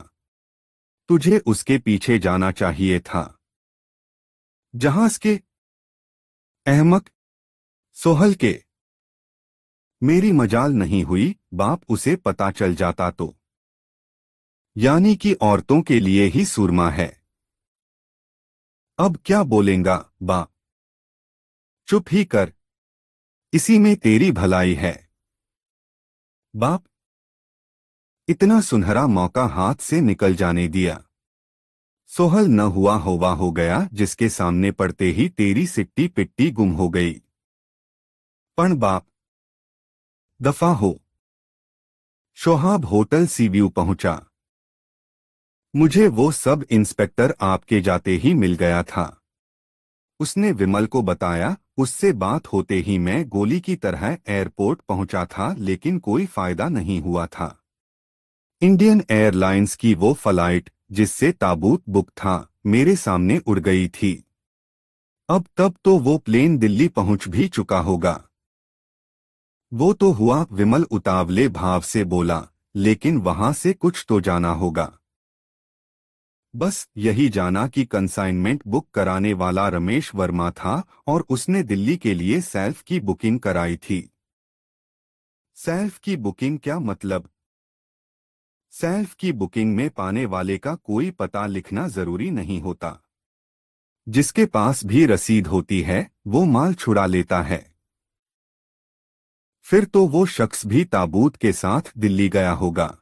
तुझे उसके पीछे जाना चाहिए था जहाज के अहमक सोहल के मेरी मजाल नहीं हुई बाप उसे पता चल जाता तो यानी कि औरतों के लिए ही सूरमा है अब क्या बोलेगा बाप चुप ही कर इसी में तेरी भलाई है बाप इतना सुनहरा मौका हाथ से निकल जाने दिया सोहल न हुआ होवा हो गया जिसके सामने पड़ते ही तेरी सिट्टी पिट्टी गुम हो गई पण बाप दफा हो शोहाब होटल सीव्यू पहुंचा मुझे वो सब इंस्पेक्टर आपके जाते ही मिल गया था उसने विमल को बताया उससे बात होते ही मैं गोली की तरह एयरपोर्ट पहुंचा था लेकिन कोई फायदा नहीं हुआ था इंडियन एयरलाइंस की वो फ्लाइट जिससे ताबूत बुक था मेरे सामने उड़ गई थी अब तब तो वो प्लेन दिल्ली पहुंच भी चुका होगा वो तो हुआ विमल उतावले भाव से बोला लेकिन वहां से कुछ तो जाना होगा बस यही जाना कि कंसाइनमेंट बुक कराने वाला रमेश वर्मा था और उसने दिल्ली के लिए सेल्फ की बुकिंग कराई थी सेल्फ की बुकिंग क्या मतलब सेल्फ की बुकिंग में पाने वाले का कोई पता लिखना जरूरी नहीं होता जिसके पास भी रसीद होती है वो माल छुड़ा लेता है फिर तो वो शख्स भी ताबूत के साथ दिल्ली गया होगा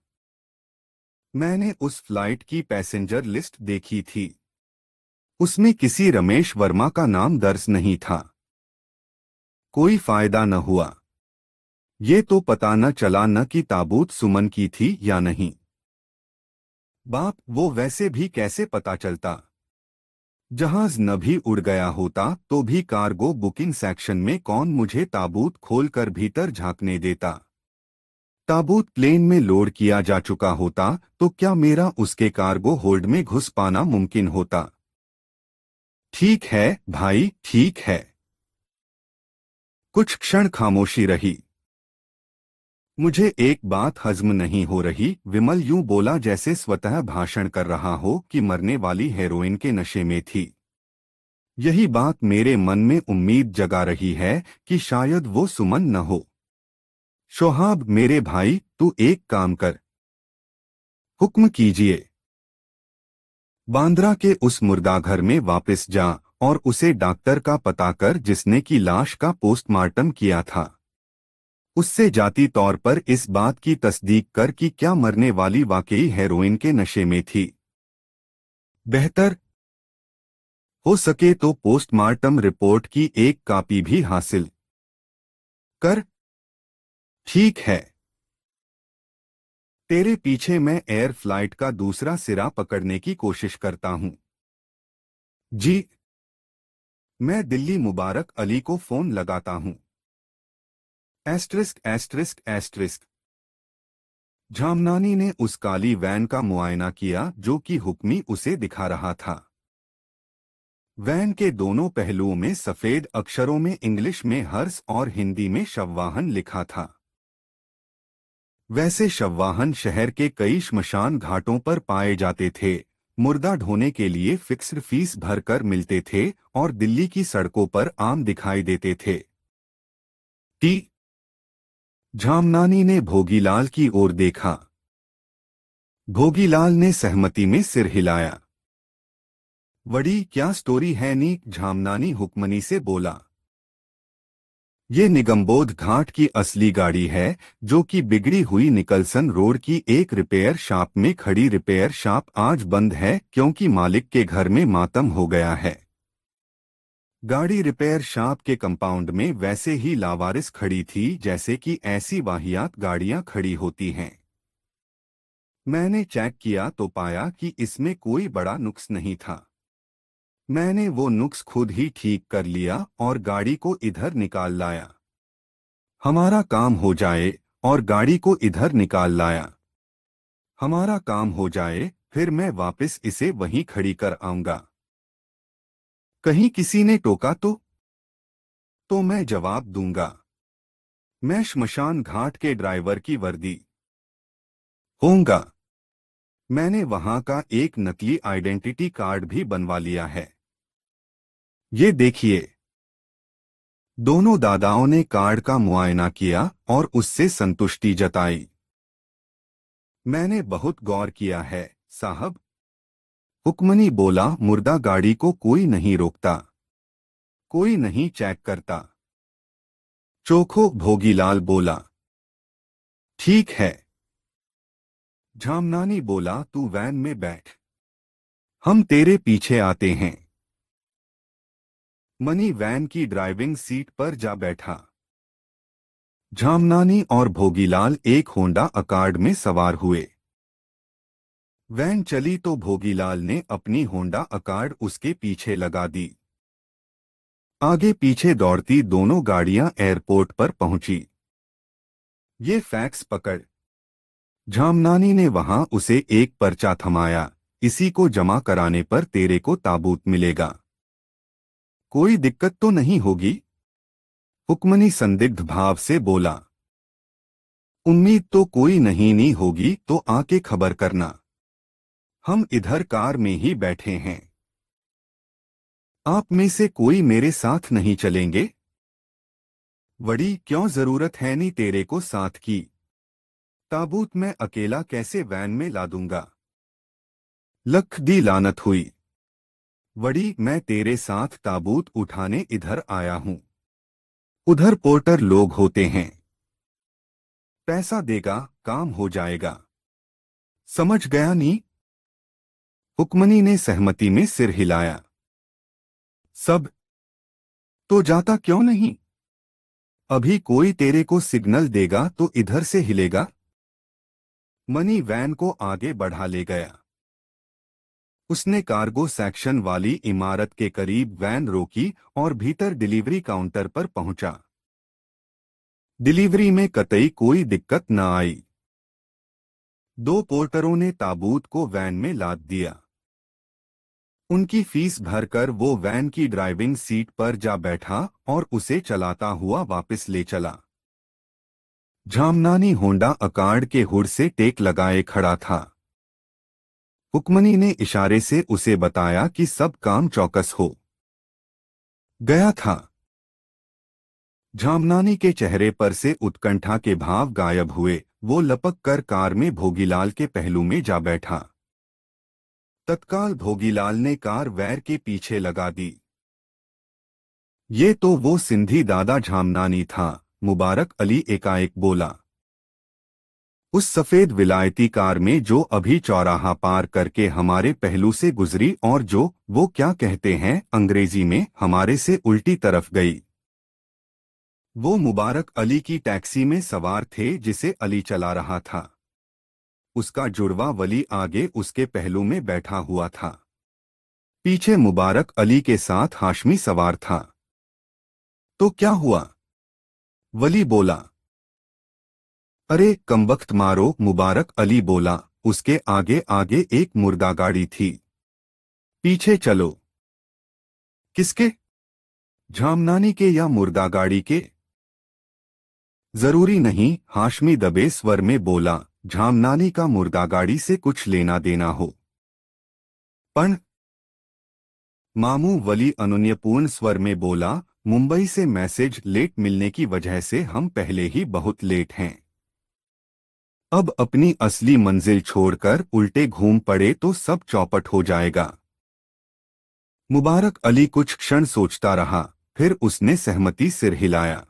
मैंने उस फ्लाइट की पैसेंजर लिस्ट देखी थी उसमें किसी रमेश वर्मा का नाम दर्ज नहीं था कोई फायदा न हुआ ये तो पता न चला न कि ताबूत सुमन की थी या नहीं बाप वो वैसे भी कैसे पता चलता जहाज न भी उड़ गया होता तो भी कार्गो बुकिंग सेक्शन में कौन मुझे ताबूत खोलकर भीतर झांकने देता ताबूत प्लेन में लोड किया जा चुका होता तो क्या मेरा उसके कार्गो होल्ड में घुस पाना मुमकिन होता ठीक है भाई ठीक है कुछ क्षण खामोशी रही मुझे एक बात हजम नहीं हो रही विमल यूं बोला जैसे स्वतः भाषण कर रहा हो कि मरने वाली हेरोइन के नशे में थी यही बात मेरे मन में उम्मीद जगा रही है कि शायद वो सुमन न हो शोहाब मेरे भाई तू एक काम कर हुक्म कीजिए बांद्रा के उस मुर्दाघर में वापस जा और उसे डॉक्टर का पता कर जिसने की लाश का पोस्टमार्टम किया था उससे जाती तौर पर इस बात की तस्दीक कर कि क्या मरने वाली वाकई हेरोइन के नशे में थी बेहतर हो सके तो पोस्टमार्टम रिपोर्ट की एक कापी भी हासिल कर ठीक है तेरे पीछे मैं एयर फ्लाइट का दूसरा सिरा पकड़ने की कोशिश करता हूं जी मैं दिल्ली मुबारक अली को फोन लगाता हूं एस्ट्रिस्क एस्ट्रिस्क एस्ट्रिस्क झामनानी ने उस काली वैन का मुआयना किया जो कि हुक्मी उसे दिखा रहा था वैन के दोनों पहलुओं में सफ़ेद अक्षरों में इंग्लिश में हर्ष और हिंदी में शववाहन लिखा था वैसे शववाहन शहर के कई शमशान घाटों पर पाए जाते थे मुर्दा ढोने के लिए फिक्स्ड फीस भरकर मिलते थे और दिल्ली की सड़कों पर आम दिखाई देते थे टी झामनानी ने भोगीलाल की ओर देखा भोगीलाल ने सहमति में सिर हिलाया बड़ी क्या स्टोरी है नी झामनानी हुक्मनी से बोला ये निगमबोध घाट की असली गाड़ी है जो कि बिगड़ी हुई निकलसन रोड की एक रिपेयर शॉप में खड़ी रिपेयर शॉप आज बंद है क्योंकि मालिक के घर में मातम हो गया है गाड़ी रिपेयर शॉप के कंपाउंड में वैसे ही लावारिस खड़ी थी जैसे कि ऐसी वाहियात गाड़ियां खड़ी होती हैं मैंने चेक किया तो पाया कि इसमें कोई बड़ा नुक्स नहीं था मैंने वो नुक्स खुद ही ठीक कर लिया और गाड़ी को इधर निकाल लाया हमारा काम हो जाए और गाड़ी को इधर निकाल लाया हमारा काम हो जाए फिर मैं वापस इसे वहीं खड़ी कर आऊंगा कहीं किसी ने टोका तो तो मैं जवाब दूंगा मैं शमशान घाट के ड्राइवर की वर्दी होऊंगा मैंने वहां का एक नकली आइडेंटिटी कार्ड भी बनवा लिया है ये देखिए दोनों दादाओं ने कार्ड का मुआयना किया और उससे संतुष्टि जताई मैंने बहुत गौर किया है साहब हुक्मनी बोला मुर्दा गाड़ी को कोई नहीं रोकता कोई नहीं चेक करता चोखो भोगीलाल बोला ठीक है झामनानी बोला तू वैन में बैठ हम तेरे पीछे आते हैं मनी वैन की ड्राइविंग सीट पर जा बैठा झामनानी और भोगीलाल एक होंडा अकार्ड में सवार हुए वैन चली तो भोगीलाल ने अपनी होंडा अकार्ड उसके पीछे लगा दी आगे पीछे दौड़ती दोनों गाड़ियां एयरपोर्ट पर पहुंची ये फैक्स पकड़ झामनानी ने वहां उसे एक पर्चा थमाया इसी को जमा कराने पर तेरे को ताबूत मिलेगा कोई दिक्कत तो नहीं होगी हुक्मनी संदिग्ध भाव से बोला उम्मीद तो कोई नहीं नहीं होगी तो आके खबर करना हम इधर कार में ही बैठे हैं आप में से कोई मेरे साथ नहीं चलेंगे वड़ी क्यों जरूरत है नहीं तेरे को साथ की ताबूत मैं अकेला कैसे वैन में ला दूंगा लख दी लानत हुई वड़ी मैं तेरे साथ ताबूत उठाने इधर आया हूं उधर पोर्टर लोग होते हैं पैसा देगा काम हो जाएगा समझ गया नहीं हुक्मनी ने सहमति में सिर हिलाया सब तो जाता क्यों नहीं अभी कोई तेरे को सिग्नल देगा तो इधर से हिलेगा मनी वैन को आगे बढ़ा ले गया उसने कार्गो सेक्शन वाली इमारत के करीब वैन रोकी और भीतर डिलीवरी काउंटर पर पहुंचा डिलीवरी में कतई कोई दिक्कत न आई दो पोर्टरों ने ताबूत को वैन में लाद दिया उनकी फीस भरकर वो वैन की ड्राइविंग सीट पर जा बैठा और उसे चलाता हुआ वापस ले चला जामनानी होंडा अकार्ड के हुड से टेक लगाए खड़ा था हुक्मनी ने इशारे से उसे बताया कि सब काम चौकस हो गया था जामनानी के चेहरे पर से उत्कंठा के भाव गायब हुए वो लपक कर कार में भोगीलाल के पहलू में जा बैठा तत्काल भोगीलाल ने कार वैर के पीछे लगा दी ये तो वो सिंधी दादा झामनानी था मुबारक अली एकाएक बोला उस सफेद विलायती कार में जो अभी चौराहा पार करके हमारे पहलू से गुजरी और जो वो क्या कहते हैं अंग्रेजी में हमारे से उल्टी तरफ गई वो मुबारक अली की टैक्सी में सवार थे जिसे अली चला रहा था उसका जुड़वा वली आगे उसके पहलू में बैठा हुआ था पीछे मुबारक अली के साथ हाशमी सवार था तो क्या हुआ वली बोला अरे कमबख्त मारो मुबारक अली बोला उसके आगे आगे एक मुर्दा गाड़ी थी पीछे चलो किसके झामनानी के या मुर्दा गाड़ी के जरूरी नहीं हाशमी दबे स्वर में बोला झामनानी का मुर्गा गाड़ी से कुछ लेना देना हो पण मामू वली अनुन्यपूर्ण स्वर में बोला मुंबई से मैसेज लेट मिलने की वजह से हम पहले ही बहुत लेट हैं अब अपनी असली मंजिल छोड़कर उल्टे घूम पड़े तो सब चौपट हो जाएगा मुबारक अली कुछ क्षण सोचता रहा फिर उसने सहमति सिर हिलाया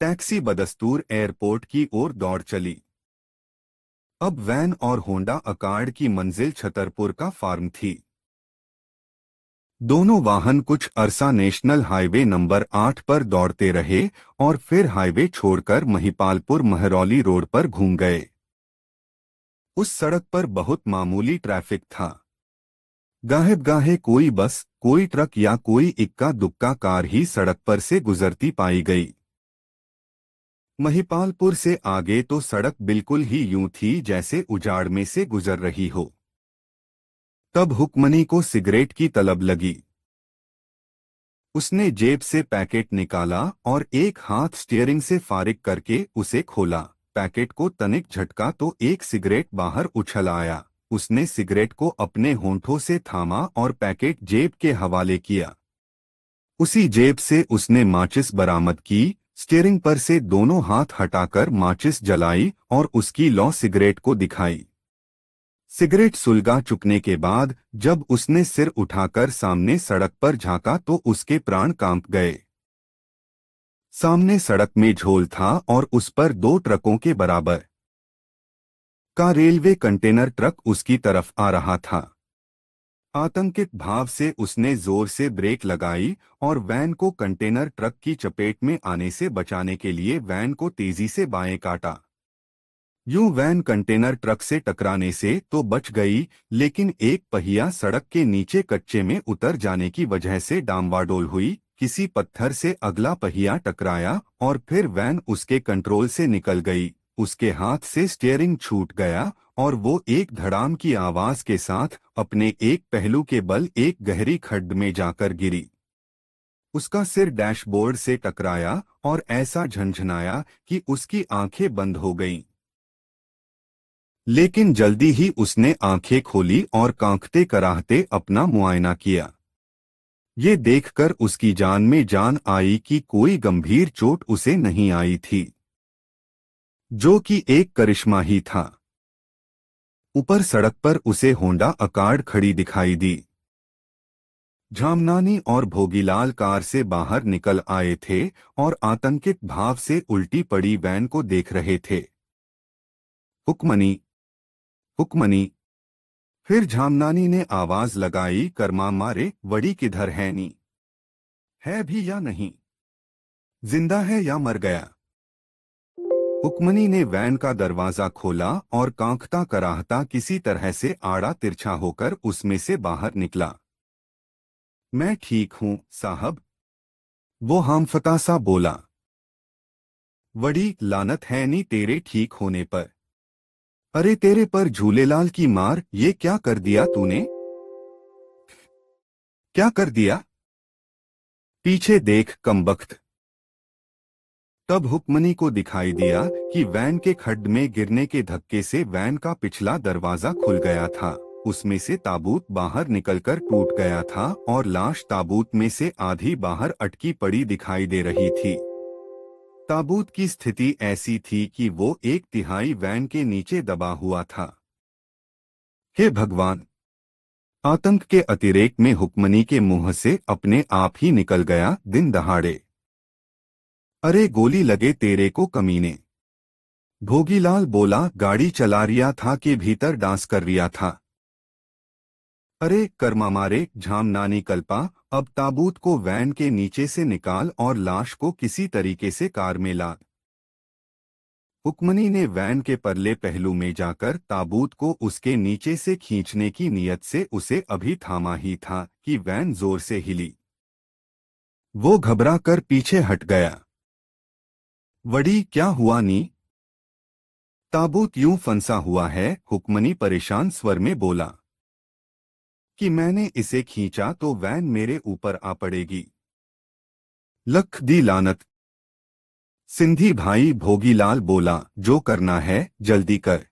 टैक्सी बदस्तूर एयरपोर्ट की ओर दौड़ चली अब वैन और होंडा अकार्ड की मंजिल छतरपुर का फार्म थी दोनों वाहन कुछ अरसा नेशनल हाईवे नंबर आठ पर दौड़ते रहे और फिर हाईवे छोड़कर महिपालपुर महरौली रोड पर घूम गए उस सड़क पर बहुत मामूली ट्रैफिक था गाहेब गाहे कोई बस कोई ट्रक या कोई इक्का दुक्का कार ही सड़क पर से गुजरती पाई गई महिपालपुर से आगे तो सड़क बिल्कुल ही यूं थी जैसे उजाड़ में से गुजर रही हो तब हुक्मनी को सिगरेट की तलब लगी उसने जेब से पैकेट निकाला और एक हाथ स्टीयरिंग से फारिक करके उसे खोला पैकेट को तनिक झटका तो एक सिगरेट बाहर उछल आया उसने सिगरेट को अपने होंठों से थामा और पैकेट जेब के हवाले किया उसी जेब से उसने माचिस बरामद की स्टीयरिंग पर से दोनों हाथ हटाकर माचिस जलाई और उसकी लौ सिगरेट को दिखाई सिगरेट सुलगा चुकने के बाद जब उसने सिर उठाकर सामने सड़क पर झांका तो उसके प्राण कांप गए सामने सड़क में झोल था और उस पर दो ट्रकों के बराबर का रेलवे कंटेनर ट्रक उसकी तरफ आ रहा था आतंकित भाव से उसने जोर से ब्रेक लगाई और वैन को कंटेनर ट्रक की चपेट में आने से बचाने के लिए वैन को तेजी से बाएं काटा यूं वैन कंटेनर ट्रक से टकराने से तो बच गई लेकिन एक पहिया सड़क के नीचे कच्चे में उतर जाने की वजह से डामवाडोल हुई किसी पत्थर से अगला पहिया टकराया और फिर वैन उसके कंट्रोल से निकल गई उसके हाथ से स्टेयरिंग छूट गया और वो एक धड़ाम की आवाज के साथ अपने एक पहलू के बल एक गहरी खड्ड में जाकर गिरी उसका सिर डैशबोर्ड से टकराया और ऐसा झंझनाया कि उसकी आंखें बंद हो गईं। लेकिन जल्दी ही उसने आंखें खोली और कांखते कराहते अपना मुआयना किया ये देखकर उसकी जान में जान आई कि कोई गंभीर चोट उसे नहीं आई थी जो कि एक करिश्मा ही था ऊपर सड़क पर उसे होंडा अकार्ड खड़ी दिखाई दी झामनानी और भोगीलाल कार से बाहर निकल आए थे और आतंकित भाव से उल्टी पड़ी वैन को देख रहे थे हुक्मनी हुक्मनी फिर झामनानी ने आवाज लगाई करमा मारे वड़ी किधर है नी है भी या नहीं जिंदा है या मर गया हुक्मनी ने वैन का दरवाजा खोला और कांखता कराहता किसी तरह से आड़ा तिरछा होकर उसमें से बाहर निकला मैं ठीक हूं साहब वो हामफता सा बोला बड़ी लानत है नी तेरे ठीक होने पर अरे तेरे पर झूलेलाल की मार ये क्या कर दिया तूने क्या कर दिया पीछे देख कमबख्त तब हुक्मनी को दिखाई दिया कि वैन के खड्ड में गिरने के धक्के से वैन का पिछला दरवाजा खुल गया था उसमें से ताबूत बाहर निकलकर टूट गया था और लाश ताबूत में से आधी बाहर अटकी पड़ी दिखाई दे रही थी ताबूत की स्थिति ऐसी थी कि वो एक तिहाई वैन के नीचे दबा हुआ था हे भगवान आतंक के अतिरेक में हुक्मनी के मुंह से अपने आप ही निकल गया दिन दहाड़े अरे गोली लगे तेरे को कमीने भोगीलाल बोला गाड़ी चला रिया था के भीतर डांस कर रिया था अरे कर्मा मारे नानी कल्पा अब ताबूत को वैन के नीचे से निकाल और लाश को किसी तरीके से कार में ला हुक्मनी ने वैन के परले पहलू में जाकर ताबूत को उसके नीचे से खींचने की नीयत से उसे अभी थामा ही था कि वैन जोर से हिली वो घबरा कर पीछे हट गया वड़ी क्या हुआ नी ताबूत यूं फंसा हुआ है हुक्मनी परेशान स्वर में बोला कि मैंने इसे खींचा तो वैन मेरे ऊपर आ पड़ेगी लख दी लानत सिंधी भाई भोगीलाल बोला जो करना है जल्दी कर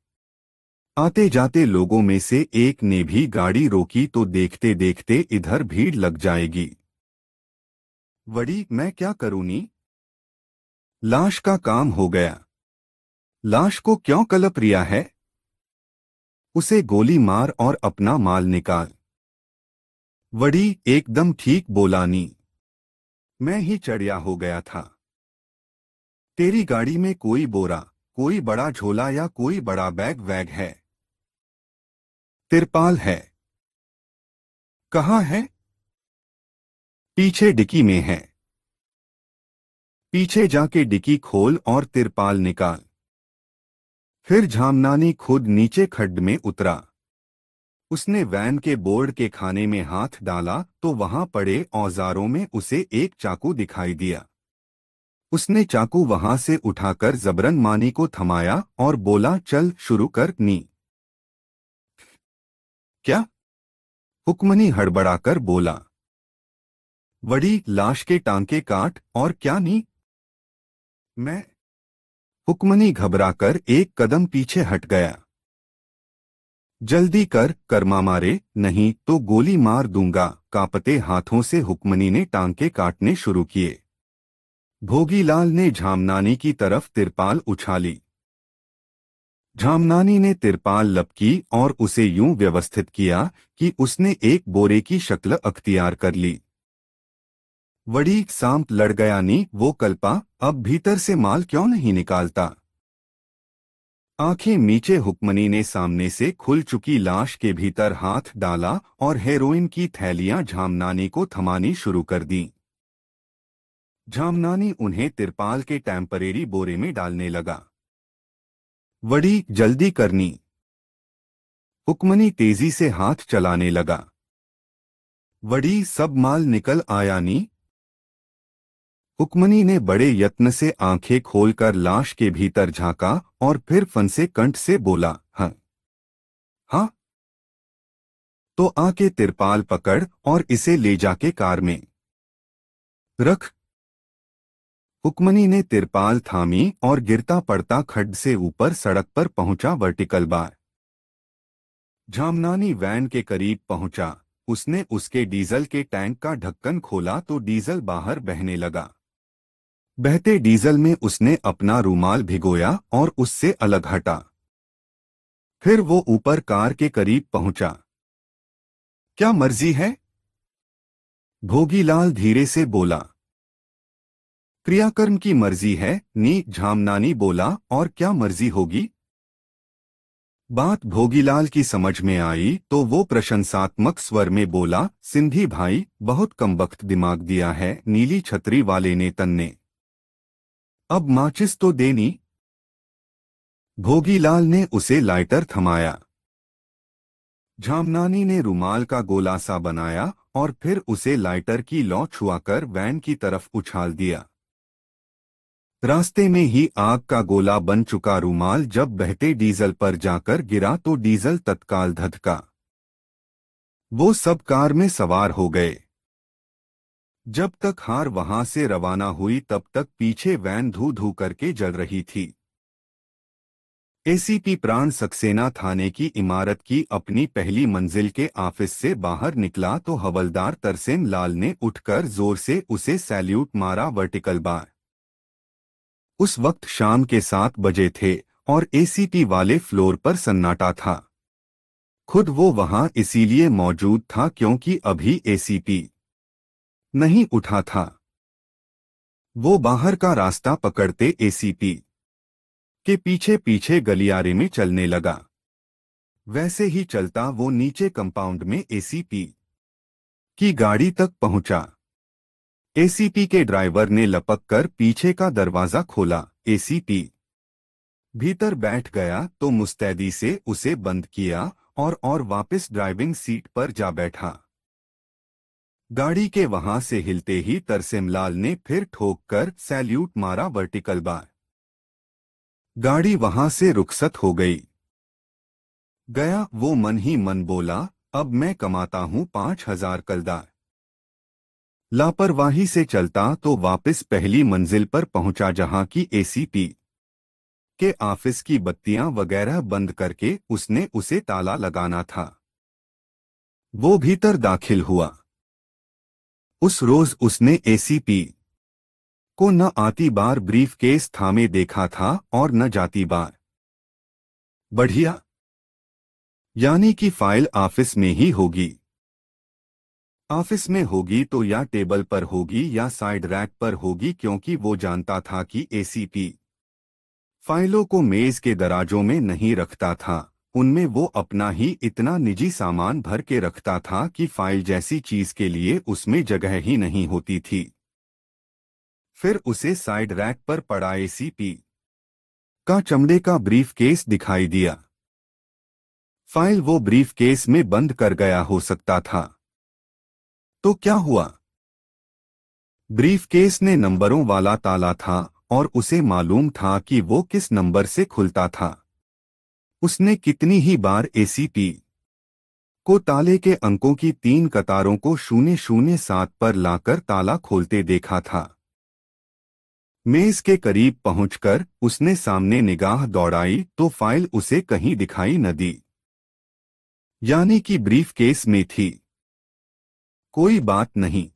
आते जाते लोगों में से एक ने भी गाड़ी रोकी तो देखते देखते इधर भीड़ लग जाएगी वड़ी मैं क्या नी लाश का काम हो गया लाश को क्यों कलप रिया है उसे गोली मार और अपना माल निकाल वड़ी एकदम ठीक बोलानी मैं ही चढ़िया हो गया था तेरी गाड़ी में कोई बोरा कोई बड़ा झोला या कोई बड़ा बैग वैग है तिरपाल है कहाँ है पीछे डिकी में है पीछे जाके डिकी खोल और तिरपाल निकाल फिर झामनानी खुद नीचे खड्ड में उतरा उसने वैन के बोर्ड के खाने में हाथ डाला तो वहां पड़े औजारों में उसे एक चाकू दिखाई दिया उसने चाकू वहां से उठाकर जबरन मानी को थमाया और बोला चल शुरू कर नी क्या हुक्मनी हड़बड़ाकर बोला वड़ी लाश के टांके काट और क्या नी मैं हुक्मनी घबराकर एक कदम पीछे हट गया जल्दी कर कर्मा मारे नहीं तो गोली मार दूंगा कांपते हाथों से हुक्मनी ने टांके काटने शुरू किए भोगीलाल ने झामनानी की तरफ तिरपाल उछाली झामनानी ने तिरपाल लपकी और उसे यूं व्यवस्थित किया कि उसने एक बोरे की शक्ल अख्तियार कर ली वड़ी सांप लड़ गया नी वो कल्पा अब भीतर से माल क्यों नहीं निकालता आंखें नीचे हुक्मनी ने सामने से खुल चुकी लाश के भीतर हाथ डाला और हेरोइन की थैलियां झामनानी को थमानी शुरू कर दी झामनानी उन्हें तिरपाल के टेम्परेरी बोरे में डालने लगा वड़ी जल्दी करनी हुक्मनी तेजी से हाथ चलाने लगा वड़ी सब माल निकल आया नी उकमनी ने बड़े यत्न से आंखें खोलकर लाश के भीतर झांका और फिर फंसे कंठ से बोला हाँ हाँ तो आके तिरपाल पकड़ और इसे ले जाके कार में रख हुक्मनी ने तिरपाल थामी और गिरता पड़ता खड्ड से ऊपर सड़क पर पहुंचा वर्टिकल बार झामनानी वैन के करीब पहुंचा उसने उसके डीजल के टैंक का ढक्कन खोला तो डीजल बाहर बहने लगा बहते डीजल में उसने अपना रूमाल भिगोया और उससे अलग हटा फिर वो ऊपर कार के करीब पहुंचा क्या मर्जी है भोगीलाल धीरे से बोला क्रियाकर्म की मर्जी है नी झामनानी बोला और क्या मर्जी होगी बात भोगीलाल की समझ में आई तो वो प्रशंसात्मक स्वर में बोला सिंधी भाई बहुत कम वक्त दिमाग दिया है नीली छतरी वाले ने तन्ने अब माचिस तो देनी भोगीलाल ने उसे लाइटर थमाया झामनानी ने रुमाल का गोलासा बनाया और फिर उसे लाइटर की लौ छुआकर वैन की तरफ उछाल दिया रास्ते में ही आग का गोला बन चुका रूमाल जब बहते डीजल पर जाकर गिरा तो डीजल तत्काल धधका वो सब कार में सवार हो गए जब तक हार वहां से रवाना हुई तब तक पीछे वैन धू धू करके जल रही थी एसीपी प्राण सक्सेना थाने की इमारत की अपनी पहली मंजिल के ऑफिस से बाहर निकला तो हवलदार तरसेम लाल ने उठकर जोर से उसे सैल्यूट मारा वर्टिकल बार उस वक्त शाम के सात बजे थे और एसीपी वाले फ्लोर पर सन्नाटा था खुद वो वहां इसीलिए मौजूद था क्योंकि अभी एसीपी नहीं उठा था वो बाहर का रास्ता पकड़ते एसीपी के पीछे पीछे गलियारे में चलने लगा वैसे ही चलता वो नीचे कंपाउंड में एसीपी की गाड़ी तक पहुंचा एसीपी के ड्राइवर ने लपक कर पीछे का दरवाजा खोला एसीपी भीतर बैठ गया तो मुस्तैदी से उसे बंद किया और और वापस ड्राइविंग सीट पर जा बैठा गाड़ी के वहां से हिलते ही तरसेमलाल ने फिर ठोक कर सैल्यूट मारा वर्टिकल बार गाड़ी वहां से रुखसत हो गई गया वो मन ही मन बोला अब मैं कमाता हूं पांच हजार कलदार लापरवाही से चलता तो वापस पहली मंजिल पर पहुंचा जहां की एसीपी के ऑफिस की बत्तियां वगैरह बंद करके उसने उसे ताला लगाना था वो भीतर दाखिल हुआ उस रोज उसने एसीपी को न आती बार ब्रीफ केस थामे देखा था और न जाती बार बढ़िया यानी कि फाइल ऑफिस में ही होगी ऑफिस में होगी तो या टेबल पर होगी या साइड रैक पर होगी क्योंकि वो जानता था कि एसीपी फाइलों को मेज के दराजों में नहीं रखता था उनमें वो अपना ही इतना निजी सामान भर के रखता था कि फाइल जैसी चीज के लिए उसमें जगह ही नहीं होती थी फिर उसे साइड रैक पर पड़ा एसीपी का चमड़े का ब्रीफ केस दिखाई दिया फाइल वो ब्रीफ केस में बंद कर गया हो सकता था तो क्या हुआ ब्रीफ केस ने नंबरों वाला ताला था और उसे मालूम था कि वो किस नंबर से खुलता था उसने कितनी ही बार एसी पी को ताले के अंकों की तीन कतारों को शून्य शून्य सात पर लाकर ताला खोलते देखा था मेज के करीब पहुंचकर उसने सामने निगाह दौड़ाई तो फाइल उसे कहीं दिखाई न दी यानी कि ब्रीफ केस में थी कोई बात नहीं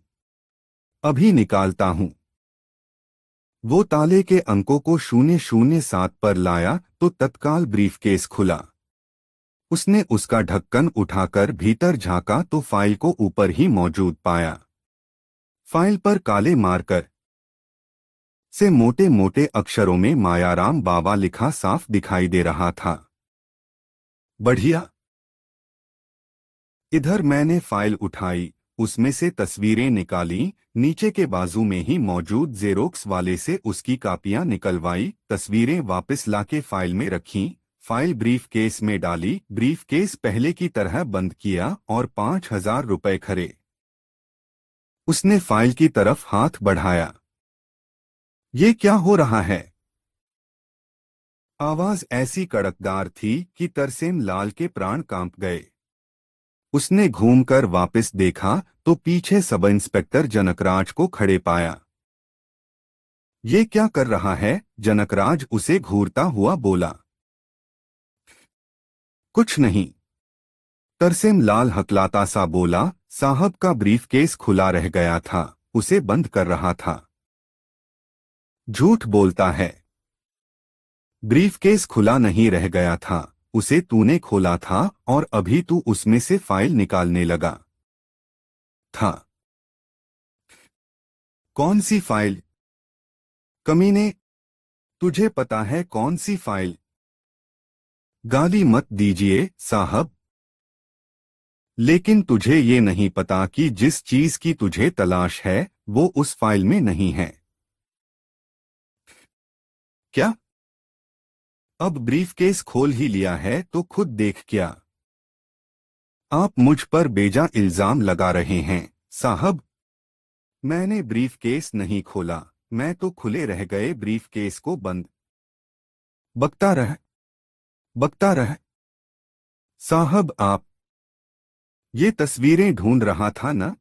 अभी निकालता हूं वो ताले के अंकों को शून्य शून्य सात पर लाया तो तत्काल ब्रीफकेस खुला उसने उसका ढक्कन उठाकर भीतर झांका तो फाइल को ऊपर ही मौजूद पाया फाइल पर काले मारकर से मोटे मोटे अक्षरों में मायाराम बाबा लिखा साफ दिखाई दे रहा था बढ़िया इधर मैंने फाइल उठाई उसमें से तस्वीरें निकाली नीचे के बाजू में ही मौजूद जेरोक्स वाले से उसकी कापियां निकलवाई तस्वीरें वापस लाके फाइल में रखी फाइल ब्रीफकेस में डाली ब्रीफकेस पहले की तरह बंद किया और पांच हजार रूपए खरे उसने फाइल की तरफ हाथ बढ़ाया ये क्या हो रहा है आवाज ऐसी कड़कदार थी कि तरसेम लाल के प्राण कांप गए उसने घूमकर वापस देखा तो पीछे सब इंस्पेक्टर जनकराज को खड़े पाया ये क्या कर रहा है जनकराज उसे घूरता हुआ बोला कुछ नहीं तरसेम लाल हकलाता सा बोला साहब का ब्रीफकेस खुला रह गया था उसे बंद कर रहा था झूठ बोलता है ब्रीफकेस खुला नहीं रह गया था उसे तूने खोला था और अभी तू उसमें से फाइल निकालने लगा था कौन सी फाइल कमीने तुझे पता है कौन सी फाइल गाली मत दीजिए साहब लेकिन तुझे ये नहीं पता कि जिस चीज की तुझे तलाश है वो उस फाइल में नहीं है क्या अब ब्रीफकेस खोल ही लिया है तो खुद देख क्या आप मुझ पर बेजा इल्जाम लगा रहे हैं साहब मैंने ब्रीफकेस नहीं खोला मैं तो खुले रह गए ब्रीफकेस को बंद बकता रह बकता रह साहब आप ये तस्वीरें ढूंढ रहा था ना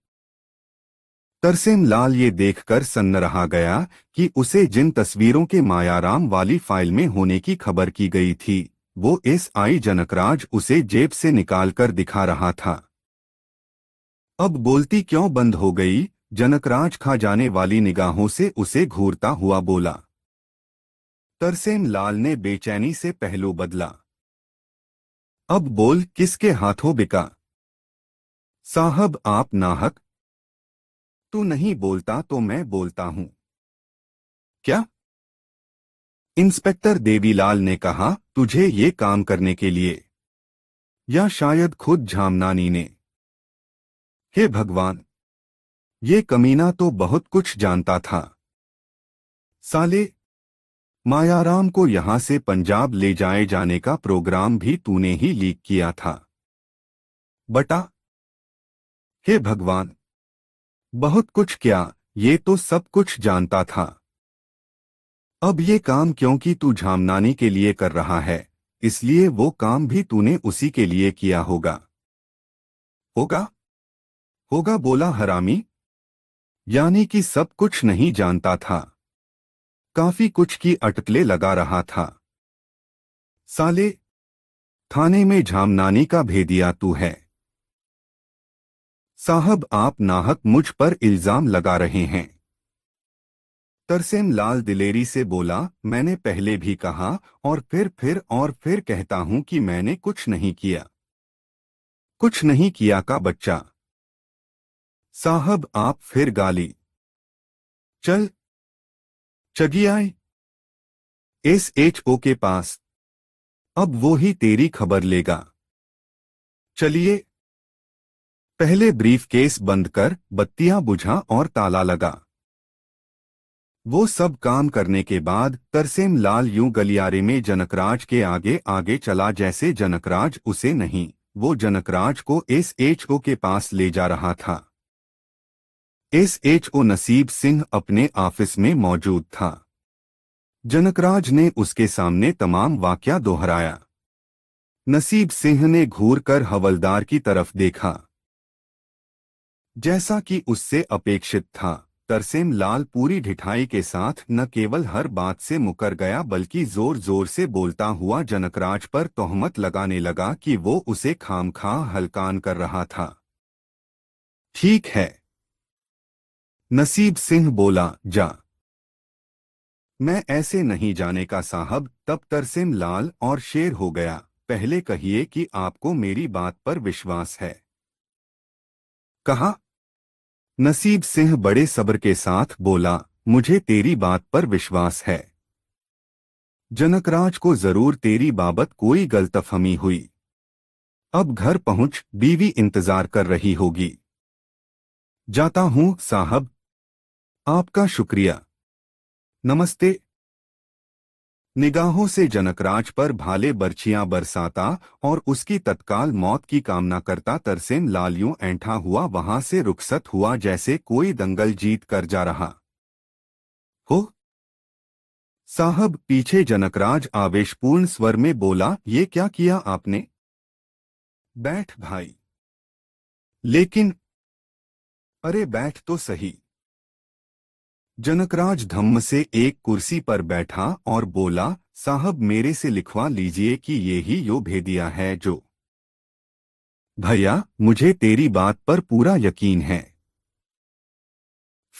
तरसेम लाल ये देखकर सन्न रहा गया कि उसे जिन तस्वीरों के मायाराम वाली फाइल में होने की खबर की गई थी वो एस आई जनकराज उसे जेब से निकालकर दिखा रहा था अब बोलती क्यों बंद हो गई जनकराज खा जाने वाली निगाहों से उसे घूरता हुआ बोला तरसेम लाल ने बेचैनी से पहलू बदला अब बोल किसके हाथों बिका साहब आप नाहक तू नहीं बोलता तो मैं बोलता हूं क्या इंस्पेक्टर देवीलाल ने कहा तुझे ये काम करने के लिए या शायद खुद झामनानी ने हे भगवान ये कमीना तो बहुत कुछ जानता था साले मायाराम को यहां से पंजाब ले जाए जाने का प्रोग्राम भी तूने ही लीक किया था बटा हे भगवान बहुत कुछ क्या ये तो सब कुछ जानता था अब ये काम क्योंकि तू झामनानी के लिए कर रहा है इसलिए वो काम भी तूने उसी के लिए किया होगा होगा होगा बोला हरामी यानी कि सब कुछ नहीं जानता था काफी कुछ की अटकले लगा रहा था साले थाने में झामनानी का भेदिया तू है साहब आप नाहक मुझ पर इल्ज़ाम लगा रहे हैं तरसेम लाल दिलेरी से बोला मैंने पहले भी कहा और फिर फिर और फिर कहता हूं कि मैंने कुछ नहीं किया कुछ नहीं किया का बच्चा साहब आप फिर गाली चल चगियाए एस एच ओ के पास अब वो ही तेरी खबर लेगा चलिए पहले ब्रीफकेस बंद कर बत्तियां बुझा और ताला लगा वो सब काम करने के बाद तरसेम लाल यूं गलियारे में जनकराज के आगे आगे चला जैसे जनकराज उसे नहीं वो जनकराज को एस एच ओ के पास ले जा रहा था एस एच ओ नसीब सिंह अपने ऑफिस में मौजूद था जनकराज ने उसके सामने तमाम वाक्या दोहराया नसीब सिंह ने घूर कर हवलदार की तरफ देखा जैसा कि उससे अपेक्षित था तरसेम लाल पूरी ढिठाई के साथ न केवल हर बात से मुकर गया बल्कि जोर जोर से बोलता हुआ जनकराज पर तोहमत लगाने लगा कि वो उसे खामखा हलकान कर रहा था ठीक है नसीब सिंह बोला जा मैं ऐसे नहीं जाने का साहब तब तरसेम लाल और शेर हो गया पहले कहिए कि आपको मेरी बात पर विश्वास है कहा नसीब सिंह बड़े सब्र के साथ बोला मुझे तेरी बात पर विश्वास है जनकराज को जरूर तेरी बाबत कोई गलतफहमी हुई अब घर पहुंच बीवी इंतजार कर रही होगी जाता हूं साहब आपका शुक्रिया नमस्ते निगाहों से जनकराज पर भाले बर्छियां बरसाता और उसकी तत्काल मौत की कामना करता तरसेन लालियों ऐंठा हुआ वहां से रुखसत हुआ जैसे कोई दंगल जीत कर जा रहा हो साहब पीछे जनकराज आवेशपूर्ण स्वर में बोला ये क्या किया आपने बैठ भाई लेकिन अरे बैठ तो सही जनकराज धम्म से एक कुर्सी पर बैठा और बोला साहब मेरे से लिखवा लीजिए कि ये ही यो भेदिया है जो भैया मुझे तेरी बात पर पूरा यकीन है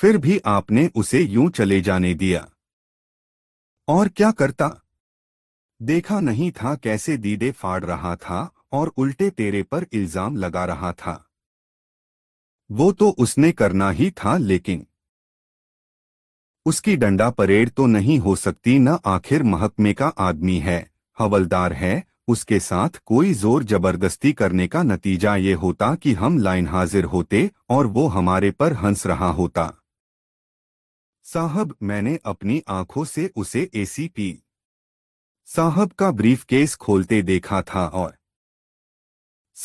फिर भी आपने उसे यूं चले जाने दिया और क्या करता देखा नहीं था कैसे दीदे फाड़ रहा था और उल्टे तेरे पर इल्जाम लगा रहा था वो तो उसने करना ही था लेकिन उसकी डंडा परेड तो नहीं हो सकती न आखिर महकमे का आदमी है हवलदार है उसके साथ कोई जोर जबरदस्ती करने का नतीजा ये होता कि हम लाइन हाजिर होते और वो हमारे पर हंस रहा होता साहब मैंने अपनी आंखों से उसे एसीपी साहब का ब्रीफकेस खोलते देखा था और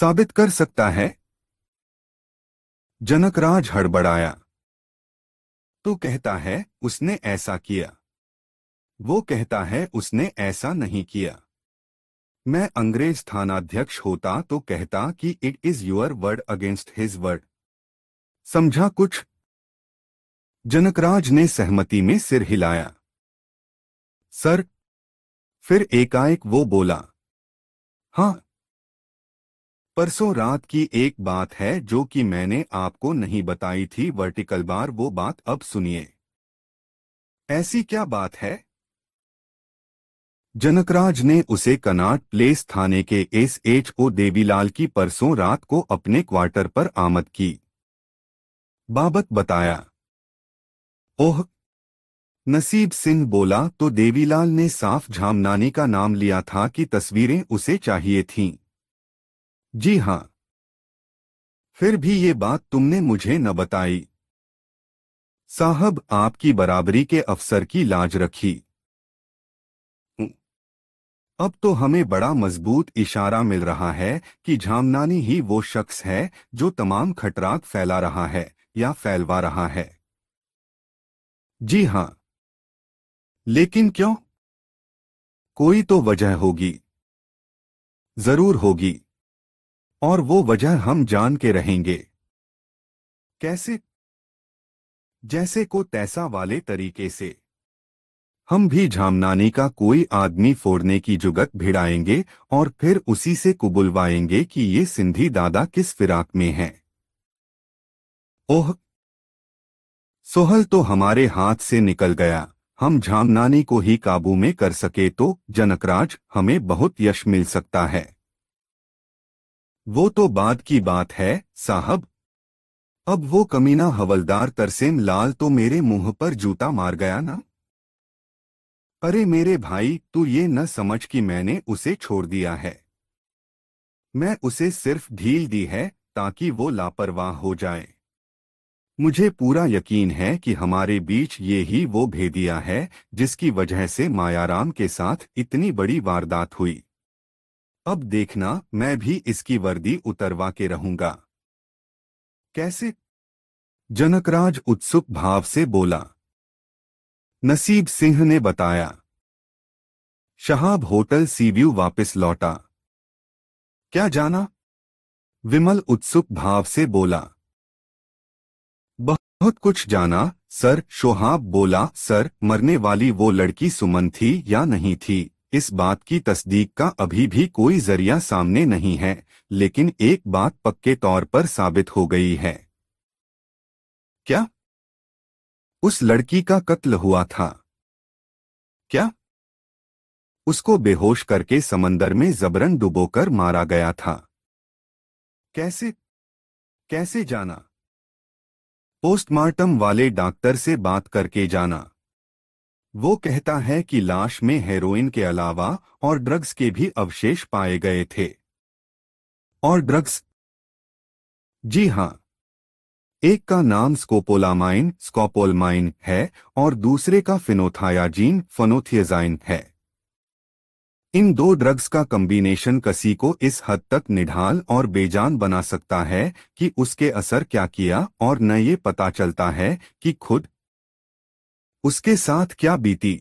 साबित कर सकता है जनकराज हड़बड़ाया तू कहता है उसने ऐसा किया वो कहता है उसने ऐसा नहीं किया मैं अंग्रेज थानाध्यक्ष होता तो कहता कि it is your word against his word समझा कुछ जनकराज ने सहमति में सिर हिलाया सर फिर एकाएक वो बोला हाँ परसों रात की एक बात है जो कि मैंने आपको नहीं बताई थी वर्टिकल बार वो बात अब सुनिए ऐसी क्या बात है जनकराज ने उसे कनाट प्लेस थाने के एस एच ओ देवीलाल की परसों रात को अपने क्वार्टर पर आमद की बाबत बताया ओह नसीब सिंह बोला तो देवीलाल ने साफ झामनानी का नाम लिया था कि तस्वीरें उसे चाहिए थीं जी हाँ फिर भी ये बात तुमने मुझे न बताई साहब आपकी बराबरी के अफसर की लाज रखी अब तो हमें बड़ा मजबूत इशारा मिल रहा है कि झामनानी ही वो शख्स है जो तमाम खटराक फैला रहा है या फैलवा रहा है जी हाँ लेकिन क्यों कोई तो वजह होगी जरूर होगी और वो वजह हम जान के रहेंगे कैसे जैसे को तैसा वाले तरीके से हम भी झामनानी का कोई आदमी फोड़ने की जुगत भिड़ाएंगे और फिर उसी से कुबुलवाएंगे कि ये सिंधी दादा किस फिराक में है ओह सोहल तो हमारे हाथ से निकल गया हम झामनानी को ही काबू में कर सके तो जनकराज हमें बहुत यश मिल सकता है वो तो बाद की बात है साहब अब वो कमीना हवलदार तरसेम लाल तो मेरे मुंह पर जूता मार गया ना अरे मेरे भाई तू ये न समझ कि मैंने उसे छोड़ दिया है मैं उसे सिर्फ ढील दी है ताकि वो लापरवाह हो जाए मुझे पूरा यकीन है कि हमारे बीच ये ही वो भेदिया है जिसकी वजह से मायाराम के साथ इतनी बड़ी वारदात हुई अब देखना मैं भी इसकी वर्दी उतरवा के रहूंगा कैसे जनकराज उत्सुक भाव से बोला नसीब सिंह ने बताया शहाब होटल सीव्यू वापस लौटा क्या जाना विमल उत्सुक भाव से बोला बहुत कुछ जाना सर शोहाब बोला सर मरने वाली वो लड़की सुमन थी या नहीं थी इस बात की तस्दीक का अभी भी कोई जरिया सामने नहीं है लेकिन एक बात पक्के तौर पर साबित हो गई है क्या उस लड़की का कत्ल हुआ था क्या उसको बेहोश करके समंदर में जबरन डुबोकर मारा गया था कैसे कैसे जाना पोस्टमार्टम वाले डॉक्टर से बात करके जाना वो कहता है कि लाश में हेरोइन के अलावा और ड्रग्स के भी अवशेष पाए गए थे और ड्रग्स जी हां एक का नाम स्कोपोलामाइन स्कोपोलमाइन है और दूसरे का फिनोथायाजीन फनोथियजाइन है इन दो ड्रग्स का कम्बिनेशन कसी को इस हद तक निढाल और बेजान बना सकता है कि उसके असर क्या किया और न ये पता चलता है कि खुद उसके साथ क्या बीती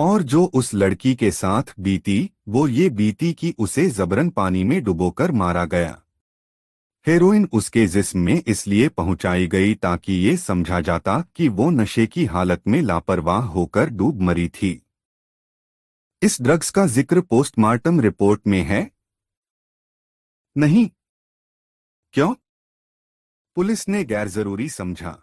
और जो उस लड़की के साथ बीती वो ये बीती कि उसे जबरन पानी में डुबोकर मारा गया हेरोइन उसके जिस्म में इसलिए पहुंचाई गई ताकि ये समझा जाता कि वो नशे की हालत में लापरवाह होकर डूब मरी थी इस ड्रग्स का जिक्र पोस्टमार्टम रिपोर्ट में है नहीं क्यों पुलिस ने गैर जरूरी समझा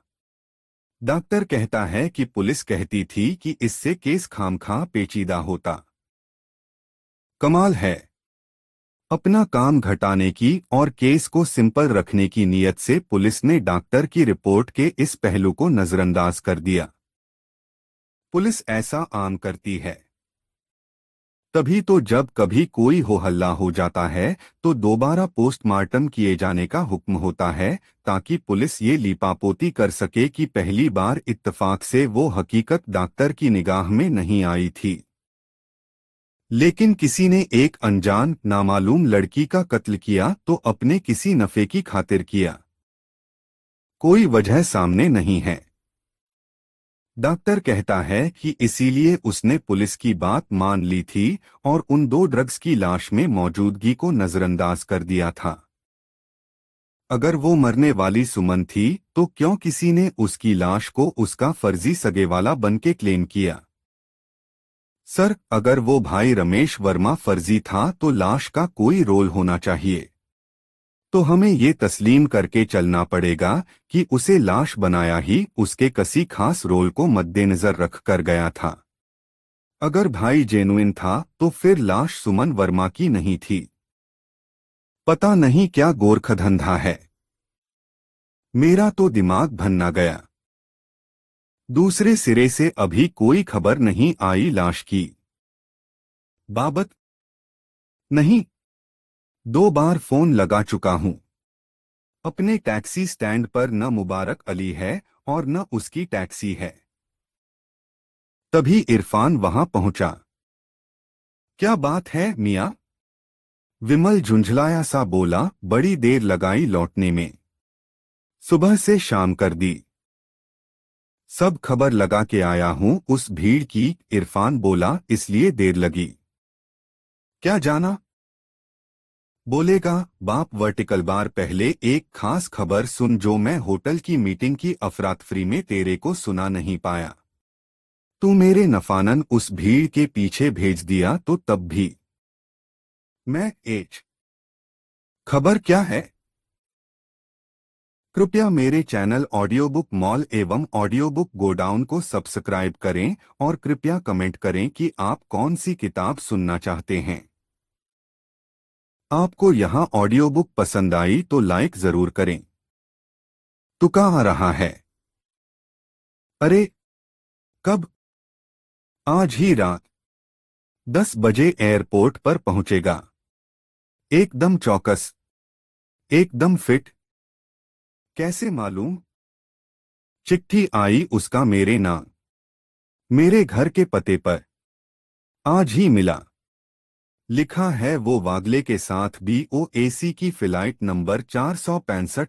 डॉक्टर कहता है कि पुलिस कहती थी कि इससे केस खामखा पेचीदा होता कमाल है अपना काम घटाने की और केस को सिंपल रखने की नीयत से पुलिस ने डॉक्टर की रिपोर्ट के इस पहलू को नजरअंदाज कर दिया पुलिस ऐसा आम करती है तभी तो जब कभी कोई हो हल्ला हो जाता है तो दोबारा पोस्टमार्टम किए जाने का हुक्म होता है ताकि पुलिस ये लिपापोती कर सके कि पहली बार इत्तफाक से वो हकीकत डॉक्टर की निगाह में नहीं आई थी लेकिन किसी ने एक अनजान नामालूम लड़की का कत्ल किया तो अपने किसी नफ़े की खातिर किया कोई वजह सामने नहीं है डॉक्टर कहता है कि इसीलिए उसने पुलिस की बात मान ली थी और उन दो ड्रग्स की लाश में मौजूदगी को नज़रअंदाज कर दिया था अगर वो मरने वाली सुमन थी तो क्यों किसी ने उसकी लाश को उसका फर्जी सगेवाला बन के क्लेम किया सर अगर वो भाई रमेश वर्मा फर्जी था तो लाश का कोई रोल होना चाहिए तो हमें ये तस्लीम करके चलना पड़ेगा कि उसे लाश बनाया ही उसके किसी खास रोल को मद्देनजर रख कर गया था अगर भाई जेनुइन था तो फिर लाश सुमन वर्मा की नहीं थी पता नहीं क्या गोरख धंधा है मेरा तो दिमाग भन्ना गया दूसरे सिरे से अभी कोई खबर नहीं आई लाश की बाबत नहीं दो बार फोन लगा चुका हूं अपने टैक्सी स्टैंड पर न मुबारक अली है और न उसकी टैक्सी है तभी इरफान वहां पहुंचा क्या बात है मिया विमल झुंझलाया सा बोला बड़ी देर लगाई लौटने में सुबह से शाम कर दी सब खबर लगा के आया हूं उस भीड़ की इरफान बोला इसलिए देर लगी क्या जाना बोलेगा बाप वर्टिकल बार पहले एक खास खबर सुन जो मैं होटल की मीटिंग की अफरातफरी में तेरे को सुना नहीं पाया तू मेरे नफानन उस भीड़ के पीछे भेज दिया तो तब भी मैं एच खबर क्या है कृपया मेरे चैनल ऑडियो बुक मॉल एवं ऑडियो बुक गोडाउन को सब्सक्राइब करें और कृपया कमेंट करें कि आप कौन सी किताब सुनना चाहते हैं आपको यहां ऑडियो बुक पसंद आई तो लाइक जरूर करें तो आ रहा है अरे कब आज ही रात दस बजे एयरपोर्ट पर पहुंचेगा एकदम चौकस एकदम फिट कैसे मालूम चिट्ठी आई उसका मेरे नाम मेरे घर के पते पर आज ही मिला लिखा है वो वागले के साथ बी ओ ए सी की फ्लाइट नंबर चार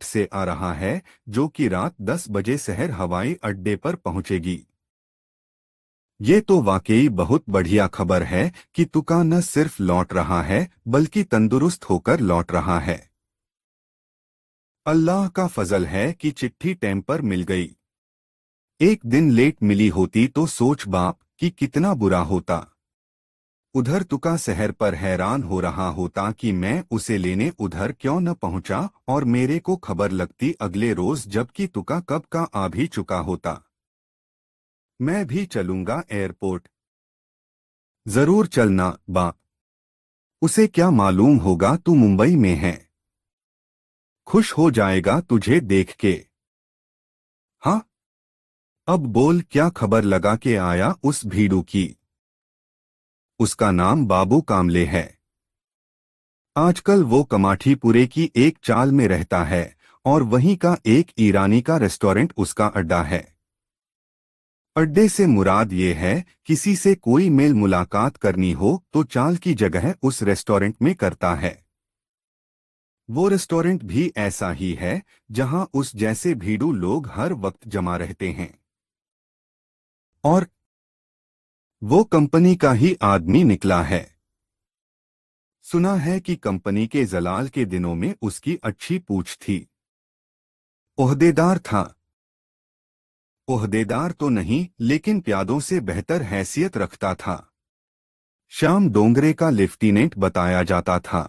से आ रहा है जो कि रात 10 बजे शहर हवाई अड्डे पर पहुंचेगी ये तो वाकई बहुत बढ़िया खबर है कि तुका न सिर्फ लौट रहा है बल्कि तंदुरुस्त होकर लौट रहा है अल्लाह का फजल है कि चिट्ठी टेम पर मिल गई एक दिन लेट मिली होती तो सोच बाप कि कितना बुरा होता उधर तुका शहर पर हैरान हो रहा होता कि मैं उसे लेने उधर क्यों न पहुंचा और मेरे को खबर लगती अगले रोज जबकि तुका कब का आ भी चुका होता मैं भी चलूंगा एयरपोर्ट जरूर चलना बा उसे क्या मालूम होगा तू मुंबई में है खुश हो जाएगा तुझे देख के हाँ अब बोल क्या खबर लगा के आया उस भीड़ू की उसका नाम बाबू कामले है आजकल वो कमाठीपुरे की एक चाल में रहता है और वहीं का एक ईरानी का रेस्टोरेंट उसका अड्डा है अड्डे से मुराद ये है किसी से कोई मेल मुलाकात करनी हो तो चाल की जगह उस रेस्टोरेंट में करता है वो रेस्टोरेंट भी ऐसा ही है जहां उस जैसे भीड़ू लोग हर वक्त जमा रहते हैं और वो कंपनी का ही आदमी निकला है सुना है कि कंपनी के जलाल के दिनों में उसकी अच्छी पूछ थी ओहदेदार था ओहदेदार तो नहीं लेकिन प्यादों से बेहतर हैसियत रखता था श्याम डोंगरे का लेफ्टिनेंट बताया जाता था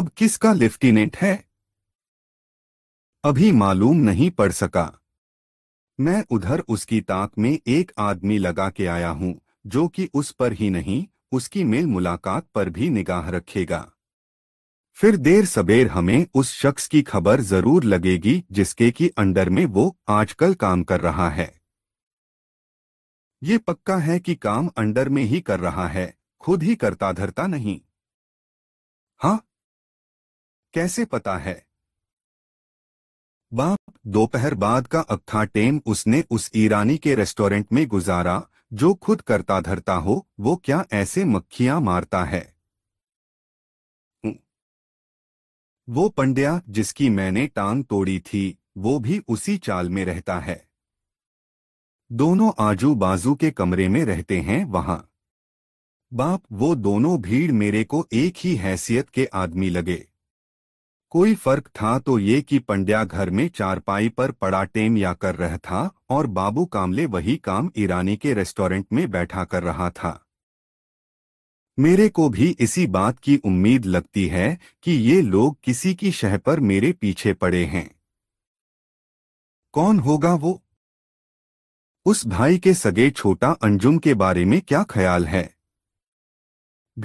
अब किसका लेफ्टिनेंट है अभी मालूम नहीं पड़ सका मैं उधर उसकी ताक में एक आदमी लगा के आया हूँ जो कि उस पर ही नहीं उसकी मेल मुलाकात पर भी निगाह रखेगा फिर देर सबेर हमें उस शख्स की खबर जरूर लगेगी जिसके की अंडर में वो आजकल काम कर रहा है ये पक्का है कि काम अंडर में ही कर रहा है खुद ही करता धरता नहीं हाँ कैसे पता है बाप दोपहर बाद का अक्खा टेम उसने उस ईरानी के रेस्टोरेंट में गुजारा जो खुद करता धरता हो वो क्या ऐसे मक्खियां मारता है वो पंड्या जिसकी मैंने टांग तोड़ी थी वो भी उसी चाल में रहता है दोनों आजू बाजू के कमरे में रहते हैं वहां बाप वो दोनों भीड़ मेरे को एक ही हैसियत के आदमी लगे कोई फर्क था तो ये कि पंड्या घर में चारपाई पर पड़ा टेम या कर रहा था और बाबू कामले वही काम ईरानी के रेस्टोरेंट में बैठा कर रहा था मेरे को भी इसी बात की उम्मीद लगती है कि ये लोग किसी की शह पर मेरे पीछे पड़े हैं कौन होगा वो उस भाई के सगे छोटा अंजुम के बारे में क्या ख्याल है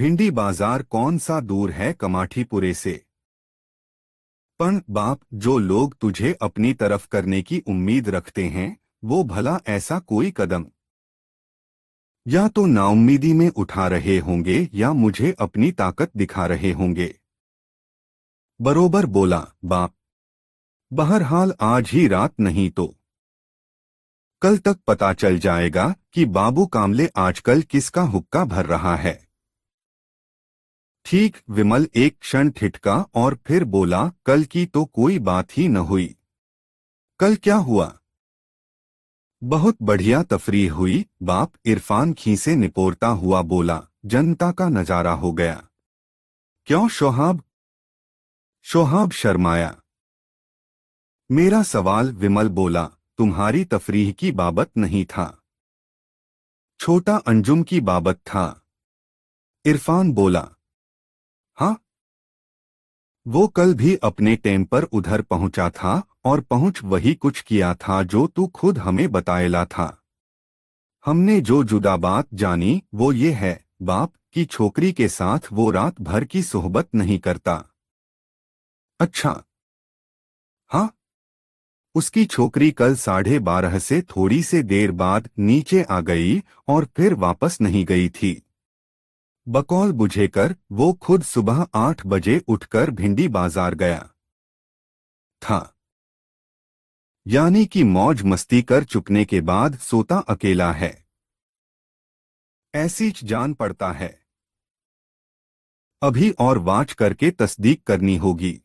भिंडी बाजार कौन सा दूर है कमाठीपुरे से पण बाप जो लोग तुझे अपनी तरफ करने की उम्मीद रखते हैं वो भला ऐसा कोई कदम या तो नाउम्मीदी में उठा रहे होंगे या मुझे अपनी ताकत दिखा रहे होंगे बरोबर बोला बाप बहरहाल आज ही रात नहीं तो कल तक पता चल जाएगा कि बाबू कामले आजकल किसका हुक्का भर रहा है ठीक विमल एक क्षण ठिठका और फिर बोला कल की तो कोई बात ही न हुई कल क्या हुआ बहुत बढ़िया तफरी हुई बाप इरफान खीसे निपोरता हुआ बोला जनता का नजारा हो गया क्यों शोहाब शोहाब शर्माया मेरा सवाल विमल बोला तुम्हारी तफरीह की बाबत नहीं था छोटा अंजुम की बाबत था इरफान बोला हाँ वो कल भी अपने टेम पर उधर पहुंचा था और पहुंच वही कुछ किया था जो तू खुद हमें बताएला था हमने जो जुदा बात जानी वो ये है बाप की छोकरी के साथ वो रात भर की सोहबत नहीं करता अच्छा हाँ उसकी छोकरी कल साढ़े बारह से थोड़ी से देर बाद नीचे आ गई और फिर वापस नहीं गई थी बकौल बुझे कर वो खुद सुबह आठ बजे उठकर भिंडी बाजार गया था यानी कि मौज मस्ती कर चुकने के बाद सोता अकेला है ऐसी जान पड़ता है अभी और वाच करके तस्दीक करनी होगी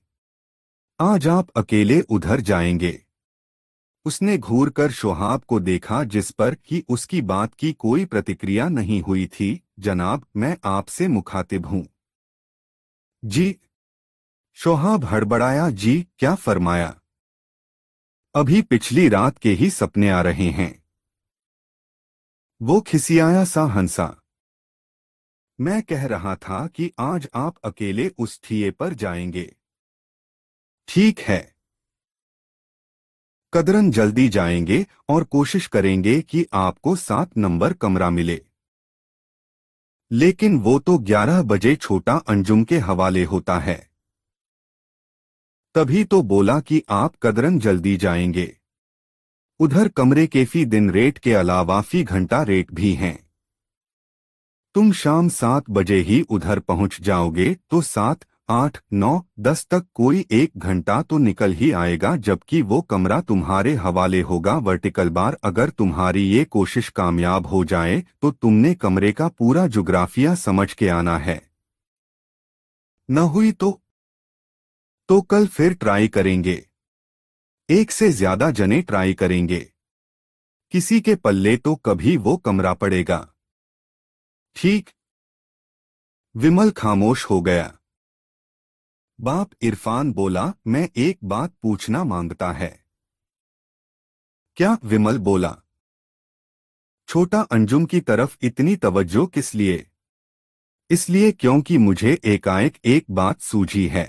आज आप अकेले उधर जाएंगे उसने घूर कर शोहाब को देखा जिस पर कि उसकी बात की कोई प्रतिक्रिया नहीं हुई थी जनाब मैं आपसे मुखातिब हूं जी शोहाब हड़बड़ाया जी क्या फरमाया अभी पिछली रात के ही सपने आ रहे हैं वो खिसियाया सा हंसा मैं कह रहा था कि आज आप अकेले उस ठीए पर जाएंगे ठीक है कदरन जल्दी जाएंगे और कोशिश करेंगे कि आपको सात नंबर कमरा मिले लेकिन वो तो 11 बजे छोटा अंजुम के हवाले होता है तभी तो बोला कि आप कदरन जल्दी जाएंगे उधर कमरे के फी दिन रेट के अलावा फी घंटा रेट भी हैं तुम शाम सात बजे ही उधर पहुंच जाओगे तो सात आठ नौ दस तक कोई एक घंटा तो निकल ही आएगा जबकि वो कमरा तुम्हारे हवाले होगा वर्टिकल बार अगर तुम्हारी ये कोशिश कामयाब हो जाए तो तुमने कमरे का पूरा जुग्राफिया समझ के आना है न हुई तो तो कल फिर ट्राई करेंगे एक से ज्यादा जने ट्राई करेंगे किसी के पल्ले तो कभी वो कमरा पड़ेगा ठीक विमल खामोश हो गया बाप इरफान बोला मैं एक बात पूछना मांगता है क्या विमल बोला छोटा अंजुम की तरफ इतनी तवज्जो किस लिए इसलिए क्योंकि मुझे एकाएक एक बात सूझी है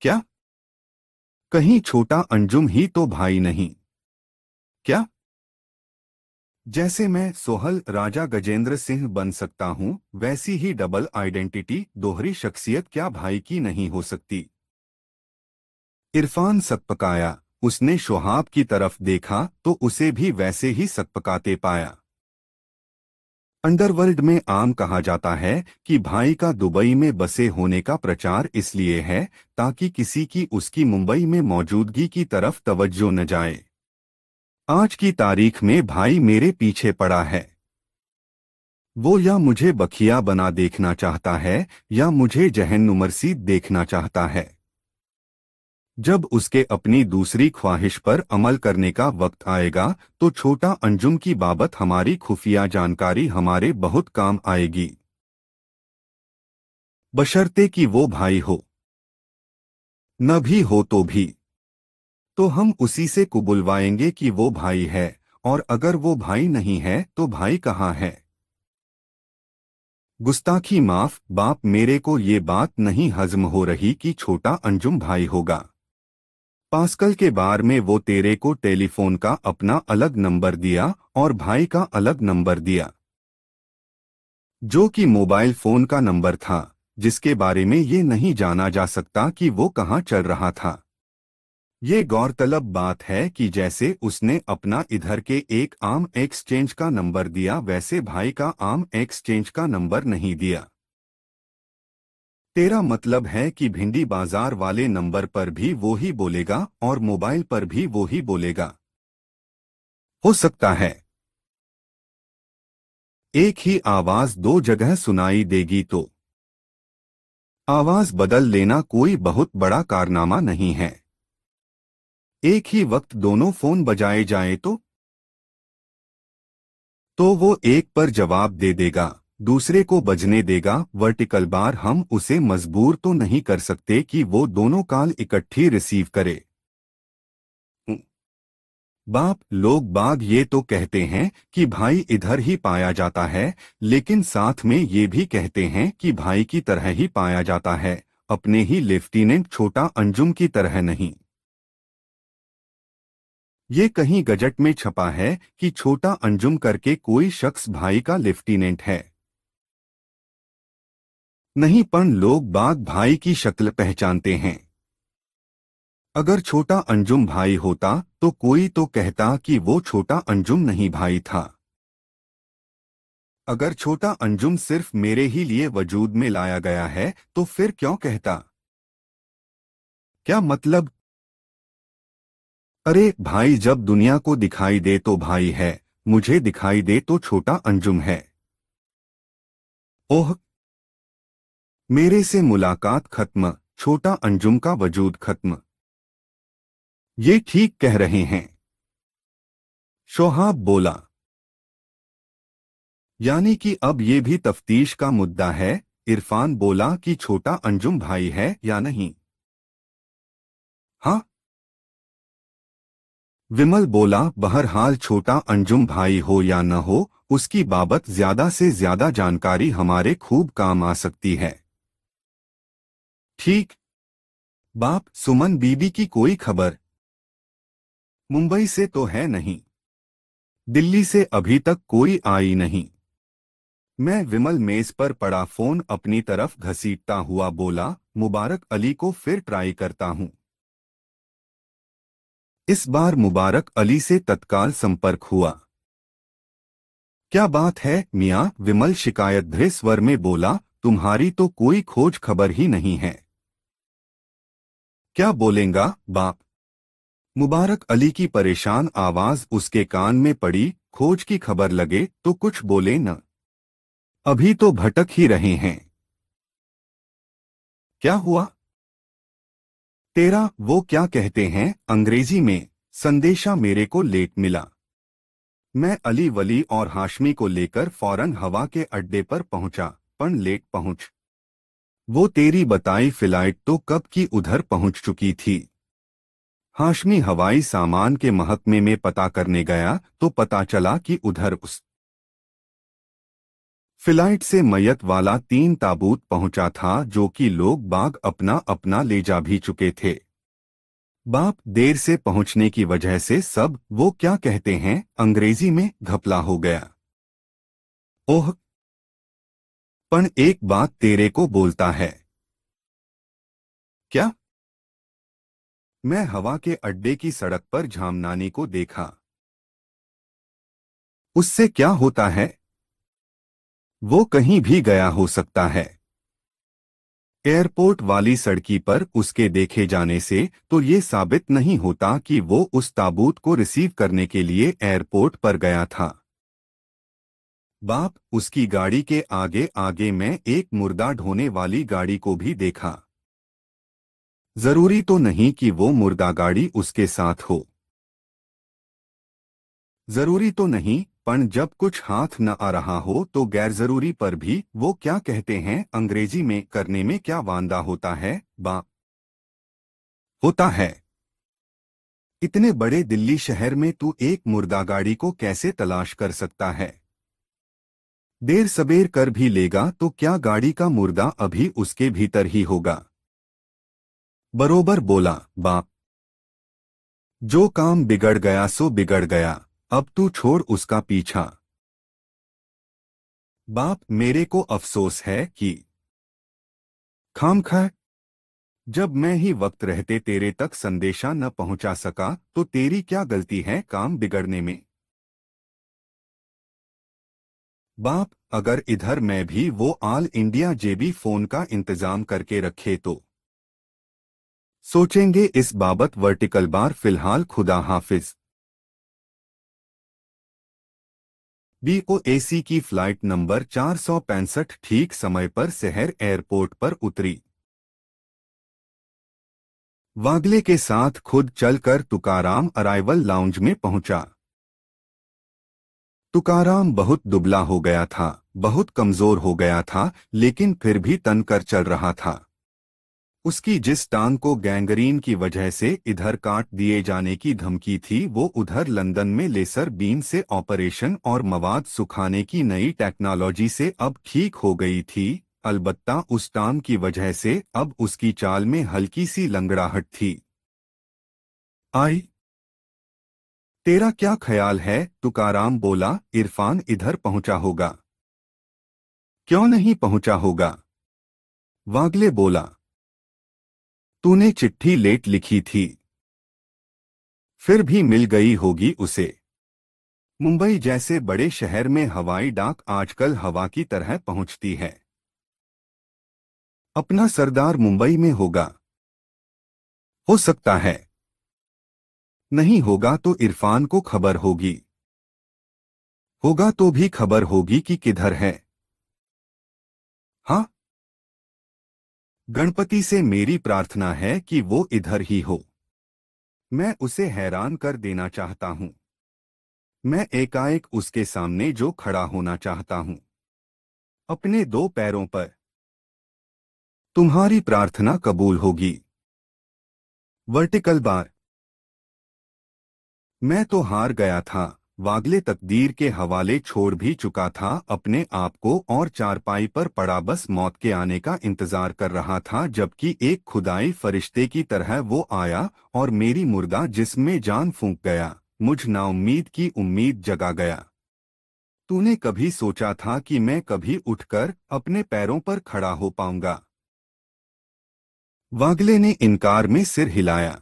क्या कहीं छोटा अंजुम ही तो भाई नहीं क्या जैसे मैं सोहल राजा गजेंद्र सिंह बन सकता हूँ वैसी ही डबल आइडेंटिटी दोहरी शख्सियत क्या भाई की नहीं हो सकती इरफान सकपकाया उसने शोहाब की तरफ देखा तो उसे भी वैसे ही सकपकाते पाया अंडरवर्ल्ड में आम कहा जाता है कि भाई का दुबई में बसे होने का प्रचार इसलिए है ताकि किसी की उसकी मुंबई में मौजूदगी की तरफ तवज्जो न जाए आज की तारीख में भाई मेरे पीछे पड़ा है वो या मुझे बखिया बना देखना चाहता है या मुझे जहन उमरसी देखना चाहता है जब उसके अपनी दूसरी ख्वाहिश पर अमल करने का वक्त आएगा तो छोटा अंजुम की बाबत हमारी खुफिया जानकारी हमारे बहुत काम आएगी बशर्ते कि वो भाई हो न भी हो तो भी तो हम उसी से कुबुलवाएंगे कि वो भाई है और अगर वो भाई नहीं है तो भाई कहाँ है गुस्ताखी माफ बाप मेरे को ये बात नहीं हजम हो रही कि छोटा अंजुम भाई होगा पास्कल के बार में वो तेरे को टेलीफोन का अपना अलग नंबर दिया और भाई का अलग नंबर दिया जो कि मोबाइल फोन का नंबर था जिसके बारे में ये नहीं जाना जा सकता कि वो कहाँ चल रहा था ये गौरतलब बात है कि जैसे उसने अपना इधर के एक आम एक्सचेंज का नंबर दिया वैसे भाई का आम एक्सचेंज का नंबर नहीं दिया तेरा मतलब है कि भिंडी बाजार वाले नंबर पर भी वो ही बोलेगा और मोबाइल पर भी वो ही बोलेगा हो सकता है एक ही आवाज दो जगह सुनाई देगी तो आवाज बदल लेना कोई बहुत बड़ा कारनामा नहीं है एक ही वक्त दोनों फोन बजाए जाएं तो तो वो एक पर जवाब दे देगा दूसरे को बजने देगा वर्टिकल बार हम उसे मजबूर तो नहीं कर सकते कि वो दोनों काल इकट्ठी रिसीव करे बाप लोग बाग ये तो कहते हैं कि भाई इधर ही पाया जाता है लेकिन साथ में ये भी कहते हैं कि भाई की तरह ही पाया जाता है अपने ही लेफ्टिनेंट छोटा अंजुम की तरह नहीं ये कहीं गजट में छपा है कि छोटा अंजुम करके कोई शख्स भाई का लेफ्टिनेंट है नहीं पर लोग बाग भाई की शक्ल पहचानते हैं अगर छोटा अंजुम भाई होता तो कोई तो कहता कि वो छोटा अंजुम नहीं भाई था अगर छोटा अंजुम सिर्फ मेरे ही लिए वजूद में लाया गया है तो फिर क्यों कहता क्या मतलब अरे भाई जब दुनिया को दिखाई दे तो भाई है मुझे दिखाई दे तो छोटा अंजुम है ओह मेरे से मुलाकात खत्म छोटा अंजुम का वजूद खत्म ये ठीक कह रहे हैं शोहाब बोला यानी कि अब ये भी तफ्तीश का मुद्दा है इरफान बोला कि छोटा अंजुम भाई है या नहीं विमल बोला बहरहाल छोटा अंजुम भाई हो या न हो उसकी बाबत ज्यादा से ज्यादा जानकारी हमारे खूब काम आ सकती है ठीक बाप सुमन बीबी की कोई खबर मुंबई से तो है नहीं दिल्ली से अभी तक कोई आई नहीं मैं विमल मेज पर पड़ा फोन अपनी तरफ घसीटता हुआ बोला मुबारक अली को फिर ट्राई करता हूँ इस बार मुबारक अली से तत्काल संपर्क हुआ क्या बात है मियाँ विमल शिकायत भरे स्वर में बोला तुम्हारी तो कोई खोज खबर ही नहीं है क्या बोलेगा बाप मुबारक अली की परेशान आवाज उसके कान में पड़ी खोज की खबर लगे तो कुछ बोले न अभी तो भटक ही रहे हैं क्या हुआ तेरा वो क्या कहते हैं अंग्रेजी में संदेशा मेरे को लेट मिला मैं अली वली और हाशमी को लेकर फौरन हवा के अड्डे पर पहुंचा पन लेट पहुंच वो तेरी बताई फ्लाइट तो कब की उधर पहुंच चुकी थी हाशमी हवाई सामान के महकमे में पता करने गया तो पता चला कि उधर उस फ्लाइट से मैयत वाला तीन ताबूत पहुंचा था जो कि लोग बाग अपना अपना ले जा भी चुके थे बाप देर से पहुंचने की वजह से सब वो क्या कहते हैं अंग्रेजी में घपला हो गया ओह पण एक बात तेरे को बोलता है क्या मैं हवा के अड्डे की सड़क पर झामनानी को देखा उससे क्या होता है वो कहीं भी गया हो सकता है एयरपोर्ट वाली सड़की पर उसके देखे जाने से तो ये साबित नहीं होता कि वो उस ताबूत को रिसीव करने के लिए एयरपोर्ट पर गया था बाप उसकी गाड़ी के आगे आगे मैं एक मुर्दा ढोने वाली गाड़ी को भी देखा जरूरी तो नहीं कि वो मुर्दा गाड़ी उसके साथ हो जरूरी तो नहीं પણ जब कुछ हाथ न आ रहा हो तो गैर जरूरी पर भी वो क्या कहते हैं अंग्रेजी में करने में क्या वांदा होता है बा होता है इतने बड़े दिल्ली शहर में तू एक मुर्दा गाड़ी को कैसे तलाश कर सकता है देर सबेर कर भी लेगा तो क्या गाड़ी का मुर्दा अभी उसके भीतर ही होगा बरोबर बोला बा जो काम बिगड़ गया सो बिगड़ गया अब तू छोड़ उसका पीछा बाप मेरे को अफसोस है कि खाम खा जब मैं ही वक्त रहते तेरे तक संदेशा न पहुंचा सका तो तेरी क्या गलती है काम बिगड़ने में बाप अगर इधर मैं भी वो ऑल इंडिया जेबी फोन का इंतजाम करके रखे तो सोचेंगे इस बाबत वर्टिकल बार फिलहाल खुदा हाफिज बी एसी की फ्लाइट नंबर चार ठीक समय पर शहर एयरपोर्ट पर उतरी वागले के साथ खुद चलकर तुकाराम अराइवल लाउंज में पहुंचा तुकाराम बहुत दुबला हो गया था बहुत कमजोर हो गया था लेकिन फिर भी तनकर चल रहा था उसकी जिस टांग को गैंगरीन की वजह से इधर काट दिए जाने की धमकी थी वो उधर लंदन में लेसर बीम से ऑपरेशन और मवाद सुखाने की नई टेक्नोलॉजी से अब ठीक हो गई थी अलबत्ता उस टांग की वजह से अब उसकी चाल में हल्की सी लंगड़ाहट थी आई तेरा क्या ख्याल है तुकाराम बोला इरफान इधर पहुंचा होगा क्यों नहीं पहुंचा होगा वागले बोला तूने चिट्ठी लेट लिखी थी फिर भी मिल गई होगी उसे मुंबई जैसे बड़े शहर में हवाई डाक आजकल हवा की तरह पहुंचती है अपना सरदार मुंबई में होगा हो सकता है नहीं होगा तो इरफान को खबर होगी होगा तो भी खबर होगी कि किधर है हाँ गणपति से मेरी प्रार्थना है कि वो इधर ही हो मैं उसे हैरान कर देना चाहता हूं मैं एकाएक उसके सामने जो खड़ा होना चाहता हूं अपने दो पैरों पर तुम्हारी प्रार्थना कबूल होगी वर्टिकल बार मैं तो हार गया था वागले तकदीर के हवाले छोड़ भी चुका था अपने आप को और चारपाई पर पड़ा बस मौत के आने का इंतजार कर रहा था जबकि एक खुदाई फरिश्ते की तरह वो आया और मेरी मुर्दा जिसमें जान फूंक गया मुझ नाउम्मीद की उम्मीद जगा गया तूने कभी सोचा था कि मैं कभी उठकर अपने पैरों पर खड़ा हो पाऊंगा वागले ने इनकार में सिर हिलाया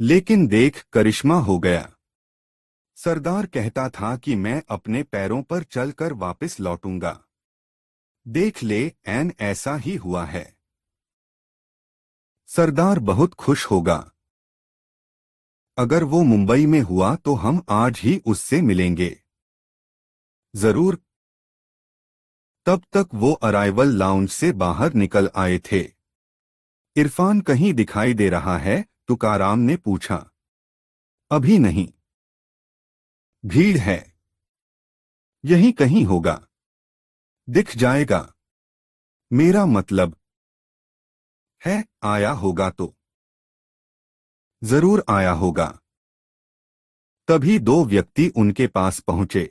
लेकिन देख करिश्मा हो गया सरदार कहता था कि मैं अपने पैरों पर चलकर वापस लौटूंगा देख ले एन ऐसा ही हुआ है सरदार बहुत खुश होगा अगर वो मुंबई में हुआ तो हम आज ही उससे मिलेंगे जरूर तब तक वो अराइवल लाउंज से बाहर निकल आए थे इरफान कहीं दिखाई दे रहा है तुकाराम ने पूछा अभी नहीं भीड़ है यही कहीं होगा दिख जाएगा मेरा मतलब है आया होगा तो जरूर आया होगा तभी दो व्यक्ति उनके पास पहुंचे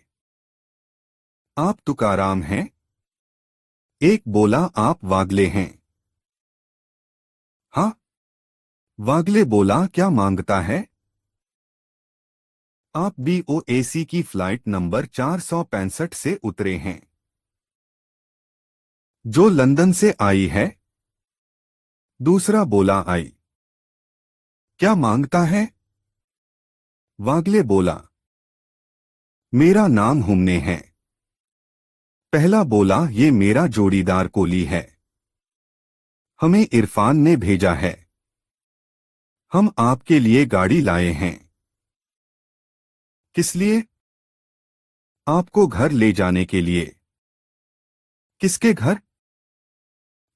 आप तुकाराम हैं एक बोला आप वागले हैं हां वागले बोला क्या मांगता है आप बीओएसी की फ्लाइट नंबर चार से उतरे हैं जो लंदन से आई है दूसरा बोला आई क्या मांगता है वागले बोला मेरा नाम हुमने है पहला बोला ये मेरा जोड़ीदार कोली है हमें इरफान ने भेजा है हम आपके लिए गाड़ी लाए हैं किस लिए आपको घर ले जाने के लिए किसके घर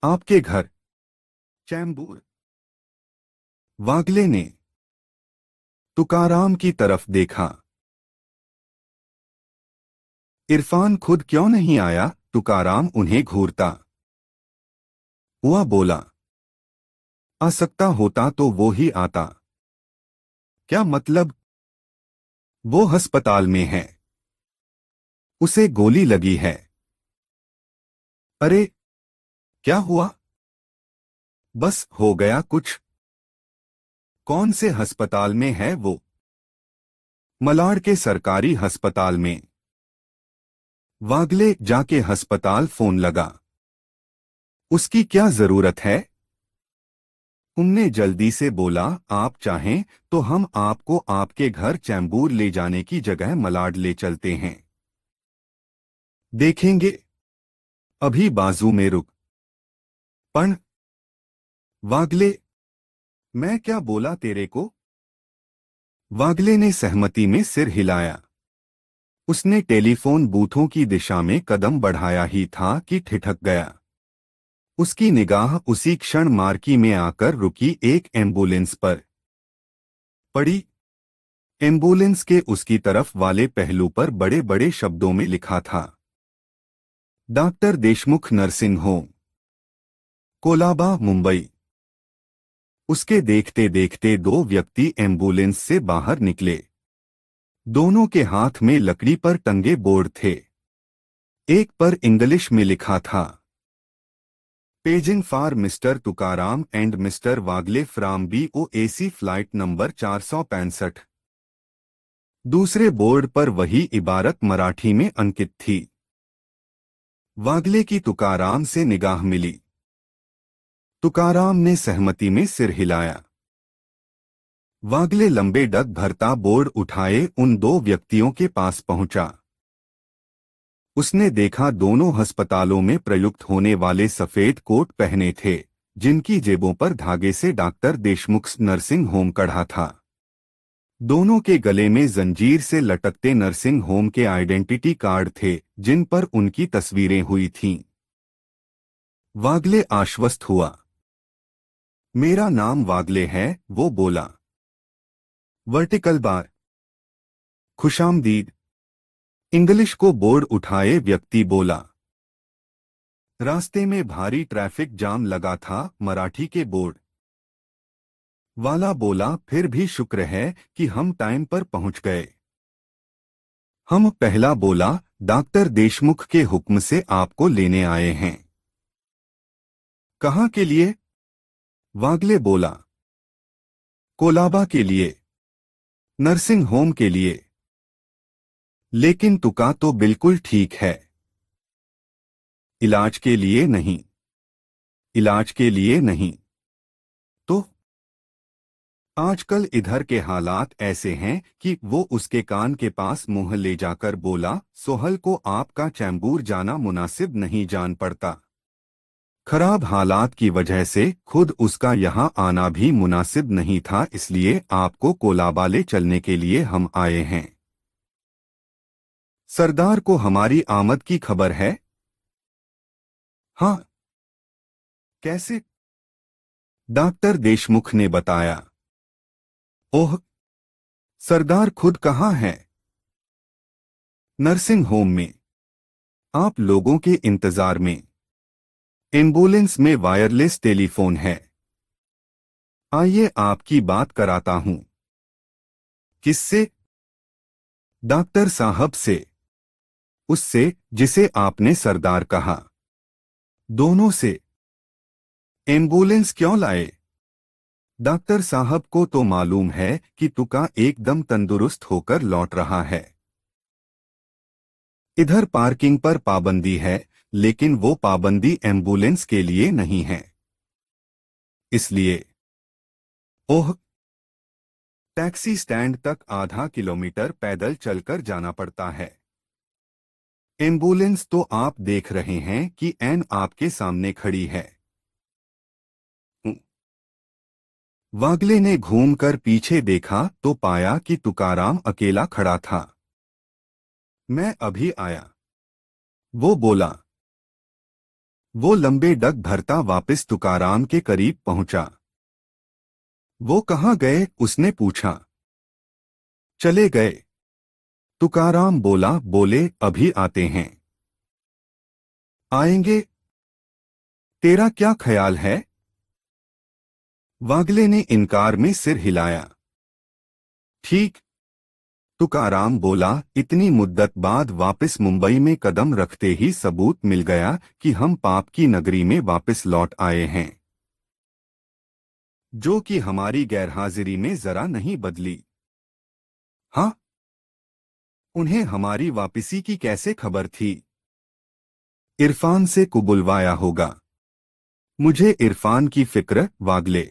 आपके घर चैम्बूर वागले ने तुकाराम की तरफ देखा इरफान खुद क्यों नहीं आया तुकाराम उन्हें घूरता हुआ बोला आ सकता होता तो वो ही आता क्या मतलब वो अस्पताल में है उसे गोली लगी है अरे क्या हुआ बस हो गया कुछ कौन से अस्पताल में है वो मलाड़ के सरकारी अस्पताल में वागले जाके अस्पताल फोन लगा उसकी क्या जरूरत है उनने जल्दी से बोला आप चाहें तो हम आपको आपके घर चैम्बूर ले जाने की जगह मलाड ले चलते हैं देखेंगे अभी बाजू में रुक पण वागले मैं क्या बोला तेरे को वागले ने सहमति में सिर हिलाया उसने टेलीफोन बूथों की दिशा में कदम बढ़ाया ही था कि ठिठक गया उसकी निगाह उसी क्षण मार्की में आकर रुकी एक एम्बुलेंस पर पड़ी एम्बुलेंस के उसकी तरफ वाले पहलू पर बड़े बड़े शब्दों में लिखा था डॉक्टर देशमुख नरसिंह हो कोलाबा मुंबई उसके देखते देखते दो व्यक्ति एम्बुलेंस से बाहर निकले दोनों के हाथ में लकड़ी पर टंगे बोर्ड थे एक पर इंग्लिश में लिखा था paging for mister Tukaram and mister Wagle from B O AC flight number चार सौ पैंसठ दूसरे बोर्ड पर वही इबारत मराठी में अंकित थी वागले की तुकाराम से निगाह मिली तुकाराम ने सहमति में सिर हिलाया वागले लंबे डग भरता बोर्ड उठाए उन दो व्यक्तियों के पास पहुंचा उसने देखा दोनों अस्पतालों में प्रयुक्त होने वाले सफेद कोट पहने थे जिनकी जेबों पर धागे से डॉक्टर देशमुख नर्सिंग होम कढ़ा था दोनों के गले में जंजीर से लटकते नर्सिंग होम के आइडेंटिटी कार्ड थे जिन पर उनकी तस्वीरें हुई थीं। वागले आश्वस्त हुआ मेरा नाम वागले है वो बोला वर्टिकल बार खुशामदीद इंग्लिश को बोर्ड उठाए व्यक्ति बोला रास्ते में भारी ट्रैफिक जाम लगा था मराठी के बोर्ड वाला बोला फिर भी शुक्र है कि हम टाइम पर पहुंच गए हम पहला बोला डॉक्टर देशमुख के हुक्म से आपको लेने आए हैं कहा के लिए वागले बोला कोलाबा के लिए नर्सिंग होम के लिए लेकिन तुका तो बिल्कुल ठीक है इलाज के लिए नहीं इलाज के लिए नहीं तो आजकल इधर के हालात ऐसे हैं कि वो उसके कान के पास मुंह ले जाकर बोला सोहल को आपका चैम्बूर जाना मुनासिब नहीं जान पड़ता खराब हालात की वजह से खुद उसका यहाँ आना भी मुनासिब नहीं था इसलिए आपको कोलाबाले चलने के लिए हम आए हैं सरदार को हमारी आमद की खबर है हाँ कैसे डॉक्टर देशमुख ने बताया ओह सरदार खुद कहाँ है नर्सिंग होम में आप लोगों के इंतजार में एम्बुलेंस में वायरलेस टेलीफोन है आइए आपकी बात कराता हूं किससे डॉक्टर साहब से उससे जिसे आपने सरदार कहा दोनों से एम्बुलेंस क्यों लाए डॉक्टर साहब को तो मालूम है कि तुका एकदम तंदुरुस्त होकर लौट रहा है इधर पार्किंग पर पाबंदी है लेकिन वो पाबंदी एम्बुलेंस के लिए नहीं है इसलिए ओह टैक्सी स्टैंड तक आधा किलोमीटर पैदल चलकर जाना पड़ता है एम्बुलेंस तो आप देख रहे हैं कि एन आपके सामने खड़ी है वागले ने घूमकर पीछे देखा तो पाया कि तुकाराम अकेला खड़ा था मैं अभी आया वो बोला वो लंबे डग भरता वापस तुकाराम के करीब पहुंचा वो कहां गए उसने पूछा चले गए तुकाराम बोला बोले अभी आते हैं आएंगे तेरा क्या ख्याल है वागले ने इनकार में सिर हिलाया ठीक तुकाराम बोला इतनी मुद्दत बाद वापस मुंबई में कदम रखते ही सबूत मिल गया कि हम पाप की नगरी में वापस लौट आए हैं जो कि हमारी गैरहाजिरी में जरा नहीं बदली हाँ उन्हें हमारी वापसी की कैसे खबर थी इरफान से कुबुलवाया होगा मुझे इरफान की फिक्र वागले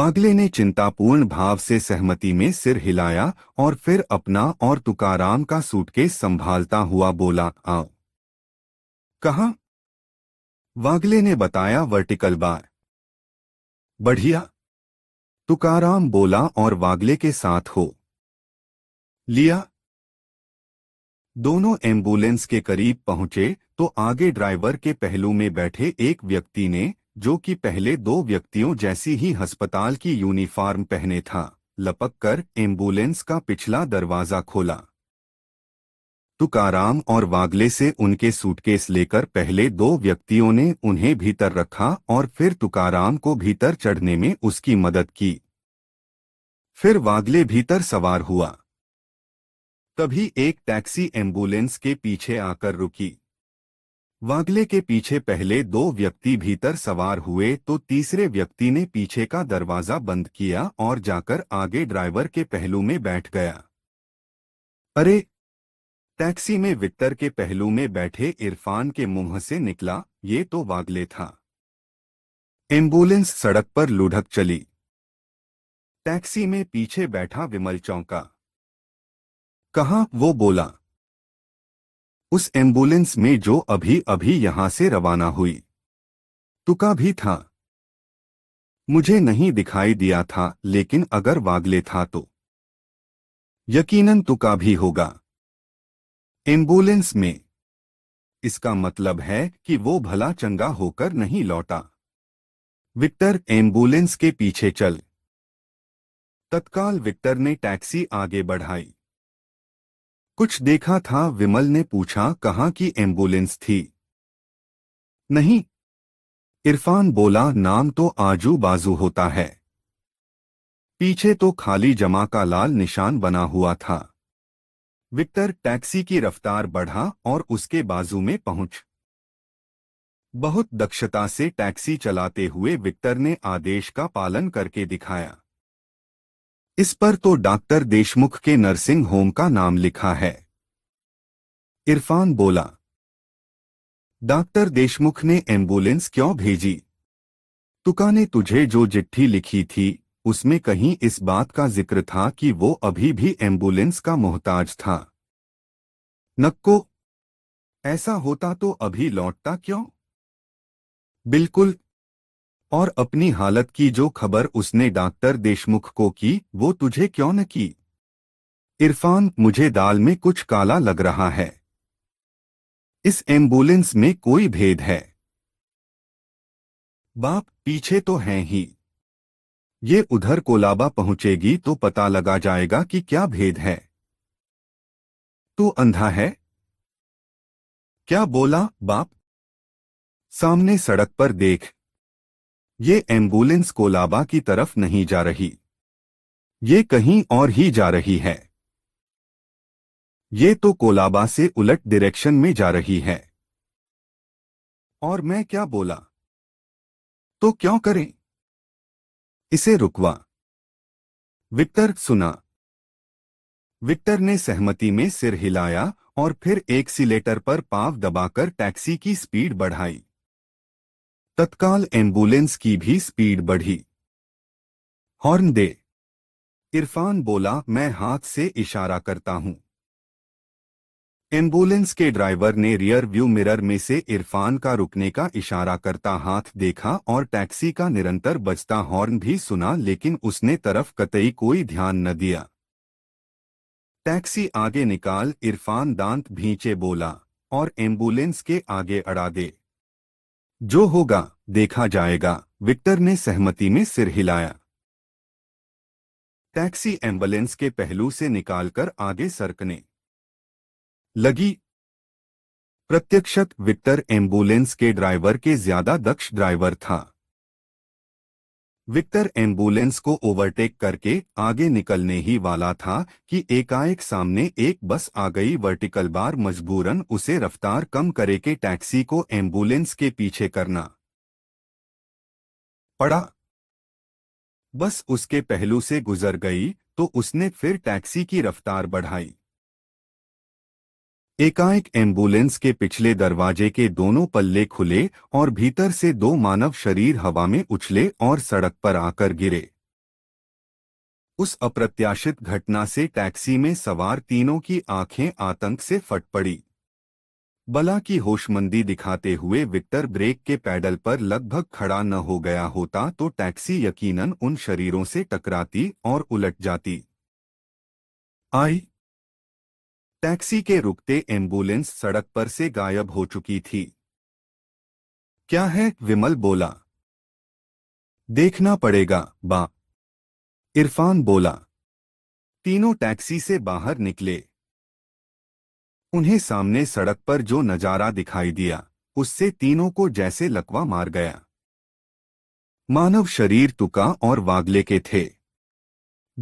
वागले ने चिंतापूर्ण भाव से सहमति में सिर हिलाया और फिर अपना और तुकाराम का सूटकेस संभालता हुआ बोला आओ कहा वागले ने बताया वर्टिकल बार बढ़िया तुकाराम बोला और वागले के साथ हो लिया दोनों एम्बुलेंस के करीब पहुंचे तो आगे ड्राइवर के पहलू में बैठे एक व्यक्ति ने जो कि पहले दो व्यक्तियों जैसी ही अस्पताल की यूनिफॉर्म पहने था लपक कर एम्बुलेंस का पिछला दरवाजा खोला तुकाराम और वागले से उनके सूटकेस लेकर पहले दो व्यक्तियों ने उन्हें भीतर रखा और फिर तुकाराम को भीतर चढ़ने में उसकी मदद की फिर वागले भीतर सवार हुआ तभी एक टैक्सी एम्बुलेंस के पीछे आकर रुकी वागले के पीछे पहले दो व्यक्ति भीतर सवार हुए तो तीसरे व्यक्ति ने पीछे का दरवाजा बंद किया और जाकर आगे ड्राइवर के पहलू में बैठ गया अरे टैक्सी में विक्टर के पहलू में बैठे इरफान के मुंह से निकला ये तो वागले था एम्बुलेंस सड़क पर लुढ़क चली टैक्सी में पीछे बैठा विमल चौंका कहा वो बोला उस एम्बुलेंस में जो अभी अभी यहां से रवाना हुई तुका भी था मुझे नहीं दिखाई दिया था लेकिन अगर वागले था तो यकीनन तुका भी होगा एम्बुलेंस में इसका मतलब है कि वो भला चंगा होकर नहीं लौटा विक्टर एम्बुलेंस के पीछे चल तत्काल विक्टर ने टैक्सी आगे बढ़ाई कुछ देखा था विमल ने पूछा कहाँ की एम्बुलेंस थी नहीं इरफान बोला नाम तो आजू बाजू होता है पीछे तो खाली जमा का लाल निशान बना हुआ था विक्टर टैक्सी की रफ्तार बढ़ा और उसके बाजू में पहुंच बहुत दक्षता से टैक्सी चलाते हुए विक्टर ने आदेश का पालन करके दिखाया इस पर तो डॉक्टर देशमुख के नर्सिंग होम का नाम लिखा है इरफान बोला डॉक्टर देशमुख ने एम्बुलेंस क्यों भेजी तुका ने तुझे जो चिट्ठी लिखी थी उसमें कहीं इस बात का जिक्र था कि वो अभी भी एम्बुलेंस का मोहताज था नक्को ऐसा होता तो अभी लौटता क्यों बिल्कुल और अपनी हालत की जो खबर उसने डॉक्टर देशमुख को की वो तुझे क्यों न की इरफान मुझे दाल में कुछ काला लग रहा है इस एम्बुलेंस में कोई भेद है बाप पीछे तो हैं ही ये उधर कोलाबा पहुंचेगी तो पता लगा जाएगा कि क्या भेद है तू अंधा है क्या बोला बाप सामने सड़क पर देख ये एम्बुलेंस कोलाबा की तरफ नहीं जा रही ये कहीं और ही जा रही है ये तो कोलाबा से उलट डायरेक्शन में जा रही है और मैं क्या बोला तो क्यों करें इसे रुकवा विक्टर सुना विक्टर ने सहमति में सिर हिलाया और फिर एक सिलेटर पर पाव दबाकर टैक्सी की स्पीड बढ़ाई तत्काल एम्बुलेंस की भी स्पीड बढ़ी हॉर्न दे इरफान बोला मैं हाथ से इशारा करता हूं एम्बुलेंस के ड्राइवर ने रियर व्यू मिरर में से इरफान का रुकने का इशारा करता हाथ देखा और टैक्सी का निरंतर बजता हॉर्न भी सुना लेकिन उसने तरफ कतई कोई ध्यान न दिया टैक्सी आगे निकाल इरफान दांत भींचे बोला और एम्बुलेंस के आगे अड़ा दे जो होगा देखा जाएगा विक्टर ने सहमति में सिर हिलाया टैक्सी एम्बुलेंस के पहलू से निकालकर आगे सरकने लगी प्रत्यक्षत विक्टर एम्बुलेंस के ड्राइवर के ज्यादा दक्ष ड्राइवर था विक्टर एम्बुलेंस को ओवरटेक करके आगे निकलने ही वाला था कि एकाएक सामने एक बस आ गई वर्टिकल बार मजबूरन उसे रफ्तार कम करे के टैक्सी को एम्बुलेंस के पीछे करना पड़ा बस उसके पहलू से गुजर गई तो उसने फिर टैक्सी की रफ्तार बढ़ाई एकाएक एम्बुलेंस के पिछले दरवाजे के दोनों पल्ले खुले और भीतर से दो मानव शरीर हवा में उछले और सड़क पर आकर गिरे उस अप्रत्याशित घटना से टैक्सी में सवार तीनों की आंखें आतंक से फट पड़ी बला की होशमंदी दिखाते हुए विक्टर ब्रेक के पैडल पर लगभग खड़ा न हो गया होता तो टैक्सी यकीनन उन शरीरों से टकराती और उलट जाती आई टैक्सी के रुकते एम्बुलेंस सड़क पर से गायब हो चुकी थी क्या है विमल बोला देखना पड़ेगा बा इरफान बोला तीनों टैक्सी से बाहर निकले उन्हें सामने सड़क पर जो नजारा दिखाई दिया उससे तीनों को जैसे लकवा मार गया मानव शरीर तुका और वागले के थे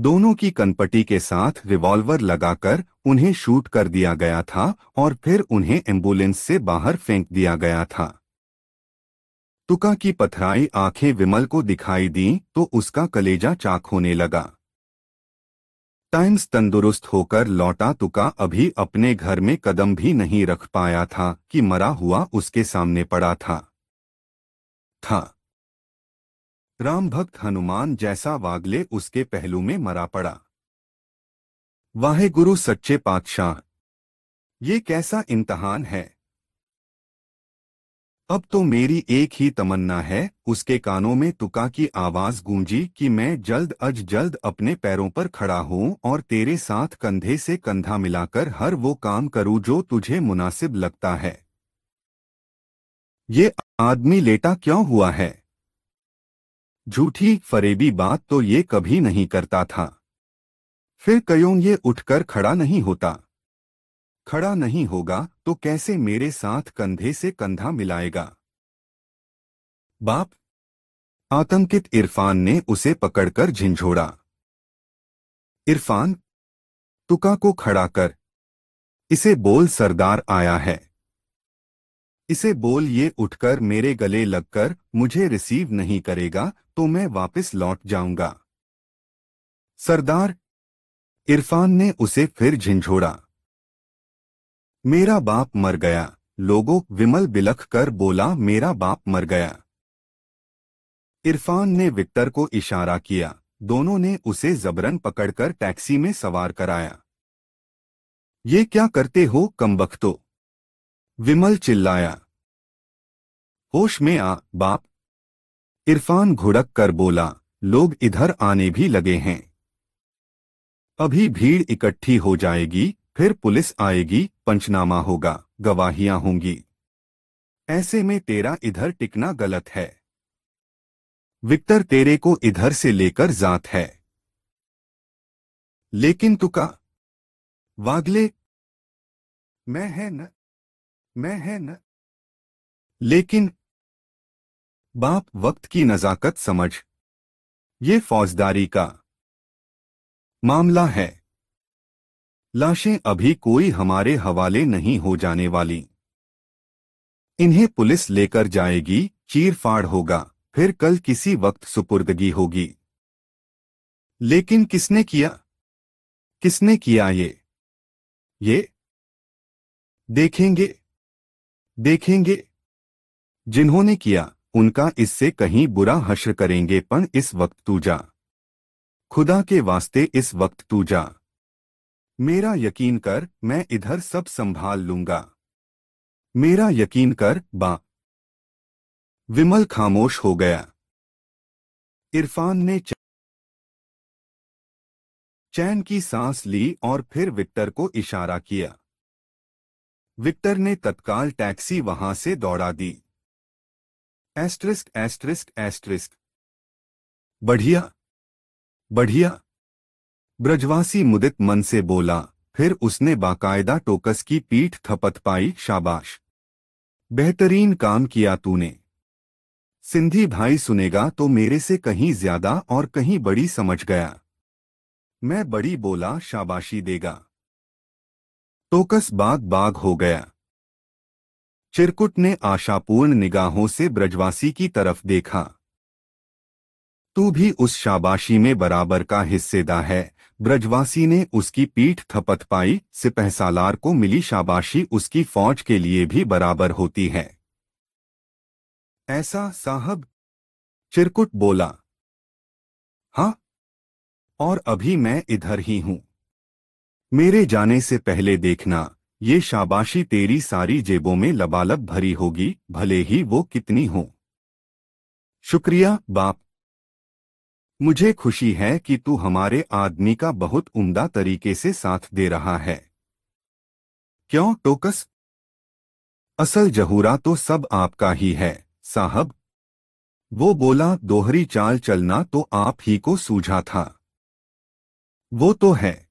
दोनों की कनपट्टी के साथ रिवॉल्वर लगाकर उन्हें शूट कर दिया गया था और फिर उन्हें एम्बुलेंस से बाहर फेंक दिया गया था तुका की पथराई आंखें विमल को दिखाई दी तो उसका कलेजा चाक होने लगा टाइम्स तंदुरुस्त होकर लौटा तुका अभी अपने घर में कदम भी नहीं रख पाया था कि मरा हुआ उसके सामने पड़ा था था राम भक्त हनुमान जैसा वागले उसके पहलू में मरा पड़ा वाहे गुरु सच्चे पातशाह ये कैसा इम्तहान है अब तो मेरी एक ही तमन्ना है उसके कानों में तुका की आवाज गूंजी कि मैं जल्द अज जल्द अपने पैरों पर खड़ा हूं और तेरे साथ कंधे से कंधा मिलाकर हर वो काम करूं जो तुझे मुनासिब लगता है ये आदमी लेटा क्यों हुआ है झूठी फरेबी बात तो ये कभी नहीं करता था फिर कयों ये उठकर खड़ा नहीं होता खड़ा नहीं होगा तो कैसे मेरे साथ कंधे से कंधा मिलाएगा बाप आतंकित इरफान ने उसे पकड़कर झिंझोड़ा इरफान तुका को खड़ा कर इसे बोल सरदार आया है इसे बोल ये उठकर मेरे गले लगकर मुझे रिसीव नहीं करेगा तो मैं वापस लौट जाऊंगा सरदार इरफान ने उसे फिर झिंझोड़ा मेरा बाप मर गया लोगों विमल बिलख कर बोला मेरा बाप मर गया इरफान ने विक्टर को इशारा किया दोनों ने उसे जबरन पकड़कर टैक्सी में सवार कराया ये क्या करते हो कमबख्तों विमल चिल्लाया होश में आ बाप इरफान घुड़क कर बोला लोग इधर आने भी लगे हैं अभी भीड़ इकट्ठी हो जाएगी फिर पुलिस आएगी पंचनामा होगा गवाहियां होंगी ऐसे में तेरा इधर टिकना गलत है विक्टर तेरे को इधर से लेकर जात है लेकिन तुका वागले मैं है न मैं है न लेकिन बाप वक्त की नजाकत समझ ये फौजदारी का मामला है लाशें अभी कोई हमारे हवाले नहीं हो जाने वाली इन्हें पुलिस लेकर जाएगी चीरफाड़ होगा फिर कल किसी वक्त सुपुर्दगी होगी लेकिन किसने किया किसने किया ये ये देखेंगे देखेंगे जिन्होंने किया उनका इससे कहीं बुरा हश्र करेंगे पन इस वक्त तू जा खुदा के वास्ते इस वक्त तू जा मेरा यकीन कर मैं इधर सब संभाल लूंगा मेरा यकीन कर बा विमल खामोश हो गया इरफान ने चैन की सांस ली और फिर विक्टर को इशारा किया विक्टर ने तत्काल टैक्सी वहां से दौड़ा दी एस्ट्रिस्क एस्ट्रिस्क एस्ट्रिस्क बढ़िया बढ़िया ब्रजवासी मुदित मन से बोला फिर उसने बाकायदा टोकस की पीठ थपत पाई शाबाश बेहतरीन काम किया तूने सिंधी भाई सुनेगा तो मेरे से कहीं ज्यादा और कहीं बड़ी समझ गया मैं बड़ी बोला शाबाशी देगा तो बाग बाग हो गया चिरकुट ने आशापूर्ण निगाहों से ब्रजवासी की तरफ देखा तू भी उस शाबाशी में बराबर का हिस्सेदार है ब्रजवासी ने उसकी पीठ थपथ पाई सिपहसालार को मिली शाबाशी उसकी फौज के लिए भी बराबर होती है ऐसा साहब चिरकुट बोला हाँ और अभी मैं इधर ही हूं मेरे जाने से पहले देखना ये शाबाशी तेरी सारी जेबों में लबालब भरी होगी भले ही वो कितनी हो शुक्रिया बाप मुझे खुशी है कि तू हमारे आदमी का बहुत उम्दा तरीके से साथ दे रहा है क्यों टोकस असल जहूरा तो सब आपका ही है साहब वो बोला दोहरी चाल चलना तो आप ही को सूझा था वो तो है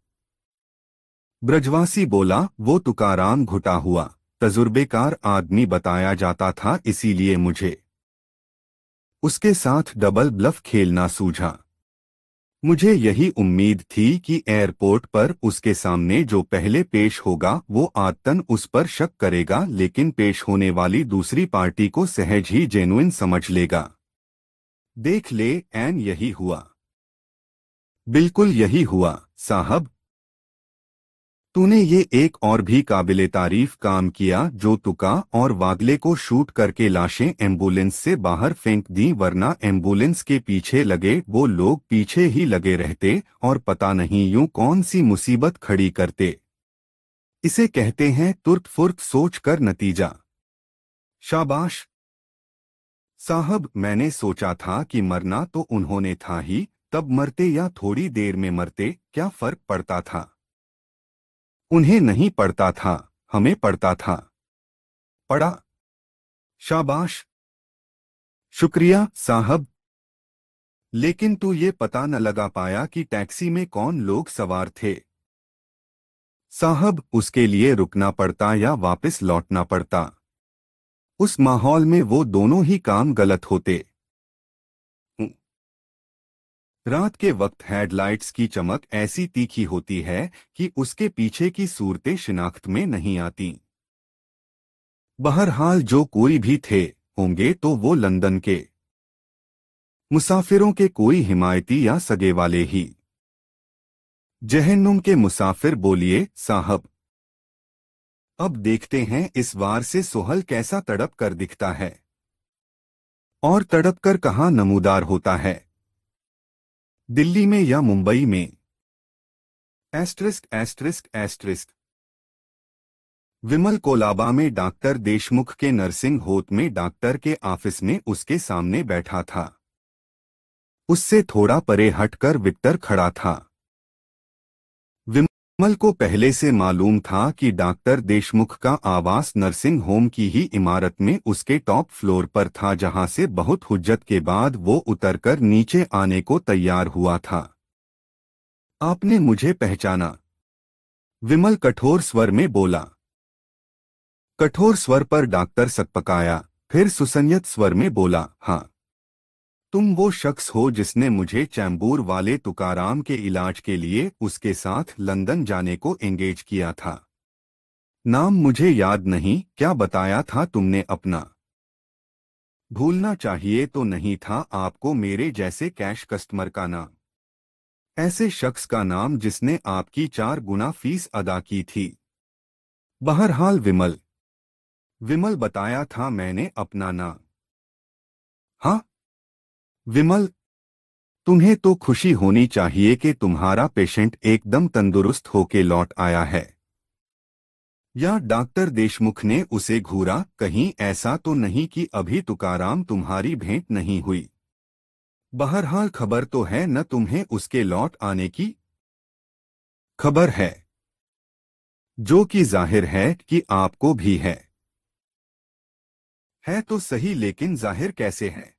ब्रजवासी बोला वो तुकाराम घुटा हुआ तजुर्बेकार आदमी बताया जाता था इसीलिए मुझे उसके साथ डबल ब्लफ खेलना सूझा मुझे यही उम्मीद थी कि एयरपोर्ट पर उसके सामने जो पहले पेश होगा वो आतन उस पर शक करेगा लेकिन पेश होने वाली दूसरी पार्टी को सहज ही जेनुइन समझ लेगा देख ले एन यही हुआ बिल्कुल यही हुआ साहब तूने ये एक और भी काबिल तारीफ काम किया जो तुका और वागले को शूट करके लाशें एम्बुलेंस से बाहर फेंक दी वरना एम्बुलेंस के पीछे लगे वो लोग पीछे ही लगे रहते और पता नहीं यूं कौन सी मुसीबत खड़ी करते इसे कहते हैं तुर्क फुर्क सोच कर नतीजा शाबाश साहब मैंने सोचा था कि मरना तो उन्होंने था ही तब मरते या थोड़ी देर में मरते क्या फर्क पड़ता था उन्हें नहीं पढ़ता था हमें पढ़ता था पढ़ा शाबाश शुक्रिया साहब लेकिन तू ये पता न लगा पाया कि टैक्सी में कौन लोग सवार थे साहब उसके लिए रुकना पड़ता या वापस लौटना पड़ता उस माहौल में वो दोनों ही काम गलत होते रात के वक्त हेडलाइट्स की चमक ऐसी तीखी होती है कि उसके पीछे की सूरतें शिनाख्त में नहीं आती बहरहाल जो कोई भी थे होंगे तो वो लंदन के मुसाफिरों के कोई हिमायती या सगे वाले ही जहन्नुम के मुसाफिर बोलिए साहब अब देखते हैं इस वार से सोहल कैसा तड़प कर दिखता है और तड़प कर कहां नमूदार होता है दिल्ली में या मुंबई में asterisk asterisk asterisk Vimal Colaba में डॉक्टर देशमुख के नर्सिंग होत में डॉक्टर के ऑफिस में उसके सामने बैठा था उससे थोड़ा परे हटकर विक्टर खड़ा था कमल को पहले से मालूम था कि डॉक्टर देशमुख का आवास नर्सिंग होम की ही इमारत में उसके टॉप फ्लोर पर था जहां से बहुत हुज्जत के बाद वो उतरकर नीचे आने को तैयार हुआ था आपने मुझे पहचाना विमल कठोर स्वर में बोला कठोर स्वर पर डॉक्टर सकपकाया फिर सुसंयत स्वर में बोला हाँ तुम वो शख्स हो जिसने मुझे चैम्बूर वाले तुकाराम के इलाज के लिए उसके साथ लंदन जाने को एंगेज किया था नाम मुझे याद नहीं क्या बताया था तुमने अपना भूलना चाहिए तो नहीं था आपको मेरे जैसे कैश कस्टमर का नाम ऐसे शख्स का नाम जिसने आपकी चार गुना फीस अदा की थी बहरहाल विमल विमल बताया था मैंने अपना नाम हाँ विमल तुम्हें तो खुशी होनी चाहिए कि तुम्हारा पेशेंट एकदम तंदुरुस्त होके लौट आया है या डॉक्टर देशमुख ने उसे घूरा कहीं ऐसा तो नहीं कि अभी तुकाराम तुम्हारी भेंट नहीं हुई बहरहाल खबर तो है न तुम्हें उसके लौट आने की खबर है जो कि जाहिर है कि आपको भी है है तो सही लेकिन जाहिर कैसे है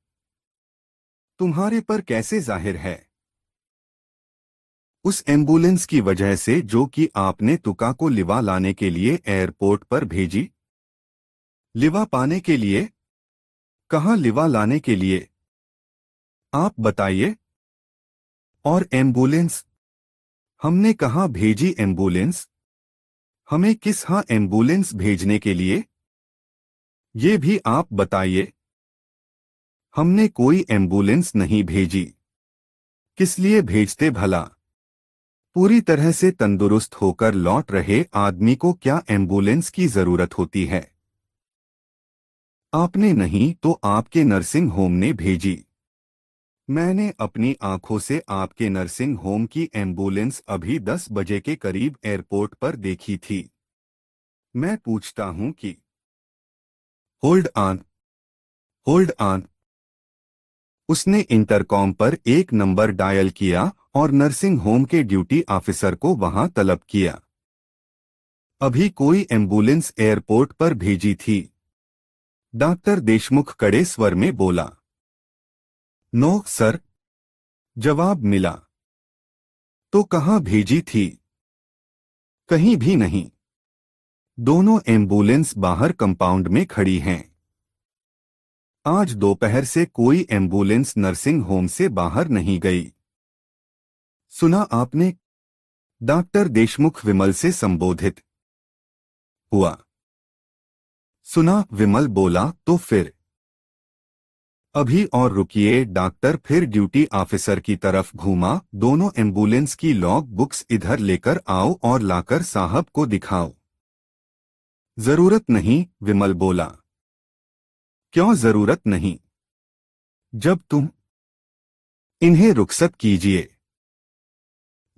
तुम्हारे पर कैसे जाहिर है उस एम्बुलेंस की वजह से जो कि आपने तुका को लिवा लाने के लिए एयरपोर्ट पर भेजी लिवा पाने के लिए कहा लिवा लाने के लिए आप बताइए और एम्बुलेंस हमने कहा भेजी एम्बुलेंस हमें किस हां एम्बुलेंस भेजने के लिए ये भी आप बताइए हमने कोई एम्बुलेंस नहीं भेजी किस लिए भेजते भला पूरी तरह से तंदुरुस्त होकर लौट रहे आदमी को क्या एम्बुलेंस की जरूरत होती है आपने नहीं तो आपके नर्सिंग होम ने भेजी मैंने अपनी आंखों से आपके नर्सिंग होम की एम्बुलेंस अभी 10 बजे के करीब एयरपोर्ट पर देखी थी मैं पूछता हूं कि होल्ड आन होल्ड आन उसने इंटरकॉम पर एक नंबर डायल किया और नर्सिंग होम के ड्यूटी ऑफिसर को वहां तलब किया अभी कोई एम्बुलेंस एयरपोर्ट पर भेजी थी डॉक्टर देशमुख कड़े स्वर में बोला नो सर जवाब मिला तो कहाँ भेजी थी कहीं भी नहीं दोनों एम्बुलेंस बाहर कंपाउंड में खड़ी हैं आज दोपहर से कोई एम्बुलेंस नर्सिंग होम से बाहर नहीं गई सुना आपने डॉक्टर देशमुख विमल से संबोधित हुआ सुना विमल बोला तो फिर अभी और रुकिए डॉक्टर फिर ड्यूटी ऑफिसर की तरफ घूमा दोनों एम्बुलेंस की लॉग बुक्स इधर लेकर आओ और लाकर साहब को दिखाओ जरूरत नहीं विमल बोला क्यों जरूरत नहीं जब तुम इन्हें रुखसत कीजिए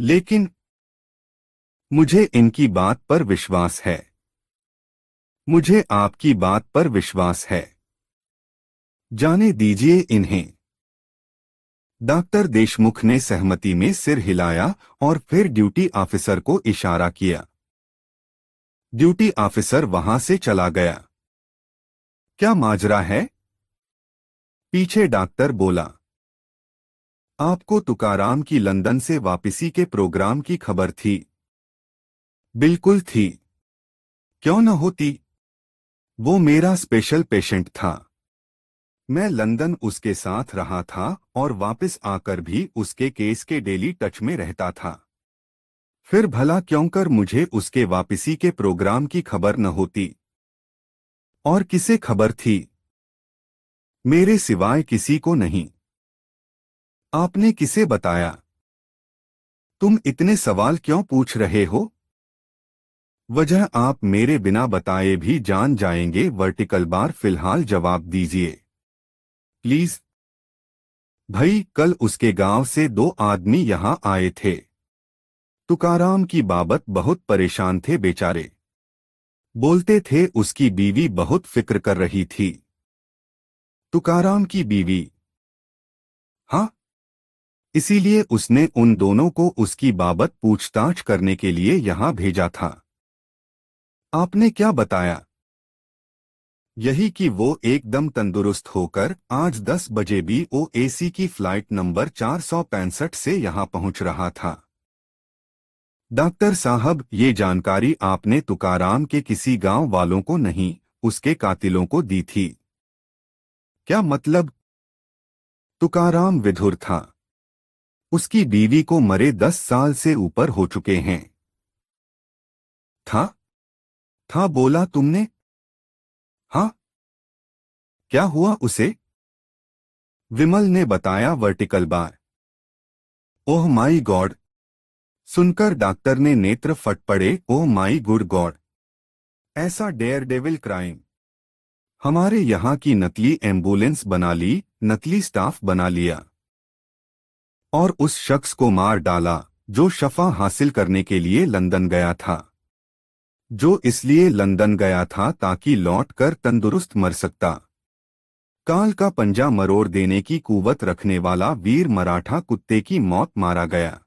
लेकिन मुझे इनकी बात पर विश्वास है मुझे आपकी बात पर विश्वास है जाने दीजिए इन्हें डॉक्टर देशमुख ने सहमति में सिर हिलाया और फिर ड्यूटी ऑफिसर को इशारा किया ड्यूटी ऑफिसर वहां से चला गया क्या माजरा है पीछे डॉक्टर बोला आपको तुकाराम की लंदन से वापसी के प्रोग्राम की खबर थी बिल्कुल थी क्यों न होती वो मेरा स्पेशल पेशेंट था मैं लंदन उसके साथ रहा था और वापस आकर भी उसके केस के डेली टच में रहता था फिर भला क्यों कर मुझे उसके वापसी के प्रोग्राम की खबर न होती और किसे खबर थी मेरे सिवाय किसी को नहीं आपने किसे बताया तुम इतने सवाल क्यों पूछ रहे हो वजह आप मेरे बिना बताए भी जान जाएंगे वर्टिकल बार फिलहाल जवाब दीजिए प्लीज भाई कल उसके गांव से दो आदमी यहां आए थे तुकाराम की बाबत बहुत परेशान थे बेचारे बोलते थे उसकी बीवी बहुत फिक्र कर रही थी तुकाराम की बीवी हाँ इसीलिए उसने उन दोनों को उसकी बाबत पूछताछ करने के लिए यहां भेजा था आपने क्या बताया यही कि वो एकदम तंदुरुस्त होकर आज 10 बजे भी ओ एसी की फ्लाइट नंबर चार से यहां पहुंच रहा था डॉक्टर साहब ये जानकारी आपने तुकाराम के किसी गांव वालों को नहीं उसके कातिलों को दी थी क्या मतलब तुकाराम विधुर था उसकी बीवी को मरे दस साल से ऊपर हो चुके हैं था था बोला तुमने हा क्या हुआ उसे विमल ने बताया vertical bar oh my god सुनकर डॉक्टर ने नेत्र फट पड़े ओ माई गुड गॉड ऐसा डेयर डेविल क्राइम हमारे यहाँ की नकली एम्बुलेंस बना ली नकली स्टाफ बना लिया और उस शख्स को मार डाला जो शफा हासिल करने के लिए लंदन गया था जो इसलिए लंदन गया था ताकि लौट कर तंदुरुस्त मर सकता काल का पंजा मरोड़ देने की कुवत रखने वाला वीर मराठा कुत्ते की मौत मारा गया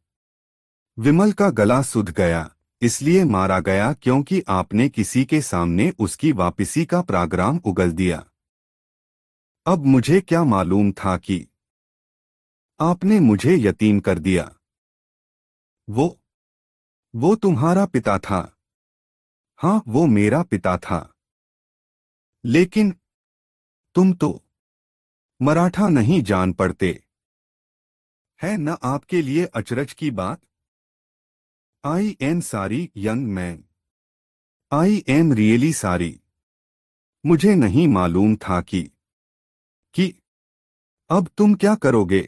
विमल का गला सुध गया इसलिए मारा गया क्योंकि आपने किसी के सामने उसकी वापसी का प्राग्राम उगल दिया अब मुझे क्या मालूम था कि आपने मुझे यतीम कर दिया वो वो तुम्हारा पिता था हां वो मेरा पिता था लेकिन तुम तो मराठा नहीं जान पड़ते है न आपके लिए अचरज की बात I am sorry young man I am really sorry मुझे नहीं मालूम था कि कि अब तुम क्या करोगे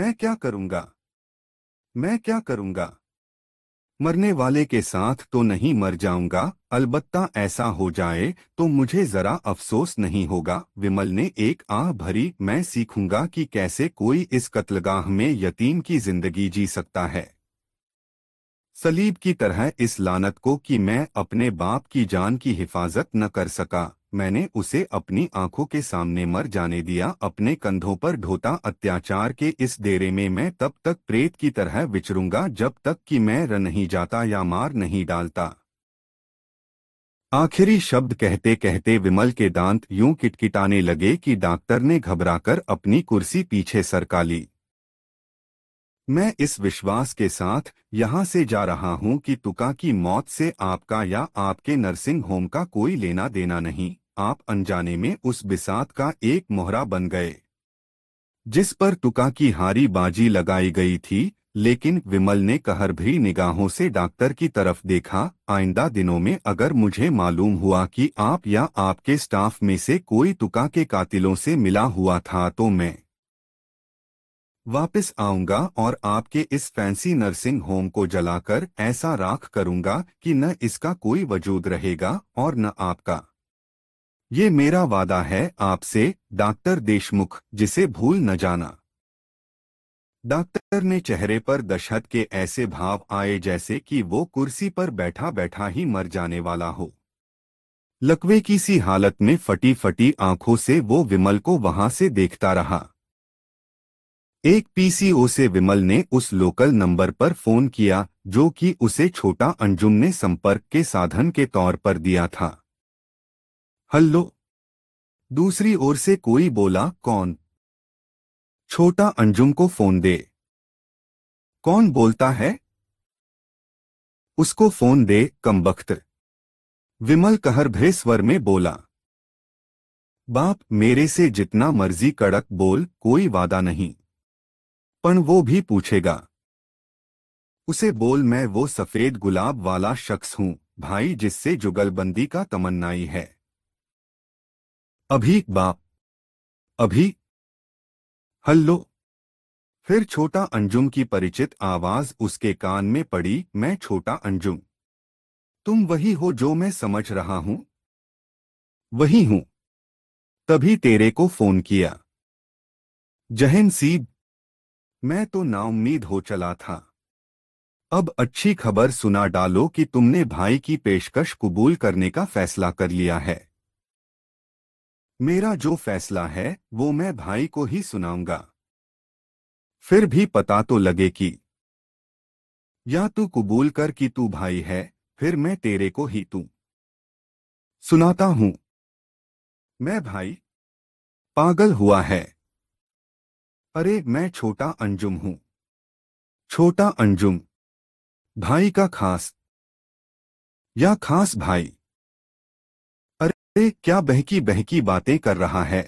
मैं क्या करूंगा मैं क्या करूंगा मरने वाले के साथ तो नहीं मर जाऊंगा अलबत्ता ऐसा हो जाए तो मुझे जरा अफसोस नहीं होगा विमल ने एक आह भरी मैं सीखूंगा कि कैसे कोई इस कत्लगाह में यतीम की जिंदगी जी सकता है सलीब की तरह इस लानत को कि मैं अपने बाप की जान की हिफाजत न कर सका मैंने उसे अपनी आंखों के सामने मर जाने दिया अपने कंधों पर ढोता अत्याचार के इस डेरे में मैं तब तक प्रेत की तरह विचरूंगा जब तक कि मैं र नहीं जाता या मार नहीं डालता आखिरी शब्द कहते कहते विमल के दांत यूं किटकिटाने लगे कि डॉक्टर ने घबराकर अपनी कुर्सी पीछे सरका ली मैं इस विश्वास के साथ यहाँ से जा रहा हूँ कि तुका की मौत से आपका या आपके नर्सिंग होम का कोई लेना देना नहीं आप अनजाने में उस बिसात का एक मोहरा बन गए जिस पर तुका की हारी बाजी लगाई गई थी लेकिन विमल ने कहर भी निगाहों से डॉक्टर की तरफ देखा आइंदा दिनों में अगर मुझे मालूम हुआ कि आप या आपके स्टाफ में से कोई तुका के कातिलों से मिला हुआ था तो मैं वापस आऊंगा और आपके इस फैंसी नर्सिंग होम को जलाकर ऐसा राख करूंगा कि न इसका कोई वजूद रहेगा और न आपका ये मेरा वादा है आपसे डॉक्टर देशमुख जिसे भूल न जाना डॉक्टर ने चेहरे पर दशहत के ऐसे भाव आए जैसे कि वो कुर्सी पर बैठा बैठा ही मर जाने वाला हो लकवे की सी हालत में फटी फटी आंखों से वो विमल को वहां से देखता रहा एक पीसीओ से विमल ने उस लोकल नंबर पर फोन किया जो कि उसे छोटा अंजुम ने संपर्क के साधन के तौर पर दिया था हल्लो दूसरी ओर से कोई बोला कौन छोटा अंजुम को फोन दे कौन बोलता है उसको फोन दे कमबख्त विमल कहर भरे स्वर में बोला बाप मेरे से जितना मर्जी कड़क बोल कोई वादा नहीं पण वो भी पूछेगा उसे बोल मैं वो सफेद गुलाब वाला शख्स हूं भाई जिससे जुगलबंदी का तमन्नाई है अभी बाप अभी हल्लो फिर छोटा अंजुम की परिचित आवाज उसके कान में पड़ी मैं छोटा अंजुम तुम वही हो जो मैं समझ रहा हूं वही हूं तभी तेरे को फोन किया जहन सीब मैं तो नाउम्मीद हो चला था अब अच्छी खबर सुना डालो कि तुमने भाई की पेशकश कबूल करने का फैसला कर लिया है मेरा जो फैसला है वो मैं भाई को ही सुनाऊंगा फिर भी पता तो लगे कि या तू कबूल कर कि तू भाई है फिर मैं तेरे को ही तू सुनाता हूं मैं भाई पागल हुआ है अरे मैं छोटा अंजुम हूं छोटा अंजुम भाई का खास या खास भाई अरे क्या बहकी बहकी बातें कर रहा है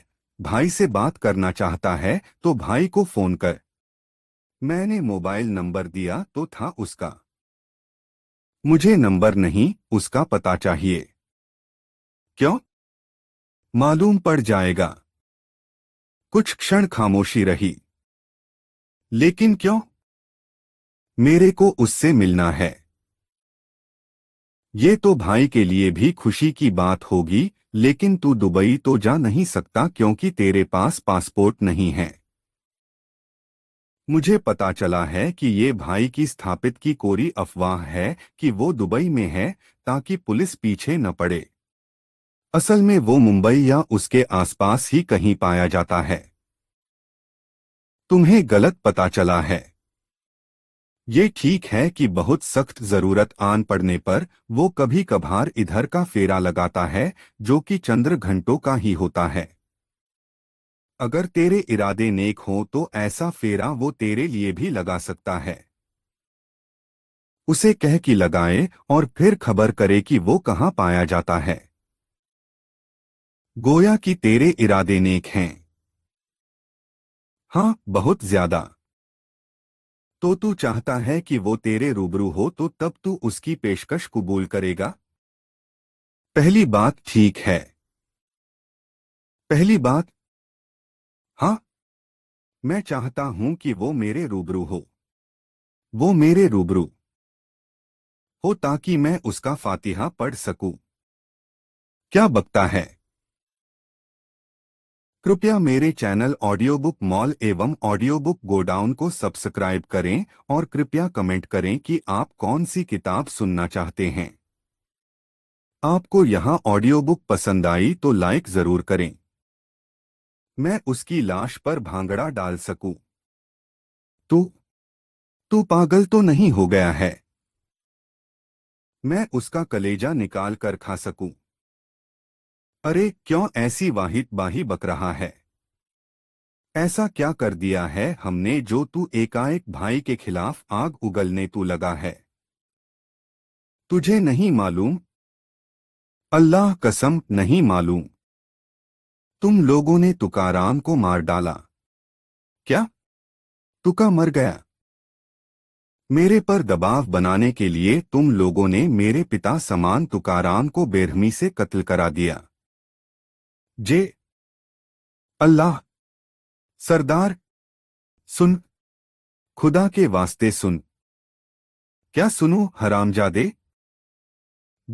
भाई से बात करना चाहता है तो भाई को फोन कर मैंने मोबाइल नंबर दिया तो था उसका मुझे नंबर नहीं उसका पता चाहिए क्यों मालूम पड़ जाएगा कुछ क्षण खामोशी रही लेकिन क्यों मेरे को उससे मिलना है ये तो भाई के लिए भी खुशी की बात होगी लेकिन तू दुबई तो जा नहीं सकता क्योंकि तेरे पास पासपोर्ट नहीं है मुझे पता चला है कि ये भाई की स्थापित की कोरी अफवाह है कि वो दुबई में है ताकि पुलिस पीछे न पड़े असल में वो मुंबई या उसके आसपास ही कहीं पाया जाता है तुम्हें गलत पता चला है ये ठीक है कि बहुत सख्त जरूरत आन पड़ने पर वो कभी कभार इधर का फेरा लगाता है जो कि चंद्र घंटों का ही होता है अगर तेरे इरादे नेक हो तो ऐसा फेरा वो तेरे लिए भी लगा सकता है उसे कह कि लगाए और फिर खबर करे कि वो कहाँ पाया जाता है गोया कि तेरे इरादे नेक हैं हां बहुत ज्यादा तो तू चाहता है कि वो तेरे रूबरू हो तो तब तू उसकी पेशकश कबूल करेगा पहली बात ठीक है पहली बात हां मैं चाहता हूं कि वो मेरे रूबरू हो वो मेरे रूबरू हो ताकि मैं उसका फातिहा पढ़ सकूं क्या बकता है कृपया मेरे चैनल ऑडियो बुक मॉल एवं ऑडियो बुक गोडाउन को सब्सक्राइब करें और कृपया कमेंट करें कि आप कौन सी किताब सुनना चाहते हैं आपको यहां ऑडियो बुक पसंद आई तो लाइक जरूर करें मैं उसकी लाश पर भांगड़ा डाल सकूं। तू तू पागल तो नहीं हो गया है मैं उसका कलेजा निकाल कर खा सकूं। अरे क्यों ऐसी वाहित बाही बक रहा है ऐसा क्या कर दिया है हमने जो तू एकाएक भाई के खिलाफ आग उगलने तू लगा है तुझे नहीं मालूम अल्लाह कसम नहीं मालूम तुम लोगों ने तुकाराम को मार डाला क्या तुका मर गया मेरे पर दबाव बनाने के लिए तुम लोगों ने मेरे पिता समान तुकाराम को बेरहमी से कत्ल करा दिया जे अल्लाह सरदार सुन खुदा के वास्ते सुन क्या सुनो हरामजादे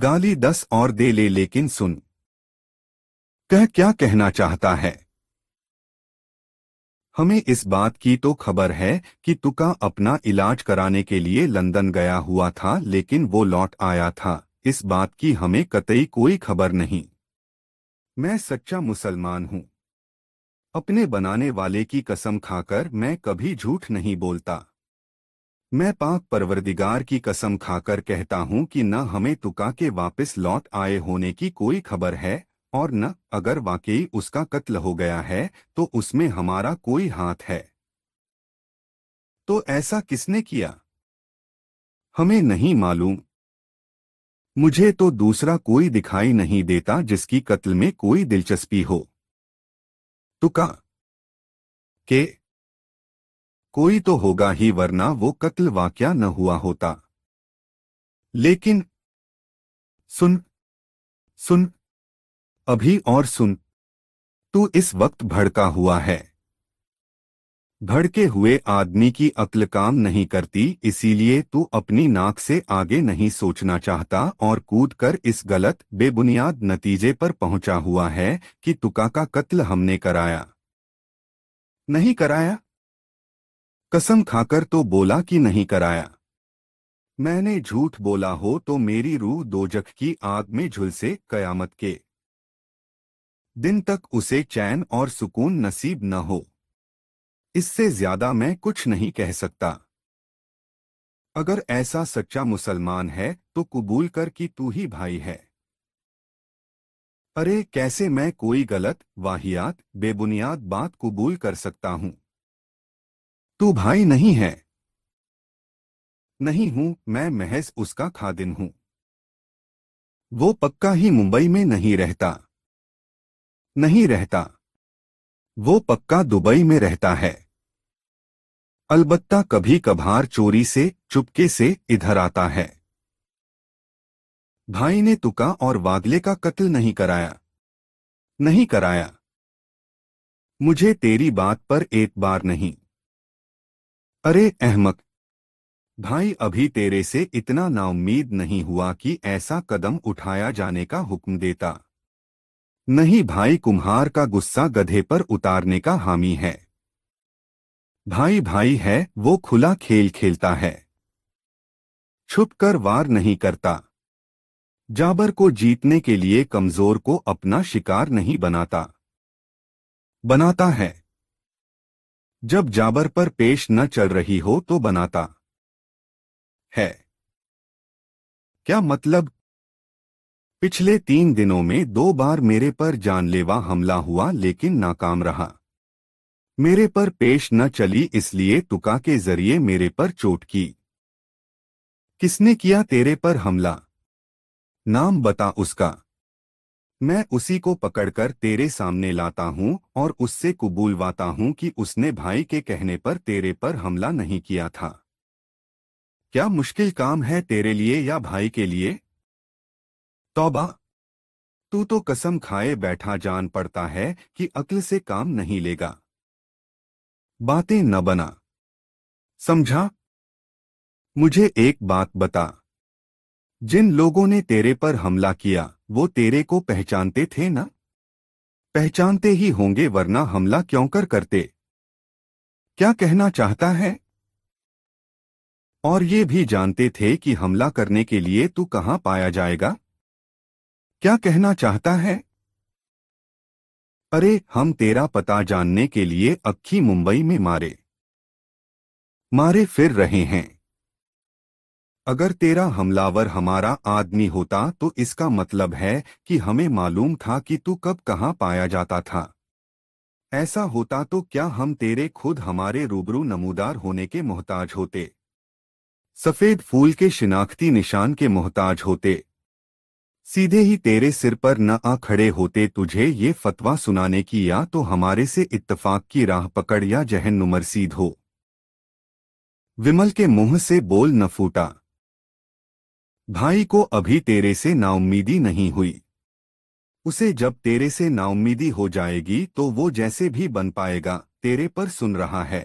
गाली दस और दे ले लेकिन सुन कह क्या कहना चाहता है हमें इस बात की तो खबर है कि तुका अपना इलाज कराने के लिए लंदन गया हुआ था लेकिन वो लौट आया था इस बात की हमें कतई कोई खबर नहीं मैं सच्चा मुसलमान हूँ अपने बनाने वाले की कसम खाकर मैं कभी झूठ नहीं बोलता मैं पाक परवरदिगार की कसम खाकर कहता हूँ कि न हमें तुका के वापस लौट आए होने की कोई खबर है और न अगर वाकई उसका कत्ल हो गया है तो उसमें हमारा कोई हाथ है तो ऐसा किसने किया हमें नहीं मालूम मुझे तो दूसरा कोई दिखाई नहीं देता जिसकी कत्ल में कोई दिलचस्पी हो तो का के कोई तो होगा ही वरना वो कत्ल वाक्या न हुआ होता लेकिन सुन सुन अभी और सुन तू इस वक्त भड़का हुआ है भड़के हुए आदमी की अक्ल काम नहीं करती इसीलिए तू अपनी नाक से आगे नहीं सोचना चाहता और कूद कर इस गलत बेबुनियाद नतीजे पर पहुंचा हुआ है कि तुका का कत्ल हमने कराया नहीं कराया कसम खाकर तो बोला कि नहीं कराया मैंने झूठ बोला हो तो मेरी रूह दोजख की आग में झुलसे कयामत के दिन तक उसे चैन और सुकून नसीब न हो इससे ज्यादा मैं कुछ नहीं कह सकता अगर ऐसा सच्चा मुसलमान है तो कबूल कर कि तू ही भाई है अरे कैसे मैं कोई गलत वाहियात बेबुनियाद बात कबूल कर सकता हूं तू भाई नहीं है नहीं हूं मैं महज उसका खादिन हूं वो पक्का ही मुंबई में नहीं रहता नहीं रहता वो पक्का दुबई में रहता है अलबत्ता कभी कभार चोरी से चुपके से इधर आता है भाई ने तुका और वागले का कत्ल नहीं कराया नहीं कराया मुझे तेरी बात पर एक बार नहीं अरे अहमक भाई अभी तेरे से इतना नाउम्मीद नहीं हुआ कि ऐसा कदम उठाया जाने का हुक्म देता नहीं भाई कुम्हार का गुस्सा गधे पर उतारने का हामी है भाई भाई है वो खुला खेल खेलता है छुप कर वार नहीं करता जाबर को जीतने के लिए कमजोर को अपना शिकार नहीं बनाता बनाता है जब जाबर पर पेश न चल रही हो तो बनाता है क्या मतलब पिछले तीन दिनों में दो बार मेरे पर जानलेवा हमला हुआ लेकिन नाकाम रहा मेरे पर पेश न चली इसलिए तुका के जरिए मेरे पर चोट की किसने किया तेरे पर हमला नाम बता उसका मैं उसी को पकड़कर तेरे सामने लाता हूँ और उससे कबूलवाता हूं कि उसने भाई के कहने पर तेरे पर हमला नहीं किया था क्या मुश्किल काम है तेरे लिए या भाई के लिए तौबा तू तो कसम खाए बैठा जान पड़ता है कि अक्ल से काम नहीं लेगा बातें न बना समझा मुझे एक बात बता जिन लोगों ने तेरे पर हमला किया वो तेरे को पहचानते थे ना पहचानते ही होंगे वरना हमला क्यों कर करते क्या कहना चाहता है और ये भी जानते थे कि हमला करने के लिए तू कहां पाया जाएगा क्या कहना चाहता है अरे हम तेरा पता जानने के लिए अक्खी मुंबई में मारे मारे फिर रहे हैं अगर तेरा हमलावर हमारा आदमी होता तो इसका मतलब है कि हमें मालूम था कि तू कब कहाँ पाया जाता था ऐसा होता तो क्या हम तेरे खुद हमारे रूबरू नमूदार होने के मोहताज होते सफ़ेद फूल के शिनाख्ती निशान के मोहताज होते सीधे ही तेरे सिर पर न आ खड़े होते तुझे ये फतवा सुनाने की या तो हमारे से इत्तफाक की राह पकड़ या जहन नुमरसीद हो विमल के मुंह से बोल न फूटा भाई को अभी तेरे से नाउम्मीदी नहीं हुई उसे जब तेरे से नाउम्मीदी हो जाएगी तो वो जैसे भी बन पाएगा तेरे पर सुन रहा है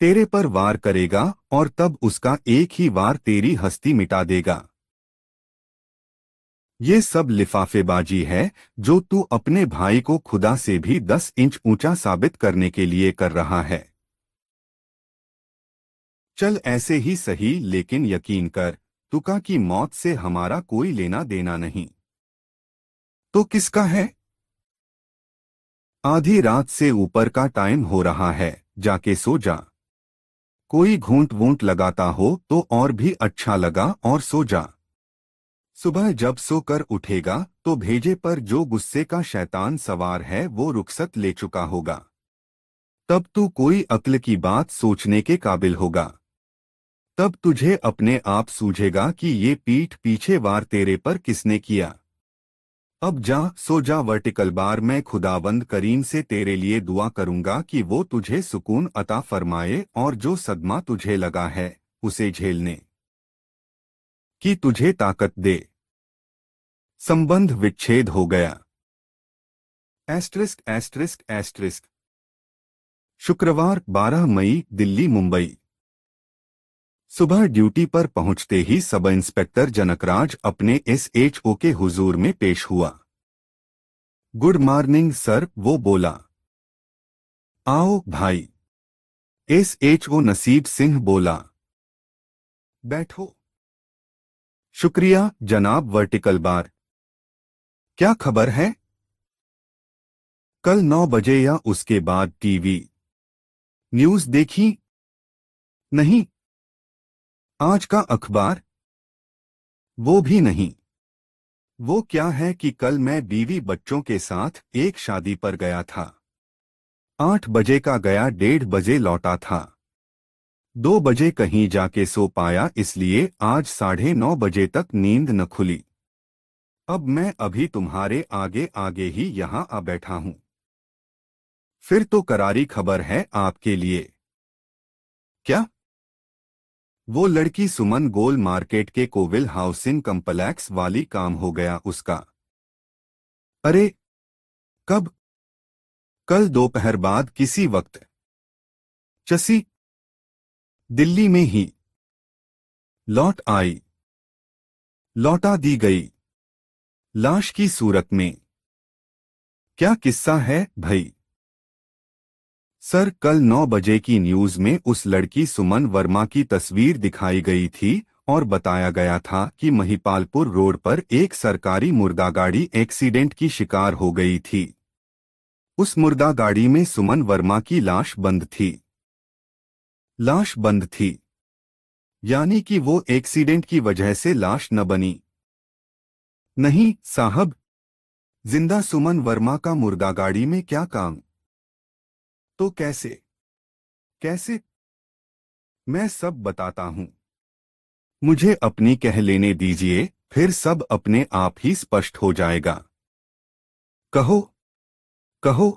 तेरे पर वार करेगा और तब उसका एक ही वार तेरी हस्ती मिटा देगा ये सब लिफाफेबाजी है जो तू अपने भाई को खुदा से भी दस इंच ऊंचा साबित करने के लिए कर रहा है चल ऐसे ही सही लेकिन यकीन कर तुका की मौत से हमारा कोई लेना देना नहीं तो किसका है आधी रात से ऊपर का टाइम हो रहा है जाके सो जा कोई घूंट वूंट लगाता हो तो और भी अच्छा लगा और सो जा सुबह जब सोकर उठेगा तो भेजे पर जो गुस्से का शैतान सवार है वो रुखसत ले चुका होगा तब तू कोई अक्ल की बात सोचने के काबिल होगा तब तुझे अपने आप सूझेगा कि ये पीठ पीछे वार तेरे पर किसने किया अब जा सो जा वर्टिकल बार मैं खुदावंद करीम से तेरे लिए दुआ करूंगा कि वो तुझे सुकून अता फरमाए और जो सदमा तुझे लगा है उसे झेलने कि तुझे ताकत दे संबंध विच्छेद हो गया एस्ट्रिस्क एस्ट्रिस्क एस्ट्रिस्क शुक्रवार 12 मई दिल्ली मुंबई सुबह ड्यूटी पर पहुंचते ही सब इंस्पेक्टर जनकराज अपने एसएचओ के हुजूर में पेश हुआ गुड मॉर्निंग सर वो बोला आओ भाई एसएचओ नसीब सिंह बोला बैठो शुक्रिया जनाब वर्टिकल बार क्या खबर है कल नौ बजे या उसके बाद टीवी न्यूज देखी नहीं आज का अखबार वो भी नहीं वो क्या है कि कल मैं बीवी बच्चों के साथ एक शादी पर गया था आठ बजे का गया डेढ़ बजे लौटा था दो बजे कहीं जाके सो पाया इसलिए आज साढ़े नौ बजे तक नींद न खुली अब मैं अभी तुम्हारे आगे आगे ही यहां आ बैठा हूं फिर तो करारी खबर है आपके लिए क्या वो लड़की सुमन गोल मार्केट के कोविल हाउसिंग कम्प्लेक्स वाली काम हो गया उसका अरे कब कल दोपहर बाद किसी वक्त चसी दिल्ली में ही लौट आई लौटा दी गई लाश की सूरत में क्या किस्सा है भाई सर कल 9 बजे की न्यूज में उस लड़की सुमन वर्मा की तस्वीर दिखाई गई थी और बताया गया था कि महिपालपुर रोड पर एक सरकारी मुर्दा गाड़ी एक्सीडेंट की शिकार हो गई थी उस मुर्दा गाड़ी में सुमन वर्मा की लाश बंद थी लाश बंद थी यानी कि वो एक्सीडेंट की वजह से लाश न बनी नहीं साहब जिंदा सुमन वर्मा का मुर्दा गाड़ी में क्या काम तो कैसे कैसे मैं सब बताता हूं मुझे अपनी कह लेने दीजिए फिर सब अपने आप ही स्पष्ट हो जाएगा कहो कहो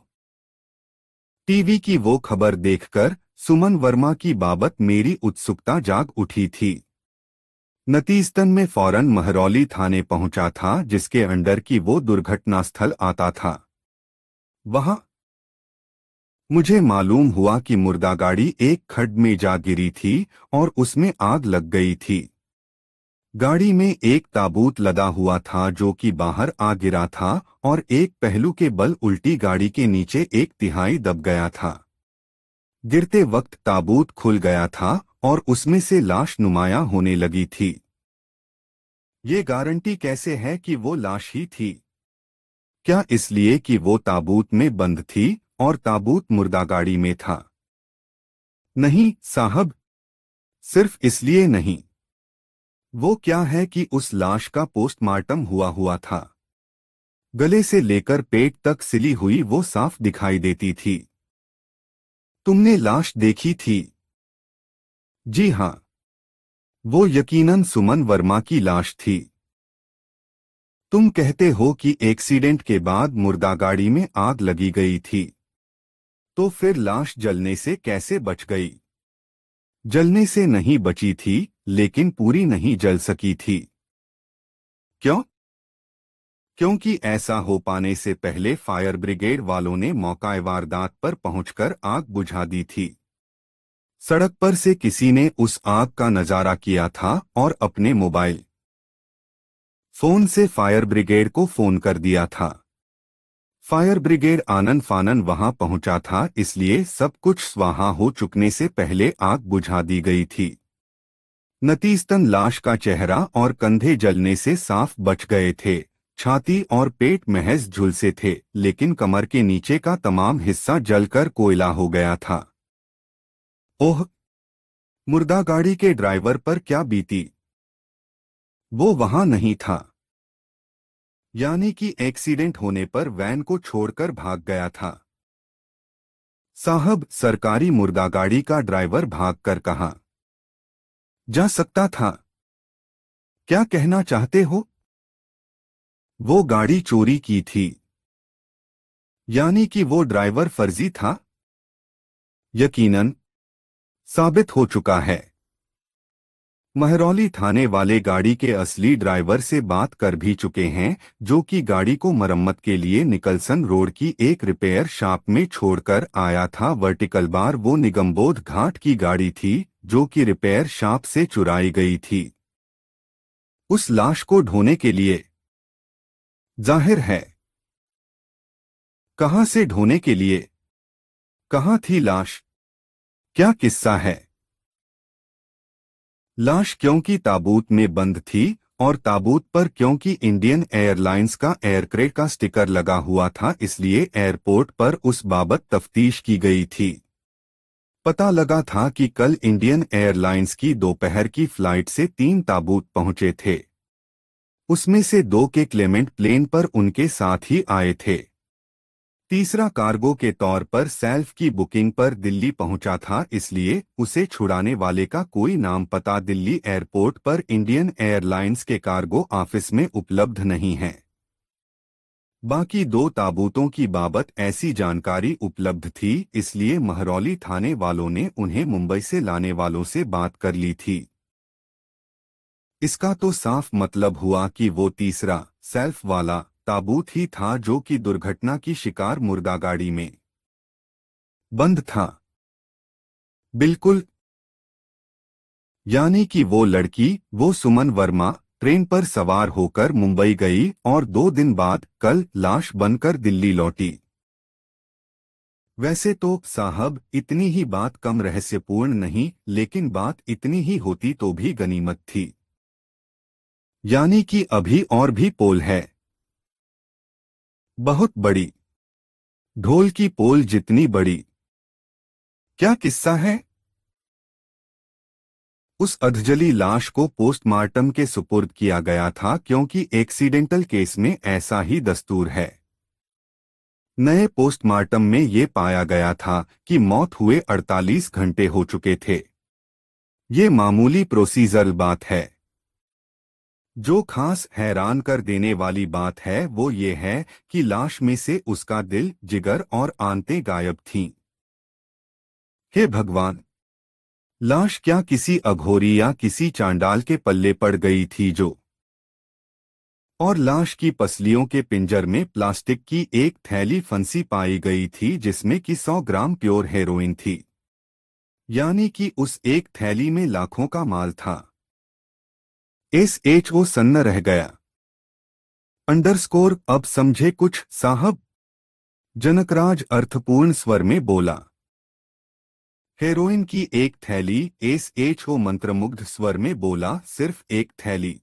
टीवी की वो खबर देखकर सुमन वर्मा की बाबत मेरी उत्सुकता जाग उठी थी नतीस्तन में फौरन महरौली थाने पहुंचा था जिसके अंडर की वो दुर्घटना स्थल आता था वहां मुझे मालूम हुआ कि मुर्दा गाड़ी एक खड में जा गिरी थी और उसमें आग लग गई थी गाड़ी में एक ताबूत लदा हुआ था जो कि बाहर आ गिरा था और एक पहलू के बल उल्टी गाड़ी के नीचे एक तिहाई दब गया था गिरते वक्त ताबूत खुल गया था और उसमें से लाश नुमाया होने लगी थी ये गारंटी कैसे है कि वो लाश ही थी क्या इसलिए कि वो ताबूत में बंद थी और ताबूत मुर्दागाड़ी में था नहीं साहब सिर्फ इसलिए नहीं वो क्या है कि उस लाश का पोस्टमार्टम हुआ हुआ था गले से लेकर पेट तक सिली हुई वो साफ दिखाई देती थी तुमने लाश देखी थी जी हां वो यकीनन सुमन वर्मा की लाश थी तुम कहते हो कि एक्सीडेंट के बाद मुर्दा गाड़ी में आग लगी गई थी तो फिर लाश जलने से कैसे बच गई जलने से नहीं बची थी लेकिन पूरी नहीं जल सकी थी क्यों क्योंकि ऐसा हो पाने से पहले फायर ब्रिगेड वालों ने मौका वारदात पर पहुंचकर आग बुझा दी थी सड़क पर से किसी ने उस आग का नज़ारा किया था और अपने मोबाइल फोन से फायर ब्रिगेड को फोन कर दिया था फायर ब्रिगेड आनन फानन वहां पहुंचा था इसलिए सब कुछ स्वाहा हो चुकने से पहले आग बुझा दी गई थी नतीजतन लाश का चेहरा और कंधे जलने से साफ बच गए थे छाती और पेट महज झुलसे थे लेकिन कमर के नीचे का तमाम हिस्सा जलकर कोयला हो गया था ओह मुर्दा गाड़ी के ड्राइवर पर क्या बीती वो वहां नहीं था यानी कि एक्सीडेंट होने पर वैन को छोड़कर भाग गया था साहब सरकारी मुर्दा गाड़ी का ड्राइवर भाग कर कहा जा सकता था क्या कहना चाहते हो वो गाड़ी चोरी की थी यानी कि वो ड्राइवर फर्जी था यकीनन साबित हो चुका है महरौली थाने वाले गाड़ी के असली ड्राइवर से बात कर भी चुके हैं जो कि गाड़ी को मरम्मत के लिए निकलसन रोड की एक रिपेयर शॉप में छोड़कर आया था वर्टिकल बार वो निगमबोध घाट की गाड़ी थी जो कि रिपेयर शॉप से चुराई गई थी उस लाश को ढोने के लिए जाहिर है कहां से ढोने के लिए कहां थी लाश क्या किस्सा है लाश क्योंकि ताबूत में बंद थी और ताबूत पर क्योंकि इंडियन एयरलाइंस का एयरक्रे का स्टिकर लगा हुआ था इसलिए एयरपोर्ट पर उस बाबत तफ्तीश की गई थी पता लगा था कि कल इंडियन एयरलाइंस की दोपहर की फ्लाइट से तीन ताबूत पहुंचे थे उसमें से दो के क्लेमेंट प्लेन पर उनके साथ ही आए थे तीसरा कार्गो के तौर पर सेल्फ की बुकिंग पर दिल्ली पहुंचा था इसलिए उसे छुड़ाने वाले का कोई नाम पता दिल्ली एयरपोर्ट पर इंडियन एयरलाइंस के कार्गो ऑफिस में उपलब्ध नहीं है बाकी दो ताबूतों की बाबत ऐसी जानकारी उपलब्ध थी इसलिए महरौली थाने वालों ने उन्हें मुंबई से लाने वालों से बात कर ली थी इसका तो साफ मतलब हुआ कि वो तीसरा सेल्फ वाला ताबूत ही था जो कि दुर्घटना की शिकार मुर्गा गाड़ी में बंद था बिल्कुल यानी कि वो लड़की वो सुमन वर्मा ट्रेन पर सवार होकर मुंबई गई और दो दिन बाद कल लाश बनकर दिल्ली लौटी वैसे तो साहब इतनी ही बात कम रहस्यपूर्ण नहीं लेकिन बात इतनी ही होती तो भी गनीमत थी यानी कि अभी और भी पोल है बहुत बड़ी ढोल की पोल जितनी बड़ी क्या किस्सा है उस अधजली लाश को पोस्टमार्टम के सुपुर्द किया गया था क्योंकि एक्सीडेंटल केस में ऐसा ही दस्तूर है नए पोस्टमार्टम में ये पाया गया था कि मौत हुए 48 घंटे हो चुके थे ये मामूली प्रोसीजरल बात है जो खास हैरान कर देने वाली बात है वो ये है कि लाश में से उसका दिल जिगर और आंते गायब थीं। हे भगवान लाश क्या किसी अघोरी या किसी चांडाल के पल्ले पड़ गई थी जो और लाश की पसलियों के पिंजर में प्लास्टिक की एक थैली फंसी पाई गई थी जिसमें कि 100 ग्राम प्योर हेरोइन थी यानी कि उस एक थैली में लाखों का माल था एस एच ओ सन्न रह गया अंडरस्कोर अब समझे कुछ साहब जनकराज अर्थपूर्ण स्वर में बोला हेरोइन की एक थैली एस एच ओ मंत्रमुग्ध स्वर में बोला सिर्फ एक थैली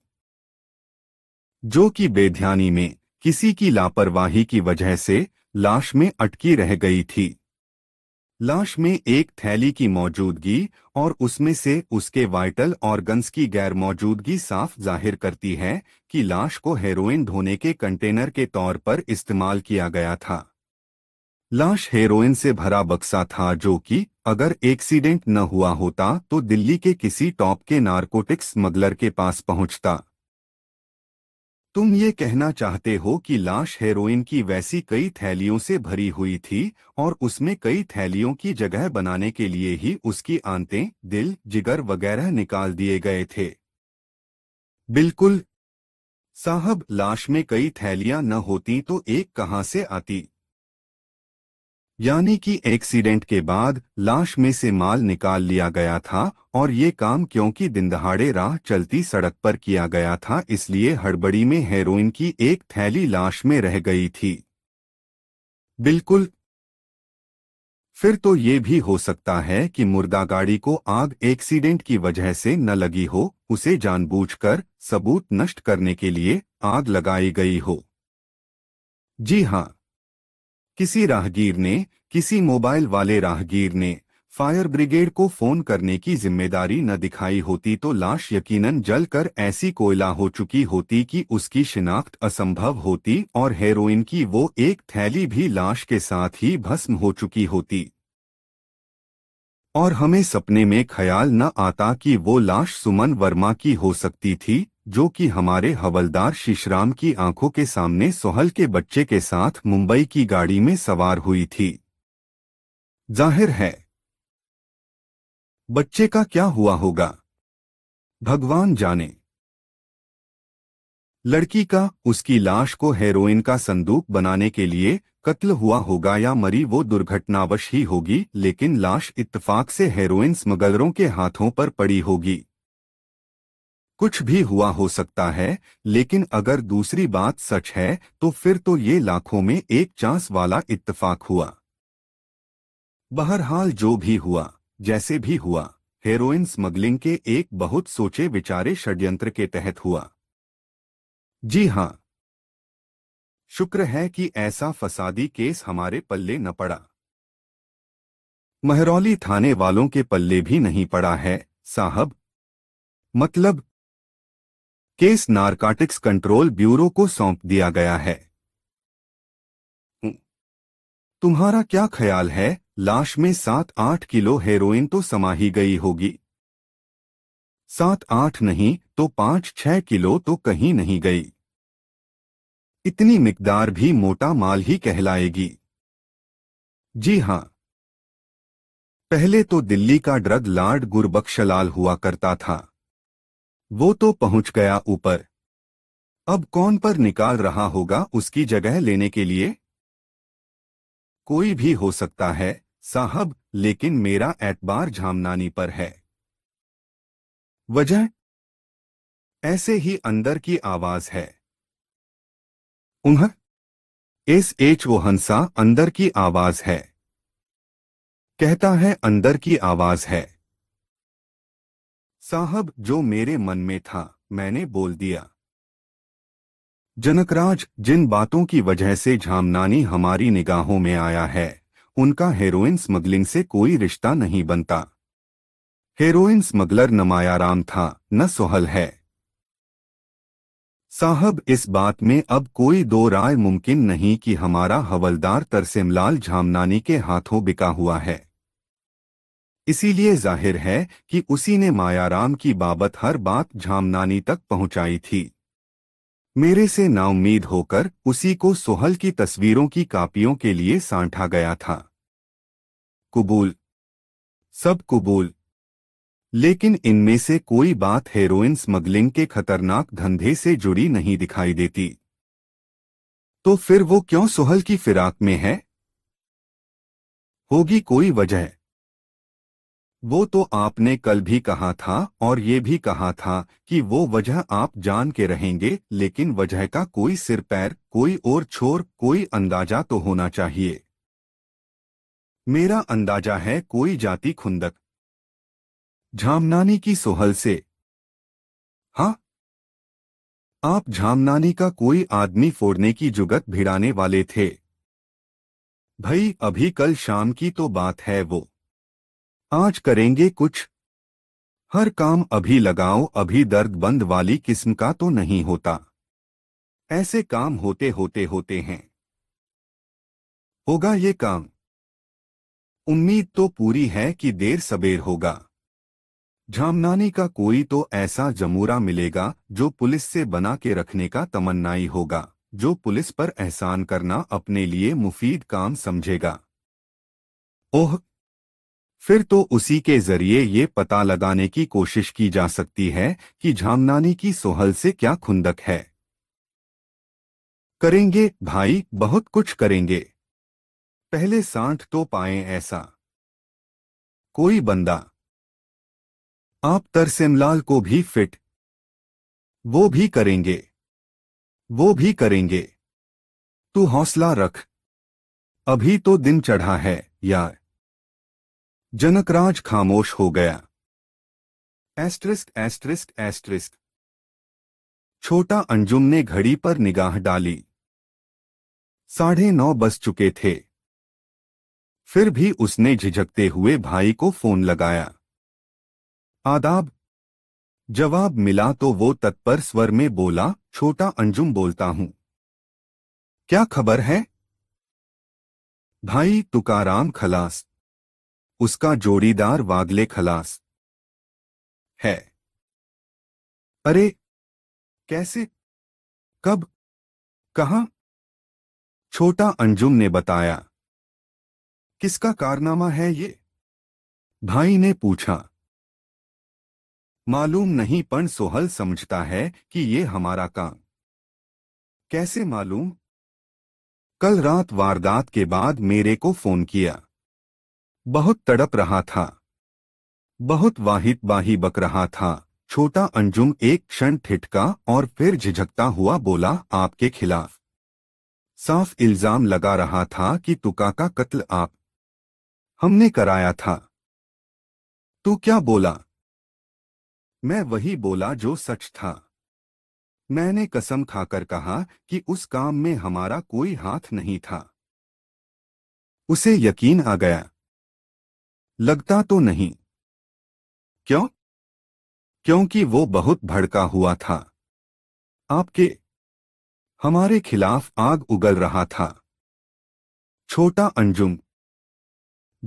जो कि बेध्यानी में किसी की लापरवाही की वजह से लाश में अटकी रह गई थी लाश में एक थैली की मौजूदगी और उसमें से उसके वाइटल ऑर्गन्स की गैर मौजूदगी साफ जाहिर करती है कि लाश को हेरोइन धोने के कंटेनर के तौर पर इस्तेमाल किया गया था लाश हेरोइन से भरा बक्सा था जो कि अगर एक्सीडेंट न हुआ होता तो दिल्ली के किसी टॉप के नारकोटिक्स स्मगलर के पास पहुंचता तुम ये कहना चाहते हो कि लाश हेरोइन की वैसी कई थैलियों से भरी हुई थी और उसमें कई थैलियों की जगह बनाने के लिए ही उसकी आंतें दिल जिगर वगैरह निकाल दिए गए थे बिल्कुल साहब लाश में कई थैलियां न होती तो एक कहाँ से आती यानी कि एक्सीडेंट के बाद लाश में से माल निकाल लिया गया था और ये काम क्योंकि दिन दहाड़े राह चलती सड़क पर किया गया था इसलिए हड़बड़ी में हेरोइन की एक थैली लाश में रह गई थी बिल्कुल फिर तो ये भी हो सकता है कि मुर्दा गाड़ी को आग एक्सीडेंट की वजह से न लगी हो उसे जानबूझकर सबूत नष्ट करने के लिए आग लगाई गई हो जी हाँ किसी राहगीर ने किसी मोबाइल वाले राहगीर ने फायर ब्रिगेड को फोन करने की जिम्मेदारी न दिखाई होती तो लाश यकीनन जलकर ऐसी कोयला हो चुकी होती कि उसकी शिनाख्त असंभव होती और हेरोइन की वो एक थैली भी लाश के साथ ही भस्म हो चुकी होती और हमें सपने में ख्याल न आता कि वो लाश सुमन वर्मा की हो सकती थी जो कि हमारे हवलदार शीशराम की आंखों के सामने सोहल के बच्चे के साथ मुंबई की गाड़ी में सवार हुई थी जाहिर है बच्चे का क्या हुआ होगा भगवान जाने लड़की का उसकी लाश को हेरोइन का संदूक बनाने के लिए कत्ल हुआ होगा या मरी वो दुर्घटनावश ही होगी लेकिन लाश इत्तफाक से हेरोइन स्मगलरों के हाथों पर पड़ी होगी कुछ भी हुआ हो सकता है लेकिन अगर दूसरी बात सच है तो फिर तो ये लाखों में एक चांस वाला इत्तफाक हुआ बहरहाल जो भी हुआ जैसे भी हुआ हेरोइन स्मगलिंग के एक बहुत सोचे विचारे षड्यंत्र के तहत हुआ जी हां शुक्र है कि ऐसा फसादी केस हमारे पल्ले न पड़ा महरौली थाने वालों के पल्ले भी नहीं पड़ा है साहब मतलब केस नारकाटिक्स कंट्रोल ब्यूरो को सौंप दिया गया है तुम्हारा क्या ख्याल है लाश में सात आठ किलो हेरोइन तो समाही गई होगी सात आठ नहीं तो पांच छह किलो तो कहीं नहीं गई इतनी मिकदार भी मोटा माल ही कहलाएगी जी हां पहले तो दिल्ली का ड्रग लार्ड गुरबक्शलाल हुआ करता था वो तो पहुंच गया ऊपर अब कौन पर निकाल रहा होगा उसकी जगह लेने के लिए कोई भी हो सकता है साहब लेकिन मेरा एतबार झामनानी पर है वजह ऐसे ही अंदर की आवाज है उन्ह एस एच वो हंसा अंदर की आवाज है कहता है अंदर की आवाज है साहब जो मेरे मन में था मैंने बोल दिया जनकराज जिन बातों की वजह से झामनानी हमारी निगाहों में आया है उनका हेरोइन स्मगलिंग से कोई रिश्ता नहीं बनता हेरोइन स्मगलर न मायाराम था न सोहल है साहब इस बात में अब कोई दो राय मुमकिन नहीं कि हमारा हवलदार तरसेमलाल झामनानी के हाथों बिका हुआ है इसीलिए जाहिर है कि उसी ने मायाराम की बाबत हर बात झामनानी तक पहुंचाई थी मेरे से नाउमीद होकर उसी को सोहल की तस्वीरों की कापियों के लिए सांठा गया था कुबूल सब कुबूल लेकिन इनमें से कोई बात हेरोइन स्मगलिंग के खतरनाक धंधे से जुड़ी नहीं दिखाई देती तो फिर वो क्यों सोहल की फिराक में है होगी कोई वजह वो तो आपने कल भी कहा था और ये भी कहा था कि वो वजह आप जान के रहेंगे लेकिन वजह का कोई सिर पैर कोई और छोर कोई अंदाजा तो होना चाहिए मेरा अंदाजा है कोई जाति खुंदक झामनानी की सोहल से हाँ आप झामनानी का कोई आदमी फोड़ने की जुगत भिड़ाने वाले थे भई अभी कल शाम की तो बात है वो आज करेंगे कुछ हर काम अभी लगाओ अभी दर्द बंद वाली किस्म का तो नहीं होता ऐसे काम होते होते होते हैं होगा ये काम उम्मीद तो पूरी है कि देर सबेर होगा झामनानी का कोई तो ऐसा जमूरा मिलेगा जो पुलिस से बना के रखने का तमन्नाई होगा जो पुलिस पर एहसान करना अपने लिए मुफीद काम समझेगा ओह फिर तो उसी के जरिए ये पता लगाने की कोशिश की जा सकती है कि झामनानी की सोहल से क्या खुंदक है करेंगे भाई बहुत कुछ करेंगे पहले सांठ तो पाए ऐसा कोई बंदा आप तरसेमलाल को भी फिट वो भी करेंगे वो भी करेंगे तू हौसला रख अभी तो दिन चढ़ा है यार जनकराज खामोश हो गया एस्ट्रिस्क एस्ट्रिस्क एस्ट्रिस्क छोटा अंजुम ने घड़ी पर निगाह डाली साढ़े नौ बज चुके थे फिर भी उसने झिझकते हुए भाई को फोन लगाया आदाब जवाब मिला तो वो तत्पर स्वर में बोला छोटा अंजुम बोलता हूं क्या खबर है भाई तुकाराम खलास उसका जोड़ीदार वागले खलास है अरे कैसे कब कहा छोटा अंजुम ने बताया किसका कारनामा है ये भाई ने पूछा मालूम नहीं पण सोहल समझता है कि ये हमारा काम कैसे मालूम कल रात वारदात के बाद मेरे को फोन किया बहुत तड़प रहा था बहुत वाहित बाही बक रहा था छोटा अंजुम एक क्षण ठिठका और फिर झिझकता हुआ बोला आपके खिलाफ साफ इल्जाम लगा रहा था कि तुका का कत्ल आप हमने कराया था तू क्या बोला मैं वही बोला जो सच था मैंने कसम खाकर कहा कि उस काम में हमारा कोई हाथ नहीं था उसे यकीन आ गया लगता तो नहीं क्यों क्योंकि वो बहुत भड़का हुआ था आपके हमारे खिलाफ आग उगल रहा था छोटा अंजुम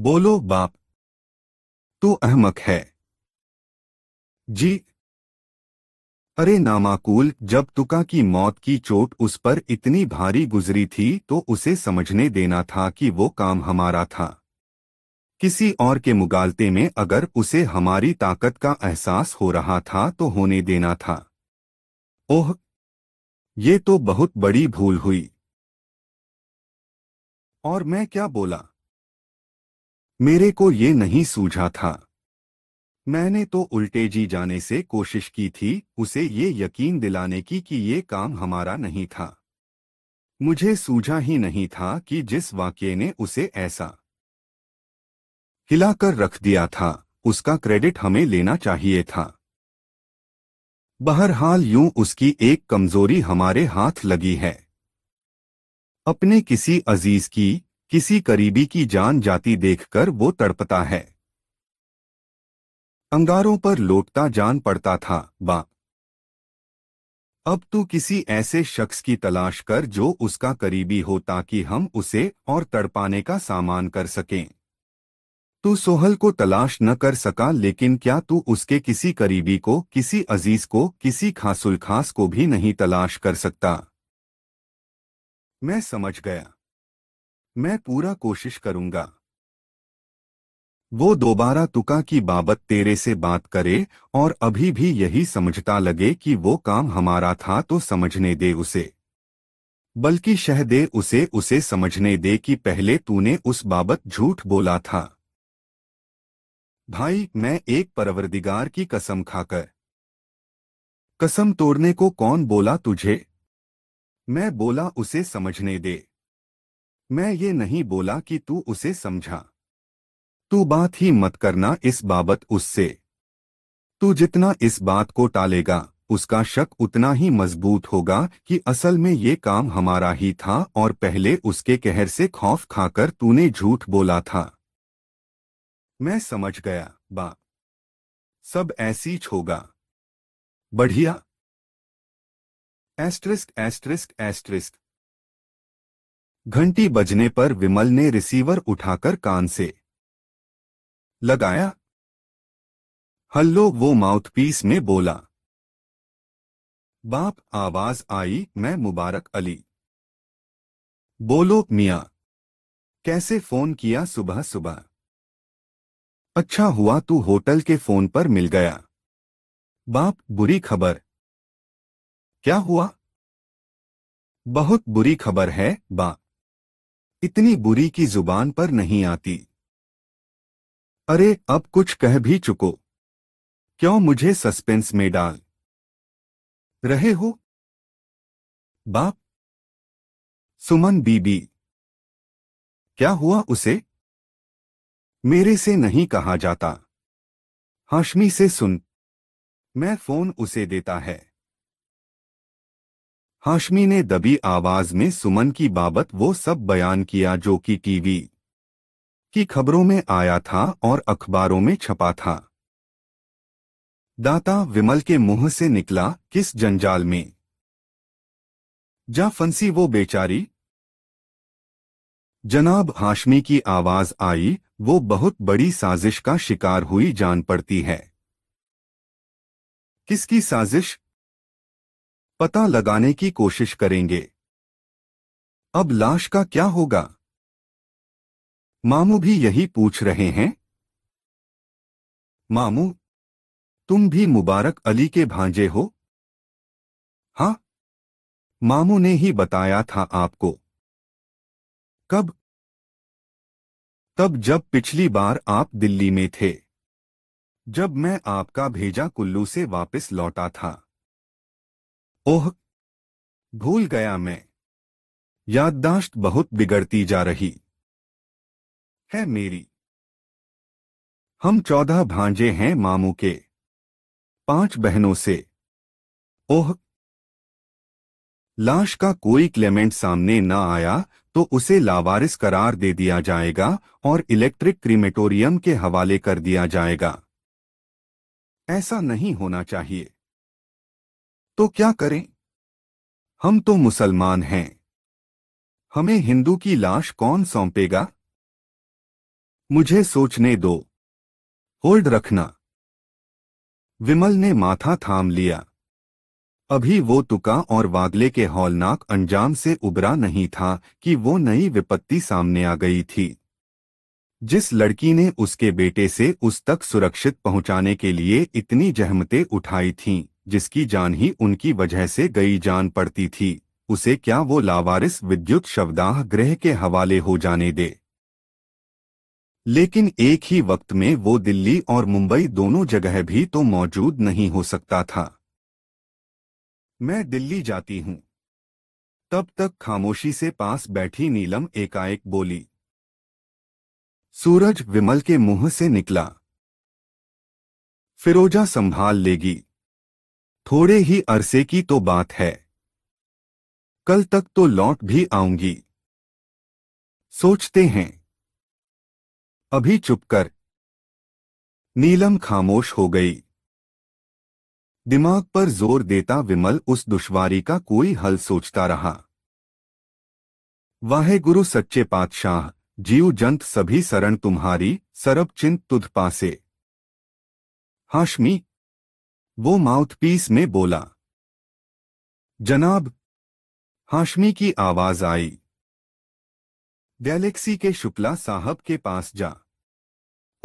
बोलो बाप तू अहमक है जी अरे नामाकूल जब तुका की मौत की चोट उस पर इतनी भारी गुजरी थी तो उसे समझने देना था कि वो काम हमारा था किसी और के मुगालते में अगर उसे हमारी ताकत का एहसास हो रहा था तो होने देना था ओह ये तो बहुत बड़ी भूल हुई और मैं क्या बोला मेरे को ये नहीं सूझा था मैंने तो उल्टे जी जाने से कोशिश की थी उसे ये यकीन दिलाने की कि ये काम हमारा नहीं था मुझे सूझा ही नहीं था कि जिस वाक्य ने उसे ऐसा हिलाकर रख दिया था उसका क्रेडिट हमें लेना चाहिए था बहरहाल यूं उसकी एक कमजोरी हमारे हाथ लगी है अपने किसी अजीज की किसी करीबी की जान जाती देखकर वो तड़पता है अंगारों पर लौटता जान पड़ता था बा अब तू किसी ऐसे शख्स की तलाश कर जो उसका करीबी हो ताकि हम उसे और तड़पाने का सामान कर सकें तू सोहल को तलाश न कर सका लेकिन क्या तू उसके किसी करीबी को किसी अजीज को किसी खासुल खास को भी नहीं तलाश कर सकता मैं समझ गया मैं पूरा कोशिश करूंगा वो दोबारा तुका की बाबत तेरे से बात करे और अभी भी यही समझता लगे कि वो काम हमारा था तो समझने दे उसे बल्कि शह दे उसे उसे समझने दे कि पहले तूने उस बाबत झूठ बोला था भाई मैं एक परवरदिगार की कसम खाकर कसम तोड़ने को कौन बोला तुझे मैं बोला उसे समझने दे मैं ये नहीं बोला कि तू उसे समझा तू बात ही मत करना इस बाबत उससे तू जितना इस बात को टालेगा उसका शक उतना ही मजबूत होगा कि असल में ये काम हमारा ही था और पहले उसके कहर से खौफ खाकर तूने झूठ बोला था मैं समझ गया बा सब ऐसी होगा बढ़िया एस्ट्रिस्क एस्ट्रिस्क एस्ट्रिस्क घंटी बजने पर विमल ने रिसीवर उठाकर कान से लगाया हल्लो वो माउथपीस में बोला बाप आवाज आई मैं मुबारक अली बोलो मिया कैसे फोन किया सुबह सुबह अच्छा हुआ तू होटल के फोन पर मिल गया बाप बुरी खबर क्या हुआ बहुत बुरी खबर है बा इतनी बुरी की जुबान पर नहीं आती अरे अब कुछ कह भी चुको क्यों मुझे सस्पेंस में डाल रहे हो बाप सुमन बीबी क्या हुआ उसे मेरे से नहीं कहा जाता हाशमी से सुन मैं फोन उसे देता है हाशमी ने दबी आवाज में सुमन की बाबत वो सब बयान किया जो कि टीवी की खबरों में आया था और अखबारों में छपा था दाता विमल के मुंह से निकला किस जंजाल में जा फंसी वो बेचारी जनाब हाशमी की आवाज आई वो बहुत बड़ी साजिश का शिकार हुई जान पड़ती है किसकी साजिश पता लगाने की कोशिश करेंगे अब लाश का क्या होगा मामू भी यही पूछ रहे हैं मामू तुम भी मुबारक अली के भांजे हो हां मामू ने ही बताया था आपको कब तब जब पिछली बार आप दिल्ली में थे जब मैं आपका भेजा कुल्लू से वापस लौटा था ओह भूल गया मैं याददाश्त बहुत बिगड़ती जा रही है मेरी हम चौदह भांजे हैं मामू के पांच बहनों से ओह लाश का कोई क्लेमेंट सामने ना आया तो उसे लावारिस करार दे दिया जाएगा और इलेक्ट्रिक क्रीमेटोरियम के हवाले कर दिया जाएगा ऐसा नहीं होना चाहिए तो क्या करें हम तो मुसलमान हैं हमें हिंदू की लाश कौन सौंपेगा मुझे सोचने दो होल्ड रखना विमल ने माथा थाम लिया अभी वो तुका और वागले के हौलनाक अंजाम से उबरा नहीं था कि वो नई विपत्ति सामने आ गई थी जिस लड़की ने उसके बेटे से उस तक सुरक्षित पहुंचाने के लिए इतनी जहमतें उठाई थीं, जिसकी जान ही उनकी वजह से गई जान पड़ती थी उसे क्या वो लावारिस विद्युत शवदाह ग्रह के हवाले हो जाने दे लेकिन एक ही वक्त में वो दिल्ली और मुंबई दोनों जगह भी तो मौजूद नहीं हो सकता था मैं दिल्ली जाती हूं तब तक खामोशी से पास बैठी नीलम एकाएक बोली सूरज विमल के मुंह से निकला फिरोजा संभाल लेगी थोड़े ही अरसे की तो बात है कल तक तो लौट भी आऊंगी सोचते हैं अभी चुप कर नीलम खामोश हो गई दिमाग पर जोर देता विमल उस दुश्वारी का कोई हल सोचता रहा वाहे गुरु सच्चे पातशाह जीव जंत सभी शरण तुम्हारी सरब चिंत तुध पासे हाशमी वो माउथपीस में बोला जनाब हाशमी की आवाज आई गैलेक्सी के शुक्ला साहब के पास जा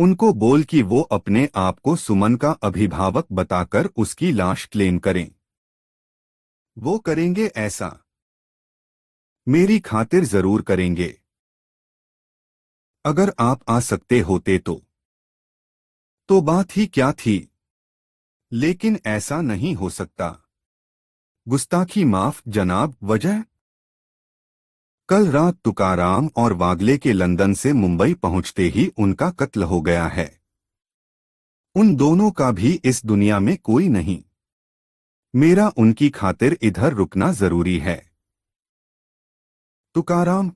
उनको बोल कि वो अपने आप को सुमन का अभिभावक बताकर उसकी लाश क्लेम करें वो करेंगे ऐसा मेरी खातिर जरूर करेंगे अगर आप आ सकते होते तो तो बात ही क्या थी लेकिन ऐसा नहीं हो सकता गुस्ताखी माफ जनाब वजह कल रात तुकाराम और वागले के लंदन से मुंबई पहुंचते ही उनका कत्ल हो गया है उन दोनों का भी इस दुनिया में कोई नहीं मेरा उनकी खातिर इधर रुकना जरूरी है तुकाराम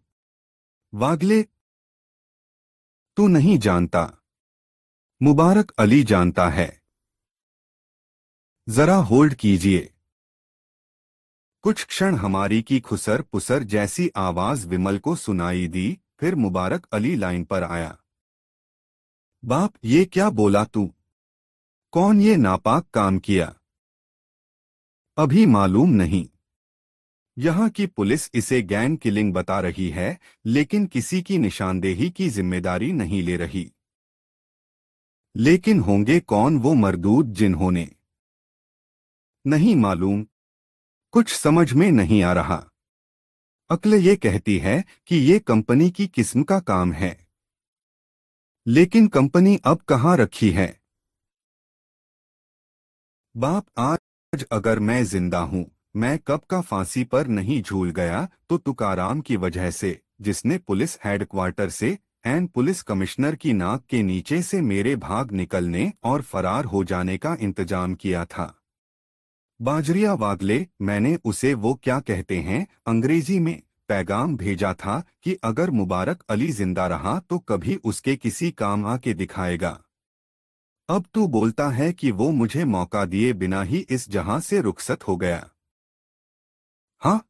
वागले तू नहीं जानता मुबारक अली जानता है जरा होल्ड कीजिए कुछ क्षण हमारी की खुसर पुसर जैसी आवाज विमल को सुनाई दी फिर मुबारक अली लाइन पर आया बाप ये क्या बोला तू कौन ये नापाक काम किया अभी मालूम नहीं यहाँ की पुलिस इसे गैंग किलिंग बता रही है लेकिन किसी की निशानदेही की जिम्मेदारी नहीं ले रही लेकिन होंगे कौन वो मरदूत जिन्होंने नहीं मालूम कुछ समझ में नहीं आ रहा अक्ल ये कहती है कि ये कंपनी की किस्म का काम है लेकिन कंपनी अब कहाँ रखी है बाप आज अगर मैं जिंदा हूं मैं कब का फांसी पर नहीं झूल गया तो तुकाराम की वजह से जिसने पुलिस हेडक्वार्टर से एन पुलिस कमिश्नर की नाक के नीचे से मेरे भाग निकलने और फरार हो जाने का इंतजाम किया था बाजरिया वागले मैंने उसे वो क्या कहते हैं अंग्रेजी में पैगाम भेजा था कि अगर मुबारक अली जिंदा रहा तो कभी उसके किसी काम आके दिखाएगा अब तू बोलता है कि वो मुझे मौका दिए बिना ही इस जहां से रुखसत हो गया हाँ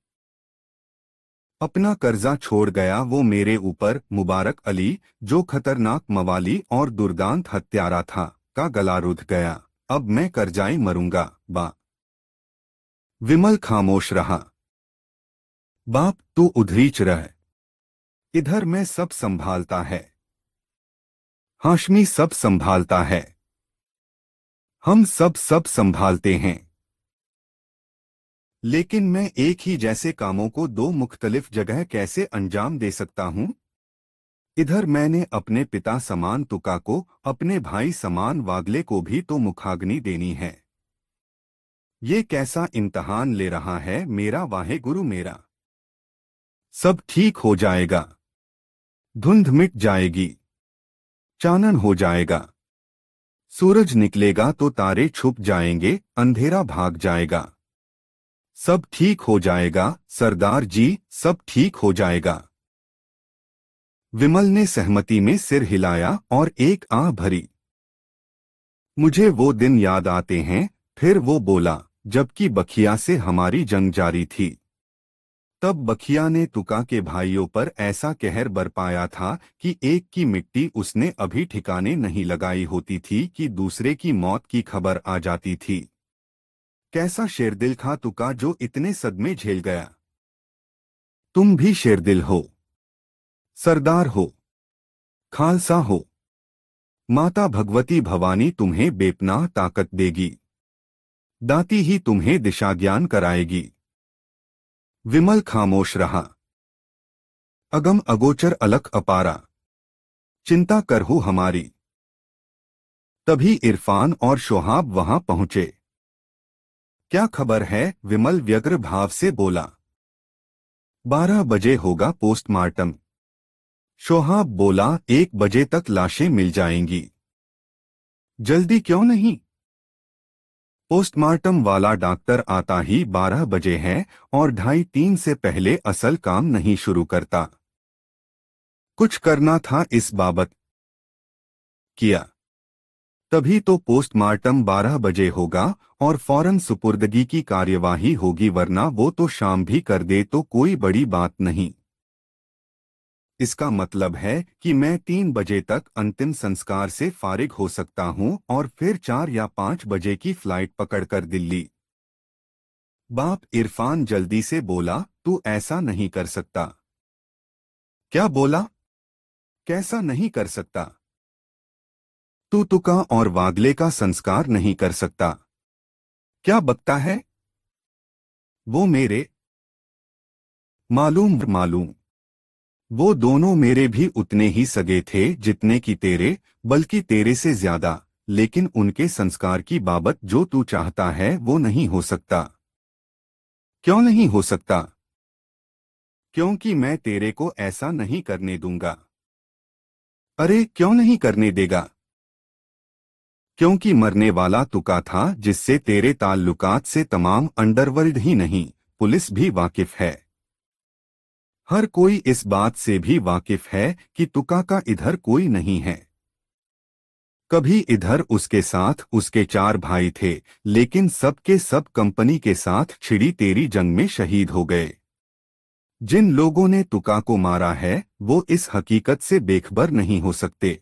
अपना कर्जा छोड़ गया वो मेरे ऊपर मुबारक अली जो खतरनाक मवाली और दुर्दांत हत्यारा था का गला रुध गया अब मैं कर्जाई मरूंगा बा विमल खामोश रहा बाप तो उधरीच रह इधर मैं सब संभालता है हाशमी सब संभालता है हम सब सब संभालते हैं लेकिन मैं एक ही जैसे कामों को दो मुख्तलिफ जगह कैसे अंजाम दे सकता हूं इधर मैंने अपने पिता समान तुका को अपने भाई समान वागले को भी तो मुखाग्नि देनी है ये कैसा इम्तहान ले रहा है मेरा वाहे गुरु मेरा सब ठीक हो जाएगा धुंध मिट जाएगी चानन हो जाएगा सूरज निकलेगा तो तारे छुप जाएंगे अंधेरा भाग जाएगा सब ठीक हो जाएगा सरदार जी सब ठीक हो जाएगा विमल ने सहमति में सिर हिलाया और एक आह भरी मुझे वो दिन याद आते हैं फिर वो बोला जबकि बखिया से हमारी जंग जारी थी तब बखिया ने तुका के भाइयों पर ऐसा कहर बरपाया था कि एक की मिट्टी उसने अभी ठिकाने नहीं लगाई होती थी कि दूसरे की मौत की खबर आ जाती थी कैसा शेरदिल खा तुका जो इतने सदमे झेल गया तुम भी शेरदिल हो सरदार हो खालसा हो माता भगवती भवानी तुम्हें बेपनाह ताकत देगी दाती ही तुम्हें दिशा ज्ञान कराएगी विमल खामोश रहा अगम अगोचर अलख अपारा चिंता करहु हमारी तभी इरफान और शोहाब वहां पहुंचे क्या खबर है विमल व्यग्र भाव से बोला बारह बजे होगा पोस्टमार्टम शोहाब बोला एक बजे तक लाशें मिल जाएंगी जल्दी क्यों नहीं पोस्टमार्टम वाला डॉक्टर आता ही 12 बजे है और ढाई तीन से पहले असल काम नहीं शुरू करता कुछ करना था इस बाबत किया तभी तो पोस्टमार्टम 12 बजे होगा और फौरन सुपुर्दगी की कार्यवाही होगी वरना वो तो शाम भी कर दे तो कोई बड़ी बात नहीं इसका मतलब है कि मैं तीन बजे तक अंतिम संस्कार से फारिग हो सकता हूं और फिर चार या पांच बजे की फ्लाइट पकड़कर दिल्ली बाप इरफान जल्दी से बोला तू ऐसा नहीं कर सकता क्या बोला कैसा नहीं कर सकता तू तुका और वागले का संस्कार नहीं कर सकता क्या बकता है वो मेरे मालूम मालूम वो दोनों मेरे भी उतने ही सगे थे जितने कि तेरे बल्कि तेरे से ज्यादा लेकिन उनके संस्कार की बाबत जो तू चाहता है वो नहीं हो सकता क्यों नहीं हो सकता क्योंकि मैं तेरे को ऐसा नहीं करने दूंगा अरे क्यों नहीं करने देगा क्योंकि मरने वाला तुका था जिससे तेरे ताल्लुकात से तमाम अंडरवर्ल्ड ही नहीं पुलिस भी वाकिफ है हर कोई इस बात से भी वाकिफ है कि तुका का इधर कोई नहीं है कभी इधर उसके साथ उसके चार भाई थे लेकिन सबके सब कंपनी के साथ छिड़ी तेरी जंग में शहीद हो गए जिन लोगों ने तुका को मारा है वो इस हकीकत से बेखबर नहीं हो सकते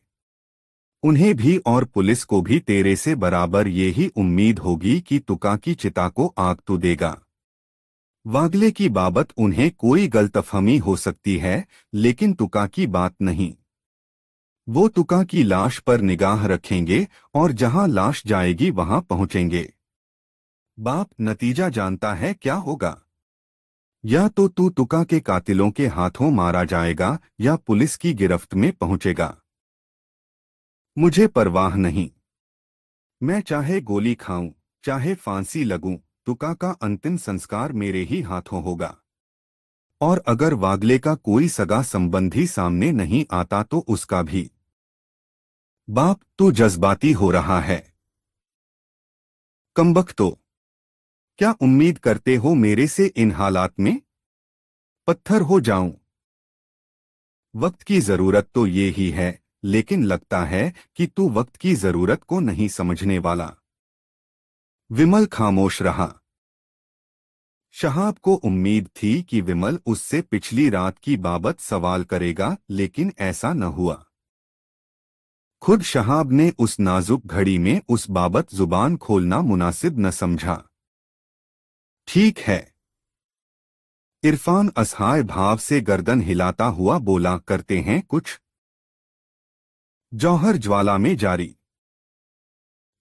उन्हें भी और पुलिस को भी तेरे से बराबर ये ही उम्मीद होगी कि तुका की चिता को आग तो देगा वागले की बाबत उन्हें कोई गलतफहमी हो सकती है लेकिन तुका की बात नहीं वो तुका की लाश पर निगाह रखेंगे और जहां लाश जाएगी वहां पहुंचेंगे बाप नतीजा जानता है क्या होगा या तो तू तुका के कातिलों के हाथों मारा जाएगा या पुलिस की गिरफ्त में पहुंचेगा मुझे परवाह नहीं मैं चाहे गोली खाऊं चाहे फांसी लगूं तुका का अंतिम संस्कार मेरे ही हाथों होगा और अगर वागले का कोई सगा संबंधी सामने नहीं आता तो उसका भी बाप तो जज्बाती हो रहा है कम्बक तो क्या उम्मीद करते हो मेरे से इन हालात में पत्थर हो जाऊं वक्त की जरूरत तो ये ही है लेकिन लगता है कि तू वक्त की जरूरत को नहीं समझने वाला विमल खामोश रहा शहाब को उम्मीद थी कि विमल उससे पिछली रात की बाबत सवाल करेगा लेकिन ऐसा न हुआ खुद शहाब ने उस नाजुक घड़ी में उस बाबत जुबान खोलना मुनासिब न समझा ठीक है इरफान असहाय भाव से गर्दन हिलाता हुआ बोला करते हैं कुछ जौहर ज्वाला में जारी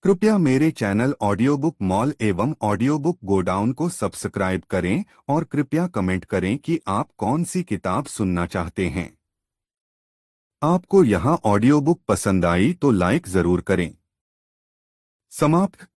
कृपया मेरे चैनल ऑडियो बुक मॉल एवं ऑडियो बुक गोडाउन को सब्सक्राइब करें और कृपया कमेंट करें कि आप कौन सी किताब सुनना चाहते हैं आपको यहां ऑडियो बुक पसंद आई तो लाइक जरूर करें समाप्त